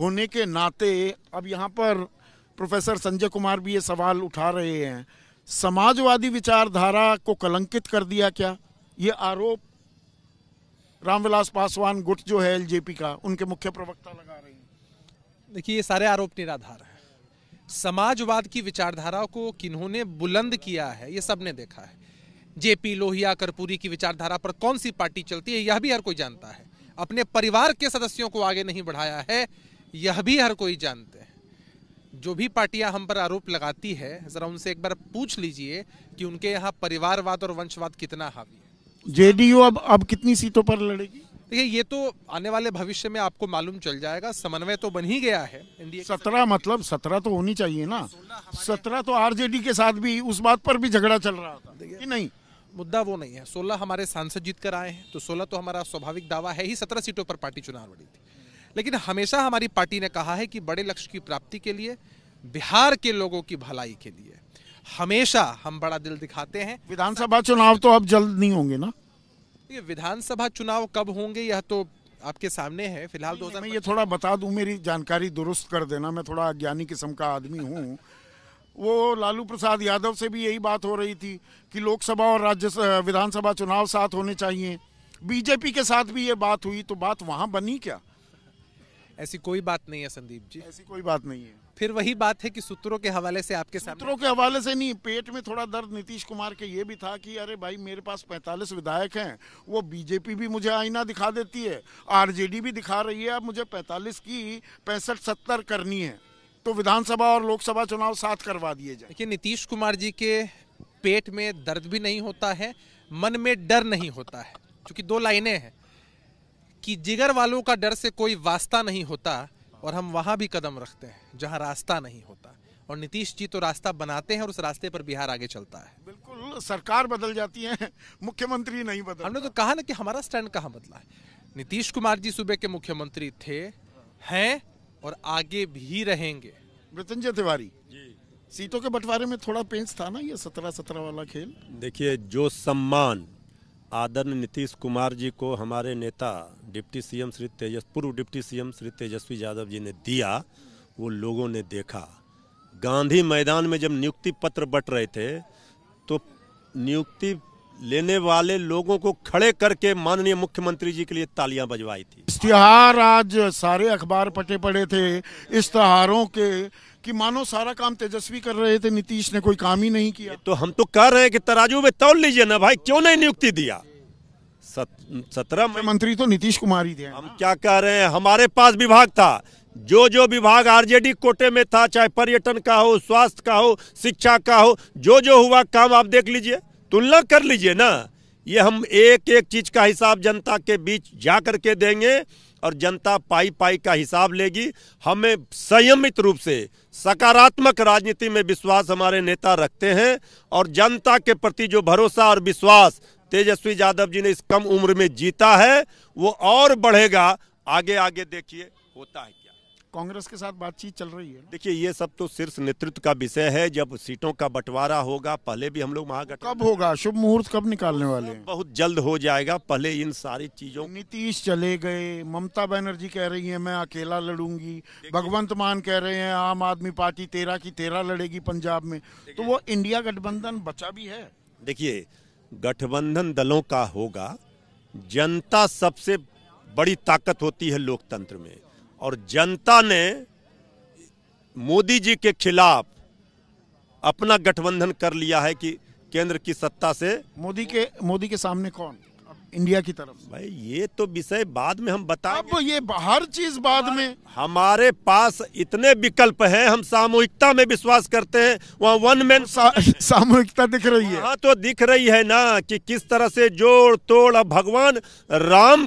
होने के नाते अब यहाँ पर प्रोफेसर संजय कुमार भी ये सवाल उठा रहे हैं समाजवादी विचारधारा को कलंकित कर दिया क्या ये आरोप रामविलास पासवान गुट जो है एलजेपी का उनके मुख्य प्रवक्ता लगा रहे हैं देखिए ये सारे आरोप निराधार हैं समाजवाद की विचारधारा को किन्होंने बुलंद किया है ये सबने देखा है जेपी लोहिया कर्पूरी की विचारधारा पर कौन सी पार्टी चलती है यह भी हर कोई जानता है अपने परिवार के सदस्यों को आगे नहीं बढ़ाया है यह भी हर कोई जानते हैं जो भी पार्टियां हम पर आरोप लगाती है ज़रा उनसे एक बार पूछ लीजिए कि उनके यहाँ परिवारवाद और वंशवाद कितना हावी है जेडीयू अब अब कितनी सीटों पर लड़ेगी देखिए ये तो आने वाले भविष्य में आपको मालूम चल जाएगा समन्वय तो बन ही गया है सत्रह मतलब सत्रह तो होनी चाहिए ना सत्रह तो आरजेडी के साथ भी उस बात पर भी झगड़ा चल रहा था कि नहीं मुद्दा वो नहीं है सोलह हमारे सांसद जीत कर आए हैं तो सोलह तो हमारा स्वाभाविक दावा है ही सत्रह सीटों पर पार्टी चुनाव लड़ी थी लेकिन हमेशा हमारी पार्टी ने कहा है कि बड़े लक्ष्य की प्राप्ति के लिए बिहार के लोगों की भलाई के लिए हमेशा हम बड़ा दिल दिखाते हैं विधानसभा चुनाव तो अब जल्द नहीं होंगे ना देखिए विधानसभा चुनाव कब होंगे यह तो आपके सामने है फिलहाल दो मैं ये थोड़ा बता दूं मेरी जानकारी दुरुस्त कर देना मैं थोड़ा अज्ञानी किस्म का आदमी हूँ वो लालू प्रसाद यादव से भी यही बात हो रही थी कि लोकसभा और राज्य विधानसभा चुनाव साथ होने चाहिए बीजेपी के साथ भी ये बात हुई तो बात वहाँ बनी क्या ऐसी कोई बात नहीं है संदीप जी ऐसी कोई बात नहीं है फिर वही बात है कि सूत्रों के हवाले से आपके सूत्रों के हवाले से नहीं पेट में थोड़ा दर्द नीतीश कुमार के ये भी था कि अरे भाई मेरे पास 45 विधायक हैं वो बीजेपी भी मुझे आईना दिखा देती है आरजेडी भी दिखा रही है अब मुझे 45 की पैंसठ सत्तर करनी है तो विधानसभा और लोकसभा चुनाव साथ करवा दिए जाए देखिए नीतीश कुमार जी के पेट में दर्द भी नहीं होता है मन में डर नहीं होता है क्योंकि दो लाइनें हैं कि जिगर वालों का डर से कोई वास्ता नहीं होता और हम वहाँ भी कदम रखते हैं जहाँ रास्ता नहीं होता और नीतीश जी तो रास्ता बनाते हैं और उस रास्ते पर बिहार आगे चलता है बिल्कुल सरकार बदल जाती है मुख्यमंत्री नहीं बदल हमने तो कहा ना कि हमारा स्टैंड कहाँ बदला है नीतीश कुमार जी सूबे के मुख्यमंत्री थे हैं और आगे भी रहेंगे मृत्युंजय तिवारी सीटों के बंटवारे में थोड़ा पेंच था ना ये सत्रह सत्रह वाला खेल देखिए जो सम्मान आदरण नीतीश कुमार जी को हमारे नेता डिप्टी सीएम श्री तेजस पूर्व डिप्टी सीएम श्री तेजस्वी यादव जी ने दिया वो लोगों ने देखा गांधी मैदान में जब नियुक्ति पत्र बट रहे थे तो नियुक्ति लेने वाले लोगों को खड़े करके माननीय मुख्यमंत्री जी के लिए तालियां बजवाई थी इश्तिहार आज सारे अखबार पटे पड़े थे इश्तहारों के कि मानो सारा काम तेजस्वी कर रहे थे नीतीश ने कोई काम ही नहीं किया तो हम तो कह रहे हैं कि तराजू में तोड़ लीजिए ना भाई क्यों नहीं नियुक्ति दिया सत्रह मंत्री तो नीतीश कुमार ही थे हम क्या कह रहे हैं हमारे पास विभाग था जो जो विभाग आरजेडी कोटे में था चाहे पर्यटन का हो स्वास्थ्य का हो शिक्षा का हो जो जो हुआ काम आप देख लीजिए तुलना कर लीजिए ना ये हम एक एक चीज का हिसाब जनता के बीच जा करके देंगे और जनता पाई पाई का हिसाब लेगी हमें संयमित रूप से सकारात्मक राजनीति में विश्वास हमारे नेता रखते हैं और जनता के प्रति जो भरोसा और विश्वास तेजस्वी यादव जी ने इस कम उम्र में जीता है वो और बढ़ेगा आगे आगे देखिए होता है कांग्रेस के साथ बातचीत चल रही है देखिए ये सब तो शीर्ष नेतृत्व का विषय है जब सीटों का बंटवारा होगा पहले भी हम लोग महागठ कब होगा शुभ मुहूर्त कब निकालने वाले हैं बहुत जल्द हो जाएगा पहले इन सारी चीजों नीतीश चले गए ममता बनर्जी कह रही है मैं अकेला लड़ूंगी भगवंत मान कह रहे हैं आम आदमी पार्टी तेरह की तेरह लड़ेगी पंजाब में तो वो इंडिया गठबंधन बचा भी है देखिए गठबंधन दलों का होगा जनता सबसे बड़ी ताकत होती है लोकतंत्र में और जनता ने मोदी जी के खिलाफ अपना गठबंधन कर लिया है कि केंद्र की सत्ता से मोदी के मोदी के सामने कौन इंडिया की तरफ भाई ये तो विषय बाद में हम बता अब ये हर चीज बाद में हमारे पास इतने विकल्प हैं हम सामूहिकता में विश्वास करते हैं वहाँ वन मैन सा, सामूहिकता दिख रही है हाँ तो दिख रही है ना कि किस तरह से जोड़ तोड़ अब भगवान राम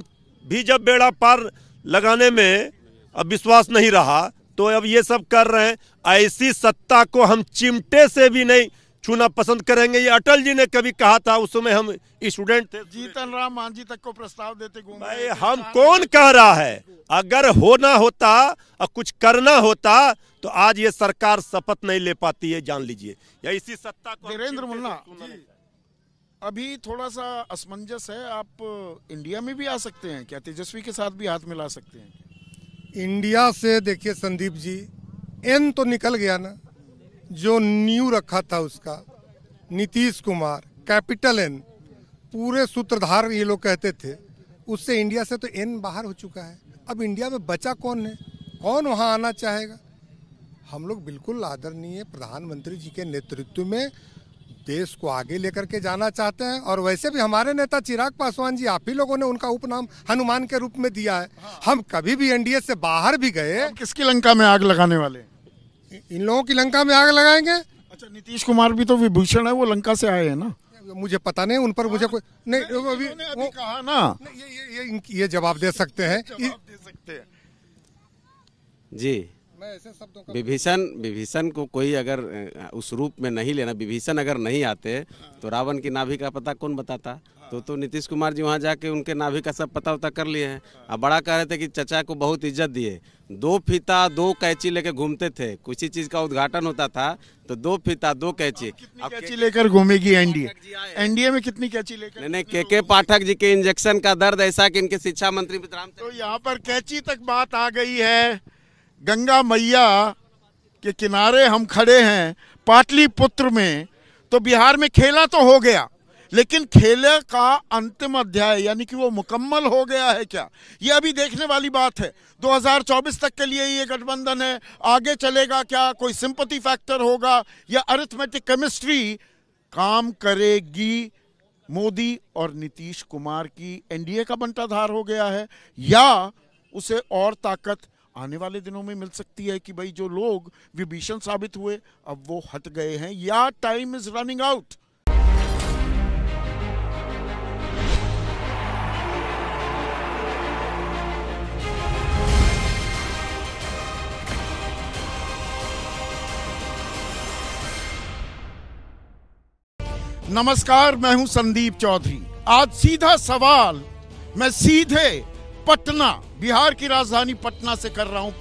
भी जब बेड़ा पार लगाने में अब विश्वास नहीं रहा तो अब ये सब कर रहे हैं ऐसी सत्ता को हम चिमटे से भी नहीं छूना पसंद करेंगे ये अटल जी ने कभी कहा था उस समय हम स्टूडेंट थे जीतन राम मांझी तक को प्रस्ताव देते भाई हम कौन कह रहा है अगर होना होता और कुछ करना होता तो आज ये सरकार शपथ नहीं ले पाती है जान लीजिए या इसी सत्ता को नरेंद्र मुन्ना अभी थोड़ा सा असमंजस है आप इंडिया में भी आ सकते हैं क्या तेजस्वी के साथ भी हाथ मिला सकते हैं इंडिया से देखिए संदीप जी एन तो निकल गया ना जो न्यू रखा था उसका नीतीश कुमार कैपिटल एन पूरे सूत्रधार ये लोग कहते थे उससे इंडिया से तो एन बाहर हो चुका है अब इंडिया में बचा कौन है कौन वहाँ आना चाहेगा हम लोग बिल्कुल आदरणीय प्रधानमंत्री जी के नेतृत्व में देश को आगे लेकर के जाना चाहते हैं और वैसे भी हमारे नेता चिराग पासवान जी आप ही लोगों ने उनका उपनाम हनुमान के रूप में दिया है हाँ। हम कभी भी एनडीए से बाहर भी गए किसकी लंका में आग लगाने वाले इन लोगों की लंका में आग लगाएंगे अच्छा नीतीश कुमार भी तो विभूषण है वो लंका से आए है ना मुझे पता नहीं उन पर मुझे हाँ। कोई नहीं, नहीं, अभी, कहा ना ये ये ये, ये जवाब दे सकते हैं जी विभीषण विभीषण को कोई अगर उस रूप में नहीं लेना विभीषण अगर नहीं आते हाँ। तो रावण की नाभि का पता कौन बताता हाँ। तो तो नीतीश कुमार जी वहाँ जाके उनके नाभि का सब पता उता कर लिए हैं हाँ। अब बड़ा कह रहे थे कि चचा को बहुत इज्जत दिए दो फीता दो कैची लेकर घूमते थे कुछ चीज का उद्घाटन होता था तो दो फीता दो कैची अब कैची लेकर घूमेगी एनडीए एनडीए में कितनी कैची लेकर नहीं नहीं के के पाठक जी के इंजेक्शन का दर्द ऐसा कि इनके शिक्षा मंत्री तो यहाँ पर कैची तक बात आ गई है गंगा मैया के किनारे हम खड़े हैं पाटलिपुत्र में तो बिहार में खेला तो हो गया लेकिन खेले का अंतिम अध्याय यानी कि वो मुकम्मल हो गया है क्या ये अभी देखने वाली बात है 2024 तक के लिए ये गठबंधन है आगे चलेगा क्या कोई सिंपति फैक्टर होगा या अरिथमेटिक केमिस्ट्री काम करेगी मोदी और नीतीश कुमार की एनडीए का बंटाधार हो गया है या उसे और ताकत आने वाले दिनों में मिल सकती है कि भाई जो लोग विभीषण साबित हुए अब वो हट गए हैं या टाइम इज रनिंग आउट नमस्कार मैं हूं संदीप चौधरी आज सीधा सवाल मैं सीधे पटना बिहार की राजधानी पटना से कर रहा हूँ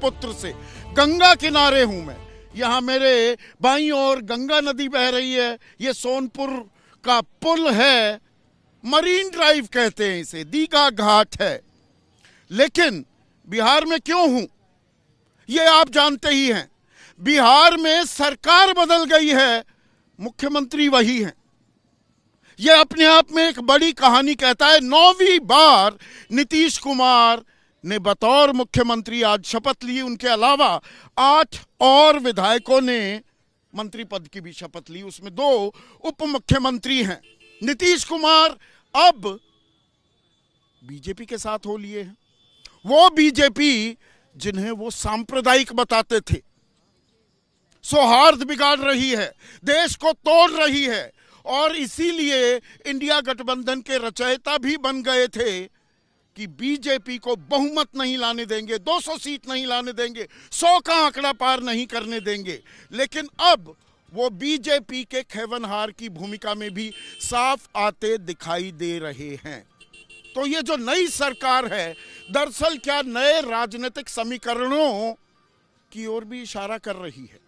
पुत्र से गंगा किनारे हूँ मैं यहाँ मेरे बाई और गंगा नदी बह रही है ये सोनपुर का पुल है मरीन ड्राइव कहते हैं इसे दीघा घाट है लेकिन बिहार में क्यों हूं ये आप जानते ही हैं बिहार में सरकार बदल गई है मुख्यमंत्री वही हैं यह अपने आप में एक बड़ी कहानी कहता है नौवीं बार नीतीश कुमार ने बतौर मुख्यमंत्री आज शपथ ली उनके अलावा आठ और विधायकों ने मंत्री पद की भी शपथ ली उसमें दो उप मुख्यमंत्री हैं नीतीश कुमार अब बीजेपी के साथ हो लिए हैं वो बीजेपी जिन्हें वो सांप्रदायिक बताते थे सौहार्द बिगाड़ रही है देश को तोड़ रही है और इसीलिए इंडिया गठबंधन के रचयिता भी बन गए थे कि बीजेपी को बहुमत नहीं लाने देंगे 200 सीट नहीं लाने देंगे 100 का आंकड़ा पार नहीं करने देंगे लेकिन अब वो बीजेपी के खेवनहार की भूमिका में भी साफ आते दिखाई दे रहे हैं तो ये जो नई सरकार है दरअसल क्या नए राजनीतिक समीकरणों की ओर भी इशारा कर रही है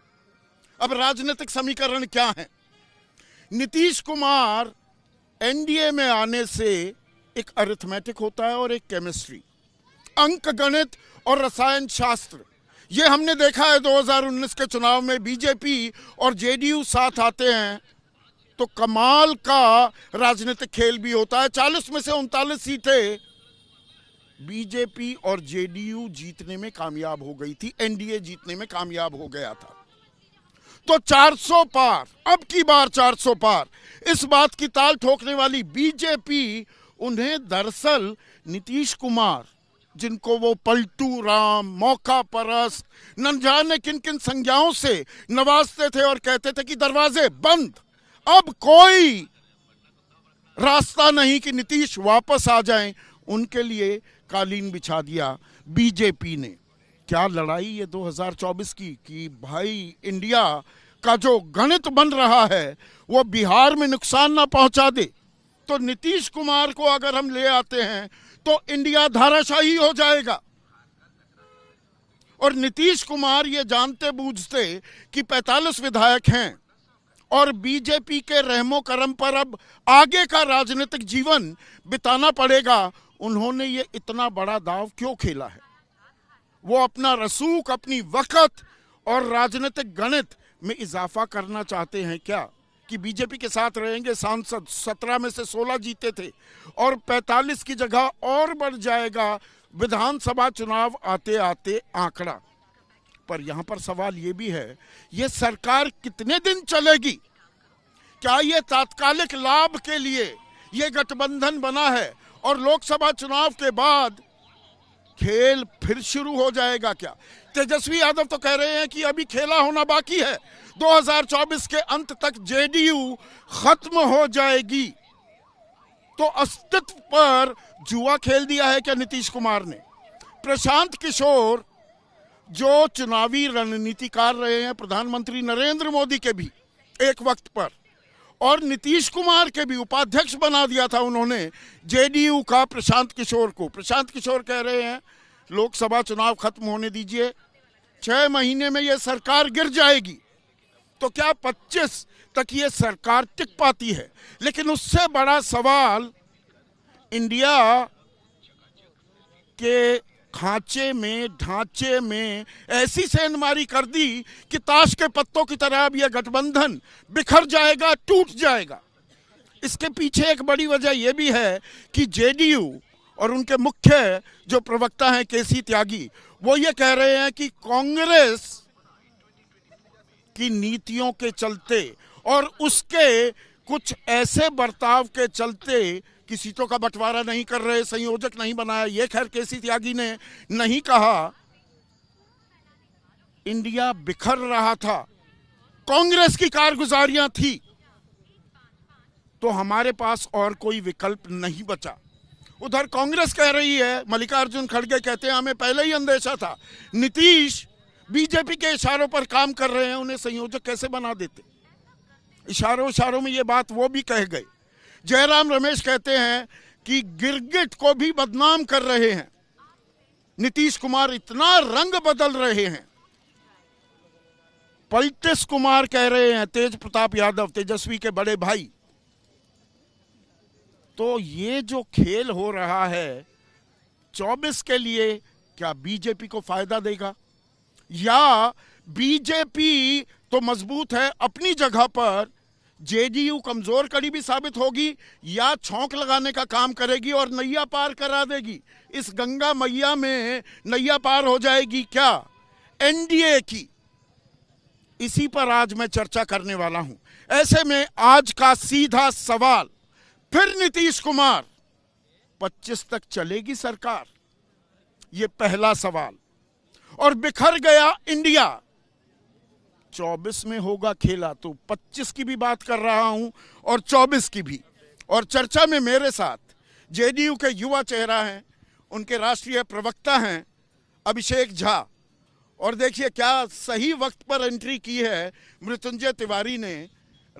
अब राजनीतिक समीकरण क्या है नीतीश कुमार एनडीए में आने से एक अरिथमेटिक होता है और एक केमिस्ट्री अंक गणित और रसायन शास्त्र ये हमने देखा है 2019 के चुनाव में बीजेपी और जेडीयू साथ आते हैं तो कमाल का राजनीतिक खेल भी होता है 40 में से उनतालीस सीटें बीजेपी और जेडीयू जीतने में कामयाब हो गई थी एनडीए जीतने में कामयाब हो गया था तो 400 पार अब की बार 400 पार इस बात की ताल ठोकने वाली बीजेपी उन्हें दरअसल नीतीश कुमार जिनको वो पलटू राम मौका परस न जाने किन किन संज्ञाओं से नवाजते थे और कहते थे कि दरवाजे बंद अब कोई रास्ता नहीं कि नीतीश वापस आ जाएं उनके लिए कालीन बिछा दिया बीजेपी ने क्या लड़ाई ये 2024 की कि भाई इंडिया का जो गणित बन रहा है वो बिहार में नुकसान ना पहुंचा दे तो नीतीश कुमार को अगर हम ले आते हैं तो इंडिया धाराशाही हो जाएगा और नीतीश कुमार ये जानते बूझते कि 45 विधायक हैं और बीजेपी के रहमो करम पर अब आगे का राजनीतिक जीवन बिताना पड़ेगा उन्होंने ये इतना बड़ा दाव क्यों खेला है वो अपना रसूख अपनी वक़्त और राजनीतिक गणित में इजाफा करना चाहते हैं क्या कि बीजेपी के साथ रहेंगे सांसद सत्रह में से सोलह जीते थे और पैंतालीस की जगह और बढ़ जाएगा विधानसभा चुनाव आते आते आंकड़ा पर यहां पर सवाल ये भी है ये सरकार कितने दिन चलेगी क्या ये तात्कालिक लाभ के लिए यह गठबंधन बना है और लोकसभा चुनाव के बाद खेल फिर शुरू हो जाएगा क्या तेजस्वी यादव तो कह रहे हैं कि अभी खेला होना बाकी है 2024 के अंत तक जेडीयू खत्म हो जाएगी तो अस्तित्व पर जुआ खेल दिया है क्या नीतीश कुमार ने प्रशांत किशोर जो चुनावी रणनीतिकार रहे हैं प्रधानमंत्री नरेंद्र मोदी के भी एक वक्त पर और नीतीश कुमार के भी उपाध्यक्ष बना दिया था उन्होंने जेडीयू का प्रशांत किशोर को प्रशांत किशोर कह रहे हैं लोकसभा चुनाव खत्म होने दीजिए छह महीने में यह सरकार गिर जाएगी तो क्या 25 तक ये सरकार टिक पाती है लेकिन उससे बड़ा सवाल इंडिया के खांचे में ढांचे में ऐसी सेंधमारी कर दी कि ताश के पत्तों की तरह अब यह गठबंधन बिखर जाएगा टूट जाएगा इसके पीछे एक बड़ी वजह यह भी है कि जेडीयू और उनके मुख्य जो प्रवक्ता हैं केसी त्यागी वो ये कह रहे हैं कि कांग्रेस की नीतियों के चलते और उसके कुछ ऐसे बर्ताव के चलते कि सीटों का बंटवारा नहीं कर रहे संयोजक नहीं बनाया ये खैर केसी त्यागी ने नहीं कहा इंडिया बिखर रहा था कांग्रेस की कारगुजारियां थी तो हमारे पास और कोई विकल्प नहीं बचा उधर कांग्रेस कह रही है मल्लिकार्जुन खड़गे कहते हैं हमें पहले ही अंदेशा था नीतीश बीजेपी के इशारों पर काम कर रहे हैं उन्हें संयोजक कैसे बना देते इशारों इशारों में ये बात वो भी कह गए जयराम रमेश कहते हैं कि गिरगिट को भी बदनाम कर रहे हैं नीतीश कुमार इतना रंग बदल रहे हैं पलटिस कुमार कह रहे हैं तेज प्रताप यादव तेजस्वी के बड़े भाई तो ये जो खेल हो रहा है चौबीस के लिए क्या बीजेपी को फायदा देगा या बीजेपी तो मजबूत है अपनी जगह पर जेडीयू कमजोर कड़ी भी साबित होगी या छोंक लगाने का काम करेगी और नैया पार करा देगी इस गंगा मैया में नैया पार हो जाएगी क्या एनडीए की इसी पर आज मैं चर्चा करने वाला हूं ऐसे में आज का सीधा सवाल फिर नीतीश कुमार 25 तक चलेगी सरकार ये पहला सवाल और बिखर गया इंडिया 24 में होगा खेला तो 25 की भी बात कर रहा हूं और 24 की भी और चर्चा में मेरे साथ जेडीयू के युवा चेहरा हैं उनके राष्ट्रीय प्रवक्ता हैं अभिषेक झा और देखिए क्या सही वक्त पर एंट्री की है मृत्युंजय तिवारी ने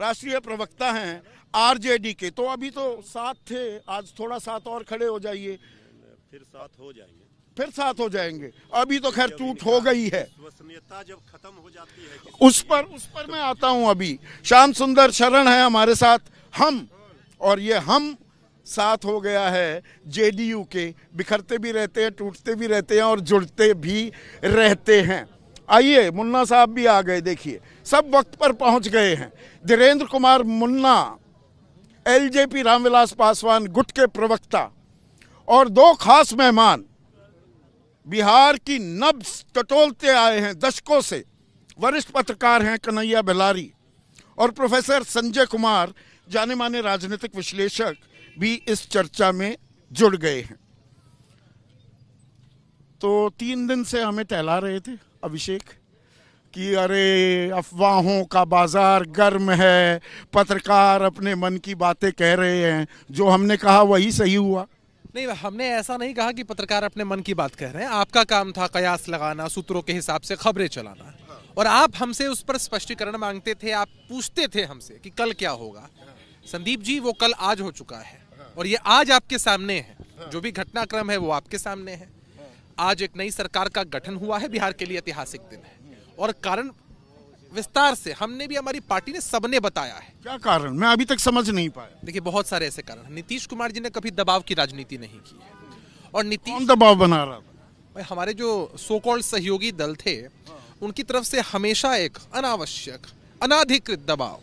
राष्ट्रीय प्रवक्ता हैं आरजेडी के तो अभी तो साथ थे आज थोड़ा साथ और खड़े हो जाइए फिर साथ हो जाएंगे फिर साथ हो जाएंगे अभी तो खैर टूट हो गई है जब खत्म हो जाती है उस पर उस पर मैं आता हूं अभी श्याम सुंदर शरण है हमारे साथ हम और ये हम साथ हो गया है जेडीयू के बिखरते भी रहते हैं टूटते भी रहते हैं और जुड़ते भी रहते हैं आइए मुन्ना साहब भी आ गए देखिए सब वक्त पर पहुंच गए हैं धीरेन्द्र कुमार मुन्ना एलजेपी रामविलास पासवान गुट के प्रवक्ता और दो खास मेहमान बिहार की नब्स टटोलते आए हैं दशकों से वरिष्ठ पत्रकार हैं कन्हैया बेलारी और प्रोफेसर संजय कुमार जाने माने राजनीतिक विश्लेषक भी इस चर्चा में जुड़ गए हैं तो तीन दिन से हमें टहला रहे थे अभिषेक कि अरे अफवाहों का बाज़ार गर्म है पत्रकार अपने मन की बातें कह रहे हैं जो हमने कहा वही सही हुआ नहीं हमने ऐसा नहीं कहा कि पत्रकार अपने मन की बात कह रहे हैं आपका काम था कयास लगाना सूत्रों के हिसाब से खबरें चलाना और आप हमसे उस पर स्पष्टीकरण मांगते थे आप पूछते थे हमसे कि कल क्या होगा संदीप जी वो कल आज हो चुका है और ये आज आपके सामने है जो भी घटनाक्रम है वो आपके सामने है आज एक नई सरकार का गठन हुआ है बिहार के लिए ऐतिहासिक दिन है और कारण विस्तार से हमने भी हमारी पार्टी ने सबने बताया है क्या कारण मैं अभी तक समझ नहीं पाया देखिए बहुत सारे ऐसे कारण नीतीश कुमार जी ने कभी दबाव की राजनीति नहीं की है और नीतीश दबाव बना रहा था हमारे जो सो कॉल्ड सहयोगी दल थे हाँ। उनकी तरफ से हमेशा एक अनावश्यक अनाधिकृत दबाव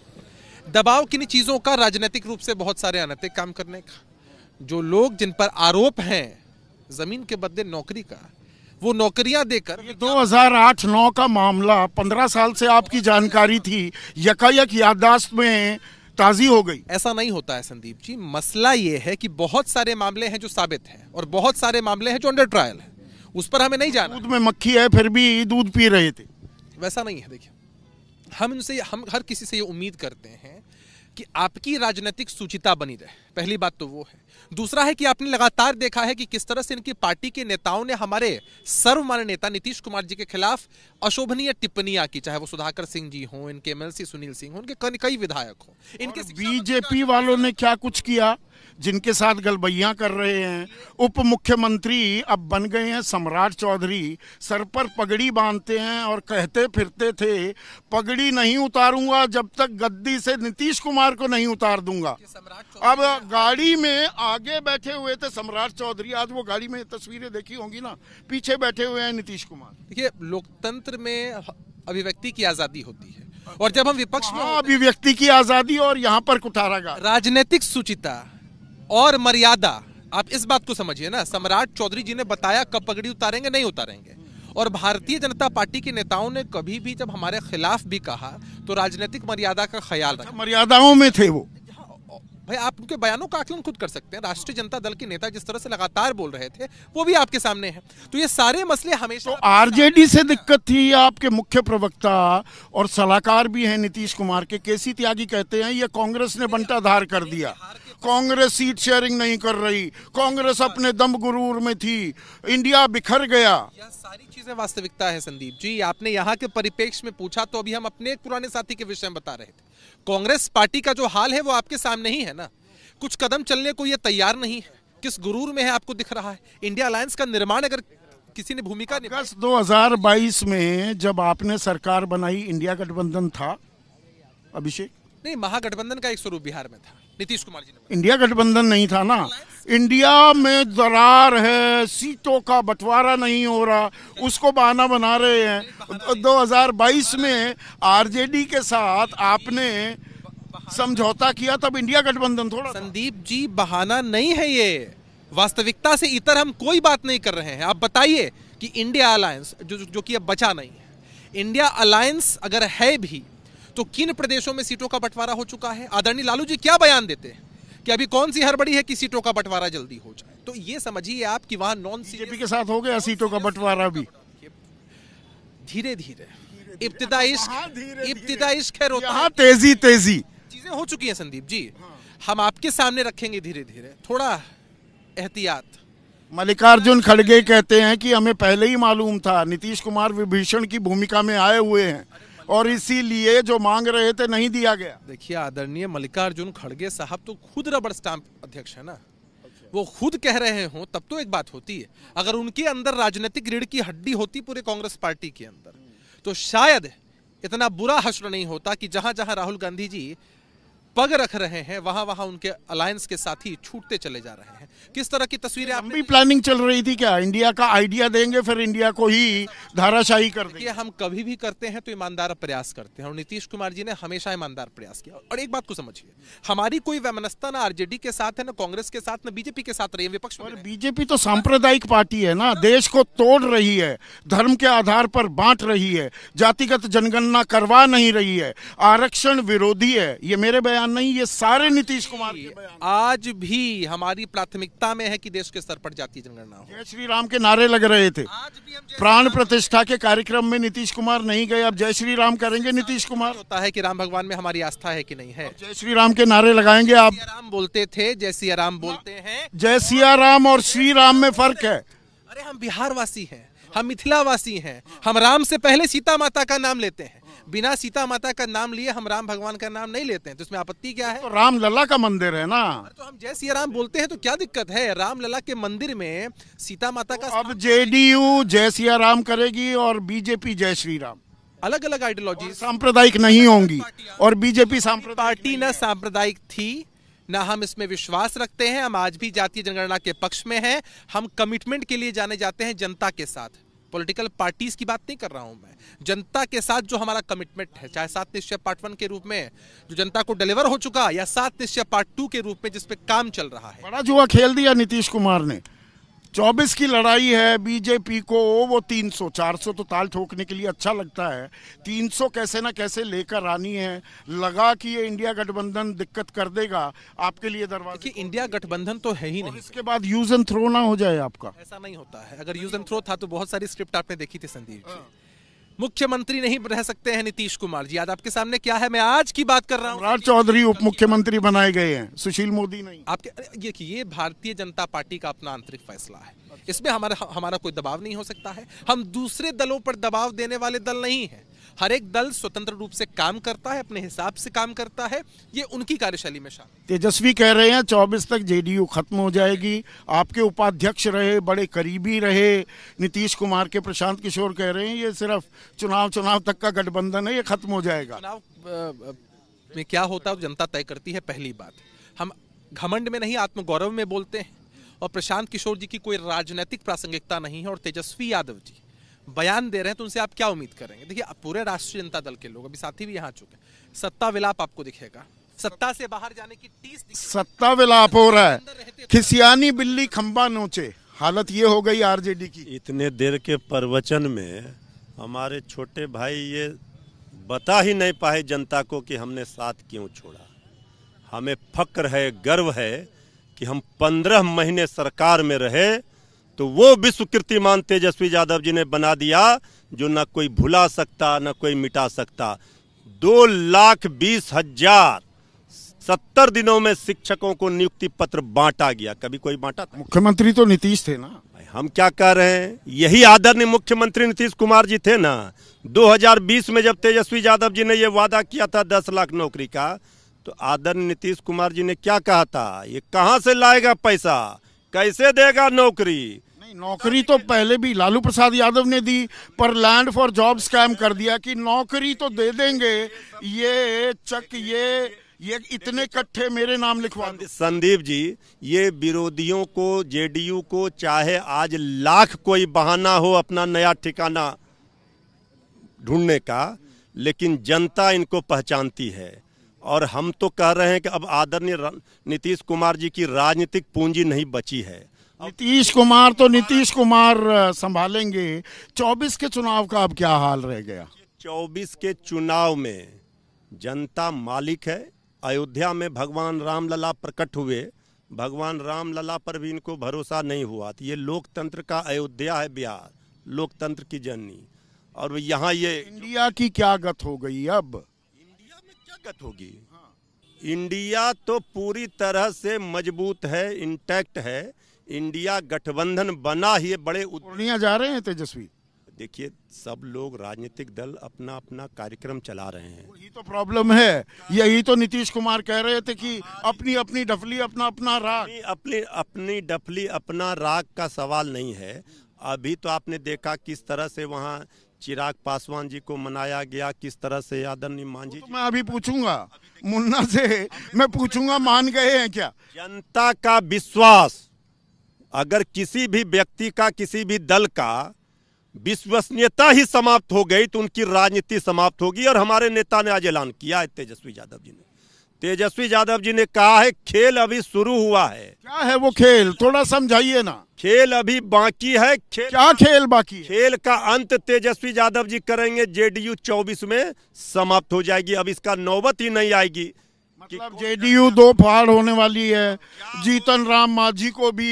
दबाव किन चीज़ों का राजनीतिक रूप से बहुत सारे अनैतिक काम करने का जो लोग जिन पर आरोप हैं जमीन के बदले नौकरी का वो नौकरियां देकर ये 2008-9 का मामला 15 साल से आपकी जानकारी थी यकायक याददाश्त में ताजी हो गई ऐसा नहीं होता है संदीप जी मसला ये है कि बहुत सारे मामले हैं जो साबित हैं और बहुत सारे मामले हैं जो अंडर ट्रायल है उस पर हमें नहीं जाना दूध में मक्खी है फिर भी दूध पी रहे थे वैसा नहीं है देखिए हम इनसे हम हर किसी से ये उम्मीद करते हैं कि आपकी राजनीतिक सूचिता बनी रहे पहली बात तो वो है दूसरा है कि आपने लगातार देखा है कि किस तरह से इनकी पार्टी के नेताओं ने हमारे सर्वमान्य नेता नीतीश कुमार जी के खिलाफ अशोभनीय टिप्पणियां की चाहे वो सुधाकर सिंह जी हों इनके एमएलसी सुनील सिंह हो इनके कई विधायक हो इनके बीजेपी वालों ने क्या कुछ किया जिनके साथ गलबैया कर रहे हैं उप मुख्यमंत्री अब बन गए हैं सम्राट चौधरी सर पर पगड़ी बांधते हैं और कहते फिरते थे पगड़ी नहीं उतारूंगा जब तक गद्दी से नीतीश कुमार को नहीं उतार दूंगा अब गाड़ी में आगे बैठे हुए थे सम्राट चौधरी आज वो गाड़ी में तस्वीरें देखी होंगी ना पीछे बैठे हुए हैं नीतीश कुमार देखिए लोकतंत्र में अभिव्यक्ति की आजादी होती है और जब हम विपक्ष में हाँ, अभिव्यक्ति की आजादी और यहाँ पर कुठारा राजनीतिक सुचिता और मर्यादा आप इस बात को समझिए ना सम्राट चौधरी जी ने बताया कब पगड़ी उतारेंगे नहीं उतारेंगे और भारतीय जनता पार्टी के नेताओं ने कभी भी जब हमारे खिलाफ भी कहा तो राजनीतिक मर्यादा का ख्याल रखा अच्छा, मर्यादाओं में थे वो हाँ, भाई आप उनके बयानों का आकलन खुद कर सकते हैं राष्ट्रीय जनता दल के नेता जिस तरह से लगातार बोल रहे थे वो भी आपके सामने हैं तो ये सारे मसले हमेशा तो आरजेडी से दिक्कत थी आपके मुख्य प्रवक्ता और सलाहकार भी हैं नीतीश कुमार के केसी त्यागी कहते हैं ये कांग्रेस ने बंटाधार कर दिया कांग्रेस सीट शेयरिंग नहीं कर रही कांग्रेस अपने दम गुरूर में थी इंडिया बिखर गया सारी चीजें वास्तविकता है संदीप जी आपने यहाँ के परिपेक्ष में पूछा तो अभी हम अपने पुराने साथी के विषय में बता रहे थे कांग्रेस पार्टी का जो हाल है वो आपके सामने ही है ना कुछ कदम चलने को ये तैयार नहीं है किस गुरूर में है आपको दिख रहा है इंडिया अलायंस का निर्माण अगर किसी ने भूमिका अगस्त बाईस में जब आपने सरकार बनाई इंडिया गठबंधन था अभिषेक नहीं महागठबंधन का एक स्वरूप बिहार में था नीतीश कुमार जी ने इंडिया गठबंधन नहीं था ना इंडिया में दरार है सीटों का बंटवारा नहीं हो रहा उसको बहाना बना रहे हैं 2022 में आरजेडी के साथ आपने समझौता किया तब इंडिया गठबंधन थोड़ा संदीप जी बहाना नहीं है ये वास्तविकता से इतर हम कोई बात नहीं कर रहे हैं आप बताइए कि इंडिया अलायंस जो जो कि अब बचा नहीं है इंडिया अलायंस अगर है भी तो किन प्रदेशों में सीटों का बंटवारा हो चुका है आदरणीय लालू जी क्या बयान देते हैं कि अभी कौन सी हड़बड़ी है कि सीटों का बंटवारा जल्दी हो जाए तो ये समझिए आप कि वहां नॉन सीजेपी के साथ हो गया सीटों का बंटवारा भी धीरे धीरे इब्तदा हाँ, इश्क हाँ, इब्तदा इश्क है तेजी तेजी चीजें हो चुकी हैं संदीप जी हाँ। हम आपके सामने रखेंगे धीरे धीरे थोड़ा एहतियात मल्लिकार्जुन खड़गे कहते हैं कि हमें पहले ही मालूम था नीतीश कुमार विभीषण की भूमिका में आए हुए हैं और इसीलिए जो मांग रहे थे नहीं दिया गया देखिए आदरणीय मल्लिकार्जुन खड़गे साहब तो खुद रबड़ स्टाम्प अध्यक्ष है ना वो खुद कह रहे हो तब तो एक बात होती है अगर उनके अंदर राजनीतिक रीढ़ की हड्डी होती पूरे कांग्रेस पार्टी के अंदर तो शायद इतना बुरा हश्र नहीं होता कि जहां जहां राहुल गांधी जी पग रख रहे हैं वहां वहां उनके अलायंस के साथ ही छूटते चले जा रहे हैं किस तरह की तस्वीरें भी प्लानिंग चल रही थी क्या इंडिया का आइडिया देंगे फिर इंडिया को ही धाराशाही कर देंगे हम कभी भी करते हैं तो ईमानदार प्रयास करते हैं और नीतीश कुमार जी ने हमेशा ईमानदार प्रयास किया और एक बात को समझिए हमारी कोई वैमनस्ता ना आरजेडी के साथ है ना कांग्रेस के साथ ना बीजेपी के साथ रही है विपक्ष में बीजेपी तो सांप्रदायिक पार्टी है ना देश को तोड़ रही है धर्म के आधार पर बांट रही है जातिगत जनगणना करवा नहीं रही है आरक्षण विरोधी है ये मेरे बयान बयान नहीं ये सारे नीतीश कुमार के बयान आज भी हमारी प्राथमिकता में है कि देश के स्तर पर जातीय जनगणना हो जय श्री राम के नारे लग रहे थे प्राण प्रतिष्ठा के कार्यक्रम में नीतीश कुमार नहीं गए अब जय श्री राम करेंगे नीतीश कुमार होता है की राम भगवान में हमारी आस्था है की नहीं है जय श्री राम के नारे लगाएंगे आप राम बोलते थे जय सिया राम बोलते हाँ। हैं जय सिया राम और श्री राम में फर्क है अरे हम वासी हैं हम मिथिलावासी हैं हम राम से पहले सीता माता का नाम लेते हैं बिना सीता माता का नाम लिए हम राम भगवान का नाम नहीं लेते हैं तो इसमें आपत्ति क्या है तो राम लला का मंदिर है ना हाँ, तो हम जय सिया राम बोलते हैं तो क्या दिक्कत है राम लला के मंदिर में सीता माता का तो अब जेडीयू जय सिया राम करेगी और बीजेपी जय श्री राम अलग अलग आइडियोलॉजी सांप्रदायिक नहीं होंगी और बीजेपी पार्टी न सांप्रदायिक थी ना हम इसमें विश्वास रखते हैं हम आज भी जातीय जनगणना के पक्ष में हैं हम कमिटमेंट के लिए जाने जाते हैं जनता के साथ पॉलिटिकल पार्टीज की बात नहीं कर रहा हूं मैं जनता के साथ जो हमारा कमिटमेंट है चाहे सात निश्चय पार्ट वन के रूप में जो जनता को डिलीवर हो चुका या सात निश्चय पार्ट टू के रूप में जिसपे काम चल रहा है बड़ा जुआ खेल दिया नीतीश कुमार ने चौबीस की लड़ाई है बीजेपी को वो 300 400 तो ताल ठोकने के लिए अच्छा लगता है 300 कैसे ना कैसे लेकर आनी है लगा कि ये इंडिया गठबंधन दिक्कत कर देगा आपके लिए दरवाजा कि इंडिया गठबंधन तो है ही नहीं इसके बाद यूज एंड थ्रो ना हो जाए आपका ऐसा नहीं होता है अगर यूज एंड थ्रो था तो बहुत सारी स्क्रिप्ट आपने देखी थी संदीप जी हाँ। मुख्यमंत्री नहीं रह सकते हैं नीतीश कुमार जी आज आपके सामने क्या है मैं आज की बात कर रहा हूँ राज चौधरी उप मुख्यमंत्री बनाए गए हैं सुशील मोदी नहीं आपके ये, ये भारतीय जनता पार्टी का अपना आंतरिक फैसला है इसमें हमारा हमारा कोई दबाव नहीं हो सकता है हम दूसरे दलों पर दबाव देने वाले दल नहीं है हर एक दल स्वतंत्र रूप से काम करता है अपने हिसाब से काम करता है ये उनकी कार्यशैली में शामिल तेजस्वी कह रहे हैं चौबीस तक जेडीयू खत्म हो जाएगी आपके उपाध्यक्ष रहे बड़े करीबी रहे नीतीश कुमार के प्रशांत किशोर कह रहे हैं ये सिर्फ चुनाव चुनाव तक का गठबंधन है ये खत्म हो जाएगा में क्या होता है जनता तय करती है पहली बात हम घमंड में नहीं आत्मगौरव में बोलते हैं और प्रशांत किशोर जी की कोई राजनीतिक प्रासंगिकता नहीं है और तेजस्वी यादव जी बयान दे रहे हैं तो उनसे आप क्या उम्मीद करेंगे देखिए पूरे राष्ट्रीय जनता दल के लोग अभी साथी भी यहाँ चुके सत्ता विलाप आपको दिखेगा सत्ता से बाहर जाने की टीस सत्ता विलाप हो रहा है खिसियानी बिल्ली खम्बा नोचे हालत ये हो गई आरजेडी की इतने देर के प्रवचन में हमारे छोटे भाई ये बता ही नहीं पाए जनता को कि हमने साथ क्यों छोड़ा हमें फक्र है गर्व है कि हम पंद्रह महीने सरकार में रहे तो वो विश्व कीर्तिमान तेजस्वी यादव जी ने बना दिया जो ना कोई भुला सकता ना कोई मिटा सकता दो लाख बीस हजार सत्तर दिनों में शिक्षकों को नियुक्ति पत्र बांटा गया कभी कोई बांटा था मुख्यमंत्री तो नीतीश थे ना हम क्या कह रहे हैं यही आदरणीय मुख्यमंत्री नीतीश कुमार जी थे ना 2020 में जब तेजस्वी यादव जी ने यह वादा किया था दस लाख नौकरी का तो आदरणीय नीतीश कुमार जी ने क्या कहा था ये कहां से लाएगा पैसा कैसे देगा नौकरी नहीं नौकरी तो पहले भी लालू प्रसाद यादव ने दी पर लैंड फॉर जॉब स्कैम कर दिया कि नौकरी तो दे देंगे ये चक ये ये इतने कट्ठे मेरे नाम लिखवा संदीप जी ये विरोधियों को जेडीयू को चाहे आज लाख कोई बहाना हो अपना नया ठिकाना ढूंढने का लेकिन जनता इनको पहचानती है और हम तो कह रहे हैं कि अब आदरणीय नीतीश कुमार जी की राजनीतिक पूंजी नहीं बची है नीतीश कुमार तो नीतीश कुमार संभालेंगे 24 के चुनाव का अब क्या हाल रह गया 24 के चुनाव में जनता मालिक है अयोध्या में भगवान रामलला प्रकट हुए भगवान रामलला पर भी इनको भरोसा नहीं हुआ तो ये लोकतंत्र का अयोध्या है बिहार लोकतंत्र की जननी और यहाँ ये इंडिया की क्या गत हो गई अब इंडिया में क्या गत होगी हाँ। इंडिया तो पूरी तरह से मजबूत है इंटैक्ट है इंडिया गठबंधन बना ही बड़े पूर्णिया जा रहे हैं तेजस्वी देखिए सब लोग राजनीतिक दल अपना अपना कार्यक्रम चला रहे हैं यही तो प्रॉब्लम है यही तो नीतीश कुमार कह रहे थे कि अपनी अपनी डफली अपना अपना राग अपनी अपनी डफली अपना राग का सवाल नहीं है अभी तो आपने देखा किस तरह से वहाँ चिराग पासवान जी को मनाया गया किस तरह से आदरणीय मांझी तो मैं अभी पूछूंगा मुन्ना से मैं पूछूंगा मान गए हैं क्या जनता का विश्वास अगर किसी भी व्यक्ति का किसी भी दल का विश्वसनीयता ही समाप्त हो गई तो उनकी राजनीति समाप्त होगी और हमारे नेता ने आज ऐलान किया है तेजस्वी यादव जी ने तेजस्वी यादव जी ने कहा है खेल अभी शुरू हुआ है क्या है वो खेल थोड़ा समझाइए ना खेल अभी बाकी है खेल क्या खेल बाकी खेल का अंत तेजस्वी यादव जी करेंगे जेडीयू 24 में समाप्त हो जाएगी अब इसका नौबत ही नहीं आएगी मतलब जेडीयू दो फाड़ होने वाली है जीतन राम माझी को भी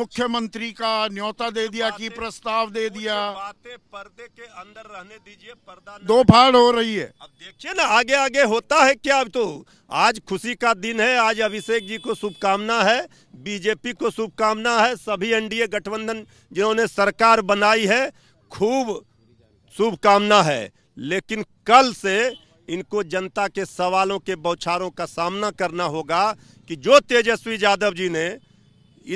मुख्यमंत्री का न्योता दे दिया की प्रस्ताव दे दिया बातें पर्दे के अंदर रहने दीजिए पर्दा दो फाड़ हो रही है अब देखिए ना आगे आगे होता है क्या अब तो आज खुशी का दिन है आज अभिषेक जी को शुभकामना है बीजेपी को शुभकामना है सभी एनडीए गठबंधन जिन्होंने सरकार बनाई है खूब शुभकामना है लेकिन कल से इनको जनता के सवालों के बौछारों का सामना करना होगा कि जो तेजस्वी यादव जी ने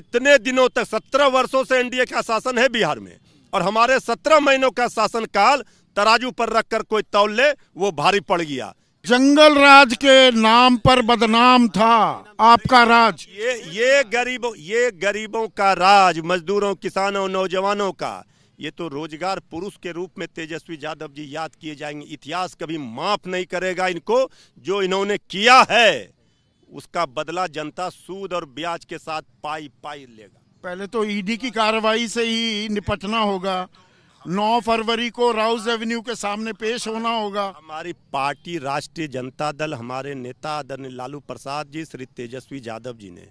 इतने दिनों तक सत्रह वर्षों से एनडीए का शासन है बिहार में और हमारे सत्रह महीनों का शासनकाल तराजू पर रखकर कोई तौल ले वो भारी पड़ गया जंगल राज के नाम पर बदनाम था आपका राज ये ये गरीबों ये गरीबों का राज मजदूरों किसानों नौजवानों का ये तो रोजगार पुरुष के रूप में तेजस्वी यादव जी याद किए जाएंगे इतिहास कभी माफ नहीं करेगा इनको जो इन्होंने किया है उसका बदला जनता सूद और ब्याज के साथ पाई पाई लेगा पहले तो ईडी e की कार्रवाई से ही निपटना होगा 9 फरवरी को राउस एवेन्यू के सामने पेश होना होगा हमारी पार्टी राष्ट्रीय जनता दल हमारे नेता आदरणीय लालू प्रसाद जी श्री तेजस्वी यादव जी ने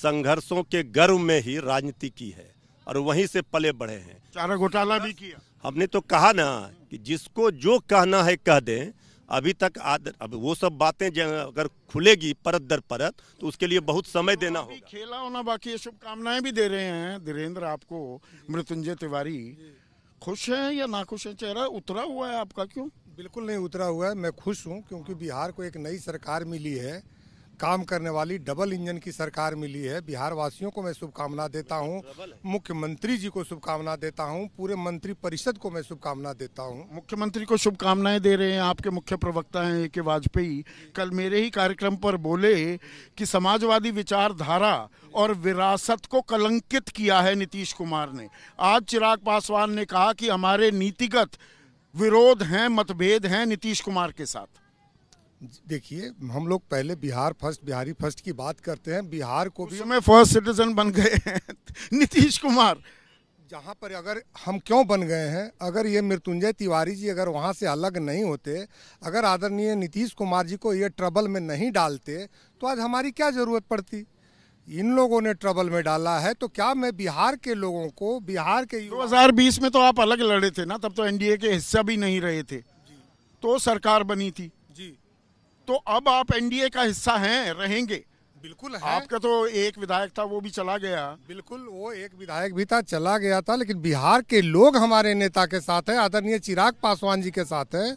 संघर्षों के गर्व में ही राजनीति की है और वहीं से पले बढ़े हैं चारा घोटाला भी किया हमने तो कहा ना कि जिसको जो कहना है कह दें अभी तक आदर अब वो सब बातें अगर खुलेगी परत दर परत तो उसके लिए बहुत समय देना होगा खेला होना बाकी ये शुभकामनाएं भी दे रहे हैं धीरेन्द्र आपको मृत्युंजय तिवारी खुश है या ना खुश है चेहरा उतरा हुआ है आपका क्यों बिल्कुल नहीं उतरा हुआ है मैं खुश हूँ क्योंकि बिहार को एक नई सरकार मिली है काम करने वाली डबल इंजन की सरकार मिली है बिहार वासियों को मैं शुभकामना देता हूं मुख्यमंत्री जी को शुभकामना देता हूं पूरे मंत्री परिषद को मैं शुभकामना देता हूं मुख्यमंत्री को शुभकामनाएं दे रहे हैं आपके मुख्य प्रवक्ता हैं ए के वाजपेयी कल मेरे ही कार्यक्रम पर बोले कि समाजवादी विचारधारा और विरासत को कलंकित किया है नीतीश कुमार ने आज चिराग पासवान ने कहा कि हमारे नीतिगत विरोध हैं मतभेद हैं नीतीश कुमार के साथ देखिए हम लोग पहले बिहार फर्स्ट बिहारी फर्स्ट की बात करते हैं बिहार को भी समय फर्स्ट सिटीजन बन गए हैं नीतीश कुमार जहाँ पर अगर हम क्यों बन गए हैं अगर ये मृत्युंजय तिवारी जी अगर वहाँ से अलग नहीं होते अगर आदरणीय नीतीश कुमार जी को ये ट्रबल में नहीं डालते तो आज हमारी क्या ज़रूरत पड़ती इन लोगों ने ट्रबल में डाला है तो क्या मैं बिहार के लोगों को बिहार के 2020 में तो आप अलग लड़े थे ना तब तो एनडीए के हिस्सा भी नहीं रहे थे तो सरकार बनी थी तो अब आप एनडीए का हिस्सा हैं रहेंगे बिल्कुल है। आपका तो एक विधायक था वो भी चला गया बिल्कुल वो एक विधायक भी था चला गया था लेकिन बिहार के लोग हमारे नेता के साथ है आदरणीय चिराग पासवान जी के साथ है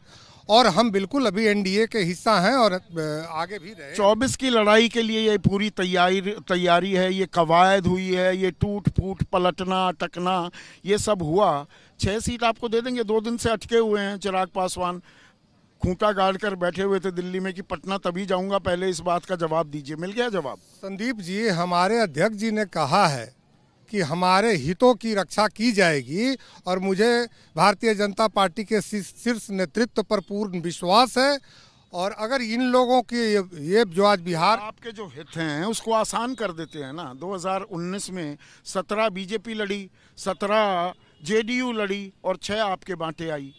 और हम बिल्कुल अभी एनडीए के हिस्सा हैं और आगे भी रहे चौबीस की लड़ाई के लिए ये पूरी तैयारी तैयारी है ये कवायद हुई है ये टूट फूट पलटना टकना ये सब हुआ छह सीट आपको दे देंगे दो दिन से अटके हुए हैं चिराग पासवान खूंटा गाड़ कर बैठे हुए थे दिल्ली में कि पटना तभी जाऊंगा पहले इस बात का जवाब दीजिए मिल गया जवाब संदीप जी हमारे अध्यक्ष जी ने कहा है कि हमारे हितों की रक्षा की जाएगी और मुझे भारतीय जनता पार्टी के शीर्ष नेतृत्व पर पूर्ण विश्वास है और अगर इन लोगों के ये, ये जो आज बिहार आपके जो हित हैं उसको आसान कर देते हैं ना 2019 में 17 बीजेपी लड़ी 17 जेडीयू लड़ी और 6 आपके बांटे आई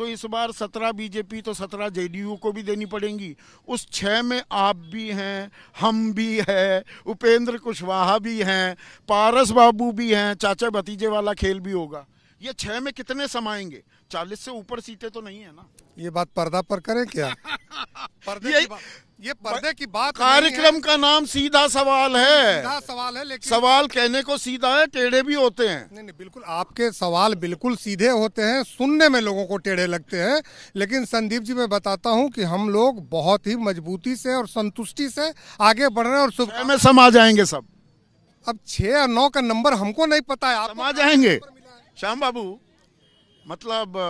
तो इस बार सत्रह बीजेपी तो सत्रह जेडीयू को भी देनी पड़ेंगी उस छः में आप भी हैं हम भी हैं उपेंद्र कुशवाहा भी हैं पारस बाबू भी हैं चाचा भतीजे वाला खेल भी होगा ये छः में कितने समाएंगे चालीस से ऊपर सीटें तो नहीं है ना ये बात पर्दा पर करें क्या पर्दे की बात ये पर्दे की बात कार्यक्रम का नाम सीधा सवाल है सीधा सवाल है लेकिन सवाल कहने को सीधा है टेढ़े भी होते हैं नहीं नहीं बिल्कुल आपके सवाल बिल्कुल सीधे होते हैं सुनने में लोगों को टेढ़े लगते हैं लेकिन संदीप जी मैं बताता हूं कि हम लोग बहुत ही मजबूती से और संतुष्टि से आगे बढ़ रहे हैं और सुबह में समा जाएंगे सब अब छह और नौ का नंबर हमको नहीं पता है समा जाएंगे श्याम बाबू मतलब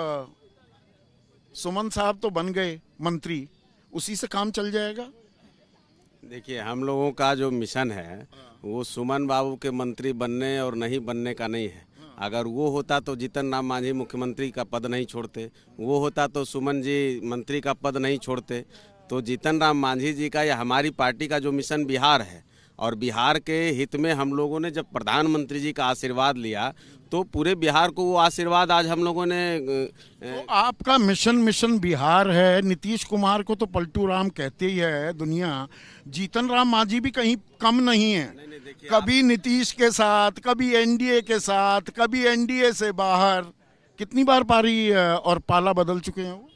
सुमन साहब तो बन गए मंत्री उसी से काम चल जाएगा देखिए हम लोगों का जो मिशन है वो सुमन बाबू के मंत्री बनने और नहीं बनने का नहीं है हाँ। अगर वो होता तो जीतन राम मांझी मुख्यमंत्री का पद नहीं छोड़ते वो होता तो सुमन जी मंत्री का पद नहीं छोड़ते तो जीतन राम मांझी जी का या हमारी पार्टी का जो मिशन बिहार है और बिहार के हित में हम लोगों ने जब प्रधानमंत्री जी का आशीर्वाद लिया तो पूरे बिहार को वो आशीर्वाद आज हम लोगों ने तो आपका मिशन मिशन बिहार है नीतीश कुमार को तो पलटू राम कहते ही है दुनिया जीतन राम मांझी भी कहीं कम नहीं है नहीं, नहीं, कभी नीतीश के साथ कभी एनडीए के साथ कभी एनडीए से बाहर कितनी बार पारी और पाला बदल चुके हैं वो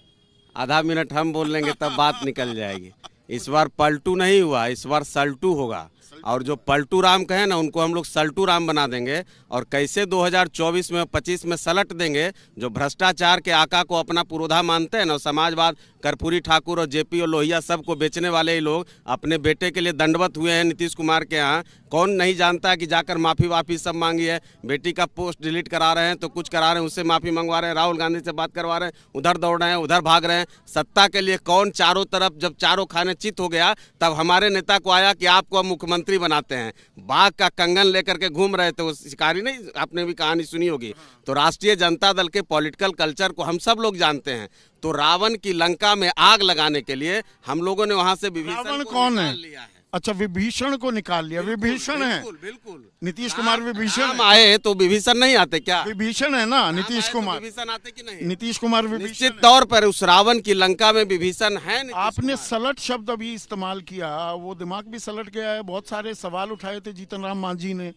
आधा मिनट हम बोल लेंगे तब बात निकल जाएगी इस बार पलटू नहीं हुआ इस बार सल्टू होगा और जो पलटू राम कहें ना उनको हम लोग सल्टू राम बना देंगे और कैसे 2024 में 25 में सलट देंगे जो भ्रष्टाचार के आका को अपना पुरोधा मानते हैं ना समाजवाद कर्पूरी ठाकुर और जेपी और लोहिया सबको बेचने वाले ही लोग अपने बेटे के लिए दंडवत हुए हैं नीतीश कुमार के यहाँ कौन नहीं जानता है कि जाकर माफ़ी वाफ़ी सब मांगी है बेटी का पोस्ट डिलीट करा रहे हैं तो कुछ करा रहे हैं उससे माफ़ी मंगवा रहे हैं राहुल गांधी से बात करवा रहे हैं उधर दौड़ रहे हैं उधर भाग रहे हैं सत्ता के लिए कौन चारों तरफ जब चारों खाने चित हो गया तब हमारे नेता को आया कि आपको हम मुख्यमंत्री बनाते हैं बाघ का कंगन लेकर के घूम रहे थे वो शिकारी नहीं आपने भी कहानी सुनी होगी तो राष्ट्रीय जनता दल के पॉलिटिकल कल्चर को हम सब लोग जानते हैं तो रावण की लंका में आग लगाने के लिए हम लोगों ने वहां से विभिन्न कौन है लिया है अच्छा विभीषण को निकाल लिया विभीषण है बिल्कुल नीतीश कुमार विभीषण आए तो विभीषण नहीं आते क्या विभीषण है ना नीतीश तो कुमार विभीषण आते कि नहीं नीतीश कुमार विभीषण तौर पर उस रावण की लंका में विभीषण है आपने सलट शब्द अभी इस्तेमाल किया वो दिमाग भी सलट गया है बहुत सारे सवाल उठाए थे जीतन राम मांझी ने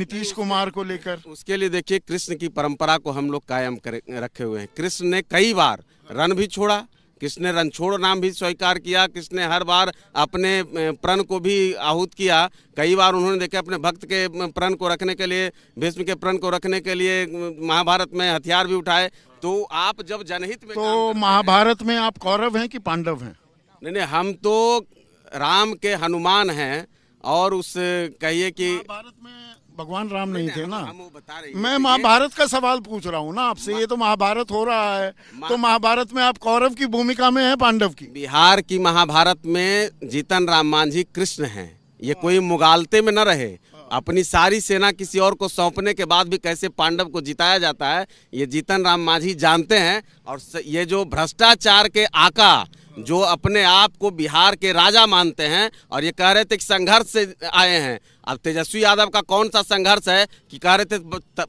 नीतीश कुमार को लेकर उसके लिए देखिए कृष्ण की परंपरा को हम लोग कायम रखे हुए हैं कृष्ण ने कई बार रन भी छोड़ा किसने रणछोड़ नाम भी स्वीकार किया किसने हर बार अपने प्रण को भी आहूत किया कई बार उन्होंने देखे अपने भक्त के प्रण को रखने के लिए भीष्म के प्रण को रखने के लिए महाभारत में हथियार भी उठाए तो आप जब जनहित में तो महाभारत में आप कौरव हैं कि पांडव हैं नहीं नहीं हम तो राम के हनुमान हैं और उस कहिए कि भारत में भगवान राम नहीं थे ना बता रहे मैं महाभारत का सवाल पूछ रहा हूँ ना आपसे ये तो महाभारत हो रहा है तो महाभारत में आप कौरव की भूमिका में है पांडव की बिहार की महाभारत में जीतन राम मांझी कृष्ण है ये हाँ। कोई मुगालते में न रहे अपनी सारी सेना किसी और को सौंपने के बाद भी कैसे पांडव को जिताया जाता है ये जीतन राम मांझी जानते हैं और ये जो भ्रष्टाचार के आका जो अपने आप को बिहार के राजा मानते हैं और ये कह रहे थे कि संघर्ष से आए हैं अब तेजस्वी यादव का कौन सा संघर्ष है कि कह रहे थे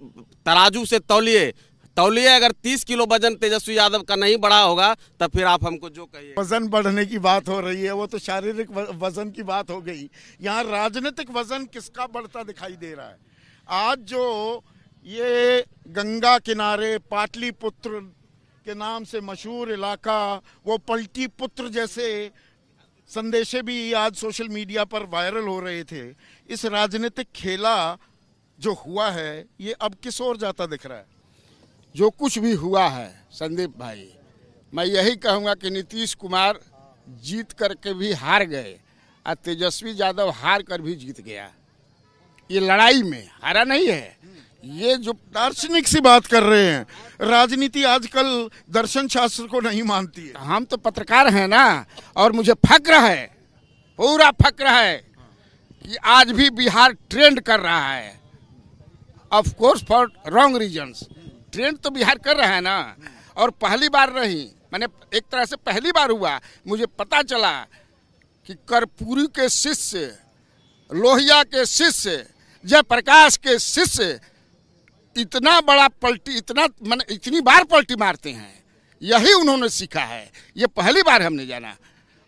तराजू से तौलिए तौलिए अगर तीस किलो वजन तेजस्वी यादव का नहीं बढ़ा होगा तो फिर आप हमको जो कहिए वजन बढ़ने की बात हो रही है वो तो शारीरिक वजन की बात हो गई यहाँ राजनीतिक वजन किसका बढ़ता दिखाई दे रहा है आज जो ये गंगा किनारे पाटलिपुत्र के नाम से मशहूर इलाका वो पलटी पुत्र जैसे संदेशे भी आज सोशल मीडिया पर वायरल हो रहे थे इस राजनीतिक खेला जो हुआ है ये अब किस ओर जाता दिख रहा है जो कुछ भी हुआ है संदीप भाई मैं यही कहूँगा कि नीतीश कुमार जीत करके भी हार गए और तेजस्वी यादव हार कर भी जीत गया ये लड़ाई में हारा नहीं है ये जो दार्शनिक सी बात कर रहे हैं राजनीति आजकल दर्शन शास्त्र को नहीं मानती है हम तो पत्रकार हैं ना और मुझे फक्र है पूरा फक्र है कि आज भी बिहार ट्रेंड कर रहा है of course for wrong reasons trend तो बिहार कर रहा है ना और पहली बार नहीं मैंने एक तरह से पहली बार हुआ मुझे पता चला कि कर्पूरी के शिष्य लोहिया के शिष्य जयप्रकाश के शिष्य इतना बड़ा पलटी इतना मन इतनी बार पलटी मारते हैं यही उन्होंने सीखा है ये पहली बार हमने जाना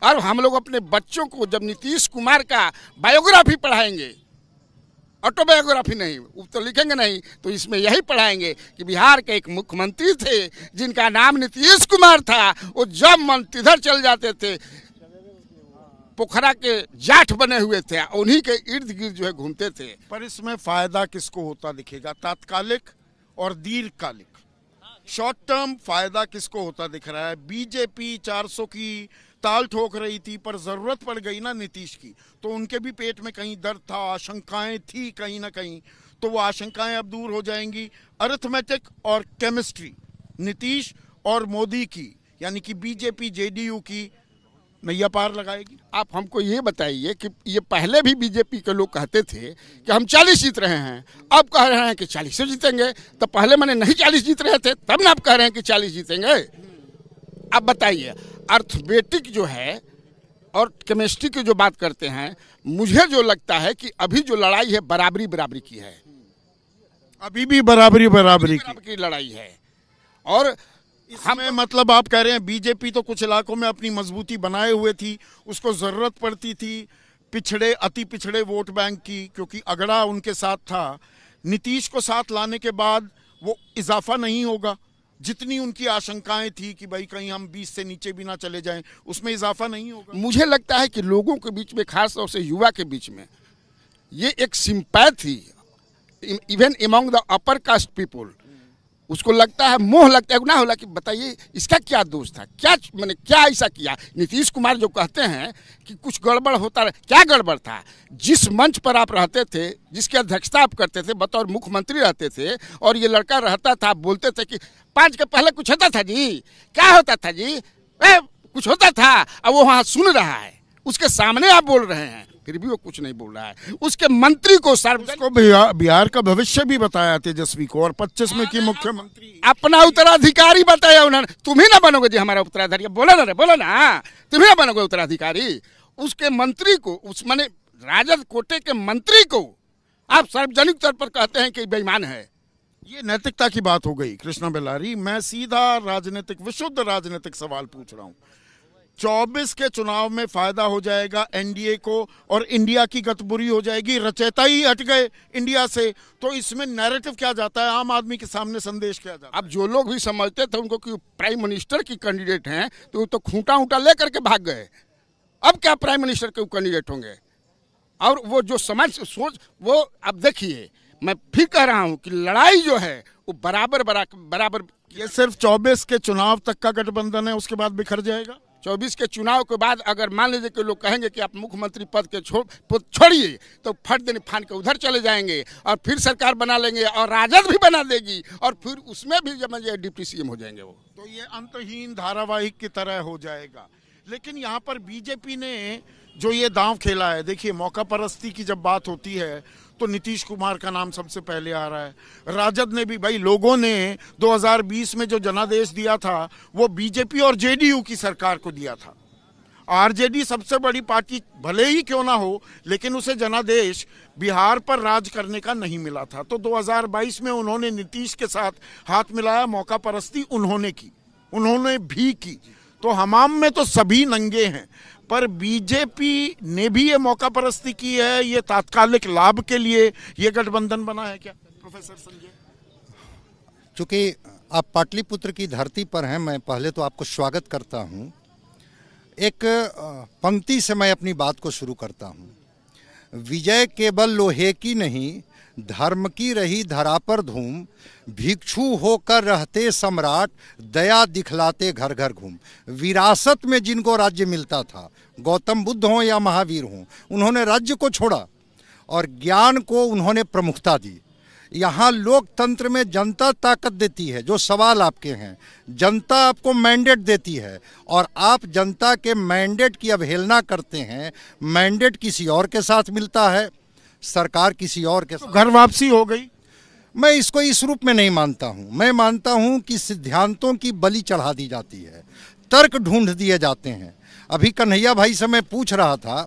और हम लोग अपने बच्चों को जब नीतीश कुमार का बायोग्राफी पढ़ाएंगे ऑटोबायोग्राफी नहीं तो लिखेंगे नहीं तो इसमें यही पढ़ाएंगे कि बिहार के एक मुख्यमंत्री थे जिनका नाम नीतीश कुमार था वो जब मन तिधर चल जाते थे पोखरा के जाठ बने हुए थे उन्हीं के इर्द गिर्द जो है घूमते थे पर इसमें फायदा किसको होता दिखेगा तात्कालिक और दीर्घकालिक शॉर्ट हाँ, टर्म फायदा किसको होता दिख रहा है बीजेपी 400 की ताल ठोक रही थी पर ज़रूरत पड़ गई ना नीतीश की तो उनके भी पेट में कहीं दर्द था आशंकाएं थी कहीं ना कहीं तो वो आशंकाएं अब दूर हो जाएंगी अर्थमेटिक और केमिस्ट्री नीतीश और मोदी की यानी कि बीजेपी जेडीयू की नैया पार लगाएगी आप हमको ये बताइए कि ये पहले भी बीजेपी के लोग कहते थे कि हम चालीस जीत रहे हैं अब कह रहे हैं कि चालीस जीतेंगे तो पहले मैंने नहीं चालीस जीत रहे थे तब ना आप कह रहे हैं कि चालीस जीतेंगे अब बताइए अर्थमेटिक जो है और केमिस्ट्री की जो बात करते हैं मुझे जो लगता है कि अभी जो लड़ाई है बराबरी बराबरी की है अभी भी बराबरी बराबरी की, की लड़ाई है और हमें मतलब आप कह रहे हैं बीजेपी तो कुछ इलाकों में अपनी मजबूती बनाए हुए थी उसको ज़रूरत पड़ती थी पिछड़े अति पिछड़े वोट बैंक की क्योंकि अगड़ा उनके साथ था नीतीश को साथ लाने के बाद वो इजाफा नहीं होगा जितनी उनकी आशंकाएं थी कि भाई कहीं हम 20 से नीचे भी ना चले जाएं उसमें इजाफा नहीं होगा मुझे लगता है कि लोगों के बीच में खासतौर से युवा के बीच में ये एक sympathy even among the upper caste people उसको लगता है मोह लगता है ना होला कि बताइए इसका क्या दोष था क्या मैंने क्या ऐसा किया नीतीश कुमार जो कहते हैं कि कुछ गड़बड़ होता रहा क्या गड़बड़ था जिस मंच पर आप रहते थे जिसकी अध्यक्षता आप करते थे बतौर मुख्यमंत्री रहते थे और ये लड़का रहता था बोलते थे कि पांच के पहले कुछ होता था जी क्या होता था जी ए, कुछ होता था अब वो वहाँ सुन रहा है उसके सामने आप बोल रहे हैं फिर भी वो कुछ नहीं बोल रहा है उसके मंत्री को सार्वजनिक बिहार, का भविष्य भी बताया तेजस्वी को और पच्चीस में की हाँ, मुख्यमंत्री हाँ, अपना उत्तराधिकारी बताया उन्होंने तुम ही ना बनोगे जी हमारा उत्तराधिकारी बोले ना रे बोला ना तुम ही ना बनोगे उत्तराधिकारी उसके मंत्री को उस मैंने राजद कोटे के मंत्री को आप सार्वजनिक तौर पर कहते हैं कि बेईमान है ये नैतिकता की बात हो गई कृष्णा बेलारी मैं सीधा राजनीतिक विशुद्ध राजनीतिक सवाल पूछ रहा हूँ चौबीस के चुनाव में फायदा हो जाएगा एनडीए को और इंडिया की गत बुरी हो जाएगी रचेता ही हट गए इंडिया से तो इसमें नैरेटिव क्या जाता है आम आदमी के सामने संदेश क्या जाता है अब जो लोग भी समझते थे उनको कि प्राइम मिनिस्टर की कैंडिडेट हैं तो वो तो खूंटा ऊंटा ले करके भाग गए अब क्या प्राइम मिनिस्टर के कैंडिडेट होंगे और वो जो समझ सोच वो अब देखिए मैं फिर कह रहा हूँ कि लड़ाई जो है वो बराबर बराबर, बराबर ये सिर्फ चौबीस के चुनाव तक का गठबंधन है उसके बाद बिखर जाएगा चौबीस के चुनाव के बाद अगर मान लीजिए कि लोग कहेंगे कि आप मुख्यमंत्री पद के छो, छोड़िए तो फट दिन फान के उधर चले जाएंगे और फिर सरकार बना लेंगे और राजद भी बना देगी और फिर उसमें भी जब मैं डिप्टी सीएम हो जाएंगे वो तो ये अंतहीन धारावाहिक की तरह हो जाएगा लेकिन यहाँ पर बीजेपी ने जो ये दांव खेला है देखिए मौका परस्ती की जब बात होती है तो नीतीश कुमार का नाम सबसे पहले आ रहा है राजद ने भी भाई लोगों ने 2020 में जो जनादेश दिया था वो बीजेपी और जेडीयू की सरकार को दिया था आरजेडी सबसे बड़ी पार्टी भले ही क्यों ना हो लेकिन उसे जनादेश बिहार पर राज करने का नहीं मिला था तो 2022 में उन्होंने नीतीश के साथ हाथ मिलाया मौका परस्ती उन्होंने की उन्होंने भी की तो हमाम में तो सभी नंगे हैं पर बीजेपी ने भी ये मौका परस्ती की है ये तात्कालिक लाभ के लिए ये गठबंधन बना है क्या प्रोफेसर संजय चूंकि आप पाटलिपुत्र की धरती पर हैं मैं पहले तो आपको स्वागत करता हूं एक पंक्ति से मैं अपनी बात को शुरू करता हूं विजय केवल लोहे की नहीं धर्म की रही धरा पर धूम भिक्षु होकर रहते सम्राट दया दिखलाते घर घर घूम विरासत में जिनको राज्य मिलता था गौतम बुद्ध हों या महावीर हों उन्होंने राज्य को छोड़ा और ज्ञान को उन्होंने प्रमुखता दी यहाँ लोकतंत्र में जनता ताकत देती है जो सवाल आपके हैं जनता आपको मैंडेट देती है और आप जनता के मैंडेट की अवहेलना करते हैं मैंडेट किसी और के साथ मिलता है सरकार किसी और के तो घर वापसी हो गई मैं इसको इस रूप में नहीं मानता हूँ मैं मानता हूँ कि सिद्धांतों की बलि चढ़ा दी जाती है तर्क ढूंढ दिए जाते हैं अभी कन्हैया भाई से मैं पूछ रहा था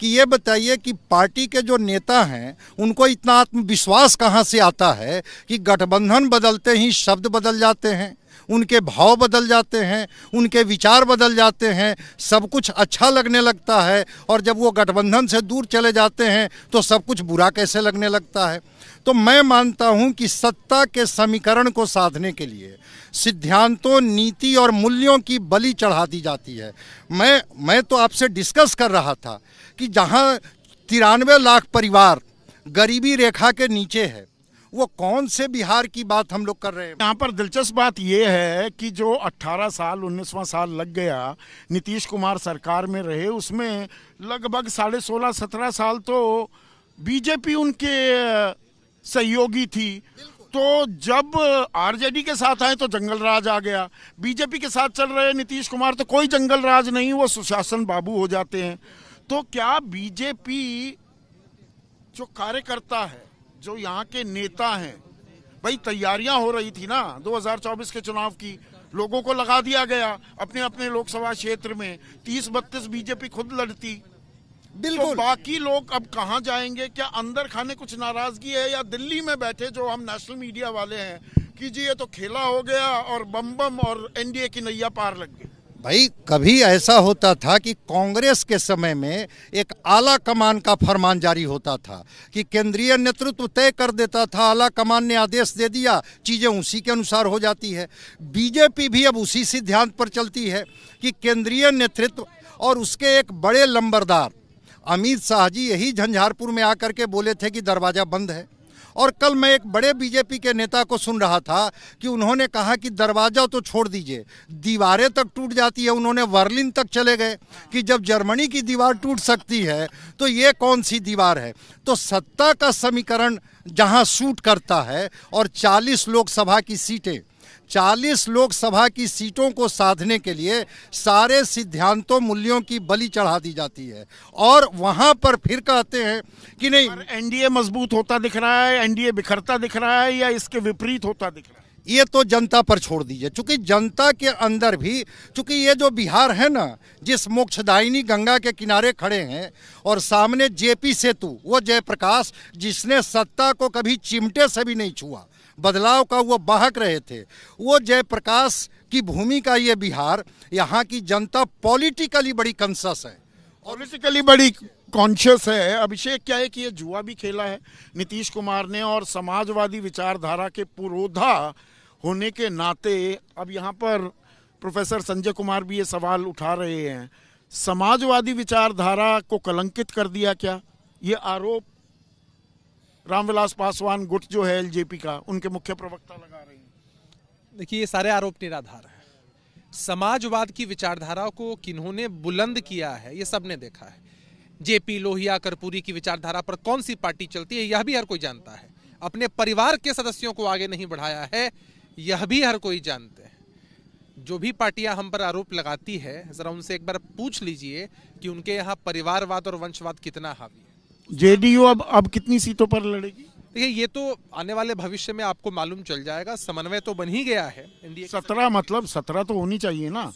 कि ये बताइए कि पार्टी के जो नेता हैं उनको इतना आत्मविश्वास कहाँ से आता है कि गठबंधन बदलते ही शब्द बदल जाते हैं उनके भाव बदल जाते हैं उनके विचार बदल जाते हैं सब कुछ अच्छा लगने लगता है और जब वो गठबंधन से दूर चले जाते हैं तो सब कुछ बुरा कैसे लगने लगता है तो मैं मानता हूं कि सत्ता के समीकरण को साधने के लिए सिद्धांतों नीति और मूल्यों की बलि चढ़ा दी जाती है मैं मैं तो आपसे डिस्कस कर रहा था कि जहां तिरानवे लाख परिवार गरीबी रेखा के नीचे है वो कौन से बिहार की बात हम लोग कर रहे हैं यहाँ पर दिलचस्प बात ये है कि जो 18 साल उन्नीसवा साल लग गया नीतीश कुमार सरकार में रहे उसमें लगभग साढ़े सोलह सत्रह साल तो बीजेपी उनके सहयोगी थी तो जब आरजेडी के साथ आए तो जंगल राज आ गया बीजेपी के साथ चल रहे नीतीश कुमार तो कोई जंगल राज नहीं वो सुशासन बाबू हो जाते हैं तो क्या बीजेपी जो कार्यकर्ता है जो यहाँ के नेता हैं भाई तैयारियां हो रही थी ना 2024 के चुनाव की लोगों को लगा दिया गया अपने अपने लोकसभा क्षेत्र में तीस बत्तीस बीजेपी खुद लड़ती तो बिल्कुल तो बाकी लोग अब कहाँ जाएंगे क्या अंदर खाने कुछ नाराजगी है या दिल्ली में बैठे जो हम नेशनल मीडिया वाले हैं कि जी ये तो खेला हो गया और बम बम और एनडीए की नैया पार लग गई भाई कभी ऐसा होता था कि कांग्रेस के समय में एक आला कमान का फरमान जारी होता था कि केंद्रीय नेतृत्व तय कर देता था आला कमान ने आदेश दे दिया चीज़ें उसी के अनुसार हो जाती है बीजेपी भी अब उसी सिद्धांत पर चलती है कि केंद्रीय नेतृत्व और उसके एक बड़े लंबरदार अमित शाह जी यही झंझारपुर में आकर के बोले थे कि दरवाज़ा बंद है और कल मैं एक बड़े बीजेपी के नेता को सुन रहा था कि उन्होंने कहा कि दरवाज़ा तो छोड़ दीजिए दीवारें तक टूट जाती है उन्होंने वर्लिन तक चले गए कि जब जर्मनी की दीवार टूट सकती है तो ये कौन सी दीवार है तो सत्ता का समीकरण जहां सूट करता है और 40 लोकसभा की सीटें 40 लोकसभा की सीटों को साधने के लिए सारे सिद्धांतों मूल्यों की बलि चढ़ा दी जाती है और वहां पर फिर कहते हैं कि नहीं एनडीए मजबूत होता दिख रहा है एनडीए बिखरता दिख रहा है या इसके विपरीत होता दिख रहा है ये तो जनता पर छोड़ दीजिए चूंकि जनता के अंदर भी चूंकि ये जो बिहार है ना जिस मोक्षदायिनी गंगा के किनारे खड़े हैं और सामने जेपी सेतु वो जयप्रकाश जिसने सत्ता को कभी चिमटे से भी नहीं छुआ बदलाव का वो बहक रहे थे वो जयप्रकाश की भूमि का ये बिहार यहाँ की जनता पॉलिटिकली बड़ी कंसस है पॉलिटिकली बड़ी कॉन्शियस है अभिषेक क्या है कि ये जुआ भी खेला है नीतीश कुमार ने और समाजवादी विचारधारा के पुरोधा होने के नाते अब यहाँ पर प्रोफेसर संजय कुमार भी ये सवाल उठा रहे हैं समाजवादी विचारधारा को कलंकित कर दिया क्या ये आरोप रामविलास पासवान गुट जो है एलजेपी का उनके मुख्य प्रवक्ता लगा रहे हैं देखिए ये सारे आरोप निराधार हैं समाजवाद की विचारधारा को किन्होंने बुलंद किया है ये सबने देखा है जेपी लोहिया कर्पूरी की विचारधारा पर कौन सी पार्टी चलती है यह भी हर कोई जानता है अपने परिवार के सदस्यों को आगे नहीं बढ़ाया है यह भी हर कोई जानते हैं जो भी पार्टियां हम पर आरोप लगाती है ज़रा उनसे एक बार पूछ लीजिए कि उनके यहाँ परिवारवाद और वंशवाद कितना हावी है जेडीयू अब अब कितनी सीटों पर लड़ेगी देखिए ये तो आने वाले भविष्य में आपको मालूम चल जाएगा समन्वय तो बन ही गया है सत्रह मतलब सत्रह तो होनी चाहिए ना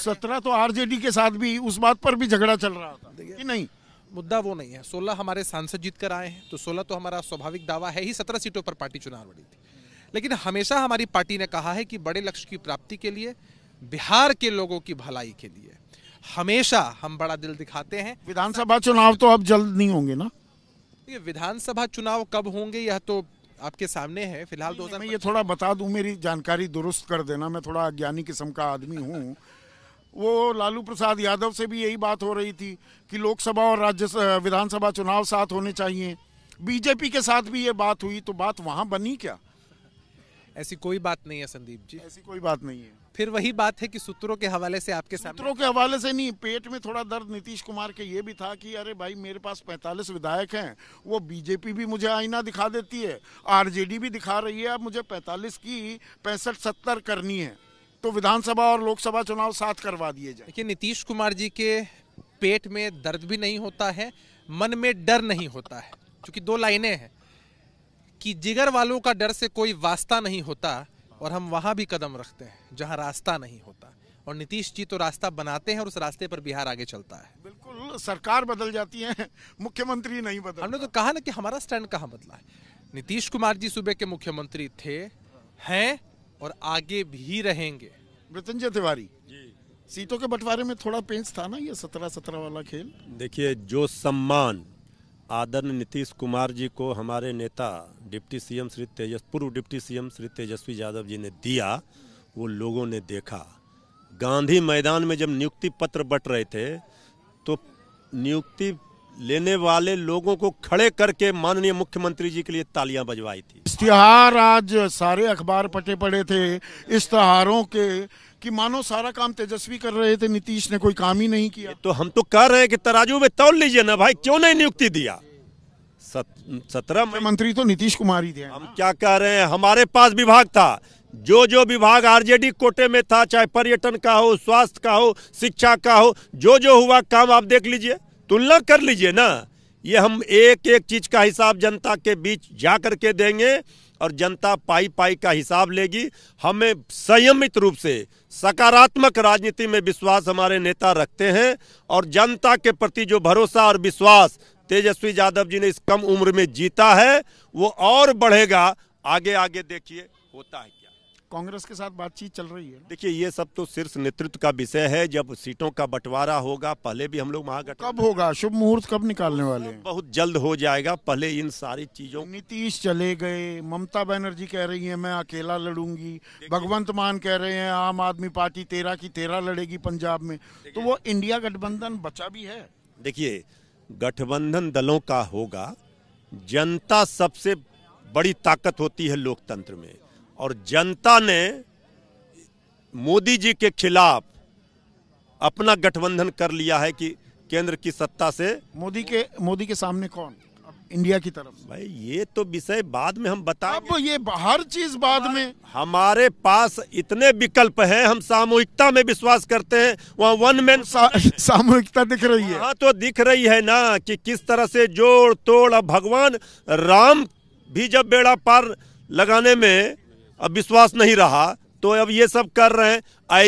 सत्रह तो आरजेडी के साथ भी उस बात पर भी झगड़ा चल रहा था कि नहीं मुद्दा वो नहीं है सोलह हमारे सांसद जीत कर आए हैं तो सोलह तो हमारा स्वाभाविक दावा है ही सत्रह सीटों पर पार्टी चुनाव लड़ी थी लेकिन हमेशा हमारी पार्टी ने कहा है कि बड़े लक्ष्य की प्राप्ति के लिए बिहार के लोगों की भलाई के लिए हमेशा हम बड़ा दिल दिखाते हैं विधानसभा चुनाव तो अब जल्द नहीं होंगे ना ये विधानसभा चुनाव कब होंगे यह तो आपके सामने है फिलहाल दो मैं ये थोड़ा बता दूं मेरी जानकारी दुरुस्त कर देना मैं थोड़ा अज्ञानी किस्म का आदमी हूँ वो लालू प्रसाद यादव से भी यही बात हो रही थी कि लोकसभा और राज्य विधानसभा चुनाव साथ होने चाहिए बीजेपी के साथ भी ये बात हुई तो बात वहाँ बनी क्या ऐसी कोई बात नहीं है संदीप जी ऐसी कोई बात नहीं है फिर वही बात है कि सूत्रों के हवाले से आपके सूत्रों के हवाले से नहीं पेट में थोड़ा दर्द नीतीश कुमार के ये भी था कि अरे भाई मेरे पास 45 विधायक हैं वो बीजेपी भी मुझे आईना दिखा देती है आरजेडी भी दिखा रही है अब मुझे 45 की पैंसठ सत्तर करनी है तो विधानसभा और लोकसभा चुनाव साथ करवा दिए जाए देखिए नीतीश कुमार जी के पेट में दर्द भी नहीं होता है मन में डर नहीं होता है क्योंकि दो लाइने हैं कि जिगर वालों का डर से कोई वास्ता नहीं होता और हम वहाँ भी कदम रखते हैं जहाँ रास्ता नहीं होता और नीतीश जी तो रास्ता बनाते हैं और उस रास्ते पर बिहार आगे चलता है बिल्कुल सरकार बदल जाती है मुख्यमंत्री नहीं बदल हमने तो कहा ना कि हमारा स्टैंड कहाँ बदला है नीतीश कुमार जी सूबे के मुख्यमंत्री थे हैं और आगे भी रहेंगे मृत्युंजय तिवारी सीटों के बंटवारे में थोड़ा पेंच था ना ये सत्रह सत्रह वाला खेल देखिए जो सम्मान आदरणीय नीतीश कुमार जी को हमारे नेता डिप्टी सीएम श्री तेजस पूर्व डिप्टी सीएम श्री तेजस्वी यादव जी ने दिया वो लोगों ने देखा गांधी मैदान में जब नियुक्ति पत्र बट रहे थे तो नियुक्ति लेने वाले लोगों को खड़े करके माननीय मुख्यमंत्री जी के लिए तालियां बजवाई थी इश्तिहार आज सारे अखबार पटे पड़े थे इश्तहारों के कि मानो सारा काम तेजस्वी कर रहे थे नीतीश ने कोई काम ही नहीं किया तो हम तो कह रहे हैं कि तराजू में तोड़ लीजिए ना भाई क्यों नहीं नियुक्ति दिया सत्रह मंत्री तो नीतीश कुमार ही थे हम क्या कह रहे हैं हमारे पास विभाग था जो जो विभाग आरजेडी कोटे में था चाहे पर्यटन का हो स्वास्थ्य का हो शिक्षा का हो जो जो हुआ काम आप देख लीजिए तुलना कर लीजिए ना ये हम एक एक चीज का हिसाब जनता के बीच जा कर के देंगे और जनता पाई पाई का हिसाब लेगी हमें संयमित रूप से सकारात्मक राजनीति में विश्वास हमारे नेता रखते हैं और जनता के प्रति जो भरोसा और विश्वास तेजस्वी यादव जी ने इस कम उम्र में जीता है वो और बढ़ेगा आगे आगे देखिए होता है कांग्रेस के साथ बातचीत चल रही है देखिए ये सब तो शीर्ष नेतृत्व का विषय है जब सीटों का बंटवारा होगा पहले भी हम लोग महागठबंधन कब होगा शुभ मुहूर्त कब निकालने वाले हैं बहुत जल्द हो जाएगा पहले इन सारी चीजों नीतीश चले गए ममता बनर्जी कह रही है मैं अकेला लड़ूंगी भगवंत मान कह रहे हैं आम आदमी पार्टी तेरह की तेरह लड़ेगी पंजाब में तो वो इंडिया गठबंधन बचा भी है देखिए गठबंधन दलों का होगा जनता सबसे बड़ी ताकत होती है लोकतंत्र में और जनता ने मोदी जी के खिलाफ अपना गठबंधन कर लिया है कि केंद्र की सत्ता से मोदी के मोदी के सामने कौन इंडिया की तरफ भाई ये तो विषय बाद में हम बता अब ये हर चीज बाद में हमारे पास इतने विकल्प हैं हम सामूहिकता में विश्वास करते हैं वहाँ वन मैन सा, सामूहिकता दिख रही है हाँ तो दिख रही है ना कि किस तरह से जोड़ तोड़ अब भगवान राम भी जब बेड़ा पार लगाने में अब विश्वास नहीं रहा तो अब ये सब कर रहे हैं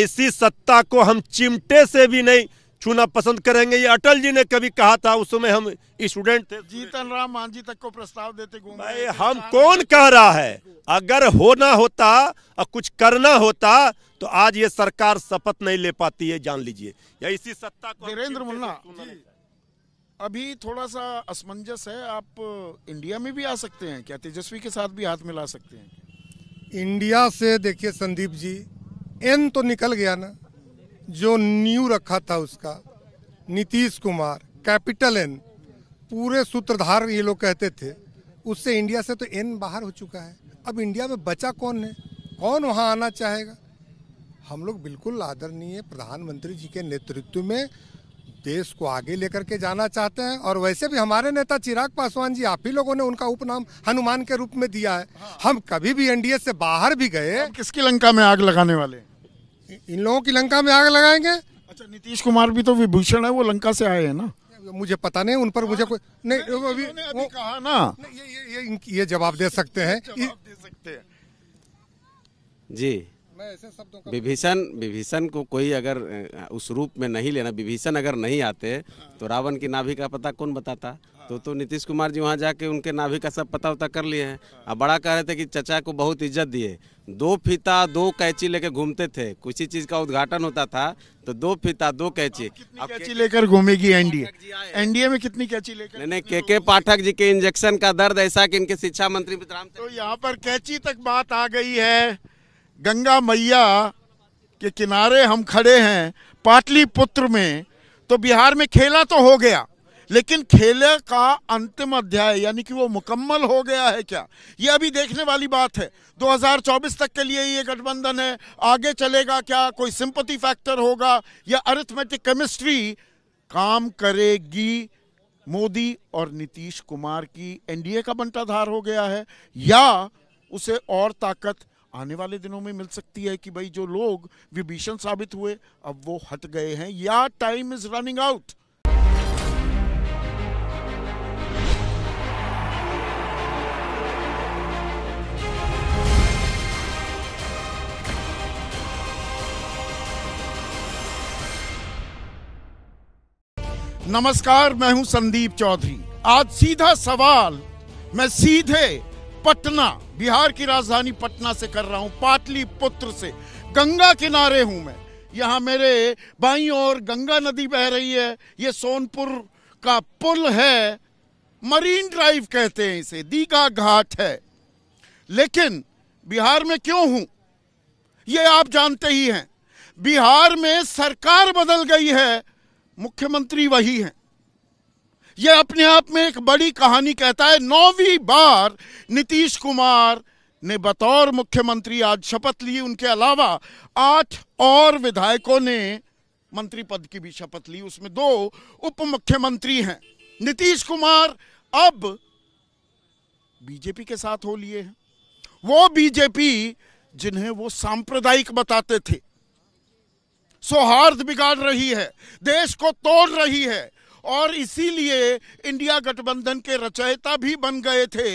ऐसी सत्ता को हम चिमटे से भी नहीं छूना पसंद करेंगे ये अटल जी ने कभी कहा था उस समय हम स्टूडेंट थे जीतन राम मांझी तक को प्रस्ताव देते भाई हम कौन कह रहा है अगर होना होता और कुछ करना होता तो आज ये सरकार शपथ नहीं ले पाती है जान लीजिए या इसी सत्ता को नरेंद्र मुन्ना अभी थोड़ा सा असमंजस है आप इंडिया में भी आ सकते हैं क्या तेजस्वी के साथ भी हाथ मिला सकते हैं इंडिया से देखिए संदीप जी एन तो निकल गया ना जो न्यू रखा था उसका नीतीश कुमार कैपिटल एन पूरे सूत्रधार ये लोग कहते थे उससे इंडिया से तो एन बाहर हो चुका है अब इंडिया में बचा कौन है कौन वहाँ आना चाहेगा हम लोग बिल्कुल आदरणीय प्रधानमंत्री जी के नेतृत्व में देश को आगे लेकर के जाना चाहते हैं और वैसे भी हमारे नेता चिराग पासवान जी आप ही लोगों ने उनका उपनाम हनुमान के रूप में दिया है हाँ। हम कभी भी एनडीए से बाहर भी गए किसकी लंका में आग लगाने वाले इन लोगों की लंका में आग लगाएंगे अच्छा नीतीश कुमार भी तो विभूषण है वो लंका से आए हैं ना मुझे पता नहीं उन पर मुझे हाँ। कोई नहीं, नहीं, नहीं, कहा ना ये ये ये, ये जवाब दे सकते हैं जी विभीषण विभीषण को कोई अगर उस रूप में नहीं लेना विभीषण अगर नहीं आते तो हाँ। रावण की नाभि का पता कौन बताता तो हाँ। तो नीतीश कुमार जी वहाँ जाके उनके नाभि का सब पता उता कर लिए हैं हाँ। अब बड़ा कह रहे थे कि चचा को बहुत इज्जत दिए दो फीता दो कैची लेकर घूमते थे किसी चीज़ का उद्घाटन होता था तो दो फीता दो कैची अब कैची लेकर घूमेगी एनडीए एनडीए में कितनी कैची लेकर नहीं के के पाठक जी के इंजेक्शन का दर्द ऐसा की इनके शिक्षा मंत्री तो यहाँ पर कैची तक बात आ गई है गंगा मैया के किनारे हम खड़े हैं पाटलिपुत्र में तो बिहार में खेला तो हो गया लेकिन खेले का अंतिम अध्याय यानी कि वो मुकम्मल हो गया है क्या ये अभी देखने वाली बात है 2024 तक के लिए ये गठबंधन है आगे चलेगा क्या कोई सिंपति फैक्टर होगा या अरिथमेटिक केमिस्ट्री काम करेगी मोदी और नीतीश कुमार की एनडीए का बंटाधार हो गया है या उसे और ताकत आने वाले दिनों में मिल सकती है कि भाई जो लोग विभीषण साबित हुए अब वो हट गए हैं या टाइम इज रनिंग आउट नमस्कार मैं हूं संदीप चौधरी आज सीधा सवाल मैं सीधे पटना बिहार की राजधानी पटना से कर रहा हूँ पुत्र से गंगा किनारे हूँ मैं यहाँ मेरे बाई और गंगा नदी बह रही है ये सोनपुर का पुल है मरीन ड्राइव कहते हैं इसे दीघा घाट है लेकिन बिहार में क्यों हूं ये आप जानते ही हैं बिहार में सरकार बदल गई है मुख्यमंत्री वही हैं यह अपने आप में एक बड़ी कहानी कहता है नौवीं बार नीतीश कुमार ने बतौर मुख्यमंत्री आज शपथ ली उनके अलावा आठ और विधायकों ने मंत्री पद की भी शपथ ली उसमें दो उप मुख्यमंत्री हैं नीतीश कुमार अब बीजेपी के साथ हो लिए हैं वो बीजेपी जिन्हें वो सांप्रदायिक बताते थे सौहार्द बिगाड़ रही है देश को तोड़ रही है और इसीलिए इंडिया गठबंधन के रचयिता भी बन गए थे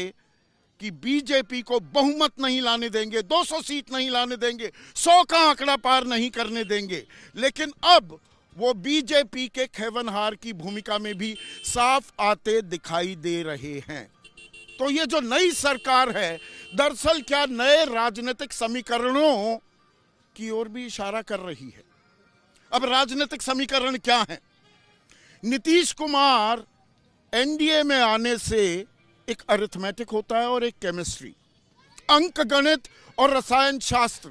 कि बीजेपी को बहुमत नहीं लाने देंगे 200 सीट नहीं लाने देंगे 100 का आंकड़ा पार नहीं करने देंगे लेकिन अब वो बीजेपी के खेवनहार की भूमिका में भी साफ आते दिखाई दे रहे हैं तो ये जो नई सरकार है दरअसल क्या नए राजनीतिक समीकरणों की ओर भी इशारा कर रही है अब राजनीतिक समीकरण क्या है नीतीश कुमार एनडीए में आने से एक अरिथमेटिक होता है और एक केमिस्ट्री अंक गणित और रसायन शास्त्र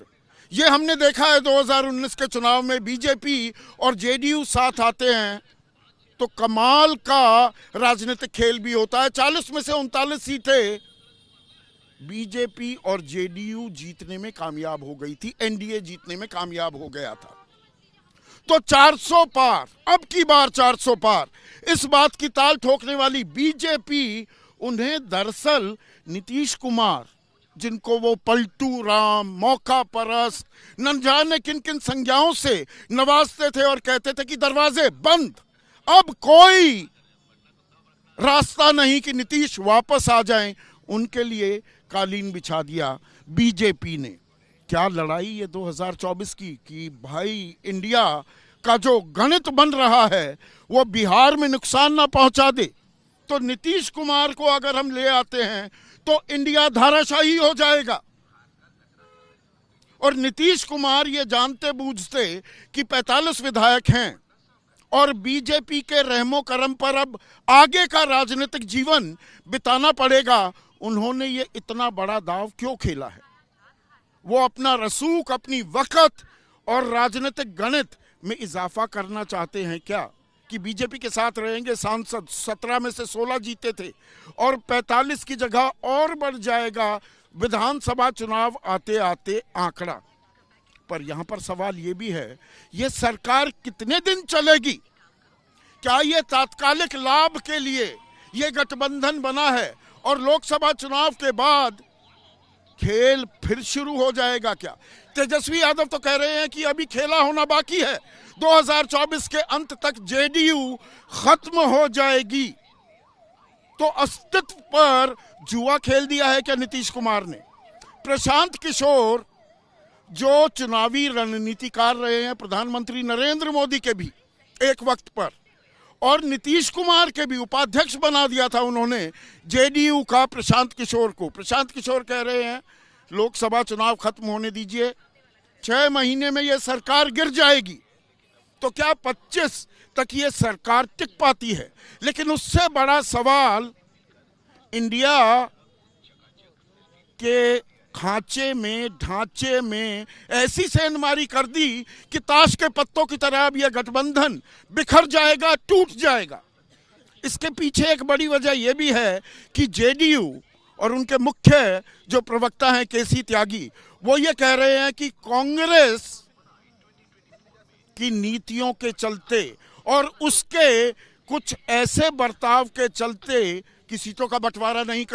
ये हमने देखा है 2019 के चुनाव में बीजेपी और जेडीयू साथ आते हैं तो कमाल का राजनीतिक खेल भी होता है 40 में से उनतालीस सीटें बीजेपी और जेडीयू जीतने में कामयाब हो गई थी एनडीए जीतने में कामयाब हो गया था तो 400 पार अब की बार 400 पार इस बात की ताल ठोकने वाली बीजेपी उन्हें दरअसल नीतीश कुमार जिनको वो पलटू राम मौका परस न जाने किन किन संज्ञाओं से नवाजते थे और कहते थे कि दरवाजे बंद अब कोई रास्ता नहीं कि नीतीश वापस आ जाएं उनके लिए कालीन बिछा दिया बीजेपी ने क्या लड़ाई ये 2024 की कि भाई इंडिया का जो गणित बन रहा है वो बिहार में नुकसान ना पहुंचा दे तो नीतीश कुमार को अगर हम ले आते हैं तो इंडिया धाराशाही हो जाएगा और नीतीश कुमार ये जानते बूझते कि 45 विधायक हैं और बीजेपी के रहमो करम पर अब आगे का राजनीतिक जीवन बिताना पड़ेगा उन्होंने ये इतना बड़ा दाव क्यों खेला है वो अपना रसूख अपनी वक़्त और राजनीतिक गणित में इजाफा करना चाहते हैं क्या कि बीजेपी के साथ रहेंगे सांसद सत्रह में से सोलह जीते थे और पैंतालीस की जगह और बढ़ जाएगा विधानसभा चुनाव आते आते आंकड़ा पर यहां पर सवाल ये भी है ये सरकार कितने दिन चलेगी क्या ये तात्कालिक लाभ के लिए यह गठबंधन बना है और लोकसभा चुनाव के बाद खेल फिर शुरू हो जाएगा क्या तेजस्वी यादव तो कह रहे हैं कि अभी खेला होना बाकी है 2024 के अंत तक जेडीयू खत्म हो जाएगी तो अस्तित्व पर जुआ खेल दिया है क्या नीतीश कुमार ने प्रशांत किशोर जो चुनावी रणनीतिकार रहे हैं प्रधानमंत्री नरेंद्र मोदी के भी एक वक्त पर और नीतीश कुमार के भी उपाध्यक्ष बना दिया था उन्होंने जेडीयू का प्रशांत किशोर को प्रशांत किशोर कह रहे हैं लोकसभा चुनाव खत्म होने दीजिए छह महीने में यह सरकार गिर जाएगी तो क्या 25 तक ये सरकार टिक पाती है लेकिन उससे बड़ा सवाल इंडिया के खांचे में ढांचे में ऐसी सेंधमारी कर दी कि ताश के पत्तों की तरह अब यह गठबंधन बिखर जाएगा टूट जाएगा इसके पीछे एक बड़ी वजह यह भी है कि जेडीयू और उनके मुख्य जो प्रवक्ता हैं केसी त्यागी वो ये कह रहे हैं कि कांग्रेस की नीतियों के चलते और उसके कुछ ऐसे बर्ताव के चलते कि सीटों का बंटवारा नहीं कर